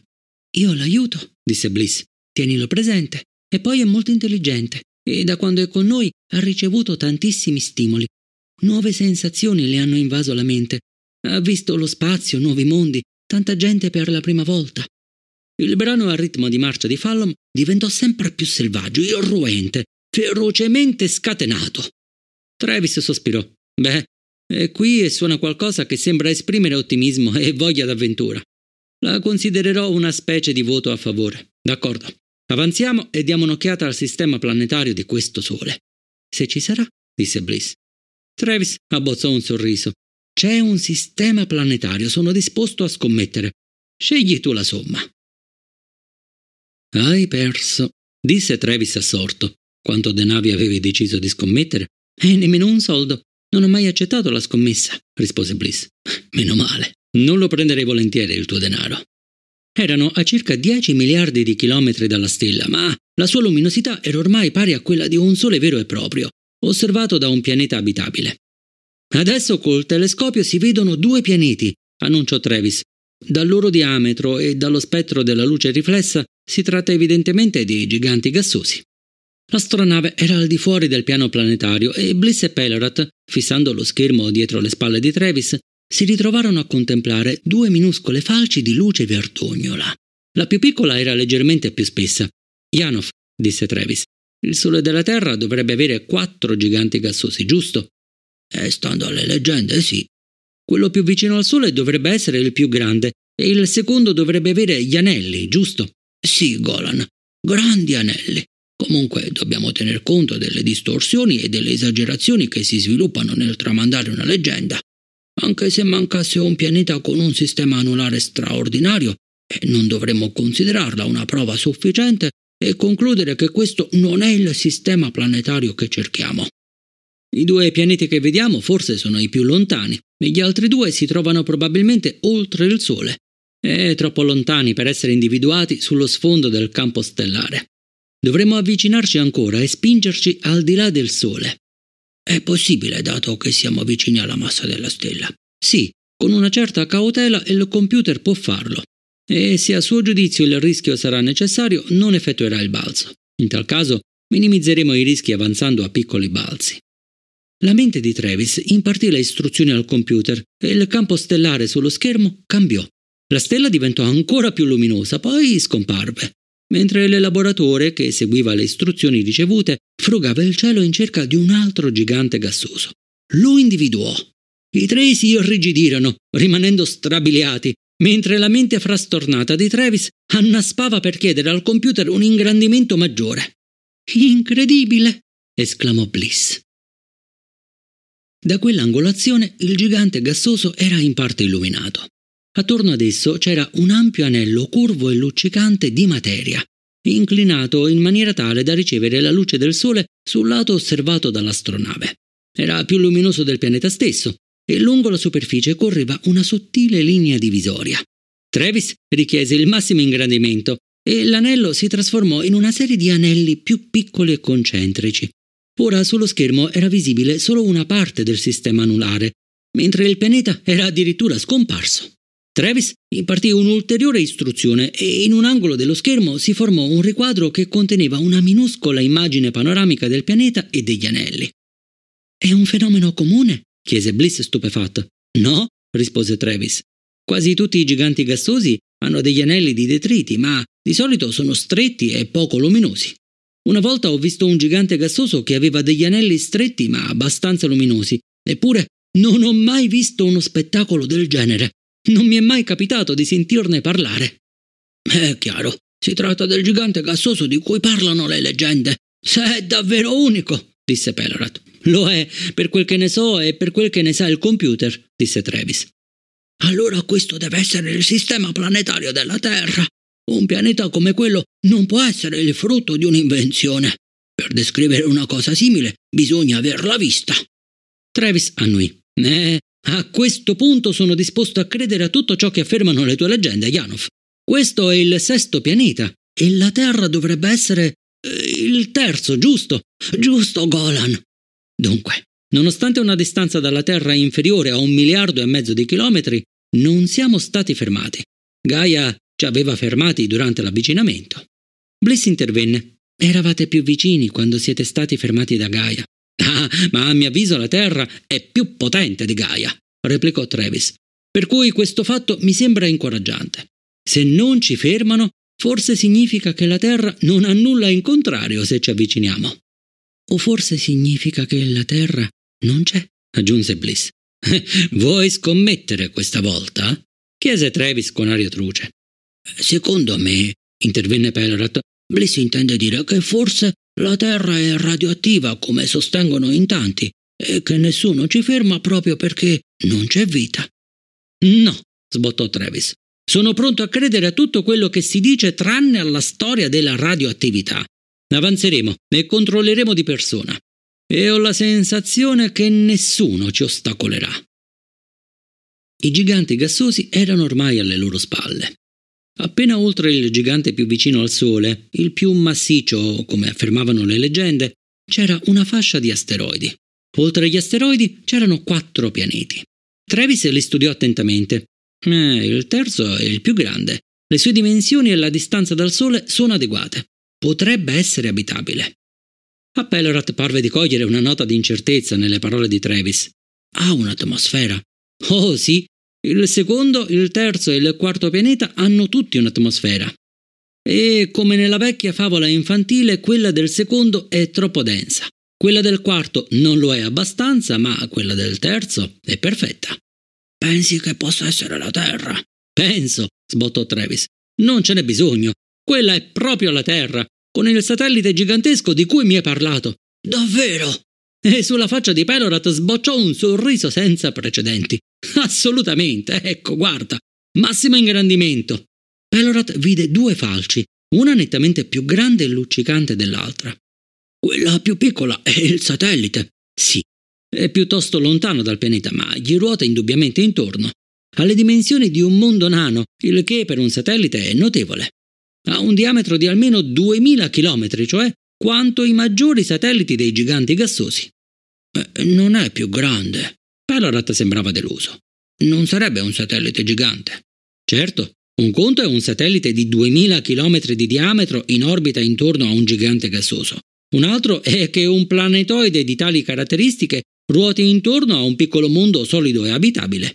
Io l'aiuto, disse Bliss. Tienilo presente. E poi è molto intelligente e da quando è con noi ha ricevuto tantissimi stimoli. Nuove sensazioni le hanno invaso la mente. Ha visto lo spazio, nuovi mondi, tanta gente per la prima volta. Il brano a ritmo di marcia di Fallon diventò sempre più selvaggio, irruente, ferocemente scatenato. Travis sospirò. Beh, eh, qui suona qualcosa che sembra esprimere ottimismo e voglia d'avventura. La considererò una specie di voto a favore. D'accordo. Avanziamo e diamo un'occhiata al sistema planetario di questo Sole. Se ci sarà, disse Bliss. Travis abbozzò un sorriso. C'è un sistema planetario, sono disposto a scommettere. Scegli tu la somma. Hai perso, disse Travis assorto. Quanto denari avevi deciso di scommettere? E nemmeno un soldo. Non ho mai accettato la scommessa, rispose Bliss. Meno male. Non lo prenderei volentieri il tuo denaro. Erano a circa 10 miliardi di chilometri dalla stella, ma la sua luminosità era ormai pari a quella di un sole vero e proprio, osservato da un pianeta abitabile. Adesso col telescopio si vedono due pianeti, annunciò Travis. Dal loro diametro e dallo spettro della luce riflessa si tratta evidentemente di giganti gassosi. L'astronave era al di fuori del piano planetario e Bliss e Pellerat, fissando lo schermo dietro le spalle di Travis, si ritrovarono a contemplare due minuscole falci di luce verdognola. La più piccola era leggermente più spessa. Janov, disse Travis, il Sole della Terra dovrebbe avere quattro giganti gassosi, giusto? E stando alle leggende, sì. Quello più vicino al Sole dovrebbe essere il più grande e il secondo dovrebbe avere gli anelli, giusto? Sì, Golan, grandi anelli. Comunque dobbiamo tener conto delle distorsioni e delle esagerazioni che si sviluppano nel tramandare una leggenda. Anche se mancasse un pianeta con un sistema anulare straordinario, non dovremmo considerarla una prova sufficiente e concludere che questo non è il sistema planetario che cerchiamo. I due pianeti che vediamo forse sono i più lontani, e gli altri due si trovano probabilmente oltre il Sole, e troppo lontani per essere individuati sullo sfondo del campo stellare. Dovremmo avvicinarci ancora e spingerci al di là del Sole. È possibile dato che siamo vicini alla massa della stella. Sì, con una certa cautela il computer può farlo. E se a suo giudizio il rischio sarà necessario, non effettuerà il balzo. In tal caso, minimizzeremo i rischi avanzando a piccoli balzi. La mente di Travis impartì le istruzioni al computer e il campo stellare sullo schermo cambiò. La stella diventò ancora più luminosa, poi scomparve mentre l'elaboratore, che seguiva le istruzioni ricevute, frugava il cielo in cerca di un altro gigante gassoso. Lo individuò. I tre si irrigidirono, rimanendo strabiliati, mentre la mente frastornata di Travis annaspava per chiedere al computer un ingrandimento maggiore. Incredibile! esclamò Bliss. Da quell'angolazione il gigante gassoso era in parte illuminato. Attorno ad esso c'era un ampio anello curvo e luccicante di materia, inclinato in maniera tale da ricevere la luce del Sole sul lato osservato dall'astronave. Era più luminoso del pianeta stesso e lungo la superficie correva una sottile linea divisoria. Travis richiese il massimo ingrandimento e l'anello si trasformò in una serie di anelli più piccoli e concentrici. Ora sullo schermo era visibile solo una parte del sistema anulare, mentre il pianeta era addirittura scomparso. Travis impartì un'ulteriore istruzione e in un angolo dello schermo si formò un riquadro che conteneva una minuscola immagine panoramica del pianeta e degli anelli. È un fenomeno comune? chiese Bliss stupefatto. No, rispose Travis. Quasi tutti i giganti gassosi hanno degli anelli di detriti, ma di solito sono stretti e poco luminosi. Una volta ho visto un gigante gassoso che aveva degli anelli stretti ma abbastanza luminosi, eppure non ho mai visto uno spettacolo del genere. Non mi è mai capitato di sentirne parlare. È chiaro, si tratta del gigante gassoso di cui parlano le leggende. Se è davvero unico, disse Pelorat. Lo è, per quel che ne so e per quel che ne sa il computer, disse Travis. Allora questo deve essere il sistema planetario della Terra. Un pianeta come quello non può essere il frutto di un'invenzione. Per descrivere una cosa simile bisogna averla vista. Travis annui. Eh, a questo punto sono disposto a credere a tutto ciò che affermano le tue leggende, Janov. Questo è il sesto pianeta e la Terra dovrebbe essere eh, il terzo, giusto? Giusto, Golan. Dunque, nonostante una distanza dalla Terra inferiore a un miliardo e mezzo di chilometri, non siamo stati fermati. Gaia ci aveva fermati durante l'avvicinamento. Bliss intervenne. Eravate più vicini quando siete stati fermati da Gaia. Ah, ma a mio avviso la Terra è più potente di Gaia, replicò Travis. Per cui questo fatto mi sembra incoraggiante. Se non ci fermano, forse significa che la Terra non ha nulla in contrario se ci avviciniamo. O forse significa che la Terra non c'è, aggiunse Bliss. Vuoi scommettere questa volta? chiese Travis con aria truce. Secondo me, intervenne Pellerat, Bliss intende dire che forse la Terra è radioattiva, come sostengono in tanti, e che nessuno ci ferma proprio perché non c'è vita. No, sbottò Travis. Sono pronto a credere a tutto quello che si dice tranne alla storia della radioattività. Avanzeremo e controlleremo di persona. E ho la sensazione che nessuno ci ostacolerà. I giganti gassosi erano ormai alle loro spalle. Appena oltre il gigante più vicino al Sole, il più massiccio, come affermavano le leggende, c'era una fascia di asteroidi. Oltre gli asteroidi c'erano quattro pianeti. Travis li studiò attentamente. Eh, il terzo è il più grande. Le sue dimensioni e la distanza dal Sole sono adeguate. Potrebbe essere abitabile. A Pellerat parve di cogliere una nota di incertezza nelle parole di Travis. Ha un'atmosfera? Oh sì, il secondo, il terzo e il quarto pianeta hanno tutti un'atmosfera. E come nella vecchia favola infantile, quella del secondo è troppo densa. Quella del quarto non lo è abbastanza, ma quella del terzo è perfetta. Pensi che possa essere la Terra? Penso, sbottò Travis. Non ce n'è bisogno. Quella è proprio la Terra, con il satellite gigantesco di cui mi hai parlato. Davvero? E sulla faccia di Pelorat sbocciò un sorriso senza precedenti. Assolutamente, ecco, guarda. Massimo ingrandimento. Pelorat vide due falci, una nettamente più grande e luccicante dell'altra. Quella più piccola è il satellite. Sì, è piuttosto lontano dal pianeta, ma gli ruota indubbiamente intorno. Ha le dimensioni di un mondo nano, il che per un satellite è notevole. Ha un diametro di almeno 2000 km, cioè quanto i maggiori satelliti dei giganti gassosi. Eh, non è più grande. Pelorat sembrava deluso. Non sarebbe un satellite gigante. Certo, un conto è un satellite di 2000 km di diametro in orbita intorno a un gigante gassoso. Un altro è che un planetoide di tali caratteristiche ruoti intorno a un piccolo mondo solido e abitabile.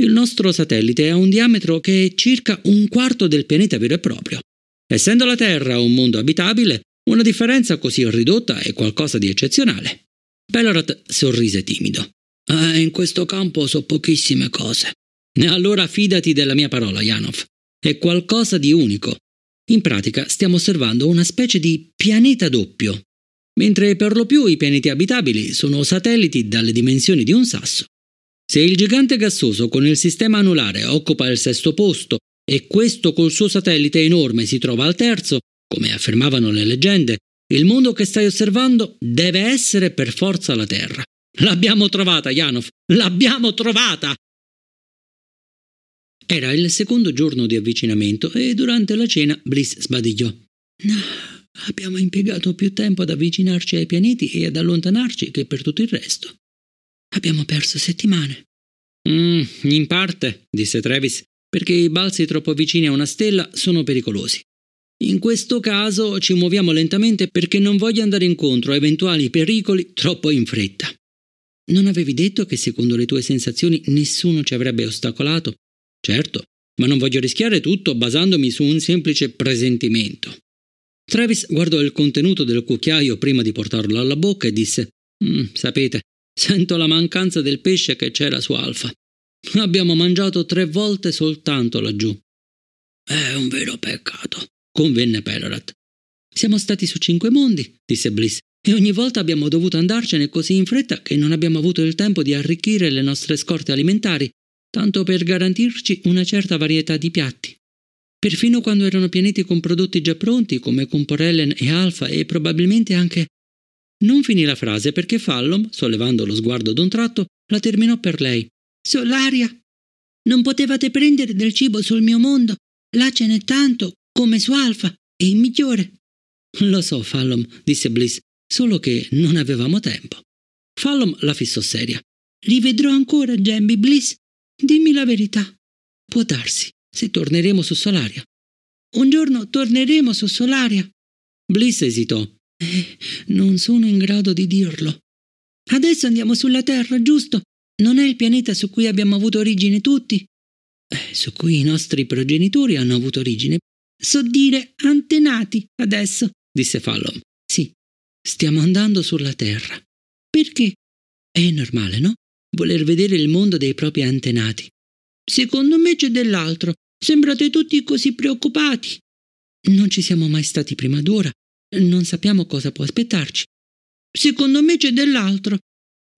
Il nostro satellite ha un diametro che è circa un quarto del pianeta vero e proprio. Essendo la Terra un mondo abitabile, una differenza così ridotta è qualcosa di eccezionale. Pelorot sorrise timido. Eh, in questo campo so pochissime cose. Allora fidati della mia parola, Janov. È qualcosa di unico. In pratica stiamo osservando una specie di pianeta doppio, mentre per lo più i pianeti abitabili sono satelliti dalle dimensioni di un sasso. Se il gigante gassoso con il sistema anulare occupa il sesto posto e questo col suo satellite enorme si trova al terzo, come affermavano le leggende, il mondo che stai osservando deve essere per forza la Terra. L'abbiamo trovata, Janov! L'abbiamo trovata! Era il secondo giorno di avvicinamento e durante la cena Bliss sbadigliò. abbiamo impiegato più tempo ad avvicinarci ai pianeti e ad allontanarci che per tutto il resto. Abbiamo perso settimane. Mm, in parte, disse Travis, perché i balzi troppo vicini a una stella sono pericolosi. In questo caso ci muoviamo lentamente perché non voglio andare incontro a eventuali pericoli troppo in fretta. Non avevi detto che secondo le tue sensazioni nessuno ci avrebbe ostacolato? Certo, ma non voglio rischiare tutto basandomi su un semplice presentimento. Travis guardò il contenuto del cucchiaio prima di portarlo alla bocca e disse: mm, Sapete, sento la mancanza del pesce che c'era su Alfa. Abbiamo mangiato tre volte soltanto laggiù. È un vero peccato convenne Pelorat. Siamo stati su cinque mondi, disse Bliss, e ogni volta abbiamo dovuto andarcene così in fretta che non abbiamo avuto il tempo di arricchire le nostre scorte alimentari, tanto per garantirci una certa varietà di piatti. Perfino quando erano pianeti con prodotti già pronti, come Comporellen e Alfa e probabilmente anche... Non finì la frase perché Fallom, sollevando lo sguardo d'un tratto, la terminò per lei. Solaria! Non potevate prendere del cibo sul mio mondo? Là ce n'è tanto, come su Alfa, e il migliore. Lo so, Fallom, disse Bliss, solo che non avevamo tempo. Fallom la fissò seria. Rivedrò ancora Jamie Bliss? Dimmi la verità. Può darsi, se torneremo su Solaria. Un giorno torneremo su Solaria. Bliss esitò. Eh, non sono in grado di dirlo. Adesso andiamo sulla Terra, giusto? Non è il pianeta su cui abbiamo avuto origine tutti? Eh, su cui i nostri progenitori hanno avuto origine, So dire antenati adesso, disse Fallon. Sì, stiamo andando sulla Terra. Perché? È normale, no? Voler vedere il mondo dei propri antenati. Secondo me c'è dell'altro. Sembrate tutti così preoccupati. Non ci siamo mai stati prima d'ora. Non sappiamo cosa può aspettarci. Secondo me c'è dell'altro.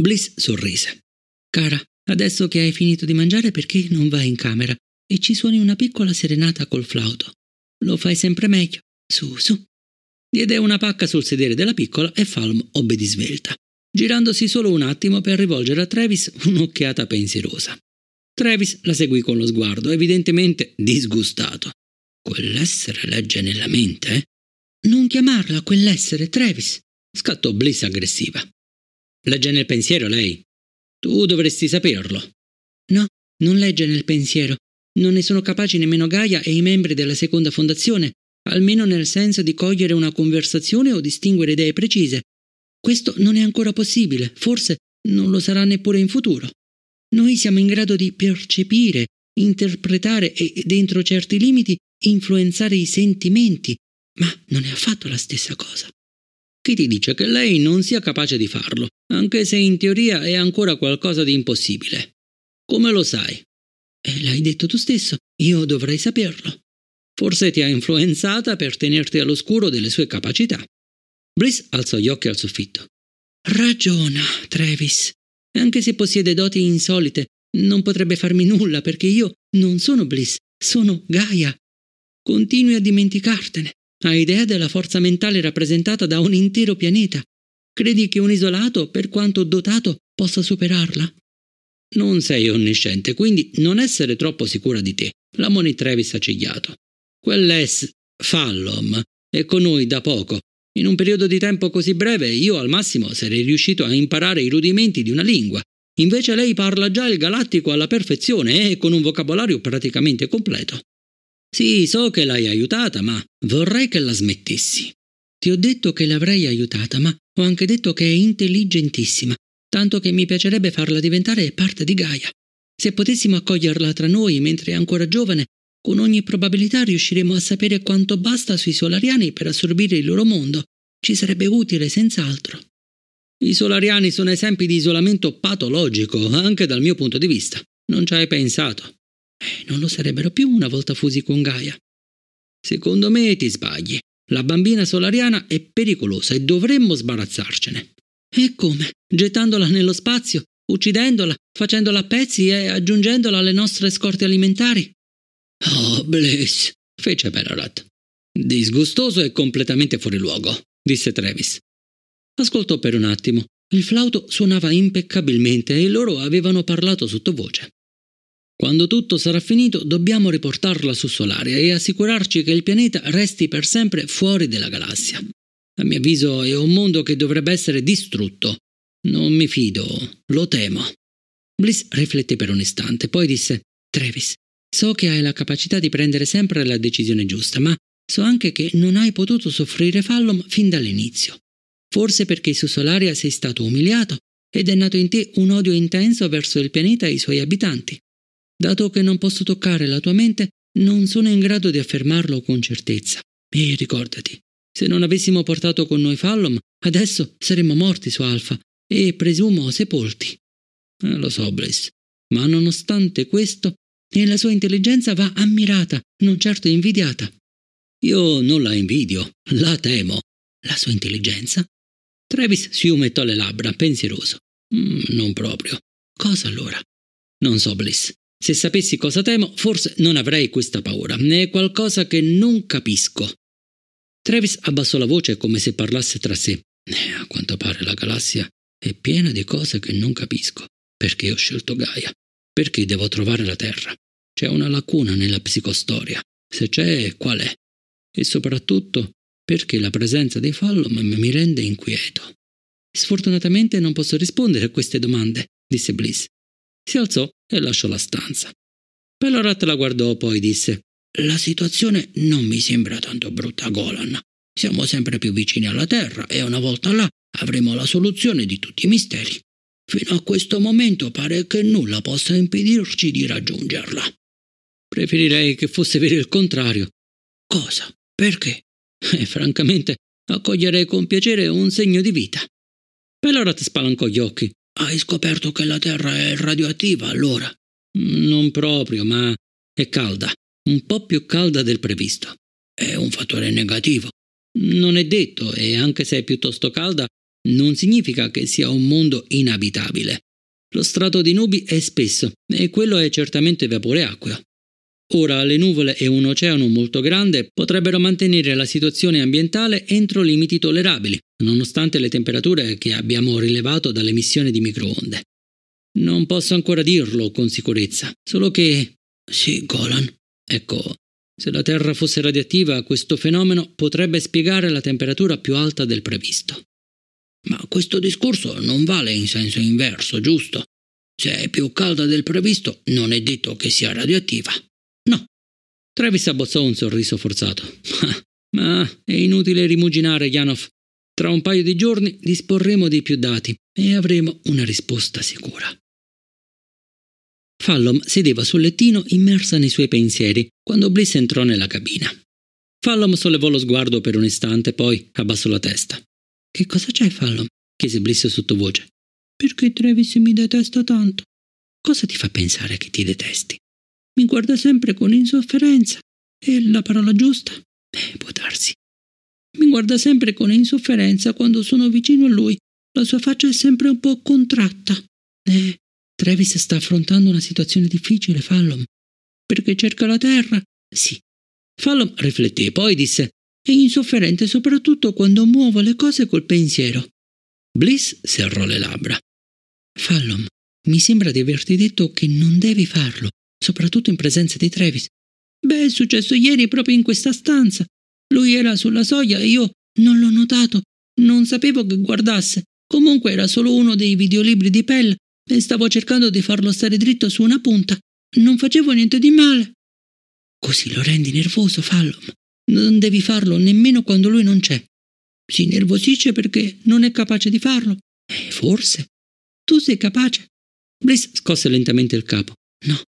Bliss sorrise. Cara, adesso che hai finito di mangiare, perché non vai in camera e ci suoni una piccola serenata col flauto? Lo fai sempre meglio. Su, su. Diede una pacca sul sedere della piccola e Falm obbedì svelta, girandosi solo un attimo per rivolgere a Travis un'occhiata pensierosa. Travis la seguì con lo sguardo, evidentemente disgustato. Quell'essere legge nella mente? Eh? Non chiamarla quell'essere, Travis, scattò Bliss aggressiva. Legge nel pensiero lei. Tu dovresti saperlo. No, non legge nel pensiero, non ne sono capaci nemmeno Gaia e i membri della seconda fondazione, almeno nel senso di cogliere una conversazione o distinguere idee precise. Questo non è ancora possibile, forse non lo sarà neppure in futuro. Noi siamo in grado di percepire, interpretare e, dentro certi limiti, influenzare i sentimenti, ma non è affatto la stessa cosa. Chi ti dice che lei non sia capace di farlo, anche se in teoria è ancora qualcosa di impossibile? Come lo sai? E l'hai detto tu stesso, io dovrei saperlo. Forse ti ha influenzata per tenerti all'oscuro delle sue capacità. Bliss alzò gli occhi al soffitto. Ragiona, Travis. Anche se possiede doti insolite, non potrebbe farmi nulla perché io non sono Bliss, sono Gaia. Continui a dimenticartene. Hai idea della forza mentale rappresentata da un intero pianeta. Credi che un isolato, per quanto dotato, possa superarla? non sei onnisciente, quindi non essere troppo sicura di te. La Moni Travis ha cigliato. Quell'es fallom è con noi da poco. In un periodo di tempo così breve io al massimo sarei riuscito a imparare i rudimenti di una lingua. Invece lei parla già il galattico alla perfezione e con un vocabolario praticamente completo. Sì, so che l'hai aiutata, ma vorrei che la smettessi. Ti ho detto che l'avrei aiutata, ma ho anche detto che è intelligentissima tanto che mi piacerebbe farla diventare parte di Gaia. Se potessimo accoglierla tra noi mentre è ancora giovane, con ogni probabilità riusciremo a sapere quanto basta sui solariani per assorbire il loro mondo. Ci sarebbe utile senz'altro. I solariani sono esempi di isolamento patologico, anche dal mio punto di vista. Non ci hai pensato. Eh, non lo sarebbero più una volta fusi con Gaia. Secondo me ti sbagli. La bambina solariana è pericolosa e dovremmo sbarazzarcene. E come? Gettandola nello spazio? Uccidendola? Facendola a pezzi e aggiungendola alle nostre scorte alimentari? Oh, Bliss, fece Perorat. Disgustoso e completamente fuori luogo, disse Travis. Ascoltò per un attimo. Il flauto suonava impeccabilmente e loro avevano parlato sottovoce. Quando tutto sarà finito dobbiamo riportarla su Solaria e assicurarci che il pianeta resti per sempre fuori della galassia. A mio avviso è un mondo che dovrebbe essere distrutto. Non mi fido, lo temo. Bliss riflette per un istante, poi disse Travis, so che hai la capacità di prendere sempre la decisione giusta, ma so anche che non hai potuto soffrire Fallon fin dall'inizio. Forse perché su Solaria sei stato umiliato ed è nato in te un odio intenso verso il pianeta e i suoi abitanti. Dato che non posso toccare la tua mente, non sono in grado di affermarlo con certezza. E ricordati, se non avessimo portato con noi Fallom, adesso saremmo morti su Alfa e presumo sepolti. Eh, lo so, Bliss, ma nonostante questo, eh, la sua intelligenza va ammirata, non certo invidiata. Io non la invidio, la temo. La sua intelligenza? Travis si umettò le labbra, pensieroso. Mm, non proprio. Cosa allora? Non so, Bliss. Se sapessi cosa temo, forse non avrei questa paura. È qualcosa che non capisco. Travis abbassò la voce come se parlasse tra sé. Eh, a quanto pare la galassia è piena di cose che non capisco. Perché ho scelto Gaia? Perché devo trovare la Terra? C'è una lacuna nella psicostoria. Se c'è, qual è? E soprattutto, perché la presenza dei Fallom mi rende inquieto. Sfortunatamente non posso rispondere a queste domande, disse Bliss. Si alzò e lasciò la stanza. Pellorat la guardò, poi disse: la situazione non mi sembra tanto brutta, Golan. Siamo sempre più vicini alla Terra e una volta là avremo la soluzione di tutti i misteri. Fino a questo momento pare che nulla possa impedirci di raggiungerla. Preferirei che fosse vero il contrario. Cosa? Perché? Eh, francamente, accoglierei con piacere un segno di vita. Pelorat spalancò gli occhi. Hai scoperto che la Terra è radioattiva, allora? Non proprio, ma è calda un po' più calda del previsto. È un fattore negativo. Non è detto, e anche se è piuttosto calda, non significa che sia un mondo inabitabile. Lo strato di nubi è spesso e quello è certamente vapore acqueo. Ora le nuvole e un oceano molto grande potrebbero mantenere la situazione ambientale entro limiti tollerabili, nonostante le temperature che abbiamo rilevato dall'emissione di microonde. Non posso ancora dirlo con sicurezza, solo che... Sì, Golan, Ecco, se la Terra fosse radioattiva, questo fenomeno potrebbe spiegare la temperatura più alta del previsto. Ma questo discorso non vale in senso inverso, giusto? Se è più calda del previsto, non è detto che sia radioattiva. No. Travis abbozzò un sorriso forzato. Ma è inutile rimuginare, Janov. Tra un paio di giorni disporremo di più dati e avremo una risposta sicura. Fallom sedeva sul lettino immersa nei suoi pensieri quando Bliss entrò nella cabina. Fallom sollevò lo sguardo per un istante, poi abbassò la testa. Che cosa c'è, Fallom? chiese Bliss sottovoce. Perché Travis mi detesta tanto? Cosa ti fa pensare che ti detesti? Mi guarda sempre con insofferenza. È la parola giusta? Eh, può darsi. Mi guarda sempre con insofferenza quando sono vicino a lui. La sua faccia è sempre un po' contratta. Eh, Travis sta affrontando una situazione difficile, Fallon. Perché cerca la terra? Sì. Fallon rifletté, poi disse: È insofferente soprattutto quando muovo le cose col pensiero. Bliss serrò le labbra. Fallon, mi sembra di averti detto che non devi farlo, soprattutto in presenza di Travis. Beh, è successo ieri proprio in questa stanza. Lui era sulla soglia e io non l'ho notato. Non sapevo che guardasse. Comunque era solo uno dei videolibri di Pell e stavo cercando di farlo stare dritto su una punta. Non facevo niente di male. Così lo rendi nervoso, fallo. Non devi farlo nemmeno quando lui non c'è. Si nervosisce perché non è capace di farlo. E forse. Tu sei capace. Bliss scosse lentamente il capo. No.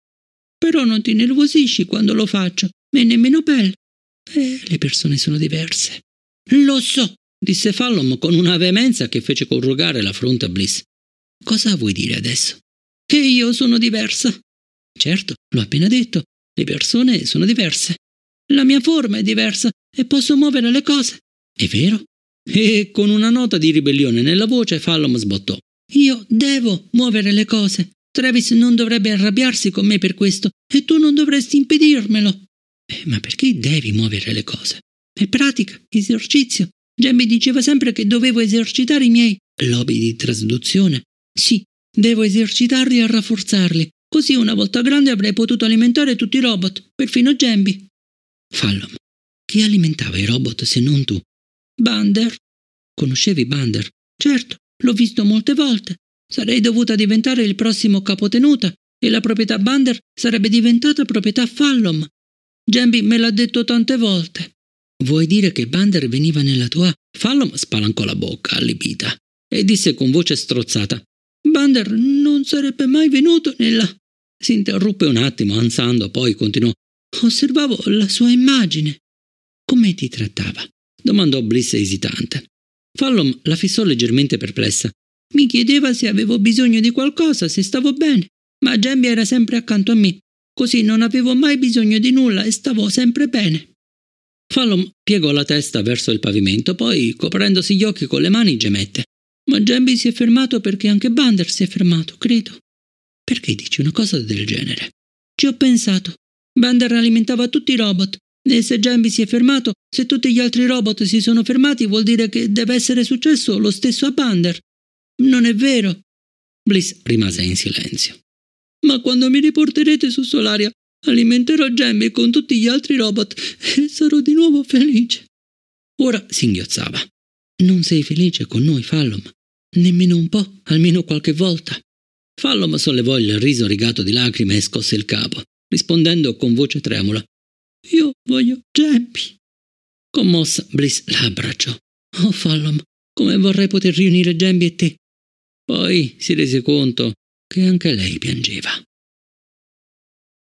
Però non ti nervosisci quando lo faccio, e nemmeno Pell. Eh, le persone sono diverse. Lo so, disse Fallom con una veemenza che fece corrugare la fronte a Bliss. Cosa vuoi dire adesso? Che io sono diversa. Certo, l'ho appena detto, le persone sono diverse. La mia forma è diversa e posso muovere le cose. È vero? E con una nota di ribellione nella voce Fallon sbottò. Io devo muovere le cose. Travis non dovrebbe arrabbiarsi con me per questo e tu non dovresti impedirmelo. Eh, ma perché devi muovere le cose? È pratica, esercizio. Gemmi diceva sempre che dovevo esercitare i miei lobby di trasduzione, sì, devo esercitarli a rafforzarli. Così una volta grande avrei potuto alimentare tutti i robot, perfino Gembi. Fallom, Chi alimentava i robot se non tu? Bander. Conoscevi Bander? Certo, l'ho visto molte volte. Sarei dovuta diventare il prossimo capotenuta e la proprietà Bander sarebbe diventata proprietà Fallom. Gembi me l'ha detto tante volte. Vuoi dire che Bander veniva nella tua? Fallom spalancò la bocca, allibita, e disse con voce strozzata: Vander non sarebbe mai venuto nella... Si interruppe un attimo, ansando, poi continuò. Osservavo la sua immagine. Come ti trattava? domandò Bliss esitante. Fallom la fissò leggermente perplessa. Mi chiedeva se avevo bisogno di qualcosa, se stavo bene, ma Gemmi era sempre accanto a me, così non avevo mai bisogno di nulla e stavo sempre bene. Fallom piegò la testa verso il pavimento, poi, coprendosi gli occhi con le mani, gemette. Ma Gembi si è fermato perché anche Bander si è fermato, credo. Perché dici una cosa del genere? Ci ho pensato. Bander alimentava tutti i robot. E se Gembi si è fermato, se tutti gli altri robot si sono fermati, vuol dire che deve essere successo lo stesso a Bander. Non è vero? Bliss rimase in silenzio. Ma quando mi riporterete su Solaria, alimenterò Gembi con tutti gli altri robot e sarò di nuovo felice. Ora singhiozzava. non sei felice con noi, Fallom. Nemmeno un po', almeno qualche volta. Fallom sollevò il riso rigato di lacrime e scosse il capo, rispondendo con voce tremula. Io voglio Gempi. Commossa, Bliss l'abbracciò. Oh, Fallom, come vorrei poter riunire Gempi e te. Poi si rese conto che anche lei piangeva.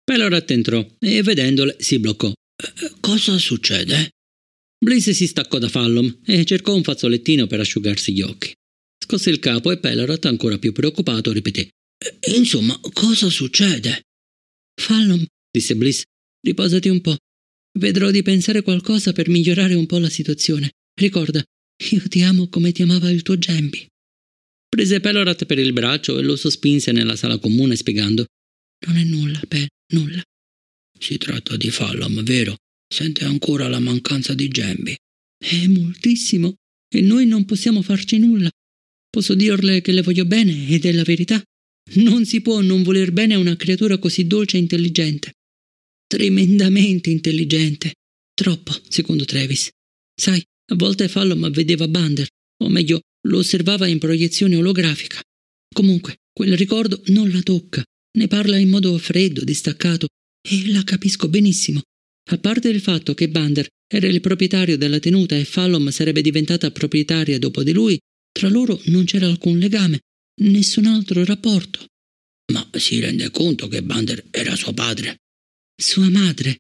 Pelor entrò e vedendole si bloccò. Eh, cosa succede? Bliss si staccò da Fallom e cercò un fazzolettino per asciugarsi gli occhi. Scosse il capo e Pelorot, ancora più preoccupato, ripeté: Insomma, cosa succede? Fallon, disse Bliss, riposati un po'. Vedrò di pensare qualcosa per migliorare un po' la situazione. Ricorda, io ti amo come ti amava il tuo Gembi. Prese Pelorat per il braccio e lo sospinse nella sala comune spiegando Non è nulla, Pel, nulla. Si tratta di Fallon, vero? Sente ancora la mancanza di Gembi. È moltissimo e noi non possiamo farci nulla. Posso dirle che le voglio bene ed è la verità. Non si può non voler bene a una creatura così dolce e intelligente. Tremendamente intelligente. Troppo, secondo Travis. Sai, a volte Fallom vedeva Bander, o meglio, lo osservava in proiezione olografica. Comunque, quel ricordo non la tocca, ne parla in modo freddo, distaccato, e la capisco benissimo. A parte il fatto che Bander era il proprietario della tenuta e Fallom sarebbe diventata proprietaria dopo di lui, tra loro non c'era alcun legame, nessun altro rapporto. Ma si rende conto che Bander era suo padre? Sua madre?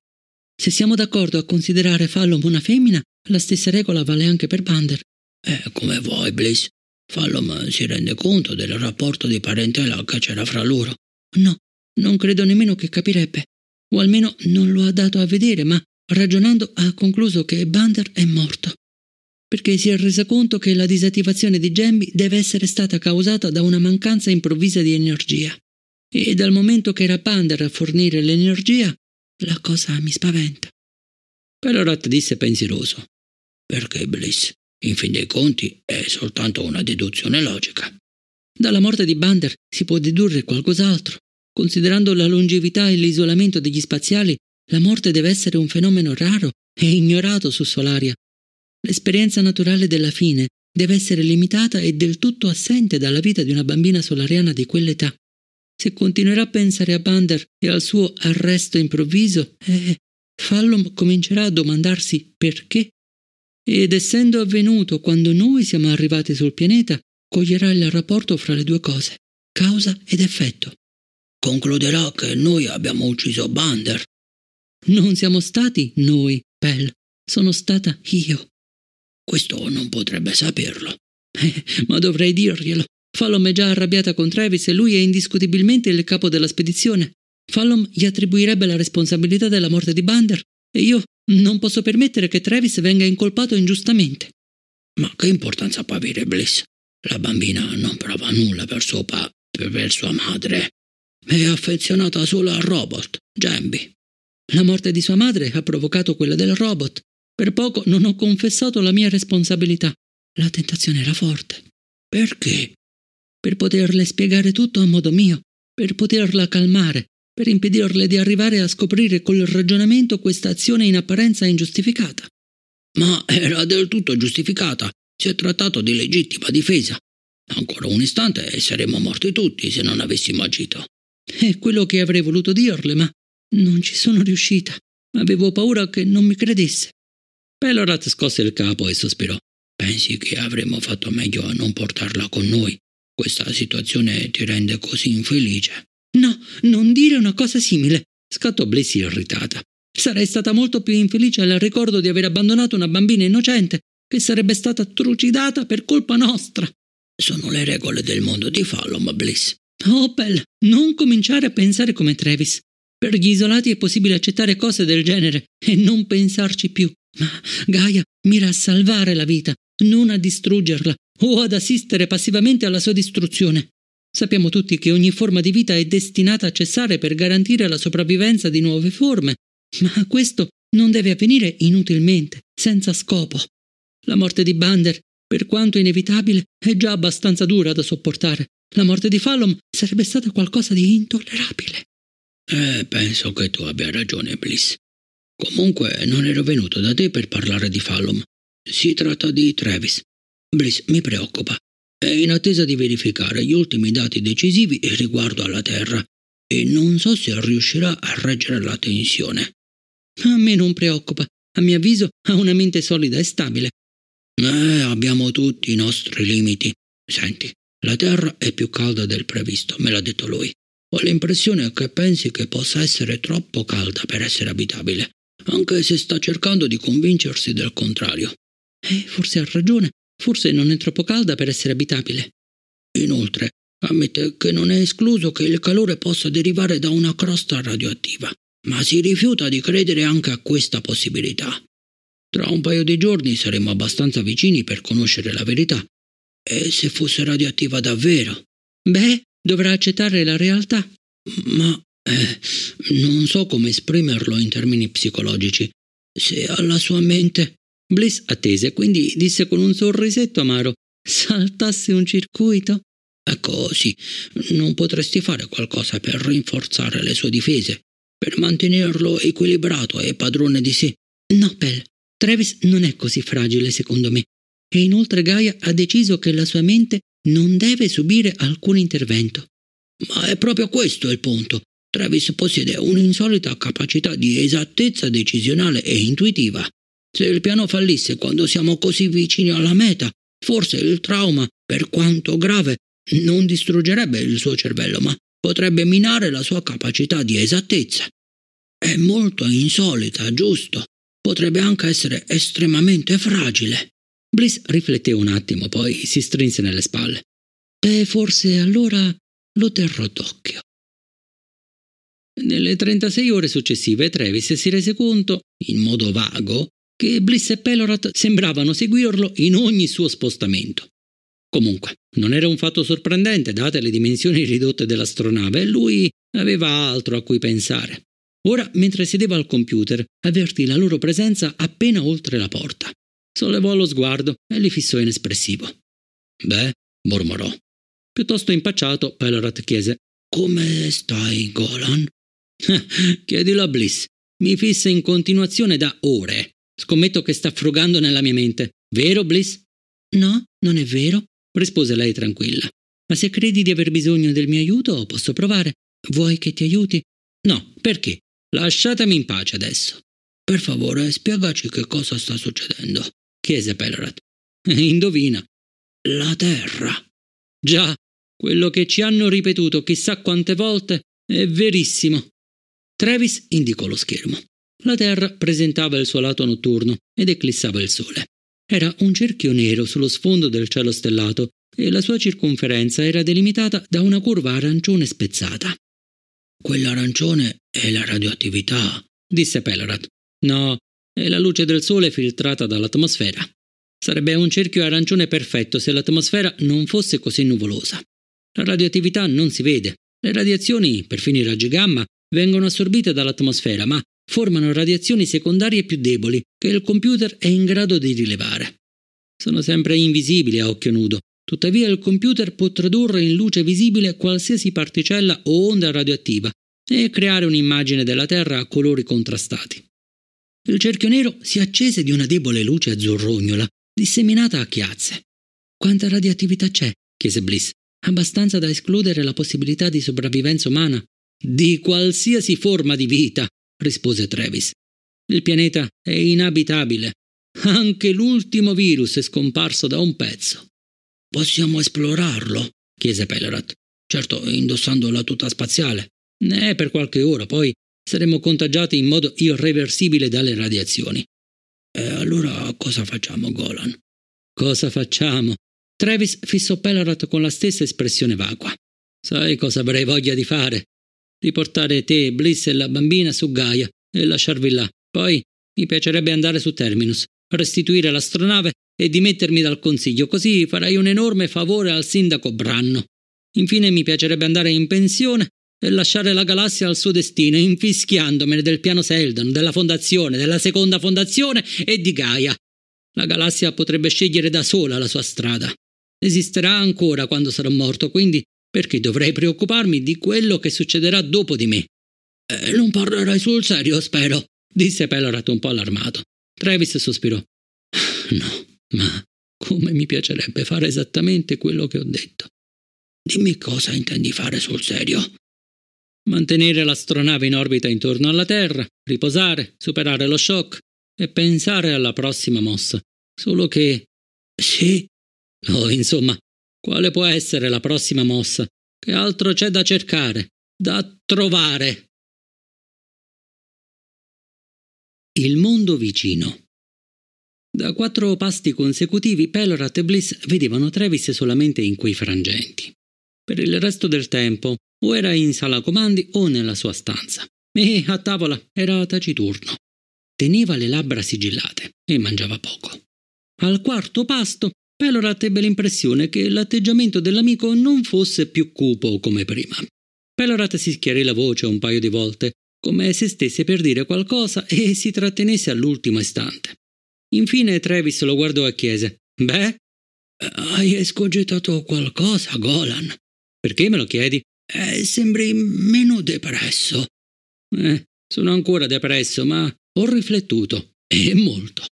Se siamo d'accordo a considerare Fallon una femmina, la stessa regola vale anche per Bander. Eh, come vuoi, Bliss. Fallon si rende conto del rapporto di parentela che c'era fra loro. No, non credo nemmeno che capirebbe. O almeno non lo ha dato a vedere, ma ragionando ha concluso che Bander è morto perché si è resa conto che la disattivazione di Gemmi deve essere stata causata da una mancanza improvvisa di energia. E dal momento che era Pander a fornire l'energia, la cosa mi spaventa. Pelorat disse pensieroso. Perché Bliss, in fin dei conti, è soltanto una deduzione logica. Dalla morte di Bander si può dedurre qualcos'altro. Considerando la longevità e l'isolamento degli spaziali, la morte deve essere un fenomeno raro e ignorato su Solaria L'esperienza naturale della fine deve essere limitata e del tutto assente dalla vita di una bambina solariana di quell'età. Se continuerà a pensare a Bander e al suo arresto improvviso, eh, Fallom comincerà a domandarsi perché. Ed essendo avvenuto quando noi siamo arrivati sul pianeta, coglierà il rapporto fra le due cose, causa ed effetto. Concluderà che noi abbiamo ucciso Bander. Non siamo stati noi, Pell, sono stata io. Questo non potrebbe saperlo. Eh, ma dovrei dirglielo. Fallom è già arrabbiata con Travis e lui è indiscutibilmente il capo della spedizione. Fallom gli attribuirebbe la responsabilità della morte di Bander e io non posso permettere che Travis venga incolpato ingiustamente. Ma che importanza può avere Bliss? La bambina non prova nulla per suo papà, per sua madre. È affezionata solo al robot, Jambi. La morte di sua madre ha provocato quella del robot per poco non ho confessato la mia responsabilità. La tentazione era forte. Perché? Per poterle spiegare tutto a modo mio, per poterla calmare, per impedirle di arrivare a scoprire col ragionamento questa azione in apparenza ingiustificata. Ma era del tutto giustificata. Si è trattato di legittima difesa. Ancora un istante e saremmo morti tutti se non avessimo agito. È quello che avrei voluto dirle, ma non ci sono riuscita. Avevo paura che non mi credesse. Pellorat scosse il capo e sospirò. Pensi che avremmo fatto meglio a non portarla con noi? Questa situazione ti rende così infelice. No, non dire una cosa simile, scattò Blissy irritata. Sarei stata molto più infelice al ricordo di aver abbandonato una bambina innocente che sarebbe stata trucidata per colpa nostra. Sono le regole del mondo di Fallon, Bliss. Opel, oh, non cominciare a pensare come Travis. Per gli isolati è possibile accettare cose del genere e non pensarci più. Ma Gaia mira a salvare la vita, non a distruggerla o ad assistere passivamente alla sua distruzione. Sappiamo tutti che ogni forma di vita è destinata a cessare per garantire la sopravvivenza di nuove forme, ma questo non deve avvenire inutilmente, senza scopo. La morte di Bander, per quanto inevitabile, è già abbastanza dura da sopportare. La morte di Fallon sarebbe stata qualcosa di intollerabile. Eh, penso che tu abbia ragione, Bliss. Comunque non ero venuto da te per parlare di Fallon. Si tratta di Travis. Bliss mi preoccupa. È in attesa di verificare gli ultimi dati decisivi riguardo alla Terra e non so se riuscirà a reggere la tensione. A me non preoccupa. A mio avviso ha una mente solida e stabile. Eh, abbiamo tutti i nostri limiti. Senti, la Terra è più calda del previsto, me l'ha detto lui. Ho l'impressione che pensi che possa essere troppo calda per essere abitabile anche se sta cercando di convincersi del contrario. E eh, forse ha ragione, forse non è troppo calda per essere abitabile. Inoltre, ammette che non è escluso che il calore possa derivare da una crosta radioattiva, ma si rifiuta di credere anche a questa possibilità. Tra un paio di giorni saremo abbastanza vicini per conoscere la verità. E se fosse radioattiva davvero? Beh, dovrà accettare la realtà. Ma eh, non so come esprimerlo in termini psicologici. Se alla sua mente. Bliss attese, quindi disse con un sorrisetto amaro: Saltasse un circuito? Ecco, sì, non potresti fare qualcosa per rinforzare le sue difese, per mantenerlo equilibrato e padrone di sé. No, Pel, Travis non è così fragile secondo me. E inoltre Gaia ha deciso che la sua mente non deve subire alcun intervento. Ma è proprio questo il punto. Travis possiede un'insolita capacità di esattezza decisionale e intuitiva. Se il piano fallisse quando siamo così vicini alla meta, forse il trauma, per quanto grave, non distruggerebbe il suo cervello, ma potrebbe minare la sua capacità di esattezza. È molto insolita, giusto? Potrebbe anche essere estremamente fragile. Bliss rifletté un attimo, poi si strinse nelle spalle. E forse allora lo terrò d'occhio. Nelle 36 ore successive Travis si rese conto, in modo vago, che Bliss e Pelorat sembravano seguirlo in ogni suo spostamento. Comunque, non era un fatto sorprendente, date le dimensioni ridotte dell'astronave, e lui aveva altro a cui pensare. Ora, mentre sedeva al computer, avvertì la loro presenza appena oltre la porta. Sollevò lo sguardo e li fissò inespressivo. Beh, mormorò. Piuttosto impacciato, Pelorat chiese: Come stai, Golan? Chiedilo a Bliss. Mi fissa in continuazione da ore. Scommetto che sta frugando nella mia mente. Vero, Bliss? No, non è vero, rispose lei tranquilla. Ma se credi di aver bisogno del mio aiuto, posso provare. Vuoi che ti aiuti? No, perché? Lasciatemi in pace adesso. Per favore, spiegaci che cosa sta succedendo, chiese Pellerat. Indovina. La Terra. Già, quello che ci hanno ripetuto chissà quante volte è verissimo. Travis indicò lo schermo. La Terra presentava il suo lato notturno ed eclissava il Sole. Era un cerchio nero sullo sfondo del cielo stellato e la sua circonferenza era delimitata da una curva arancione spezzata. Quell'arancione è la radioattività, disse Pelorat. No, è la luce del Sole filtrata dall'atmosfera. Sarebbe un cerchio arancione perfetto se l'atmosfera non fosse così nuvolosa. La radioattività non si vede. Le radiazioni, perfino i raggi gamma, vengono assorbite dall'atmosfera, ma formano radiazioni secondarie più deboli che il computer è in grado di rilevare. Sono sempre invisibili a occhio nudo, tuttavia il computer può tradurre in luce visibile qualsiasi particella o onda radioattiva e creare un'immagine della Terra a colori contrastati. Il cerchio nero si accese di una debole luce azzurrognola, disseminata a chiazze. Quanta radioattività c'è? chiese Bliss. Abbastanza da escludere la possibilità di sopravvivenza umana? Di qualsiasi forma di vita, rispose Travis. Il pianeta è inabitabile. Anche l'ultimo virus è scomparso da un pezzo. Possiamo esplorarlo? chiese Pellerat. Certo, indossando la tuta spaziale. Ne è per qualche ora, poi saremo contagiati in modo irreversibile dalle radiazioni. E allora cosa facciamo, Golan? Cosa facciamo? Travis fissò Pellerat con la stessa espressione vacua. Sai cosa avrei voglia di fare? di portare te, Bliss e la bambina su Gaia e lasciarvi là. Poi mi piacerebbe andare su Terminus, restituire l'astronave e dimettermi dal consiglio, così farai un enorme favore al sindaco Branno. Infine mi piacerebbe andare in pensione e lasciare la galassia al suo destino, infischiandomene del piano Seldon, della fondazione, della seconda fondazione e di Gaia. La galassia potrebbe scegliere da sola la sua strada. Esisterà ancora quando sarò morto, quindi perché dovrei preoccuparmi di quello che succederà dopo di me. Eh, non parlerai sul serio, spero, disse Pelorat un po' allarmato. Travis sospirò. No, ma come mi piacerebbe fare esattamente quello che ho detto. Dimmi cosa intendi fare sul serio. Mantenere l'astronave in orbita intorno alla Terra, riposare, superare lo shock e pensare alla prossima mossa. Solo che... Sì? No, oh, insomma, quale può essere la prossima mossa? Che altro c'è da cercare? Da trovare? Il mondo vicino. Da quattro pasti consecutivi Pelorat e Bliss vedevano Travis solamente in quei frangenti. Per il resto del tempo o era in sala comandi o nella sua stanza. E a tavola era taciturno. Teneva le labbra sigillate e mangiava poco. Al quarto pasto Pelorat ebbe l'impressione che l'atteggiamento dell'amico non fosse più cupo come prima. Pelorat si schiarì la voce un paio di volte, come se stesse per dire qualcosa e si trattenesse all'ultimo istante. Infine Travis lo guardò e chiese: Beh, hai escogitato qualcosa, Golan? Perché me lo chiedi? Eh, sembri meno depresso. Eh, sono ancora depresso, ma ho riflettuto e molto.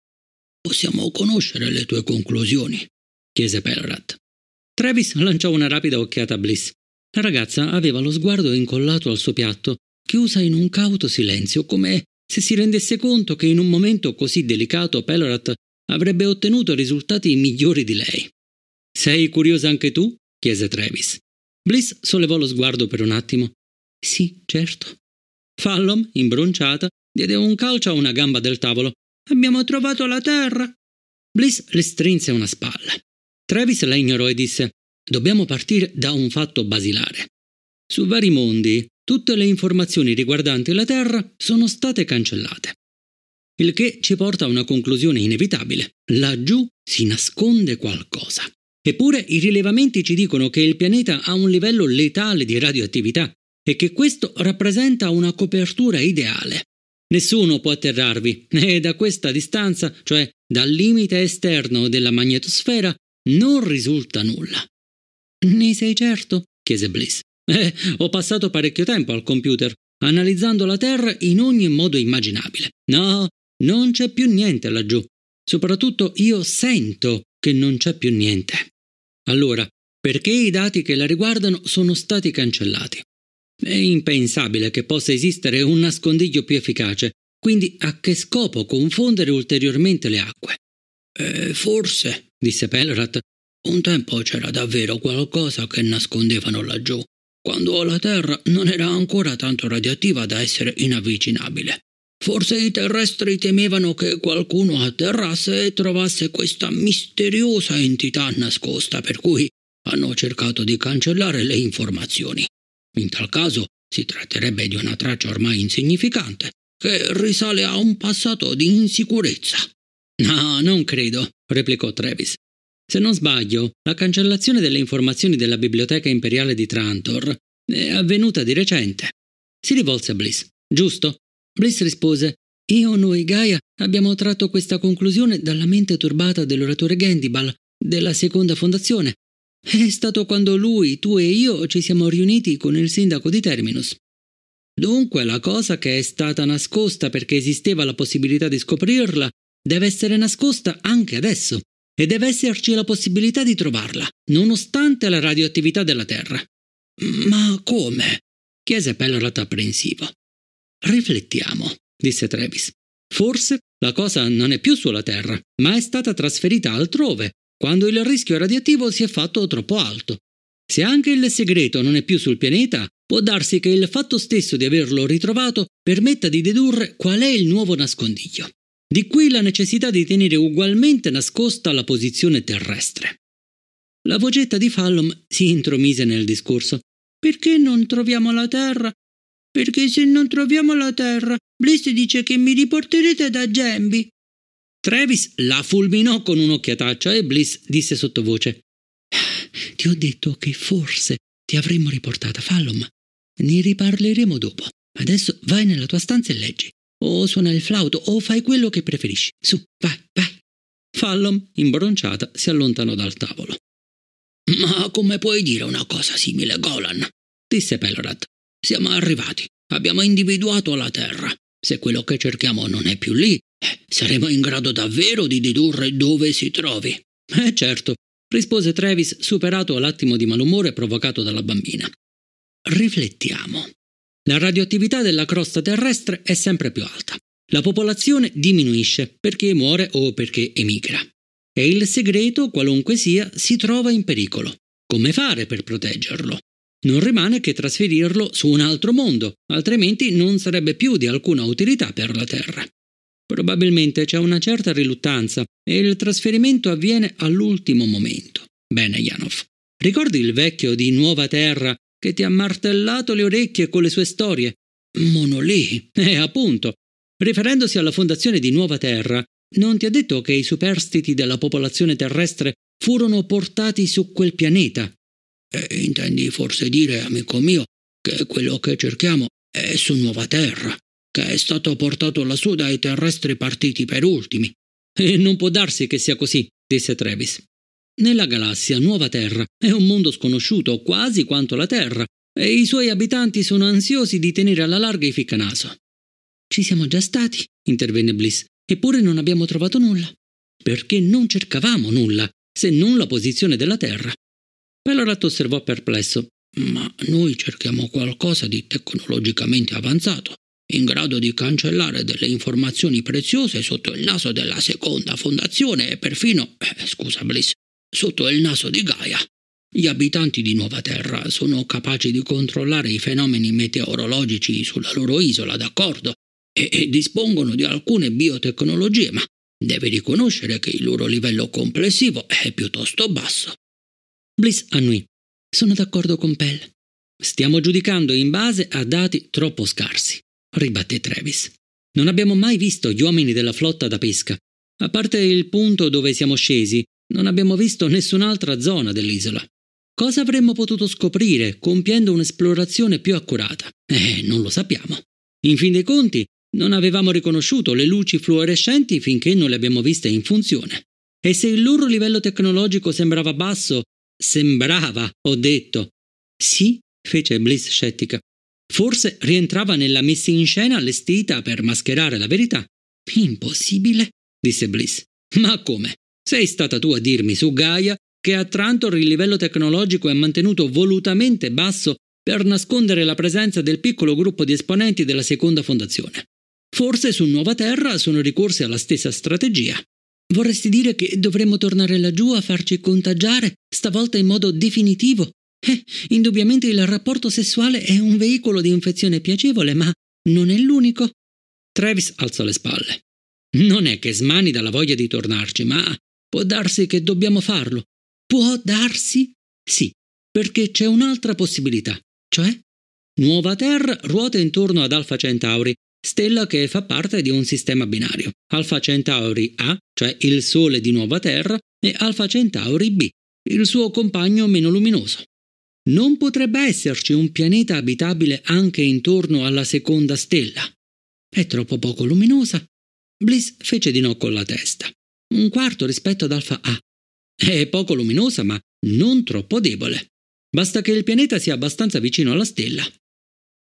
Possiamo conoscere le tue conclusioni? chiese Pelorat. Travis lanciò una rapida occhiata a Bliss. La ragazza aveva lo sguardo incollato al suo piatto, chiusa in un cauto silenzio, come se si rendesse conto che in un momento così delicato Pelorat avrebbe ottenuto risultati migliori di lei. Sei curiosa anche tu? chiese Travis. Bliss sollevò lo sguardo per un attimo. Sì, certo. Fallom, imbronciata, diede un calcio a una gamba del tavolo Abbiamo trovato la Terra. Bliss le strinse una spalla. Travis la ignorò e disse Dobbiamo partire da un fatto basilare. Su vari mondi tutte le informazioni riguardanti la Terra sono state cancellate. Il che ci porta a una conclusione inevitabile. Laggiù si nasconde qualcosa. Eppure i rilevamenti ci dicono che il pianeta ha un livello letale di radioattività e che questo rappresenta una copertura ideale Nessuno può atterrarvi e da questa distanza, cioè dal limite esterno della magnetosfera, non risulta nulla. Ne sei certo? chiese Bliss. Eh, ho passato parecchio tempo al computer, analizzando la Terra in ogni modo immaginabile. No, non c'è più niente laggiù. Soprattutto io sento che non c'è più niente. Allora, perché i dati che la riguardano sono stati cancellati? È impensabile che possa esistere un nascondiglio più efficace, quindi a che scopo confondere ulteriormente le acque? Eh, forse, disse Pelrat, un tempo c'era davvero qualcosa che nascondevano laggiù, quando la Terra non era ancora tanto radioattiva da essere inavvicinabile. Forse i terrestri temevano che qualcuno atterrasse e trovasse questa misteriosa entità nascosta, per cui hanno cercato di cancellare le informazioni. In tal caso si tratterebbe di una traccia ormai insignificante, che risale a un passato di insicurezza. No, non credo, replicò Travis. Se non sbaglio, la cancellazione delle informazioni della Biblioteca Imperiale di Trantor è avvenuta di recente. Si rivolse a Bliss, giusto? Bliss rispose: Io, noi, Gaia, abbiamo tratto questa conclusione dalla mente turbata dell'oratore Gendibal, della seconda fondazione, è stato quando lui, tu e io ci siamo riuniti con il sindaco di Terminus. Dunque la cosa che è stata nascosta perché esisteva la possibilità di scoprirla deve essere nascosta anche adesso e deve esserci la possibilità di trovarla, nonostante la radioattività della Terra. Ma come? chiese Pellerat apprensivo. Riflettiamo, disse Travis. Forse la cosa non è più sulla Terra, ma è stata trasferita altrove, quando il rischio radioattivo si è fatto troppo alto. Se anche il segreto non è più sul pianeta, può darsi che il fatto stesso di averlo ritrovato permetta di dedurre qual è il nuovo nascondiglio. Di qui la necessità di tenere ugualmente nascosta la posizione terrestre. La vocetta di Fallom si intromise nel discorso. Perché non troviamo la Terra? Perché se non troviamo la Terra, Bliss dice che mi riporterete da Gembi. Travis la fulminò con un'occhiataccia e Bliss disse sottovoce Ti ho detto che forse ti avremmo riportata Fallom. Ne riparleremo dopo. Adesso vai nella tua stanza e leggi. O suona il flauto o fai quello che preferisci. Su, vai, vai. Fallom, imbronciata, si allontanò dal tavolo. Ma come puoi dire una cosa simile, Golan? disse Pelorat. Siamo arrivati. Abbiamo individuato la Terra. Se quello che cerchiamo non è più lì, Saremo in grado davvero di dedurre dove si trovi? Eh certo, rispose Travis, superato l'attimo di malumore provocato dalla bambina. Riflettiamo. La radioattività della crosta terrestre è sempre più alta. La popolazione diminuisce perché muore o perché emigra. E il segreto, qualunque sia, si trova in pericolo. Come fare per proteggerlo? Non rimane che trasferirlo su un altro mondo, altrimenti non sarebbe più di alcuna utilità per la Terra. Probabilmente c'è una certa riluttanza e il trasferimento avviene all'ultimo momento. Bene, Janov. Ricordi il vecchio di Nuova Terra che ti ha martellato le orecchie con le sue storie? Monolì. Eh, appunto. Riferendosi alla fondazione di Nuova Terra, non ti ha detto che i superstiti della popolazione terrestre furono portati su quel pianeta? E intendi forse dire, amico mio, che quello che cerchiamo è su Nuova Terra, che è stato portato lassù dai terrestri partiti per ultimi. E non può darsi che sia così, disse Travis. Nella galassia Nuova Terra è un mondo sconosciuto quasi quanto la Terra, e i suoi abitanti sono ansiosi di tenere alla larga i ficcanaso. Ci siamo già stati, intervenne Bliss, eppure non abbiamo trovato nulla. Perché non cercavamo nulla, se non la posizione della Terra. Pelorat osservò perplesso. Ma noi cerchiamo qualcosa di tecnologicamente avanzato in grado di cancellare delle informazioni preziose sotto il naso della seconda fondazione e perfino, eh, scusa Bliss, sotto il naso di Gaia. Gli abitanti di Nuova Terra sono capaci di controllare i fenomeni meteorologici sulla loro isola, d'accordo, e, e dispongono di alcune biotecnologie, ma devi riconoscere che il loro livello complessivo è piuttosto basso. Bliss annui. Sono d'accordo con Pell. Stiamo giudicando in base a dati troppo scarsi ribatté Travis. Non abbiamo mai visto gli uomini della flotta da pesca. A parte il punto dove siamo scesi, non abbiamo visto nessun'altra zona dell'isola. Cosa avremmo potuto scoprire compiendo un'esplorazione più accurata? Eh, non lo sappiamo. In fin dei conti, non avevamo riconosciuto le luci fluorescenti finché non le abbiamo viste in funzione. E se il loro livello tecnologico sembrava basso, sembrava, ho detto. Sì, fece Bliss scettica. Forse rientrava nella messa in scena allestita per mascherare la verità. Impossibile, disse Bliss. Ma come? Sei stata tu a dirmi su Gaia che a Trantor il livello tecnologico è mantenuto volutamente basso per nascondere la presenza del piccolo gruppo di esponenti della seconda fondazione. Forse su Nuova Terra sono ricorsi alla stessa strategia. Vorresti dire che dovremmo tornare laggiù a farci contagiare, stavolta in modo definitivo, eh, indubbiamente il rapporto sessuale è un veicolo di infezione piacevole, ma non è l'unico. Travis alzò le spalle. Non è che smani dalla voglia di tornarci, ma può darsi che dobbiamo farlo. Può darsi? Sì, perché c'è un'altra possibilità, cioè Nuova Terra ruota intorno ad Alfa Centauri, stella che fa parte di un sistema binario. Alfa Centauri A, cioè il Sole di Nuova Terra, e Alfa Centauri B, il suo compagno meno luminoso. Non potrebbe esserci un pianeta abitabile anche intorno alla seconda stella. È troppo poco luminosa. Bliss fece di no con la testa. Un quarto rispetto ad Alfa A. È poco luminosa, ma non troppo debole. Basta che il pianeta sia abbastanza vicino alla stella.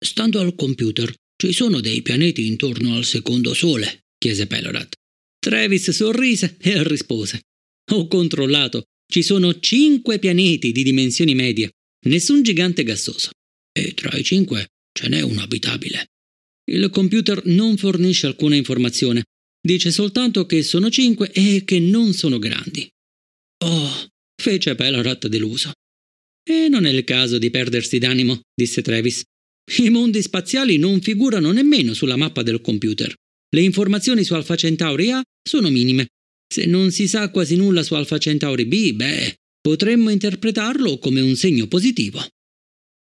Stando al computer, ci sono dei pianeti intorno al secondo Sole, chiese Pelorat. Travis sorrise e rispose. Ho controllato. Ci sono cinque pianeti di dimensioni medie Nessun gigante gassoso. E tra i cinque ce n'è uno abitabile. Il computer non fornisce alcuna informazione. Dice soltanto che sono cinque e che non sono grandi. Oh, fece Pelarat deluso. E non è il caso di perdersi d'animo, disse Travis. I mondi spaziali non figurano nemmeno sulla mappa del computer. Le informazioni su Alfa Centauri A sono minime. Se non si sa quasi nulla su Alfa Centauri B, beh, Potremmo interpretarlo come un segno positivo.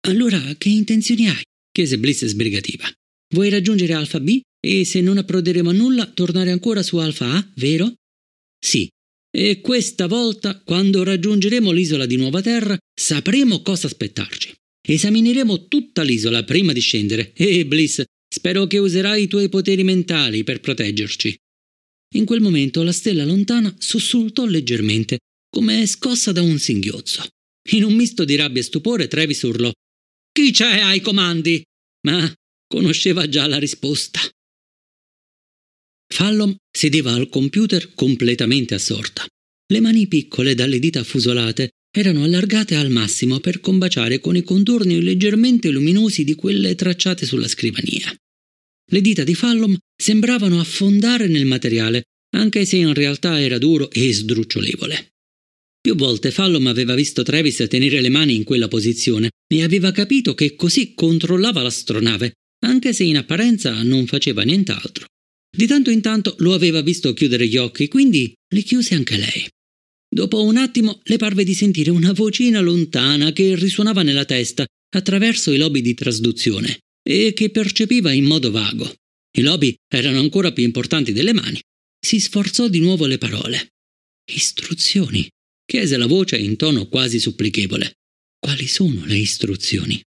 Allora, che intenzioni hai? chiese Bliss sbrigativa. Vuoi raggiungere Alfa B e se non approderemo a nulla tornare ancora su Alfa A, vero? Sì. E questa volta, quando raggiungeremo l'isola di Nuova Terra, sapremo cosa aspettarci. Esamineremo tutta l'isola prima di scendere. E eh, Bliss, spero che userai i tuoi poteri mentali per proteggerci. In quel momento la stella lontana sussultò leggermente come scossa da un singhiozzo. In un misto di rabbia e stupore, Travis urlò: Chi c'è ai comandi? Ma conosceva già la risposta. Fallon sedeva al computer completamente assorta. Le mani piccole dalle dita affusolate erano allargate al massimo per combaciare con i contorni leggermente luminosi di quelle tracciate sulla scrivania. Le dita di Fallon sembravano affondare nel materiale, anche se in realtà era duro e sdrucciolevole. Più volte Fallom aveva visto Travis tenere le mani in quella posizione e aveva capito che così controllava l'astronave, anche se in apparenza non faceva nient'altro. Di tanto in tanto lo aveva visto chiudere gli occhi, quindi li chiuse anche lei. Dopo un attimo le parve di sentire una vocina lontana che risuonava nella testa attraverso i lobi di trasduzione e che percepiva in modo vago. I lobi erano ancora più importanti delle mani. Si sforzò di nuovo le parole. Istruzioni chiese la voce in tono quasi supplichevole. Quali sono le istruzioni?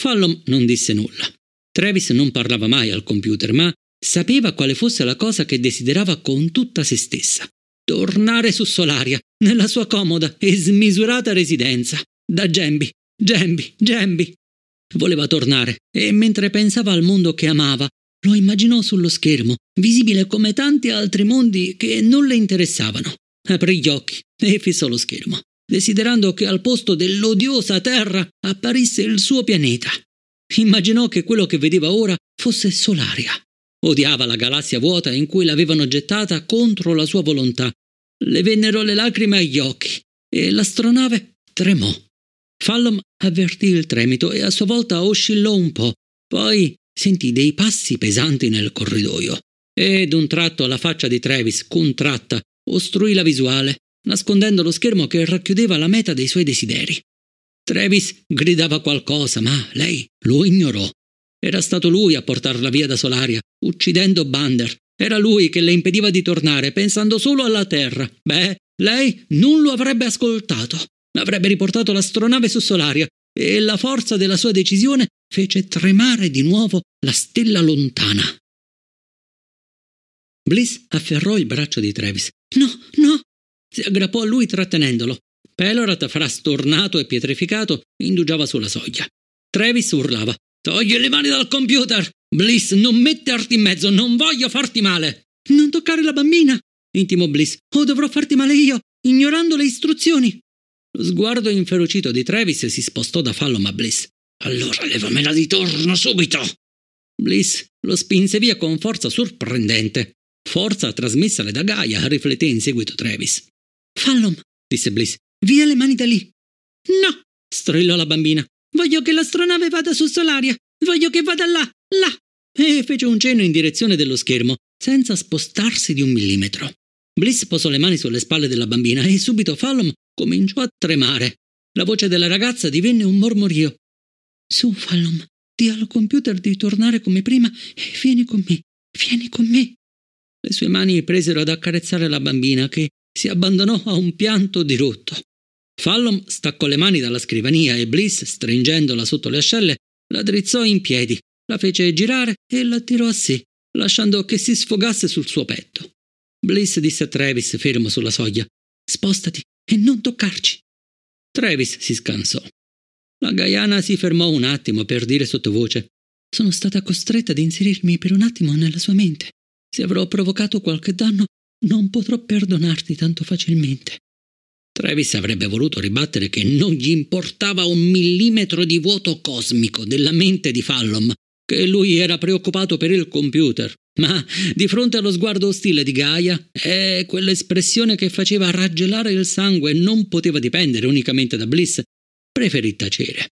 Fallom non disse nulla. Travis non parlava mai al computer, ma sapeva quale fosse la cosa che desiderava con tutta se stessa. Tornare su Solaria, nella sua comoda e smisurata residenza. Da Gemby, Gemby, Gemby. Voleva tornare e mentre pensava al mondo che amava, lo immaginò sullo schermo, visibile come tanti altri mondi che non le interessavano aprì gli occhi e fissò lo schermo, desiderando che al posto dell'odiosa Terra apparisse il suo pianeta. Immaginò che quello che vedeva ora fosse Solaria. Odiava la galassia vuota in cui l'avevano gettata contro la sua volontà. Le vennero le lacrime agli occhi e l'astronave tremò. Fallom avvertì il tremito e a sua volta oscillò un po', poi sentì dei passi pesanti nel corridoio e d'un tratto la faccia di Travis contratta ostruì la visuale, nascondendo lo schermo che racchiudeva la meta dei suoi desideri. Travis gridava qualcosa, ma lei lo ignorò. Era stato lui a portarla via da Solaria, uccidendo Bander. Era lui che le impediva di tornare, pensando solo alla Terra. Beh, lei non lo avrebbe ascoltato. Avrebbe riportato l'astronave su Solaria e la forza della sua decisione fece tremare di nuovo la stella lontana. Bliss afferrò il braccio di Travis No, no. Si aggrappò a lui trattenendolo. Pelorat, frastornato e pietrificato, indugiava sulla soglia. Travis urlava. Togli le mani dal computer! Bliss, non metterti in mezzo, non voglio farti male! Non toccare la bambina! intimò Bliss. O oh, dovrò farti male io, ignorando le istruzioni! Lo sguardo inferocito di Travis si spostò da Fallom a Bliss. Allora levamela di torno subito! Bliss lo spinse via con forza sorprendente forza trasmessale da Gaia, rifletté in seguito Travis. Fallom, disse Bliss, via le mani da lì. No, strillò la bambina. Voglio che l'astronave vada su Solaria. Voglio che vada là, là. E fece un cenno in direzione dello schermo, senza spostarsi di un millimetro. Bliss posò le mani sulle spalle della bambina e subito Fallom cominciò a tremare. La voce della ragazza divenne un mormorio. Su, Fallom, di al computer di tornare come prima e vieni con me, vieni con me. Le sue mani presero ad accarezzare la bambina che si abbandonò a un pianto dirotto. Fallon staccò le mani dalla scrivania e Bliss, stringendola sotto le ascelle, la drizzò in piedi, la fece girare e la tirò a sé, lasciando che si sfogasse sul suo petto. Bliss disse a Travis, fermo sulla soglia, Spostati e non toccarci. Travis si scansò. La gaiana si fermò un attimo per dire sottovoce Sono stata costretta ad inserirmi per un attimo nella sua mente. Se avrò provocato qualche danno, non potrò perdonarti tanto facilmente. Travis avrebbe voluto ribattere che non gli importava un millimetro di vuoto cosmico della mente di Fallom, che lui era preoccupato per il computer. Ma di fronte allo sguardo ostile di Gaia, eh, quell'espressione che faceva raggelare il sangue non poteva dipendere unicamente da Bliss, preferì tacere.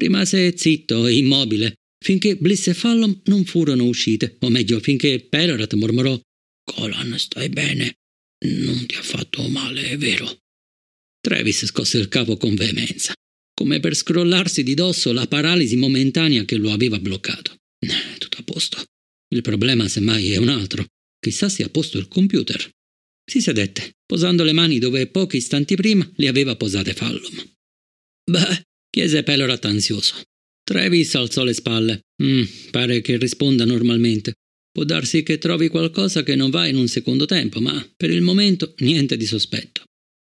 Rimase zitto e immobile, finché Bliss e Fallon non furono uscite, o meglio, finché Perorat mormorò Colan, stai bene? Non ti ha fatto male, è vero? Travis scosse il capo con veemenza, come per scrollarsi di dosso la paralisi momentanea che lo aveva bloccato. Eh, tutto a posto. Il problema semmai è un altro. Chissà se ha posto il computer. Si sedette, posando le mani dove pochi istanti prima le aveva posate Fallum. Beh, chiese Pelorat ansioso. Travis alzò le spalle. Mm, pare che risponda normalmente. Può darsi che trovi qualcosa che non va in un secondo tempo, ma per il momento niente di sospetto.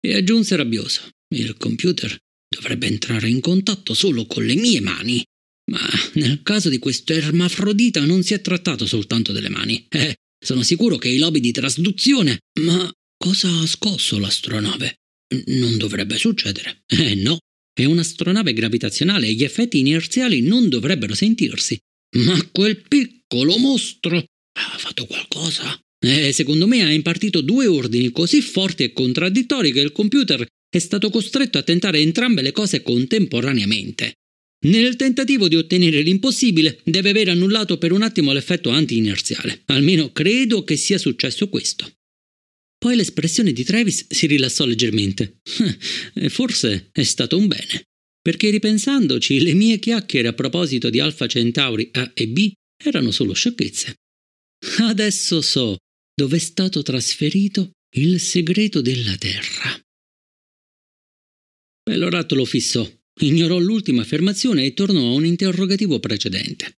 E aggiunse rabbioso. Il computer dovrebbe entrare in contatto solo con le mie mani. Ma nel caso di questo ermafrodita non si è trattato soltanto delle mani. Eh, sono sicuro che i lobi di trasduzione. Ma cosa ha scosso l'astronave? N- non dovrebbe succedere. Eh no, è un'astronave gravitazionale e gli effetti inerziali non dovrebbero sentirsi. Ma quel piccolo mostro ha fatto qualcosa? E eh, secondo me ha impartito due ordini così forti e contraddittori che il computer è stato costretto a tentare entrambe le cose contemporaneamente. Nel tentativo di ottenere l'impossibile deve aver annullato per un attimo l'effetto anti-inerziale. Almeno credo che sia successo questo. Poi l'espressione di Travis si rilassò leggermente. Forse è stato un bene. Perché ripensandoci, le mie chiacchiere a proposito di Alfa Centauri A e B erano solo sciocchezze. Adesso so dove è stato trasferito il segreto della Terra. Bellorato lo fissò, ignorò l'ultima affermazione e tornò a un interrogativo precedente.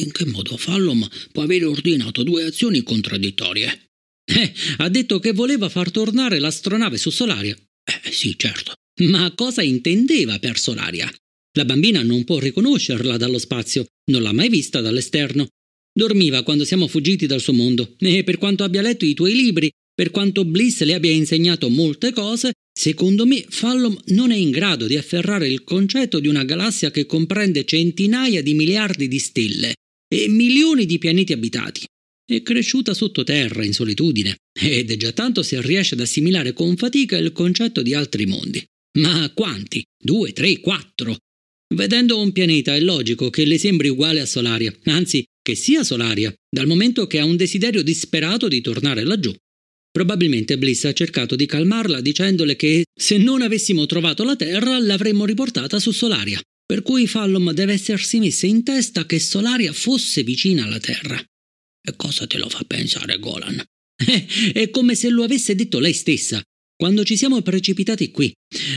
In che modo Fallom può aver ordinato due azioni contraddittorie? Eh, ha detto che voleva far tornare l'astronave su Solaria. Eh sì, certo. Ma cosa intendeva per Solaria? La bambina non può riconoscerla dallo spazio, non l'ha mai vista dall'esterno. Dormiva quando siamo fuggiti dal suo mondo e per quanto abbia letto i tuoi libri, per quanto Bliss le abbia insegnato molte cose, secondo me Fallom non è in grado di afferrare il concetto di una galassia che comprende centinaia di miliardi di stelle e milioni di pianeti abitati. È cresciuta sottoterra, in solitudine, ed è già tanto se riesce ad assimilare con fatica il concetto di altri mondi. Ma quanti? Due, tre, quattro? Vedendo un pianeta è logico che le sembri uguale a Solaria, anzi che sia Solaria, dal momento che ha un desiderio disperato di tornare laggiù. Probabilmente Bliss ha cercato di calmarla dicendole che se non avessimo trovato la Terra l'avremmo riportata su Solaria, per cui Fallom deve essersi messa in testa che Solaria fosse vicina alla Terra. E cosa te lo fa pensare, Golan? è come se lo avesse detto lei stessa. Quando ci siamo precipitati qui,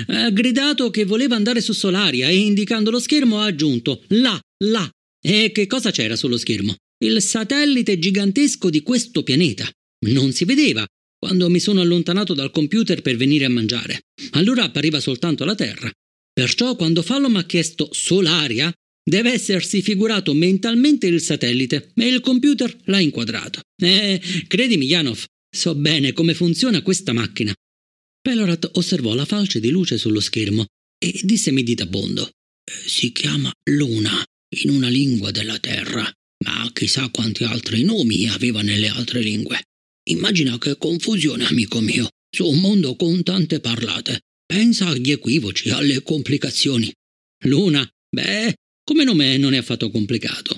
ha gridato che voleva andare su Solaria e indicando lo schermo ha aggiunto là, là. E che cosa c'era sullo schermo? Il satellite gigantesco di questo pianeta. Non si vedeva quando mi sono allontanato dal computer per venire a mangiare. Allora appariva soltanto la Terra. Perciò quando Fallon mi ha chiesto Solaria, Deve essersi figurato mentalmente il satellite e il computer l'ha inquadrato. Eh, credimi, Janov, so bene come funziona questa macchina. Pelorat osservò la falce di luce sullo schermo e disse meditabondo: eh, Si chiama Luna in una lingua della Terra, ma chissà quanti altri nomi aveva nelle altre lingue. Immagina che confusione, amico mio, su un mondo con tante parlate. Pensa agli equivoci, alle complicazioni. Luna, beh, come nome non è affatto complicato.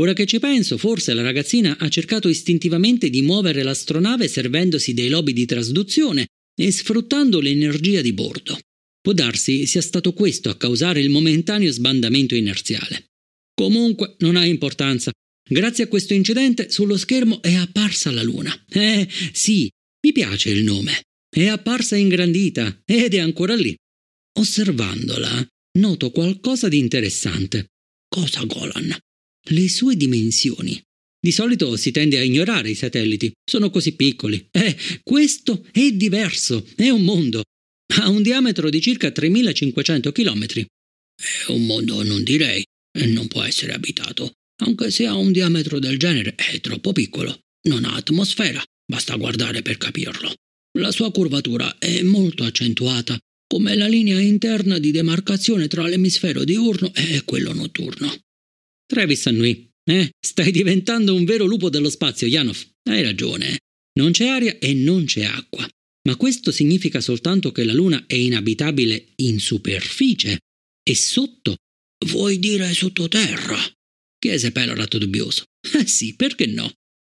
Ora che ci penso, forse la ragazzina ha cercato istintivamente di muovere l'astronave servendosi dei lobi di trasduzione e sfruttando l'energia di bordo. Può darsi sia stato questo a causare il momentaneo sbandamento inerziale. Comunque non ha importanza. Grazie a questo incidente sullo schermo è apparsa la Luna. Eh sì, mi piace il nome. È apparsa ingrandita ed è ancora lì. Osservandola, noto qualcosa di interessante. Cosa Golan? Le sue dimensioni. Di solito si tende a ignorare i satelliti, sono così piccoli. Eh, questo è diverso, è un mondo. Ha un diametro di circa 3500 km. È un mondo, non direi, eh, non può essere abitato, anche se ha un diametro del genere è troppo piccolo. Non ha atmosfera, basta guardare per capirlo. La sua curvatura è molto accentuata come la linea interna di demarcazione tra l'emisfero diurno e quello notturno. Travis annui. Eh, stai diventando un vero lupo dello spazio, Janov. Hai ragione. Non c'è aria e non c'è acqua. Ma questo significa soltanto che la Luna è inabitabile in superficie e sotto, vuoi dire sottoterra? chiese Pelorat dubbioso. Eh sì, perché no?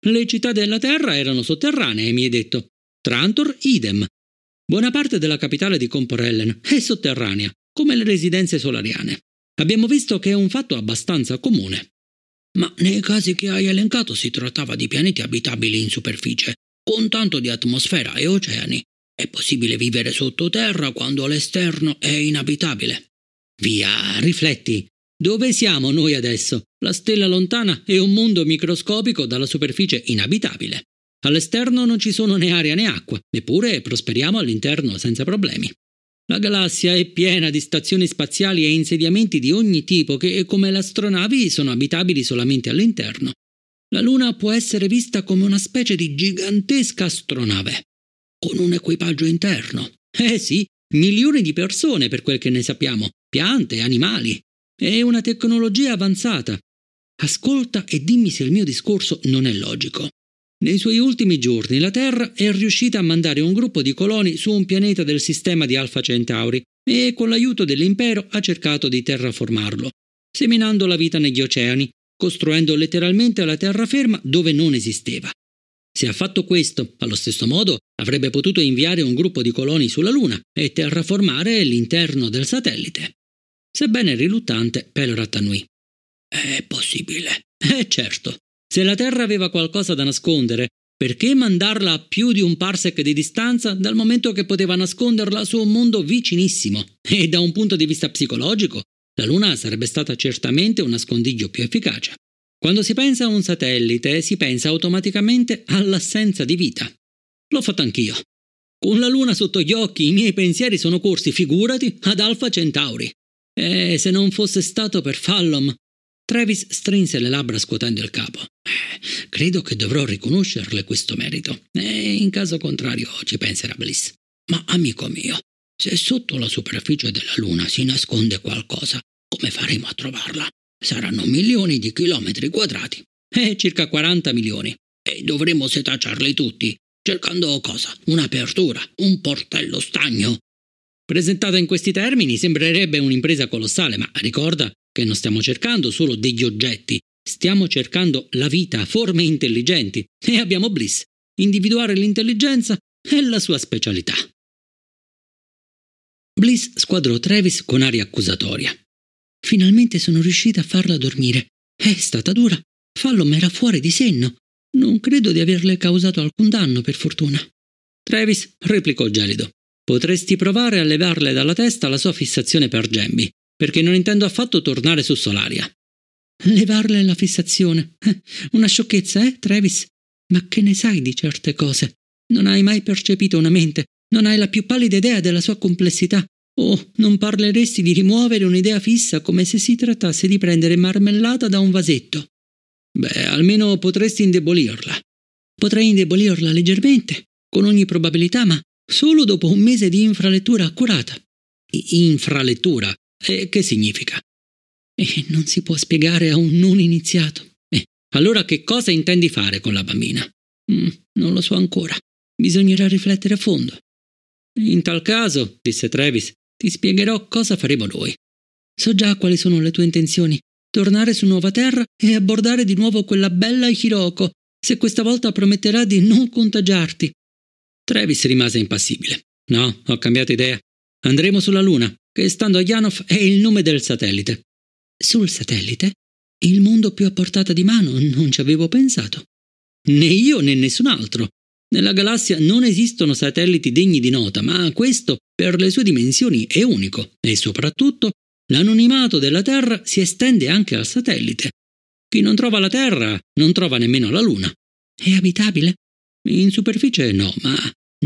Le città della Terra erano sotterranee, mi hai detto. Trantor idem, Buona parte della capitale di Comporellen è sotterranea, come le residenze solariane. Abbiamo visto che è un fatto abbastanza comune. Ma nei casi che hai elencato si trattava di pianeti abitabili in superficie, con tanto di atmosfera e oceani. È possibile vivere sottoterra quando l'esterno è inabitabile. Via, rifletti. Dove siamo noi adesso? La stella lontana è un mondo microscopico dalla superficie inabitabile. All'esterno non ci sono né aria né acqua, eppure prosperiamo all'interno senza problemi. La galassia è piena di stazioni spaziali e insediamenti di ogni tipo che, come le astronavi, sono abitabili solamente all'interno. La Luna può essere vista come una specie di gigantesca astronave, con un equipaggio interno. Eh sì, milioni di persone per quel che ne sappiamo, piante, animali. È una tecnologia avanzata. Ascolta e dimmi se il mio discorso non è logico. Nei suoi ultimi giorni la Terra è riuscita a mandare un gruppo di coloni su un pianeta del sistema di Alfa Centauri e con l'aiuto dell'impero ha cercato di terraformarlo, seminando la vita negli oceani, costruendo letteralmente la terraferma dove non esisteva. Se ha fatto questo, allo stesso modo, avrebbe potuto inviare un gruppo di coloni sulla Luna e terraformare l'interno del satellite. Sebbene riluttante, Pelorat annui. È possibile. Eh certo, se la Terra aveva qualcosa da nascondere, perché mandarla a più di un parsec di distanza dal momento che poteva nasconderla su un mondo vicinissimo? E da un punto di vista psicologico, la Luna sarebbe stata certamente un nascondiglio più efficace. Quando si pensa a un satellite, si pensa automaticamente all'assenza di vita. L'ho fatto anch'io. Con la Luna sotto gli occhi i miei pensieri sono corsi, figurati, ad Alfa Centauri. E eh, se non fosse stato per Fallom, Travis strinse le labbra scuotendo il capo. Eh, credo che dovrò riconoscerle questo merito. E in caso contrario ci penserà Bliss. Ma amico mio, se sotto la superficie della Luna si nasconde qualcosa, come faremo a trovarla? Saranno milioni di chilometri quadrati. Eh, circa 40 milioni. E dovremo setacciarli tutti, cercando cosa? Un'apertura, un portello stagno. Presentata in questi termini sembrerebbe un'impresa colossale, ma ricorda che non stiamo cercando solo degli oggetti, stiamo cercando la vita, forme intelligenti e abbiamo Bliss. Individuare l'intelligenza è la sua specialità. Bliss squadrò Travis con aria accusatoria. Finalmente sono riuscita a farla dormire. È stata dura. Fallo m'era fuori di senno. Non credo di averle causato alcun danno, per fortuna. Travis replicò gelido. Potresti provare a levarle dalla testa la sua fissazione per Gemby perché non intendo affatto tornare su Solaria. Levarle la fissazione. Una sciocchezza, eh, Travis? Ma che ne sai di certe cose? Non hai mai percepito una mente, non hai la più pallida idea della sua complessità. Oh, non parleresti di rimuovere un'idea fissa come se si trattasse di prendere marmellata da un vasetto. Beh, almeno potresti indebolirla. Potrei indebolirla leggermente, con ogni probabilità, ma solo dopo un mese di infralettura accurata. infralettura? E eh, che significa? E eh, non si può spiegare a un non iniziato. Eh, allora che cosa intendi fare con la bambina? Mm, non lo so ancora. Bisognerà riflettere a fondo. In tal caso, disse Travis, ti spiegherò cosa faremo noi. So già quali sono le tue intenzioni. Tornare su Nuova Terra e abbordare di nuovo quella bella Hiroko, se questa volta prometterà di non contagiarti. Travis rimase impassibile. No, ho cambiato idea. Andremo sulla Luna che stando a Yanov è il nome del satellite. Sul satellite? Il mondo più a portata di mano, non ci avevo pensato. Né io né nessun altro. Nella galassia non esistono satelliti degni di nota, ma questo, per le sue dimensioni, è unico e soprattutto l'anonimato della Terra si estende anche al satellite. Chi non trova la Terra non trova nemmeno la Luna. È abitabile? In superficie no, ma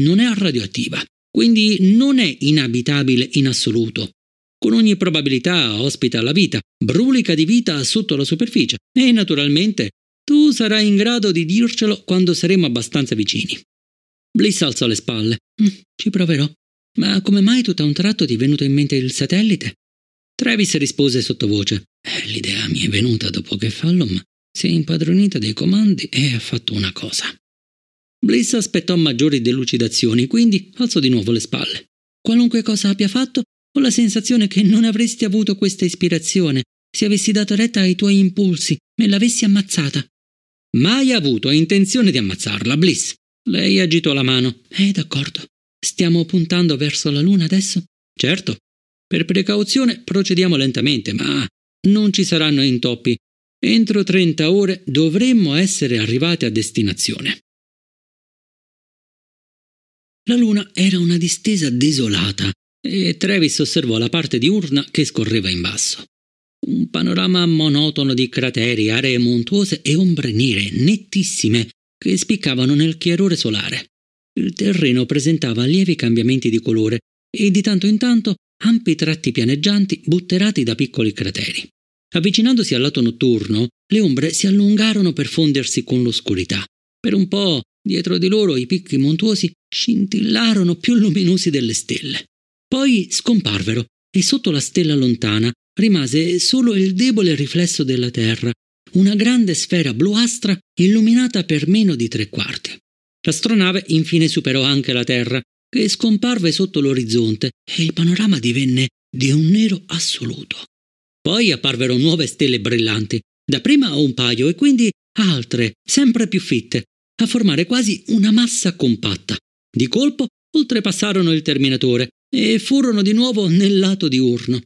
non è radioattiva quindi non è inabitabile in assoluto. Con ogni probabilità ospita la vita, brulica di vita sotto la superficie e naturalmente tu sarai in grado di dircelo quando saremo abbastanza vicini. Bliss alzò le spalle. Mm, ci proverò. Ma come mai tutto a un tratto ti è venuto in mente il satellite? Travis rispose sottovoce. Eh, l'idea mi è venuta dopo che Fallon si è impadronita dei comandi e ha fatto una cosa. Bliss aspettò maggiori delucidazioni, quindi alzò di nuovo le spalle. Qualunque cosa abbia fatto, ho la sensazione che non avresti avuto questa ispirazione se avessi dato retta ai tuoi impulsi, me l'avessi ammazzata. Mai avuto intenzione di ammazzarla, Bliss. Lei agitò la mano. Eh, d'accordo. Stiamo puntando verso la luna adesso? Certo. Per precauzione procediamo lentamente, ma non ci saranno intoppi. Entro 30 ore dovremmo essere arrivati a destinazione. La luna era una distesa desolata e Travis osservò la parte diurna che scorreva in basso. Un panorama monotono di crateri, aree montuose e ombre nere, nettissime, che spiccavano nel chiarore solare. Il terreno presentava lievi cambiamenti di colore e di tanto in tanto ampi tratti pianeggianti butterati da piccoli crateri. Avvicinandosi al lato notturno, le ombre si allungarono per fondersi con l'oscurità. Per un po' Dietro di loro i picchi montuosi scintillarono più luminosi delle stelle. Poi scomparvero e sotto la stella lontana rimase solo il debole riflesso della Terra, una grande sfera bluastra illuminata per meno di tre quarti. L'astronave infine superò anche la Terra, che scomparve sotto l'orizzonte e il panorama divenne di un nero assoluto. Poi apparvero nuove stelle brillanti, dapprima un paio e quindi altre, sempre più fitte, a formare quasi una massa compatta. Di colpo oltrepassarono il terminatore e furono di nuovo nel lato diurno.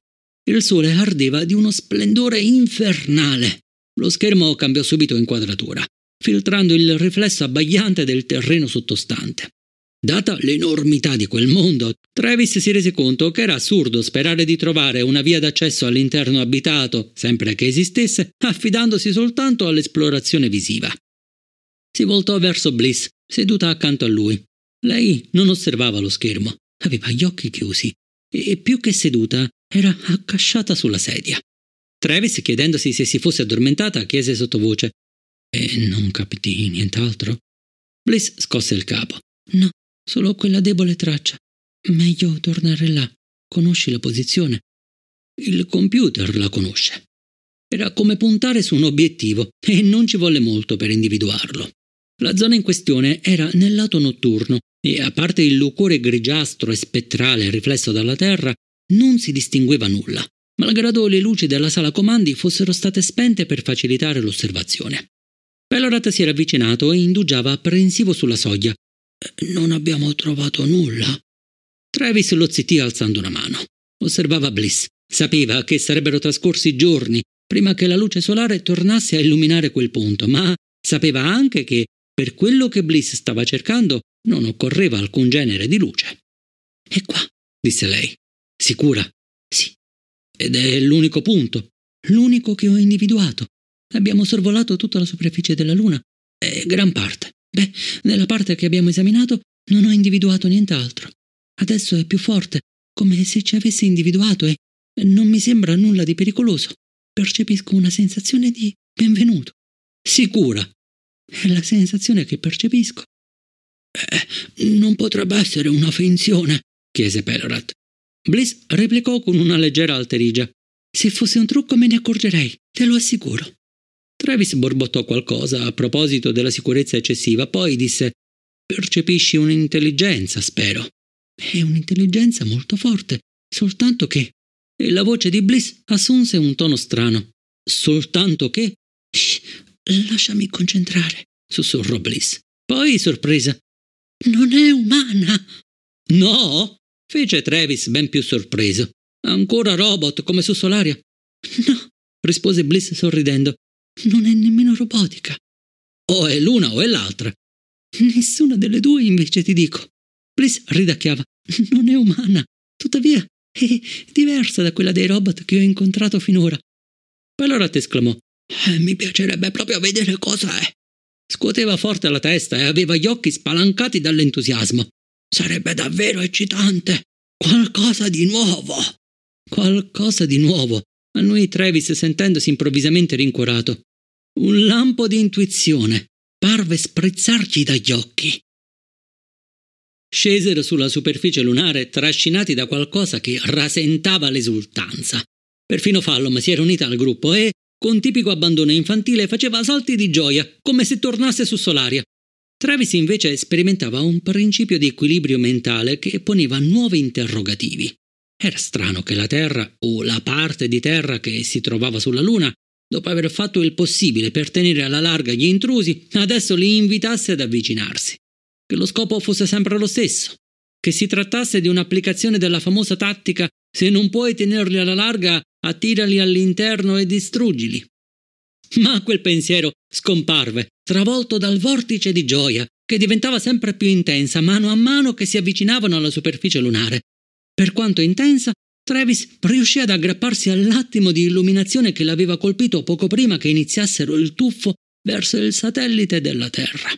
Il sole ardeva di uno splendore infernale. Lo schermo cambiò subito inquadratura, filtrando il riflesso abbagliante del terreno sottostante. Data l'enormità di quel mondo, Travis si rese conto che era assurdo sperare di trovare una via d'accesso all'interno abitato, sempre che esistesse, affidandosi soltanto all'esplorazione visiva. Si voltò verso Bliss, seduta accanto a lui. Lei non osservava lo schermo, aveva gli occhi chiusi e più che seduta era accasciata sulla sedia. Travis, chiedendosi se si fosse addormentata, chiese sottovoce: E non capiti nient'altro? Bliss scosse il capo. No, solo quella debole traccia. Meglio tornare là. Conosci la posizione. Il computer la conosce. Era come puntare su un obiettivo e non ci volle molto per individuarlo. La zona in questione era nel lato notturno e, a parte il lucore grigiastro e spettrale riflesso dalla terra, non si distingueva nulla, malgrado le luci della sala comandi fossero state spente per facilitare l'osservazione. Pelorat si era avvicinato e indugiava apprensivo sulla soglia. Eh, non abbiamo trovato nulla. Travis lo zittì alzando una mano. Osservava Bliss. Sapeva che sarebbero trascorsi giorni prima che la luce solare tornasse a illuminare quel punto, ma sapeva anche che per quello che Bliss stava cercando non occorreva alcun genere di luce. È qua, disse lei. Sicura? Sì. Ed è l'unico punto, l'unico che ho individuato. Abbiamo sorvolato tutta la superficie della Luna e gran parte. Beh, nella parte che abbiamo esaminato non ho individuato nient'altro. Adesso è più forte, come se ci avesse individuato e non mi sembra nulla di pericoloso. Percepisco una sensazione di benvenuto. Sicura, è la sensazione che percepisco. Eh, non potrebbe essere una finzione, chiese Pelorat. Bliss replicò con una leggera alterigia. Se fosse un trucco me ne accorgerei, te lo assicuro. Travis borbottò qualcosa a proposito della sicurezza eccessiva, poi disse Percepisci un'intelligenza, spero. È un'intelligenza molto forte, soltanto che... E la voce di Bliss assunse un tono strano. Soltanto che Lasciami concentrare, sussurrò Bliss. Poi, sorpresa. Non è umana. No? fece Travis ben più sorpreso. Ancora robot come su Solaria? No, rispose Bliss sorridendo. Non è nemmeno robotica. O è l'una o è l'altra. Nessuna delle due, invece, ti dico. Bliss ridacchiava. Non è umana. Tuttavia, è diversa da quella dei robot che ho incontrato finora. Allora ti esclamò. Eh, mi piacerebbe proprio vedere cosa è. Scuoteva forte la testa e aveva gli occhi spalancati dall'entusiasmo. Sarebbe davvero eccitante. Qualcosa di nuovo. Qualcosa di nuovo. Annui Travis sentendosi improvvisamente rincuorato. Un lampo di intuizione parve sprezzargli dagli occhi. Scesero sulla superficie lunare trascinati da qualcosa che rasentava l'esultanza. Perfino Fallom si era unita al gruppo e, con tipico abbandono infantile faceva salti di gioia, come se tornasse su Solaria. Travis invece sperimentava un principio di equilibrio mentale che poneva nuovi interrogativi. Era strano che la Terra, o la parte di Terra che si trovava sulla Luna, dopo aver fatto il possibile per tenere alla larga gli intrusi, adesso li invitasse ad avvicinarsi. Che lo scopo fosse sempre lo stesso. Che si trattasse di un'applicazione della famosa tattica se non puoi tenerli alla larga, attirali all'interno e distruggili. Ma quel pensiero scomparve, travolto dal vortice di gioia, che diventava sempre più intensa mano a mano che si avvicinavano alla superficie lunare. Per quanto intensa, Travis riuscì ad aggrapparsi all'attimo di illuminazione che l'aveva colpito poco prima che iniziassero il tuffo verso il satellite della Terra.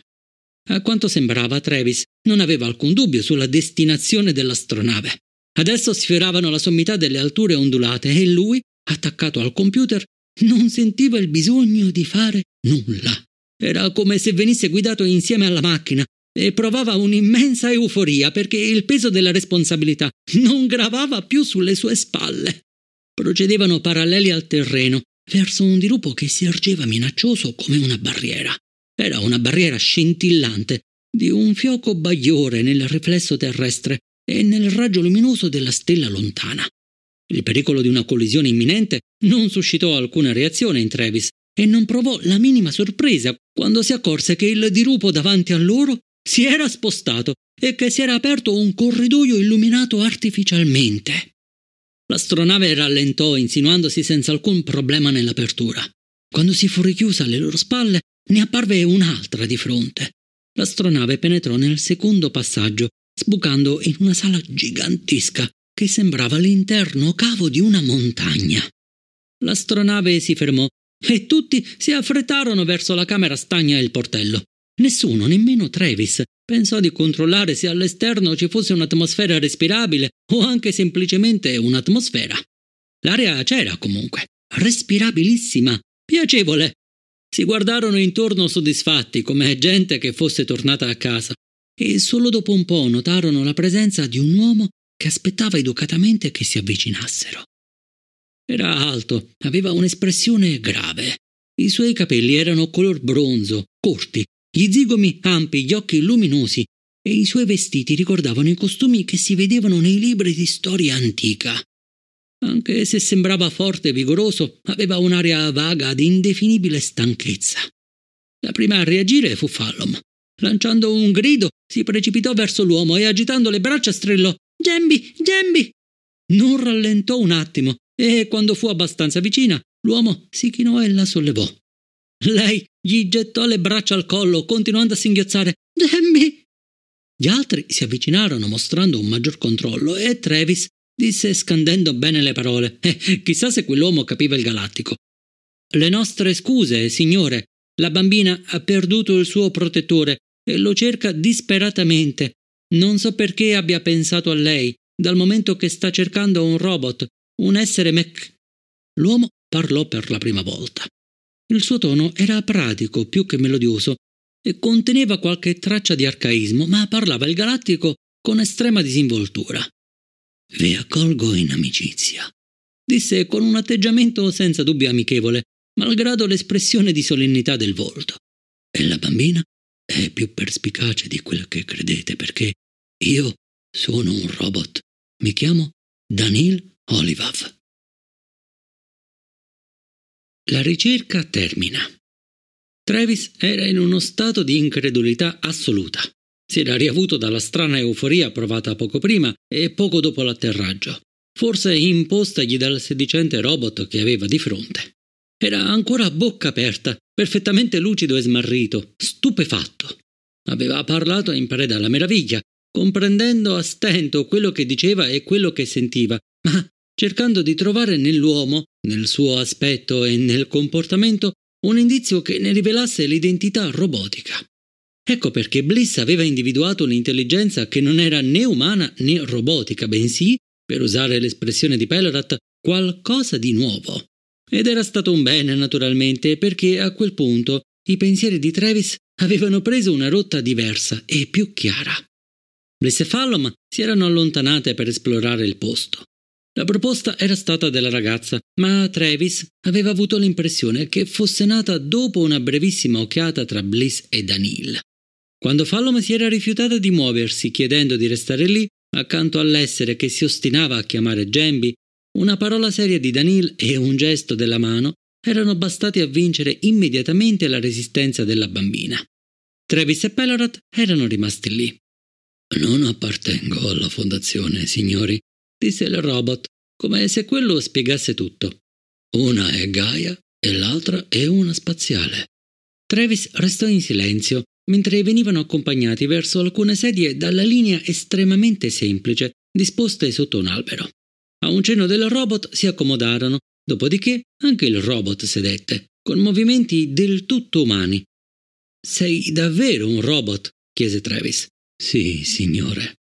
A quanto sembrava, Travis non aveva alcun dubbio sulla destinazione dell'astronave. Adesso sfioravano la sommità delle alture ondulate e lui, attaccato al computer, non sentiva il bisogno di fare nulla. Era come se venisse guidato insieme alla macchina e provava un'immensa euforia perché il peso della responsabilità non gravava più sulle sue spalle. Procedevano paralleli al terreno, verso un dirupo che si ergeva minaccioso come una barriera. Era una barriera scintillante, di un fioco bagliore nel riflesso terrestre, e nel raggio luminoso della stella lontana. Il pericolo di una collisione imminente non suscitò alcuna reazione in Travis e non provò la minima sorpresa quando si accorse che il dirupo davanti a loro si era spostato e che si era aperto un corridoio illuminato artificialmente. L'astronave rallentò insinuandosi senza alcun problema nell'apertura. Quando si fu richiusa alle loro spalle, ne apparve un'altra di fronte. L'astronave penetrò nel secondo passaggio sbucando in una sala gigantesca che sembrava l'interno cavo di una montagna. L'astronave si fermò e tutti si affrettarono verso la camera stagna e il portello. Nessuno, nemmeno Travis, pensò di controllare se all'esterno ci fosse un'atmosfera respirabile o anche semplicemente un'atmosfera. L'aria c'era comunque, respirabilissima, piacevole. Si guardarono intorno soddisfatti, come gente che fosse tornata a casa e solo dopo un po' notarono la presenza di un uomo che aspettava educatamente che si avvicinassero. Era alto, aveva un'espressione grave. I suoi capelli erano color bronzo, corti, gli zigomi ampi, gli occhi luminosi e i suoi vestiti ricordavano i costumi che si vedevano nei libri di storia antica. Anche se sembrava forte e vigoroso, aveva un'aria vaga di indefinibile stanchezza. La prima a reagire fu Fallom. Lanciando un grido, si precipitò verso l'uomo e agitando le braccia strillò Gemby, Gemby! Non rallentò un attimo e, quando fu abbastanza vicina, l'uomo si chinò e la sollevò. Lei gli gettò le braccia al collo, continuando a singhiozzare Gemby! Gli altri si avvicinarono mostrando un maggior controllo e Travis disse scandendo bene le parole. Eh, chissà se quell'uomo capiva il galattico. Le nostre scuse, signore. La bambina ha perduto il suo protettore e lo cerca disperatamente. Non so perché abbia pensato a lei, dal momento che sta cercando un robot, un essere mech. L'uomo parlò per la prima volta. Il suo tono era pratico più che melodioso e conteneva qualche traccia di arcaismo, ma parlava il galattico con estrema disinvoltura. Vi accolgo in amicizia, disse con un atteggiamento senza dubbio amichevole, malgrado l'espressione di solennità del volto. E la bambina è più perspicace di quel che credete, perché io sono un robot. Mi chiamo Danil Olivav. La ricerca termina. Travis era in uno stato di incredulità assoluta. Si era riavuto dalla strana euforia provata poco prima e poco dopo l'atterraggio, forse impostagli dal sedicente robot che aveva di fronte. Era ancora a bocca aperta, perfettamente lucido e smarrito, stupefatto. Aveva parlato in preda alla meraviglia, comprendendo a stento quello che diceva e quello che sentiva, ma cercando di trovare nell'uomo, nel suo aspetto e nel comportamento, un indizio che ne rivelasse l'identità robotica. Ecco perché Bliss aveva individuato un'intelligenza che non era né umana né robotica, bensì, per usare l'espressione di Pellerat, qualcosa di nuovo. Ed era stato un bene, naturalmente, perché a quel punto i pensieri di Travis avevano preso una rotta diversa e più chiara. Bliss e Fallom si erano allontanate per esplorare il posto. La proposta era stata della ragazza, ma Travis aveva avuto l'impressione che fosse nata dopo una brevissima occhiata tra Bliss e Danil. Quando Fallom si era rifiutata di muoversi chiedendo di restare lì, accanto all'essere che si ostinava a chiamare Jambi, una parola seria di Danil e un gesto della mano erano bastati a vincere immediatamente la resistenza della bambina. Travis e Pelorot erano rimasti lì. Non appartengo alla fondazione, signori, disse il robot, come se quello spiegasse tutto. Una è Gaia e l'altra è una spaziale. Travis restò in silenzio mentre venivano accompagnati verso alcune sedie dalla linea estremamente semplice disposte sotto un albero. A un cenno del robot si accomodarono, dopodiché anche il robot sedette, con movimenti del tutto umani. Sei davvero un robot? chiese Travis. Sì, signore.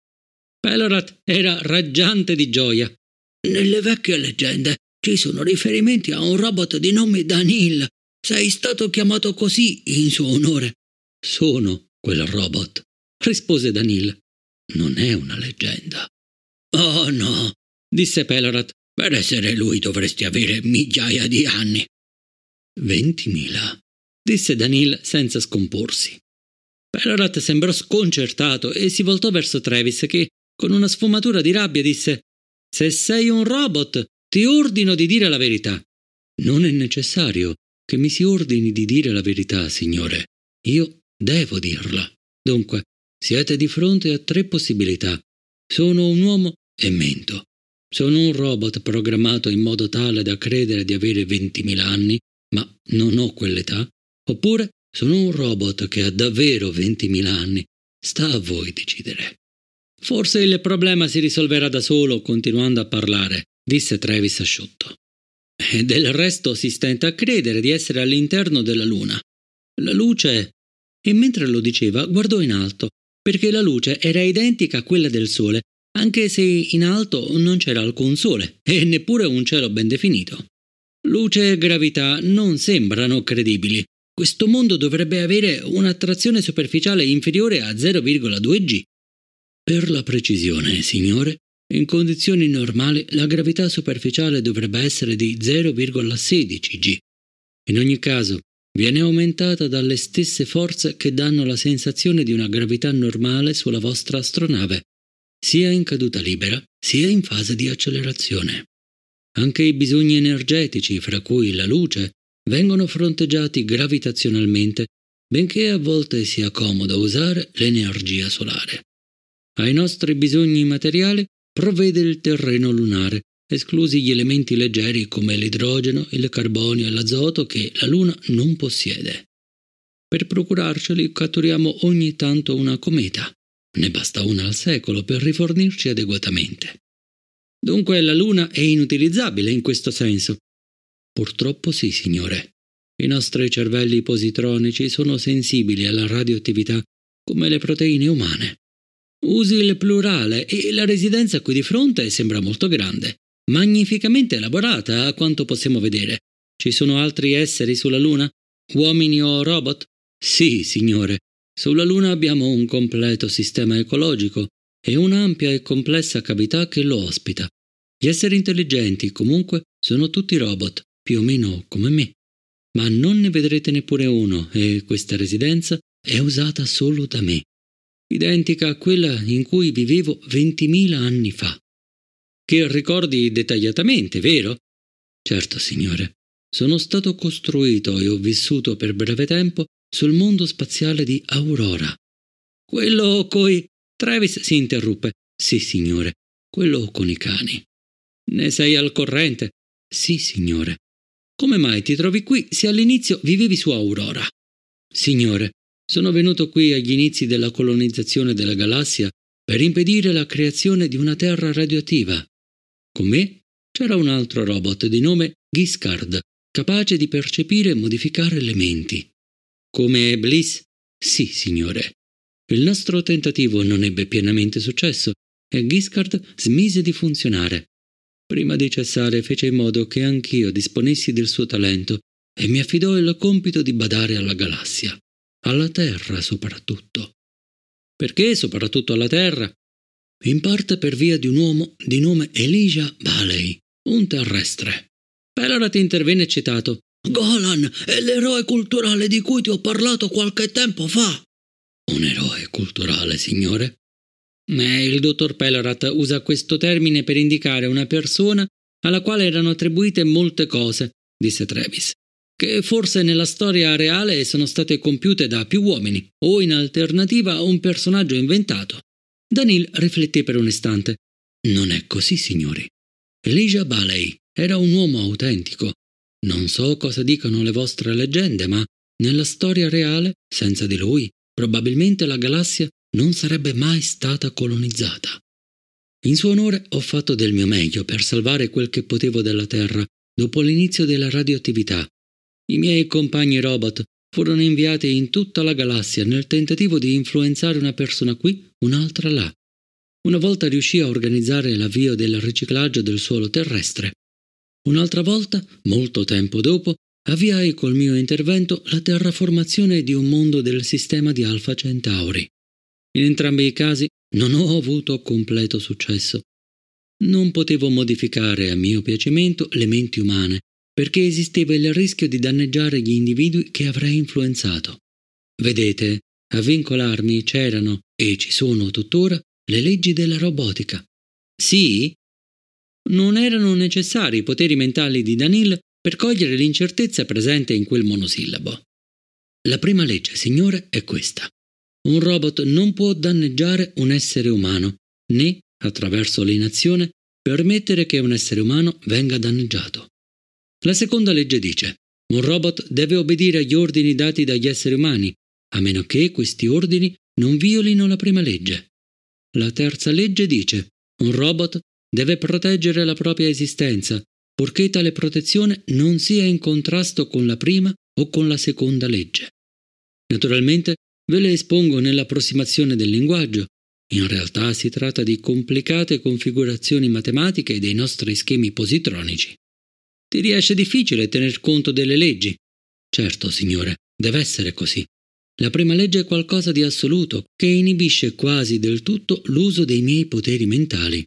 Pelorat era raggiante di gioia. Nelle vecchie leggende ci sono riferimenti a un robot di nome Danil. Sei stato chiamato così in suo onore. Sono quel robot, rispose Danil. Non è una leggenda. Oh no, disse Pelorat. Per essere lui dovresti avere migliaia di anni. Ventimila, disse Danil senza scomporsi. Pelorat sembrò sconcertato e si voltò verso Travis che, con una sfumatura di rabbia, disse Se sei un robot, ti ordino di dire la verità. Non è necessario che mi si ordini di dire la verità, signore. Io devo dirla. Dunque, siete di fronte a tre possibilità. Sono un uomo e mento. Sono un robot programmato in modo tale da credere di avere 20.000 anni, ma non ho quell'età, oppure sono un robot che ha davvero 20.000 anni. Sta a voi decidere. Forse il problema si risolverà da solo continuando a parlare, disse Travis asciutto. E del resto si stenta a credere di essere all'interno della luna. La luce... E mentre lo diceva, guardò in alto, perché la luce era identica a quella del sole, anche se in alto non c'era alcun sole e neppure un cielo ben definito. Luce e gravità non sembrano credibili. Questo mondo dovrebbe avere un'attrazione superficiale inferiore a 0,2 G. Per la precisione, signore, in condizioni normali la gravità superficiale dovrebbe essere di 0,16 G. In ogni caso, viene aumentata dalle stesse forze che danno la sensazione di una gravità normale sulla vostra astronave, sia in caduta libera sia in fase di accelerazione. Anche i bisogni energetici, fra cui la luce, vengono fronteggiati gravitazionalmente, benché a volte sia comodo usare l'energia solare. Ai nostri bisogni materiali provvede il terreno lunare, esclusi gli elementi leggeri come l'idrogeno, il carbonio e l'azoto che la Luna non possiede. Per procurarceli catturiamo ogni tanto una cometa, ne basta una al secolo per rifornirci adeguatamente. Dunque la Luna è inutilizzabile in questo senso. Purtroppo sì, signore. I nostri cervelli positronici sono sensibili alla radioattività come le proteine umane. Usi il plurale e la residenza qui di fronte sembra molto grande, magnificamente elaborata a quanto possiamo vedere. Ci sono altri esseri sulla Luna? Uomini o robot? Sì, signore, sulla Luna abbiamo un completo sistema ecologico e un'ampia e complessa cavità che lo ospita. Gli esseri intelligenti, comunque, sono tutti robot, più o meno come me. Ma non ne vedrete neppure uno e questa residenza è usata solo da me, identica a quella in cui vivevo 20.000 anni fa. Che ricordi dettagliatamente, vero? Certo, signore. Sono stato costruito e ho vissuto per breve tempo sul mondo spaziale di Aurora. Quello coi... Travis si interruppe. Sì, signore, quello con i cani. Ne sei al corrente? Sì, signore. Come mai ti trovi qui se all'inizio vivevi su Aurora? Signore, sono venuto qui agli inizi della colonizzazione della galassia per impedire la creazione di una terra radioattiva. Con me c'era un altro robot di nome Giscard, capace di percepire e modificare le menti. Come Bliss? Sì, signore. Il nostro tentativo non ebbe pienamente successo e Giscard smise di funzionare. Prima di cessare fece in modo che anch'io disponessi del suo talento e mi affidò il compito di badare alla galassia, alla Terra soprattutto. Perché soprattutto alla Terra? In parte per via di un uomo di nome Elijah Baley, un terrestre. Pellerat intervenne eccitato. Golan è l'eroe culturale di cui ti ho parlato qualche tempo fa. Un eroe culturale, signore? Eh, il dottor Pellorat usa questo termine per indicare una persona alla quale erano attribuite molte cose, disse Travis, che forse nella storia reale sono state compiute da più uomini, o in alternativa a un personaggio inventato. Danil rifletté per un istante. Non è così, signori. Elijah Baley era un uomo autentico, non so cosa dicano le vostre leggende, ma nella storia reale, senza di lui, probabilmente la galassia non sarebbe mai stata colonizzata. In suo onore ho fatto del mio meglio per salvare quel che potevo della Terra dopo l'inizio della radioattività. I miei compagni robot furono inviati in tutta la galassia nel tentativo di influenzare una persona qui, un'altra là. Una volta riuscì a organizzare l'avvio del riciclaggio del suolo terrestre Un'altra volta, molto tempo dopo, avviai col mio intervento la terraformazione di un mondo del sistema di Alfa Centauri. In entrambi i casi non ho avuto completo successo. Non potevo modificare a mio piacimento le menti umane, perché esisteva il rischio di danneggiare gli individui che avrei influenzato. Vedete, a vincolarmi c'erano, e ci sono tuttora, le leggi della robotica. Sì, non erano necessari i poteri mentali di Danil per cogliere l'incertezza presente in quel monosillabo. La prima legge, signore, è questa. Un robot non può danneggiare un essere umano, né, attraverso l'inazione, permettere che un essere umano venga danneggiato. La seconda legge dice, un robot deve obbedire agli ordini dati dagli esseri umani, a meno che questi ordini non violino la prima legge. La terza legge dice, un robot deve proteggere la propria esistenza, purché tale protezione non sia in contrasto con la prima o con la seconda legge. Naturalmente ve le espongo nell'approssimazione del linguaggio. In realtà si tratta di complicate configurazioni matematiche dei nostri schemi positronici. Ti riesce difficile tener conto delle leggi. Certo, signore, deve essere così. La prima legge è qualcosa di assoluto che inibisce quasi del tutto l'uso dei miei poteri mentali.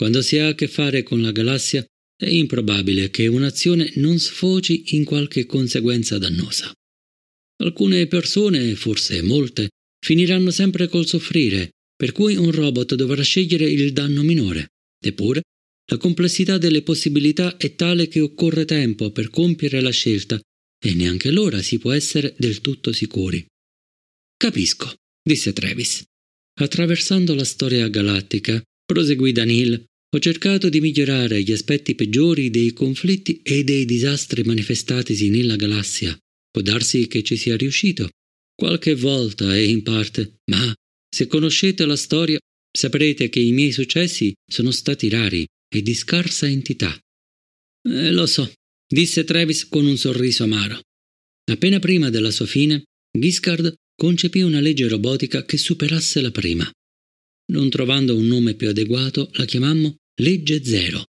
Quando si ha a che fare con la galassia, è improbabile che un'azione non sfoci in qualche conseguenza dannosa. Alcune persone, forse molte, finiranno sempre col soffrire, per cui un robot dovrà scegliere il danno minore. Eppure, la complessità delle possibilità è tale che occorre tempo per compiere la scelta e neanche allora si può essere del tutto sicuri. Capisco, disse Travis. Attraversando la storia galattica, proseguì Danil, ho cercato di migliorare gli aspetti peggiori dei conflitti e dei disastri manifestatisi nella galassia. Può darsi che ci sia riuscito. Qualche volta e in parte, ma se conoscete la storia saprete che i miei successi sono stati rari e di scarsa entità. Eh, lo so, disse Travis con un sorriso amaro. Appena prima della sua fine, Giscard concepì una legge robotica che superasse la prima. Non trovando un nome più adeguato, la chiamammo Legge zero.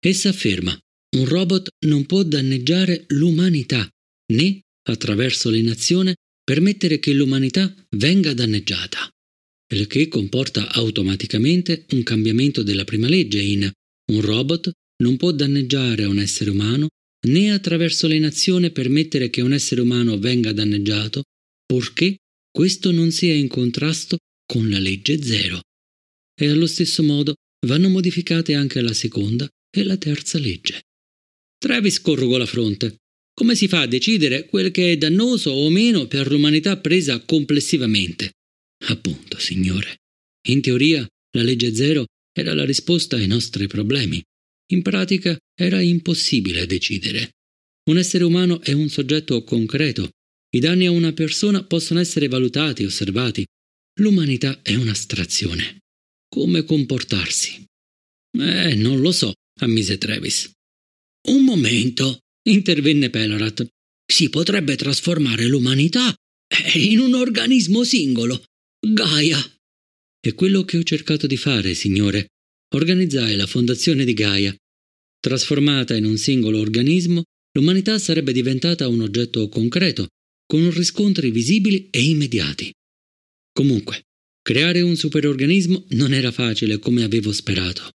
Essa afferma un robot non può danneggiare l'umanità, né, attraverso l'inazione, permettere che l'umanità venga danneggiata, il che comporta automaticamente un cambiamento della prima legge in un robot non può danneggiare un essere umano, né attraverso l'inazione permettere che un essere umano venga danneggiato, purché questo non sia in contrasto con la legge zero. E allo stesso modo vanno modificate anche la seconda e la terza legge. Travis corrugò la fronte. Come si fa a decidere quel che è dannoso o meno per l'umanità presa complessivamente? Appunto, signore. In teoria, la legge zero era la risposta ai nostri problemi. In pratica, era impossibile decidere. Un essere umano è un soggetto concreto. I danni a una persona possono essere valutati, osservati. L'umanità è un'astrazione come comportarsi. Eh, non lo so, ammise Travis. Un momento, intervenne Pelarat. Si potrebbe trasformare l'umanità eh, in un organismo singolo. Gaia. È quello che ho cercato di fare, signore. Organizzai la fondazione di Gaia. Trasformata in un singolo organismo, l'umanità sarebbe diventata un oggetto concreto, con riscontri visibili e immediati. Comunque, Creare un superorganismo non era facile come avevo sperato.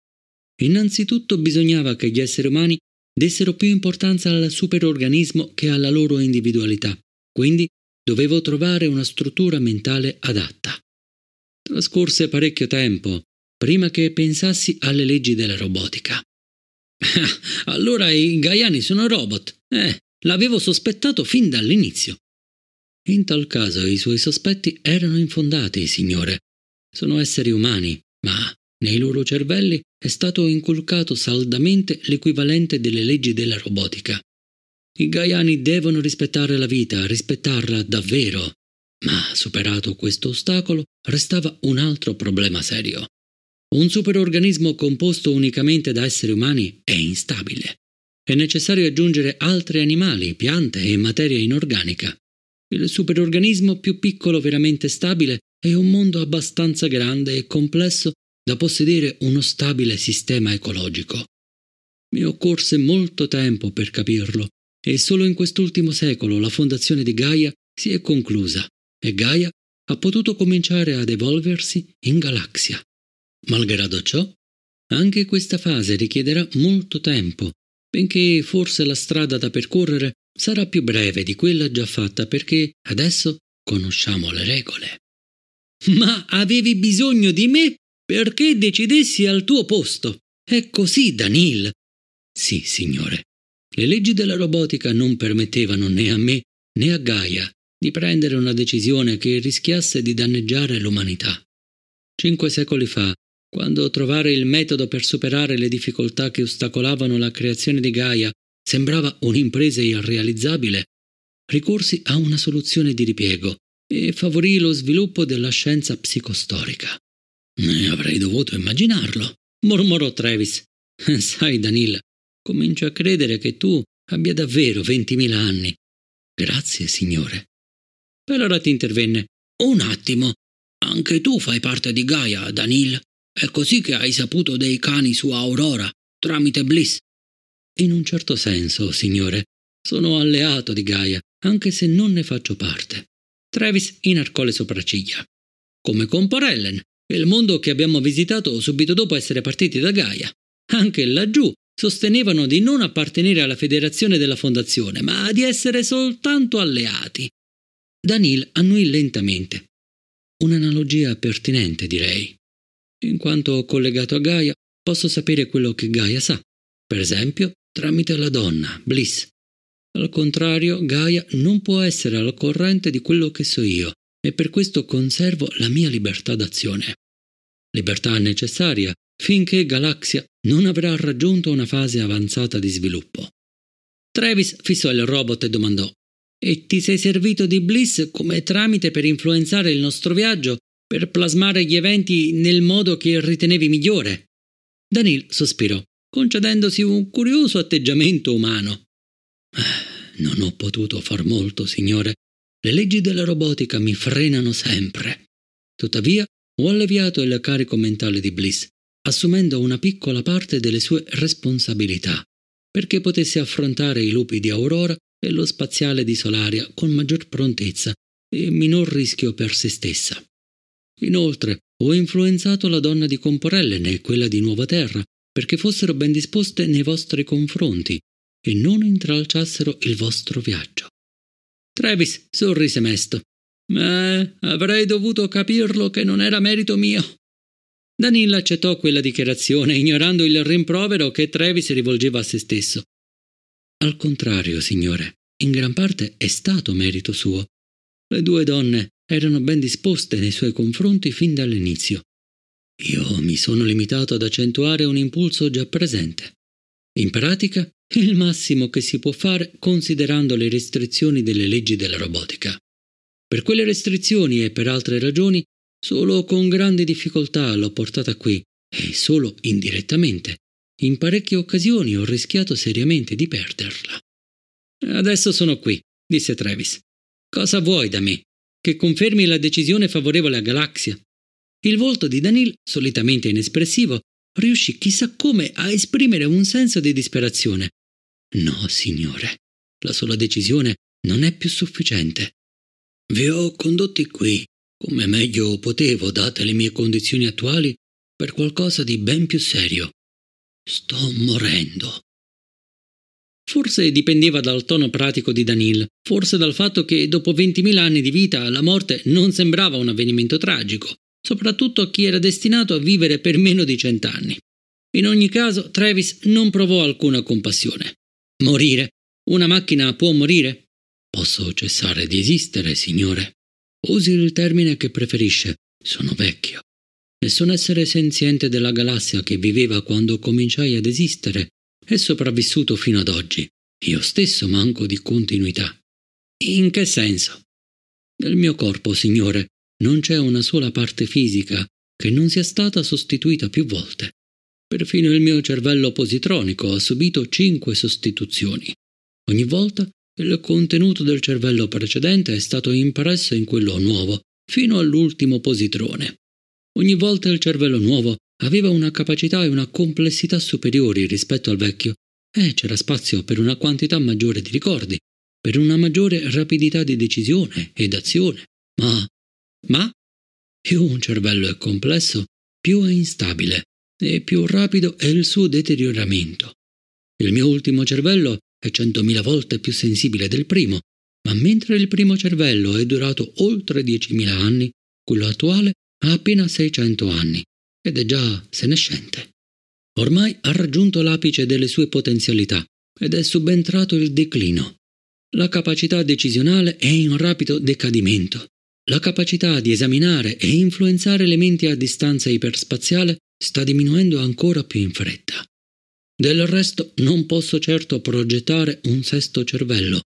Innanzitutto bisognava che gli esseri umani dessero più importanza al superorganismo che alla loro individualità, quindi dovevo trovare una struttura mentale adatta. Trascorse parecchio tempo prima che pensassi alle leggi della robotica. allora i gaiani sono robot. Eh, l'avevo sospettato fin dall'inizio. In tal caso i suoi sospetti erano infondati, signore. Sono esseri umani, ma nei loro cervelli è stato inculcato saldamente l'equivalente delle leggi della robotica. I gaiani devono rispettare la vita, rispettarla davvero. Ma superato questo ostacolo, restava un altro problema serio. Un superorganismo composto unicamente da esseri umani è instabile. È necessario aggiungere altri animali, piante e materia inorganica. Il superorganismo più piccolo veramente stabile è un mondo abbastanza grande e complesso da possedere uno stabile sistema ecologico. Mi occorse molto tempo per capirlo e solo in quest'ultimo secolo la fondazione di Gaia si è conclusa e Gaia ha potuto cominciare ad evolversi in galassia. Malgrado ciò, anche questa fase richiederà molto tempo, benché forse la strada da percorrere sarà più breve di quella già fatta perché adesso conosciamo le regole. Ma avevi bisogno di me perché decidessi al tuo posto. È così, Danil. Sì, signore. Le leggi della robotica non permettevano né a me né a Gaia di prendere una decisione che rischiasse di danneggiare l'umanità. Cinque secoli fa, quando trovare il metodo per superare le difficoltà che ostacolavano la creazione di Gaia sembrava un'impresa irrealizzabile, ricorsi a una soluzione di ripiego e favorì lo sviluppo della scienza psicostorica. Ne avrei dovuto immaginarlo, mormorò Travis. Sai, Danil, comincio a credere che tu abbia davvero ventimila anni. Grazie, signore. ti intervenne. Un attimo. Anche tu fai parte di Gaia, Danil. È così che hai saputo dei cani su Aurora, tramite Bliss. In un certo senso, signore, sono alleato di Gaia, anche se non ne faccio parte. Travis inarcò le sopracciglia. Come con Porellen, il mondo che abbiamo visitato subito dopo essere partiti da Gaia. Anche laggiù sostenevano di non appartenere alla federazione della fondazione, ma di essere soltanto alleati. Danil annuì lentamente. Un'analogia pertinente, direi. In quanto collegato a Gaia, posso sapere quello che Gaia sa. Per esempio, tramite la donna, Bliss. Al contrario, Gaia non può essere al corrente di quello che so io e per questo conservo la mia libertà d'azione. Libertà necessaria finché Galaxia non avrà raggiunto una fase avanzata di sviluppo. Travis fissò il robot e domandò E ti sei servito di Bliss come tramite per influenzare il nostro viaggio, per plasmare gli eventi nel modo che ritenevi migliore? Danil sospirò concedendosi un curioso atteggiamento umano. Ah, non ho potuto far molto, signore. Le leggi della robotica mi frenano sempre. Tuttavia, ho alleviato il carico mentale di Bliss, assumendo una piccola parte delle sue responsabilità, perché potesse affrontare i lupi di Aurora e lo spaziale di Solaria con maggior prontezza e minor rischio per se stessa. Inoltre, ho influenzato la donna di Comporelle né quella di Nuova Terra perché fossero ben disposte nei vostri confronti e non intralciassero il vostro viaggio. Travis sorrise mesto. Eh, avrei dovuto capirlo che non era merito mio. Danilla accettò quella dichiarazione, ignorando il rimprovero che Travis rivolgeva a se stesso. Al contrario, signore, in gran parte è stato merito suo. Le due donne erano ben disposte nei suoi confronti fin dall'inizio. Io mi sono limitato ad accentuare un impulso già presente. In pratica, il massimo che si può fare considerando le restrizioni delle leggi della robotica. Per quelle restrizioni e per altre ragioni, solo con grande difficoltà l'ho portata qui, e solo indirettamente. In parecchie occasioni ho rischiato seriamente di perderla. Adesso sono qui, disse Travis. Cosa vuoi da me? Che confermi la decisione favorevole a Galaxia? Il volto di Danil, solitamente inespressivo, riuscì chissà come a esprimere un senso di disperazione. No, signore, la sola decisione non è più sufficiente. Vi ho condotti qui, come meglio potevo, date le mie condizioni attuali, per qualcosa di ben più serio. Sto morendo. Forse dipendeva dal tono pratico di Danil, forse dal fatto che dopo 20.000 anni di vita la morte non sembrava un avvenimento tragico, soprattutto a chi era destinato a vivere per meno di cent'anni. In ogni caso, Travis non provò alcuna compassione. Morire? Una macchina può morire? Posso cessare di esistere, signore. Usi il termine che preferisce. Sono vecchio. Nessun essere senziente della galassia che viveva quando cominciai ad esistere è sopravvissuto fino ad oggi. Io stesso manco di continuità. In che senso? Nel mio corpo, signore, non c'è una sola parte fisica che non sia stata sostituita più volte. Perfino il mio cervello positronico ha subito cinque sostituzioni. Ogni volta il contenuto del cervello precedente è stato impresso in quello nuovo, fino all'ultimo positrone. Ogni volta il cervello nuovo aveva una capacità e una complessità superiori rispetto al vecchio e c'era spazio per una quantità maggiore di ricordi, per una maggiore rapidità di decisione ed azione, ma ma più un cervello è complesso, più è instabile e più rapido è il suo deterioramento. Il mio ultimo cervello è centomila volte più sensibile del primo, ma mentre il primo cervello è durato oltre diecimila anni, quello attuale ha appena 600 anni ed è già senescente. Ormai ha raggiunto l'apice delle sue potenzialità ed è subentrato il declino. La capacità decisionale è in rapido decadimento la capacità di esaminare e influenzare le menti a distanza iperspaziale sta diminuendo ancora più in fretta. Del resto non posso certo progettare un sesto cervello.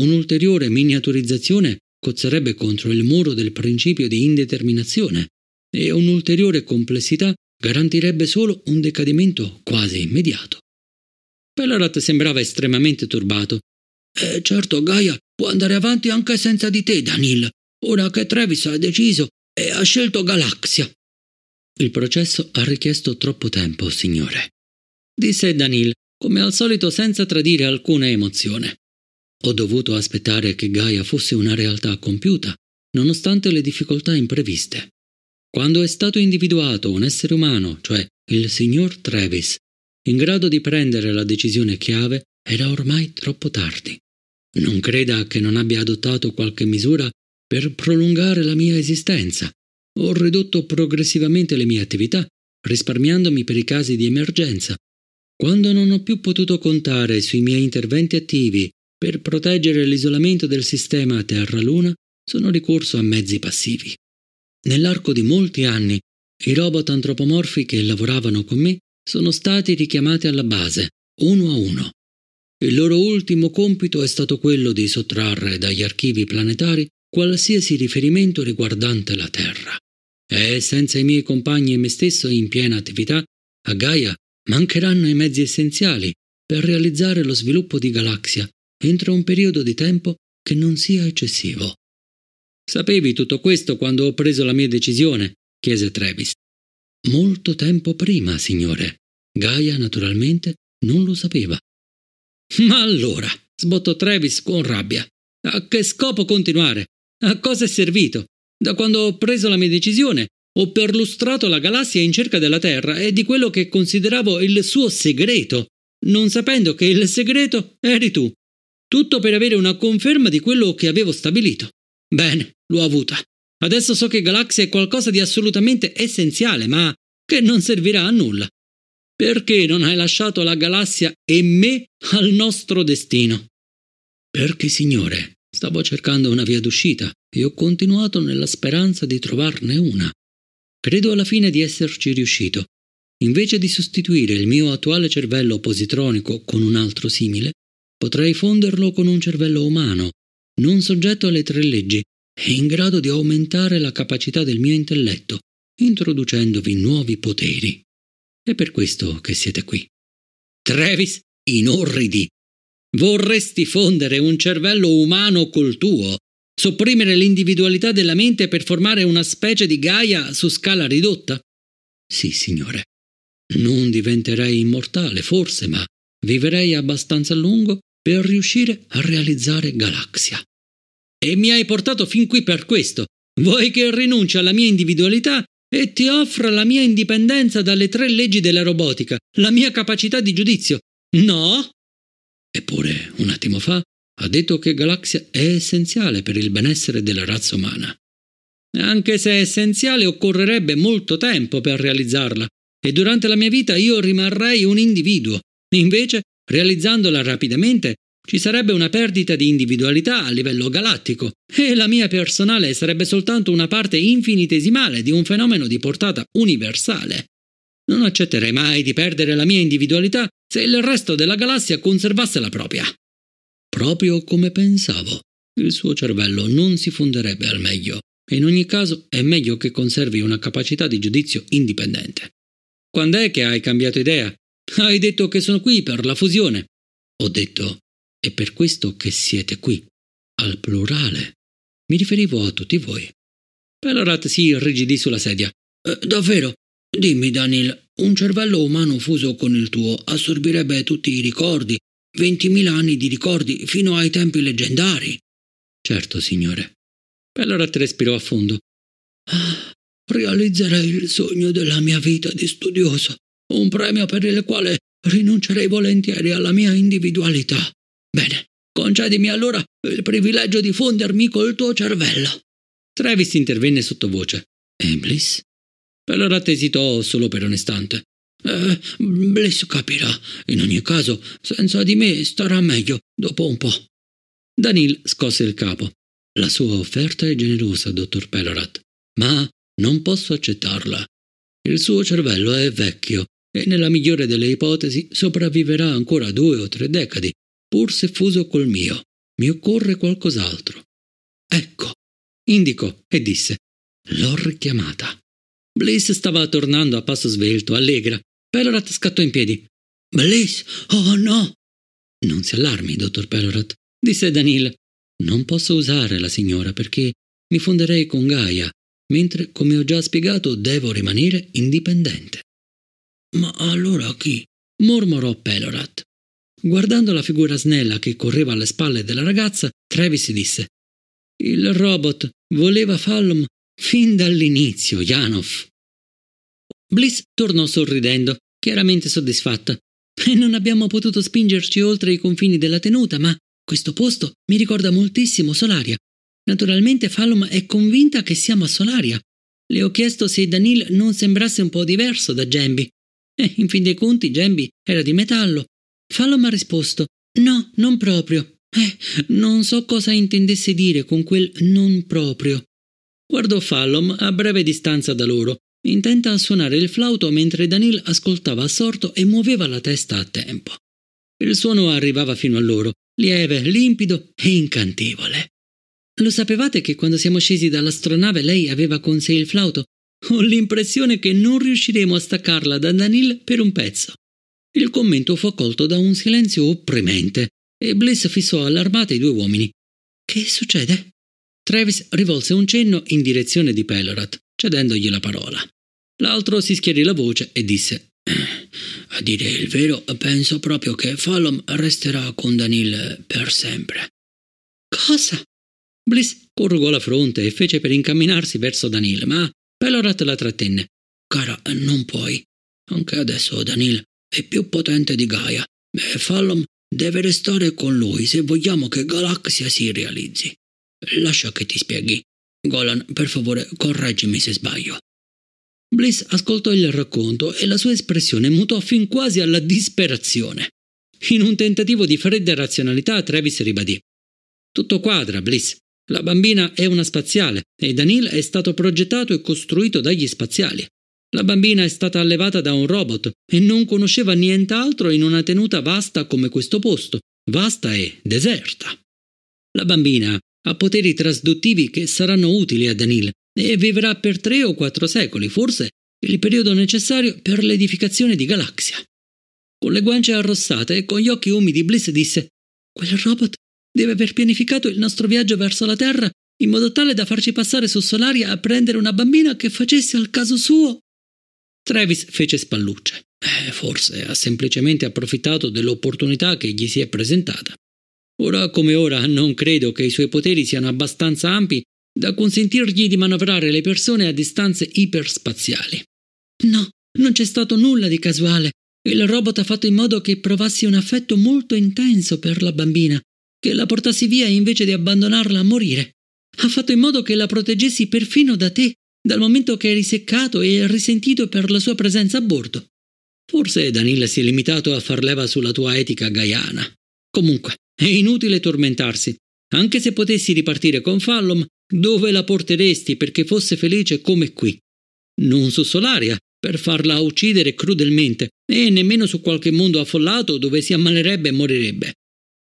Un'ulteriore miniaturizzazione cozzerebbe contro il muro del principio di indeterminazione e un'ulteriore complessità garantirebbe solo un decadimento quasi immediato. Pellarat sembrava estremamente turbato. Eh, certo, Gaia può andare avanti anche senza di te, Danil, ora che Travis ha deciso e eh, ha scelto Galaxia. Il processo ha richiesto troppo tempo, signore, disse Danil, come al solito senza tradire alcuna emozione. Ho dovuto aspettare che Gaia fosse una realtà compiuta, nonostante le difficoltà impreviste. Quando è stato individuato un essere umano, cioè il signor Travis, in grado di prendere la decisione chiave, era ormai troppo tardi. Non creda che non abbia adottato qualche misura per prolungare la mia esistenza. Ho ridotto progressivamente le mie attività, risparmiandomi per i casi di emergenza. Quando non ho più potuto contare sui miei interventi attivi per proteggere l'isolamento del sistema Terra-Luna, sono ricorso a mezzi passivi. Nell'arco di molti anni, i robot antropomorfi che lavoravano con me sono stati richiamati alla base, uno a uno. Il loro ultimo compito è stato quello di sottrarre dagli archivi planetari qualsiasi riferimento riguardante la terra. E senza i miei compagni e me stesso in piena attività, a Gaia mancheranno i mezzi essenziali per realizzare lo sviluppo di galassia entro un periodo di tempo che non sia eccessivo. Sapevi tutto questo quando ho preso la mia decisione? chiese Travis. Molto tempo prima, signore. Gaia, naturalmente, non lo sapeva. Ma allora, sbottò Travis con rabbia, a che scopo continuare? A cosa è servito? Da quando ho preso la mia decisione, ho perlustrato la galassia in cerca della Terra e di quello che consideravo il suo segreto, non sapendo che il segreto eri tu. Tutto per avere una conferma di quello che avevo stabilito. Bene, l'ho avuta. Adesso so che galassia è qualcosa di assolutamente essenziale, ma che non servirà a nulla. Perché non hai lasciato la galassia e me al nostro destino? Perché, signore, Stavo cercando una via d'uscita e ho continuato nella speranza di trovarne una. Credo alla fine di esserci riuscito. Invece di sostituire il mio attuale cervello positronico con un altro simile, potrei fonderlo con un cervello umano, non soggetto alle tre leggi e in grado di aumentare la capacità del mio intelletto, introducendovi nuovi poteri. È per questo che siete qui. Travis inorridi! Vorresti fondere un cervello umano col tuo, sopprimere l'individualità della mente per formare una specie di Gaia su scala ridotta? Sì, signore. Non diventerei immortale, forse, ma viverei abbastanza a lungo per riuscire a realizzare galassia. E mi hai portato fin qui per questo. Vuoi che rinuncia alla mia individualità e ti offra la mia indipendenza dalle tre leggi della robotica, la mia capacità di giudizio. No, Eppure, un attimo fa, ha detto che Galaxia è essenziale per il benessere della razza umana. Anche se è essenziale, occorrerebbe molto tempo per realizzarla, e durante la mia vita io rimarrei un individuo. Invece, realizzandola rapidamente, ci sarebbe una perdita di individualità a livello galattico, e la mia personale sarebbe soltanto una parte infinitesimale di un fenomeno di portata universale. Non accetterei mai di perdere la mia individualità se il resto della galassia conservasse la propria. Proprio come pensavo, il suo cervello non si fonderebbe al meglio in ogni caso è meglio che conservi una capacità di giudizio indipendente. Quando è che hai cambiato idea? Hai detto che sono qui per la fusione. Ho detto, è per questo che siete qui, al plurale. Mi riferivo a tutti voi. Pelorat si irrigidì sulla sedia. Eh, davvero? Dimmi, Daniel, un cervello umano fuso con il tuo assorbirebbe tutti i ricordi, 20.000 anni di ricordi fino ai tempi leggendari. Certo, signore. Allora te respirò a fondo. Ah, realizzerei il sogno della mia vita di studioso, un premio per il quale rinuncerei volentieri alla mia individualità. Bene, concedimi allora il privilegio di fondermi col tuo cervello. Travis intervenne sottovoce. Eblis? Pellerat esitò solo per un istante. Eh, Bliss capirà. In ogni caso, senza di me starà meglio dopo un po'. Danil scosse il capo. La sua offerta è generosa, dottor Pelorat, ma non posso accettarla. Il suo cervello è vecchio e nella migliore delle ipotesi sopravviverà ancora due o tre decadi, pur se fuso col mio. Mi occorre qualcos'altro. Ecco, indicò e disse: L'ho richiamata. Blaze stava tornando a passo svelto, allegra. Pelorat scattò in piedi. Blaze, oh no! Non si allarmi, dottor Pelorat, disse Danil. Non posso usare la signora perché mi fonderei con Gaia, mentre, come ho già spiegato, devo rimanere indipendente. Ma allora chi? mormorò Pelorat. Guardando la figura snella che correva alle spalle della ragazza, Travis disse: Il robot voleva Fallum Fin dall'inizio, Janov. Bliss tornò sorridendo, chiaramente soddisfatta. E non abbiamo potuto spingerci oltre i confini della tenuta, ma questo posto mi ricorda moltissimo Solaria. Naturalmente Fallum è convinta che siamo a Solaria. Le ho chiesto se Danil non sembrasse un po' diverso da Gembi. E in fin dei conti Gembi era di metallo. Fallum ha risposto No, non proprio. Eh, non so cosa intendesse dire con quel non proprio. Guardò Fallom a breve distanza da loro, intenta a suonare il flauto mentre Danil ascoltava assorto e muoveva la testa a tempo. Il suono arrivava fino a loro, lieve, limpido e incantevole. Lo sapevate che quando siamo scesi dall'astronave lei aveva con sé il flauto? Ho l'impressione che non riusciremo a staccarla da Danil per un pezzo. Il commento fu accolto da un silenzio opprimente e Bliss fissò allarmata i due uomini. Che succede? Travis rivolse un cenno in direzione di Pelorat, cedendogli la parola. L'altro si schiarì la voce e disse: eh, A dire il vero, penso proprio che Fallon resterà con Danil per sempre. Cosa? Bliss corrugò la fronte e fece per incamminarsi verso Danil, ma Pelorat la trattenne. Cara, non puoi. Anche adesso Danil è più potente di Gaia e Fallon deve restare con lui se vogliamo che Galaxia si realizzi. Lascia che ti spieghi. Golan, per favore, correggimi se sbaglio. Bliss ascoltò il racconto e la sua espressione mutò fin quasi alla disperazione. In un tentativo di fredda razionalità, Travis ribadì: Tutto quadra, Bliss. La bambina è una spaziale e Danil è stato progettato e costruito dagli spaziali. La bambina è stata allevata da un robot e non conosceva nient'altro in una tenuta vasta come questo posto, vasta e deserta. La bambina ha poteri trasduttivi che saranno utili a Danil e vivrà per tre o quattro secoli, forse il periodo necessario per l'edificazione di Galaxia. Con le guance arrossate e con gli occhi umidi Bliss disse «Quel robot deve aver pianificato il nostro viaggio verso la Terra in modo tale da farci passare su Solaria a prendere una bambina che facesse al caso suo». Travis fece spallucce. Eh, forse ha semplicemente approfittato dell'opportunità che gli si è presentata. Ora come ora non credo che i suoi poteri siano abbastanza ampi da consentirgli di manovrare le persone a distanze iperspaziali. No, non c'è stato nulla di casuale. Il robot ha fatto in modo che provassi un affetto molto intenso per la bambina, che la portassi via invece di abbandonarla a morire. Ha fatto in modo che la proteggessi perfino da te, dal momento che eri seccato e risentito per la sua presenza a bordo. Forse Danil si è limitato a far leva sulla tua etica gaiana. Comunque, è inutile tormentarsi. Anche se potessi ripartire con Fallom, dove la porteresti perché fosse felice come qui? Non su Solaria, per farla uccidere crudelmente, e nemmeno su qualche mondo affollato dove si ammalerebbe e morirebbe.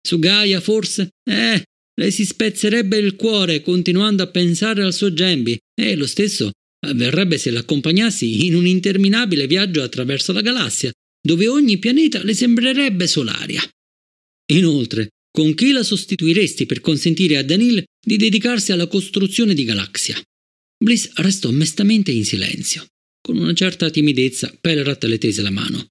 Su Gaia, forse? Eh, le si spezzerebbe il cuore continuando a pensare al suo Gembi, e lo stesso avverrebbe se l'accompagnassi in un interminabile viaggio attraverso la galassia, dove ogni pianeta le sembrerebbe solaria. Inoltre, con chi la sostituiresti per consentire a Danil di dedicarsi alla costruzione di Galaxia? Bliss restò mestamente in silenzio. Con una certa timidezza, Pelrat le tese la mano.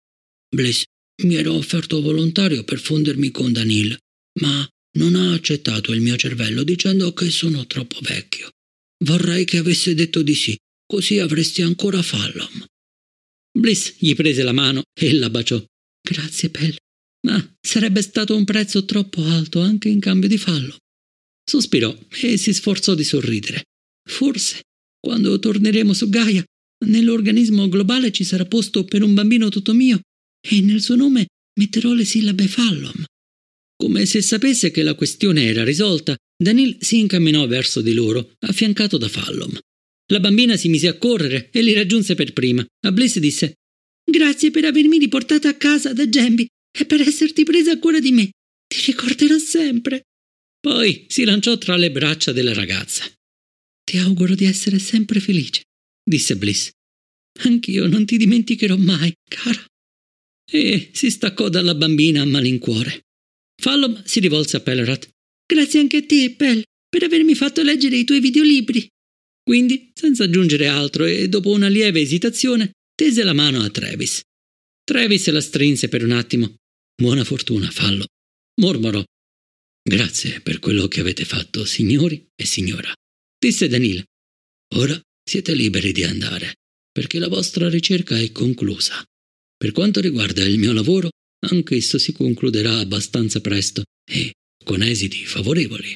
Bliss, mi ero offerto volontario per fondermi con Danil, ma non ha accettato il mio cervello dicendo che sono troppo vecchio. Vorrei che avesse detto di sì, così avresti ancora Fallom. Bliss gli prese la mano e la baciò. Grazie, Pel. Ma ah, sarebbe stato un prezzo troppo alto anche in cambio di fallo. Sospirò e si sforzò di sorridere. Forse, quando torneremo su Gaia, nell'organismo globale ci sarà posto per un bambino tutto mio e nel suo nome metterò le sillabe Fallom. Come se sapesse che la questione era risolta, Danil si incamminò verso di loro, affiancato da Fallom. La bambina si mise a correre e li raggiunse per prima. A Bliss disse: Grazie per avermi riportata a casa da Gembi e per esserti presa a cura di me. Ti ricorderò sempre. Poi si lanciò tra le braccia della ragazza. Ti auguro di essere sempre felice, disse Bliss. Anch'io non ti dimenticherò mai, cara. E si staccò dalla bambina a malincuore. Fallom si rivolse a Pellerat. Grazie anche a te, Pell, per avermi fatto leggere i tuoi videolibri. Quindi, senza aggiungere altro e dopo una lieve esitazione, tese la mano a Travis. Travis la strinse per un attimo, Buona fortuna, fallo. Mormorò. Grazie per quello che avete fatto, signori e signora, disse Danil. Ora siete liberi di andare, perché la vostra ricerca è conclusa. Per quanto riguarda il mio lavoro, anch'esso si concluderà abbastanza presto e con esiti favorevoli.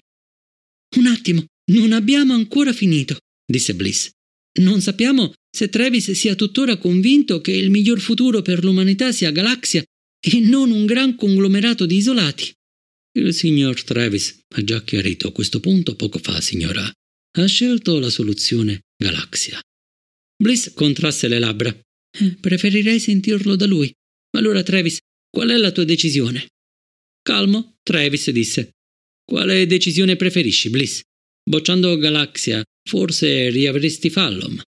Un attimo, non abbiamo ancora finito, disse Bliss. Non sappiamo se Travis sia tuttora convinto che il miglior futuro per l'umanità sia Galaxia e non un gran conglomerato di isolati. Il signor Travis ha già chiarito questo punto poco fa, signora. Ha scelto la soluzione galassia. Bliss contrasse le labbra. Eh, preferirei sentirlo da lui. Allora, Travis, qual è la tua decisione? Calmo, Travis disse. Quale decisione preferisci, Bliss? Bocciando Galaxia, forse riavresti Fallom.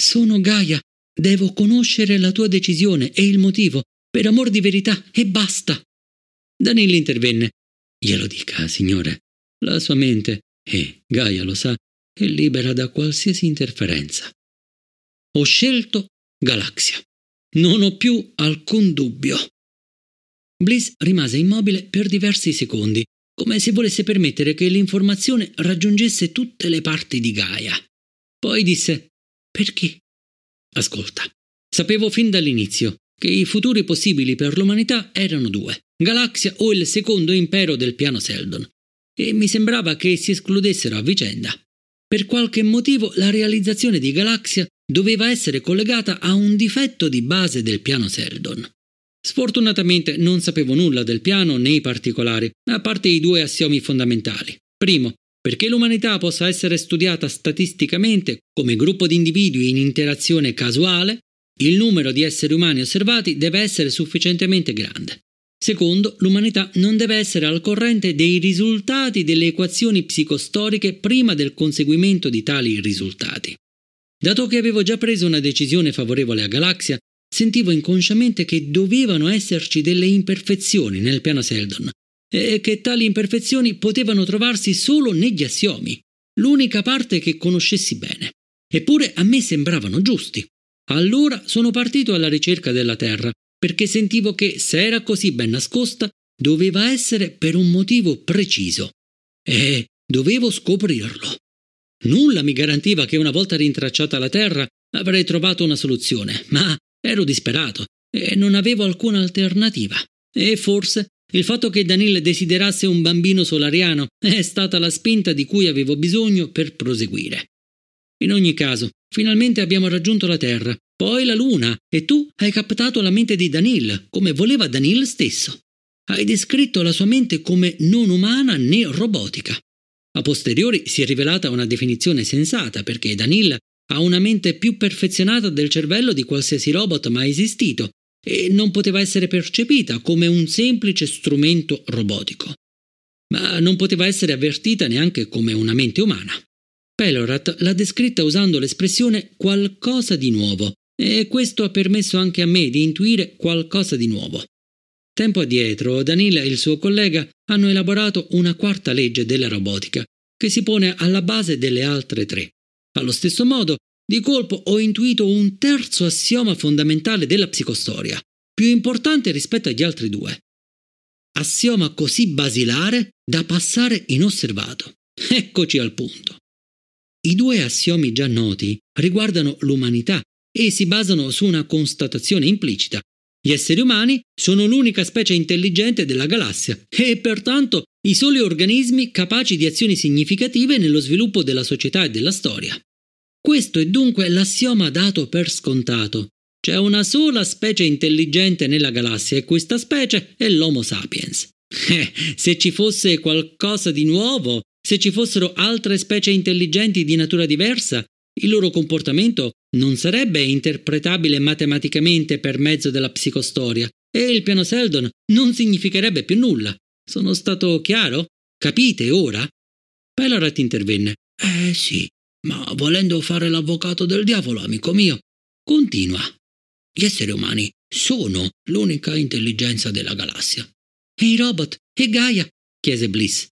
Sono Gaia. Devo conoscere la tua decisione e il motivo, per amor di verità, e basta. Danelli intervenne. Glielo dica, signore. La sua mente, e Gaia lo sa, è libera da qualsiasi interferenza. Ho scelto Galaxia. Non ho più alcun dubbio. Bliss rimase immobile per diversi secondi, come se volesse permettere che l'informazione raggiungesse tutte le parti di Gaia. Poi disse: Perché? Ascolta, sapevo fin dall'inizio che i futuri possibili per l'umanità erano due, Galaxia o il secondo impero del piano Seldon, e mi sembrava che si escludessero a vicenda. Per qualche motivo la realizzazione di Galaxia doveva essere collegata a un difetto di base del piano Seldon. Sfortunatamente non sapevo nulla del piano nei particolari, a parte i due assiomi fondamentali. Primo, perché l'umanità possa essere studiata statisticamente come gruppo di individui in interazione casuale, il numero di esseri umani osservati deve essere sufficientemente grande. Secondo, l'umanità non deve essere al corrente dei risultati delle equazioni psicostoriche prima del conseguimento di tali risultati. Dato che avevo già preso una decisione favorevole a Galaxia, sentivo inconsciamente che dovevano esserci delle imperfezioni nel piano Seldon e che tali imperfezioni potevano trovarsi solo negli assiomi, l'unica parte che conoscessi bene. Eppure a me sembravano giusti. Allora sono partito alla ricerca della Terra, perché sentivo che se era così ben nascosta, doveva essere per un motivo preciso. E dovevo scoprirlo. Nulla mi garantiva che una volta rintracciata la Terra avrei trovato una soluzione, ma ero disperato e non avevo alcuna alternativa. E forse il fatto che Danil desiderasse un bambino solariano è stata la spinta di cui avevo bisogno per proseguire. In ogni caso, finalmente abbiamo raggiunto la Terra, poi la Luna, e tu hai captato la mente di Danil, come voleva Danil stesso. Hai descritto la sua mente come non umana né robotica. A posteriori si è rivelata una definizione sensata, perché Danil ha una mente più perfezionata del cervello di qualsiasi robot mai esistito, e non poteva essere percepita come un semplice strumento robotico. Ma non poteva essere avvertita neanche come una mente umana. Pelorat l'ha descritta usando l'espressione qualcosa di nuovo e questo ha permesso anche a me di intuire qualcosa di nuovo. Tempo addietro, Danil e il suo collega hanno elaborato una quarta legge della robotica che si pone alla base delle altre tre. Allo stesso modo, di colpo ho intuito un terzo assioma fondamentale della psicostoria, più importante rispetto agli altri due. Assioma così basilare da passare inosservato. Eccoci al punto. I due assiomi già noti riguardano l'umanità e si basano su una constatazione implicita. Gli esseri umani sono l'unica specie intelligente della galassia e pertanto i soli organismi capaci di azioni significative nello sviluppo della società e della storia. Questo è dunque l'assioma dato per scontato. C'è una sola specie intelligente nella galassia e questa specie è l'Homo sapiens. Eh, se ci fosse qualcosa di nuovo, se ci fossero altre specie intelligenti di natura diversa, il loro comportamento non sarebbe interpretabile matematicamente per mezzo della psicostoria e il piano Seldon non significherebbe più nulla. Sono stato chiaro? Capite ora? Pelorat intervenne. Eh sì, ma volendo fare l'avvocato del diavolo, amico mio, continua. Gli esseri umani sono l'unica intelligenza della galassia. E i robot? E Gaia? chiese Bliss.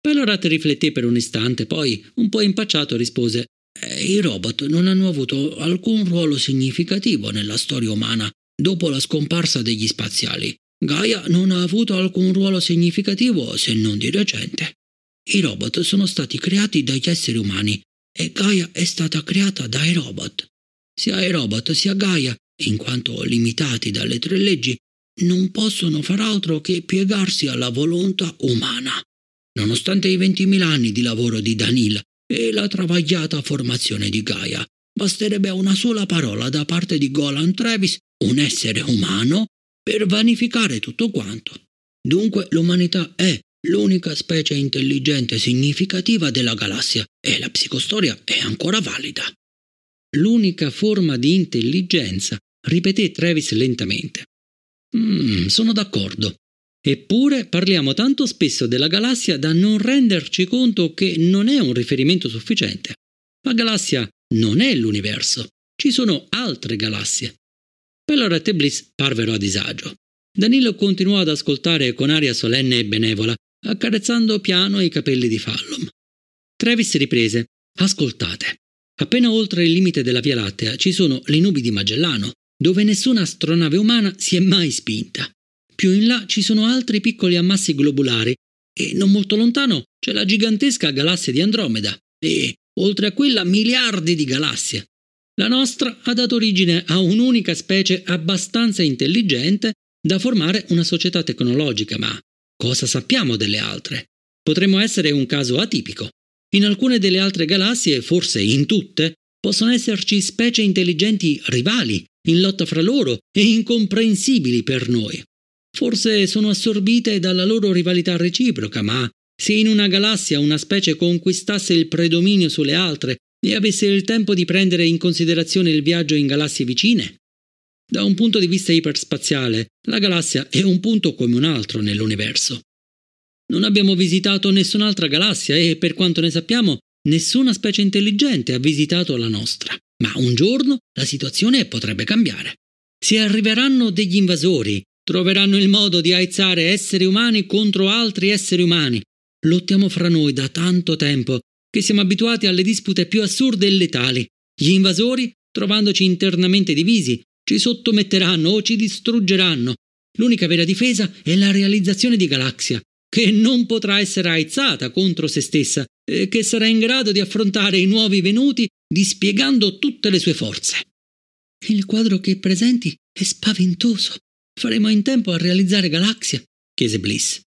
Pellorat rifletté per un istante, poi, un po' impacciato, rispose eh, i robot non hanno avuto alcun ruolo significativo nella storia umana dopo la scomparsa degli spaziali. Gaia non ha avuto alcun ruolo significativo se non di recente. I robot sono stati creati dagli esseri umani e Gaia è stata creata dai robot. Sia i robot sia Gaia, in quanto limitati dalle tre leggi, non possono far altro che piegarsi alla volontà umana nonostante i 20.000 anni di lavoro di Danil e la travagliata formazione di Gaia. Basterebbe una sola parola da parte di Golan Travis, un essere umano, per vanificare tutto quanto. Dunque l'umanità è l'unica specie intelligente significativa della galassia e la psicostoria è ancora valida. L'unica forma di intelligenza, ripeté Travis lentamente. Mm, sono d'accordo. Eppure parliamo tanto spesso della galassia da non renderci conto che non è un riferimento sufficiente. La galassia non è l'universo, ci sono altre galassie. Pellor e Bliss parvero a disagio. Danilo continuò ad ascoltare con aria solenne e benevola, accarezzando piano i capelli di Fallum. Travis riprese: Ascoltate. Appena oltre il limite della Via Lattea ci sono le nubi di Magellano, dove nessuna astronave umana si è mai spinta. Più in là ci sono altri piccoli ammassi globulari e non molto lontano c'è la gigantesca galassia di Andromeda e, oltre a quella, miliardi di galassie. La nostra ha dato origine a un'unica specie abbastanza intelligente da formare una società tecnologica, ma cosa sappiamo delle altre? Potremmo essere un caso atipico. In alcune delle altre galassie, forse in tutte, possono esserci specie intelligenti rivali, in lotta fra loro e incomprensibili per noi. Forse sono assorbite dalla loro rivalità reciproca, ma se in una galassia una specie conquistasse il predominio sulle altre e avesse il tempo di prendere in considerazione il viaggio in galassie vicine? Da un punto di vista iperspaziale, la galassia è un punto come un altro nell'universo. Non abbiamo visitato nessun'altra galassia e, per quanto ne sappiamo, nessuna specie intelligente ha visitato la nostra. Ma un giorno la situazione potrebbe cambiare. Se arriveranno degli invasori Troveranno il modo di aizzare esseri umani contro altri esseri umani. Lottiamo fra noi da tanto tempo che siamo abituati alle dispute più assurde e letali. Gli invasori, trovandoci internamente divisi, ci sottometteranno o ci distruggeranno. L'unica vera difesa è la realizzazione di Galaxia, che non potrà essere aizzata contro se stessa e che sarà in grado di affrontare i nuovi venuti dispiegando tutte le sue forze. Il quadro che presenti è spaventoso. Faremo in tempo a realizzare Galaxia? chiese Bliss.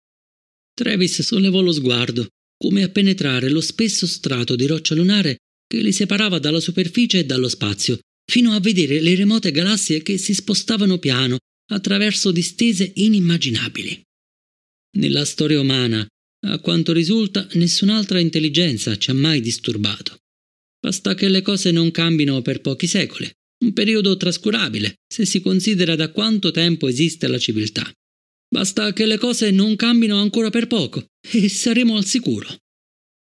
Travis sollevò lo sguardo, come a penetrare lo spesso strato di roccia lunare che li separava dalla superficie e dallo spazio, fino a vedere le remote galassie che si spostavano piano attraverso distese inimmaginabili. Nella storia umana, a quanto risulta, nessun'altra intelligenza ci ha mai disturbato. Basta che le cose non cambino per pochi secoli, un periodo trascurabile, se si considera da quanto tempo esiste la civiltà. Basta che le cose non cambino ancora per poco e saremo al sicuro.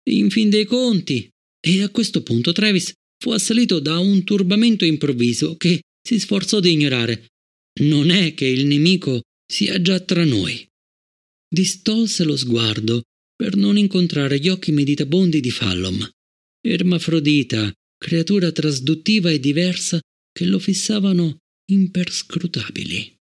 In fin dei conti, e a questo punto Travis fu assalito da un turbamento improvviso che si sforzò di ignorare. Non è che il nemico sia già tra noi. Distolse lo sguardo per non incontrare gli occhi meditabondi di Fallom. Ermafrodita, creatura trasduttiva e diversa, che lo fissavano imperscrutabili.